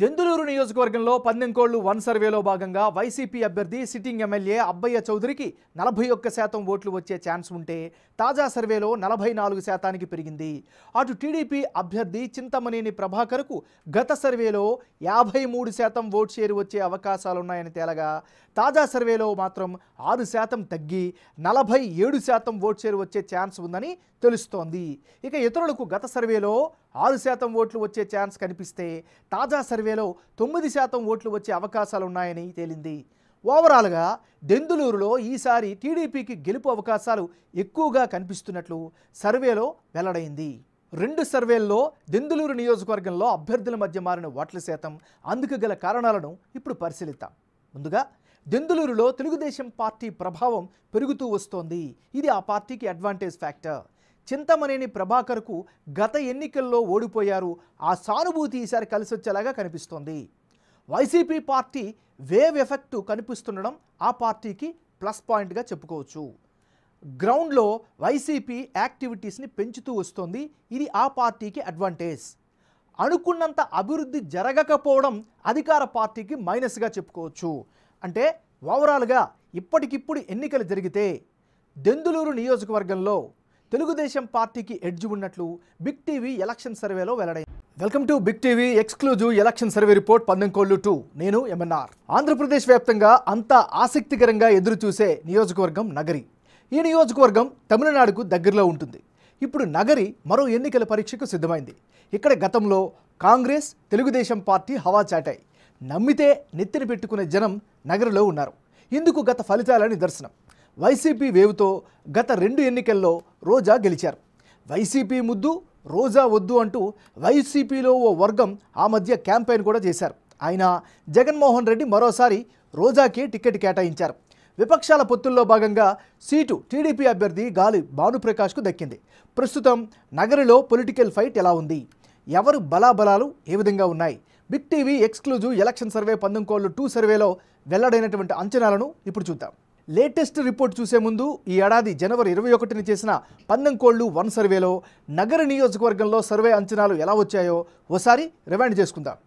దెందులూరు నియోజకవర్గంలో పందెంకోళ్లు వన్ సర్వేలో భాగంగా వైసీపీ అభ్యర్థి సిట్టింగ్ ఎమ్మెల్యే అబ్బయ్య చౌదరికి నలభై ఒక్క శాతం ఓట్లు వచ్చే ఛాన్స్ ఉంటే తాజా సర్వేలో నలభై నాలుగు శాతానికి పెరిగింది అటు టీడీపీ అభ్యర్థి చింతమనేని ప్రభాకర్కు గత సర్వేలో యాభై మూడు శాతం ఓట్ షేర్ వచ్చే అవకాశాలున్నాయని తేలగా తాజా సర్వేలో మాత్రం ఆరు శాతం తగ్గి నలభై ఏడు శాతం ఓట్ షేర్ వచ్చే ఛాన్స్ ఉందని తెలుస్తోంది ఇక ఇతరులకు గత సర్వేలో ఆరు శాతం ఓట్లు వచ్చే ఛాన్స్ కనిపిస్తే తాజా సర్వేలో తొమ్మిది శాతం ఓట్లు వచ్చే అవకాశాలున్నాయని తేలింది ఓవరాల్గా దెందులూరులో ఈసారి టీడీపీకి గెలుపు అవకాశాలు ఎక్కువగా కనిపిస్తున్నట్లు సర్వేలో వెల్లడైంది రెండు సర్వేల్లో దెందులూరు నియోజకవర్గంలో అభ్యర్థుల మధ్య మారిన ఓట్ల శాతం అందుకు గల కారణాలను ఇప్పుడు పరిశీలిద్దాం ముందుగా దెందులూరులో తెలుగుదేశం పార్టీ ప్రభావం పెరుగుతూ వస్తోంది ఇది ఆ పార్టీకి అడ్వాంటేజ్ ఫ్యాక్టర్ చింతమనేని ప్రభాకర్కు గత ఎన్నికల్లో ఓడిపోయారు ఆ సానుభూతి ఈసారి కలిసొచ్చేలాగా కనిపిస్తోంది వైసీపీ పార్టీ వేవ్ ఎఫెక్ట్ కనిపిస్తుండడం ఆ పార్టీకి ప్లస్ పాయింట్గా చెప్పుకోవచ్చు గ్రౌండ్లో వైసీపీ యాక్టివిటీస్ని పెంచుతూ వస్తోంది ఇది ఆ పార్టీకి అడ్వాంటేజ్ అనుకున్నంత అభివృద్ధి జరగకపోవడం అధికార పార్టీకి మైనస్గా చెప్పుకోవచ్చు అంటే ఓవరాల్గా ఇప్పటికిప్పుడు ఎన్నికలు జరిగితే దెందులూరు నియోజకవర్గంలో తెలుగుదేశం పార్టీకి ఎడ్జ్ ఉన్నట్లు బిగ్ టీవీ ఎలక్షన్ సర్వేలో వెల్లడైంది welcome to big TV exclusive election survey report పందెంకోళ్ళు two నేను ఎంఎన్ఆర్ ఆంధ్రప్రదేశ్ వ్యాప్తంగా అంతా ఆసక్తికరంగా ఎదురుచూసే నియోజకవర్గం నగరి ఈ నియోజకవర్గం తమిళనాడుకు దగ్గరలో ఉంటుంది ఇప్పుడు నగరి మరో ఎన్నికల పరీక్షకు సిద్ధమైంది ఇక్కడ గతంలో కాంగ్రెస్ తెలుగుదేశం పార్టీ హవా చాటాయి నమ్మితే నెత్తిన పెట్టుకునే జనం నగరిలో ఉన్నారు ఇందుకు గత ఫలితాల నిదర్శనం వైసీపీ వేవుతో గత రెండు ఎన్నికల్లో రోజా గెలిచారు వైసీపీ ముద్దు రోజా వద్దు అంటూ వైసీపీలో ఓ వర్గం ఆ మధ్య క్యాంపెయిన్ కూడా చేశారు ఆయన జగన్మోహన్ రెడ్డి మరోసారి రోజాకి టికెట్ కేటాయించారు విపక్షాల పొత్తుల్లో భాగంగా సీటు టీడీపీ అభ్యర్థి గాలి భానుప్రకాష్కు దక్కింది ప్రస్తుతం నగరిలో పొలిటికల్ ఫైట్ ఎలా ఉంది ఎవరు బలాబలాలు ఏ విధంగా ఉన్నాయి big TV exclusive election survey పందంకోళ్ళు two సర్వేలో వెల్లడైనటువంటి అంచనాలను ఇప్పుడు చూద్దాం లేటెస్ట్ రిపోర్ట్ చూసే ముందు ఈ ఏడాది జనవరి ఇరవై ఒకటిని చేసిన పందెంకోళ్లు వన్ సర్వేలో నగర నియోజకవర్గంలో సర్వే అంచనాలు ఎలా వచ్చాయో ఓసారి రివైండ్ చేసుకుందాం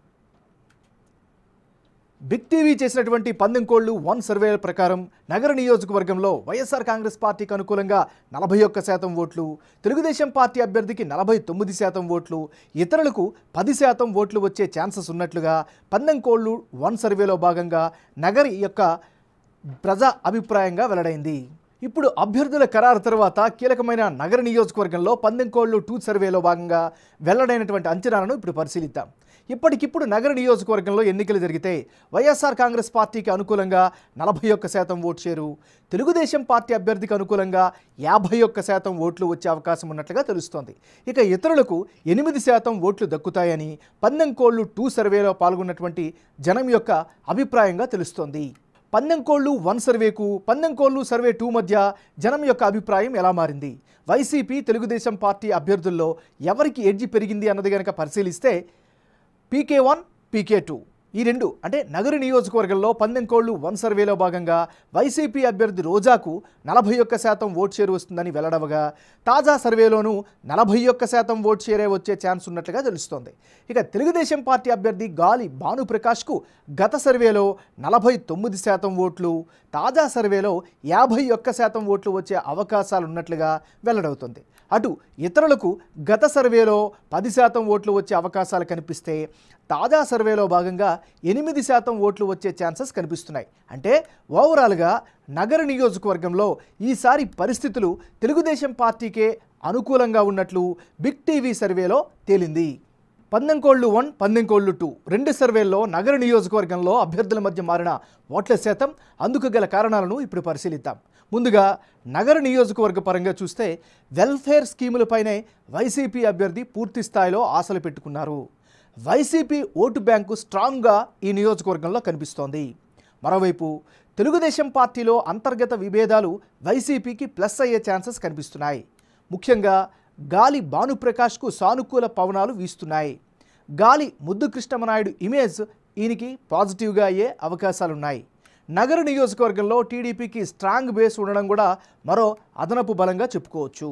బిగ్ టీవీ చేసినటువంటి పందెంకోళ్లు వన్ సర్వే ప్రకారం నగర నియోజకవర్గంలో వైఎస్ఆర్ కాంగ్రెస్ పార్టీకి అనుకూలంగా నలభై ఒక్క శాతం ఓట్లు తెలుగుదేశం పార్టీ అభ్యర్థికి నలభై తొమ్మిది శాతం ఓట్లు ఇతరులకు పది శాతం ఓట్లు వచ్చే ఛాన్సెస్ ఉన్నట్లుగా పందెంకోళ్లు వన్ సర్వేలో భాగంగా నగరి యొక్క ప్రజా అభిప్రాయంగా వెల్లడైంది ఇప్పుడు అభ్యర్థుల ఖరారు తర్వాత కీలకమైన నగర నియోజకవర్గంలో పందెంకోళ్ళు టూ సర్వేలో భాగంగా వెల్లడైనటువంటి అంచనాలను ఇప్పుడు పరిశీలిద్దాం ఇప్పటికిప్పుడు నగర నియోజకవర్గంలో ఎన్నికలు జరిగితే వైఎస్ఆర్ కాంగ్రెస్ పార్టీకి అనుకూలంగా నలభై ఒక్క శాతం ఓటు చేరు తెలుగుదేశం పార్టీ అభ్యర్థికి అనుకూలంగా యాభై ఒక్క శాతం ఓట్లు వచ్చే అవకాశం ఉన్నట్లుగా తెలుస్తోంది ఇక ఇతరులకు ఎనిమిది శాతం ఓట్లు దక్కుతాయని పందెంకోళ్ళు టూ సర్వేలో పాల్గొన్నటువంటి జనం యొక్క అభిప్రాయంగా తెలుస్తోంది పందెంకోళ్ళు వన్ సర్వేకు పందెంకోళ్ళు సర్వే టూ మధ్య జనం యొక్క అభిప్రాయం ఎలా మారింది వైసీపీ తెలుగుదేశం పార్టీ అభ్యర్థుల్లో ఎవరికి ఎడ్జి పెరిగింది అన్నది కనుక పరిశీలిస్తే పీకే వన్ పీకే టూ ఈ రెండు అంటే నగర నియోజకవర్గంలో పందెంకోళ్లు వన్ సర్వేలో భాగంగా వైసీపీ అభ్యర్థి రోజాకు నలభై ఒక్క శాతం ఓట్ షేర్ వస్తుందని వెల్లడవగా తాజా సర్వేలోనూ నలభై ఒక్క శాతం ఓట్ షేరే వచ్చే ఛాన్స్ ఉన్నట్లుగా తెలుస్తోంది ఇక తెలుగుదేశం పార్టీ అభ్యర్థి గాలి భానుప్రకాష్కు గత సర్వేలో నలభై తొమ్మిది శాతం ఓట్లు తాజా సర్వేలో యాభై ఒక్క శాతం ఓట్లు వచ్చే అవకాశాలు ఉన్నట్లుగా వెల్లడవుతుంది అటు ఇతరులకు గత సర్వేలో పది శాతం ఓట్లు వచ్చే అవకాశాలు కనిపిస్తే తాజా సర్వేలో భాగంగా ఎనిమిది శాతం ఓట్లు వచ్చే ఛాన్సెస్ కనిపిస్తున్నాయి అంటే ఓవరాల్గా నగర నియోజకవర్గంలో ఈసారి పరిస్థితులు తెలుగుదేశం పార్టీకే అనుకూలంగా ఉన్నట్లు బిగ్ టీవీ సర్వేలో తేలింది పందెంకోళ్ళు వన్ పందెంకోళ్ళు టూ రెండు సర్వేల్లో నగర నియోజకవర్గంలో అభ్యర్థుల మధ్య మారిన ఓట్ల శాతం అందుకు గల కారణాలను ఇప్పుడు పరిశీలిద్దాం ముందుగా నగర నియోజకవర్గ పరంగా చూస్తే వెల్ఫేర్ స్కీములపైనే వైసీపీ అభ్యర్థి పూర్తి స్థాయిలో ఆశలు పెట్టుకున్నారు వైసీపీ ఓటు బ్యాంకు స్ట్రాంగ్గా ఈ నియోజకవర్గంలో కనిపిస్తోంది మరోవైపు తెలుగుదేశం పార్టీలో అంతర్గత విభేదాలు వైసీపీకి ప్లస్ అయ్యే ఛాన్సెస్ కనిపిస్తున్నాయి ముఖ్యంగా గాలి భానుప్రకాష్కు సానుకూల పవనాలు వీస్తున్నాయి గాలి ముద్దు కృష్ణమనాయుడు ఇమేజ్ ఈయనకి పాజిటివ్గా అయ్యే అవకాశాలున్నాయి నగర నియోజకవర్గంలో టీడీపీకి స్ట్రాంగ్ బేస్ ఉండడం కూడా మరో అదనపు బలంగా చెప్పుకోవచ్చు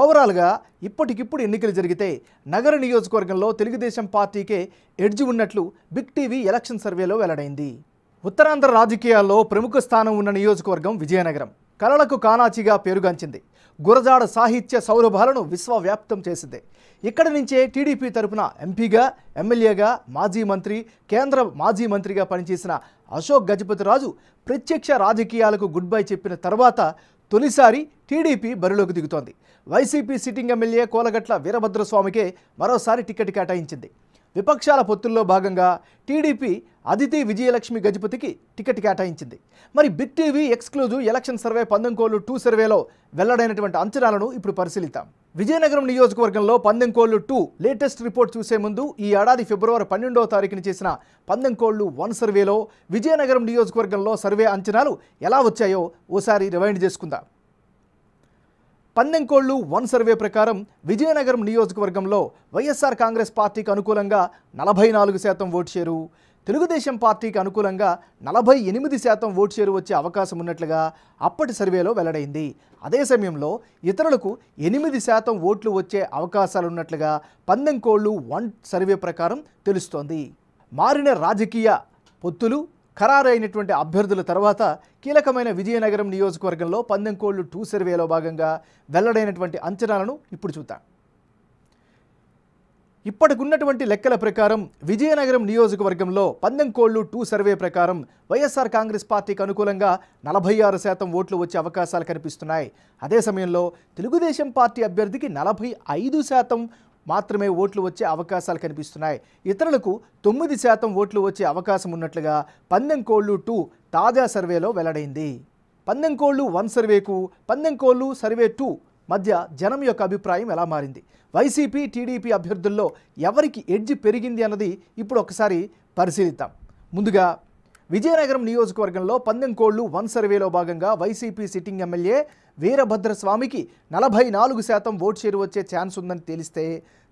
ఓవరాల్గా ఇప్పటికిప్పుడు ఎన్నికలు జరిగితే నగర నియోజకవర్గంలో తెలుగుదేశం పార్టీకే ఎడ్జి ఉన్నట్లు బిగ్ టీవీ ఎలక్షన్ సర్వేలో వెల్లడైంది ఉత్తరాంధ్ర రాజకీయాల్లో ప్రముఖ స్థానం ఉన్న నియోజకవర్గం విజయనగరం కళలకు కానాచిగా పేరుగాంచింది గురజాడ సాహిత్య సౌరభాలను విశ్వవ్యాప్తం చేసింది ఇక్కడి నుంచే టీడీపీ తరపున ఎంపీగా ఎమ్మెల్యేగా మాజీ మంత్రి కేంద్ర మాజీ మంత్రిగా పనిచేసిన అశోక్ గజపతిరాజు ప్రత్యక్ష రాజకీయాలకు గుడ్ బై చెప్పిన తర్వాత తొలిసారి టీడీపీ బరిలోకి దిగుతోంది వైసీపీ సిట్టింగ్ ఎమ్మెల్యే కోలగట్ల వీరభద్రస్వామికే మరోసారి టికెట్ కేటాయించింది విపక్షాల పొత్తుల్లో భాగంగా టీడీపీ అదితి విజయలక్ష్మి గజపతికి టికెట్ కేటాయించింది మరి big TV exclusive election survey పందెంకోళ్లు టూ సర్వేలో వెల్లడైనటువంటి అంచనాలను ఇప్పుడు పరిశీలిద్దాం విజయనగరం నియోజకవర్గంలో పందెంకోళ్లు టూ లేటెస్ట్ రిపోర్ట్ చూసే ముందు ఈ ఏడాది ఫిబ్రవరి పన్నెండవ తారీఖున చేసిన పందెంకోళ్లు వన్ సర్వేలో విజయనగరం నియోజకవర్గంలో సర్వే అంచనాలు ఎలా వచ్చాయో ఓసారి రివైండ్ చేసుకుందాం పందెంకోళ్లు వన్ సర్వే ప్రకారం విజయనగరం నియోజకవర్గంలో వైఎస్ఆర్ కాంగ్రెస్ పార్టీకి అనుకూలంగా నలభై నాలుగు శాతం ఓటు షేరు తెలుగుదేశం పార్టీకి అనుకూలంగా నలభై ఎనిమిది శాతం ఓటు షేరు వచ్చే అవకాశం ఉన్నట్లుగా అప్పటి సర్వేలో వెల్లడైంది అదే సమయంలో ఇతరులకు ఎనిమిది శాతం ఓట్లు వచ్చే అవకాశాలున్నట్లుగా పందెంకోళ్లు వన్ సర్వే ప్రకారం తెలుస్తోంది మారిన రాజకీయ పొత్తులు ఖరారైనటువంటి అభ్యర్థుల తర్వాత కీలకమైన విజయనగరం నియోజకవర్గంలో పందెంకోళ్లు టూ సర్వేలో భాగంగా వెల్లడైనటువంటి అంచనాలను ఇప్పుడు చూద్దాం ఇప్పటికున్నటువంటి లెక్కల ప్రకారం విజయనగరం నియోజకవర్గంలో పందెంకోళ్లు టూ సర్వే ప్రకారం వైఎస్ఆర్ కాంగ్రెస్ పార్టీకి అనుకూలంగా నలభై ఆరు శాతం ఓట్లు వచ్చే అవకాశాలు కనిపిస్తున్నాయి అదే సమయంలో తెలుగుదేశం పార్టీ అభ్యర్థికి నలభై ఐదు శాతం మాత్రమే ఓట్లు వచ్చే అవకాశాలు కనిపిస్తున్నాయి ఇతరులకు తొమ్మిది శాతం ఓట్లు వచ్చే అవకాశం ఉన్నట్లుగా పందెంకోళ్ళు టూ తాజా సర్వేలో వెల్లడైంది పందెంకోళ్ళు వన్ సర్వేకు పందెంకోళ్ళు సర్వే టూ మధ్య జనం యొక్క అభిప్రాయం ఎలా మారింది వైసీపీ టీడీపీ అభ్యర్థుల్లో ఎవరికి ఎడ్జి పెరిగింది అన్నది ఇప్పుడు ఒకసారి పరిశీలిద్దాం ముందుగా విజయనగరం నియోజకవర్గంలో పందెం కోళ్లు వన్ సర్వేలో భాగంగా వైసీపీ సిట్టింగ్ ఎమ్మెల్యే వీరభద్ర స్వామికి నలభై నాలుగు శాతం ఓటు చేరు వచ్చే ఛాన్స్ ఉందని తెలిస్తే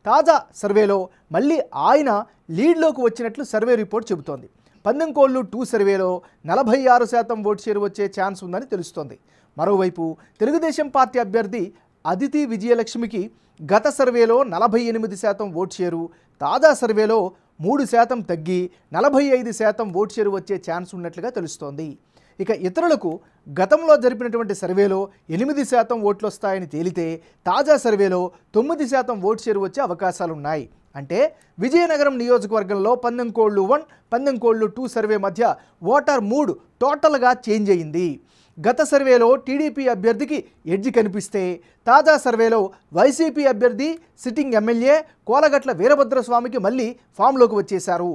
తాజా సర్వేలో మళ్ళీ ఆయన లీడ్లోకి వచ్చినట్లు సర్వే రిపోర్ట్ చెబుతోంది పందెం కోళ్లు టూ సర్వేలో నలభై ఆరు శాతం ఓటు చేరు వచ్చే ఛాన్స్ ఉందని తెలుస్తోంది మరోవైపు తెలుగుదేశం పార్టీ అభ్యర్థి అదితి విజయలక్ష్మికి గత సర్వేలో నలభై ఎనిమిది శాతం ఓటు చేరు తాజా సర్వేలో మూడు శాతం తగ్గి నలభై ఐదు శాతం ఓటు షేరు వచ్చే ఛాన్స్ ఉన్నట్లుగా తెలుస్తోంది ఇక ఇతరులకు గతంలో జరిపినటువంటి సర్వేలో ఎనిమిది శాతం ఓట్లు వస్తాయని తేలితే తాజా సర్వేలో తొమ్మిది శాతం ఓటు చేరు వచ్చే అవకాశాలున్నాయి అంటే విజయనగరం నియోజకవర్గంలో పందెంకోళ్ళు వన్ పందెంకోళ్ళు టూ సర్వే మధ్య ఓటర్ మూడు టోటల్గా చేంజ్ అయింది గత సర్వేలో టీడీపీ అభ్యర్థికి ఎడ్జి కనిపిస్తే తాజా సర్వేలో వైసీపీ అభ్యర్థి సిట్టింగ్ ఎమ్మెల్యే కోలగట్ల వీరభద్రస్వామికి మళ్ళీ ఫామ్లోకి వచ్చేశారు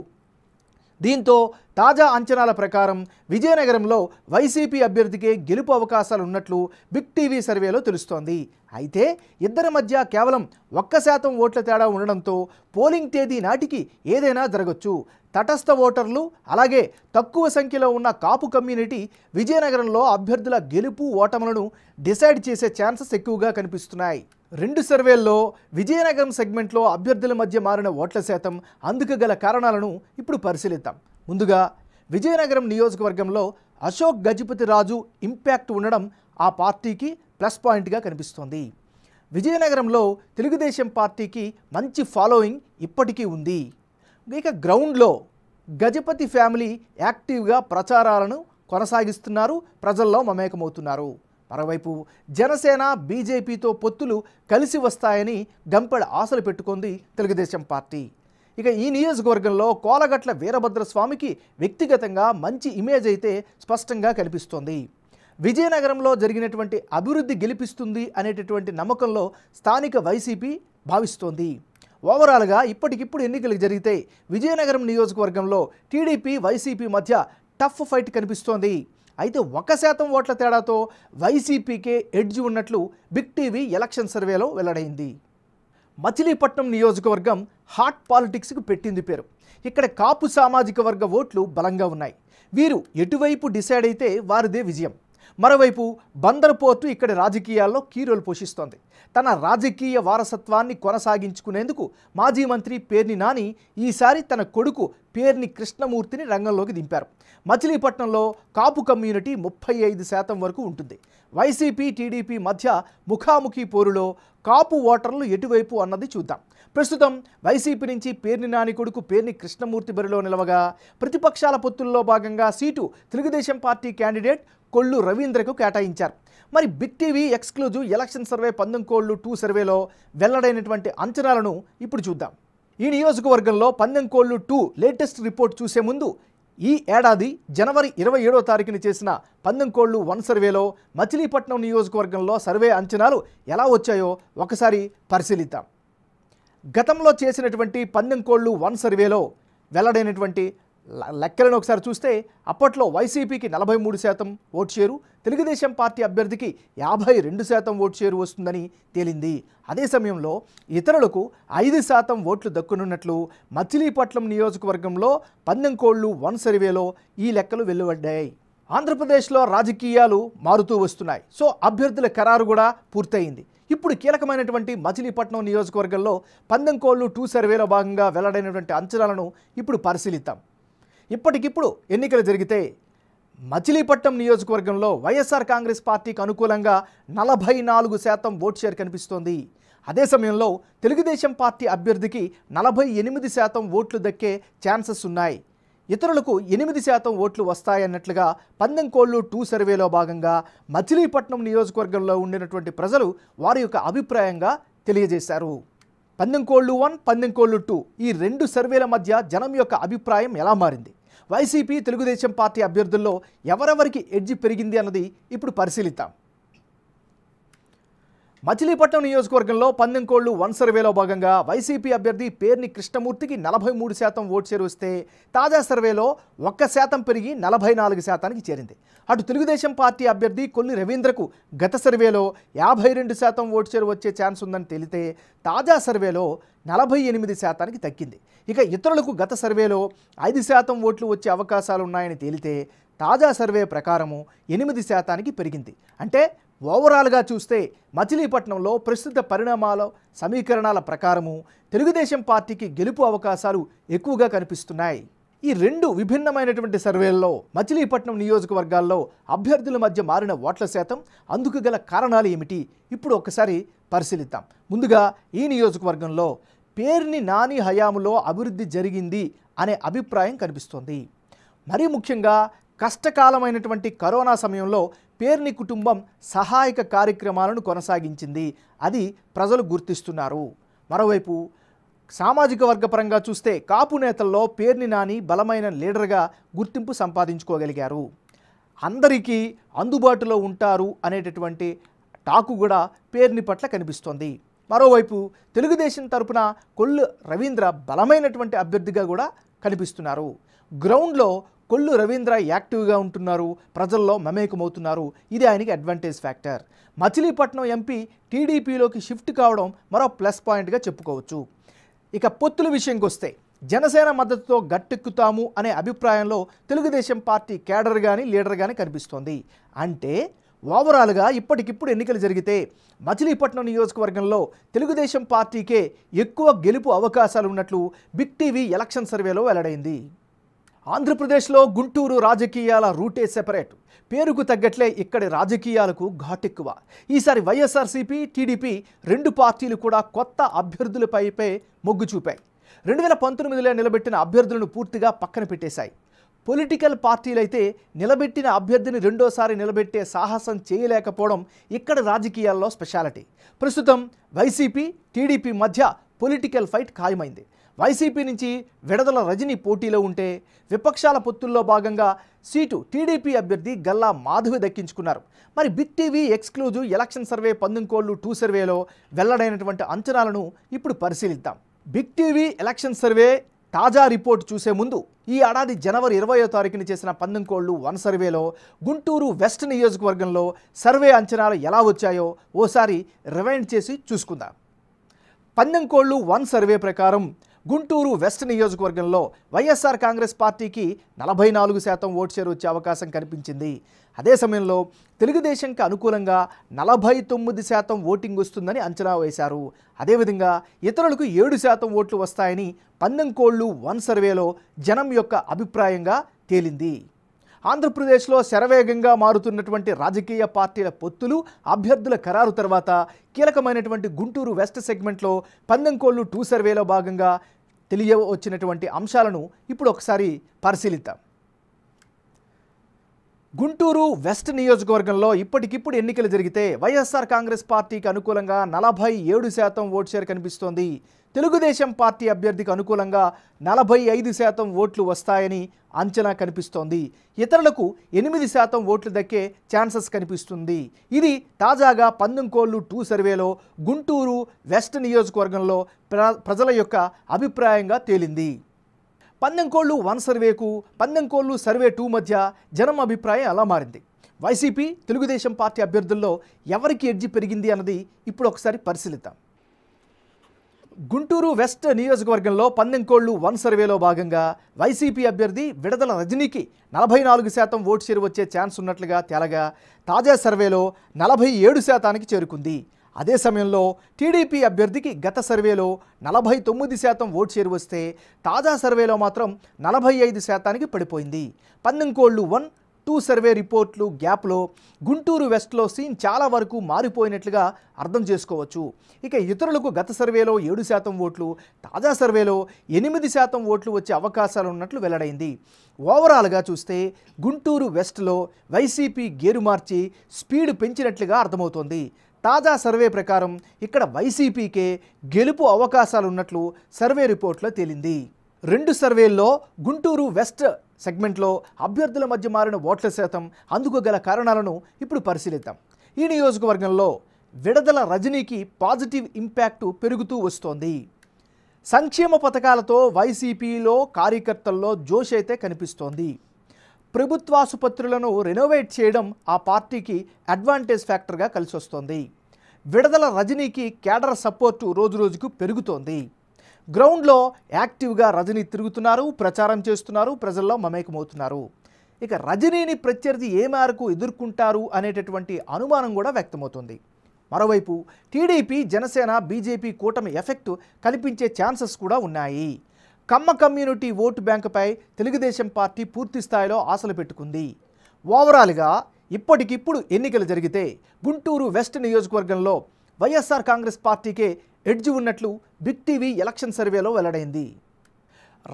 దీంతో తాజా అంచనాల ప్రకారం విజయనగరంలో వైసీపీ అభ్యర్థికే గెలుపు అవకాశాలు ఉన్నట్లు బిగ్ టీవీ సర్వేలో తెలుస్తోంది అయితే ఇద్దరి మధ్య కేవలం ఒక్క శాతం ఓట్ల తేడా ఉండడంతో పోలింగ్ తేదీ నాటికి ఏదైనా జరగచ్చు తటస్థ ఓటర్లు అలాగే తక్కువ సంఖ్యలో ఉన్న కాపు కమ్యూనిటీ విజయనగరంలో అభ్యర్థుల గెలుపు ఓటములను డిసైడ్ చేసే ఛాన్సెస్ ఎక్కువగా కనిపిస్తున్నాయి రెండు సర్వేల్లో విజయనగరం సెగ్మెంట్లో అభ్యర్థుల మధ్య మారిన ఓట్ల శాతం అందుకు గల కారణాలను ఇప్పుడు పరిశీలిద్దాం ముందుగా విజయనగరం నియోజకవర్గంలో అశోక్ గజపతి రాజు ఇంపాక్ట్ ఉండడం ఆ పార్టీకి ప్లస్ పాయింట్గా కనిపిస్తోంది విజయనగరంలో తెలుగుదేశం పార్టీకి మంచి ఫాలోయింగ్ ఇప్పటికీ ఉంది ఇక గ్రౌండ్లో గజపతి ఫ్యామిలీ యాక్టివ్గా ప్రచారాలను కొనసాగిస్తున్నారు ప్రజల్లో మమేకమవుతున్నారు మరోవైపు జనసేన బీజేపీతో పొత్తులు కలిసి వస్తాయని గంపెడ ఆశలు పెట్టుకుంది తెలుగుదేశం పార్టీ ఇక ఈ నియోజకవర్గంలో కోలగట్ల వీరభద్రస్వామికి వ్యక్తిగతంగా మంచి ఇమేజ్ అయితే స్పష్టంగా కనిపిస్తోంది విజయనగరంలో జరిగినటువంటి అభివృద్ధి గెలిపిస్తుంది అనేటటువంటి నమ్మకంలో స్థానిక వైసీపీ భావిస్తోంది ఓవరాల్గా ఇప్పటికిప్పుడు ఎన్నికలు జరిగితే విజయనగరం నియోజకవర్గంలో టీడీపీ వైసీపీ మధ్య టఫ్ ఫైట్ కనిపిస్తోంది అయితే ఒక శాతం ఓట్ల తేడాతో వైసీపీకే ఎడ్జ్ ఉన్నట్లు బిగ్ టీవీ ఎలక్షన్ సర్వేలో వెల్లడైంది మచిలీపట్నం నియోజకవర్గం హాట్ పాలిటిక్స్కు పెట్టింది పేరు ఇక్కడ కాపు సామాజిక వర్గ ఓట్లు బలంగా ఉన్నాయి వీరు ఎటువైపు డిసైడ్ అయితే వారిదే విజయం మరోవైపు బందర్ పోర్టు ఇక్కడి రాజకీయాల్లో కీరోలు పోషిస్తోంది తన రాజకీయ వారసత్వాన్ని కొనసాగించుకునేందుకు మాజీ మంత్రి పేర్ని నాని ఈసారి తన కొడుకు పేర్ని కృష్ణమూర్తిని రంగంలోకి దింపారు మచిలీపట్నంలో కాపు కమ్యూనిటీ ముప్పై ఐదు శాతం వరకు ఉంటుంది వైసీపీ టీడీపీ మధ్య ముఖాముఖి పోరులో కాపు ఓటర్లు ఎటువైపు అన్నది చూద్దాం ప్రస్తుతం వైసీపీ నుంచి పేర్ని నాని కొడుకు పేర్ని కృష్ణమూర్తి బరిలో నిలవగా ప్రతిపక్షాల పొత్తుల్లో భాగంగా seat Telugu Desam party candidate Kollu రవీంద్రకు కేటాయించారు మరి big TV exclusive election survey కోళ్లు టూ సర్వేలో వెల్లడైనటువంటి అంచనాలను ఇప్పుడు చూద్దాం ఈ నియోజకవర్గంలో కోళ్లు టూ లేటెస్ట్ రిపోర్ట్ చూసే ముందు ఈ ఏడాది జనవరి ఇరవై ఏడో తారీఖున చేసిన కోళ్లు వన్ సర్వేలో మచిలీపట్నం నియోజకవర్గంలో సర్వే అంచనాలు ఎలా వచ్చాయో ఒకసారి పరిశీలిద్దాం గతంలో చేసినటువంటి పందెం కోళ్ళు వన్ సర్వేలో వెల్లడైనటువంటి లెక్కలను ఒకసారి చూస్తే అప్పట్లో వైసీపీకి నలభై మూడు శాతం ఓటు షేరు తెలుగుదేశం పార్టీ అభ్యర్థికి యాభై రెండు శాతం ఓటు షేరు వస్తుందని తేలింది అదే సమయంలో ఇతరులకు ఐదు శాతం ఓట్లు దక్కునున్నట్లు మచిలీపట్నం నియోజకవర్గంలో కోళ్ళు వన్ సర్వేలో ఈ లెక్కలు వెలువడ్డాయి ఆంధ్రప్రదేశ్లో రాజకీయాలు మారుతూ వస్తున్నాయి సో అభ్యర్థుల ఖరారు కూడా పూర్తయింది ఇప్పుడు కీలకమైనటువంటి మచిలీపట్నం నియోజకవర్గంలో కోళ్ళు టూ సర్వేలో భాగంగా వెల్లడైనటువంటి అంచనాలను ఇప్పుడు పరిశీలిద్దాం ఇప్పటికిప్పుడు ఎన్నికలు జరిగితే మచిలీపట్నం నియోజకవర్గంలో వైఎస్ఆర్ కాంగ్రెస్ పార్టీకి అనుకూలంగా నలభై నాలుగు శాతం ఓట్ షేర్ కనిపిస్తోంది అదే సమయంలో తెలుగుదేశం పార్టీ అభ్యర్థికి నలభై ఎనిమిది శాతం ఓట్లు దక్కే ఛాన్సెస్ ఉన్నాయి ఇతరులకు ఎనిమిది శాతం ఓట్లు వస్తాయన్నట్లుగా పందెంకోళ్ళు టూ సర్వేలో భాగంగా మచిలీపట్నం నియోజకవర్గంలో ఉండినటువంటి ప్రజలు వారి యొక్క అభిప్రాయంగా తెలియజేశారు పందెంకోళ్ళు వన్ పందెంకోళ్ళు టూ ఈ రెండు సర్వేల మధ్య జనం యొక్క అభిప్రాయం ఎలా మారింది వైసీపీ తెలుగుదేశం పార్టీ అభ్యర్థుల్లో ఎవరెవరికి ఎడ్జి పెరిగింది అన్నది ఇప్పుడు పరిశీలిద్దాం మచిలీపట్నం నియోజకవర్గంలో పందెంకోళ్లు వన్ సర్వేలో భాగంగా వైసీపీ అభ్యర్థి పేర్ని కృష్ణమూర్తికి నలభై మూడు శాతం ఓటు చేరువస్తే తాజా సర్వేలో ఒక్క శాతం పెరిగి నలభై నాలుగు శాతానికి చేరింది అటు తెలుగుదేశం పార్టీ అభ్యర్థి కొల్లి రవీంద్రకు గత సర్వేలో యాభై రెండు శాతం ఓటు చేరు వచ్చే ఛాన్స్ ఉందని తెలితే తాజా సర్వేలో నలభై ఎనిమిది శాతానికి తగ్గింది ఇక ఇతరులకు గత సర్వేలో ఐదు శాతం ఓట్లు వచ్చే అవకాశాలు ఉన్నాయని తేలితే తాజా సర్వే ప్రకారము ఎనిమిది శాతానికి పెరిగింది అంటే ఓవరాల్గా చూస్తే మచిలీపట్నంలో ప్రస్తుత పరిణామాల సమీకరణాల ప్రకారము తెలుగుదేశం పార్టీకి గెలుపు అవకాశాలు ఎక్కువగా కనిపిస్తున్నాయి ఈ రెండు విభిన్నమైనటువంటి సర్వేల్లో మచిలీపట్నం నియోజకవర్గాల్లో అభ్యర్థుల మధ్య మారిన ఓట్ల శాతం అందుకు గల కారణాలు ఏమిటి ఇప్పుడు ఒక్కసారి పరిశీలిద్దాం ముందుగా ఈ నియోజకవర్గంలో పేర్ని నాని హయాములో అభివృద్ధి జరిగింది అనే అభిప్రాయం కనిపిస్తోంది మరీ ముఖ్యంగా కష్టకాలమైనటువంటి కరోనా సమయంలో పేర్ని కుటుంబం సహాయక కార్యక్రమాలను కొనసాగించింది అది ప్రజలు గుర్తిస్తున్నారు మరోవైపు సామాజిక వర్గపరంగా చూస్తే కాపు నేతల్లో పేర్ని నాని బలమైన లీడర్గా గుర్తింపు సంపాదించుకోగలిగారు అందరికీ అందుబాటులో ఉంటారు అనేటటువంటి టాకు కూడా పేర్ని పట్ల కనిపిస్తోంది మరోవైపు తెలుగుదేశం తరపున కొల్లు రవీంద్ర బలమైనటువంటి అభ్యర్థిగా కూడా కనిపిస్తున్నారు గ్రౌండ్లో కొల్లు రవీంద్ర యాక్టివ్గా ఉంటున్నారు ప్రజల్లో మమేకమవుతున్నారు ఇది ఆయనకి అడ్వాంటేజ్ ఫ్యాక్టర్ మచిలీపట్నం ఎంపీ టీడీపీలోకి షిఫ్ట్ కావడం మరో ప్లస్ పాయింట్గా చెప్పుకోవచ్చు ఇక పొత్తుల విషయంకి వస్తే జనసేన మద్దతుతో గట్టెక్కుతాము అనే అభిప్రాయంలో తెలుగుదేశం పార్టీ కేడర్ కానీ లీడర్ కానీ కనిపిస్తోంది అంటే ఓవరాల్గా ఇప్పటికిప్పుడు ఎన్నికలు జరిగితే మచిలీపట్నం నియోజకవర్గంలో తెలుగుదేశం పార్టీకే ఎక్కువ గెలుపు అవకాశాలు ఉన్నట్లు బిగ్ టీవీ ఎలక్షన్ సర్వేలో వెల్లడైంది ఆంధ్రప్రదేశ్లో గుంటూరు రాజకీయాల రూటే సెపరేట్ పేరుకు తగ్గట్లే ఇక్కడి రాజకీయాలకు ఘాటెక్కువ ఈసారి వైఎస్ఆర్సీపీ టీడీపీ రెండు పార్టీలు కూడా కొత్త అభ్యర్థులపైపే మొగ్గు చూపాయి రెండు వేల పంతొమ్మిదిలో నిలబెట్టిన అభ్యర్థులను పూర్తిగా పక్కన పెట్టేశాయి పొలిటికల్ పార్టీలైతే నిలబెట్టిన అభ్యర్థిని రెండోసారి నిలబెట్టే సాహసం చేయలేకపోవడం ఇక్కడ రాజకీయాల్లో స్పెషాలిటీ ప్రస్తుతం వైసీపీ టీడీపీ మధ్య పొలిటికల్ ఫైట్ ఖాయమైంది వైసీపీ నుంచి విడదల రజని పోటీలో ఉంటే విపక్షాల పొత్తుల్లో భాగంగా సీటు టీడీపీ అభ్యర్థి గల్లా మాధవి దక్కించుకున్నారు మరి big TV exclusive election survey పందుంకోళ్లు టూ సర్వేలో వెల్లడైనటువంటి అంచనాలను ఇప్పుడు పరిశీలిద్దాం బిగ్ టీవీ ఎలక్షన్ సర్వే తాజా రిపోర్ట్ చూసే ముందు ఈ ఏడాది జనవరి ఇరవయో తారీఖున చేసిన పందెంకోళ్లు వన్ సర్వేలో గుంటూరు వెస్ట్ నియోజకవర్గంలో సర్వే అంచనాలు ఎలా వచ్చాయో ఓసారి రివైండ్ చేసి చూసుకుందాం పందెంకోళ్లు వన్ సర్వే ప్రకారం గుంటూరు వెస్ట్ నియోజకవర్గంలో వైఎస్ఆర్ కాంగ్రెస్ పార్టీకి నలభై నాలుగు శాతం ఓటు షేర్ వచ్చే అవకాశం కనిపించింది అదే సమయంలో తెలుగుదేశంకి అనుకూలంగా నలభై తొమ్మిది శాతం ఓటింగ్ వస్తుందని అంచనా వేశారు అదేవిధంగా ఇతరులకు ఏడు శాతం ఓట్లు వస్తాయని పందెంకోళ్ళు వన్ సర్వేలో జనం యొక్క అభిప్రాయంగా తేలింది ఆంధ్రప్రదేశ్లో శరవేగంగా మారుతున్నటువంటి రాజకీయ పార్టీల పొత్తులు అభ్యర్థుల ఖరారు తర్వాత కీలకమైనటువంటి గుంటూరు వెస్ట్ సెగ్మెంట్లో పందెంకోళ్ళు టూ సర్వేలో భాగంగా తెలియ వచ్చినటువంటి అంశాలను ఇప్పుడు ఒకసారి పరిశీలిద్దాం గుంటూరు వెస్ట్ నియోజకవర్గంలో ఇప్పటికిప్పుడు ఎన్నికలు జరిగితే వైఎస్ఆర్ కాంగ్రెస్ పార్టీకి అనుకూలంగా నలభై ఏడు శాతం ఓటు షేర్ కనిపిస్తోంది తెలుగుదేశం పార్టీ అభ్యర్థికి అనుకూలంగా నలభై ఐదు శాతం ఓట్లు వస్తాయని అంచనా కనిపిస్తోంది ఇతరులకు ఎనిమిది శాతం ఓట్లు దక్కే ఛాన్సెస్ కనిపిస్తుంది ఇది తాజాగా పందెంకోళ్ళు టూ సర్వేలో గుంటూరు వెస్ట్ నియోజకవర్గంలో ప్రజల యొక్క అభిప్రాయంగా తేలింది పందెంకోళ్ళు వన్ సర్వేకు పందెంకోళ్ళు సర్వే టూ మధ్య జనం అభిప్రాయం అలా మారింది వైసీపీ తెలుగుదేశం పార్టీ అభ్యర్థుల్లో ఎవరికి ఎడ్జి పెరిగింది అన్నది ఇప్పుడు ఒకసారి పరిశీలిద్దాం గుంటూరు వెస్ట్ నియోజకవర్గంలో పందెంకోళ్లు వన్ సర్వేలో భాగంగా వైసీపీ అభ్యర్థి విడదల రజనీకి నలభై నాలుగు శాతం ఓటు చేరు వచ్చే ఛాన్స్ ఉన్నట్లుగా తేలగా తాజా సర్వేలో నలభై ఏడు శాతానికి చేరుకుంది అదే సమయంలో టీడీపీ అభ్యర్థికి గత సర్వేలో నలభై తొమ్మిది శాతం ఓటు చేరు వస్తే తాజా సర్వేలో మాత్రం నలభై ఐదు శాతానికి పడిపోయింది పందెంకోళ్లు వన్ టూ సర్వే రిపోర్ట్లు గ్యాప్లో గుంటూరు వెస్ట్లో సీన్ చాలా వరకు మారిపోయినట్లుగా అర్థం చేసుకోవచ్చు ఇక ఇతరులకు గత సర్వేలో ఏడు శాతం ఓట్లు తాజా సర్వేలో ఎనిమిది శాతం ఓట్లు వచ్చే అవకాశాలు ఉన్నట్లు వెల్లడైంది ఓవరాల్గా చూస్తే గుంటూరు వెస్ట్లో వైసీపీ గేరు మార్చి స్పీడ్ పెంచినట్లుగా అర్థమవుతోంది తాజా సర్వే ప్రకారం ఇక్కడ వైసీపీకే గెలుపు అవకాశాలున్నట్లు సర్వే రిపోర్ట్లో తేలింది రెండు సర్వేల్లో గుంటూరు వెస్ట్ సెగ్మెంట్లో అభ్యర్థుల మధ్య మారిన ఓట్ల శాతం అందుకు గల కారణాలను ఇప్పుడు పరిశీలిద్దాం ఈ నియోజకవర్గంలో విడదల రజనీకి పాజిటివ్ ఇంపాక్టు పెరుగుతూ వస్తోంది సంక్షేమ పథకాలతో వైసీపీలో కార్యకర్తల్లో జోష్ అయితే కనిపిస్తోంది ప్రభుత్వాసుపత్రులను రెనోవేట్ చేయడం ఆ పార్టీకి అడ్వాంటేజ్ ఫ్యాక్టర్గా వస్తోంది విడదల రజనీకి కేడర్ సపోర్టు రోజురోజుకు పెరుగుతోంది గ్రౌండ్లో యాక్టివ్గా రజనీ తిరుగుతున్నారు ప్రచారం చేస్తున్నారు ప్రజల్లో మమేకమవుతున్నారు ఇక రజనీని ప్రత్యర్థి ఏ మేరకు ఎదుర్కొంటారు అనేటటువంటి అనుమానం కూడా వ్యక్తమవుతుంది మరోవైపు టీడీపీ జనసేన బీజేపీ కూటమి ఎఫెక్ట్ కల్పించే ఛాన్సెస్ కూడా ఉన్నాయి కమ్మ కమ్యూనిటీ ఓటు బ్యాంకుపై తెలుగుదేశం పార్టీ పూర్తి స్థాయిలో ఆశలు పెట్టుకుంది ఓవరాల్గా ఇప్పటికిప్పుడు ఎన్నికలు జరిగితే గుంటూరు వెస్ట్ నియోజకవర్గంలో వైఎస్ఆర్ కాంగ్రెస్ పార్టీకే ఎడ్జ్ ఉన్నట్లు బిగ్ టీవీ ఎలక్షన్ సర్వేలో వెల్లడైంది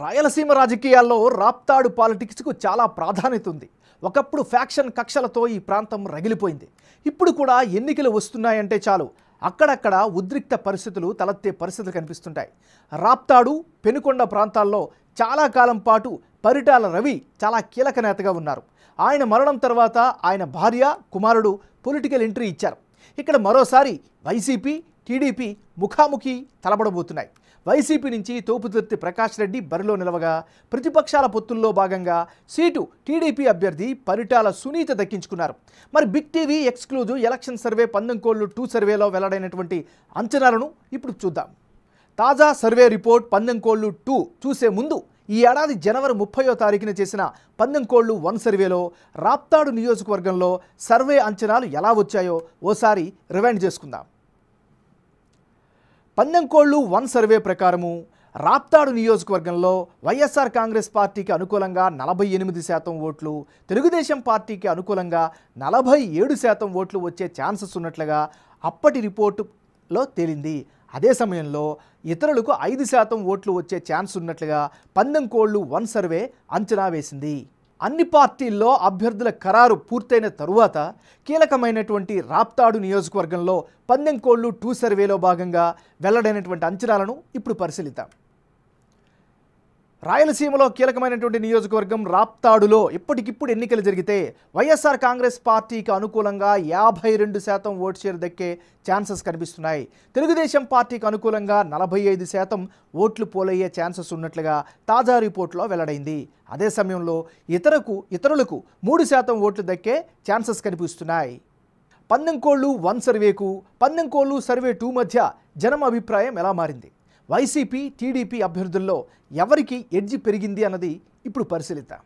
రాయలసీమ రాజకీయాల్లో రాప్తాడు పాలిటిక్స్కు చాలా ప్రాధాన్యత ఉంది ఒకప్పుడు ఫ్యాక్షన్ కక్షలతో ఈ ప్రాంతం రగిలిపోయింది ఇప్పుడు కూడా ఎన్నికలు వస్తున్నాయంటే చాలు అక్కడక్కడ ఉద్రిక్త పరిస్థితులు తలెత్తే పరిస్థితులు కనిపిస్తుంటాయి రాప్తాడు పెనుకొండ ప్రాంతాల్లో చాలా కాలం పాటు పరిటాల రవి చాలా కీలక నేతగా ఉన్నారు ఆయన మరణం తర్వాత ఆయన భార్య కుమారుడు పొలిటికల్ ఎంట్రీ ఇచ్చారు ఇక్కడ మరోసారి వైసీపీ టీడీపీ ముఖాముఖి తలబడబోతున్నాయి వైసీపీ నుంచి తోపుదుర్తి ప్రకాష్ రెడ్డి బరిలో నిలవగా ప్రతిపక్షాల పొత్తుల్లో భాగంగా సీటు టీడీపీ అభ్యర్థి పరిటాల సునీత దక్కించుకున్నారు మరి big TV exclusive election survey కోళ్లు టూ సర్వేలో వెల్లడైనటువంటి అంచనాలను ఇప్పుడు చూద్దాం తాజా సర్వే రిపోర్ట్ కోళ్లు టూ చూసే ముందు ఈ ఏడాది జనవరి ముప్పయో తారీఖున చేసిన కోళ్లు వన్ సర్వేలో రాప్తాడు నియోజకవర్గంలో సర్వే అంచనాలు ఎలా వచ్చాయో ఓసారి రివైండ్ చేసుకుందాం పందెంకోళ్ళు వన్ సర్వే ప్రకారము రాప్తాడు నియోజకవర్గంలో వైఎస్ఆర్ కాంగ్రెస్ పార్టీకి అనుకూలంగా నలభై ఎనిమిది శాతం ఓట్లు తెలుగుదేశం పార్టీకి అనుకూలంగా నలభై ఏడు శాతం ఓట్లు వచ్చే ఛాన్సెస్ ఉన్నట్లుగా అప్పటి రిపోర్టులో తేలింది అదే సమయంలో ఇతరులకు ఐదు శాతం ఓట్లు వచ్చే ఛాన్స్ ఉన్నట్లుగా పందెంకోళ్ళు వన్ సర్వే అంచనా వేసింది అన్ని పార్టీల్లో అభ్యర్థుల ఖరారు పూర్తయిన తరువాత కీలకమైనటువంటి రాప్తాడు నియోజకవర్గంలో పందెంకోళ్ళు టూ సర్వేలో భాగంగా వెల్లడైనటువంటి అంచనాలను ఇప్పుడు పరిశీలిద్దాం రాయలసీమలో కీలకమైనటువంటి నియోజకవర్గం రాప్తాడులో ఇప్పటికిప్పుడు ఎన్నికలు జరిగితే వైఎస్ఆర్ కాంగ్రెస్ పార్టీకి అనుకూలంగా యాభై రెండు శాతం ఓటు షేర్ దక్కే ఛాన్సెస్ కనిపిస్తున్నాయి తెలుగుదేశం పార్టీకి అనుకూలంగా నలభై ఐదు శాతం ఓట్లు పోలయ్యే ఛాన్సెస్ ఉన్నట్లుగా తాజా రిపోర్ట్లో వెల్లడైంది అదే సమయంలో ఇతరకు ఇతరులకు మూడు శాతం ఓట్లు దక్కే ఛాన్సెస్ కనిపిస్తున్నాయి పందెంకోళ్ళు వన్ సర్వేకు పందెంకోళ్ళు సర్వే టూ మధ్య జనం అభిప్రాయం ఎలా మారింది వైసీపీ టీడీపీ అభ్యర్థుల్లో ఎవరికి ఎడ్జి పెరిగింది అన్నది ఇప్పుడు పరిశీలిద్దాం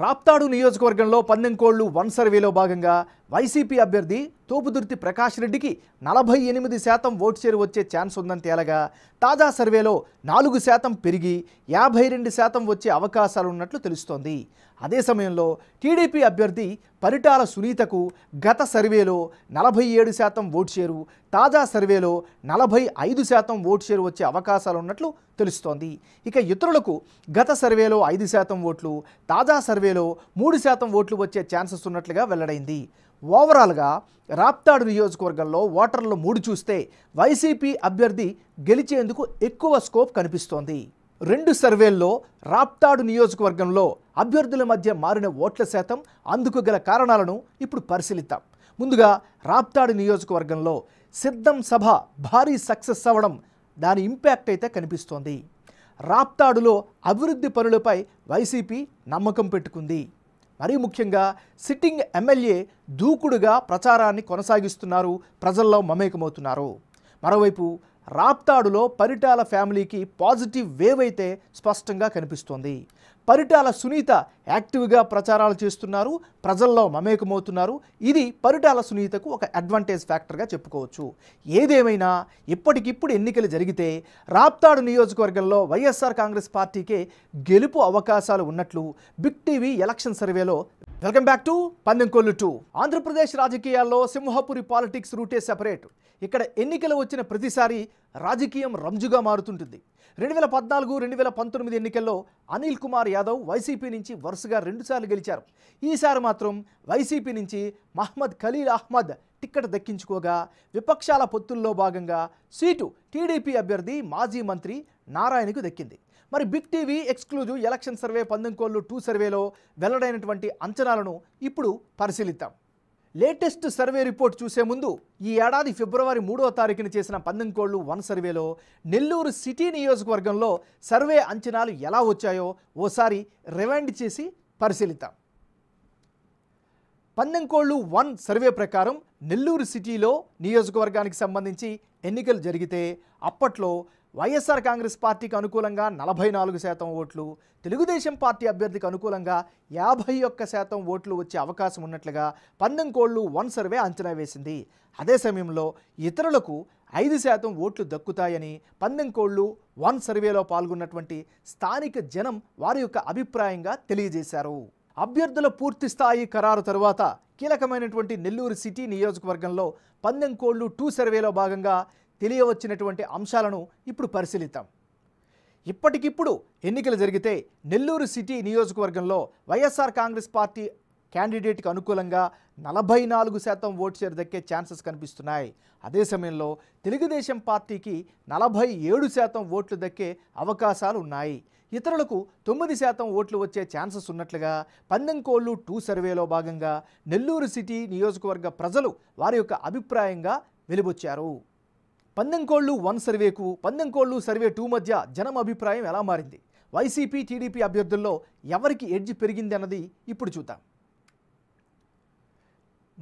రాప్తాడు నియోజకవర్గంలో పందెంకోళ్లు వన్ సర్వేలో భాగంగా వైసీపీ అభ్యర్థి తోపుదుర్తి ప్రకాష్ రెడ్డికి నలభై ఎనిమిది శాతం ఓటు చేరు వచ్చే ఛాన్స్ ఉందని తేలగా తాజా సర్వేలో నాలుగు శాతం పెరిగి యాభై రెండు శాతం వచ్చే అవకాశాలు ఉన్నట్లు తెలుస్తోంది అదే సమయంలో టీడీపీ అభ్యర్థి పరిటాల సునీతకు గత సర్వేలో నలభై ఏడు శాతం ఓటు చేరు తాజా సర్వేలో నలభై ఐదు శాతం ఓటు చేరు వచ్చే అవకాశాలు ఉన్నట్లు తెలుస్తోంది ఇక ఇతరులకు గత సర్వేలో ఐదు శాతం ఓట్లు తాజా సర్వేలో మూడు శాతం ఓట్లు వచ్చే ఛాన్సెస్ ఉన్నట్లుగా వెల్లడైంది ఓవరాల్గా రాప్తాడు నియోజకవర్గంలో ఓటర్లు మూడు చూస్తే వైసీపీ అభ్యర్థి గెలిచేందుకు ఎక్కువ స్కోప్ కనిపిస్తోంది రెండు సర్వేల్లో రాప్తాడు నియోజకవర్గంలో అభ్యర్థుల మధ్య మారిన ఓట్ల శాతం అందుకు గల కారణాలను ఇప్పుడు పరిశీలిద్దాం ముందుగా రాప్తాడు నియోజకవర్గంలో సిద్ధం సభ భారీ సక్సెస్ అవ్వడం దాని ఇంపాక్ట్ అయితే కనిపిస్తోంది రాప్తాడులో అభివృద్ధి పనులపై వైసీపీ నమ్మకం పెట్టుకుంది మరీ ముఖ్యంగా సిట్టింగ్ ఎమ్మెల్యే దూకుడుగా ప్రచారాన్ని కొనసాగిస్తున్నారు ప్రజల్లో మమేకమవుతున్నారు మరోవైపు రాప్తాడులో పరిటాల ఫ్యామిలీకి పాజిటివ్ వేవ్ అయితే స్పష్టంగా కనిపిస్తోంది పరిటాల సునీత యాక్టివ్గా ప్రచారాలు చేస్తున్నారు ప్రజల్లో మమేకమవుతున్నారు ఇది పరిటాల సునీతకు ఒక అడ్వాంటేజ్ ఫ్యాక్టర్గా చెప్పుకోవచ్చు ఏదేమైనా ఇప్పటికిప్పుడు ఎన్నికలు జరిగితే రాప్తాడు నియోజకవర్గంలో వైఎస్ఆర్ కాంగ్రెస్ పార్టీకే గెలుపు అవకాశాలు ఉన్నట్లు బిగ్ టీవీ ఎలక్షన్ సర్వేలో welcome back to పందెంకొల్లు two Andhra Pradesh రాజకీయాల్లో సింహపురి పాలిటిక్స్ రూటే సెపరేట్ ఇక్కడ ఎన్నికలు వచ్చిన ప్రతిసారి రాజకీయం రంజుగా మారుతుంటుంది రెండు వేల పద్నాలుగు రెండు వేల పంతొమ్మిది ఎన్నికల్లో అనిల్ కుమార్ యాదవ్ వైసీపీ నుంచి వరుసగా రెండుసార్లు గెలిచారు ఈసారి మాత్రం వైసీపీ నుంచి మహ్మద్ ఖలీల్ అహ్మద్ టిక్కెట్ దక్కించుకోగా విపక్షాల పొత్తుల్లో భాగంగా సీటు టీడీపీ అభ్యర్థి మాజీ మంత్రి నారాయణకు దక్కింది మరి big TV exclusive election survey పందెంకోళ్ళు two సర్వేలో వెల్లడైనటువంటి అంచనాలను ఇప్పుడు పరిశీలిద్దాం లేటెస్ట్ సర్వే రిపోర్ట్ చూసే ముందు ఈ ఏడాది ఫిబ్రవరి మూడవ తారీఖున చేసిన పందెంకోళ్ళు వన్ సర్వేలో నెల్లూరు సిటీ నియోజకవర్గంలో సర్వే అంచనాలు ఎలా వచ్చాయో ఓసారి రివైండ్ చేసి పరిశీలిద్దాం పందెంకోళ్ళు వన్ సర్వే ప్రకారం నెల్లూరు సిటీలో నియోజకవర్గానికి సంబంధించి ఎన్నికలు జరిగితే అప్పట్లో వైఎస్ఆర్ కాంగ్రెస్ పార్టీకి అనుకూలంగా నలభై నాలుగు శాతం ఓట్లు తెలుగుదేశం పార్టీ అభ్యర్థికి అనుకూలంగా యాభై ఒక్క శాతం ఓట్లు వచ్చే అవకాశం ఉన్నట్లుగా కోళ్లు వన్ సర్వే అంచనా వేసింది అదే సమయంలో ఇతరులకు ఐదు శాతం ఓట్లు దక్కుతాయని కోళ్లు వన్ సర్వేలో పాల్గొన్నటువంటి స్థానిక జనం వారి యొక్క అభిప్రాయంగా తెలియజేశారు అభ్యర్థుల పూర్తి స్థాయి ఖరారు తరువాత కీలకమైనటువంటి నెల్లూరు సిటీ నియోజకవర్గంలో పందెంకోళ్లు టూ సర్వేలో భాగంగా తెలియవచ్చినటువంటి అంశాలను ఇప్పుడు పరిశీలిద్దాం ఇప్పటికిప్పుడు ఎన్నికలు జరిగితే నెల్లూరు సిటీ నియోజకవర్గంలో వైఎస్ఆర్ కాంగ్రెస్ పార్టీ క్యాండిడేట్కి అనుకూలంగా నలభై నాలుగు శాతం ఓటు షేర్ దక్కే ఛాన్సెస్ కనిపిస్తున్నాయి అదే సమయంలో తెలుగుదేశం పార్టీకి నలభై ఏడు శాతం ఓట్లు దక్కే అవకాశాలు ఉన్నాయి ఇతరులకు తొమ్మిది శాతం ఓట్లు వచ్చే ఛాన్సెస్ ఉన్నట్లుగా పందెంకోళ్ళు టూ సర్వేలో భాగంగా నెల్లూరు సిటీ నియోజకవర్గ ప్రజలు వారి యొక్క అభిప్రాయంగా వెలువచ్చారు పందెంకోళ్ళు వన్ సర్వేకు పందెంకోళ్ళు సర్వే టూ మధ్య జనం అభిప్రాయం ఎలా మారింది వైసీపీ టీడీపీ అభ్యర్థుల్లో ఎవరికి ఎడ్జ్ పెరిగింది అన్నది ఇప్పుడు చూద్దాం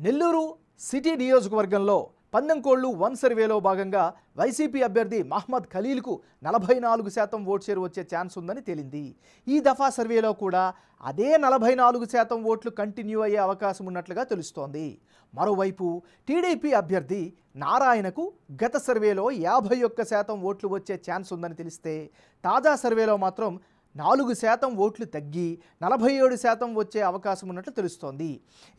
నెల్లూరు సిటీ నియోజకవర్గంలో పందెంకోళ్లు వన్ సర్వేలో భాగంగా వైసీపీ అభ్యర్థి మహ్మద్ ఖలీల్కు నలభై నాలుగు శాతం ఓట్ షేర్ వచ్చే ఛాన్స్ ఉందని తేలింది ఈ దఫా సర్వేలో కూడా అదే నలభై నాలుగు శాతం ఓట్లు కంటిన్యూ అయ్యే అవకాశం ఉన్నట్లుగా తెలుస్తోంది మరోవైపు టీడీపీ అభ్యర్థి నారాయణకు గత సర్వేలో యాభై ఒక్క శాతం ఓట్లు వచ్చే ఛాన్స్ ఉందని తెలిస్తే తాజా సర్వేలో మాత్రం నాలుగు శాతం ఓట్లు తగ్గి నలభై ఏడు శాతం వచ్చే అవకాశం ఉన్నట్లు తెలుస్తోంది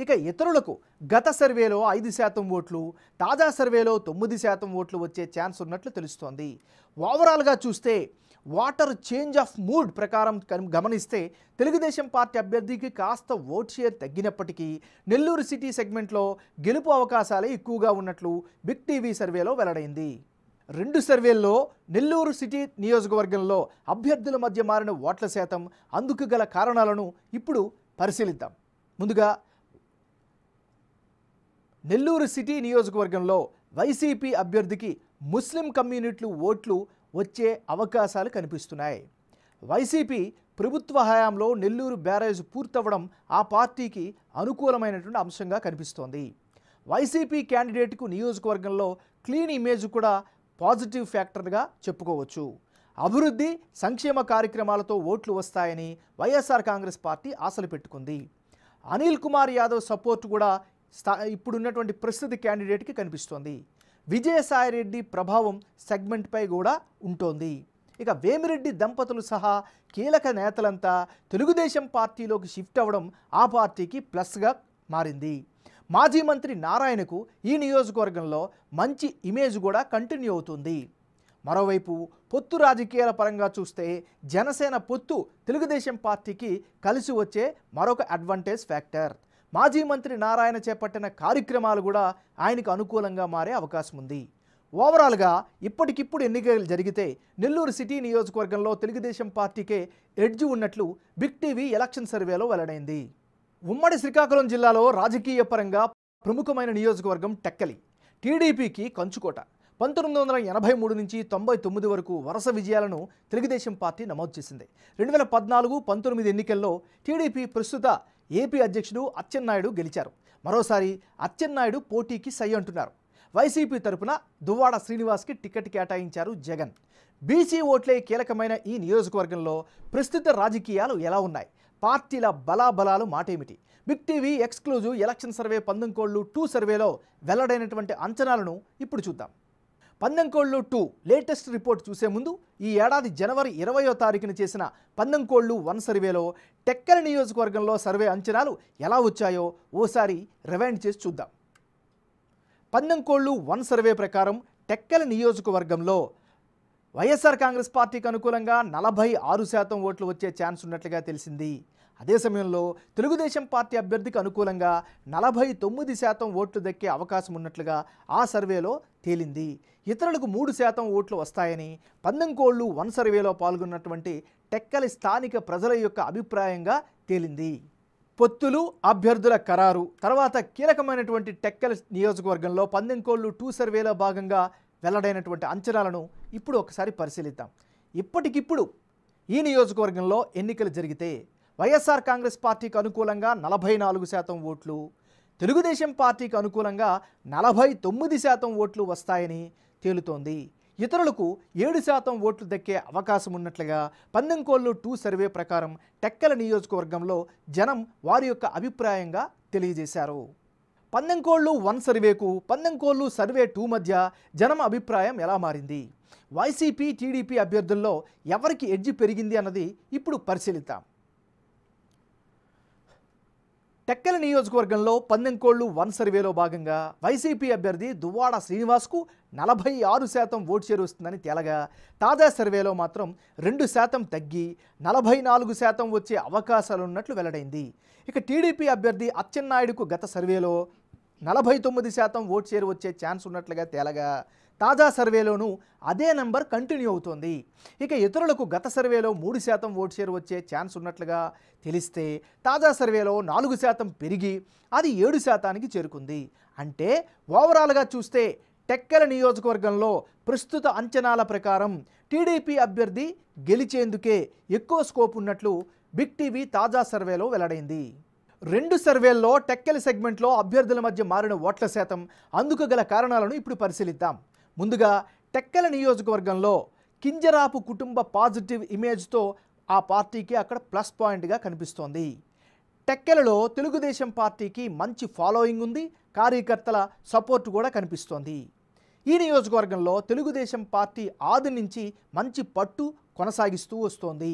ఇక ఇతరులకు గత సర్వేలో ఐదు శాతం ఓట్లు తాజా సర్వేలో తొమ్మిది శాతం ఓట్లు వచ్చే ఛాన్స్ ఉన్నట్లు తెలుస్తోంది ఓవరాల్గా చూస్తే వాటర్ చేంజ్ ఆఫ్ మూడ్ ప్రకారం గమనిస్తే తెలుగుదేశం పార్టీ అభ్యర్థికి కాస్త ఓట్ షేర్ తగ్గినప్పటికీ నెల్లూరు సిటీ సెగ్మెంట్లో గెలుపు అవకాశాలే ఎక్కువగా ఉన్నట్లు బిగ్ టీవీ సర్వేలో వెల్లడైంది రెండు సర్వేల్లో నెల్లూరు సిటీ నియోజకవర్గంలో అభ్యర్థుల మధ్య మారిన ఓట్ల శాతం అందుకు గల కారణాలను ఇప్పుడు పరిశీలిద్దాం ముందుగా నెల్లూరు సిటీ నియోజకవర్గంలో వైసీపీ అభ్యర్థికి ముస్లిం కమ్యూనిటీలు ఓట్లు వచ్చే అవకాశాలు కనిపిస్తున్నాయి వైసీపీ ప్రభుత్వ హయాంలో నెల్లూరు బ్యారేజ్ పూర్తవ్వడం ఆ పార్టీకి అనుకూలమైనటువంటి అంశంగా కనిపిస్తోంది వైసీపీ క్యాండిడేట్కు నియోజకవర్గంలో క్లీన్ ఇమేజ్ కూడా పాజిటివ్ ఫ్యాక్టర్గా చెప్పుకోవచ్చు అభివృద్ధి సంక్షేమ కార్యక్రమాలతో ఓట్లు వస్తాయని వైఎస్ఆర్ కాంగ్రెస్ పార్టీ ఆశలు పెట్టుకుంది అనిల్ కుమార్ యాదవ్ సపోర్ట్ కూడా స్థా ఇప్పుడున్నటువంటి ప్రస్తుత క్యాండిడేట్కి కనిపిస్తోంది విజయసాయిరెడ్డి ప్రభావం సెగ్మెంట్పై కూడా ఉంటోంది ఇక వేమిరెడ్డి దంపతులు సహా కీలక నేతలంతా తెలుగుదేశం పార్టీలోకి షిఫ్ట్ అవ్వడం ఆ పార్టీకి ప్లస్గా మారింది మాజీ మంత్రి నారాయణకు ఈ నియోజకవర్గంలో మంచి ఇమేజ్ కూడా కంటిన్యూ అవుతుంది మరోవైపు పొత్తు రాజకీయాల పరంగా చూస్తే జనసేన పొత్తు తెలుగుదేశం పార్టీకి కలిసి వచ్చే మరొక అడ్వాంటేజ్ ఫ్యాక్టర్ మాజీ మంత్రి నారాయణ చేపట్టిన కార్యక్రమాలు కూడా ఆయనకు అనుకూలంగా మారే అవకాశం ఉంది ఓవరాల్గా ఇప్పటికిప్పుడు ఎన్నికలు జరిగితే నెల్లూరు సిటీ నియోజకవర్గంలో తెలుగుదేశం పార్టీకే ఎడ్జ్ ఉన్నట్లు బిగ్ టీవీ ఎలక్షన్ సర్వేలో వెల్లడైంది ఉమ్మడి శ్రీకాకుళం జిల్లాలో రాజకీయ పరంగా ప్రముఖమైన నియోజకవర్గం టెక్కలి టీడీపీకి కంచుకోట పంతొమ్మిది వందల ఎనభై మూడు నుంచి తొంభై తొమ్మిది వరకు వరుస విజయాలను తెలుగుదేశం పార్టీ నమోదు చేసింది రెండు వేల పద్నాలుగు పంతొమ్మిది ఎన్నికల్లో టీడీపీ ప్రస్తుత ఏపీ అధ్యక్షుడు అచ్చెన్నాయుడు గెలిచారు మరోసారి అచ్చెన్నాయుడు పోటీకి సై అంటున్నారు వైసీపీ తరపున దువ్వాడ శ్రీనివాస్కి టికెట్ కేటాయించారు జగన్ బీసీ ఓట్లే కీలకమైన ఈ నియోజకవర్గంలో ప్రస్తుత రాజకీయాలు ఎలా ఉన్నాయి పార్టీల బలాబలాలు మాటేమిటి big TV exclusive election survey పందంకోళ్ళు two సర్వేలో వెల్లడైనటువంటి అంచనాలను ఇప్పుడు చూద్దాం పందంకోళ్ళు టూ లేటెస్ట్ రిపోర్ట్ చూసే ముందు ఈ ఏడాది జనవరి ఇరవయో తారీఖున చేసిన పందెంకోళ్ళు వన్ సర్వేలో టెక్కల నియోజకవర్గంలో సర్వే అంచనాలు ఎలా వచ్చాయో ఓసారి రివైండ్ చేసి చూద్దాం పందెంకోళ్ళు వన్ సర్వే ప్రకారం టెక్కల నియోజకవర్గంలో వైఎస్ఆర్ కాంగ్రెస్ పార్టీకి అనుకూలంగా నలభై ఆరు శాతం ఓట్లు వచ్చే ఛాన్స్ ఉన్నట్లుగా తెలిసింది అదే సమయంలో తెలుగుదేశం పార్టీ అభ్యర్థికి అనుకూలంగా నలభై తొమ్మిది శాతం ఓట్లు దక్కే అవకాశం ఉన్నట్లుగా ఆ సర్వేలో తేలింది ఇతరులకు మూడు శాతం ఓట్లు వస్తాయని పందెంకోళ్లు వన్ సర్వేలో పాల్గొన్నటువంటి టెక్కలి స్థానిక ప్రజల యొక్క అభిప్రాయంగా తేలింది పొత్తులు అభ్యర్థుల ఖరారు తర్వాత కీలకమైనటువంటి టెక్కల నియోజకవర్గంలో పందెంకోళ్లు టూ సర్వేలో భాగంగా వెల్లడైనటువంటి అంచనాలను ఇప్పుడు ఒకసారి పరిశీలిద్దాం ఇప్పటికిప్పుడు ఈ నియోజకవర్గంలో ఎన్నికలు జరిగితే వైఎస్ఆర్ కాంగ్రెస్ పార్టీకి అనుకూలంగా నలభై నాలుగు శాతం ఓట్లు తెలుగుదేశం పార్టీకి అనుకూలంగా నలభై తొమ్మిది శాతం ఓట్లు వస్తాయని తేలుతోంది ఇతరులకు ఏడు శాతం ఓట్లు దక్కే అవకాశం ఉన్నట్లుగా పందెంకోళ్ళు టూ సర్వే ప్రకారం టెక్కల నియోజకవర్గంలో జనం వారి యొక్క అభిప్రాయంగా తెలియజేశారు పందెంకోళ్ళు వన్ సర్వేకు పందెంకోళ్ళు సర్వే టూ మధ్య జనం అభిప్రాయం ఎలా మారింది వైసీపీ టీడీపీ అభ్యర్థుల్లో ఎవరికి ఎడ్జి పెరిగింది అన్నది ఇప్పుడు పరిశీలిద్దాం టెక్కల నియోజకవర్గంలో పందెంకోళ్లు వన్ సర్వేలో భాగంగా వైసీపీ అభ్యర్థి దువ్వాడ శ్రీనివాస్కు నలభై ఆరు శాతం ఓటు చేరు వస్తుందని తేలగా తాజా సర్వేలో మాత్రం రెండు శాతం తగ్గి నలభై నాలుగు శాతం వచ్చే అవకాశాలున్నట్లు వెల్లడైంది ఇక టీడీపీ అభ్యర్థి అచ్చెన్నాయుడుకు గత సర్వేలో నలభై తొమ్మిది శాతం ఓటు చేరు వచ్చే ఛాన్స్ ఉన్నట్లుగా తేలగా తాజా సర్వేలోనూ అదే నంబర్ కంటిన్యూ అవుతోంది ఇక ఇతరులకు గత సర్వేలో మూడు శాతం ఓటు షేర్ వచ్చే ఛాన్స్ ఉన్నట్లుగా తెలిస్తే తాజా సర్వేలో నాలుగు శాతం పెరిగి అది ఏడు శాతానికి చేరుకుంది అంటే ఓవరాల్గా చూస్తే టెక్కల నియోజకవర్గంలో ప్రస్తుత అంచనాల ప్రకారం టీడీపీ అభ్యర్థి గెలిచేందుకే ఎక్కువ స్కోప్ ఉన్నట్లు బిగ్ టీవీ తాజా సర్వేలో వెల్లడైంది రెండు సర్వేల్లో టెక్కల సెగ్మెంట్లో అభ్యర్థుల మధ్య మారిన ఓట్ల శాతం అందుకు గల కారణాలను ఇప్పుడు పరిశీలిద్దాం ముందుగా టెక్కల నియోజకవర్గంలో కింజరాపు కుటుంబ పాజిటివ్ ఇమేజ్తో ఆ పార్టీకి అక్కడ ప్లస్ పాయింట్గా కనిపిస్తోంది టెక్కెలలో తెలుగుదేశం పార్టీకి మంచి ఫాలోయింగ్ ఉంది కార్యకర్తల సపోర్ట్ కూడా కనిపిస్తోంది ఈ నియోజకవర్గంలో తెలుగుదేశం పార్టీ ఆది నుంచి మంచి పట్టు కొనసాగిస్తూ వస్తోంది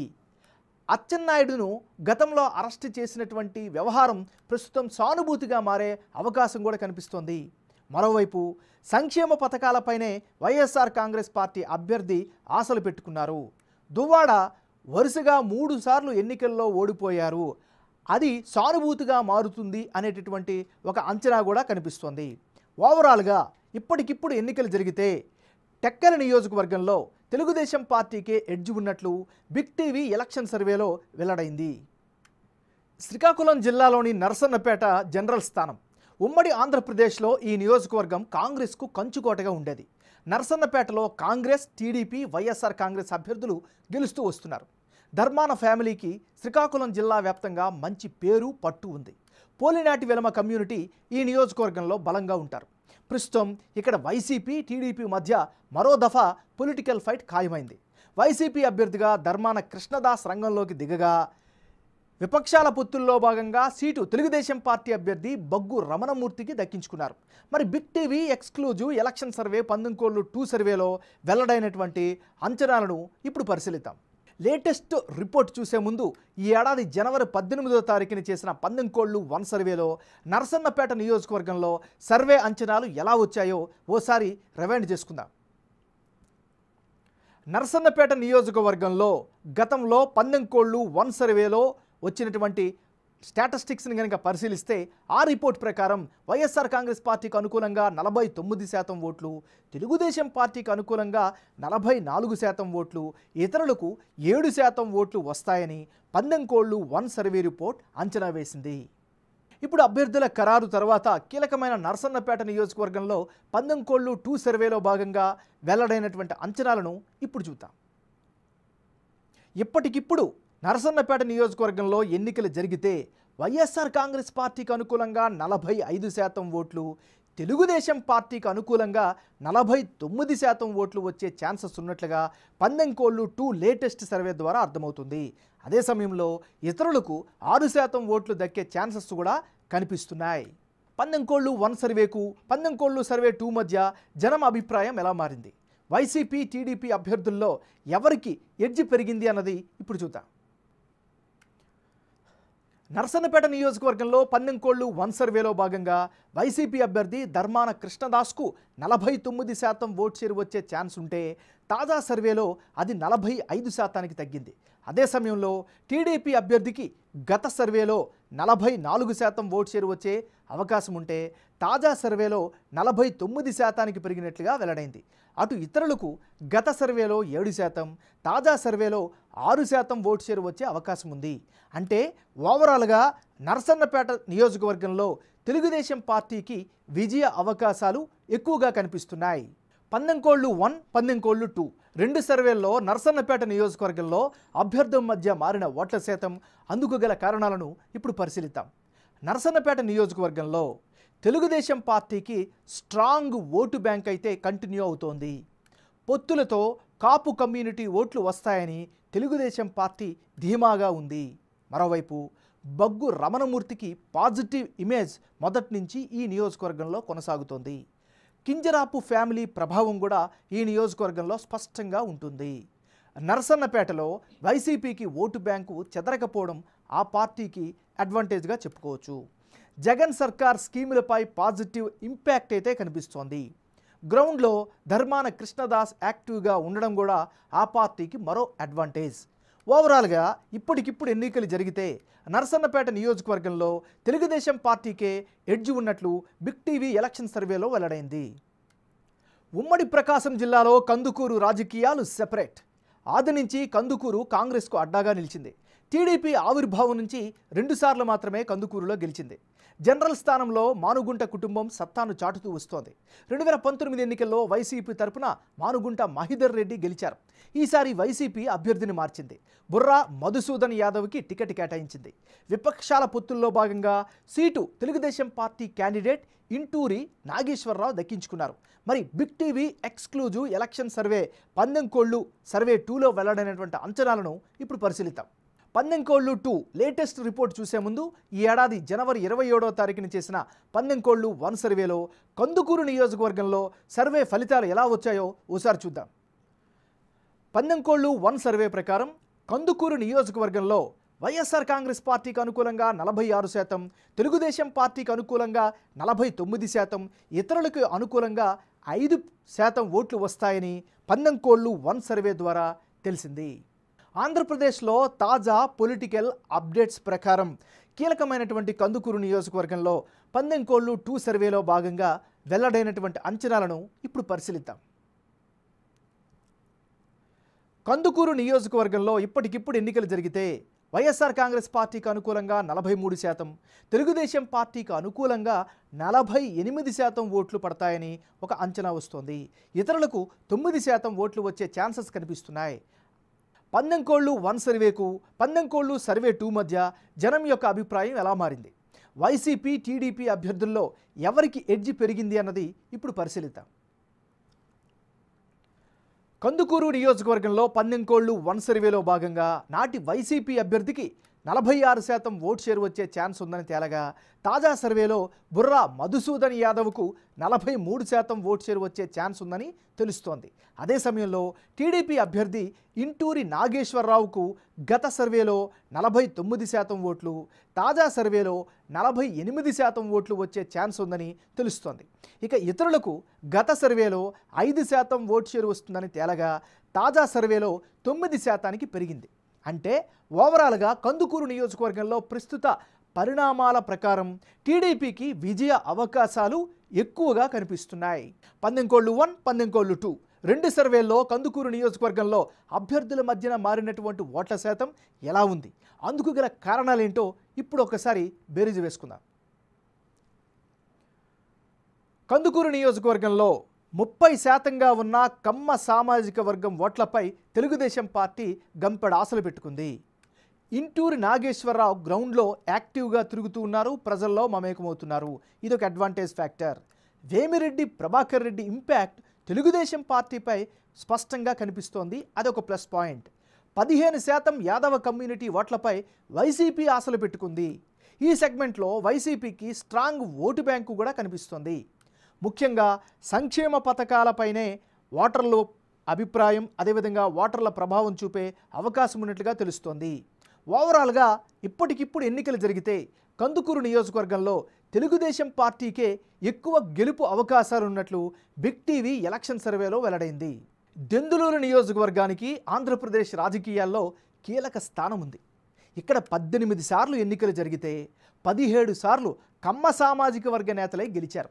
అచ్చెన్నాయుడును గతంలో అరెస్ట్ చేసినటువంటి వ్యవహారం ప్రస్తుతం సానుభూతిగా మారే అవకాశం కూడా కనిపిస్తోంది మరోవైపు సంక్షేమ పథకాలపైనే వైఎస్ఆర్ కాంగ్రెస్ పార్టీ అభ్యర్థి ఆశలు పెట్టుకున్నారు దువ్వాడ వరుసగా మూడుసార్లు ఎన్నికల్లో ఓడిపోయారు అది సానుభూతిగా మారుతుంది అనేటటువంటి ఒక అంచనా కూడా కనిపిస్తోంది ఓవరాల్గా ఇప్పటికిప్పుడు ఎన్నికలు జరిగితే టెక్కల నియోజకవర్గంలో తెలుగుదేశం పార్టీకే ఎడ్జ్ ఉన్నట్లు బిగ్ టీవీ ఎలక్షన్ సర్వేలో వెల్లడైంది శ్రీకాకుళం జిల్లాలోని నరసన్నపేట జనరల్ స్థానం ఉమ్మడి ఆంధ్రప్రదేశ్లో ఈ నియోజకవర్గం కాంగ్రెస్కు కంచుకోటగా ఉండేది నర్సన్నపేటలో కాంగ్రెస్ టీడీపీ వైఎస్ఆర్ కాంగ్రెస్ అభ్యర్థులు గెలుస్తూ వస్తున్నారు ధర్మాన ఫ్యామిలీకి శ్రీకాకుళం జిల్లా వ్యాప్తంగా మంచి పేరు పట్టు ఉంది పోలినాటి వెలమ కమ్యూనిటీ ఈ నియోజకవర్గంలో బలంగా ఉంటారు ప్రస్తుతం ఇక్కడ వైసీపీ టీడీపీ మధ్య మరో దఫా పొలిటికల్ ఫైట్ ఖాయమైంది వైసీపీ అభ్యర్థిగా ధర్మాన కృష్ణదాస్ రంగంలోకి దిగగా విపక్షాల పొత్తుల్లో భాగంగా సీటు తెలుగుదేశం పార్టీ అభ్యర్థి బగ్గు రమణమూర్తికి దక్కించుకున్నారు మరి big TV exclusive election survey పందంకోళ్ళు two సర్వేలో వెల్లడైనటువంటి అంచనాలను ఇప్పుడు పరిశీలిద్దాం లేటెస్ట్ రిపోర్ట్ చూసే ముందు ఈ ఏడాది జనవరి పద్దెనిమిదో తారీఖున చేసిన పందెంకోళ్ళు వన్ సర్వేలో నరసన్నపేట నియోజకవర్గంలో సర్వే అంచనాలు ఎలా వచ్చాయో ఓసారి రివైండ్ చేసుకుందాం నరసన్నపేట నియోజకవర్గంలో గతంలో పందెంకోళ్ళు వన్ సర్వేలో వచ్చినటువంటి స్టాటిస్టిక్స్ని కనుక పరిశీలిస్తే ఆ రిపోర్ట్ ప్రకారం వైఎస్ఆర్ కాంగ్రెస్ పార్టీకి అనుకూలంగా నలభై తొమ్మిది శాతం ఓట్లు తెలుగుదేశం పార్టీకి అనుకూలంగా నలభై నాలుగు శాతం ఓట్లు ఇతరులకు ఏడు శాతం ఓట్లు వస్తాయని పందెంకోళ్లు వన్ సర్వే రిపోర్ట్ అంచనా వేసింది ఇప్పుడు అభ్యర్థుల ఖరారు తర్వాత కీలకమైన నరసన్నపేట నియోజకవర్గంలో పందెంకోళ్లు టూ సర్వేలో భాగంగా వెల్లడైనటువంటి అంచనాలను ఇప్పుడు చూద్దాం ఇప్పటికిప్పుడు నరసన్నపేట నియోజకవర్గంలో ఎన్నికలు జరిగితే వైఎస్ఆర్ కాంగ్రెస్ పార్టీకి అనుకూలంగా నలభై ఐదు శాతం ఓట్లు తెలుగుదేశం పార్టీకి అనుకూలంగా నలభై తొమ్మిది శాతం ఓట్లు వచ్చే ఛాన్సెస్ ఉన్నట్లుగా పందెంకోళ్ళు టూ లేటెస్ట్ సర్వే ద్వారా అర్థమవుతుంది అదే సమయంలో ఇతరులకు ఆరు శాతం ఓట్లు దక్కే ఛాన్సెస్ కూడా కనిపిస్తున్నాయి పందెంకోళ్ళు వన్ సర్వేకు పందెంకోళ్ళు సర్వే టూ మధ్య జనం అభిప్రాయం ఎలా మారింది వైసీపీ టీడీపీ అభ్యర్థుల్లో ఎవరికి ఎడ్జి పెరిగింది అన్నది ఇప్పుడు చూద్దాం నర్సన్నపేట నియోజకవర్గంలో పన్నెంకోళ్లు వన్ సర్వేలో భాగంగా వైసీపీ అభ్యర్థి ధర్మాన కృష్ణదాస్కు నలభై తొమ్మిది శాతం ఓట్ చేరు వచ్చే ఛాన్స్ ఉంటే తాజా సర్వేలో అది నలభై ఐదు శాతానికి తగ్గింది అదే సమయంలో టీడీపీ అభ్యర్థికి గత సర్వేలో నలభై నాలుగు శాతం ఓట్ చేరు వచ్చే అవకాశం ఉంటే తాజా సర్వేలో నలభై తొమ్మిది శాతానికి పెరిగినట్లుగా వెల్లడైంది అటు ఇతరులకు గత సర్వేలో ఏడు శాతం తాజా సర్వేలో ఆరు శాతం ఓటు షేర్ వచ్చే అవకాశం ఉంది అంటే ఓవరాల్గా నరసన్నపేట నియోజకవర్గంలో తెలుగుదేశం పార్టీకి విజయ అవకాశాలు ఎక్కువగా కనిపిస్తున్నాయి పందెంకోళ్ళు వన్ పందెంకోళ్ళు టూ రెండు సర్వేల్లో నరసన్నపేట నియోజకవర్గంలో అభ్యర్థం మధ్య మారిన ఓట్ల శాతం అందుకు గల కారణాలను ఇప్పుడు పరిశీలిద్దాం నరసన్నపేట నియోజకవర్గంలో తెలుగుదేశం పార్టీకి స్ట్రాంగ్ ఓటు బ్యాంక్ అయితే కంటిన్యూ అవుతోంది పొత్తులతో కాపు కమ్యూనిటీ ఓట్లు వస్తాయని తెలుగుదేశం పార్టీ ధీమాగా ఉంది మరోవైపు బగ్గు రమణమూర్తికి పాజిటివ్ ఇమేజ్ మొదటి నుంచి ఈ నియోజకవర్గంలో కొనసాగుతోంది కింజరాపు ఫ్యామిలీ ప్రభావం కూడా ఈ నియోజకవర్గంలో స్పష్టంగా ఉంటుంది నరసన్నపేటలో వైసీపీకి ఓటు బ్యాంకు చెదరకపోవడం ఆ పార్టీకి అడ్వాంటేజ్గా చెప్పుకోవచ్చు జగన్ సర్కార్ స్కీములపై పాజిటివ్ ఇంపాక్ట్ అయితే కనిపిస్తోంది గ్రౌండ్లో ధర్మాన కృష్ణదాస్ యాక్టివ్గా ఉండడం కూడా ఆ పార్టీకి మరో అడ్వాంటేజ్ ఓవరాల్గా ఇప్పటికిప్పుడు ఎన్నికలు జరిగితే నరసన్నపేట నియోజకవర్గంలో తెలుగుదేశం పార్టీకే ఎడ్జి ఉన్నట్లు బిగ్ టీవీ ఎలక్షన్ సర్వేలో వెల్లడైంది ఉమ్మడి ప్రకాశం జిల్లాలో కందుకూరు రాజకీయాలు సెపరేట్ ఆది నుంచి కందుకూరు కాంగ్రెస్కు అడ్డాగా నిలిచింది టీడీపీ ఆవిర్భావం నుంచి రెండుసార్లు మాత్రమే కందుకూరులో గెలిచింది జనరల్ స్థానంలో మానుగుంట కుటుంబం సత్తాను చాటుతూ వస్తోంది రెండు వేల పంతొమ్మిది ఎన్నికల్లో వైసీపీ తరపున మానుగుంట మహిధర్ రెడ్డి గెలిచారు ఈసారి వైసీపీ అభ్యర్థిని మార్చింది బుర్రా మధుసూదన్ యాదవ్కి టికెట్ కేటాయించింది విపక్షాల పొత్తుల్లో భాగంగా seat Telugu Desam party candidate Inturi Nageswara Rao దక్కించుకున్నారు మరి big TV exclusive election survey పందెం కోళ్ళు సర్వే టూలో వెల్లడైనటువంటి అంచనాలను ఇప్పుడు పరిశీలిద్దాం పందెంకోళ్ళు టూ లేటెస్ట్ రిపోర్ట్ చూసే ముందు ఈ ఏడాది జనవరి ఇరవై ఏడవ తారీఖున చేసిన పందెంకోళ్ళు వన్ సర్వేలో కందుకూరు నియోజకవర్గంలో సర్వే ఫలితాలు ఎలా వచ్చాయో ఓసారి చూద్దాం పందెంకోళ్ళు వన్ సర్వే ప్రకారం కందుకూరు నియోజకవర్గంలో వైఎస్ఆర్ కాంగ్రెస్ పార్టీకి అనుకూలంగా నలభై ఆరు శాతం తెలుగుదేశం పార్టీకి అనుకూలంగా నలభై తొమ్మిది శాతం ఇతరులకు అనుకూలంగా ఐదు శాతం ఓట్లు వస్తాయని పందెంకోళ్ళు వన్ సర్వే ద్వారా తెలిసింది ఆంధ్రప్రదేశ్లో తాజా పొలిటికల్ అప్డేట్స్ ప్రకారం కీలకమైనటువంటి కందుకూరు నియోజకవర్గంలో పందెంకోళ్ళు టూ సర్వేలో భాగంగా వెల్లడైనటువంటి అంచనాలను ఇప్పుడు పరిశీలిద్దాం కందుకూరు నియోజకవర్గంలో ఇప్పటికిప్పుడు ఎన్నికలు జరిగితే వైఎస్ఆర్ కాంగ్రెస్ పార్టీకి అనుకూలంగా నలభై మూడు శాతం తెలుగుదేశం పార్టీకి అనుకూలంగా నలభై ఎనిమిది శాతం ఓట్లు పడతాయని ఒక అంచనా వస్తోంది ఇతరులకు తొమ్మిది శాతం ఓట్లు వచ్చే ఛాన్సెస్ కనిపిస్తున్నాయి కోళ్ళు వన్ సర్వేకు కోళ్ళు సర్వే టూ మధ్య జనం యొక్క అభిప్రాయం ఎలా మారింది వైసీపీ టీడీపీ అభ్యర్థుల్లో ఎవరికి ఎడ్జి పెరిగింది అన్నది ఇప్పుడు పరిశీలిద్దాం కందుకూరు నియోజకవర్గంలో కోళ్ళు వన్ సర్వేలో భాగంగా నాటి వైసీపీ అభ్యర్థికి నలభై ఆరు శాతం ఓట్ షేర్ వచ్చే ఛాన్స్ ఉందని తేలగా తాజా సర్వేలో బుర్రా మధుసూదన్ యాదవ్కు నలభై మూడు శాతం ఓట్ షేర్ వచ్చే ఛాన్స్ ఉందని తెలుస్తోంది అదే సమయంలో టీడీపీ అభ్యర్థి ఇంటూరి నాగేశ్వరరావుకు గత సర్వేలో నలభై తొమ్మిది శాతం ఓట్లు తాజా సర్వేలో నలభై ఎనిమిది శాతం ఓట్లు వచ్చే ఛాన్స్ ఉందని తెలుస్తోంది ఇక ఇతరులకు గత సర్వేలో ఐదు శాతం ఓట్ షేర్ వస్తుందని తేలగా తాజా సర్వేలో తొమ్మిది శాతానికి పెరిగింది అంటే ఓవరాల్గా కందుకూరు నియోజకవర్గంలో ప్రస్తుత పరిణామాల ప్రకారం టీడీపీకి విజయ అవకాశాలు ఎక్కువగా కనిపిస్తున్నాయి పందెంకోళ్ళు వన్ పందెంకోళ్ళు టూ రెండు సర్వేల్లో కందుకూరు నియోజకవర్గంలో అభ్యర్థుల మధ్యన మారినటువంటి ఓట్ల శాతం ఎలా ఉంది అందుకు గల కారణాలేంటో ఇప్పుడు ఒకసారి బేరీజు వేసుకుందాం కందుకూరు నియోజకవర్గంలో ముప్పై శాతంగా ఉన్న కమ్మ సామాజిక వర్గం ఓట్లపై తెలుగుదేశం పార్టీ గంపెడ ఆశలు పెట్టుకుంది ఇంటూరు నాగేశ్వరరావు గ్రౌండ్లో యాక్టివ్గా తిరుగుతూ ఉన్నారు ప్రజల్లో మమేకమవుతున్నారు ఇదొక advantage factor Vemireddy Prabhakar Reddy impact Telugu Desam పార్టీపై స్పష్టంగా కనిపిస్తోంది అదొక ప్లస్ పాయింట్ పదిహేను శాతం యాదవ కమ్యూనిటీ ఓట్లపై వైసీపీ ఆశలు పెట్టుకుంది ఈ సెగ్మెంట్లో వైసీపీకి స్ట్రాంగ్ ఓటు బ్యాంకు కూడా కనిపిస్తోంది ముఖ్యంగా సంక్షేమ పథకాలపైనే ఓటర్లు అభిప్రాయం అదేవిధంగా ఓటర్ల ప్రభావం చూపే అవకాశం ఉన్నట్లుగా తెలుస్తోంది ఓవరాల్గా ఇప్పటికిప్పుడు ఎన్నికలు జరిగితే కందుకూరు నియోజకవర్గంలో తెలుగుదేశం పార్టీకే ఎక్కువ గెలుపు అవకాశాలున్నట్లు బిగ్ టీవీ ఎలక్షన్ సర్వేలో వెల్లడైంది దెందులూరు నియోజకవర్గానికి ఆంధ్రప్రదేశ్ రాజకీయాల్లో కీలక స్థానం ఉంది ఇక్కడ పద్దెనిమిది సార్లు ఎన్నికలు జరిగితే పదిహేడు సార్లు కమ్మ సామాజిక వర్గ నేతలే గెలిచారు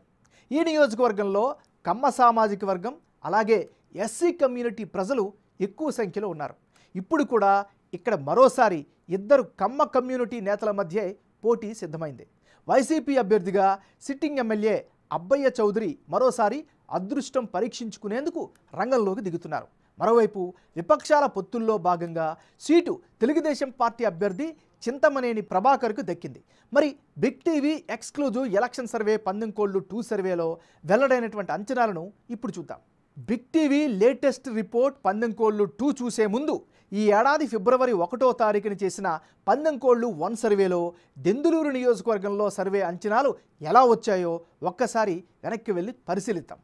ఈ నియోజకవర్గంలో కమ్మ సామాజిక వర్గం అలాగే ఎస్సీ కమ్యూనిటీ ప్రజలు ఎక్కువ సంఖ్యలో ఉన్నారు ఇప్పుడు కూడా ఇక్కడ మరోసారి ఇద్దరు కమ్మ కమ్యూనిటీ నేతల మధ్య పోటీ సిద్ధమైంది వైసీపీ అభ్యర్థిగా సిట్టింగ్ ఎమ్మెల్యే అబ్బయ్య చౌదరి మరోసారి అదృష్టం పరీక్షించుకునేందుకు రంగంలోకి దిగుతున్నారు మరోవైపు విపక్షాల పొత్తుల్లో భాగంగా సీటు తెలుగుదేశం పార్టీ అభ్యర్థి చింతమనేని ప్రభాకర్కు దక్కింది మరి big TV exclusive election survey పందెంకోళ్ళు two సర్వేలో వెల్లడైనటువంటి అంచనాలను ఇప్పుడు చూద్దాం big TV latest report పందెంకోళ్ళు two చూసే ముందు ఈ ఏడాది ఫిబ్రవరి ఒకటో తారీఖున చేసిన పందెంకోళ్ళు వన్ సర్వేలో దెందులూరు నియోజకవర్గంలో సర్వే అంచనాలు ఎలా వచ్చాయో ఒక్కసారి వెనక్కి వెళ్ళి పరిశీలిద్దాం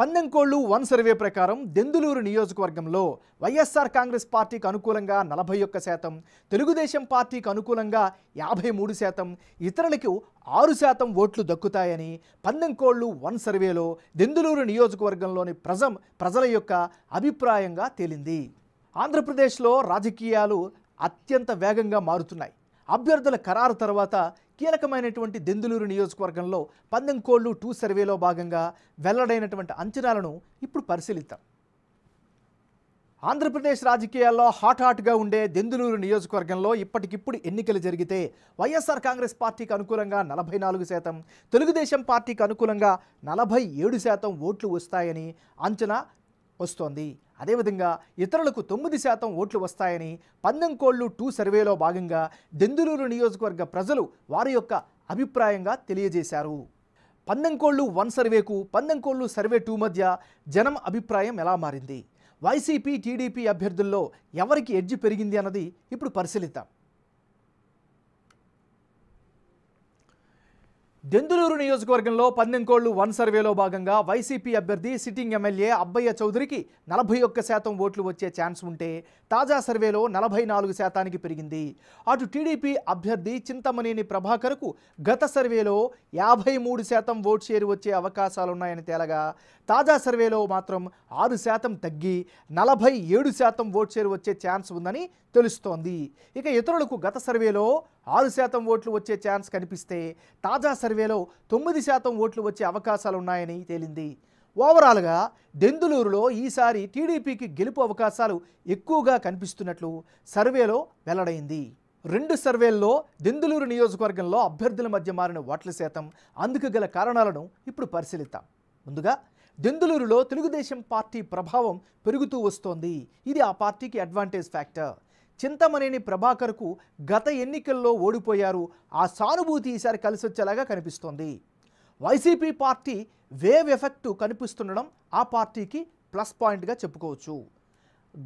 పందెంకోళ్లు వన్ సర్వే ప్రకారం దెందులూరు నియోజకవర్గంలో వైఎస్ఆర్ కాంగ్రెస్ పార్టీకి అనుకూలంగా నలభై ఒక్క శాతం తెలుగుదేశం పార్టీకి అనుకూలంగా యాభై మూడు శాతం ఇతరులకు ఆరు శాతం ఓట్లు దక్కుతాయని పందెంకోళ్లు వన్ సర్వేలో దెందులూరు నియోజకవర్గంలోని ప్రజం ప్రజల యొక్క అభిప్రాయంగా తేలింది ఆంధ్రప్రదేశ్లో రాజకీయాలు అత్యంత వేగంగా మారుతున్నాయి అభ్యర్థుల ఖరారు తర్వాత కీలకమైనటువంటి దెందులూరు నియోజకవర్గంలో పందెం కోళ్ళు టూ సర్వేలో భాగంగా వెల్లడైనటువంటి అంచనాలను ఇప్పుడు పరిశీలిద్దాం ఆంధ్రప్రదేశ్ రాజకీయాల్లో హాట్ హాట్గా ఉండే దెందులూరు నియోజకవర్గంలో ఇప్పటికిప్పుడు ఎన్నికలు జరిగితే వైఎస్ఆర్ కాంగ్రెస్ పార్టీకి అనుకూలంగా నలభై నాలుగు శాతం తెలుగుదేశం పార్టీకి అనుకూలంగా నలభై ఏడు శాతం ఓట్లు వస్తాయని అంచనా వస్తోంది అదేవిధంగా ఇతరులకు తొమ్మిది శాతం ఓట్లు వస్తాయని పందెంకోళ్ళు టూ సర్వేలో భాగంగా దెందులూరు నియోజకవర్గ ప్రజలు వారి యొక్క అభిప్రాయంగా తెలియజేశారు పందెంకోళ్ళు వన్ సర్వేకు పందెంకోళ్ళు సర్వే టూ మధ్య జనం అభిప్రాయం ఎలా మారింది వైసీపీ టీడీపీ అభ్యర్థుల్లో ఎవరికి ఎడ్జి పెరిగింది అన్నది ఇప్పుడు పరిశీలిద్దాం దెందులూరు నియోజకవర్గంలో పందెంకోళ్లు వన్ సర్వేలో భాగంగా వైసీపీ అభ్యర్థి సిట్టింగ్ ఎమ్మెల్యే అబ్బయ్య చౌదరికి నలభై ఒక్క శాతం ఓట్లు వచ్చే ఛాన్స్ ఉంటే తాజా సర్వేలో నలభై నాలుగు శాతానికి పెరిగింది అటు టీడీపీ అభ్యర్థి చింతమనేని ప్రభాకర్కు గత సర్వేలో యాభై మూడు శాతం ఓట్ షేర్ వచ్చే అవకాశాలున్నాయని తేలగా తాజా సర్వేలో మాత్రం ఆరు శాతం తగ్గి నలభై ఏడు శాతం ఓట్ షేర్ వచ్చే ఛాన్స్ ఉందని తెలుస్తోంది ఇక ఇతరులకు గత సర్వేలో ఆరు శాతం ఓట్లు వచ్చే ఛాన్స్ కనిపిస్తే తాజా సర్వేలో తొమ్మిది శాతం ఓట్లు వచ్చే అవకాశాలు ఉన్నాయని తేలింది ఓవరాల్గా దెందులూరులో ఈసారి టీడీపీకి గెలుపు అవకాశాలు ఎక్కువగా కనిపిస్తున్నట్లు సర్వేలో వెల్లడైంది రెండు సర్వేల్లో దెందులూరు నియోజకవర్గంలో అభ్యర్థుల మధ్య మారిన ఓట్ల శాతం అందుకు గల కారణాలను ఇప్పుడు పరిశీలిద్దాం ముందుగా దెందులూరులో తెలుగుదేశం పార్టీ ప్రభావం పెరుగుతూ వస్తోంది ఇది ఆ పార్టీకి అడ్వాంటేజ్ ఫ్యాక్టర్ చింతమనేని ప్రభాకర్కు గత ఎన్నికల్లో ఓడిపోయారు ఆ సానుభూతి ఈసారి కలిసొచ్చేలాగా కనిపిస్తోంది వైసీపీ పార్టీ వేవ్ ఎఫెక్ట్ కనిపిస్తుండడం ఆ పార్టీకి ప్లస్ పాయింట్గా చెప్పుకోవచ్చు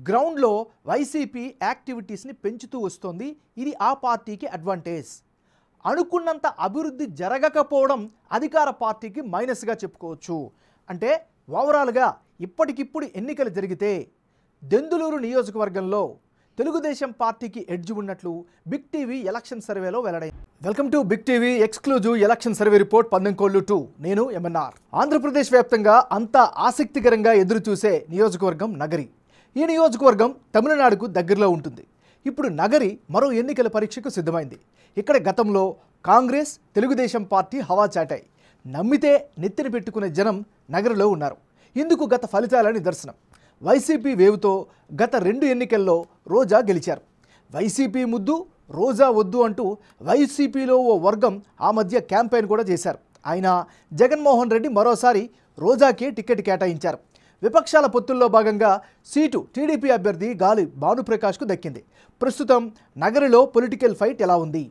గ్రౌండ్లో వైసీపీ యాక్టివిటీస్ని పెంచుతూ వస్తోంది ఇది ఆ పార్టీకి అడ్వాంటేజ్ అనుకున్నంత అభివృద్ధి జరగకపోవడం అధికార పార్టీకి మైనస్గా చెప్పుకోవచ్చు అంటే ఓవరాల్గా ఇప్పటికిప్పుడు ఎన్నికలు జరిగితే దెందులూరు నియోజకవర్గంలో తెలుగుదేశం పార్టీకి ఎడ్జ్ ఉన్నట్లు బిగ్ టీవీ ఎలక్షన్ సర్వేలో వెల్లడైంది welcome to big TV exclusive election survey report పందెంకోళ్ళు two నేను ఎంఎన్ఆర్ ఆంధ్రప్రదేశ్ వ్యాప్తంగా అంతా ఆసక్తికరంగా ఎదురుచూసే నియోజకవర్గం నగరి ఈ నియోజకవర్గం తమిళనాడుకు దగ్గరలో ఉంటుంది ఇప్పుడు నగరి మరో ఎన్నికల పరీక్షకు సిద్ధమైంది ఇక్కడ గతంలో కాంగ్రెస్ తెలుగుదేశం పార్టీ హవా చాటాయి నమ్మితే నెత్తిన పెట్టుకునే జనం నగరిలో ఉన్నారు ఇందుకు గత ఫలితాల నిదర్శనం వైసీపీ వేవుతో గత రెండు ఎన్నికల్లో రోజా గెలిచారు వైసీపీ ముద్దు రోజా వద్దు అంటూ వైసీపీలో ఓ వర్గం ఆ మధ్య క్యాంపెయిన్ కూడా చేశారు ఆయన జగన్మోహన్ రెడ్డి మరోసారి రోజాకి టికెట్ కేటాయించారు విపక్షాల పొత్తుల్లో భాగంగా సీటు టీడీపీ అభ్యర్థి గాలి భానుప్రకాష్కు దక్కింది ప్రస్తుతం నగరిలో పొలిటికల్ ఫైట్ ఎలా ఉంది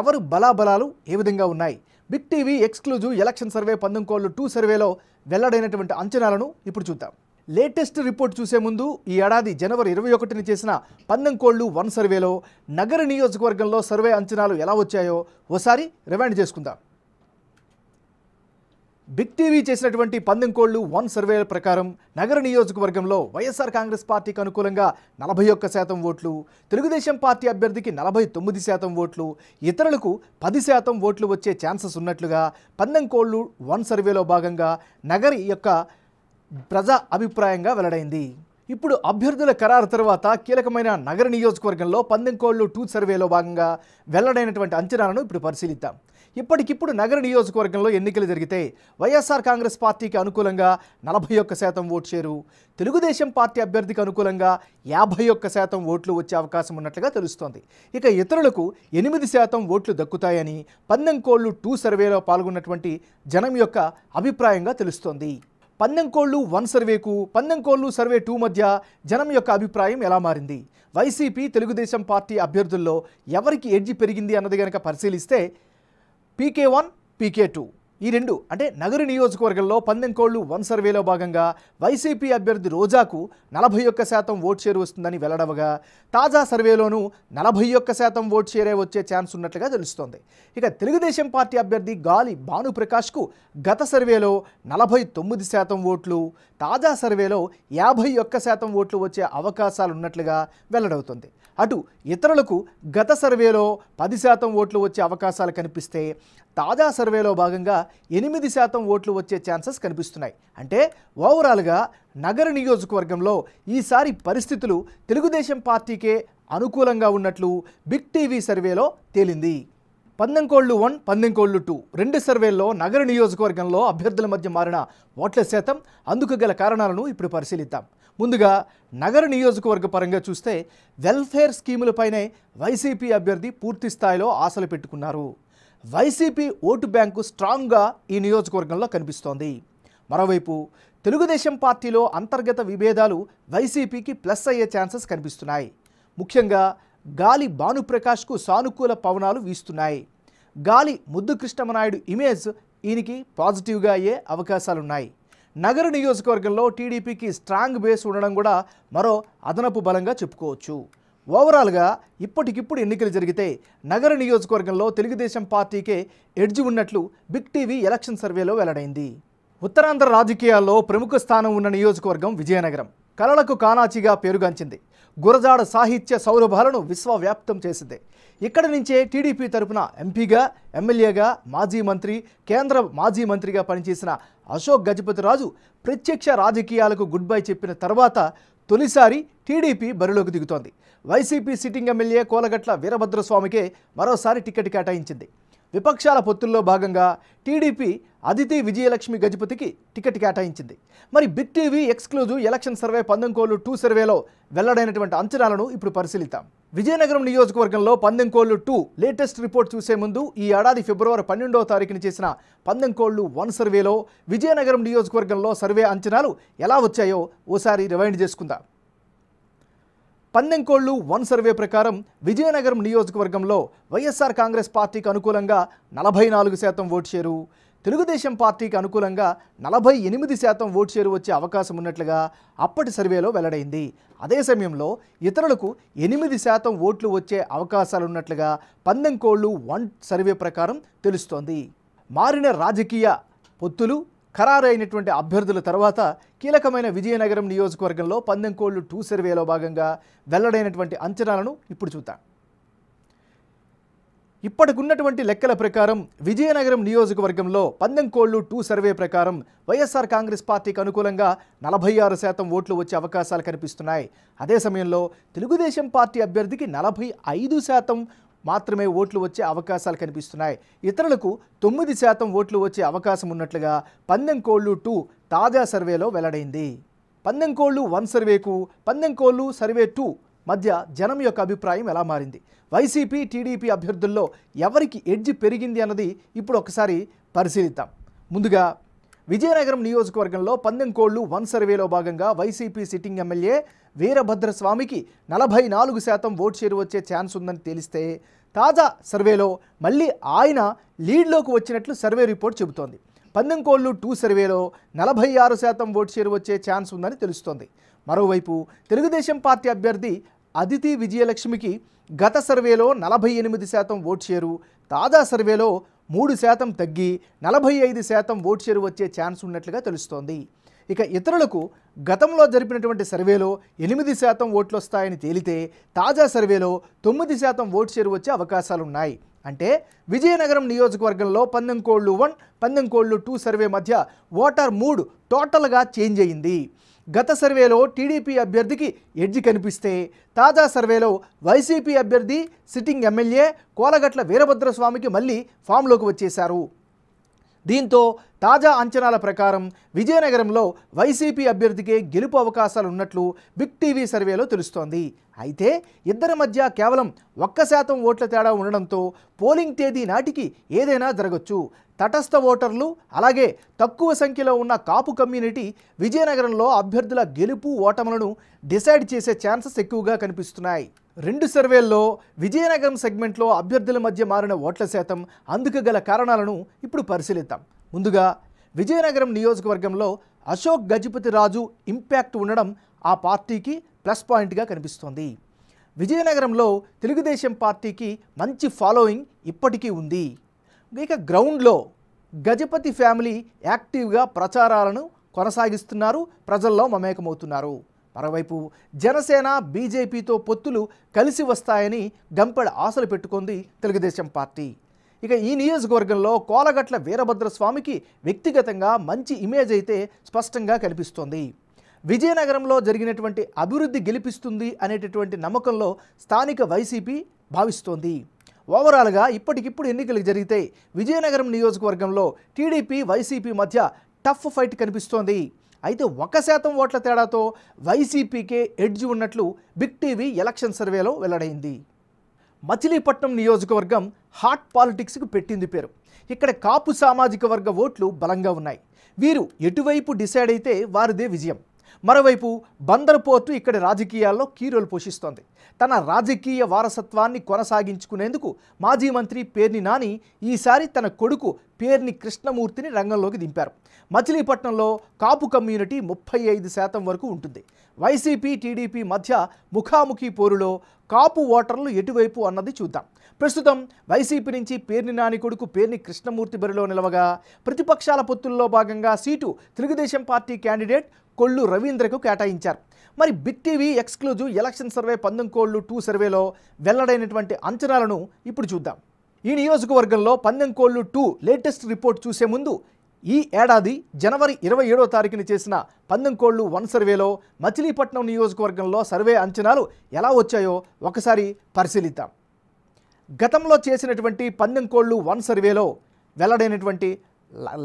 ఎవరు బలాబలాలు ఏ విధంగా ఉన్నాయి big TV exclusive election survey పందంకోళ్ళు two సర్వేలో వెల్లడైనటువంటి అంచనాలను ఇప్పుడు చూద్దాం లేటెస్ట్ రిపోర్ట్ చూసే ముందు ఈ ఏడాది జనవరి ఇరవై ఒకటిని చేసిన పందెంకోళ్లు వన్ సర్వేలో నగర నియోజకవర్గంలో సర్వే అంచనాలు ఎలా వచ్చాయో ఓసారి రివైండ్ చేసుకుందాం బిగ్ టీవీ చేసినటువంటి పందెంకోళ్లు వన్ సర్వే ప్రకారం నగర నియోజకవర్గంలో వైఎస్ఆర్ కాంగ్రెస్ పార్టీకి అనుకూలంగా నలభై ఒక్క శాతం ఓట్లు తెలుగుదేశం పార్టీ అభ్యర్థికి నలభై తొమ్మిది శాతం ఓట్లు ఇతరులకు పది శాతం ఓట్లు వచ్చే ఛాన్సెస్ ఉన్నట్లుగా పందెంకోళ్లు వన్ సర్వేలో భాగంగా నగరి యొక్క ప్రజా అభిప్రాయంగా వెల్లడైంది ఇప్పుడు అభ్యర్థుల ఖరారు తర్వాత కీలకమైన నగర నియోజకవర్గంలో పందెంకోళ్ళు టూ సర్వేలో భాగంగా వెల్లడైనటువంటి అంచనాలను ఇప్పుడు పరిశీలిద్దాం ఇప్పటికిప్పుడు నగర నియోజకవర్గంలో ఎన్నికలు జరిగితే వైఎస్ఆర్ కాంగ్రెస్ పార్టీకి అనుకూలంగా నలభై ఒక్క శాతం ఓటు చేరు తెలుగుదేశం పార్టీ అభ్యర్థికి అనుకూలంగా యాభై ఒక్క శాతం ఓట్లు వచ్చే అవకాశం ఉన్నట్లుగా తెలుస్తోంది ఇక ఇతరులకు ఎనిమిది శాతం ఓట్లు దక్కుతాయని పందెంకోళ్ళు టూ సర్వేలో పాల్గొన్నటువంటి జనం యొక్క అభిప్రాయంగా తెలుస్తోంది పందెం కోళ్లు వన్ సర్వేకు పందెం కోళ్లు సర్వే టూ మధ్య జనం యొక్క అభిప్రాయం ఎలా మారింది వైసీపీ తెలుగుదేశం పార్టీ అభ్యర్థుల్లో ఎవరికి ఎడ్జి పెరిగింది అన్నది కనుక పరిశీలిస్తే పీకే వన్ పీకే టూ ఈ రెండు అంటే నగర నియోజకవర్గంలో పందెంకోళ్లు వన్ సర్వేలో భాగంగా వైసీపీ అభ్యర్థి రోజాకు నలభై ఒక్క శాతం ఓట్ షేర్ వస్తుందని వెల్లడవగా తాజా సర్వేలోనూ నలభై ఒక్క శాతం ఓట్ షేరే వచ్చే ఛాన్స్ ఉన్నట్లుగా తెలుస్తోంది ఇక తెలుగుదేశం పార్టీ అభ్యర్థి గాలి భానుప్రకాష్కు గత సర్వేలో నలభై తొమ్మిది శాతం ఓట్లు తాజా సర్వేలో యాభై ఒక్క శాతం ఓట్లు వచ్చే అవకాశాలున్నట్లుగా వెల్లడవుతుంది అటు ఇతరులకు గత సర్వేలో పది శాతం ఓట్లు వచ్చే అవకాశాలు కనిపిస్తే తాజా సర్వేలో భాగంగా ఎనిమిది శాతం ఓట్లు వచ్చే ఛాన్సెస్ కనిపిస్తున్నాయి అంటే ఓవరాల్గా నగర నియోజకవర్గంలో ఈసారి పరిస్థితులు తెలుగుదేశం పార్టీకే అనుకూలంగా ఉన్నట్లు బిగ్ టీవీ సర్వేలో తేలింది పందెంకోళ్ళు వన్ పందెంకోళ్ళు టూ రెండు సర్వేల్లో నగర నియోజకవర్గంలో అభ్యర్థుల మధ్య మారిన ఓట్ల శాతం అందుకు గల కారణాలను ఇప్పుడు పరిశీలిద్దాం ముందుగా నగర నియోజకవర్గ పరంగా చూస్తే వెల్ఫేర్ స్కీములపైనే వైసీపీ అభ్యర్థి పూర్తి స్థాయిలో ఆశలు పెట్టుకున్నారు వైసీపీ ఓటు బ్యాంకు స్ట్రాంగ్గా ఈ నియోజకవర్గంలో కనిపిస్తోంది మరోవైపు తెలుగుదేశం పార్టీలో అంతర్గత విభేదాలు వైసీపీకి ప్లస్ అయ్యే ఛాన్సెస్ కనిపిస్తున్నాయి ముఖ్యంగా గాలి భానుప్రకాష్కు సానుకూల పవనాలు వీస్తున్నాయి గాలి ముద్దు కృష్ణమనాయుడు ఇమేజ్ ఈయనకి పాజిటివ్గా అయ్యే అవకాశాలున్నాయి నగర నియోజకవర్గంలో టీడీపీకి స్ట్రాంగ్ బేస్ ఉండడం కూడా మరో అదనపు బలంగా చెప్పుకోవచ్చు ఓవరాల్గా ఇప్పటికిప్పుడు ఎన్నికలు జరిగితే నగర నియోజకవర్గంలో తెలుగుదేశం పార్టీకే ఎడ్జి ఉన్నట్లు బిగ్ టీవీ ఎలక్షన్ సర్వేలో వెల్లడైంది ఉత్తరాంధ్ర రాజకీయాల్లో ప్రముఖ స్థానం ఉన్న నియోజకవర్గం విజయనగరం కళలకు కానాచిగా పేరుగాంచింది గురజాడ సాహిత్య సౌరభాలను విశ్వవ్యాప్తం చేసింది ఇక్కడి నుంచే టీడీపీ తరపున ఎంపీగా ఎమ్మెల్యేగా మాజీ మంత్రి కేంద్ర మాజీ మంత్రిగా పనిచేసిన అశోక్ గజపతిరాజు ప్రత్యక్ష రాజకీయాలకు గుడ్ బై చెప్పిన తర్వాత తొలిసారి టీడీపీ బరిలోకి దిగుతోంది వైసీపీ సిట్టింగ్ ఎమ్మెల్యే కోలగట్ల వీరభద్రస్వామికే మరోసారి టికెట్ కేటాయించింది విపక్షాల పొత్తుల్లో భాగంగా టీడీపీ అదితి విజయలక్ష్మి గజపతికి టికెట్ కేటాయించింది మరి big TV exclusive election survey పందెంకోళ్లు టూ సర్వేలో వెల్లడైనటువంటి అంచనాలను ఇప్పుడు పరిశీలిద్దాం విజయనగరం నియోజకవర్గంలో పందెంకోళ్లు టూ లేటెస్ట్ రిపోర్ట్ చూసే ముందు ఈ ఏడాది ఫిబ్రవరి పన్నెండవ తారీఖున చేసిన పందెంకోళ్లు వన్ సర్వేలో విజయనగరం నియోజకవర్గంలో సర్వే అంచనాలు ఎలా వచ్చాయో ఓసారి రివైండ్ చేసుకుందాం పందెంకోళ్లు వన్ సర్వే ప్రకారం విజయనగరం నియోజకవర్గంలో వైఎస్ఆర్ కాంగ్రెస్ పార్టీకి అనుకూలంగా నలభై నాలుగు శాతం ఓటు షేరు తెలుగుదేశం పార్టీకి అనుకూలంగా నలభై ఎనిమిది శాతం ఓటు షేరు వచ్చే అవకాశం ఉన్నట్లుగా అప్పటి సర్వేలో వెల్లడైంది అదే సమయంలో ఇతరులకు ఎనిమిది శాతం ఓట్లు వచ్చే అవకాశాలున్నట్లుగా పందెంకోళ్లు వన్ సర్వే ప్రకారం తెలుస్తోంది మారిన రాజకీయ పొత్తులు ఖరారైనటువంటి అభ్యర్థుల తర్వాత కీలకమైన విజయనగరం నియోజకవర్గంలో పందెంకోళ్లు టూ సర్వేలో భాగంగా వెల్లడైనటువంటి అంచనాలను ఇప్పుడు చూద్దాం ఇప్పటికున్నటువంటి లెక్కల ప్రకారం విజయనగరం నియోజకవర్గంలో పందెంకోళ్లు టూ సర్వే ప్రకారం వైఎస్ఆర్ కాంగ్రెస్ పార్టీకి అనుకూలంగా నలభై ఆరు శాతం ఓట్లు వచ్చే అవకాశాలు కనిపిస్తున్నాయి అదే సమయంలో తెలుగుదేశం పార్టీ అభ్యర్థికి నలభై ఐదు శాతం మాత్రమే ఓట్లు వచ్చే అవకాశాలు కనిపిస్తున్నాయి ఇతరులకు తొమ్మిది శాతం ఓట్లు వచ్చే అవకాశం ఉన్నట్లుగా పందెంకోళ్ళు టూ తాజా సర్వేలో వెల్లడైంది పందెంకోళ్ళు వన్ సర్వేకు పందెంకోళ్ళు సర్వే టూ మధ్య జనం యొక్క అభిప్రాయం ఎలా మారింది వైసీపీ టీడీపీ అభ్యర్థుల్లో ఎవరికి ఎడ్జి పెరిగింది అన్నది ఇప్పుడు ఒకసారి పరిశీలిద్దాం ముందుగా విజయనగరం నియోజకవర్గంలో పందెం కోళ్లు వన్ సర్వేలో భాగంగా వైసీపీ సిట్టింగ్ ఎమ్మెల్యే వీరభద్రస్వామికి నలభై నాలుగు శాతం ఓట్ చేరు వచ్చే ఛాన్స్ ఉందని తెలిస్తే తాజా సర్వేలో మళ్ళీ ఆయన లీడ్లోకి వచ్చినట్లు సర్వే రిపోర్ట్ చెబుతోంది పందెం కోళ్లు టూ సర్వేలో నలభై ఆరు శాతం ఓట్ షేరు వచ్చే ఛాన్స్ ఉందని తెలుస్తోంది మరోవైపు తెలుగుదేశం పార్టీ అభ్యర్థి అదితి విజయలక్ష్మికి గత సర్వేలో నలభై ఎనిమిది శాతం ఓట్ షేరు తాజా సర్వేలో మూడు శాతం తగ్గి నలభై ఐదు శాతం ఓటు షేరు వచ్చే ఛాన్స్ ఉన్నట్లుగా తెలుస్తోంది ఇక ఇతరులకు గతంలో జరిపినటువంటి సర్వేలో ఎనిమిది శాతం ఓట్లు వస్తాయని తేలితే తాజా సర్వేలో తొమ్మిది శాతం ఓటు షేరు వచ్చే అవకాశాలున్నాయి అంటే విజయనగరం నియోజకవర్గంలో పందెంకోళ్ళు వన్ పందెంకోళ్ళు టూ సర్వే మధ్య ఓటర్ మూడు టోటల్గా చేంజ్ అయింది గత సర్వేలో టీడీపీ అభ్యర్థికి ఎడ్జి కనిపిస్తే తాజా సర్వేలో వైసీపీ అభ్యర్థి సిట్టింగ్ ఎమ్మెల్యే కోలగట్ల వీరభద్రస్వామికి మళ్ళీ ఫామ్లోకి వచ్చేశారు దీంతో తాజా అంచనాల ప్రకారం విజయనగరంలో వైసీపీ అభ్యర్థికే గెలుపు అవకాశాలు ఉన్నట్లు బిగ్ టీవీ సర్వేలో తెలుస్తోంది అయితే ఇద్దరి మధ్య కేవలం ఒక్క శాతం ఓట్ల తేడా ఉండడంతో పోలింగ్ తేదీ నాటికి ఏదైనా జరగచ్చు తటస్థ ఓటర్లు అలాగే తక్కువ సంఖ్యలో ఉన్న కాపు కమ్యూనిటీ విజయనగరంలో అభ్యర్థుల గెలుపు ఓటములను డిసైడ్ చేసే ఛాన్సెస్ ఎక్కువగా కనిపిస్తున్నాయి రెండు సర్వేల్లో విజయనగరం సెగ్మెంట్లో అభ్యర్థుల మధ్య మారిన ఓట్ల శాతం అందుకు గల కారణాలను ఇప్పుడు పరిశీలిద్దాం ముందుగా విజయనగరం నియోజకవర్గంలో అశోక్ గజపతి రాజు ఇంపాక్ట్ ఉండడం ఆ పార్టీకి ప్లస్ పాయింట్గా కనిపిస్తోంది విజయనగరంలో తెలుగుదేశం పార్టీకి మంచి ఫాలోయింగ్ ఇప్పటికీ ఉంది ఇక గ్రౌండ్లో గజపతి ఫ్యామిలీ యాక్టివ్గా ప్రచారాలను కొనసాగిస్తున్నారు ప్రజల్లో మమేకమవుతున్నారు మరోవైపు జనసేన బీజేపీతో పొత్తులు కలిసి వస్తాయని గంపెడ ఆశలు పెట్టుకుంది తెలుగుదేశం పార్టీ ఇక ఈ నియోజకవర్గంలో కోలగట్ల వీరభద్రస్వామికి వ్యక్తిగతంగా మంచి ఇమేజ్ అయితే స్పష్టంగా కనిపిస్తోంది విజయనగరంలో జరిగినటువంటి అభివృద్ధి గెలిపిస్తుంది అనేటటువంటి నమ్మకంలో స్థానిక వైసీపీ భావిస్తోంది ఓవరాల్గా ఇప్పటికిప్పుడు ఎన్నికలు జరిగితే విజయనగరం నియోజకవర్గంలో టీడీపీ వైసీపీ మధ్య టఫ్ ఫైట్ కనిపిస్తోంది అయితే ఒక శాతం ఓట్ల తేడాతో వైసీపీకే ఎడ్జ్ ఉన్నట్లు బిగ్ టీవీ ఎలక్షన్ సర్వేలో వెల్లడైంది మచిలీపట్నం నియోజకవర్గం హాట్ పాలిటిక్స్కు పెట్టింది పేరు ఇక్కడ కాపు సామాజిక వర్గ ఓట్లు బలంగా ఉన్నాయి వీరు ఎటువైపు డిసైడ్ అయితే వారిదే విజయం మరోవైపు బందర్ పోర్టు ఇక్కడి రాజకీయాల్లో కీరోలు పోషిస్తోంది తన రాజకీయ వారసత్వాన్ని కొనసాగించుకునేందుకు మాజీ మంత్రి పేర్ని నాని ఈసారి తన కొడుకు పేర్ని కృష్ణమూర్తిని రంగంలోకి దింపారు మచిలీపట్నంలో కాపు కమ్యూనిటీ ముప్పై ఐదు శాతం వరకు ఉంటుంది వైసీపీ టీడీపీ మధ్య ముఖాముఖి పోరులో కాపు ఓటర్లు ఎటువైపు అన్నది చూద్దాం ప్రస్తుతం వైసీపీ నుంచి పేర్ని నాని కొడుకు పేర్ని కృష్ణమూర్తి బరిలో నిలవగా ప్రతిపక్షాల పొత్తుల్లో భాగంగా seat Telugu Desam party candidate Kollu రవీంద్రకు కేటాయించారు మరి big TV exclusive election survey కోళ్లు టూ సర్వేలో వెల్లడైనటువంటి అంచనాలను ఇప్పుడు చూద్దాం ఈ నియోజకవర్గంలో కోళ్లు టూ లేటెస్ట్ రిపోర్ట్ చూసే ముందు ఈ ఏడాది జనవరి ఇరవై ఏడో తారీఖున చేసిన పందెంకోళ్ళు వన్ సర్వేలో మచిలీపట్నం నియోజకవర్గంలో సర్వే అంచనాలు ఎలా వచ్చాయో ఒకసారి పరిశీలిద్దాం గతంలో చేసినటువంటి పందెం కోళ్ళు వన్ సర్వేలో వెల్లడైనటువంటి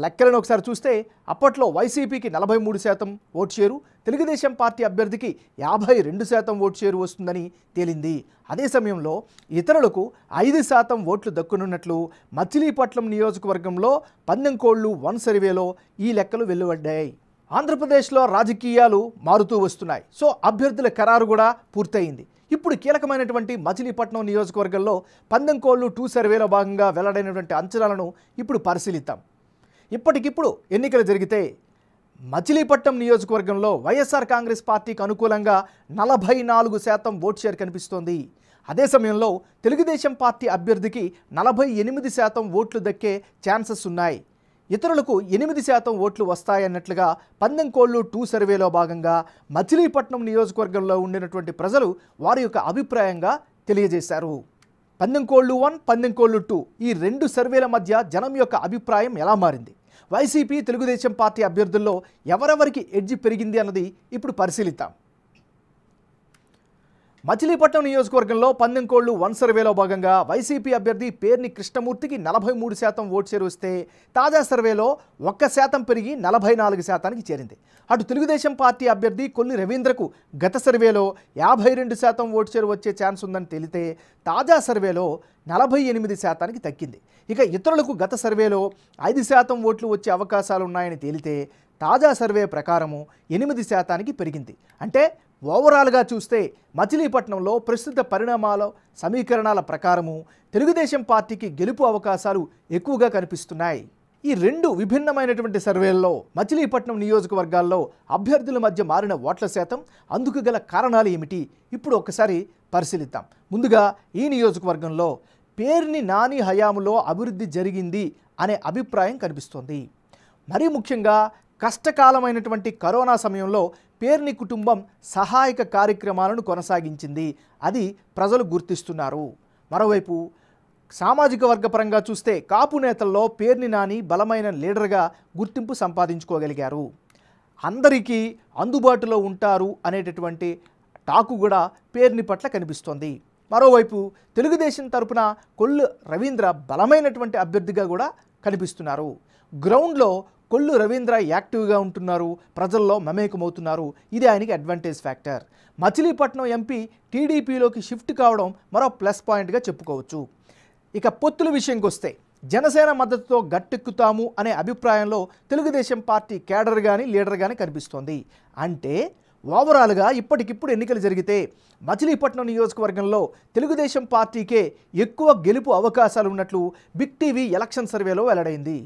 లెక్కలను ఒకసారి చూస్తే అప్పట్లో వైసీపీకి నలభై మూడు శాతం ఓటు షేరు తెలుగుదేశం పార్టీ అభ్యర్థికి యాభై రెండు శాతం ఓటు షేరు వస్తుందని తేలింది అదే సమయంలో ఇతరులకు ఐదు శాతం ఓట్లు దక్కునున్నట్లు మచిలీపట్నం నియోజకవర్గంలో పందెంకోళ్లు వన్ సర్వేలో ఈ లెక్కలు వెలువడ్డాయి ఆంధ్రప్రదేశ్లో రాజకీయాలు మారుతూ వస్తున్నాయి సో అభ్యర్థుల ఖరారు కూడా పూర్తయింది ఇప్పుడు కీలకమైనటువంటి మచిలీపట్నం నియోజకవర్గంలో పందెం కోళ్ళు టూ సర్వేలో భాగంగా వెల్లడైనటువంటి అంచనాలను ఇప్పుడు పరిశీలిద్దాం ఇప్పటికిప్పుడు ఎన్నికలు జరిగితే మచిలీపట్నం నియోజకవర్గంలో వైఎస్ఆర్ కాంగ్రెస్ పార్టీకి అనుకూలంగా నలభై నాలుగు శాతం ఓట్ షేర్ కనిపిస్తోంది అదే సమయంలో తెలుగుదేశం పార్టీ అభ్యర్థికి నలభై ఎనిమిది శాతం ఓట్లు దక్కే ఛాన్సెస్ ఉన్నాయి ఇతరులకు ఎనిమిది శాతం ఓట్లు వస్తాయన్నట్లుగా పందెంకోళ్ళు టూ సర్వేలో భాగంగా మచిలీపట్నం నియోజకవర్గంలో ఉండినటువంటి ప్రజలు వారి యొక్క అభిప్రాయంగా తెలియజేశారు పందెంకోళ్ళు వన్ పందెంకోళ్ళు టూ ఈ రెండు సర్వేల మధ్య జనం యొక్క అభిప్రాయం ఎలా మారింది వైసీపీ తెలుగుదేశం పార్టీ అభ్యర్థుల్లో ఎవరెవరికి ఎడ్జి పెరిగింది అన్నది ఇప్పుడు పరిశీలిద్దాం మచిలీపట్నం నియోజకవర్గంలో పందెంకోళ్లు వన్ సర్వేలో భాగంగా వైసీపీ అభ్యర్థి పేర్ని కృష్ణమూర్తికి నలభై మూడు శాతం ఓటు చేరుస్తే తాజా సర్వేలో ఒక్క శాతం పెరిగి నలభై నాలుగు శాతానికి చేరింది అటు తెలుగుదేశం పార్టీ అభ్యర్థి కొల్లి రవీంద్రకు గత సర్వేలో యాభై రెండు శాతం ఓటు చేరు వచ్చే ఛాన్స్ ఉందని తెలితే తాజా సర్వేలో నలభై ఎనిమిది శాతానికి తగ్గింది ఇక ఇతరులకు గత సర్వేలో ఐదు శాతం ఓట్లు వచ్చే అవకాశాలున్నాయని తేలితే తాజా సర్వే ప్రకారము ఎనిమిది శాతానికి పెరిగింది అంటే ఓవరాల్గా చూస్తే మచిలీపట్నంలో ప్రస్తుత పరిణామాల సమీకరణాల ప్రకారము తెలుగుదేశం పార్టీకి గెలుపు అవకాశాలు ఎక్కువగా కనిపిస్తున్నాయి ఈ రెండు విభిన్నమైనటువంటి సర్వేల్లో మచిలీపట్నం నియోజకవర్గాల్లో అభ్యర్థుల మధ్య మారిన ఓట్ల శాతం అందుకు గల కారణాలు ఏమిటి ఇప్పుడు ఒకసారి పరిశీలిద్దాం ముందుగా ఈ నియోజకవర్గంలో పేర్ని నాని హయాములో అభివృద్ధి జరిగింది అనే అభిప్రాయం కనిపిస్తోంది మరీ ముఖ్యంగా కష్టకాలమైనటువంటి కరోనా సమయంలో పేర్ని కుటుంబం సహాయక కార్యక్రమాలను కొనసాగించింది అది ప్రజలు గుర్తిస్తున్నారు మరోవైపు సామాజిక వర్గపరంగా చూస్తే కాపు నేతల్లో పేర్ని నాని బలమైన లీడర్గా గుర్తింపు సంపాదించుకోగలిగారు అందరికీ అందుబాటులో ఉంటారు అనేటటువంటి టాకు కూడా పేర్ని పట్ల కనిపిస్తోంది మరోవైపు తెలుగుదేశం తరపున కొల్లు రవీంద్ర బలమైనటువంటి అభ్యర్థిగా కూడా కనిపిస్తున్నారు గ్రౌండ్లో కొల్లు రవీంద్ర యాక్టివ్గా ఉంటున్నారు ప్రజల్లో మమేకమవుతున్నారు ఇది ఆయనకి అడ్వాంటేజ్ ఫ్యాక్టర్ మచిలీపట్నం ఎంపీ టీడీపీలోకి షిఫ్ట్ కావడం మరో ప్లస్ పాయింట్గా చెప్పుకోవచ్చు ఇక పొత్తుల విషయంకి వస్తే జనసేన మద్దతుతో గట్టెక్కుతాము అనే అభిప్రాయంలో తెలుగుదేశం పార్టీ కేడర్ కానీ లీడర్ కానీ కనిపిస్తోంది అంటే ఓవరాల్గా ఇప్పటికిప్పుడు ఎన్నికలు జరిగితే మచిలీపట్నం నియోజకవర్గంలో తెలుగుదేశం పార్టీకే ఎక్కువ గెలుపు అవకాశాలు ఉన్నట్లు బిగ్ టీవీ ఎలక్షన్ సర్వేలో వెల్లడైంది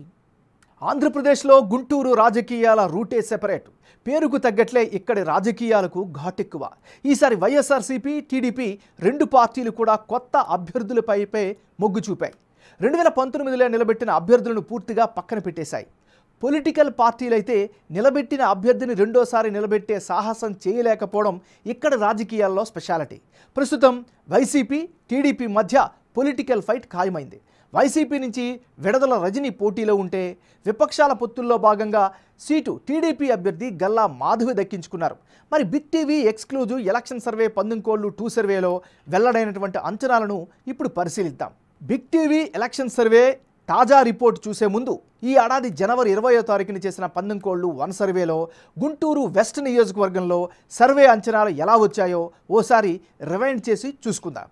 ఆంధ్రప్రదేశ్లో గుంటూరు రాజకీయాల రూటే సెపరేట్ పేరుకు తగ్గట్లే ఇక్కడి రాజకీయాలకు ఘాటెక్కువ ఈసారి వైఎస్ఆర్సీపీ టీడీపీ రెండు పార్టీలు కూడా కొత్త అభ్యర్థులపైపే మొగ్గు చూపాయి రెండు వేల పంతొమ్మిదిలో నిలబెట్టిన అభ్యర్థులను పూర్తిగా పక్కన పెట్టేశాయి పొలిటికల్ పార్టీలైతే నిలబెట్టిన అభ్యర్థిని రెండోసారి నిలబెట్టే సాహసం చేయలేకపోవడం ఇక్కడ రాజకీయాల్లో స్పెషాలిటీ ప్రస్తుతం వైసీపీ టీడీపీ మధ్య పొలిటికల్ ఫైట్ ఖాయమైంది వైసీపీ నుంచి విడదల రజని పోటీలో ఉంటే విపక్షాల పొత్తుల్లో భాగంగా సీటు టీడీపీ అభ్యర్థి గల్లా మాధవి దక్కించుకున్నారు మరి big TV exclusive election survey పందుంకోళ్లు టూ సర్వేలో వెల్లడైనటువంటి అంచనాలను ఇప్పుడు పరిశీలిద్దాం బిగ్ టీవీ ఎలక్షన్ సర్వే తాజా రిపోర్ట్ చూసే ముందు ఈ ఏడాది జనవరి ఇరవయో తారీఖున చేసిన పందెంకోళ్లు వన్ సర్వేలో గుంటూరు వెస్ట్ నియోజకవర్గంలో సర్వే అంచనాలు ఎలా వచ్చాయో ఓసారి రివైండ్ చేసి చూసుకుందాం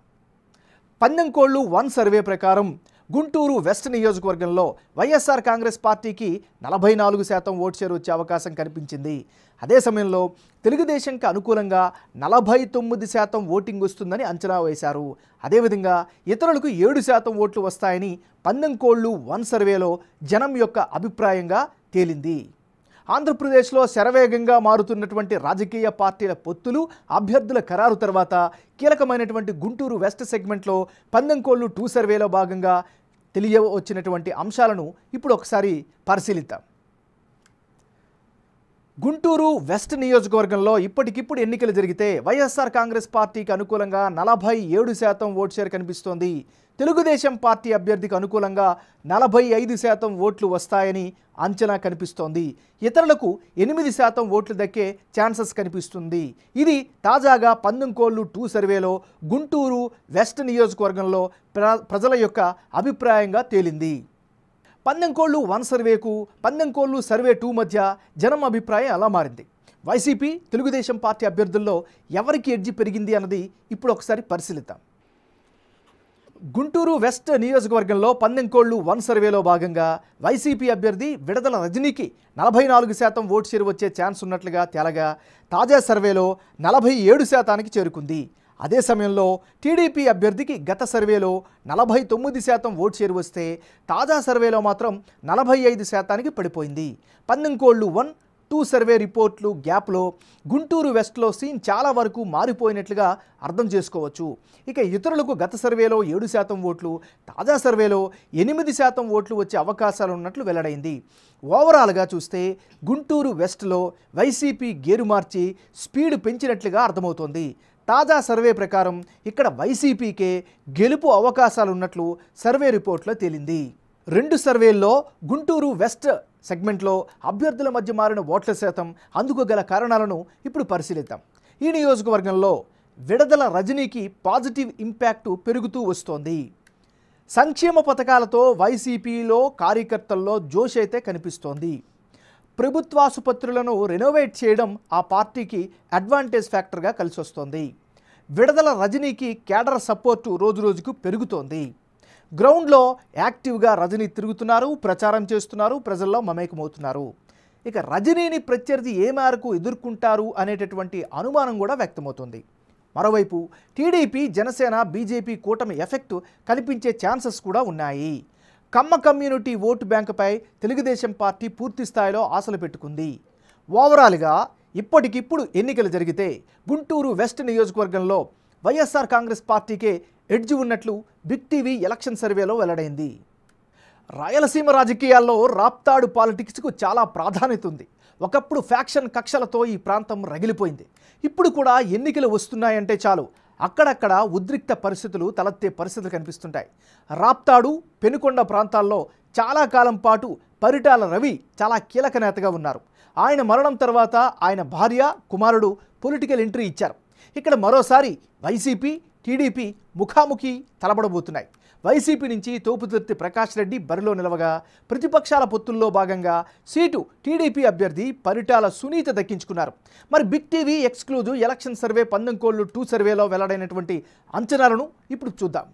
పందెంకోళ్లు వన్ సర్వే ప్రకారం గుంటూరు వెస్ట్ నియోజకవర్గంలో వైఎస్ఆర్ కాంగ్రెస్ పార్టీకి నలభై నాలుగు శాతం ఓటు షేర్ వచ్చే అవకాశం కనిపించింది అదే సమయంలో తెలుగుదేశంకి అనుకూలంగా నలభై తొమ్మిది శాతం ఓటింగ్ వస్తుందని అంచనా వేశారు అదేవిధంగా ఇతరులకు ఏడు శాతం ఓట్లు వస్తాయని పందెంకోళ్ళు వన్ సర్వేలో జనం యొక్క అభిప్రాయంగా తేలింది ఆంధ్రప్రదేశ్లో శరవేగంగా మారుతున్నటువంటి రాజకీయ పార్టీల పొత్తులు అభ్యర్థుల ఖరారు తర్వాత కీలకమైనటువంటి గుంటూరు వెస్ట్ సెగ్మెంట్లో పందెంకోళ్ళు టూ సర్వేలో భాగంగా తెలియ వచ్చినటువంటి అంశాలను ఇప్పుడు ఒకసారి పరిశీలిద్దాం గుంటూరు వెస్ట్ నియోజకవర్గంలో ఇప్పటికిప్పుడు ఎన్నికలు జరిగితే వైఎస్ఆర్ కాంగ్రెస్ పార్టీకి అనుకూలంగా నలభై ఏడు శాతం ఓటు షేర్ కనిపిస్తోంది తెలుగుదేశం పార్టీ అభ్యర్థికి అనుకూలంగా నలభై ఐదు శాతం ఓట్లు వస్తాయని అంచనా కనిపిస్తోంది ఇతరులకు ఎనిమిది శాతం ఓట్లు దక్కే ఛాన్సెస్ కనిపిస్తుంది ఇది తాజాగా పందెంకోళ్ళు టూ సర్వేలో గుంటూరు వెస్ట్ నియోజకవర్గంలో ప్రజల యొక్క అభిప్రాయంగా తేలింది పందెంకోళ్ళు వన్ సర్వేకు పందెంకోళ్ళు సర్వే టూ మధ్య జనం అభిప్రాయం అలా మారింది వైసీపీ తెలుగుదేశం పార్టీ అభ్యర్థుల్లో ఎవరికి ఎడ్జి పెరిగింది అన్నది ఇప్పుడు ఒకసారి పరిశీలిద్దాం గుంటూరు వెస్ట్ నియోజకవర్గంలో పందెంకోళ్లు వన్ సర్వేలో భాగంగా వైసీపీ అభ్యర్థి విడదల రజనీకి నలభై నాలుగు శాతం ఓటు చేరు వచ్చే ఛాన్స్ ఉన్నట్లుగా తేలగా తాజా సర్వేలో నలభై ఏడు శాతానికి చేరుకుంది అదే సమయంలో టీడీపీ అభ్యర్థికి గత సర్వేలో నలభై తొమ్మిది శాతం ఓట్ షేర్ వస్తే తాజా సర్వేలో మాత్రం నలభై ఐదు శాతానికి పడిపోయింది పందెంకోళ్లు వన్ టూ సర్వే రిపోర్ట్లు గ్యాప్లో గుంటూరు వెస్ట్లో సీన్ చాలా వరకు మారిపోయినట్లుగా అర్థం చేసుకోవచ్చు ఇక ఇతరులకు గత సర్వేలో ఏడు శాతం ఓట్లు తాజా సర్వేలో ఎనిమిది శాతం ఓట్లు వచ్చే అవకాశాలు ఉన్నట్లు వెల్లడైంది ఓవరాల్గా చూస్తే గుంటూరు వెస్ట్లో వైసీపీ గేరు మార్చి స్పీడ్ పెంచినట్లుగా అర్థమవుతోంది తాజా సర్వే ప్రకారం ఇక్కడ వైసీపీకే గెలుపు అవకాశాలు ఉన్నట్లు సర్వే రిపోర్ట్లో తేలింది రెండు సర్వేల్లో గుంటూరు వెస్ట్ సెగ్మెంట్లో అభ్యర్థుల మధ్య మారిన ఓట్ల శాతం అందుకోగల కారణాలను ఇప్పుడు పరిశీలిద్దాం ఈ నియోజకవర్గంలో విడదల రజనీకి పాజిటివ్ ఇంపాక్టు పెరుగుతూ వస్తోంది సంక్షేమ పథకాలతో వైసీపీలో కార్యకర్తల్లో జోష్ అయితే కనిపిస్తోంది ప్రభుత్వాసుపత్రులను రెనోవేట్ చేయడం ఆ పార్టీకి అడ్వాంటేజ్ ఫ్యాక్టర్గా కలిసొస్తోంది విడదల రజనీకి కేడర్ సపోర్టు రోజురోజుకు పెరుగుతోంది గ్రౌండ్లో యాక్టివ్గా రజనీ తిరుగుతున్నారు ప్రచారం చేస్తున్నారు ప్రజల్లో మమేకమవుతున్నారు ఇక రజనీని ప్రత్యర్థి ఏ మేరకు ఎదుర్కొంటారు అనేటటువంటి అనుమానం కూడా వ్యక్తమవుతుంది మరోవైపు టీడీపీ జనసేన బీజేపీ కూటమి ఎఫెక్ట్ కనిపించే ఛాన్సెస్ కూడా ఉన్నాయి కమ్మ కమ్యూనిటీ ఓటు బ్యాంకుపై తెలుగుదేశం పార్టీ పూర్తి స్థాయిలో ఆశలు పెట్టుకుంది ఓవరాల్గా ఇప్పటికిప్పుడు ఎన్నికలు జరిగితే గుంటూరు వెస్ట్ నియోజకవర్గంలో వైఎస్ఆర్ కాంగ్రెస్ పార్టీకే ఎడ్జ్ ఉన్నట్లు బిగ్ టీవీ ఎలక్షన్ సర్వేలో వెల్లడైంది రాయలసీమ రాజకీయాల్లో రాప్తాడు పాలిటిక్స్కు చాలా ప్రాధాన్యత ఉంది ఒకప్పుడు ఫ్యాక్షన్ కక్షలతో ఈ ప్రాంతం రగిలిపోయింది ఇప్పుడు కూడా ఎన్నికలు వస్తున్నాయంటే చాలు అక్కడక్కడ ఉద్రిక్త పరిస్థితులు తలెత్తే పరిస్థితులు కనిపిస్తుంటాయి రాప్తాడు పెనుకొండ ప్రాంతాల్లో చాలా కాలం పాటు పరిటాల రవి చాలా కీలక నేతగా ఉన్నారు ఆయన మరణం తర్వాత ఆయన భార్య కుమారుడు పొలిటికల్ ఎంట్రీ ఇచ్చారు ఇక్కడ మరోసారి వైసీపీ టీడీపీ ముఖాముఖి తలబడబోతున్నాయి వైసీపీ నుంచి తోపుదుర్తి ప్రకాష్ రెడ్డి బరిలో నిలవగా ప్రతిపక్షాల పొత్తుల్లో భాగంగా సీటు టీడీపీ అభ్యర్థి పరిటాల సునీత దక్కించుకున్నారు మరి big TV exclusive election survey కోళ్లు టూ సర్వేలో వెల్లడైనటువంటి అంచనాలను ఇప్పుడు చూద్దాం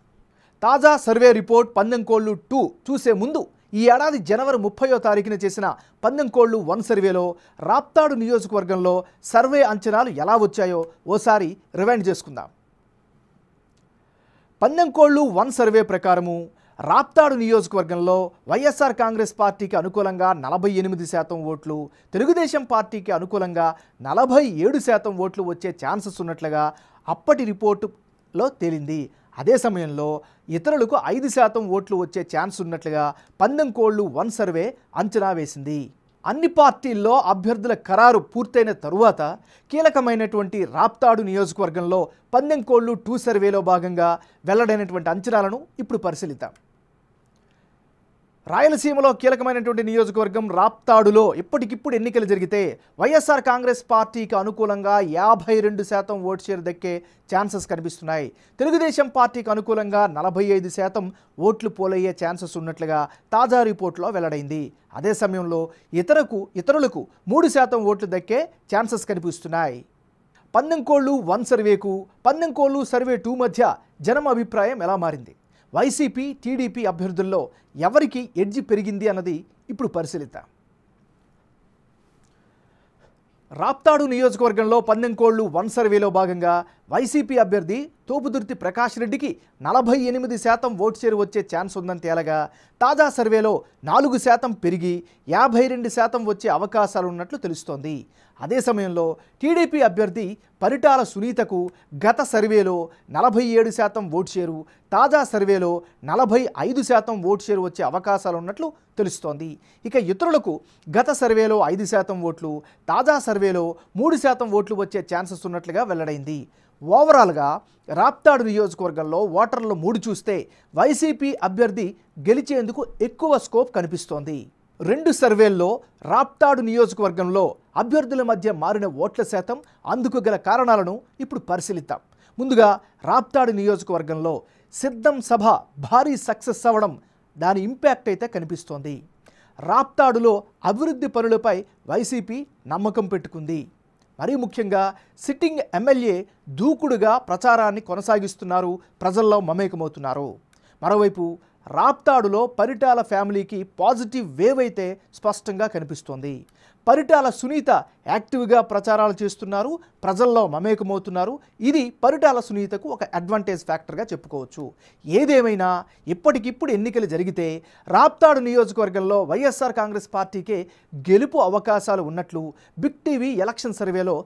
తాజా సర్వే రిపోర్ట్ కోళ్లు టూ చూసే ముందు ఈ ఏడాది జనవరి ముప్పయో తారీఖున చేసిన కోళ్లు వన్ సర్వేలో రాప్తాడు నియోజకవర్గంలో సర్వే అంచనాలు ఎలా వచ్చాయో ఓసారి రివైండ్ చేసుకుందాం పందెంకోళ్ళు వన్ సర్వే ప్రకారము రాప్తాడు నియోజకవర్గంలో వైఎస్ఆర్ కాంగ్రెస్ పార్టీకి అనుకూలంగా నలభై ఎనిమిది శాతం ఓట్లు తెలుగుదేశం పార్టీకి అనుకూలంగా నలభై ఏడు శాతం ఓట్లు వచ్చే ఛాన్సెస్ ఉన్నట్లుగా అప్పటి రిపోర్టులో తేలింది అదే సమయంలో ఇతరులకు ఐదు శాతం ఓట్లు వచ్చే ఛాన్స్ ఉన్నట్లుగా పందెంకోళ్ళు వన్ సర్వే అంచనా వేసింది అన్ని పార్టీల్లో అభ్యర్థుల ఖరారు పూర్తయిన తరువాత కీలకమైనటువంటి రాప్తాడు నియోజకవర్గంలో పందెంకోళ్లు టూ సర్వేలో భాగంగా వెల్లడైనటువంటి అంచనాలను ఇప్పుడు పరిశీలిద్దాం రాయలసీమలో కీలకమైనటువంటి నియోజకవర్గం రాప్తాడులో ఇప్పటికిప్పుడు ఎన్నికలు జరిగితే వైఎస్ఆర్ కాంగ్రెస్ పార్టీకి అనుకూలంగా యాభై రెండు శాతం ఓటు షేర్ దక్కే ఛాన్సెస్ కనిపిస్తున్నాయి తెలుగుదేశం పార్టీకి అనుకూలంగా నలభై ఐదు శాతం ఓట్లు పోలయ్యే ఛాన్సెస్ ఉన్నట్లుగా తాజా రిపోర్టులో వెల్లడైంది అదే సమయంలో ఇతరకు ఇతరులకు మూడు శాతం ఓట్లు దక్కే ఛాన్సెస్ కనిపిస్తున్నాయి పందెంకోళ్ళు వన్ సర్వేకు పందెంకోళ్ళు సర్వే టూ మధ్య జనం అభిప్రాయం ఎలా మారింది వైసీపీ టీడీపీ అభ్యర్థుల్లో ఎవరికి ఎడ్జి పెరిగింది అన్నది ఇప్పుడు పరిశీలిద్దాం రాప్తాడు నియోజకవర్గంలో పందెంకోళ్లు వన్ సర్వేలో భాగంగా వైసీపీ అభ్యర్థి తోపుదుర్తి ప్రకాష్ రెడ్డికి నలభై ఎనిమిది శాతం ఓటు చేరు వచ్చే ఛాన్స్ ఉందని తేలగా తాజా సర్వేలో నాలుగు శాతం పెరిగి యాభై రెండు శాతం వచ్చే అవకాశాలున్నట్లు తెలుస్తోంది అదే సమయంలో టీడీపీ అభ్యర్థి పరిటాల సునీతకు గత సర్వేలో నలభై ఏడు శాతం ఓటు షేరు తాజా సర్వేలో నలభై ఐదు శాతం ఓటు షేరు వచ్చే అవకాశాలు ఉన్నట్లు తెలుస్తోంది ఇక ఇతరులకు గత సర్వేలో ఐదు శాతం ఓట్లు తాజా సర్వేలో మూడు శాతం ఓట్లు వచ్చే ఛాన్సెస్ ఉన్నట్లుగా వెల్లడైంది ఓవరాల్గా రాప్తాడు నియోజకవర్గంలో ఓటర్లు మూడు చూస్తే వైసీపీ అభ్యర్థి గెలిచేందుకు ఎక్కువ స్కోప్ కనిపిస్తోంది రెండు సర్వేల్లో రాప్తాడు నియోజకవర్గంలో అభ్యర్థుల మధ్య మారిన ఓట్ల శాతం అందుకు గల కారణాలను ఇప్పుడు పరిశీలిద్దాం ముందుగా రాప్తాడు నియోజకవర్గంలో సిద్ధం సభ భారీ సక్సెస్ అవ్వడం దాని ఇంపాక్ట్ అయితే కనిపిస్తోంది రాప్తాడులో అభివృద్ధి పనులపై వైసీపీ నమ్మకం పెట్టుకుంది మరీ ముఖ్యంగా సిట్టింగ్ ఎమ్మెల్యే దూకుడుగా ప్రచారాన్ని కొనసాగిస్తున్నారు ప్రజల్లో మమేకమవుతున్నారు మరోవైపు రాప్తాడులో పరిటాల ఫ్యామిలీకి పాజిటివ్ వేవ్ అయితే స్పష్టంగా కనిపిస్తోంది పరిటాల సునీత యాక్టివ్గా ప్రచారాలు చేస్తున్నారు ప్రజల్లో మమేకమవుతున్నారు ఇది పరిటాల సునీతకు ఒక అడ్వాంటేజ్ ఫ్యాక్టర్గా చెప్పుకోవచ్చు ఏదేమైనా ఇప్పటికిప్పుడు ఎన్నికలు జరిగితే రాప్తాడు నియోజకవర్గంలో వైఎస్ఆర్ కాంగ్రెస్ పార్టీకే గెలుపు అవకాశాలు ఉన్నట్లు బిగ్ టీవీ ఎలక్షన్ సర్వేలో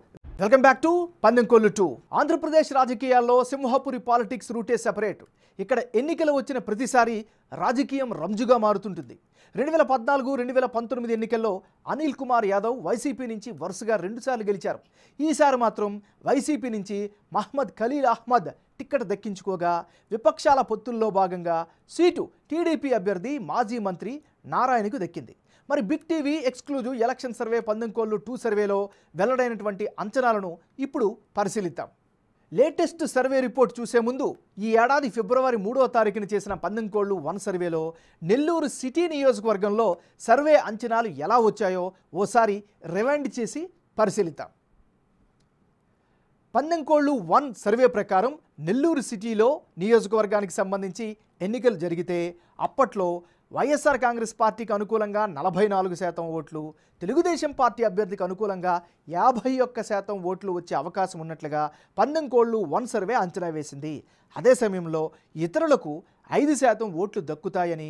welcome back to పందెంకొల్లు two Andhra Pradesh రాజకీయాల్లో సింహపురి పాలిటిక్స్ రూటే సెపరేట్ ఇక్కడ ఎన్నికలు వచ్చిన ప్రతిసారి రాజకీయం రంజుగా మారుతుంటుంది రెండు వేల పద్నాలుగు రెండు వేల పంతొమ్మిది ఎన్నికల్లో అనిల్ కుమార్ యాదవ్ వైసీపీ నుంచి వరుసగా రెండుసార్లు గెలిచారు ఈసారి మాత్రం వైసీపీ నుంచి మహ్మద్ ఖలీల్ అహ్మద్ టిక్కెట్ దక్కించుకోగా విపక్షాల పొత్తుల్లో భాగంగా సీటు టీడీపీ అభ్యర్థి మాజీ మంత్రి నారాయణకు దక్కింది మరి big TV exclusive election survey పందెంకోళ్ళు two సర్వేలో వెల్లడైనటువంటి అంచనాలను ఇప్పుడు పరిశీలిద్దాం లేటెస్ట్ సర్వే రిపోర్ట్ చూసే ముందు ఈ ఏడాది ఫిబ్రవరి మూడో తారీఖున చేసిన పందెంకోళ్లు వన్ సర్వేలో నెల్లూరు సిటీ నియోజకవర్గంలో సర్వే అంచనాలు ఎలా వచ్చాయో ఓసారి రివైండ్ చేసి పరిశీలిద్దాం పందెంకోళ్లు వన్ సర్వే ప్రకారం నెల్లూరు సిటీలో నియోజకవర్గానికి సంబంధించి ఎన్నికలు జరిగితే అప్పట్లో వైఎస్ఆర్ కాంగ్రెస్ పార్టీకి అనుకూలంగా నలభై నాలుగు శాతం ఓట్లు తెలుగుదేశం పార్టీ అభ్యర్థికి అనుకూలంగా యాభై ఒక్క శాతం ఓట్లు వచ్చే అవకాశం ఉన్నట్లుగా పందెం కోళ్లు వన్ సర్వే అంచనా వేసింది అదే సమయంలో ఇతరులకు ఐదు శాతం ఓట్లు దక్కుతాయని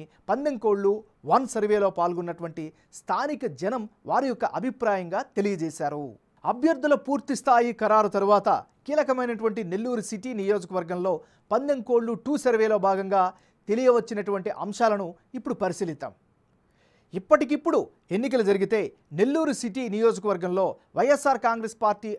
కోళ్లు వన్ సర్వేలో పాల్గొన్నటువంటి స్థానిక జనం వారి యొక్క అభిప్రాయంగా తెలియజేశారు అభ్యర్థుల పూర్తి స్థాయి ఖరారు తరువాత కీలకమైనటువంటి నెల్లూరు సిటీ నియోజకవర్గంలో పందెంకోళ్లు టూ సర్వేలో భాగంగా తెలియవచ్చినటువంటి అంశాలను ఇప్పుడు పరిశీలిద్దాం ఇప్పటికిప్పుడు ఎన్నికలు జరిగితే నెల్లూరు సిటీ నియోజకవర్గంలో వైఎస్ఆర్ కాంగ్రెస్ పార్టీ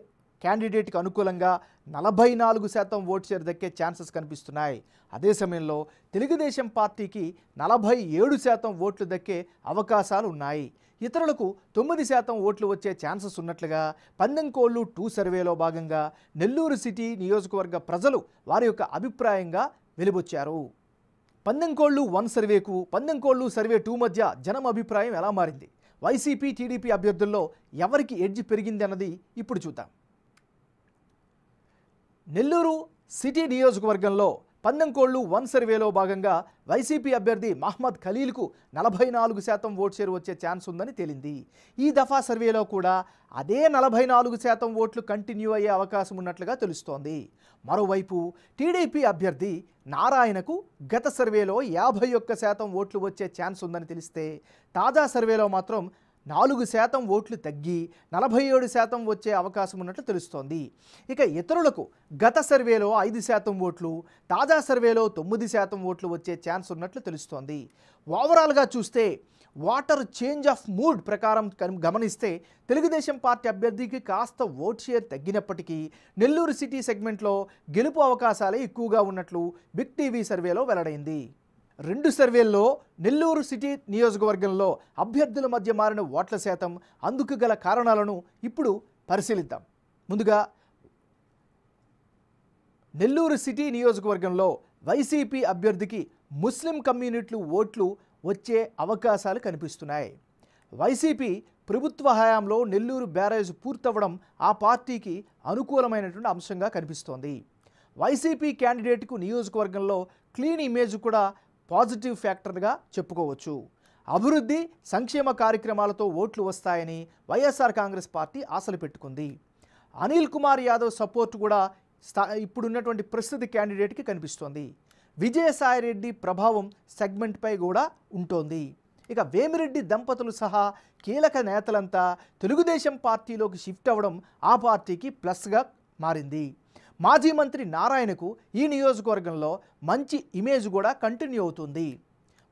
క్యాండిడేట్కి అనుకూలంగా నలభై నాలుగు శాతం ఓటు చేరు దక్కే ఛాన్సెస్ కనిపిస్తున్నాయి అదే సమయంలో తెలుగుదేశం పార్టీకి నలభై ఏడు శాతం ఓట్లు దక్కే అవకాశాలు ఉన్నాయి ఇతరులకు తొమ్మిది శాతం ఓట్లు వచ్చే ఛాన్సెస్ ఉన్నట్లుగా పందెంకోళ్ళు టూ సర్వేలో భాగంగా నెల్లూరు సిటీ నియోజకవర్గ ప్రజలు వారి యొక్క అభిప్రాయంగా వెలువచ్చారు పందెంకోళ్ళు వన్ సర్వేకు పందెం కోళ్ళు సర్వే టూ మధ్య జనం అభిప్రాయం ఎలా మారింది వైసీపీ టీడీపీ అభ్యర్థుల్లో ఎవరికి ఎడ్జ్ పెరిగింది అన్నది ఇప్పుడు చూద్దాం నెల్లూరు సిటీ నియోజకవర్గంలో పందెంకోళ్లు వన్ సర్వేలో భాగంగా వైసీపీ అభ్యర్థి మహ్మద్ ఖలీల్కు నలభై నాలుగు శాతం ఓటు షేర్ వచ్చే ఛాన్స్ ఉందని తేలింది ఈ దఫా సర్వేలో కూడా అదే నలభై నాలుగు శాతం ఓట్లు కంటిన్యూ అయ్యే అవకాశం ఉన్నట్లుగా తెలుస్తోంది మరోవైపు టీడీపీ అభ్యర్థి నారాయణకు గత సర్వేలో యాభై ఒక్క శాతం ఓట్లు వచ్చే ఛాన్స్ ఉందని తెలిస్తే తాజా సర్వేలో మాత్రం నాలుగు శాతం ఓట్లు తగ్గి నలభై ఏడు శాతం వచ్చే అవకాశం ఉన్నట్లు తెలుస్తోంది ఇక ఇతరులకు గత సర్వేలో ఐదు శాతం ఓట్లు తాజా సర్వేలో తొమ్మిది శాతం ఓట్లు వచ్చే ఛాన్స్ ఉన్నట్లు తెలుస్తోంది ఓవరాల్గా చూస్తే వాటర్ చేంజ్ ఆఫ్ మూడ్ ప్రకారం గమనిస్తే తెలుగుదేశం పార్టీ అభ్యర్థికి కాస్త ఓట్ షేర్ తగ్గినప్పటికీ నెల్లూరు సిటీ సెగ్మెంట్లో గెలుపు అవకాశాలే ఎక్కువగా ఉన్నట్లు బిగ్ టీవీ సర్వేలో వెల్లడైంది రెండు సర్వేల్లో నెల్లూరు సిటీ నియోజకవర్గంలో అభ్యర్థుల మధ్య మారిన ఓట్ల శాతం అందుకు గల కారణాలను ఇప్పుడు పరిశీలిద్దాం ముందుగా నెల్లూరు సిటీ నియోజకవర్గంలో వైసీపీ అభ్యర్థికి ముస్లిం కమ్యూనిటీలు ఓట్లు వచ్చే అవకాశాలు కనిపిస్తున్నాయి వైసీపీ ప్రభుత్వ హయాంలో నెల్లూరు బ్యారేజ్ పూర్తవ్వడం ఆ పార్టీకి అనుకూలమైనటువంటి అంశంగా కనిపిస్తోంది వైసీపీ క్యాండిడేట్కు నియోజకవర్గంలో క్లీన్ ఇమేజ్ కూడా పాజిటివ్ ఫ్యాక్టర్గా చెప్పుకోవచ్చు అభివృద్ధి సంక్షేమ కార్యక్రమాలతో ఓట్లు వస్తాయని వైఎస్ఆర్ కాంగ్రెస్ పార్టీ ఆశలు పెట్టుకుంది అనిల్ కుమార్ యాదవ్ సపోర్ట్ కూడా స్థా ఇప్పుడున్నటువంటి ప్రస్తుత క్యాండిడేట్కి కనిపిస్తోంది విజయసాయిరెడ్డి ప్రభావం సెగ్మెంట్పై కూడా ఉంటోంది ఇక వేమిరెడ్డి దంపతులు సహా కీలక నేతలంతా తెలుగుదేశం పార్టీలోకి షిఫ్ట్ అవ్వడం ఆ పార్టీకి ప్లస్గా మారింది మాజీ మంత్రి నారాయణకు ఈ నియోజకవర్గంలో మంచి ఇమేజ్ కూడా కంటిన్యూ అవుతుంది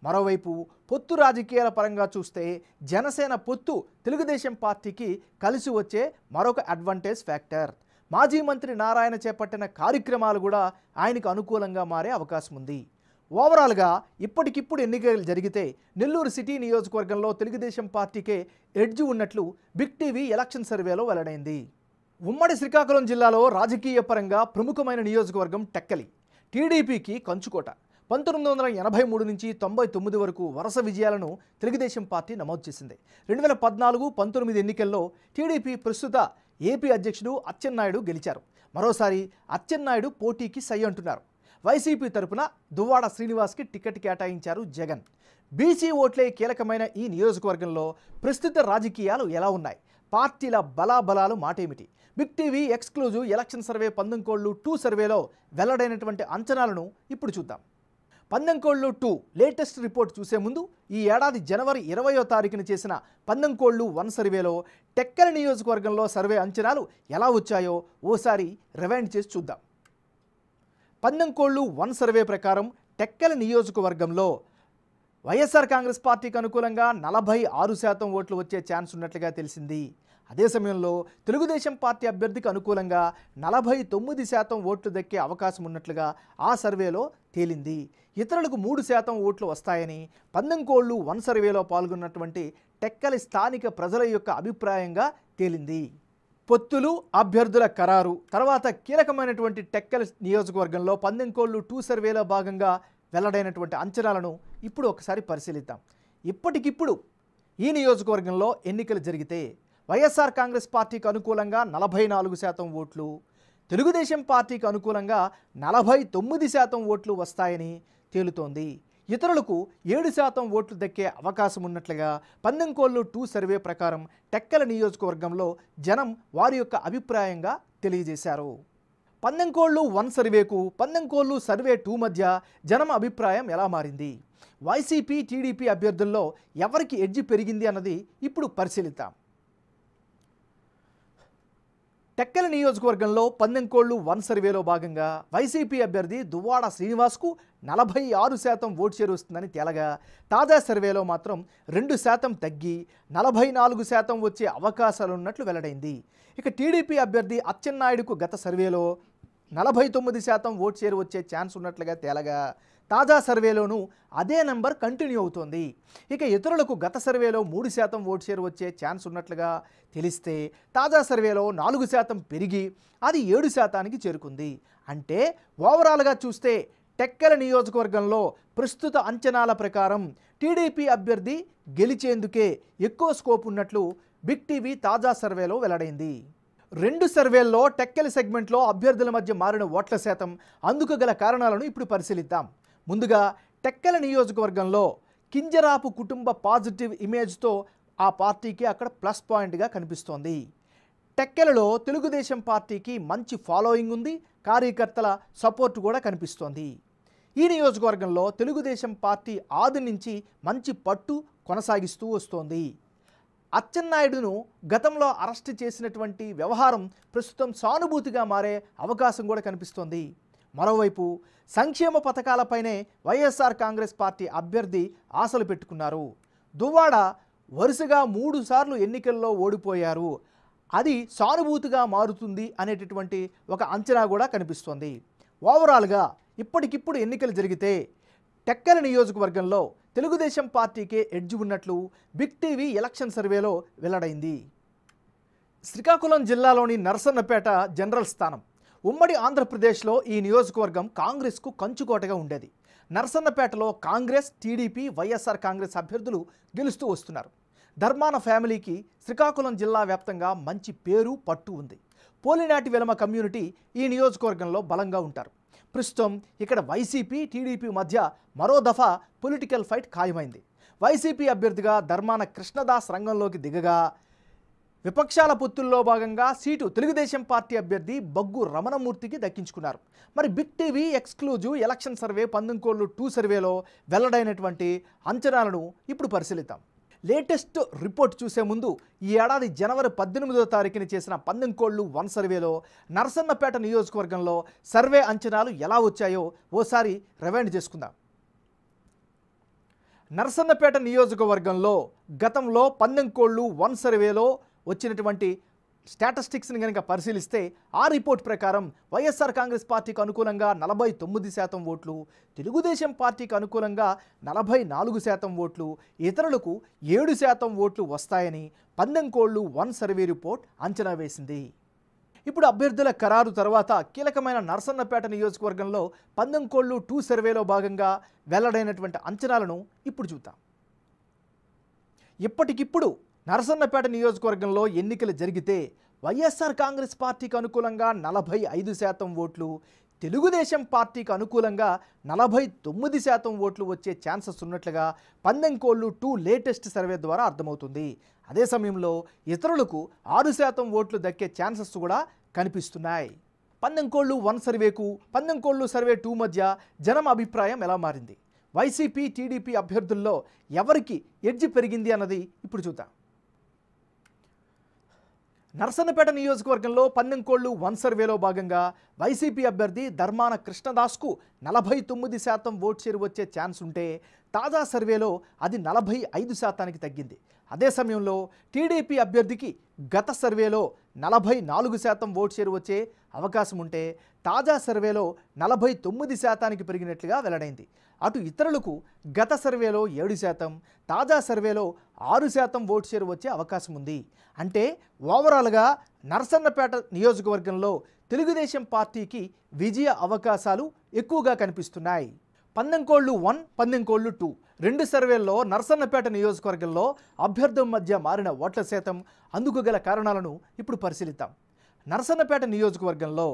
మరోవైపు పొత్తు రాజకీయాల పరంగా చూస్తే జనసేన పొత్తు తెలుగుదేశం పార్టీకి కలిసి వచ్చే మరొక అడ్వాంటేజ్ ఫ్యాక్టర్ మాజీ మంత్రి నారాయణ చేపట్టిన కార్యక్రమాలు కూడా ఆయనకు అనుకూలంగా మారే అవకాశం ఉంది ఓవరాల్గా ఇప్పటికిప్పుడు ఎన్నికలు జరిగితే నెల్లూరు సిటీ నియోజకవర్గంలో తెలుగుదేశం పార్టీకే ఎడ్జ్ ఉన్నట్లు బిగ్ టీవీ ఎలక్షన్ సర్వేలో వెల్లడైంది ఉమ్మడి శ్రీకాకుళం జిల్లాలో రాజకీయ పరంగా ప్రముఖమైన నియోజకవర్గం టెక్కలి టీడీపీకి కంచుకోట పంతొమ్మిది వందల ఎనభై మూడు నుంచి తొంభై తొమ్మిది వరకు వరుస విజయాలను తెలుగుదేశం పార్టీ నమోదు చేసింది రెండు వేల పద్నాలుగు పంతొమ్మిది ఎన్నికల్లో టీడీపీ ప్రస్తుత ఏపీ అధ్యక్షుడు అచ్చెన్నాయుడు గెలిచారు మరోసారి అచ్చెన్నాయుడు పోటీకి సై అంటున్నారు వైసీపీ తరపున దువ్వాడ శ్రీనివాస్కి టికెట్ కేటాయించారు జగన్ బీసీ ఓట్లే కీలకమైన ఈ నియోజకవర్గంలో ప్రస్తుత రాజకీయాలు ఎలా ఉన్నాయి పార్టీల బలాబలాలు మాటేమిటి big TV exclusive election survey పందంకోళ్ళు two సర్వేలో వెల్లడైనటువంటి అంచనాలను ఇప్పుడు చూద్దాం పందంకోళ్ళు టూ లేటెస్ట్ రిపోర్ట్ చూసే ముందు ఈ ఏడాది జనవరి ఇరవయో తారీఖున చేసిన పందంకోళ్ళు వన్ సర్వేలో టెక్కల నియోజకవర్గంలో సర్వే అంచనాలు ఎలా వచ్చాయో ఓసారి రివైండ్ చేసి చూద్దాం పందంకోళ్ళు వన్ సర్వే ప్రకారం టెక్కల నియోజకవర్గంలో వైఎస్ఆర్ కాంగ్రెస్ పార్టీకి అనుకూలంగా నలభై ఆరు శాతం ఓట్లు వచ్చే ఛాన్స్ ఉన్నట్లుగా తెలిసింది అదే సమయంలో తెలుగుదేశం పార్టీ అభ్యర్థికి అనుకూలంగా నలభై తొమ్మిది శాతం ఓట్లు దక్కే అవకాశం ఉన్నట్లుగా ఆ సర్వేలో తేలింది ఇతరులకు మూడు శాతం ఓట్లు వస్తాయని పందంకోళ్ళు వన్ సర్వేలో పాల్గొన్నటువంటి టెక్కలి స్థానిక ప్రజల యొక్క అభిప్రాయంగా తేలింది పొత్తులు అభ్యర్థుల ఖరారు తర్వాత కీలకమైనటువంటి టెక్కలి నియోజకవర్గంలో పందెంకోళ్లు టూ సర్వేలో భాగంగా వెల్లడైనటువంటి అంచనాలను ఇప్పుడు ఒకసారి పరిశీలిద్దాం ఇప్పటికిప్పుడు ఈ నియోజకవర్గంలో ఎన్నికలు జరిగితే వైఎస్ఆర్ కాంగ్రెస్ పార్టీకి అనుకూలంగా నలభై నాలుగు శాతం ఓట్లు తెలుగుదేశం పార్టీకి అనుకూలంగా నలభై తొమ్మిది శాతం ఓట్లు వస్తాయని తేలుతోంది ఇతరులకు ఏడు శాతం ఓట్లు దక్కే అవకాశం ఉన్నట్లుగా పందెంకోళ్ళు టూ సర్వే ప్రకారం టెక్కల నియోజకవర్గంలో జనం వారి యొక్క అభిప్రాయంగా తెలియజేశారు పందెంకోళ్ళు వన్ సర్వేకు పందెంకోళ్ళు సర్వే టూ మధ్య జనం అభిప్రాయం ఎలా మారింది వైసీపీ టీడీపీ అభ్యర్థుల్లో ఎవరికి ఎడ్జి పెరిగింది అన్నది ఇప్పుడు పరిశీలిద్దాం టెక్కల నియోజకవర్గంలో పందెంకోళ్లు వన్ సర్వేలో భాగంగా వైసీపీ అభ్యర్థి దువ్వాడ శ్రీనివాస్కు నలభై ఆరు శాతం ఓటు చేరుస్తుందని తేలగా తాజా సర్వేలో మాత్రం రెండు శాతం తగ్గి నలభై నాలుగు శాతం వచ్చే అవకాశాలున్నట్లు వెల్లడైంది ఇక టీడీపీ అభ్యర్థి అచ్చెన్నాయుడుకు గత సర్వేలో నలభై తొమ్మిది శాతం ఓటు చేరు వచ్చే ఛాన్స్ ఉన్నట్లుగా తేలగా తాజా సర్వేలోనూ అదే నంబర్ కంటిన్యూ అవుతోంది ఇక ఇతరులకు గత సర్వేలో మూడు శాతం ఓటు షేర్ వచ్చే ఛాన్స్ ఉన్నట్లుగా తెలిస్తే తాజా సర్వేలో నాలుగు శాతం పెరిగి అది ఏడు శాతానికి చేరుకుంది అంటే ఓవరాల్గా చూస్తే టెక్కల నియోజకవర్గంలో ప్రస్తుత అంచనాల ప్రకారం టీడీపీ అభ్యర్థి గెలిచేందుకే ఎక్కువ స్కోప్ ఉన్నట్లు బిగ్ టీవీ తాజా సర్వేలో వెల్లడైంది రెండు సర్వేల్లో టెక్కెల సెగ్మెంట్లో అభ్యర్థుల మధ్య మారిన ఓట్ల శాతం అందుకు గల కారణాలను ఇప్పుడు పరిశీలిద్దాం ముందుగా టెక్కల నియోజకవర్గంలో కింజరాపు కుటుంబ పాజిటివ్ ఇమేజ్తో ఆ పార్టీకి అక్కడ ప్లస్ పాయింట్గా కనిపిస్తోంది టెక్కెలలో తెలుగుదేశం పార్టీకి మంచి ఫాలోయింగ్ ఉంది కార్యకర్తల సపోర్ట్ కూడా కనిపిస్తోంది ఈ నియోజకవర్గంలో తెలుగుదేశం పార్టీ ఆది నుంచి మంచి పట్టు కొనసాగిస్తూ వస్తోంది అచ్చెన్నాయుడును గతంలో అరెస్ట్ చేసినటువంటి వ్యవహారం ప్రస్తుతం సానుభూతిగా మారే అవకాశం కూడా కనిపిస్తోంది మరోవైపు సంక్షేమ పథకాలపైనే వైఎస్ఆర్ కాంగ్రెస్ పార్టీ అభ్యర్థి ఆశలు పెట్టుకున్నారు దువ్వాడ వరుసగా మూడుసార్లు ఎన్నికల్లో ఓడిపోయారు అది సానుభూతిగా మారుతుంది అనేటటువంటి ఒక అంచనా కూడా కనిపిస్తోంది ఓవరాల్గా ఇప్పటికిప్పుడు ఎన్నికలు జరిగితే టెక్కల నియోజకవర్గంలో తెలుగుదేశం పార్టీకే ఎడ్జ్ ఉన్నట్లు బిగ్ టీవీ ఎలక్షన్ సర్వేలో వెల్లడైంది శ్రీకాకుళం జిల్లాలోని నర్సన్నపేట జనరల్ స్థానం ఉమ్మడి ఆంధ్రప్రదేశ్లో ఈ నియోజకవర్గం కాంగ్రెస్కు కంచుకోటగా ఉండేది నర్సన్నపేటలో కాంగ్రెస్ టీడీపీ వైఎస్ఆర్ కాంగ్రెస్ అభ్యర్థులు గెలుస్తూ వస్తున్నారు ధర్మాన ఫ్యామిలీకి శ్రీకాకుళం జిల్లా వ్యాప్తంగా మంచి పేరు పట్టు ఉంది పోలినాటి వెలమ కమ్యూనిటీ ఈ నియోజకవర్గంలో బలంగా ఉంటారు ప్రస్తుతం ఇక్కడ వైసీపీ టీడీపీ మధ్య మరో దఫా పొలిటికల్ ఫైట్ ఖాయమైంది వైసీపీ అభ్యర్థిగా ధర్మాన కృష్ణదాస్ రంగంలోకి దిగగా విపక్షాల పొత్తుల్లో భాగంగా సీటు తెలుగుదేశం పార్టీ అభ్యర్థి బగ్గు రమణమూర్తికి దక్కించుకున్నారు మరి big TV exclusive election survey పందంకోళ్ళు two సర్వేలో వెల్లడైనటువంటి అంచనాలను ఇప్పుడు పరిశీలిద్దాం లేటెస్ట్ రిపోర్ట్ చూసే ముందు ఈ ఏడాది జనవరి పద్దెనిమిదో తారీఖున చేసిన పందెంకోళ్ళు వన్ సర్వేలో నరసన్నపేట నియోజకవర్గంలో సర్వే అంచనాలు ఎలా వచ్చాయో ఓసారి రివైండ్ చేసుకుందాం నరసన్నపేట నియోజకవర్గంలో గతంలో పందెంకోళ్ళు వన్ సర్వేలో వచ్చినటువంటి స్టాటిస్టిక్స్ని కనుక పరిశీలిస్తే ఆ రిపోర్ట్ ప్రకారం వైఎస్ఆర్ కాంగ్రెస్ పార్టీకి అనుకూలంగా నలభై తొమ్మిది శాతం ఓట్లు తెలుగుదేశం పార్టీకి అనుకూలంగా నలభై నాలుగు శాతం ఓట్లు ఇతరులకు ఏడు శాతం ఓట్లు వస్తాయని పందెంకోళ్లు వన్ సర్వే రిపోర్ట్ అంచనా వేసింది ఇప్పుడు అభ్యర్థుల ఖరారు తర్వాత కీలకమైన నరసన్నపేట నియోజకవర్గంలో పందెంకోళ్లు టూ సర్వేలో భాగంగా వెల్లడైనటువంటి అంచనాలను ఇప్పుడు చూద్దాం ఇప్పటికిప్పుడు నరసన్నపేట నియోజకవర్గంలో ఎన్నికలు జరిగితే వైఎస్ఆర్ కాంగ్రెస్ పార్టీకి అనుకూలంగా నలభై ఐదు శాతం ఓట్లు తెలుగుదేశం పార్టీకి అనుకూలంగా నలభై తొమ్మిది శాతం ఓట్లు వచ్చే ఛాన్సెస్ ఉన్నట్లుగా పందెంకోళ్ళు టూ లేటెస్ట్ సర్వే ద్వారా అర్థమవుతుంది అదే సమయంలో ఇతరులకు ఆరు శాతం ఓట్లు దక్కే ఛాన్సెస్ కూడా కనిపిస్తున్నాయి పందెంకోళ్ళు వన్ సర్వేకు పందెంకోళ్ళు సర్వే టూ మధ్య జనం అభిప్రాయం ఎలా మారింది వైసీపీ టీడీపీ అభ్యర్థుల్లో ఎవరికి ఎడ్జి పెరిగింది అన్నది ఇప్పుడు చూద్దాం నర్సన్నపేట నియోజకవర్గంలో పందెంకోళ్లు వన్ సర్వేలో భాగంగా వైసీపీ అభ్యర్థి ధర్మాన కృష్ణదాస్కు నలభై తొమ్మిది శాతం ఓట్ షేర్ వచ్చే ఛాన్స్ ఉంటే తాజా సర్వేలో అది నలభై ఐదు శాతానికి తగ్గింది అదే సమయంలో టీడీపీ అభ్యర్థికి గత సర్వేలో నలభై నాలుగు శాతం ఓట్ షేర్ వచ్చే అవకాశం ఉంటే తాజా సర్వేలో నలభై తొమ్మిది శాతానికి పెరిగినట్లుగా వెల్లడైంది అటు ఇతరులకు గత సర్వేలో ఏడు శాతం తాజా సర్వేలో ఆరు శాతం ఓటు షేర్ వచ్చే అవకాశం ఉంది అంటే ఓవరాల్గా నరసన్నపేట నియోజకవర్గంలో తెలుగుదేశం పార్టీకి విజయ అవకాశాలు ఎక్కువగా కనిపిస్తున్నాయి పందెంకోళ్ళు వన్ పందెంకోళ్ళు టూ రెండు సర్వేల్లో నరసన్నపేట నియోజకవర్గంలో అభ్యర్థుల మధ్య మారిన ఓట్ల శాతం అందుకు గల కారణాలను ఇప్పుడు పరిశీలిద్దాం నరసన్నపేట నియోజకవర్గంలో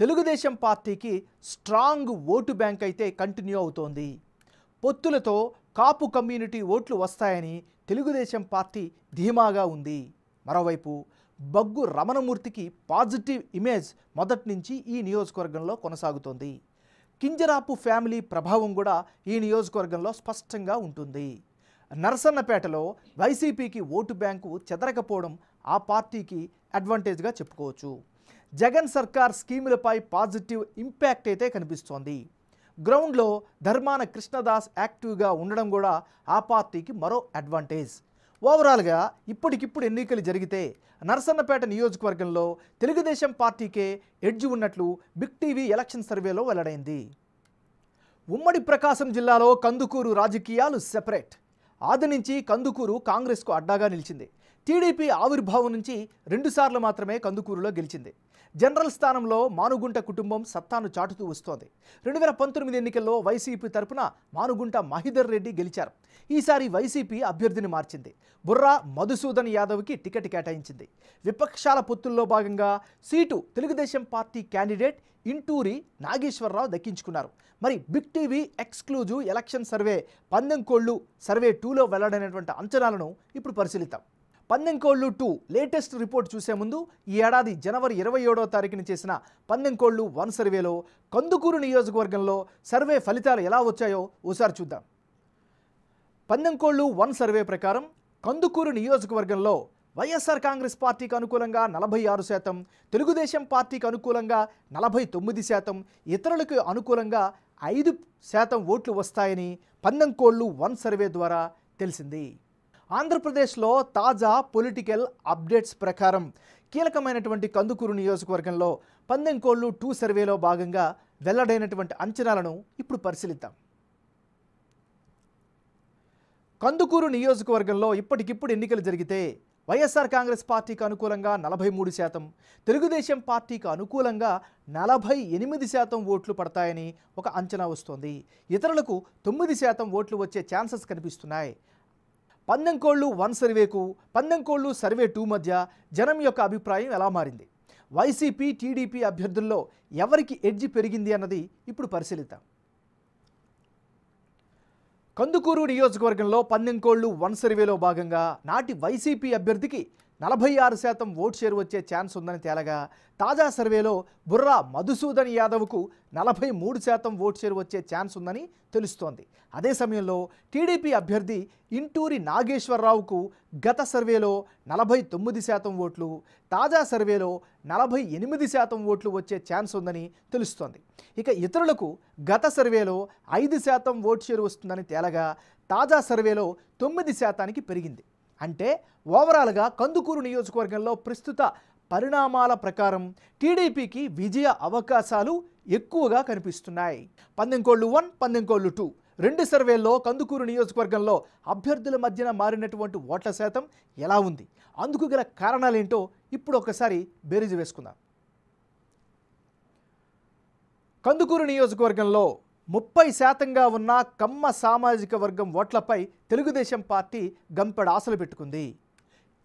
తెలుగుదేశం పార్టీకి స్ట్రాంగ్ ఓటు బ్యాంక్ అయితే కంటిన్యూ అవుతోంది పొత్తులతో కాపు కమ్యూనిటీ ఓట్లు వస్తాయని తెలుగుదేశం పార్టీ ధీమాగా ఉంది మరోవైపు బగ్గు రమణమూర్తికి పాజిటివ్ ఇమేజ్ మొదటి నుంచి ఈ నియోజకవర్గంలో కొనసాగుతోంది కింజరాపు ఫ్యామిలీ ప్రభావం కూడా ఈ నియోజకవర్గంలో స్పష్టంగా ఉంటుంది నరసన్నపేటలో వైసీపీకి ఓటు బ్యాంకు చెదరకపోవడం ఆ పార్టీకి అడ్వాంటేజ్గా చెప్పుకోవచ్చు జగన్ సర్కార్ స్కీములపై పాజిటివ్ ఇంపాక్ట్ అయితే కనిపిస్తోంది గ్రౌండ్లో ధర్మాన కృష్ణదాస్ యాక్టివ్గా ఉండడం కూడా ఆ పార్టీకి మరో అడ్వాంటేజ్ ఓవరాల్గా ఇప్పటికిప్పుడు ఎన్నికలు జరిగితే నరసన్నపేట నియోజకవర్గంలో తెలుగుదేశం పార్టీకే ఎడ్జ్ ఉన్నట్లు బిగ్ టీవీ ఎలక్షన్ సర్వేలో వెల్లడైంది ఉమ్మడి ప్రకాశం జిల్లాలో కందుకూరు రాజకీయాలు సెపరేట్ ఆది నుంచి కందుకూరు కాంగ్రెస్కు అడ్డాగా నిలిచింది టీడీపీ ఆవిర్భావం నుంచి రెండుసార్లు మాత్రమే కందుకూరులో గెలిచింది జనరల్ స్థానంలో మానుగుంట కుటుంబం సత్తాను చాటుతూ వస్తోంది రెండు వేల పంతొమ్మిది ఎన్నికల్లో వైసీపీ తరపున మానుగుంట మహిదర్ రెడ్డి గెలిచారు ఈసారి వైసీపీ అభ్యర్థిని మార్చింది బుర్రా మధుసూదన్ యాదవ్కి టికెట్ కేటాయించింది విపక్షాల పొత్తుల్లో భాగంగా seat Telugu Desam party candidate Inturi Nageswara Rao దక్కించుకున్నారు మరి big TV exclusive election survey పందెం కోళ్లు సర్వే టూలో వెల్లడైనటువంటి అంచనాలను ఇప్పుడు పరిశీలిద్దాం పందెంకోళ్ళు టూ లేటెస్ట్ రిపోర్ట్ చూసే ముందు ఈ ఏడాది జనవరి ఇరవై ఏడో తారీఖున చేసిన పందెంకోళ్ళు వన్ సర్వేలో కందుకూరు నియోజకవర్గంలో సర్వే ఫలితాలు ఎలా వచ్చాయో ఓసారి చూద్దాం పందెంకోళ్ళు వన్ సర్వే ప్రకారం కందుకూరు నియోజకవర్గంలో వైఎస్ఆర్ కాంగ్రెస్ పార్టీకి అనుకూలంగా నలభై ఆరు శాతం తెలుగుదేశం పార్టీకి అనుకూలంగా నలభై తొమ్మిది శాతం ఇతరులకు అనుకూలంగా ఐదు శాతం ఓట్లు వస్తాయని పందెంకోళ్ళు వన్ సర్వే ద్వారా తెలిసింది ఆంధ్రప్రదేశ్లో తాజా పొలిటికల్ అప్డేట్స్ ప్రకారం కీలకమైనటువంటి కందుకూరు నియోజకవర్గంలో పందెంకోళ్ళు టూ సర్వేలో భాగంగా వెల్లడైనటువంటి అంచనాలను ఇప్పుడు పరిశీలిద్దాం కందుకూరు నియోజకవర్గంలో ఇప్పటికిప్పుడు ఎన్నికలు జరిగితే వైఎస్ఆర్ కాంగ్రెస్ పార్టీకి అనుకూలంగా నలభై మూడు శాతం తెలుగుదేశం పార్టీకి అనుకూలంగా నలభై ఎనిమిది శాతం ఓట్లు పడతాయని ఒక అంచనా వస్తోంది ఇతరులకు తొమ్మిది శాతం ఓట్లు వచ్చే ఛాన్సెస్ కనిపిస్తున్నాయి పందెం కోళ్ళు వన్ సర్వేకు పందెం కోళ్ళు సర్వే టూ మధ్య జనం యొక్క అభిప్రాయం ఎలా మారింది వైసీపీ టీడీపీ అభ్యర్థుల్లో ఎవరికి ఎడ్జి పెరిగింది అన్నది ఇప్పుడు పరిశీలిద్దాం కందుకూరు నియోజకవర్గంలో పందెంకోళ్లు వన్ సర్వేలో భాగంగా నాటి వైసీపీ అభ్యర్థికి నలభై ఆరు శాతం ఓట్ షేర్ వచ్చే ఛాన్స్ ఉందని తేలగా తాజా సర్వేలో బుర్రా మధుసూదన్ యాదవ్కు నలభై మూడు శాతం ఓట్ షేర్ వచ్చే ఛాన్స్ ఉందని తెలుస్తోంది అదే సమయంలో టీడీపీ అభ్యర్థి ఇంటూరి నాగేశ్వరరావుకు గత సర్వేలో నలభై తొమ్మిది శాతం ఓట్లు తాజా సర్వేలో నలభై ఎనిమిది శాతం ఓట్లు వచ్చే ఛాన్స్ ఉందని తెలుస్తోంది ఇక ఇతరులకు గత సర్వేలో ఐదు శాతం ఓట్ షేర్ వస్తుందని తేలగా తాజా సర్వేలో తొమ్మిది శాతానికి పెరిగింది అంటే ఓవరాల్గా కందుకూరు నియోజకవర్గంలో ప్రస్తుత పరిణామాల ప్రకారం టీడీపీకి విజయ అవకాశాలు ఎక్కువగా కనిపిస్తున్నాయి పందెంకోళ్ళు వన్ పందెంకోళ్ళు టూ రెండు సర్వేల్లో కందుకూరు నియోజకవర్గంలో అభ్యర్థుల మధ్యన మారినటువంటి ఓట్ల శాతం ఎలా ఉంది అందుకు గల కారణాలేంటో ఇప్పుడు ఒకసారి బేరీజు వేసుకుందాం కందుకూరు నియోజకవర్గంలో ముప్పై శాతంగా ఉన్న కమ్మ సామాజిక వర్గం ఓట్లపై తెలుగుదేశం పార్టీ గంపెడ ఆశలు పెట్టుకుంది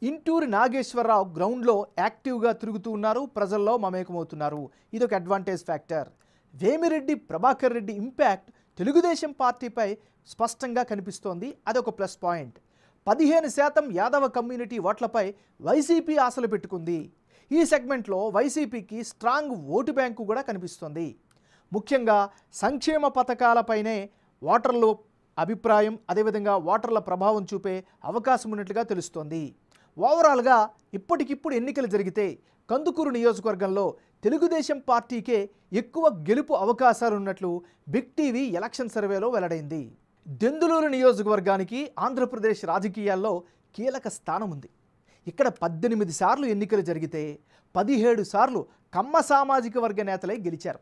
ఇంటూరు నాగేశ్వరరావు గ్రౌండ్లో యాక్టివ్గా తిరుగుతూ ఉన్నారు ప్రజల్లో మమేకమవుతున్నారు ఇదొక advantage factor Vemireddy Prabhakar Reddy impact Telugu Desam పార్టీపై స్పష్టంగా కనిపిస్తోంది అదొక ప్లస్ పాయింట్ పదిహేను శాతం యాదవ కమ్యూనిటీ ఓట్లపై వైసీపీ ఆశలు పెట్టుకుంది ఈ సెగ్మెంట్లో వైసీపీకి స్ట్రాంగ్ ఓటు బ్యాంకు కూడా కనిపిస్తోంది ముఖ్యంగా సంక్షేమ పథకాలపైనే ఓటర్లు అభిప్రాయం అదేవిధంగా ఓటర్ల ప్రభావం చూపే అవకాశం ఉన్నట్లుగా తెలుస్తోంది ఓవరాల్గా ఇప్పటికిప్పుడు ఎన్నికలు జరిగితే కందుకూరు నియోజకవర్గంలో తెలుగుదేశం పార్టీకే ఎక్కువ గెలుపు అవకాశాలు ఉన్నట్లు బిగ్ టీవీ ఎలక్షన్ సర్వేలో వెల్లడైంది దెందులూరు నియోజకవర్గానికి ఆంధ్రప్రదేశ్ రాజకీయాల్లో కీలక స్థానం ఉంది ఇక్కడ పద్దెనిమిది సార్లు ఎన్నికలు జరిగితే పదిహేడు సార్లు కమ్మ సామాజిక వర్గ నేతలే గెలిచారు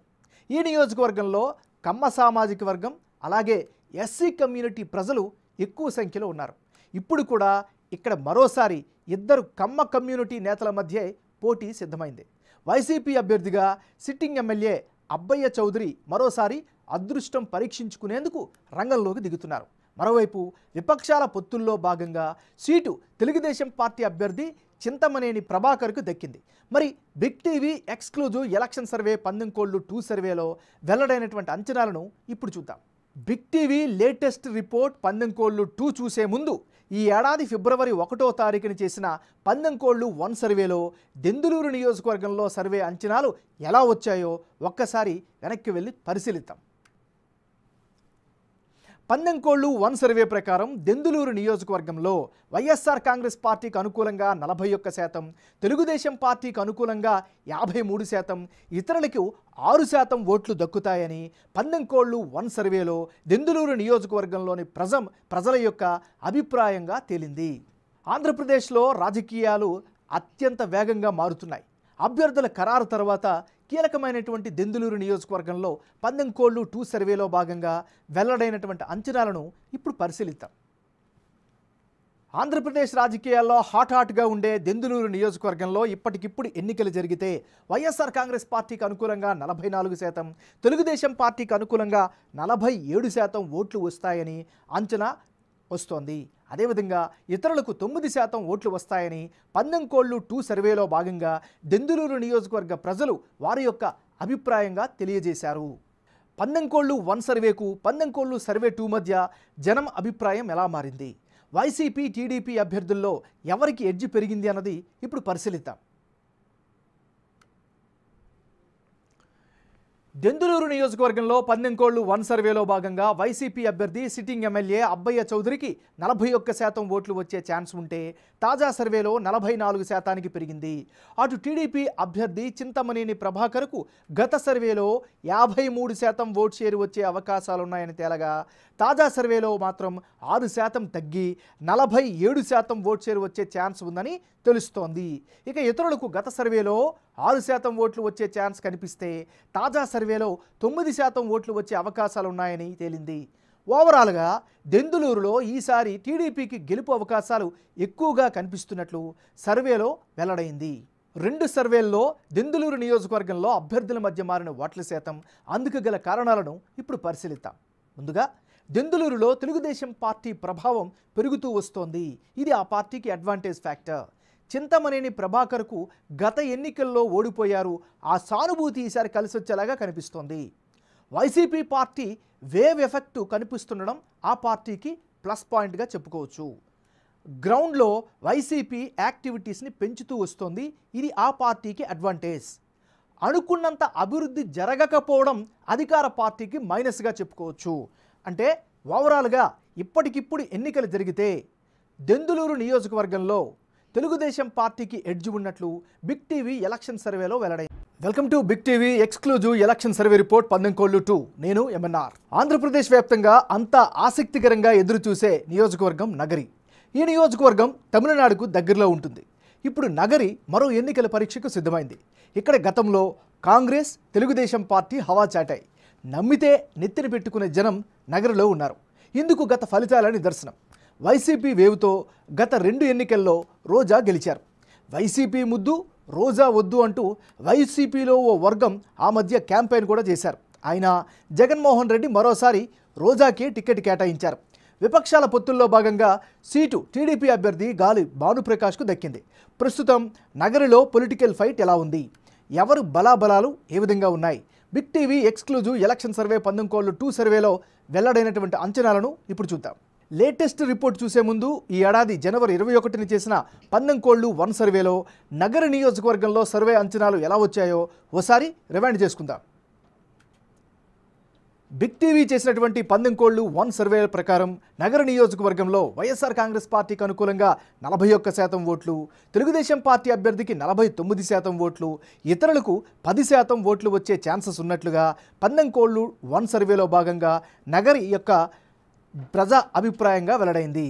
ఈ నియోజకవర్గంలో కమ్మ సామాజిక వర్గం అలాగే ఎస్సీ కమ్యూనిటీ ప్రజలు ఎక్కువ సంఖ్యలో ఉన్నారు ఇప్పుడు కూడా ఇక్కడ మరోసారి ఇద్దరు కమ్మ కమ్యూనిటీ నేతల మధ్య పోటీ సిద్ధమైంది వైసీపీ అభ్యర్థిగా సిట్టింగ్ ఎమ్మెల్యే అబ్బయ్య చౌదరి మరోసారి అదృష్టం పరీక్షించుకునేందుకు రంగంలోకి దిగుతున్నారు మరోవైపు విపక్షాల పొత్తుల్లో భాగంగా సీటు తెలుగుదేశం పార్టీ అభ్యర్థి చింతమనేని ప్రభాకర్కు దక్కింది మరి big TV exclusive election survey పందెంకోళ్ళు two సర్వేలో వెల్లడైనటువంటి అంచనాలను ఇప్పుడు చూద్దాం big TV latest report పందెంకోళ్ళు two చూసే ముందు ఈ ఏడాది ఫిబ్రవరి ఒకటో తారీఖున చేసిన పందెంకోళ్ళు వన్ సర్వేలో దెందులూరు నియోజకవర్గంలో సర్వే అంచనాలు ఎలా వచ్చాయో ఒక్కసారి వెనక్కి వెళ్ళి పరిశీలిద్దాం పందెంకోళ్లు వన్ సర్వే ప్రకారం దెందులూరు నియోజకవర్గంలో వైఎస్ఆర్ కాంగ్రెస్ పార్టీకి అనుకూలంగా నలభై ఒక్క శాతం తెలుగుదేశం పార్టీకి అనుకూలంగా యాభై మూడు శాతం ఇతరులకు ఆరు శాతం ఓట్లు దక్కుతాయని పందెంకోళ్లు వన్ సర్వేలో దెందులూరు నియోజకవర్గంలోని ప్రజం ప్రజల యొక్క అభిప్రాయంగా తేలింది ఆంధ్రప్రదేశ్లో రాజకీయాలు అత్యంత వేగంగా మారుతున్నాయి అభ్యర్థుల ఖరారు తర్వాత కీలకమైనటువంటి దెందులూరు నియోజకవర్గంలో పందెంకోళ్ళు టూ సర్వేలో భాగంగా వెల్లడైనటువంటి అంచనాలను ఇప్పుడు పరిశీలిద్దాం ఆంధ్రప్రదేశ్ రాజకీయాల్లో హాట్ హాట్గా ఉండే దెందులూరు నియోజకవర్గంలో ఇప్పటికిప్పుడు ఎన్నికలు జరిగితే వైఎస్ఆర్ కాంగ్రెస్ పార్టీకి అనుకూలంగా నలభై నాలుగు శాతం తెలుగుదేశం పార్టీకి అనుకూలంగా నలభై ఏడు శాతం ఓట్లు వస్తాయని అంచనా వస్తోంది అదేవిధంగా ఇతరులకు తొమ్మిది శాతం ఓట్లు వస్తాయని పందెంకోళ్లు టూ సర్వేలో భాగంగా దెందులూరు నియోజకవర్గ ప్రజలు వారి యొక్క అభిప్రాయంగా తెలియజేశారు పందెంకోళ్ళు వన్ సర్వేకు పందెంకోళ్ళు సర్వే టూ మధ్య జనం అభిప్రాయం ఎలా మారింది వైసీపీ టీడీపీ అభ్యర్థుల్లో ఎవరికి ఎడ్జి పెరిగింది అన్నది ఇప్పుడు పరిశీలిద్దాం దెందులూరు నియోజకవర్గంలో పందెంకోళ్లు వన్ సర్వేలో భాగంగా వైసీపీ అభ్యర్థి సిట్టింగ్ ఎమ్మెల్యే అబ్బయ్య చౌదరికి నలభై ఒక్క శాతం ఓట్లు వచ్చే ఛాన్స్ ఉంటే తాజా సర్వేలో నలభై నాలుగు శాతానికి పెరిగింది అటు టీడీపీ అభ్యర్థి చింతమనేని ప్రభాకర్కు గత సర్వేలో యాభై మూడు శాతం ఓట్ షేర్ వచ్చే అవకాశాలున్నాయని తేలగా తాజా సర్వేలో మాత్రం ఆరు శాతం తగ్గి నలభై ఏడు శాతం ఓట్ షేర్ వచ్చే ఛాన్స్ ఉందని తెలుస్తోంది ఇక ఇతరులకు గత సర్వేలో ఆరు శాతం ఓట్లు వచ్చే ఛాన్స్ కనిపిస్తే తాజా సర్వేలో తొమ్మిది శాతం ఓట్లు వచ్చే అవకాశాలు ఉన్నాయని తేలింది ఓవరాల్గా దెందులూరులో ఈసారి టీడీపీకి గెలుపు అవకాశాలు ఎక్కువగా కనిపిస్తున్నట్లు సర్వేలో వెల్లడైంది రెండు సర్వేల్లో దెందులూరు నియోజకవర్గంలో అభ్యర్థుల మధ్య మారిన ఓట్ల శాతం అందుకు గల కారణాలను ఇప్పుడు పరిశీలిద్దాం ముందుగా దెందులూరులో తెలుగుదేశం పార్టీ ప్రభావం పెరుగుతూ వస్తోంది ఇది ఆ పార్టీకి అడ్వాంటేజ్ ఫ్యాక్టర్ చింతమనేని ప్రభాకర్కు గత ఎన్నికల్లో ఓడిపోయారు ఆ సానుభూతి ఈసారి కలిసి వచ్చేలాగా కనిపిస్తోంది వైసీపీ పార్టీ వేవ్ ఎఫెక్ట్ కనిపిస్తుండడం ఆ పార్టీకి ప్లస్ పాయింట్గా చెప్పుకోవచ్చు గ్రౌండ్లో వైసీపీ యాక్టివిటీస్ని పెంచుతూ వస్తోంది ఇది ఆ పార్టీకి అడ్వాంటేజ్ అనుకున్నంత అభివృద్ధి జరగకపోవడం అధికార పార్టీకి మైనస్గా చెప్పుకోవచ్చు అంటే ఓవరాల్గా ఇప్పటికిప్పుడు ఎన్నికలు జరిగితే దెందులూరు నియోజకవర్గంలో తెలుగుదేశం పార్టీకి ఎడ్జ్ ఉన్నట్లు బిగ్ టీవీ ఎలక్షన్ సర్వేలో వెల్లడైంది welcome to big TV exclusive election survey report పందెంకోళ్ళు two నేను ఎంఎన్ఆర్ ఆంధ్రప్రదేశ్ వ్యాప్తంగా అంతా ఆసక్తికరంగా ఎదురుచూసే నియోజకవర్గం నగరి ఈ నియోజకవర్గం తమిళనాడుకు దగ్గరలో ఉంటుంది ఇప్పుడు నగరి మరో ఎన్నికల పరీక్షకు సిద్ధమైంది ఇక్కడ గతంలో కాంగ్రెస్ తెలుగుదేశం పార్టీ హవా చాటాయి నమ్మితే నెత్తిన పెట్టుకునే జనం నగరిలో ఉన్నారు ఇందుకు గత ఫలితాల నిదర్శనం వైసీపీ వేవుతో గత రెండు ఎన్నికల్లో రోజా గెలిచారు వైసీపీ ముద్దు రోజా వద్దు అంటూ వైసీపీలో ఓ వర్గం ఆ మధ్య క్యాంపెయిన్ కూడా చేశారు ఆయన జగన్మోహన్ రెడ్డి మరోసారి రోజాకి టికెట్ కేటాయించారు విపక్షాల పొత్తుల్లో భాగంగా సీటు టీడీపీ అభ్యర్థి గాలి భానుప్రకాష్కు దక్కింది ప్రస్తుతం నగరిలో పొలిటికల్ ఫైట్ ఎలా ఉంది ఎవరు బలాబలాలు ఏ విధంగా ఉన్నాయి big TV exclusive election survey పందెంకోళ్ళు two సర్వేలో వెల్లడైనటువంటి అంచనాలను ఇప్పుడు చూద్దాం లేటెస్ట్ రిపోర్ట్ చూసే ముందు ఈ ఏడాది జనవరి ఇరవై ఒకటిని చేసిన పందెంకోళ్లు వన్ సర్వేలో నగర నియోజకవర్గంలో సర్వే అంచనాలు ఎలా వచ్చాయో ఓసారి రివైండ్ చేసుకుందాం బిగ్ టీవీ చేసినటువంటి పందెంకోళ్లు వన్ సర్వే ప్రకారం నగర నియోజకవర్గంలో వైఎస్ఆర్ కాంగ్రెస్ పార్టీకి అనుకూలంగా నలభై ఒక్క శాతం ఓట్లు తెలుగుదేశం పార్టీ అభ్యర్థికి నలభై తొమ్మిది శాతం ఓట్లు ఇతరులకు పది శాతం ఓట్లు వచ్చే ఛాన్సెస్ ఉన్నట్లుగా పందెంకోళ్లు వన్ సర్వేలో భాగంగా నగరి యొక్క ప్రజా అభిప్రాయంగా వెల్లడైంది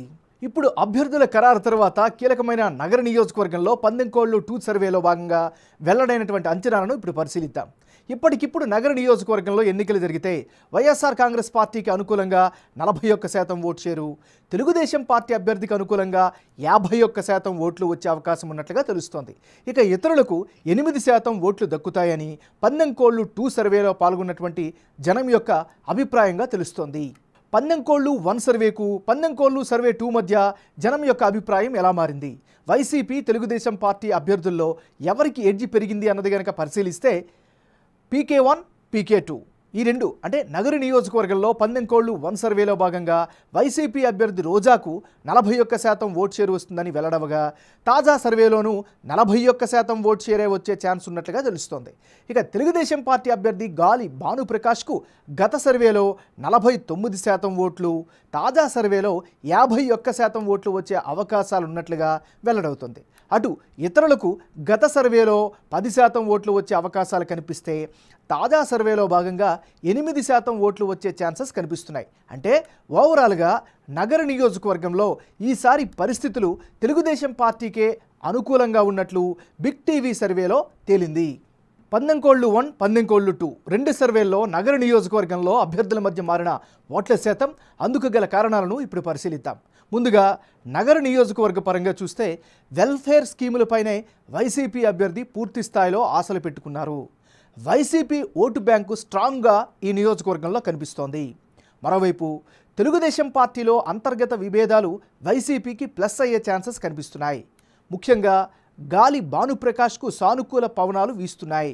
ఇప్పుడు అభ్యర్థుల ఖరారు తర్వాత కీలకమైన నగర నియోజకవర్గంలో పందెంకోళ్ళు టూ సర్వేలో భాగంగా వెల్లడైనటువంటి అంచనాలను ఇప్పుడు పరిశీలిద్దాం ఇప్పటికిప్పుడు నగర నియోజకవర్గంలో ఎన్నికలు జరిగితే వైఎస్ఆర్ కాంగ్రెస్ పార్టీకి అనుకూలంగా నలభై ఒక్క శాతం ఓటు చేరు తెలుగుదేశం పార్టీ అభ్యర్థికి అనుకూలంగా యాభై ఒక్క శాతం ఓట్లు వచ్చే అవకాశం ఉన్నట్లుగా తెలుస్తోంది ఇక ఇతరులకు ఎనిమిది శాతం ఓట్లు దక్కుతాయని పందెంకోళ్ళు టూ సర్వేలో పాల్గొన్నటువంటి జనం యొక్క అభిప్రాయంగా తెలుస్తోంది పందెంకోళ్లు వన్ సర్వేకు పందెంకోళ్లు సర్వే టూ మధ్య జనం యొక్క అభిప్రాయం ఎలా మారింది వైసీపీ తెలుగుదేశం పార్టీ అభ్యర్థుల్లో ఎవరికి ఎడ్జి పెరిగింది అన్నది కనుక పరిశీలిస్తే పీకే వన్ పీకే టూ ఈ రెండు అంటే నగర నియోజకవర్గంలో పందెంకోళ్లు వన్ సర్వేలో భాగంగా వైసీపీ అభ్యర్థి రోజాకు నలభై ఒక్క శాతం ఓట్ షేర్ వస్తుందని వెల్లడవగా తాజా సర్వేలోనూ నలభై ఒక్క శాతం ఓట్ షేరే వచ్చే ఛాన్స్ ఉన్నట్లుగా తెలుస్తోంది ఇక తెలుగుదేశం పార్టీ అభ్యర్థి గాలి భానుప్రకాష్కు గత సర్వేలో నలభై తొమ్మిది శాతం ఓట్లు తాజా సర్వేలో యాభై ఒక్క శాతం ఓట్లు వచ్చే అవకాశాలున్నట్లుగా వెల్లడవుతుంది అటు ఇతరులకు గత సర్వేలో పది శాతం ఓట్లు వచ్చే అవకాశాలు కనిపిస్తే తాజా సర్వేలో భాగంగా ఎనిమిది శాతం ఓట్లు వచ్చే ఛాన్సెస్ కనిపిస్తున్నాయి అంటే ఓవరాల్గా నగర నియోజకవర్గంలో ఈసారి పరిస్థితులు తెలుగుదేశం పార్టీకే అనుకూలంగా ఉన్నట్లు బిగ్ టీవీ సర్వేలో తేలింది పందెంకోళ్ళు వన్ పందెంకోళ్ళు టూ రెండు సర్వేల్లో నగర నియోజకవర్గంలో అభ్యర్థుల మధ్య మారిన ఓట్ల శాతం అందుకు గల కారణాలను ఇప్పుడు పరిశీలిద్దాం ముందుగా నగర నియోజకవర్గ పరంగా చూస్తే వెల్ఫేర్ స్కీములపైనే వైసీపీ అభ్యర్థి పూర్తి స్థాయిలో ఆశలు పెట్టుకున్నారు వైసీపీ ఓటు బ్యాంకు స్ట్రాంగ్గా ఈ నియోజకవర్గంలో కనిపిస్తోంది మరోవైపు తెలుగుదేశం పార్టీలో అంతర్గత విభేదాలు వైసీపీకి ప్లస్ అయ్యే ఛాన్సెస్ కనిపిస్తున్నాయి ముఖ్యంగా గాలి భానుప్రకాష్కు సానుకూల పవనాలు వీస్తున్నాయి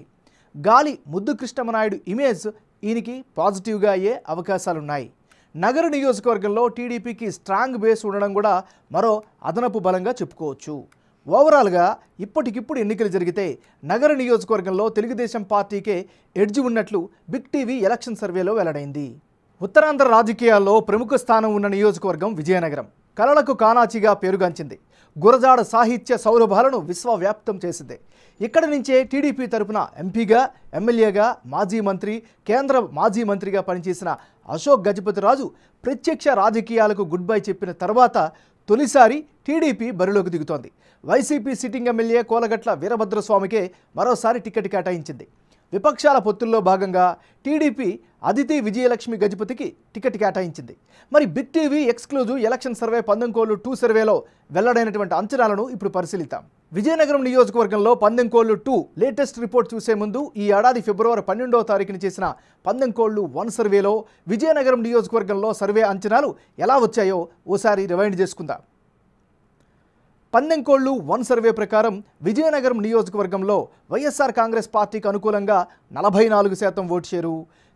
గాలి ముద్దు కృష్ణమనాయుడు ఇమేజ్ ఈయనకి పాజిటివ్గా అయ్యే అవకాశాలున్నాయి నగర నియోజకవర్గంలో టీడీపీకి స్ట్రాంగ్ బేస్ ఉండడం కూడా మరో అదనపు బలంగా చెప్పుకోవచ్చు ఓవరాల్గా ఇప్పటికిప్పుడు ఎన్నికలు జరిగితే నగర నియోజకవర్గంలో తెలుగుదేశం పార్టీకే ఎడ్జి ఉన్నట్లు బిగ్ టీవీ ఎలక్షన్ సర్వేలో వెల్లడైంది ఉత్తరాంధ్ర రాజకీయాల్లో ప్రముఖ స్థానం ఉన్న నియోజకవర్గం విజయనగరం కళలకు కానాచిగా పేరుగాంచింది గురజాడ సాహిత్య సౌరభాలను విశ్వవ్యాప్తం చేసింది ఇక్కడి నుంచే టీడీపీ తరపున ఎంపీగా ఎమ్మెల్యేగా మాజీ మంత్రి కేంద్ర మాజీ మంత్రిగా పనిచేసిన అశోక్ గజపతి రాజు ప్రత్యక్ష రాజకీయాలకు గుడ్ బై చెప్పిన తర్వాత తొలిసారి టీడీపీ బరిలోకి దిగుతోంది వైసీపీ సిట్టింగ్ ఎమ్మెల్యే కోలగట్ల వీరభద్రస్వామికే మరోసారి టికెట్ కేటాయించింది విపక్షాల పొత్తుల్లో భాగంగా టీడీపీ అదితి విజయలక్ష్మి గజపతికి టికెట్ కేటాయించింది మరి big TV exclusive election survey పందెంకోళ్లు టూ సర్వేలో వెల్లడైనటువంటి అంచనాలను ఇప్పుడు పరిశీలిద్దాం విజయనగరం నియోజకవర్గంలో పందెంకోళ్లు టూ లేటెస్ట్ రిపోర్ట్ చూసే ముందు ఈ ఏడాది ఫిబ్రవరి పన్నెండవ తారీఖున చేసిన పందెంకోళ్లు వన్ సర్వేలో విజయనగరం నియోజకవర్గంలో సర్వే అంచనాలు ఎలా వచ్చాయో ఓసారి రివైండ్ చేసుకుందాం పందెంకోళ్లు వన్ సర్వే ప్రకారం విజయనగరం నియోజకవర్గంలో వైఎస్ఆర్ కాంగ్రెస్ పార్టీకి అనుకూలంగా నలభై నాలుగు శాతం ఓటు షేరు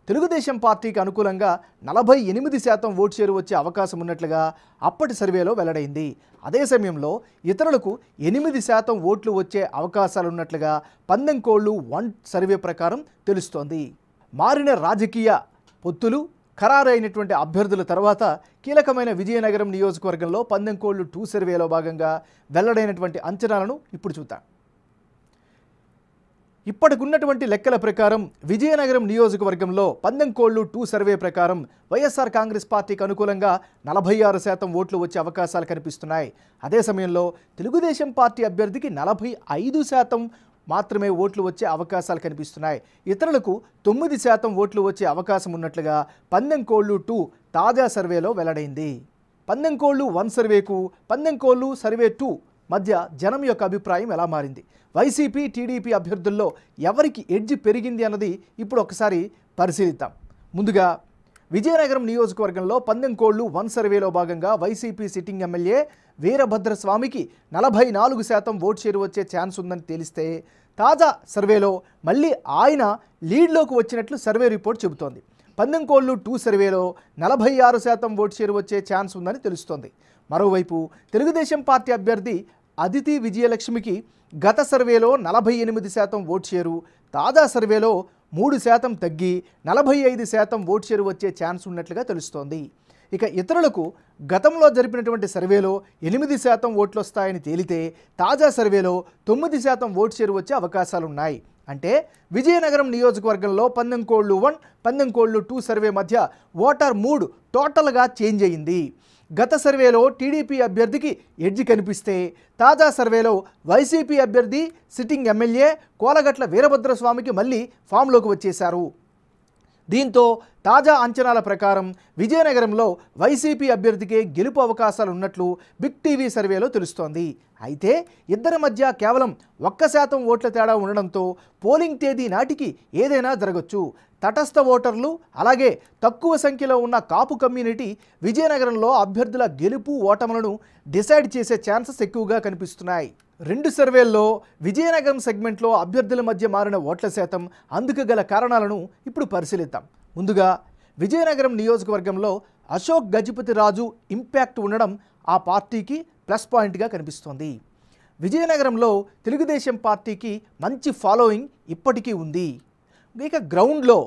తెలుగుదేశం పార్టీకి అనుకూలంగా నలభై ఎనిమిది శాతం ఓటు షేర్ వచ్చే అవకాశం ఉన్నట్లుగా అప్పటి సర్వేలో వెల్లడైంది అదే సమయంలో ఇతరులకు ఎనిమిది శాతం ఓట్లు వచ్చే అవకాశాలున్నట్లుగా పందెంకోళ్ళు వన్ సర్వే ప్రకారం తెలుస్తోంది మారిన రాజకీయ పొత్తులు ఖరారైనటువంటి అభ్యర్థుల తర్వాత కీలకమైన విజయనగరం నియోజకవర్గంలో పందెంకోళ్ళు టూ సర్వేలో భాగంగా వెల్లడైనటువంటి అంచనాలను ఇప్పుడు చూద్దాం ఇప్పటికున్నటువంటి లెక్కల ప్రకారం విజయనగరం నియోజకవర్గంలో పందెంకోళ్లు టూ సర్వే ప్రకారం వైఎస్ఆర్ కాంగ్రెస్ పార్టీకి అనుకూలంగా నలభై ఆరు శాతం ఓట్లు వచ్చే అవకాశాలు కనిపిస్తున్నాయి అదే సమయంలో తెలుగుదేశం పార్టీ అభ్యర్థికి నలభై ఐదు శాతం మాత్రమే ఓట్లు వచ్చే అవకాశాలు కనిపిస్తున్నాయి ఇతరులకు తొమ్మిది శాతం ఓట్లు వచ్చే అవకాశం ఉన్నట్లుగా పందెంకోళ్లు టూ తాజా సర్వేలో వెల్లడైంది పందెంకోళ్లు వన్ సర్వేకు పందెంకోళ్లు సర్వే టూ మధ్య జనం యొక్క అభిప్రాయం ఎలా మారింది వైసీపీ టీడీపీ అభ్యర్థుల్లో ఎవరికి ఎడ్జ్ పెరిగింది అన్నది ఇప్పుడు ఒకసారి పరిశీలిద్దాం ముందుగా విజయనగరం నియోజకవర్గంలో పందెంకోళ్లు వన్ సర్వేలో భాగంగా వైసీపీ సిట్టింగ్ ఎమ్మెల్యే వీరభద్రస్వామికి నలభై నాలుగు శాతం ఓట్ షేరు వచ్చే ఛాన్స్ ఉందని తెలిస్తే తాజా సర్వేలో మళ్ళీ ఆయన లీడ్లోకి వచ్చినట్లు సర్వే రిపోర్ట్ చెబుతోంది పందెంకోళ్లు టూ సర్వేలో నలభై ఆరు శాతం ఓటు షేరు వచ్చే ఛాన్స్ ఉందని తెలుస్తోంది మరోవైపు తెలుగుదేశం పార్టీ అభ్యర్థి అదితి విజయలక్ష్మికి గత సర్వేలో నలభై ఎనిమిది శాతం ఓట్ షేరు తాజా సర్వేలో మూడు శాతం తగ్గి నలభై ఐదు శాతం ఓట్ షేరు వచ్చే ఛాన్స్ ఉన్నట్లుగా తెలుస్తోంది ఇక ఇతరులకు గతంలో జరిపినటువంటి సర్వేలో ఎనిమిది శాతం ఓట్లు వస్తాయని తేలితే తాజా సర్వేలో తొమ్మిది శాతం ఓట్ షేరు వచ్చే అవకాశాలున్నాయి అంటే విజయనగరం నియోజకవర్గంలో పందెంకోళ్ళు వన్ పందెంకోళ్ళు టూ సర్వే మధ్య ఓటర్ మూడు టోటల్గా చేంజ్ అయింది గత సర్వేలో టీడీపీ అభ్యర్థికి ఎడ్జి కనిపిస్తే తాజా సర్వేలో వైసీపీ అభ్యర్థి సిట్టింగ్ ఎమ్మెల్యే కోలగట్ల వీరభద్రస్వామికి మళ్ళీ ఫామ్లోకి వచ్చేశారు దీంతో తాజా అంచనాల ప్రకారం విజయనగరంలో వైసీపీ అభ్యర్థికే గెలుపు అవకాశాలు ఉన్నట్లు బిగ్ టీవీ సర్వేలో తెలుస్తోంది అయితే ఇద్దరి మధ్య కేవలం ఒక్క శాతం ఓట్ల తేడా ఉండడంతో పోలింగ్ తేదీ నాటికి ఏదైనా జరగచ్చు తటస్థ ఓటర్లు అలాగే తక్కువ సంఖ్యలో ఉన్న కాపు కమ్యూనిటీ విజయనగరంలో అభ్యర్థుల గెలుపు ఓటములను డిసైడ్ చేసే ఛాన్సెస్ ఎక్కువగా కనిపిస్తున్నాయి రెండు సర్వేల్లో విజయనగరం సెగ్మెంట్లో అభ్యర్థుల మధ్య మారిన ఓట్ల శాతం అందుకు గల కారణాలను ఇప్పుడు పరిశీలిద్దాం ముందుగా విజయనగరం నియోజకవర్గంలో అశోక్ గజపతి రాజు ఇంపాక్ట్ ఉండడం ఆ పార్టీకి ప్లస్ పాయింట్గా కనిపిస్తోంది విజయనగరంలో తెలుగుదేశం పార్టీకి మంచి ఫాలోయింగ్ ఇప్పటికీ ఉంది ఇక గ్రౌండ్లో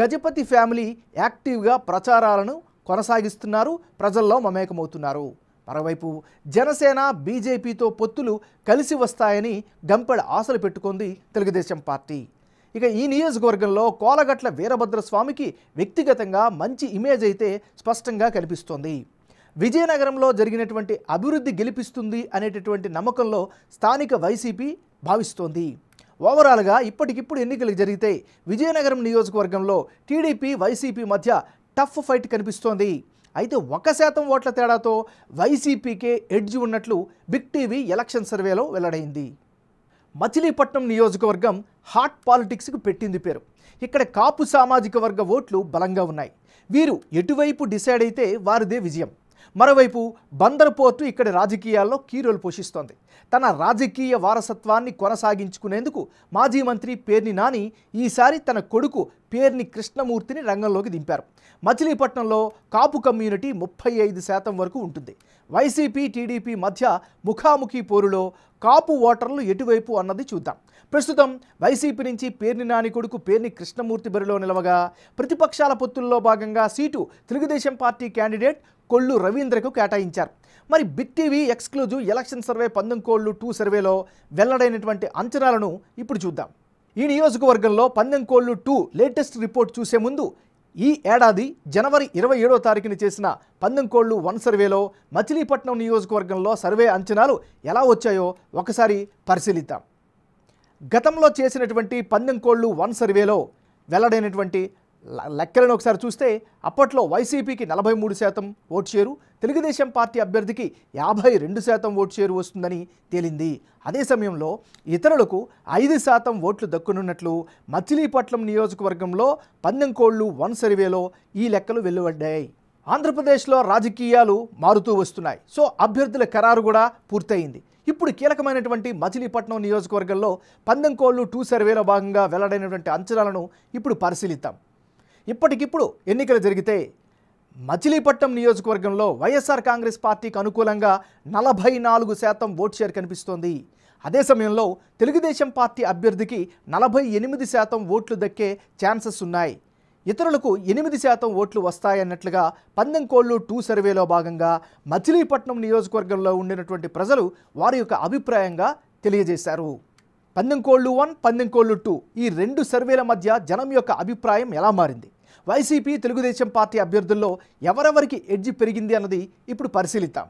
గజపతి ఫ్యామిలీ యాక్టివ్గా ప్రచారాలను కొనసాగిస్తున్నారు ప్రజల్లో మమేకమవుతున్నారు మరోవైపు జనసేన బీజేపీతో పొత్తులు కలిసి వస్తాయని గంపెడ ఆశలు పెట్టుకుంది తెలుగుదేశం పార్టీ ఇక ఈ నియోజకవర్గంలో కోలగట్ల వీరభద్రస్వామికి వ్యక్తిగతంగా మంచి ఇమేజ్ అయితే స్పష్టంగా కనిపిస్తోంది విజయనగరంలో జరిగినటువంటి అభివృద్ధి గెలిపిస్తుంది అనేటటువంటి నమ్మకంలో స్థానిక వైసీపీ భావిస్తోంది ఓవరాల్గా ఇప్పటికిప్పుడు ఎన్నికలు జరిగితే విజయనగరం నియోజకవర్గంలో టీడీపీ వైసీపీ మధ్య టఫ్ ఫైట్ కనిపిస్తోంది అయితే ఒక శాతం ఓట్ల తేడాతో వైసీపీకే ఎడ్జ్ ఉన్నట్లు బిగ్ టీవీ ఎలక్షన్ సర్వేలో వెల్లడైంది మచిలీపట్నం నియోజకవర్గం హాట్ పాలిటిక్స్కు పెట్టింది పేరు ఇక్కడ కాపు సామాజిక వర్గ ఓట్లు బలంగా ఉన్నాయి వీరు ఎటువైపు డిసైడ్ అయితే వారిదే విజయం మరోవైపు బందర్ పోర్టు ఇక్కడ రాజకీయాల్లో కీరోలు పోషిస్తోంది తన రాజకీయ వారసత్వాన్ని కొనసాగించుకునేందుకు మాజీ మంత్రి పేర్ని నాని ఈసారి తన కొడుకు పేర్ని కృష్ణమూర్తిని రంగంలోకి దింపారు మచిలీపట్నంలో కాపు కమ్యూనిటీ ముప్పై ఐదు శాతం వరకు ఉంటుంది వైసీపీ టీడీపీ మధ్య ముఖాముఖి పోరులో కాపు ఓటర్లు ఎటువైపు అన్నది చూద్దాం ప్రస్తుతం వైసీపీ నుంచి పేర్ని నాని కొడుకు పేర్ని కృష్ణమూర్తి బరిలో నిలవగా ప్రతిపక్షాల పొత్తుల్లో భాగంగా seat Telugu Desam party candidate Kollu రవీంద్రకు కేటాయించారు మరి big TV exclusive election survey పందెం కోళ్ళు టూ సర్వేలో వెల్లడైనటువంటి అంచనాలను ఇప్పుడు చూద్దాం ఈ నియోజకవర్గంలో పందెంకోళ్లు టూ లేటెస్ట్ రిపోర్ట్ చూసే ముందు ఈ ఏడాది జనవరి ఇరవై ఏడో తారీఖున చేసిన పందెంకోళ్లు వన్ సర్వేలో మచిలీపట్నం నియోజకవర్గంలో సర్వే అంచనాలు ఎలా వచ్చాయో ఒకసారి పరిశీలిద్దాం గతంలో చేసినటువంటి పందెంకోళ్లు వన్ సర్వేలో వెల్లడైనటువంటి లెక్కలను ఒకసారి చూస్తే అప్పట్లో వైసీపీకి నలభై మూడు శాతం ఓటు షేరు తెలుగుదేశం పార్టీ అభ్యర్థికి యాభై రెండు శాతం ఓటు షేరు వస్తుందని తేలింది అదే సమయంలో ఇతరులకు ఐదు శాతం ఓట్లు దక్కునున్నట్లు మచిలీపట్నం నియోజకవర్గంలో పందెంకోళ్లు వన్ సర్వేలో ఈ లెక్కలు వెలువడ్డాయి ఆంధ్రప్రదేశ్లో రాజకీయాలు మారుతూ వస్తున్నాయి సో అభ్యర్థుల ఖరారు కూడా పూర్తయింది ఇప్పుడు కీలకమైనటువంటి మచిలీపట్నం నియోజకవర్గంలో పందెంకోళ్లు టూ సర్వేలో భాగంగా వెల్లడైనటువంటి అంచనాలను ఇప్పుడు పరిశీలిద్దాం ఇప్పటికిప్పుడు ఎన్నికలు జరిగితే మచిలీపట్నం నియోజకవర్గంలో వైఎస్ఆర్ కాంగ్రెస్ పార్టీకి అనుకూలంగా నలభై నాలుగు శాతం ఓట్ షేర్ కనిపిస్తోంది అదే సమయంలో తెలుగుదేశం పార్టీ అభ్యర్థికి నలభై ఎనిమిది శాతం ఓట్లు దక్కే ఛాన్సెస్ ఉన్నాయి ఇతరులకు ఎనిమిది శాతం ఓట్లు వస్తాయన్నట్లుగా పందెంకోళ్ళు టూ సర్వేలో భాగంగా మచిలీపట్నం నియోజకవర్గంలో ఉండినటువంటి ప్రజలు వారి యొక్క అభిప్రాయంగా తెలియజేశారు పందెంకోళ్ళు వన్ పందెంకోళ్ళు టూ ఈ రెండు సర్వేల మధ్య జనం యొక్క అభిప్రాయం ఎలా మారింది వైసీపీ తెలుగుదేశం పార్టీ అభ్యర్థుల్లో ఎవరెవరికి ఎడ్జి పెరిగింది అన్నది ఇప్పుడు పరిశీలిద్దాం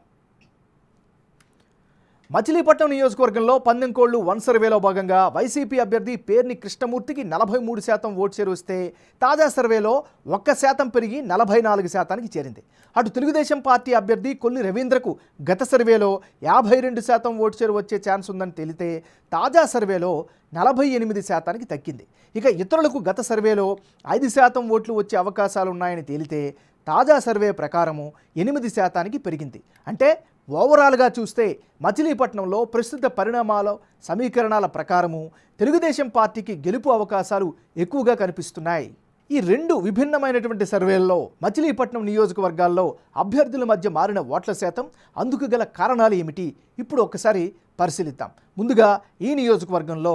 మచిలీపట్నం నియోజకవర్గంలో పందెంకోళ్లు వన్ సర్వేలో భాగంగా వైసీపీ అభ్యర్థి పేర్ని కృష్ణమూర్తికి నలభై మూడు శాతం ఓటు వస్తే తాజా సర్వేలో ఒక్క శాతం పెరిగి నలభై నాలుగు శాతానికి చేరింది అటు తెలుగుదేశం పార్టీ అభ్యర్థి కొల్లి రవీంద్రకు గత సర్వేలో యాభై రెండు శాతం ఓటు చేరు వచ్చే ఛాన్స్ ఉందని తెలితే తాజా సర్వేలో నలభై ఎనిమిది శాతానికి తగ్గింది ఇక ఇతరులకు గత సర్వేలో ఐదు శాతం ఓట్లు వచ్చే అవకాశాలు ఉన్నాయని తేలితే తాజా సర్వే ప్రకారము ఎనిమిది శాతానికి పెరిగింది అంటే ఓవరాల్గా చూస్తే మచిలీపట్నంలో ప్రస్తుత పరిణామాల సమీకరణాల ప్రకారము తెలుగుదేశం పార్టీకి గెలుపు అవకాశాలు ఎక్కువగా కనిపిస్తున్నాయి ఈ రెండు విభిన్నమైనటువంటి సర్వేల్లో మచిలీపట్నం నియోజకవర్గాల్లో అభ్యర్థుల మధ్య మారిన ఓట్ల శాతం అందుకు గల కారణాలు ఏమిటి ఇప్పుడు ఒక్కసారి పరిశీలిద్దాం ముందుగా ఈ నియోజకవర్గంలో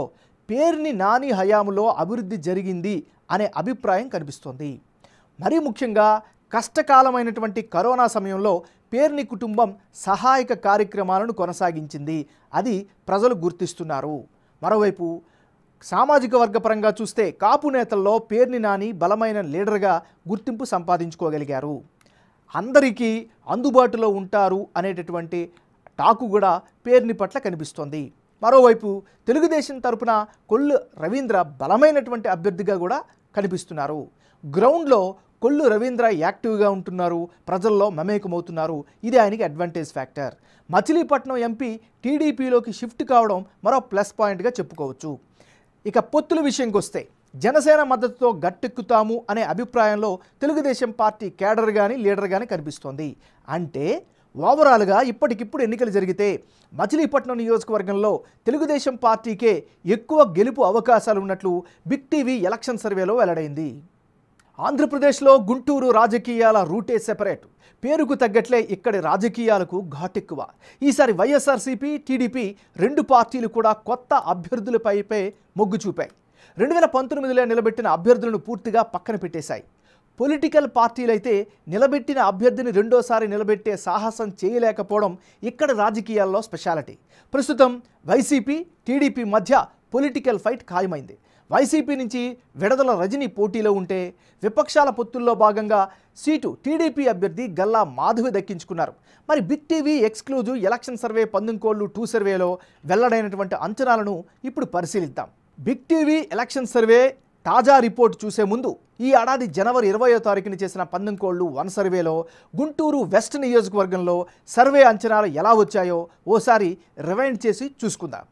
పేర్ని నాని హయాములో అభివృద్ధి జరిగింది అనే అభిప్రాయం కనిపిస్తోంది మరీ ముఖ్యంగా కష్టకాలమైనటువంటి కరోనా సమయంలో పేర్ని కుటుంబం సహాయక కార్యక్రమాలను కొనసాగించింది అది ప్రజలు గుర్తిస్తున్నారు మరోవైపు సామాజిక వర్గపరంగా చూస్తే కాపు నేతల్లో పేర్ని నాని బలమైన లీడర్గా గుర్తింపు సంపాదించుకోగలిగారు అందరికీ అందుబాటులో ఉంటారు అనేటటువంటి టాకు కూడా పేర్ని పట్ల కనిపిస్తోంది మరోవైపు తెలుగుదేశం తరపున కొల్లు రవీంద్ర బలమైనటువంటి అభ్యర్థిగా కూడా కనిపిస్తున్నారు గ్రౌండ్లో కొల్లు రవీంద్ర యాక్టివ్గా ఉంటున్నారు ప్రజల్లో మమేకమవుతున్నారు ఇది ఆయనకి అడ్వాంటేజ్ ఫ్యాక్టర్ మచిలీపట్నం ఎంపీ టీడీపీలోకి షిఫ్ట్ కావడం మరో ప్లస్ పాయింట్గా చెప్పుకోవచ్చు ఇక పొత్తుల విషయంకి వస్తే జనసేన మద్దతుతో గట్టెక్కుతాము అనే అభిప్రాయంలో తెలుగుదేశం పార్టీ కేడర్ కానీ లీడర్ కానీ కనిపిస్తోంది అంటే ఓవరాల్గా ఇప్పటికిప్పుడు ఎన్నికలు జరిగితే మచిలీపట్నం నియోజకవర్గంలో తెలుగుదేశం పార్టీకే ఎక్కువ గెలుపు అవకాశాలు ఉన్నట్లు బిగ్ టీవీ ఎలక్షన్ సర్వేలో వెల్లడైంది ఆంధ్రప్రదేశ్లో గుంటూరు రాజకీయాల రూటే సెపరేట్ పేరుకు తగ్గట్లే ఇక్కడి రాజకీయాలకు ఘాటెక్కువ ఈసారి వైఎస్ఆర్సీపీ టీడీపీ రెండు పార్టీలు కూడా కొత్త అభ్యర్థులపైపే మొగ్గు చూపాయి రెండు వేల పంతొమ్మిదిలో నిలబెట్టిన అభ్యర్థులను పూర్తిగా పక్కన పెట్టేశాయి పొలిటికల్ పార్టీలైతే నిలబెట్టిన అభ్యర్థిని రెండోసారి నిలబెట్టే సాహసం చేయలేకపోవడం ఇక్కడ రాజకీయాల్లో స్పెషాలిటీ ప్రస్తుతం వైసీపీ టీడీపీ మధ్య పొలిటికల్ ఫైట్ ఖాయమైంది వైసీపీ నుంచి విడదల రజని పోటీలో ఉంటే విపక్షాల పొత్తుల్లో భాగంగా సీటు టీడీపీ అభ్యర్థి గల్లా మాధవి దక్కించుకున్నారు మరి big TV exclusive election survey పందుంకోళ్లు టూ సర్వేలో వెల్లడైనటువంటి అంచనాలను ఇప్పుడు పరిశీలిద్దాం బిగ్ టీవీ ఎలక్షన్ సర్వే తాజా రిపోర్ట్ చూసే ముందు ఈ ఏడాది జనవరి ఇరవయో తారీఖున చేసిన పందెంకోళ్లు వన్ సర్వేలో గుంటూరు వెస్ట్ నియోజకవర్గంలో సర్వే అంచనాలు ఎలా వచ్చాయో ఓసారి రివైండ్ చేసి చూసుకుందాం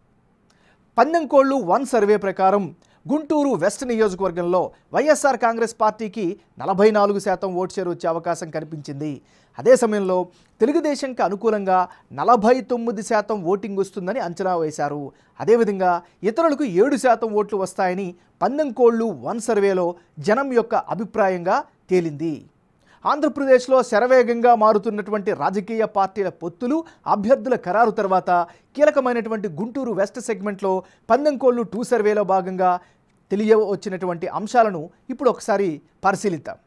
పందెంకోళ్లు వన్ సర్వే ప్రకారం గుంటూరు వెస్ట్ నియోజకవర్గంలో వైఎస్ఆర్ కాంగ్రెస్ పార్టీకి నలభై నాలుగు శాతం ఓటు షేర్ వచ్చే అవకాశం కనిపించింది అదే సమయంలో తెలుగుదేశంకి అనుకూలంగా నలభై తొమ్మిది శాతం ఓటింగ్ వస్తుందని అంచనా వేశారు అదేవిధంగా ఇతరులకు ఏడు శాతం ఓట్లు వస్తాయని పందెంకోళ్ళు వన్ సర్వేలో జనం యొక్క అభిప్రాయంగా తేలింది ఆంధ్రప్రదేశ్లో శరవేగంగా మారుతున్నటువంటి రాజకీయ పార్టీల పొత్తులు అభ్యర్థుల ఖరారు తర్వాత కీలకమైనటువంటి గుంటూరు వెస్ట్ సెగ్మెంట్లో పందెంకోళ్ళు టూ సర్వేలో భాగంగా తెలియ వచ్చినటువంటి అంశాలను ఇప్పుడు ఒకసారి పరిశీలిద్దాం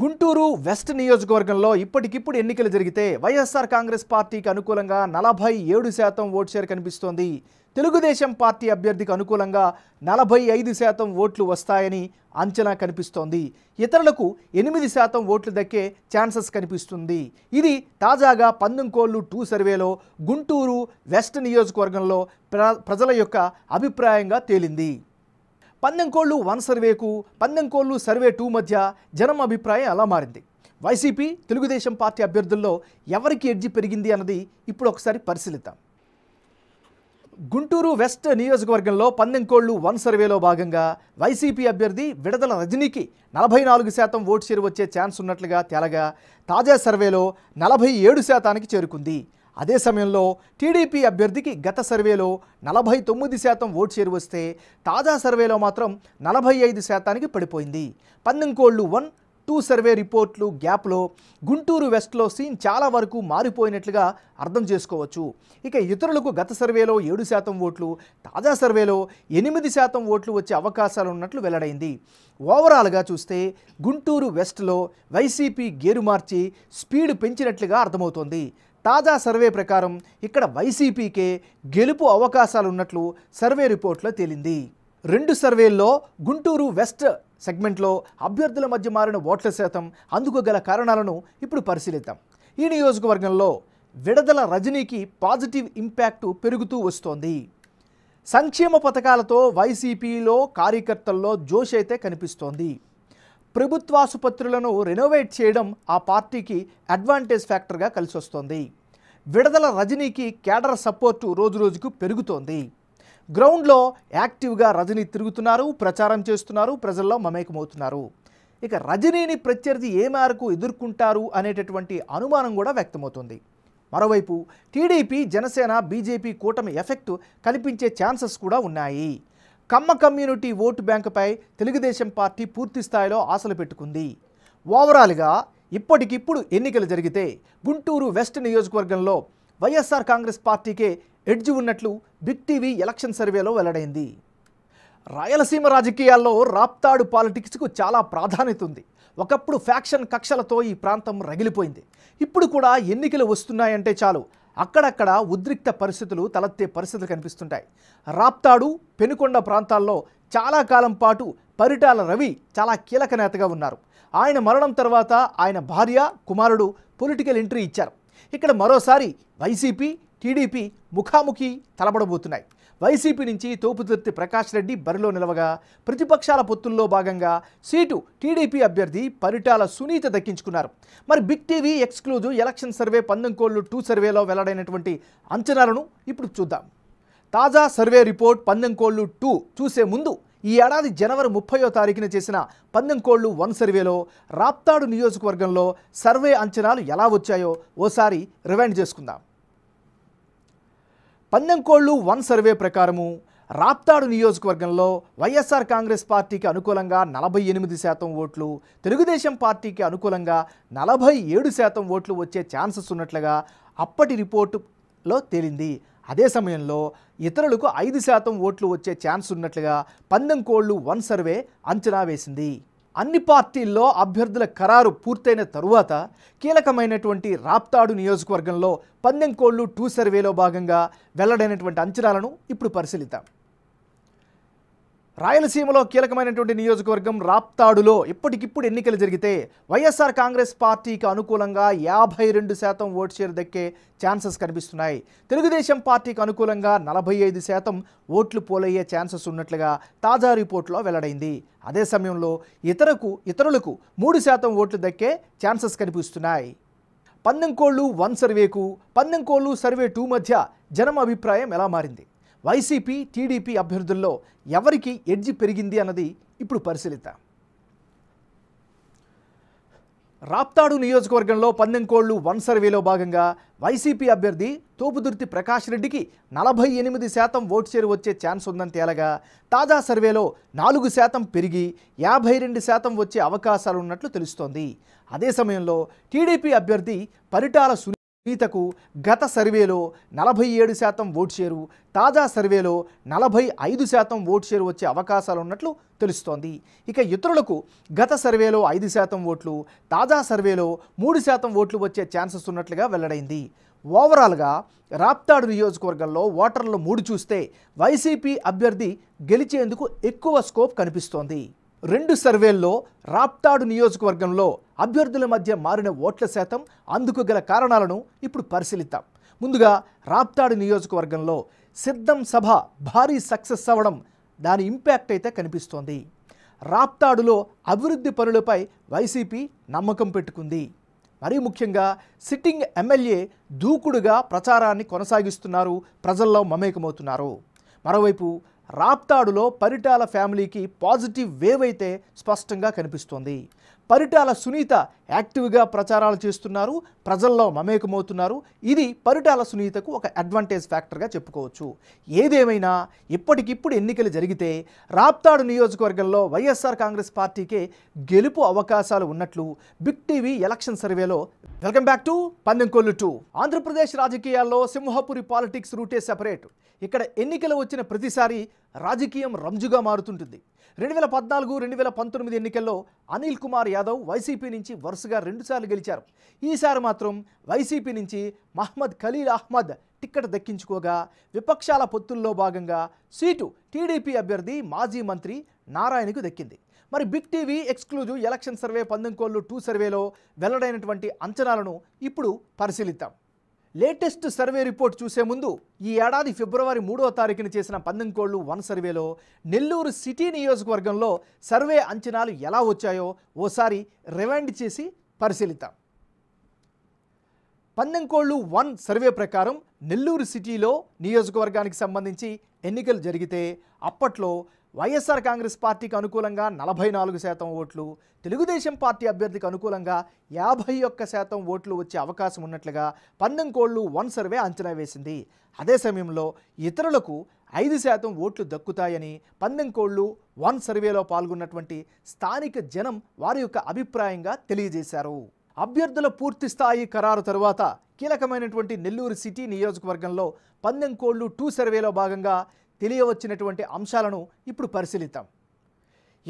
గుంటూరు వెస్ట్ నియోజకవర్గంలో ఇప్పటికిప్పుడు ఎన్నికలు జరిగితే వైఎస్ఆర్ కాంగ్రెస్ పార్టీకి అనుకూలంగా నలభై ఏడు శాతం ఓటు షేర్ కనిపిస్తోంది తెలుగుదేశం పార్టీ అభ్యర్థికి అనుకూలంగా నలభై ఐదు శాతం ఓట్లు వస్తాయని అంచనా కనిపిస్తోంది ఇతరులకు ఎనిమిది శాతం ఓట్లు దక్కే ఛాన్సెస్ కనిపిస్తుంది ఇది తాజాగా పందెంకోళ్ళు టూ సర్వేలో గుంటూరు వెస్ట్ నియోజకవర్గంలో ప్రజల యొక్క అభిప్రాయంగా తేలింది పందెంకోళ్ళు వన్ సర్వేకు పందెంకోళ్ళు సర్వే టూ మధ్య జనం అభిప్రాయం అలా మారింది వైసీపీ తెలుగుదేశం పార్టీ అభ్యర్థుల్లో ఎవరికి ఎడ్జి పెరిగింది అన్నది ఇప్పుడు ఒకసారి పరిశీలిద్దాం గుంటూరు వెస్ట్ నియోజకవర్గంలో పందెంకోళ్లు వన్ సర్వేలో భాగంగా వైసీపీ అభ్యర్థి విడదల రజనీకి నలభై నాలుగు శాతం ఓటు చేరు వచ్చే ఛాన్స్ ఉన్నట్లుగా తేలగా తాజా సర్వేలో నలభై ఏడు శాతానికి చేరుకుంది అదే సమయంలో టీడీపీ అభ్యర్థికి గత సర్వేలో నలభై తొమ్మిది శాతం ఓటు షేర్ వస్తే తాజా సర్వేలో మాత్రం నలభై ఐదు శాతానికి పడిపోయింది పందెంకోళ్లు వన్ టూ సర్వే రిపోర్ట్లు గ్యాప్లో గుంటూరు వెస్ట్లో సీన్ చాలా వరకు మారిపోయినట్లుగా అర్థం చేసుకోవచ్చు ఇక ఇతరులకు గత సర్వేలో ఏడు శాతం ఓట్లు తాజా సర్వేలో ఎనిమిది శాతం ఓట్లు వచ్చే అవకాశాలు ఉన్నట్లు వెల్లడైంది ఓవరాల్గా చూస్తే గుంటూరు వెస్ట్లో వైసీపీ గేరు మార్చి స్పీడ్ పెంచినట్లుగా అర్థమవుతోంది తాజా సర్వే ప్రకారం ఇక్కడ వైసీపీకే గెలుపు అవకాశాలున్నట్లు సర్వే రిపోర్ట్లో తేలింది రెండు సర్వేల్లో గుంటూరు వెస్ట్ సెగ్మెంట్లో అభ్యర్థుల మధ్య మారిన ఓట్ల శాతం అందుకు గల కారణాలను ఇప్పుడు పరిశీలిద్దాం ఈ నియోజకవర్గంలో విడదల రజనీకి పాజిటివ్ ఇంపాక్టు పెరుగుతూ వస్తోంది సంక్షేమ పథకాలతో వైసీపీలో కార్యకర్తల్లో జోష్ అయితే కనిపిస్తోంది ప్రభుత్వాసుపత్రులను రెనోవేట్ చేయడం ఆ పార్టీకి అడ్వాంటేజ్ ఫ్యాక్టర్గా కలిసి వస్తోంది విడదల రజనీకి కేడర్ సపోర్టు రోజురోజుకు పెరుగుతోంది గ్రౌండ్లో యాక్టివ్గా రజనీ తిరుగుతున్నారు ప్రచారం చేస్తున్నారు ప్రజల్లో మమేకమవుతున్నారు ఇక రజనీని ప్రత్యర్థి ఏ మేరకు ఎదుర్కొంటారు అనేటటువంటి అనుమానం కూడా వ్యక్తమవుతుంది మరోవైపు టీడీపీ జనసేన బీజేపీ కూటమి ఎఫెక్ట్ కనిపించే ఛాన్సెస్ కూడా ఉన్నాయి కమ్మ కమ్యూనిటీ ఓటు బ్యాంకుపై తెలుగుదేశం పార్టీ పూర్తి స్థాయిలో ఆశలు పెట్టుకుంది ఓవరాల్గా ఇప్పటికిప్పుడు ఎన్నికలు జరిగితే గుంటూరు వెస్ట్ నియోజకవర్గంలో వైఎస్ఆర్ కాంగ్రెస్ పార్టీకే ఎడ్జ్ ఉన్నట్లు బిగ్ టీవీ ఎలక్షన్ సర్వేలో వెల్లడైంది రాయలసీమ రాజకీయాల్లో రాప్తాడు పాలిటిక్స్కు చాలా ప్రాధాన్యత ఉంది ఒకప్పుడు ఫ్యాక్షన్ కక్షలతో ఈ ప్రాంతం రగిలిపోయింది ఇప్పుడు కూడా ఎన్నికలు వస్తున్నాయంటే చాలు అక్కడక్కడ ఉద్రిక్త పరిస్థితులు తలెత్తే పరిస్థితులు కనిపిస్తుంటాయి రాప్తాడు పెనుకొండ ప్రాంతాల్లో చాలా కాలం పాటు పరిటాల రవి చాలా కీలక నేతగా ఉన్నారు ఆయన మరణం తర్వాత ఆయన భార్య కుమారుడు పొలిటికల్ ఎంట్రీ ఇచ్చారు ఇక్కడ మరోసారి వైసీపీ టీడీపీ ముఖాముఖి తలబడబోతున్నాయి వైసీపీ నుంచి తోపుదుర్తి ప్రకాష్ రెడ్డి బరిలో నిలవగా ప్రతిపక్షాల పొత్తుల్లో భాగంగా సీటు టీడీపీ అభ్యర్థి పరిటాల సునీత దక్కించుకున్నారు మరి big TV exclusive election survey కోళ్లు టూ సర్వేలో వెల్లడైనటువంటి అంచనాలను ఇప్పుడు చూద్దాం తాజా సర్వే రిపోర్ట్ పందెంకోళ్లు టూ చూసే ముందు ఈ ఏడాది జనవరి ముప్పయో తారీఖున చేసిన పందెంకోళ్లు వన్ సర్వేలో రాప్తాడు నియోజకవర్గంలో సర్వే అంచనాలు ఎలా వచ్చాయో ఓసారి రివైండ్ చేసుకుందాం పందెంకోళ్ళు వన్ సర్వే ప్రకారము రాప్తాడు నియోజకవర్గంలో వైఎస్ఆర్ కాంగ్రెస్ పార్టీకి అనుకూలంగా నలభై ఎనిమిది శాతం ఓట్లు తెలుగుదేశం పార్టీకి అనుకూలంగా నలభై ఏడు శాతం ఓట్లు వచ్చే ఛాన్సెస్ ఉన్నట్లుగా అప్పటి రిపోర్టులో తేలింది అదే సమయంలో ఇతరులకు ఐదు శాతం ఓట్లు వచ్చే ఛాన్స్ ఉన్నట్లుగా పందెంకోళ్ళు వన్ సర్వే అంచనా వేసింది అన్ని పార్టీల్లో అభ్యర్థుల ఖరారు పూర్తయిన తరువాత కీలకమైనటువంటి రాప్తాడు నియోజకవర్గంలో పందెంకోళ్లు టూ సర్వేలో భాగంగా వెల్లడైనటువంటి అంచనాలను ఇప్పుడు పరిశీలిద్దాం రాయలసీమలో కీలకమైనటువంటి నియోజకవర్గం రాప్తాడులో ఇప్పటికిప్పుడు ఎన్నికలు జరిగితే వైఎస్ఆర్ కాంగ్రెస్ పార్టీకి అనుకూలంగా యాభై రెండు శాతం ఓటు షేర్ దక్కే ఛాన్సెస్ కనిపిస్తున్నాయి తెలుగుదేశం పార్టీకి అనుకూలంగా నలభై ఐదు శాతం ఓట్లు పోలయ్యే ఛాన్సెస్ ఉన్నట్లుగా తాజా రిపోర్టులో వెల్లడైంది అదే సమయంలో ఇతరకు ఇతరులకు మూడు శాతం ఓట్లు దక్కే ఛాన్సెస్ కనిపిస్తున్నాయి పందెంకోళ్ళు వన్ సర్వేకు పందెంకోళ్ళు సర్వే టూ మధ్య జనం అభిప్రాయం ఎలా మారింది వైసీపీ టీడీపీ అభ్యర్థుల్లో ఎవరికి ఎడ్జి పెరిగింది అన్నది ఇప్పుడు పరిశీలిద్దాం రాప్తాడు నియోజకవర్గంలో పందెంకోళ్లు వన్ సర్వేలో భాగంగా వైసీపీ అభ్యర్థి తోపుదుర్తి ప్రకాష్ రెడ్డికి నలభై ఎనిమిది శాతం ఓటు చేరు వచ్చే ఛాన్స్ ఉందని తేలగా తాజా సర్వేలో నాలుగు శాతం పెరిగి యాభై రెండు శాతం వచ్చే అవకాశాలున్నట్లు తెలుస్తోంది అదే సమయంలో టీడీపీ అభ్యర్థి పరిటాల ఈతకు గత సర్వేలో నలభై ఏడు శాతం ఓటు షేరు తాజా సర్వేలో నలభై ఐదు శాతం ఓటు షేరు వచ్చే అవకాశాలు ఉన్నట్లు తెలుస్తోంది ఇక ఇతరులకు గత సర్వేలో ఐదు శాతం ఓట్లు తాజా సర్వేలో మూడు శాతం ఓట్లు వచ్చే ఛాన్సెస్ ఉన్నట్లుగా వెల్లడైంది ఓవరాల్గా రాప్తాడు నియోజకవర్గంలో ఓటర్లు మూడు చూస్తే వైసీపీ అభ్యర్థి గెలిచేందుకు ఎక్కువ స్కోప్ కనిపిస్తోంది రెండు సర్వేల్లో రాప్తాడు నియోజకవర్గంలో అభ్యర్థుల మధ్య మారిన ఓట్ల శాతం అందుకు గల కారణాలను ఇప్పుడు పరిశీలిద్దాం ముందుగా రాప్తాడు నియోజకవర్గంలో సిద్ధం సభ భారీ సక్సెస్ అవ్వడం దాని ఇంపాక్ట్ అయితే కనిపిస్తోంది రాప్తాడులో అభివృద్ధి పనులపై వైసీపీ నమ్మకం పెట్టుకుంది మరీ ముఖ్యంగా సిట్టింగ్ ఎమ్మెల్యే దూకుడుగా ప్రచారాన్ని కొనసాగిస్తున్నారు ప్రజల్లో మమేకమవుతున్నారు మరోవైపు రాప్తాడులో పరిటాల ఫ్యామిలీకి పాజిటివ్ వేవ్ అయితే స్పష్టంగా కనిపిస్తోంది పరిటాల సునీత యాక్టివ్గా ప్రచారాలు చేస్తున్నారు ప్రజల్లో మమేకమవుతున్నారు ఇది పరిటాల సునీతకు ఒక అడ్వాంటేజ్ ఫ్యాక్టర్గా చెప్పుకోవచ్చు ఏదేమైనా ఇప్పటికిప్పుడు ఎన్నికలు జరిగితే రాప్తాడు నియోజకవర్గంలో వైఎస్ఆర్ కాంగ్రెస్ పార్టీకే గెలుపు అవకాశాలు ఉన్నట్లు బిగ్ టీవీ ఎలక్షన్ సర్వేలో welcome back to పందెంకొల్లు two Andhra Pradesh రాజకీయాల్లో సింహపురి పాలిటిక్స్ రూటే సెపరేట్ ఇక్కడ ఎన్నికలు వచ్చిన ప్రతిసారి రాజకీయం రంజుగా మారుతుంటుంది రెండు వేల పద్నాలుగు రెండు వేల పంతొమ్మిది ఎన్నికల్లో అనిల్ కుమార్ యాదవ్ వైసీపీ నుంచి వరుసగా రెండుసార్లు గెలిచారు ఈసారి మాత్రం వైసీపీ నుంచి మహ్మద్ ఖలీల్ అహ్మద్ టిక్కెట్ దక్కించుకోగా విపక్షాల పొత్తుల్లో భాగంగా సీటు టీడీపీ అభ్యర్థి మాజీ మంత్రి నారాయణకు దక్కింది మరి big TV exclusive election survey పందెంకోళ్ళు two సర్వేలో వెల్లడైనటువంటి అంచనాలను ఇప్పుడు పరిశీలిద్దాం లేటెస్ట్ సర్వే రిపోర్ట్ చూసే ముందు ఈ ఏడాది ఫిబ్రవరి మూడవ తారీఖున చేసిన పందెంకోళ్ళు వన్ సర్వేలో నెల్లూరు సిటీ నియోజకవర్గంలో సర్వే అంచనాలు ఎలా వచ్చాయో ఓసారి రివైండ్ చేసి పరిశీలిద్దాం పందెంకోళ్ళు వన్ సర్వే ప్రకారం నెల్లూరు సిటీలో నియోజకవర్గానికి సంబంధించి ఎన్నికలు జరిగితే అప్పట్లో వైఎస్ఆర్ కాంగ్రెస్ పార్టీకి అనుకూలంగా నలభై నాలుగు శాతం ఓట్లు తెలుగుదేశం పార్టీ అభ్యర్థికి అనుకూలంగా యాభై ఒక్క శాతం ఓట్లు వచ్చే అవకాశం ఉన్నట్లుగా కోళ్లు వన్ సర్వే అంచనా వేసింది అదే సమయంలో ఇతరులకు ఐదు శాతం ఓట్లు దక్కుతాయని పందెంకోళ్లు వన్ సర్వేలో పాల్గొన్నటువంటి స్థానిక జనం వారి యొక్క అభిప్రాయంగా తెలియజేశారు అభ్యర్థుల పూర్తి స్థాయి ఖరారు తరువాత కీలకమైనటువంటి నెల్లూరు సిటీ నియోజకవర్గంలో పందెంకోళ్లు టూ సర్వేలో భాగంగా తెలియవచ్చినటువంటి అంశాలను ఇప్పుడు పరిశీలిద్దాం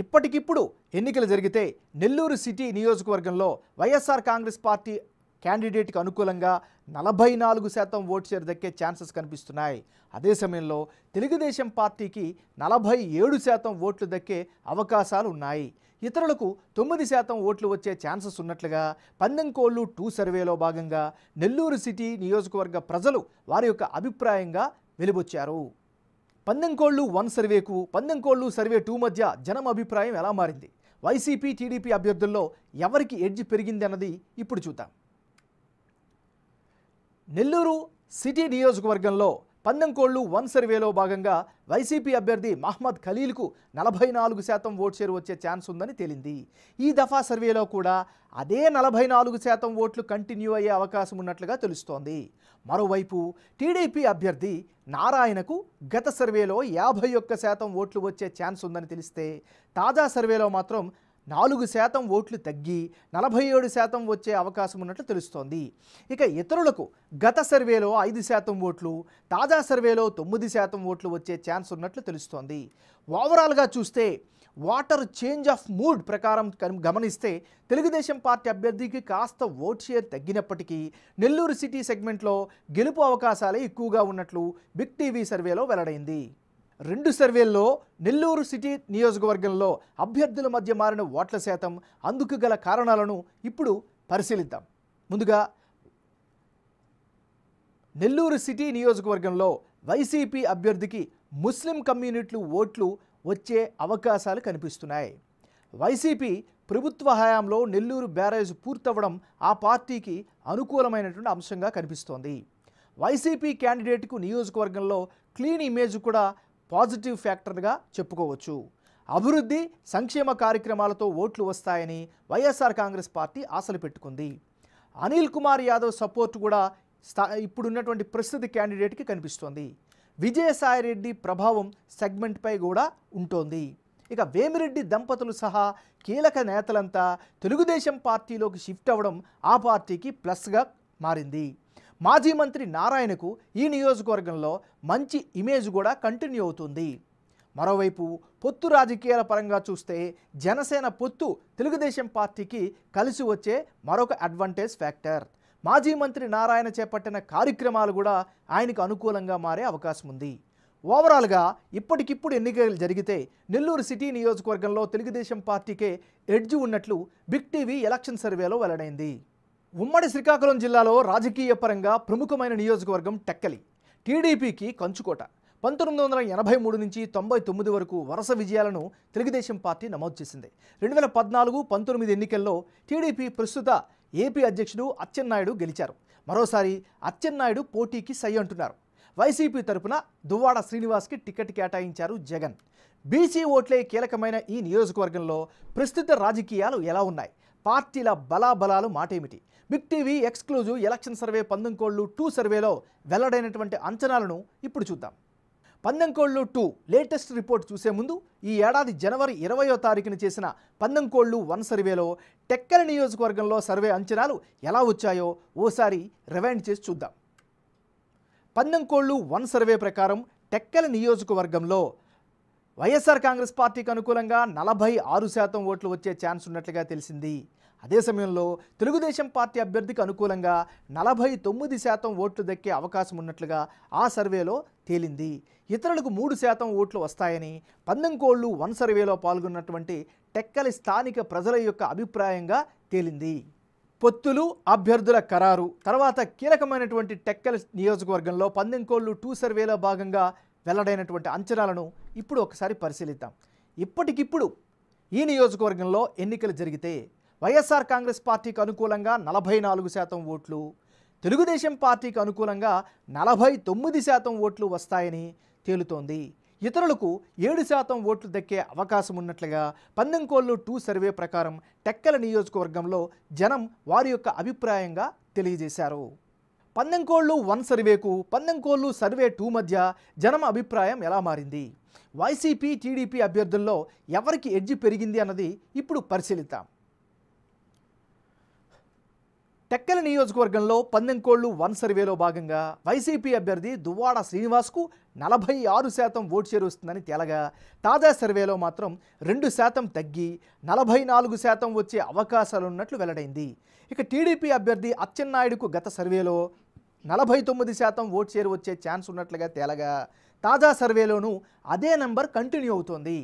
ఇప్పటికిప్పుడు ఎన్నికలు జరిగితే నెల్లూరు సిటీ నియోజకవర్గంలో వైఎస్ఆర్ కాంగ్రెస్ పార్టీ క్యాండిడేట్కి అనుకూలంగా నలభై నాలుగు శాతం ఓటు చేరు దక్కే ఛాన్సెస్ కనిపిస్తున్నాయి అదే సమయంలో తెలుగుదేశం పార్టీకి నలభై ఏడు శాతం ఓట్లు దక్కే అవకాశాలు ఉన్నాయి ఇతరులకు తొమ్మిది శాతం ఓట్లు వచ్చే ఛాన్సెస్ ఉన్నట్లుగా పందెంకోళ్ళు టూ సర్వేలో భాగంగా నెల్లూరు సిటీ నియోజకవర్గ ప్రజలు వారి యొక్క అభిప్రాయంగా వెలుబొచ్చారు కోళ్లు వన్ సర్వేకు కోళ్లు సర్వే టూ మధ్య జనం అభిప్రాయం ఎలా మారింది వైసీపీ టీడీపీ అభ్యర్థుల్లో ఎవరికి ఎడ్జ్ పెరిగింది అన్నది ఇప్పుడు చూద్దాం నెల్లూరు సిటీ నియోజకవర్గంలో పందెంకోళ్లు వన్ సర్వేలో భాగంగా వైసీపీ అభ్యర్థి మహ్మద్ ఖలీల్కు నలభై నాలుగు శాతం ఓట్ షేర్ వచ్చే ఛాన్స్ ఉందని తేలింది ఈ దఫా సర్వేలో కూడా అదే నలభై నాలుగు శాతం ఓట్లు కంటిన్యూ అయ్యే అవకాశం ఉన్నట్లుగా తెలుస్తోంది మరోవైపు టీడీపీ అభ్యర్థి నారాయణకు గత సర్వేలో యాభై ఒక్క శాతం ఓట్లు వచ్చే ఛాన్స్ ఉందని తెలిస్తే తాజా సర్వేలో మాత్రం నాలుగు శాతం ఓట్లు తగ్గి నలభై ఏడు శాతం వచ్చే అవకాశం ఉన్నట్లు తెలుస్తోంది ఇక ఇతరులకు గత సర్వేలో ఐదు శాతం ఓట్లు తాజా సర్వేలో తొమ్మిది శాతం ఓట్లు వచ్చే ఛాన్స్ ఉన్నట్లు తెలుస్తోంది ఓవరాల్గా చూస్తే వాటర్ చేంజ్ ఆఫ్ మూడ్ ప్రకారం గమనిస్తే తెలుగుదేశం పార్టీ అభ్యర్థికి కాస్త ఓట్ షేర్ తగ్గినప్పటికీ నెల్లూరు సిటీ సెగ్మెంట్లో గెలుపు అవకాశాలే ఎక్కువగా ఉన్నట్లు బిగ్ టీవీ సర్వేలో వెల్లడైంది రెండు సర్వేల్లో నెల్లూరు సిటీ నియోజకవర్గంలో అభ్యర్థుల మధ్య మారిన ఓట్ల శాతం అందుకు గల కారణాలను ఇప్పుడు పరిశీలిద్దాం ముందుగా నెల్లూరు సిటీ నియోజకవర్గంలో వైసీపీ అభ్యర్థికి ముస్లిం కమ్యూనిటీలు ఓట్లు వచ్చే అవకాశాలు కనిపిస్తున్నాయి వైసీపీ ప్రభుత్వ హయాంలో నెల్లూరు బ్యారేజ్ పూర్తవ్వడం ఆ పార్టీకి అనుకూలమైనటువంటి అంశంగా కనిపిస్తోంది వైసీపీ క్యాండిడేట్కు నియోజకవర్గంలో క్లీన్ ఇమేజ్ కూడా పాజిటివ్ ఫ్యాక్టర్గా చెప్పుకోవచ్చు అభివృద్ధి సంక్షేమ కార్యక్రమాలతో ఓట్లు వస్తాయని వైఎస్ఆర్ కాంగ్రెస్ పార్టీ ఆశలు పెట్టుకుంది అనిల్ కుమార్ యాదవ్ సపోర్ట్ కూడా స్థా ఇప్పుడున్నటువంటి ప్రస్తుత క్యాండిడేట్కి కనిపిస్తోంది విజయసాయిరెడ్డి ప్రభావం సెగ్మెంట్పై కూడా ఉంటోంది ఇక వేమిరెడ్డి దంపతులు సహా కీలక నేతలంతా తెలుగుదేశం పార్టీలోకి షిఫ్ట్ అవ్వడం ఆ పార్టీకి ప్లస్గా మారింది మాజీ మంత్రి నారాయణకు ఈ నియోజకవర్గంలో మంచి ఇమేజ్ కూడా కంటిన్యూ అవుతుంది మరోవైపు పొత్తు రాజకీయాల పరంగా చూస్తే జనసేన పొత్తు తెలుగుదేశం పార్టీకి కలిసి వచ్చే మరొక అడ్వాంటేజ్ ఫ్యాక్టర్ మాజీ మంత్రి నారాయణ చేపట్టిన కార్యక్రమాలు కూడా ఆయనకు అనుకూలంగా మారే అవకాశం ఉంది ఓవరాల్గా ఇప్పటికిప్పుడు ఎన్నికలు జరిగితే నెల్లూరు సిటీ నియోజకవర్గంలో తెలుగుదేశం పార్టీకే ఎడ్జ్ ఉన్నట్లు బిగ్ టీవీ ఎలక్షన్ సర్వేలో వెల్లడైంది ఉమ్మడి శ్రీకాకుళం జిల్లాలో రాజకీయ పరంగా ప్రముఖమైన నియోజకవర్గం టెక్కలి టీడీపీకి కంచుకోట పంతొమ్మిది వందల ఎనభై మూడు నుంచి తొంభై తొమ్మిది వరకు వరుస విజయాలను తెలుగుదేశం పార్టీ నమోదు చేసింది రెండు వేల పద్నాలుగు పంతొమ్మిది ఎన్నికల్లో టీడీపీ ప్రస్తుత ఏపీ అధ్యక్షుడు అచ్చెన్నాయుడు గెలిచారు మరోసారి అచ్చెన్నాయుడు పోటీకి సై అంటున్నారు వైసీపీ తరపున దువ్వాడ శ్రీనివాస్కి టికెట్ కేటాయించారు జగన్ బీసీ ఓట్లే కీలకమైన ఈ నియోజకవర్గంలో ప్రస్తుత రాజకీయాలు ఎలా ఉన్నాయి పార్టీల బలాబలాలు మాటేమిటి big TV exclusive election survey పందంకోళ్ళు two సర్వేలో వెల్లడైనటువంటి అంచనాలను ఇప్పుడు చూద్దాం పందంకోళ్ళు టూ లేటెస్ట్ రిపోర్ట్ చూసే ముందు ఈ ఏడాది జనవరి ఇరవయో తారీఖున చేసిన పందంకోళ్ళు వన్ సర్వేలో టెక్కల నియోజకవర్గంలో సర్వే అంచనాలు ఎలా వచ్చాయో ఓసారి రివైండ్ చేసి చూద్దాం పందంకోళ్ళు వన్ సర్వే ప్రకారం టెక్కల నియోజకవర్గంలో వైఎస్ఆర్ కాంగ్రెస్ పార్టీకి అనుకూలంగా నలభై ఆరు శాతం ఓట్లు వచ్చే ఛాన్స్ ఉన్నట్లుగా తెలిసింది అదే సమయంలో తెలుగుదేశం పార్టీ అభ్యర్థికి అనుకూలంగా నలభై తొమ్మిది శాతం ఓట్లు దక్కే అవకాశం ఉన్నట్లుగా ఆ సర్వేలో తేలింది ఇతరులకు మూడు శాతం ఓట్లు వస్తాయని పందంకోళ్ళు వన్ సర్వేలో పాల్గొన్నటువంటి టెక్కలి స్థానిక ప్రజల యొక్క అభిప్రాయంగా తేలింది పొత్తులు అభ్యర్థుల ఖరారు తర్వాత కీలకమైనటువంటి టెక్కలి నియోజకవర్గంలో పందెంకోళ్ళు టూ సర్వేలో భాగంగా వెల్లడైనటువంటి అంచనాలను ఇప్పుడు ఒకసారి పరిశీలిద్దాం ఇప్పటికిప్పుడు ఈ నియోజకవర్గంలో ఎన్నికలు జరిగితే వైఎస్ఆర్ కాంగ్రెస్ పార్టీకి అనుకూలంగా నలభై నాలుగు శాతం ఓట్లు తెలుగుదేశం పార్టీకి అనుకూలంగా నలభై తొమ్మిది శాతం ఓట్లు వస్తాయని తేలుతోంది ఇతరులకు ఏడు శాతం ఓట్లు దక్కే అవకాశం ఉన్నట్లుగా పందెంకోళ్ళు టూ సర్వే ప్రకారం టెక్కల నియోజకవర్గంలో జనం వారి యొక్క అభిప్రాయంగా తెలియజేశారు పందెంకోళ్ళు వన్ సర్వేకు పందెంకోళ్ళు సర్వే టూ మధ్య జనం అభిప్రాయం ఎలా మారింది వైసీపీ టీడీపీ అభ్యర్థుల్లో ఎవరికి ఎడ్జి పెరిగింది అన్నది ఇప్పుడు పరిశీలిద్దాం టెక్కల నియోజకవర్గంలో పందెంకోళ్లు వన్ సర్వేలో భాగంగా వైసీపీ అభ్యర్థి దువ్వాడ శ్రీనివాస్కు నలభై ఆరు శాతం ఓటు చేరుస్తుందని తేలగా తాజా సర్వేలో మాత్రం రెండు శాతం తగ్గి నలభై నాలుగు శాతం వచ్చే అవకాశాలున్నట్లు వెల్లడైంది ఇక టీడీపీ అభ్యర్థి అచ్చెన్నాయుడుకు గత సర్వేలో నలభై తొమ్మిది శాతం ఓటు చేరు వచ్చే ఛాన్స్ ఉన్నట్లుగా తేలగా తాజా సర్వేలోనూ అదే నంబర్ కంటిన్యూ అవుతోంది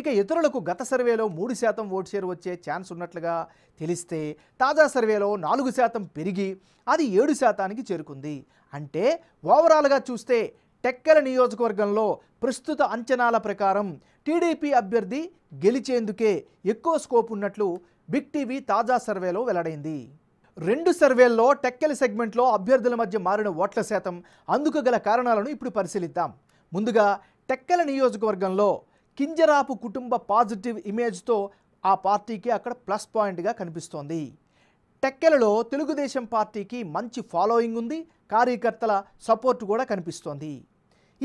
ఇక ఇతరులకు గత సర్వేలో మూడు శాతం ఓటు షేర్ వచ్చే ఛాన్స్ ఉన్నట్లుగా తెలిస్తే తాజా సర్వేలో నాలుగు శాతం పెరిగి అది ఏడు శాతానికి చేరుకుంది అంటే ఓవరాల్గా చూస్తే టెక్కల నియోజకవర్గంలో ప్రస్తుత అంచనాల ప్రకారం టీడీపీ అభ్యర్థి గెలిచేందుకే ఎక్కువ స్కోప్ ఉన్నట్లు బిగ్ టీవీ తాజా సర్వేలో వెల్లడైంది రెండు సర్వేల్లో టెక్కెల సెగ్మెంట్లో అభ్యర్థుల మధ్య మారిన ఓట్ల శాతం అందుకు గల కారణాలను ఇప్పుడు పరిశీలిద్దాం ముందుగా టెక్కల నియోజకవర్గంలో కింజరాపు కుటుంబ పాజిటివ్ ఇమేజ్తో ఆ పార్టీకి అక్కడ ప్లస్ పాయింట్గా కనిపిస్తోంది టెక్కెలలో తెలుగుదేశం పార్టీకి మంచి ఫాలోయింగ్ ఉంది కార్యకర్తల సపోర్ట్ కూడా కనిపిస్తోంది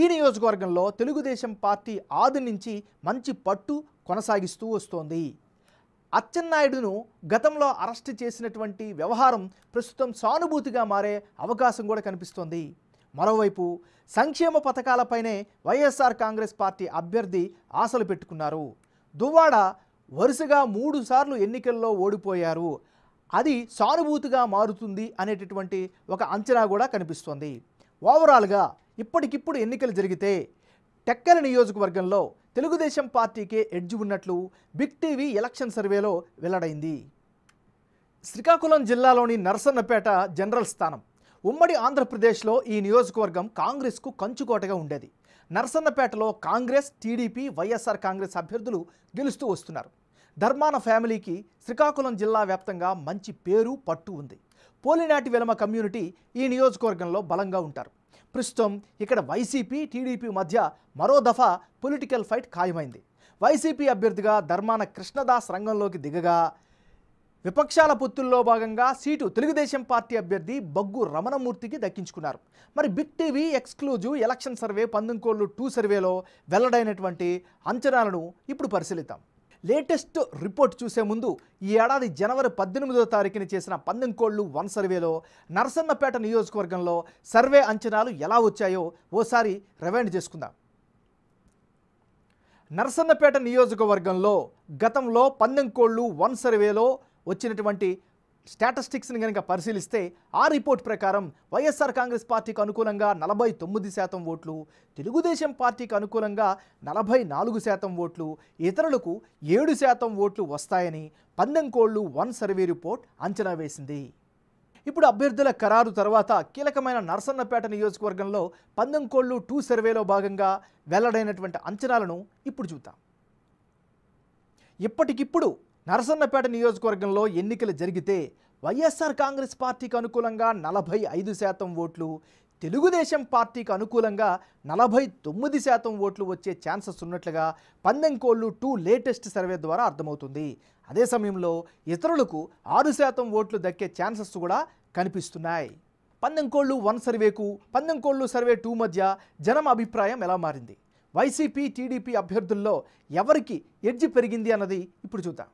ఈ నియోజకవర్గంలో తెలుగుదేశం పార్టీ ఆది నుంచి మంచి పట్టు కొనసాగిస్తూ వస్తోంది అచ్చెన్నాయుడును గతంలో అరెస్ట్ చేసినటువంటి వ్యవహారం ప్రస్తుతం సానుభూతిగా మారే అవకాశం కూడా కనిపిస్తోంది మరోవైపు సంక్షేమ పథకాలపైనే వైఎస్ఆర్ కాంగ్రెస్ పార్టీ అభ్యర్థి ఆశలు పెట్టుకున్నారు దువ్వాడ వరుసగా మూడుసార్లు ఎన్నికల్లో ఓడిపోయారు అది సానుభూతిగా మారుతుంది అనేటటువంటి ఒక అంచనా కూడా కనిపిస్తోంది ఓవరాల్గా ఇప్పటికిప్పుడు ఎన్నికలు జరిగితే టెక్కల నియోజకవర్గంలో తెలుగుదేశం పార్టీకే ఎడ్జ్ ఉన్నట్లు బిగ్ టీవీ ఎలక్షన్ సర్వేలో వెల్లడైంది శ్రీకాకుళం జిల్లాలోని నరసన్నపేట జనరల్ స్థానం ఉమ్మడి ఆంధ్రప్రదేశ్లో ఈ నియోజకవర్గం కాంగ్రెస్కు కంచుకోటగా ఉండేది నర్సన్నపేటలో కాంగ్రెస్ టీడీపీ వైఎస్ఆర్ కాంగ్రెస్ అభ్యర్థులు గెలుస్తూ వస్తున్నారు ధర్మాన ఫ్యామిలీకి శ్రీకాకుళం జిల్లా వ్యాప్తంగా మంచి పేరు పట్టు ఉంది పోలినాటి వెలమ కమ్యూనిటీ ఈ నియోజకవర్గంలో బలంగా ఉంటారు ప్రస్తుతం ఇక్కడ వైసీపీ టీడీపీ మధ్య మరో దఫా పొలిటికల్ ఫైట్ ఖాయమైంది వైసీపీ అభ్యర్థిగా ధర్మాన కృష్ణదాస్ రంగంలోకి దిగగా విపక్షాల పొత్తుల్లో భాగంగా సీటు తెలుగుదేశం పార్టీ అభ్యర్థి బగ్గు రమణమూర్తికి దక్కించుకున్నారు మరి big TV exclusive election survey పందంకోళ్ళు two సర్వేలో వెల్లడైనటువంటి అంచనాలను ఇప్పుడు పరిశీలిద్దాం లేటెస్ట్ రిపోర్ట్ చూసే ముందు ఈ ఏడాది జనవరి పద్దెనిమిదో తారీఖున చేసిన పందెంకోళ్ళు వన్ సర్వేలో నరసన్నపేట నియోజకవర్గంలో సర్వే అంచనాలు ఎలా వచ్చాయో ఓసారి రివైండ్ చేసుకుందాం నరసన్నపేట నియోజకవర్గంలో గతంలో పందెంకోళ్ళు వన్ సర్వేలో వచ్చినటువంటి స్టాటిస్టిక్స్ని కనుక పరిశీలిస్తే ఆ రిపోర్ట్ ప్రకారం వైఎస్ఆర్ కాంగ్రెస్ పార్టీకి అనుకూలంగా నలభై తొమ్మిది శాతం ఓట్లు తెలుగుదేశం పార్టీకి అనుకూలంగా నలభై నాలుగు శాతం ఓట్లు ఇతరులకు ఏడు శాతం ఓట్లు వస్తాయని పందెంకోళ్లు వన్ సర్వే రిపోర్ట్ అంచనా వేసింది ఇప్పుడు అభ్యర్థుల ఖరారు తర్వాత కీలకమైన నరసన్నపేట నియోజకవర్గంలో పందెంకోళ్లు టూ సర్వేలో భాగంగా వెల్లడైనటువంటి అంచనాలను ఇప్పుడు చూద్దాం ఇప్పటికిప్పుడు నరసన్నపేట నియోజకవర్గంలో ఎన్నికలు జరిగితే వైఎస్ఆర్ కాంగ్రెస్ పార్టీకి అనుకూలంగా నలభై ఐదు శాతం ఓట్లు తెలుగుదేశం పార్టీకి అనుకూలంగా నలభై తొమ్మిది శాతం ఓట్లు వచ్చే ఛాన్సెస్ ఉన్నట్లుగా పందెంకోళ్ళు టూ లేటెస్ట్ సర్వే ద్వారా అర్థమవుతుంది అదే సమయంలో ఇతరులకు ఆరు శాతం ఓట్లు దక్కే ఛాన్సెస్ కూడా కనిపిస్తున్నాయి పందెంకోళ్ళు వన్ సర్వేకు పందెంకోళ్ళు సర్వే టూ మధ్య జనం అభిప్రాయం ఎలా మారింది వైసీపీ టీడీపీ అభ్యర్థుల్లో ఎవరికి ఎడ్జి పెరిగింది అన్నది ఇప్పుడు చూద్దాం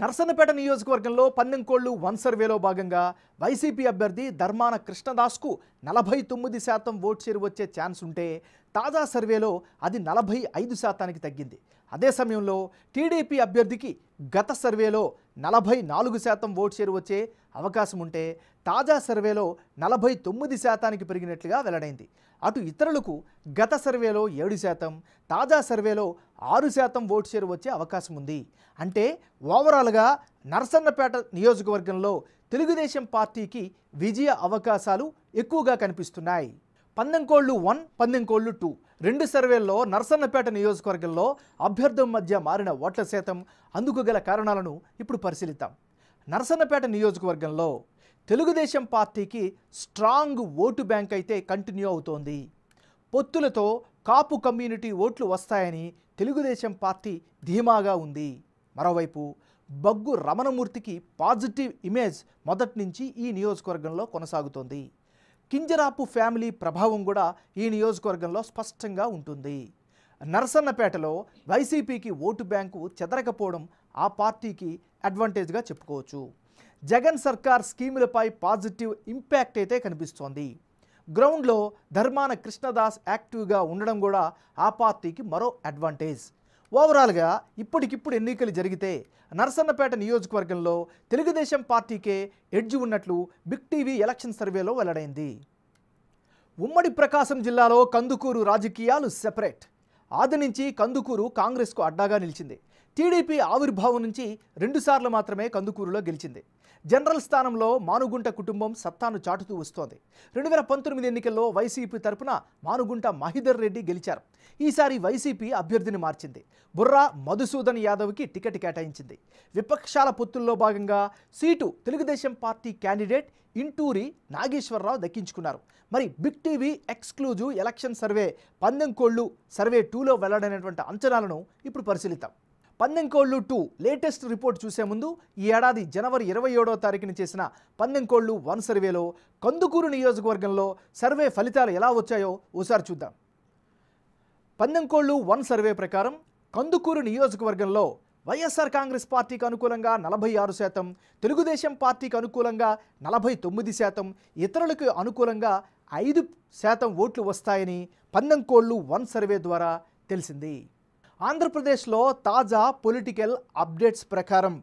నర్సన్నపేట నియోజకవర్గంలో పన్నెంకోళ్లు వన్ సర్వేలో భాగంగా వైసీపీ అభ్యర్థి ధర్మాన కృష్ణదాస్కు నలభై తొమ్మిది శాతం ఓట్ షేర్ వచ్చే ఛాన్స్ ఉంటే తాజా సర్వేలో అది నలభై ఐదు శాతానికి తగ్గింది అదే సమయంలో టీడీపీ అభ్యర్థికి గత సర్వేలో నలభై నాలుగు శాతం ఓట్ షేర్ వచ్చే అవకాశం ఉంటే తాజా సర్వేలో నలభై తొమ్మిది శాతానికి పెరిగినట్లుగా వెల్లడైంది అటు ఇతరులకు గత సర్వేలో ఏడు శాతం తాజా సర్వేలో ఆరు శాతం ఓటు షేర్ వచ్చే అవకాశం ఉంది అంటే ఓవరాల్గా నరసన్నపేట నియోజకవర్గంలో తెలుగుదేశం పార్టీకి విజయ అవకాశాలు ఎక్కువగా కనిపిస్తున్నాయి పందెంకోళ్ళు వన్ పందెంకోళ్ళు టూ రెండు సర్వేల్లో నరసన్నపేట నియోజకవర్గంలో అభ్యర్థుల మధ్య మారిన ఓట్ల శాతం అందుకు గల కారణాలను ఇప్పుడు పరిశీలిద్దాం నరసన్నపేట నియోజకవర్గంలో తెలుగుదేశం పార్టీకి స్ట్రాంగ్ ఓటు బ్యాంక్ అయితే కంటిన్యూ అవుతోంది పొత్తులతో కాపు కమ్యూనిటీ ఓట్లు వస్తాయని తెలుగుదేశం పార్టీ ధీమాగా ఉంది మరోవైపు బగ్గు రమణమూర్తికి పాజిటివ్ ఇమేజ్ మొదటి నుంచి ఈ నియోజకవర్గంలో కొనసాగుతోంది కింజరాపు ఫ్యామిలీ ప్రభావం కూడా ఈ నియోజకవర్గంలో స్పష్టంగా ఉంటుంది నరసన్నపేటలో వైసీపీకి ఓటు బ్యాంకు చెదరకపోవడం ఆ పార్టీకి అడ్వాంటేజ్గా చెప్పుకోవచ్చు జగన్ సర్కార్ స్కీములపై పాజిటివ్ ఇంపాక్ట్ అయితే కనిపిస్తోంది గ్రౌండ్లో ధర్మాన కృష్ణదాస్ యాక్టివ్గా ఉండడం కూడా ఆ పార్టీకి మరో అడ్వాంటేజ్ ఓవరాల్గా ఇప్పటికిప్పుడు ఎన్నికలు జరిగితే నరసన్నపేట నియోజకవర్గంలో తెలుగుదేశం పార్టీకే ఎడ్జ్ ఉన్నట్లు బిగ్ టీవీ ఎలక్షన్ సర్వేలో వెల్లడైంది ఉమ్మడి ప్రకాశం జిల్లాలో కందుకూరు రాజకీయాలు సెపరేట్ ఆది నుంచి కందుకూరు కాంగ్రెస్కు అడ్డాగా నిలిచింది టీడీపీ ఆవిర్భావం నుంచి రెండుసార్లు మాత్రమే కందుకూరులో గెలిచింది జనరల్ స్థానంలో మానుగుంట కుటుంబం సత్తాను చాటుతూ వస్తోంది రెండు వేల పంతొమ్మిది ఎన్నికల్లో వైసీపీ తరఫున మానుగుంట మహిదర్ రెడ్డి గెలిచారు ఈసారి వైసీపీ అభ్యర్థిని మార్చింది బుర్రా మధుసూదన్ యాదవ్కి టికెట్ కేటాయించింది విపక్షాల పొత్తుల్లో భాగంగా seat Telugu Desam party candidate Inturi Nageswara Rao దక్కించుకున్నారు మరి big TV exclusive election survey పందెం కోళ్ళు సర్వే టూలో వెల్లడైనటువంటి అంచనాలను ఇప్పుడు పరిశీలిద్దాం పందెంకోళ్ళు టూ లేటెస్ట్ రిపోర్ట్ చూసే ముందు ఈ ఏడాది జనవరి ఇరవై ఏడవ తారీఖున చేసిన పందెంకోళ్ళు వన్ సర్వేలో కందుకూరు నియోజకవర్గంలో సర్వే ఫలితాలు ఎలా వచ్చాయో ఓసారి చూద్దాం పందెంకోళ్ళు వన్ సర్వే ప్రకారం కందుకూరు నియోజకవర్గంలో వైఎస్ఆర్ కాంగ్రెస్ పార్టీకి అనుకూలంగా నలభై ఆరు శాతం తెలుగుదేశం పార్టీకి అనుకూలంగా నలభై తొమ్మిది శాతం ఇతరులకు అనుకూలంగా ఐదు శాతం ఓట్లు వస్తాయని పందెంకోళ్ళు వన్ సర్వే ద్వారా తెలిసింది ఆంధ్రప్రదేశ్లో తాజా పొలిటికల్ అప్డేట్స్ ప్రకారం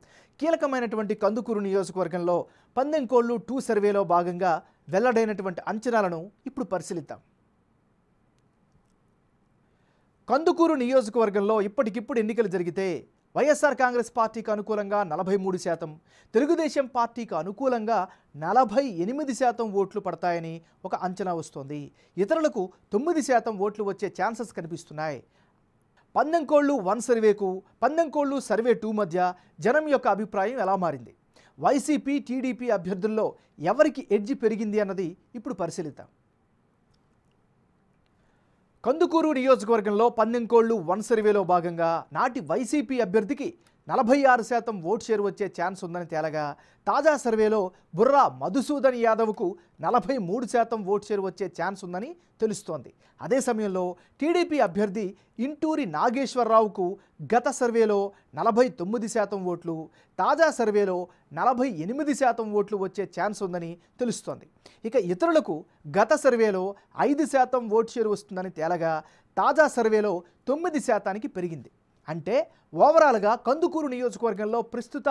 కీలకమైనటువంటి కందుకూరు నియోజకవర్గంలో పందెంకోళ్ళు టూ సర్వేలో భాగంగా వెల్లడైనటువంటి అంచనాలను ఇప్పుడు పరిశీలిద్దాం కందుకూరు నియోజకవర్గంలో ఇప్పటికిప్పుడు ఎన్నికలు జరిగితే వైఎస్ఆర్ కాంగ్రెస్ పార్టీకి అనుకూలంగా నలభై మూడు శాతం తెలుగుదేశం పార్టీకి అనుకూలంగా నలభై ఎనిమిది శాతం ఓట్లు పడతాయని ఒక అంచనా వస్తోంది ఇతరులకు తొమ్మిది శాతం ఓట్లు వచ్చే ఛాన్సెస్ కనిపిస్తున్నాయి పందెం కోళ్ళు వన్ సర్వేకు పందెం కోళ్ళు సర్వే టూ మధ్య జనం యొక్క అభిప్రాయం ఎలా మారింది వైసీపీ టీడీపీ అభ్యర్థుల్లో ఎవరికి ఎడ్జి పెరిగింది అన్నది ఇప్పుడు పరిశీలిద్దాం కందుకూరు నియోజకవర్గంలో కోళ్ళు వన్ సర్వేలో భాగంగా నాటి వైసీపీ అభ్యర్థికి నలభై ఆరు శాతం ఓట్ షేర్ వచ్చే ఛాన్స్ ఉందని తేలగా తాజా సర్వేలో బుర్రా మధుసూదన్ యాదవ్కు నలభై మూడు శాతం ఓట్ షేర్ వచ్చే ఛాన్స్ ఉందని తెలుస్తోంది అదే సమయంలో టీడీపీ అభ్యర్థి ఇంటూరి నాగేశ్వరరావుకు గత సర్వేలో నలభై తొమ్మిది శాతం ఓట్లు తాజా సర్వేలో నలభై ఎనిమిది శాతం ఓట్లు వచ్చే ఛాన్స్ ఉందని తెలుస్తోంది ఇక ఇతరులకు గత సర్వేలో ఐదు శాతం ఓట్ షేర్ వస్తుందని తేలగా తాజా సర్వేలో తొమ్మిది శాతానికి పెరిగింది అంటే ఓవరాల్గా కందుకూరు నియోజకవర్గంలో ప్రస్తుత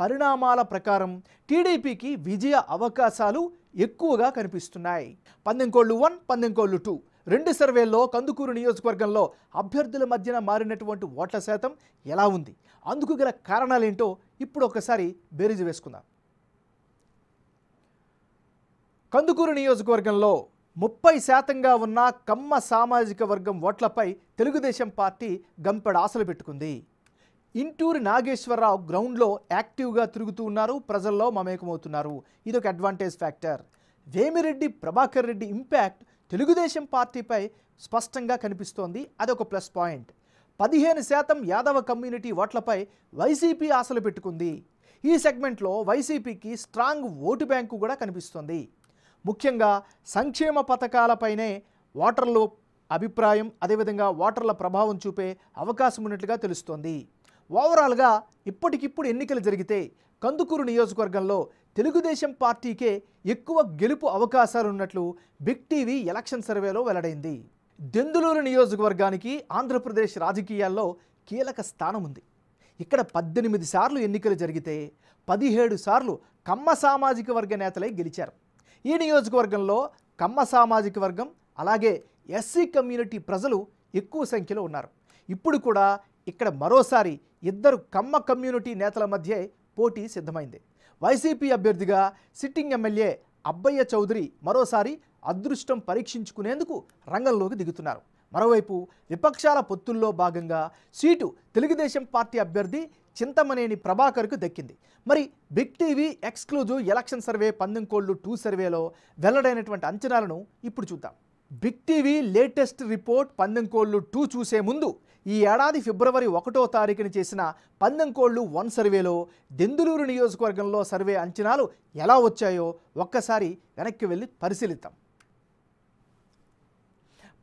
పరిణామాల ప్రకారం టీడీపీకి విజయ అవకాశాలు ఎక్కువగా కనిపిస్తున్నాయి పందెంకోళ్ళు వన్ పందెంకోళ్ళు టూ రెండు సర్వేల్లో కందుకూరు నియోజకవర్గంలో అభ్యర్థుల మధ్యన మారినటువంటి ఓట్ల శాతం ఎలా ఉంది అందుకు గల కారణాలేంటో ఇప్పుడు ఒకసారి బేరీజు వేసుకుందాం కందుకూరు నియోజకవర్గంలో ముప్పై శాతంగా ఉన్న కమ్మ సామాజిక వర్గం ఓట్లపై తెలుగుదేశం పార్టీ గంపెడ ఆశలు పెట్టుకుంది ఇంటూరు నాగేశ్వరరావు గ్రౌండ్లో యాక్టివ్గా తిరుగుతూ ఉన్నారు ప్రజల్లో మమేకమవుతున్నారు ఇదొక advantage factor Vemireddy Prabhakar Reddy impact Telugu Desam పార్టీపై స్పష్టంగా కనిపిస్తోంది అదొక ప్లస్ పాయింట్ పదిహేను శాతం యాదవ కమ్యూనిటీ ఓట్లపై వైసీపీ ఆశలు పెట్టుకుంది ఈ సెగ్మెంట్లో వైసీపీకి స్ట్రాంగ్ ఓటు బ్యాంకు కూడా కనిపిస్తోంది ముఖ్యంగా సంక్షేమ పథకాలపైనే ఓటర్లు అభిప్రాయం అదేవిధంగా ఓటర్ల ప్రభావం చూపే అవకాశం ఉన్నట్లుగా తెలుస్తోంది ఓవరాల్గా ఇప్పటికిప్పుడు ఎన్నికలు జరిగితే కందుకూరు నియోజకవర్గంలో తెలుగుదేశం పార్టీకే ఎక్కువ గెలుపు అవకాశాలు ఉన్నట్లు బిగ్ టీవీ ఎలక్షన్ సర్వేలో వెల్లడైంది దెందులూరు నియోజకవర్గానికి ఆంధ్రప్రదేశ్ రాజకీయాల్లో కీలక స్థానం ఉంది ఇక్కడ పద్దెనిమిది సార్లు ఎన్నికలు జరిగితే పదిహేడు సార్లు కమ్మ సామాజిక వర్గ నేతలై గెలిచారు ఈ నియోజకవర్గంలో కమ్మ సామాజిక వర్గం అలాగే ఎస్సీ కమ్యూనిటీ ప్రజలు ఎక్కువ సంఖ్యలో ఉన్నారు ఇప్పుడు కూడా ఇక్కడ మరోసారి ఇద్దరు కమ్మ కమ్యూనిటీ నేతల మధ్య పోటీ సిద్ధమైంది వైసీపీ అభ్యర్థిగా సిట్టింగ్ ఎమ్మెల్యే అబ్బయ్య చౌదరి మరోసారి అదృష్టం పరీక్షించుకునేందుకు రంగంలోకి దిగుతున్నారు మరోవైపు విపక్షాల పొత్తుల్లో భాగంగా సీటు తెలుగుదేశం పార్టీ అభ్యర్థి చింతమనేని ప్రభాకర్కు దక్కింది మరి big TV exclusive election survey పందెంకోళ్ళు two సర్వేలో వెల్లడైనటువంటి అంచనాలను ఇప్పుడు చూద్దాం big TV latest report పందెంకోళ్ళు two చూసే ముందు ఈ ఏడాది ఫిబ్రవరి ఒకటో తారీఖున చేసిన పందెంకోళ్ళు వన్ సర్వేలో దెందులూరు నియోజకవర్గంలో సర్వే అంచనాలు ఎలా వచ్చాయో ఒక్కసారి వెనక్కి వెళ్ళి పరిశీలిద్దాం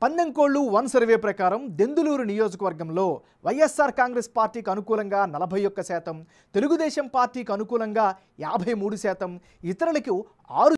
పందెంకోళ్లు వన్ సర్వే ప్రకారం దెందులూరు నియోజకవర్గంలో వైఎస్ఆర్ కాంగ్రెస్ పార్టీకి అనుకూలంగా నలభై ఒక్క శాతం తెలుగుదేశం పార్టీకి అనుకూలంగా యాభై మూడు శాతం ఇతరులకు ఆరు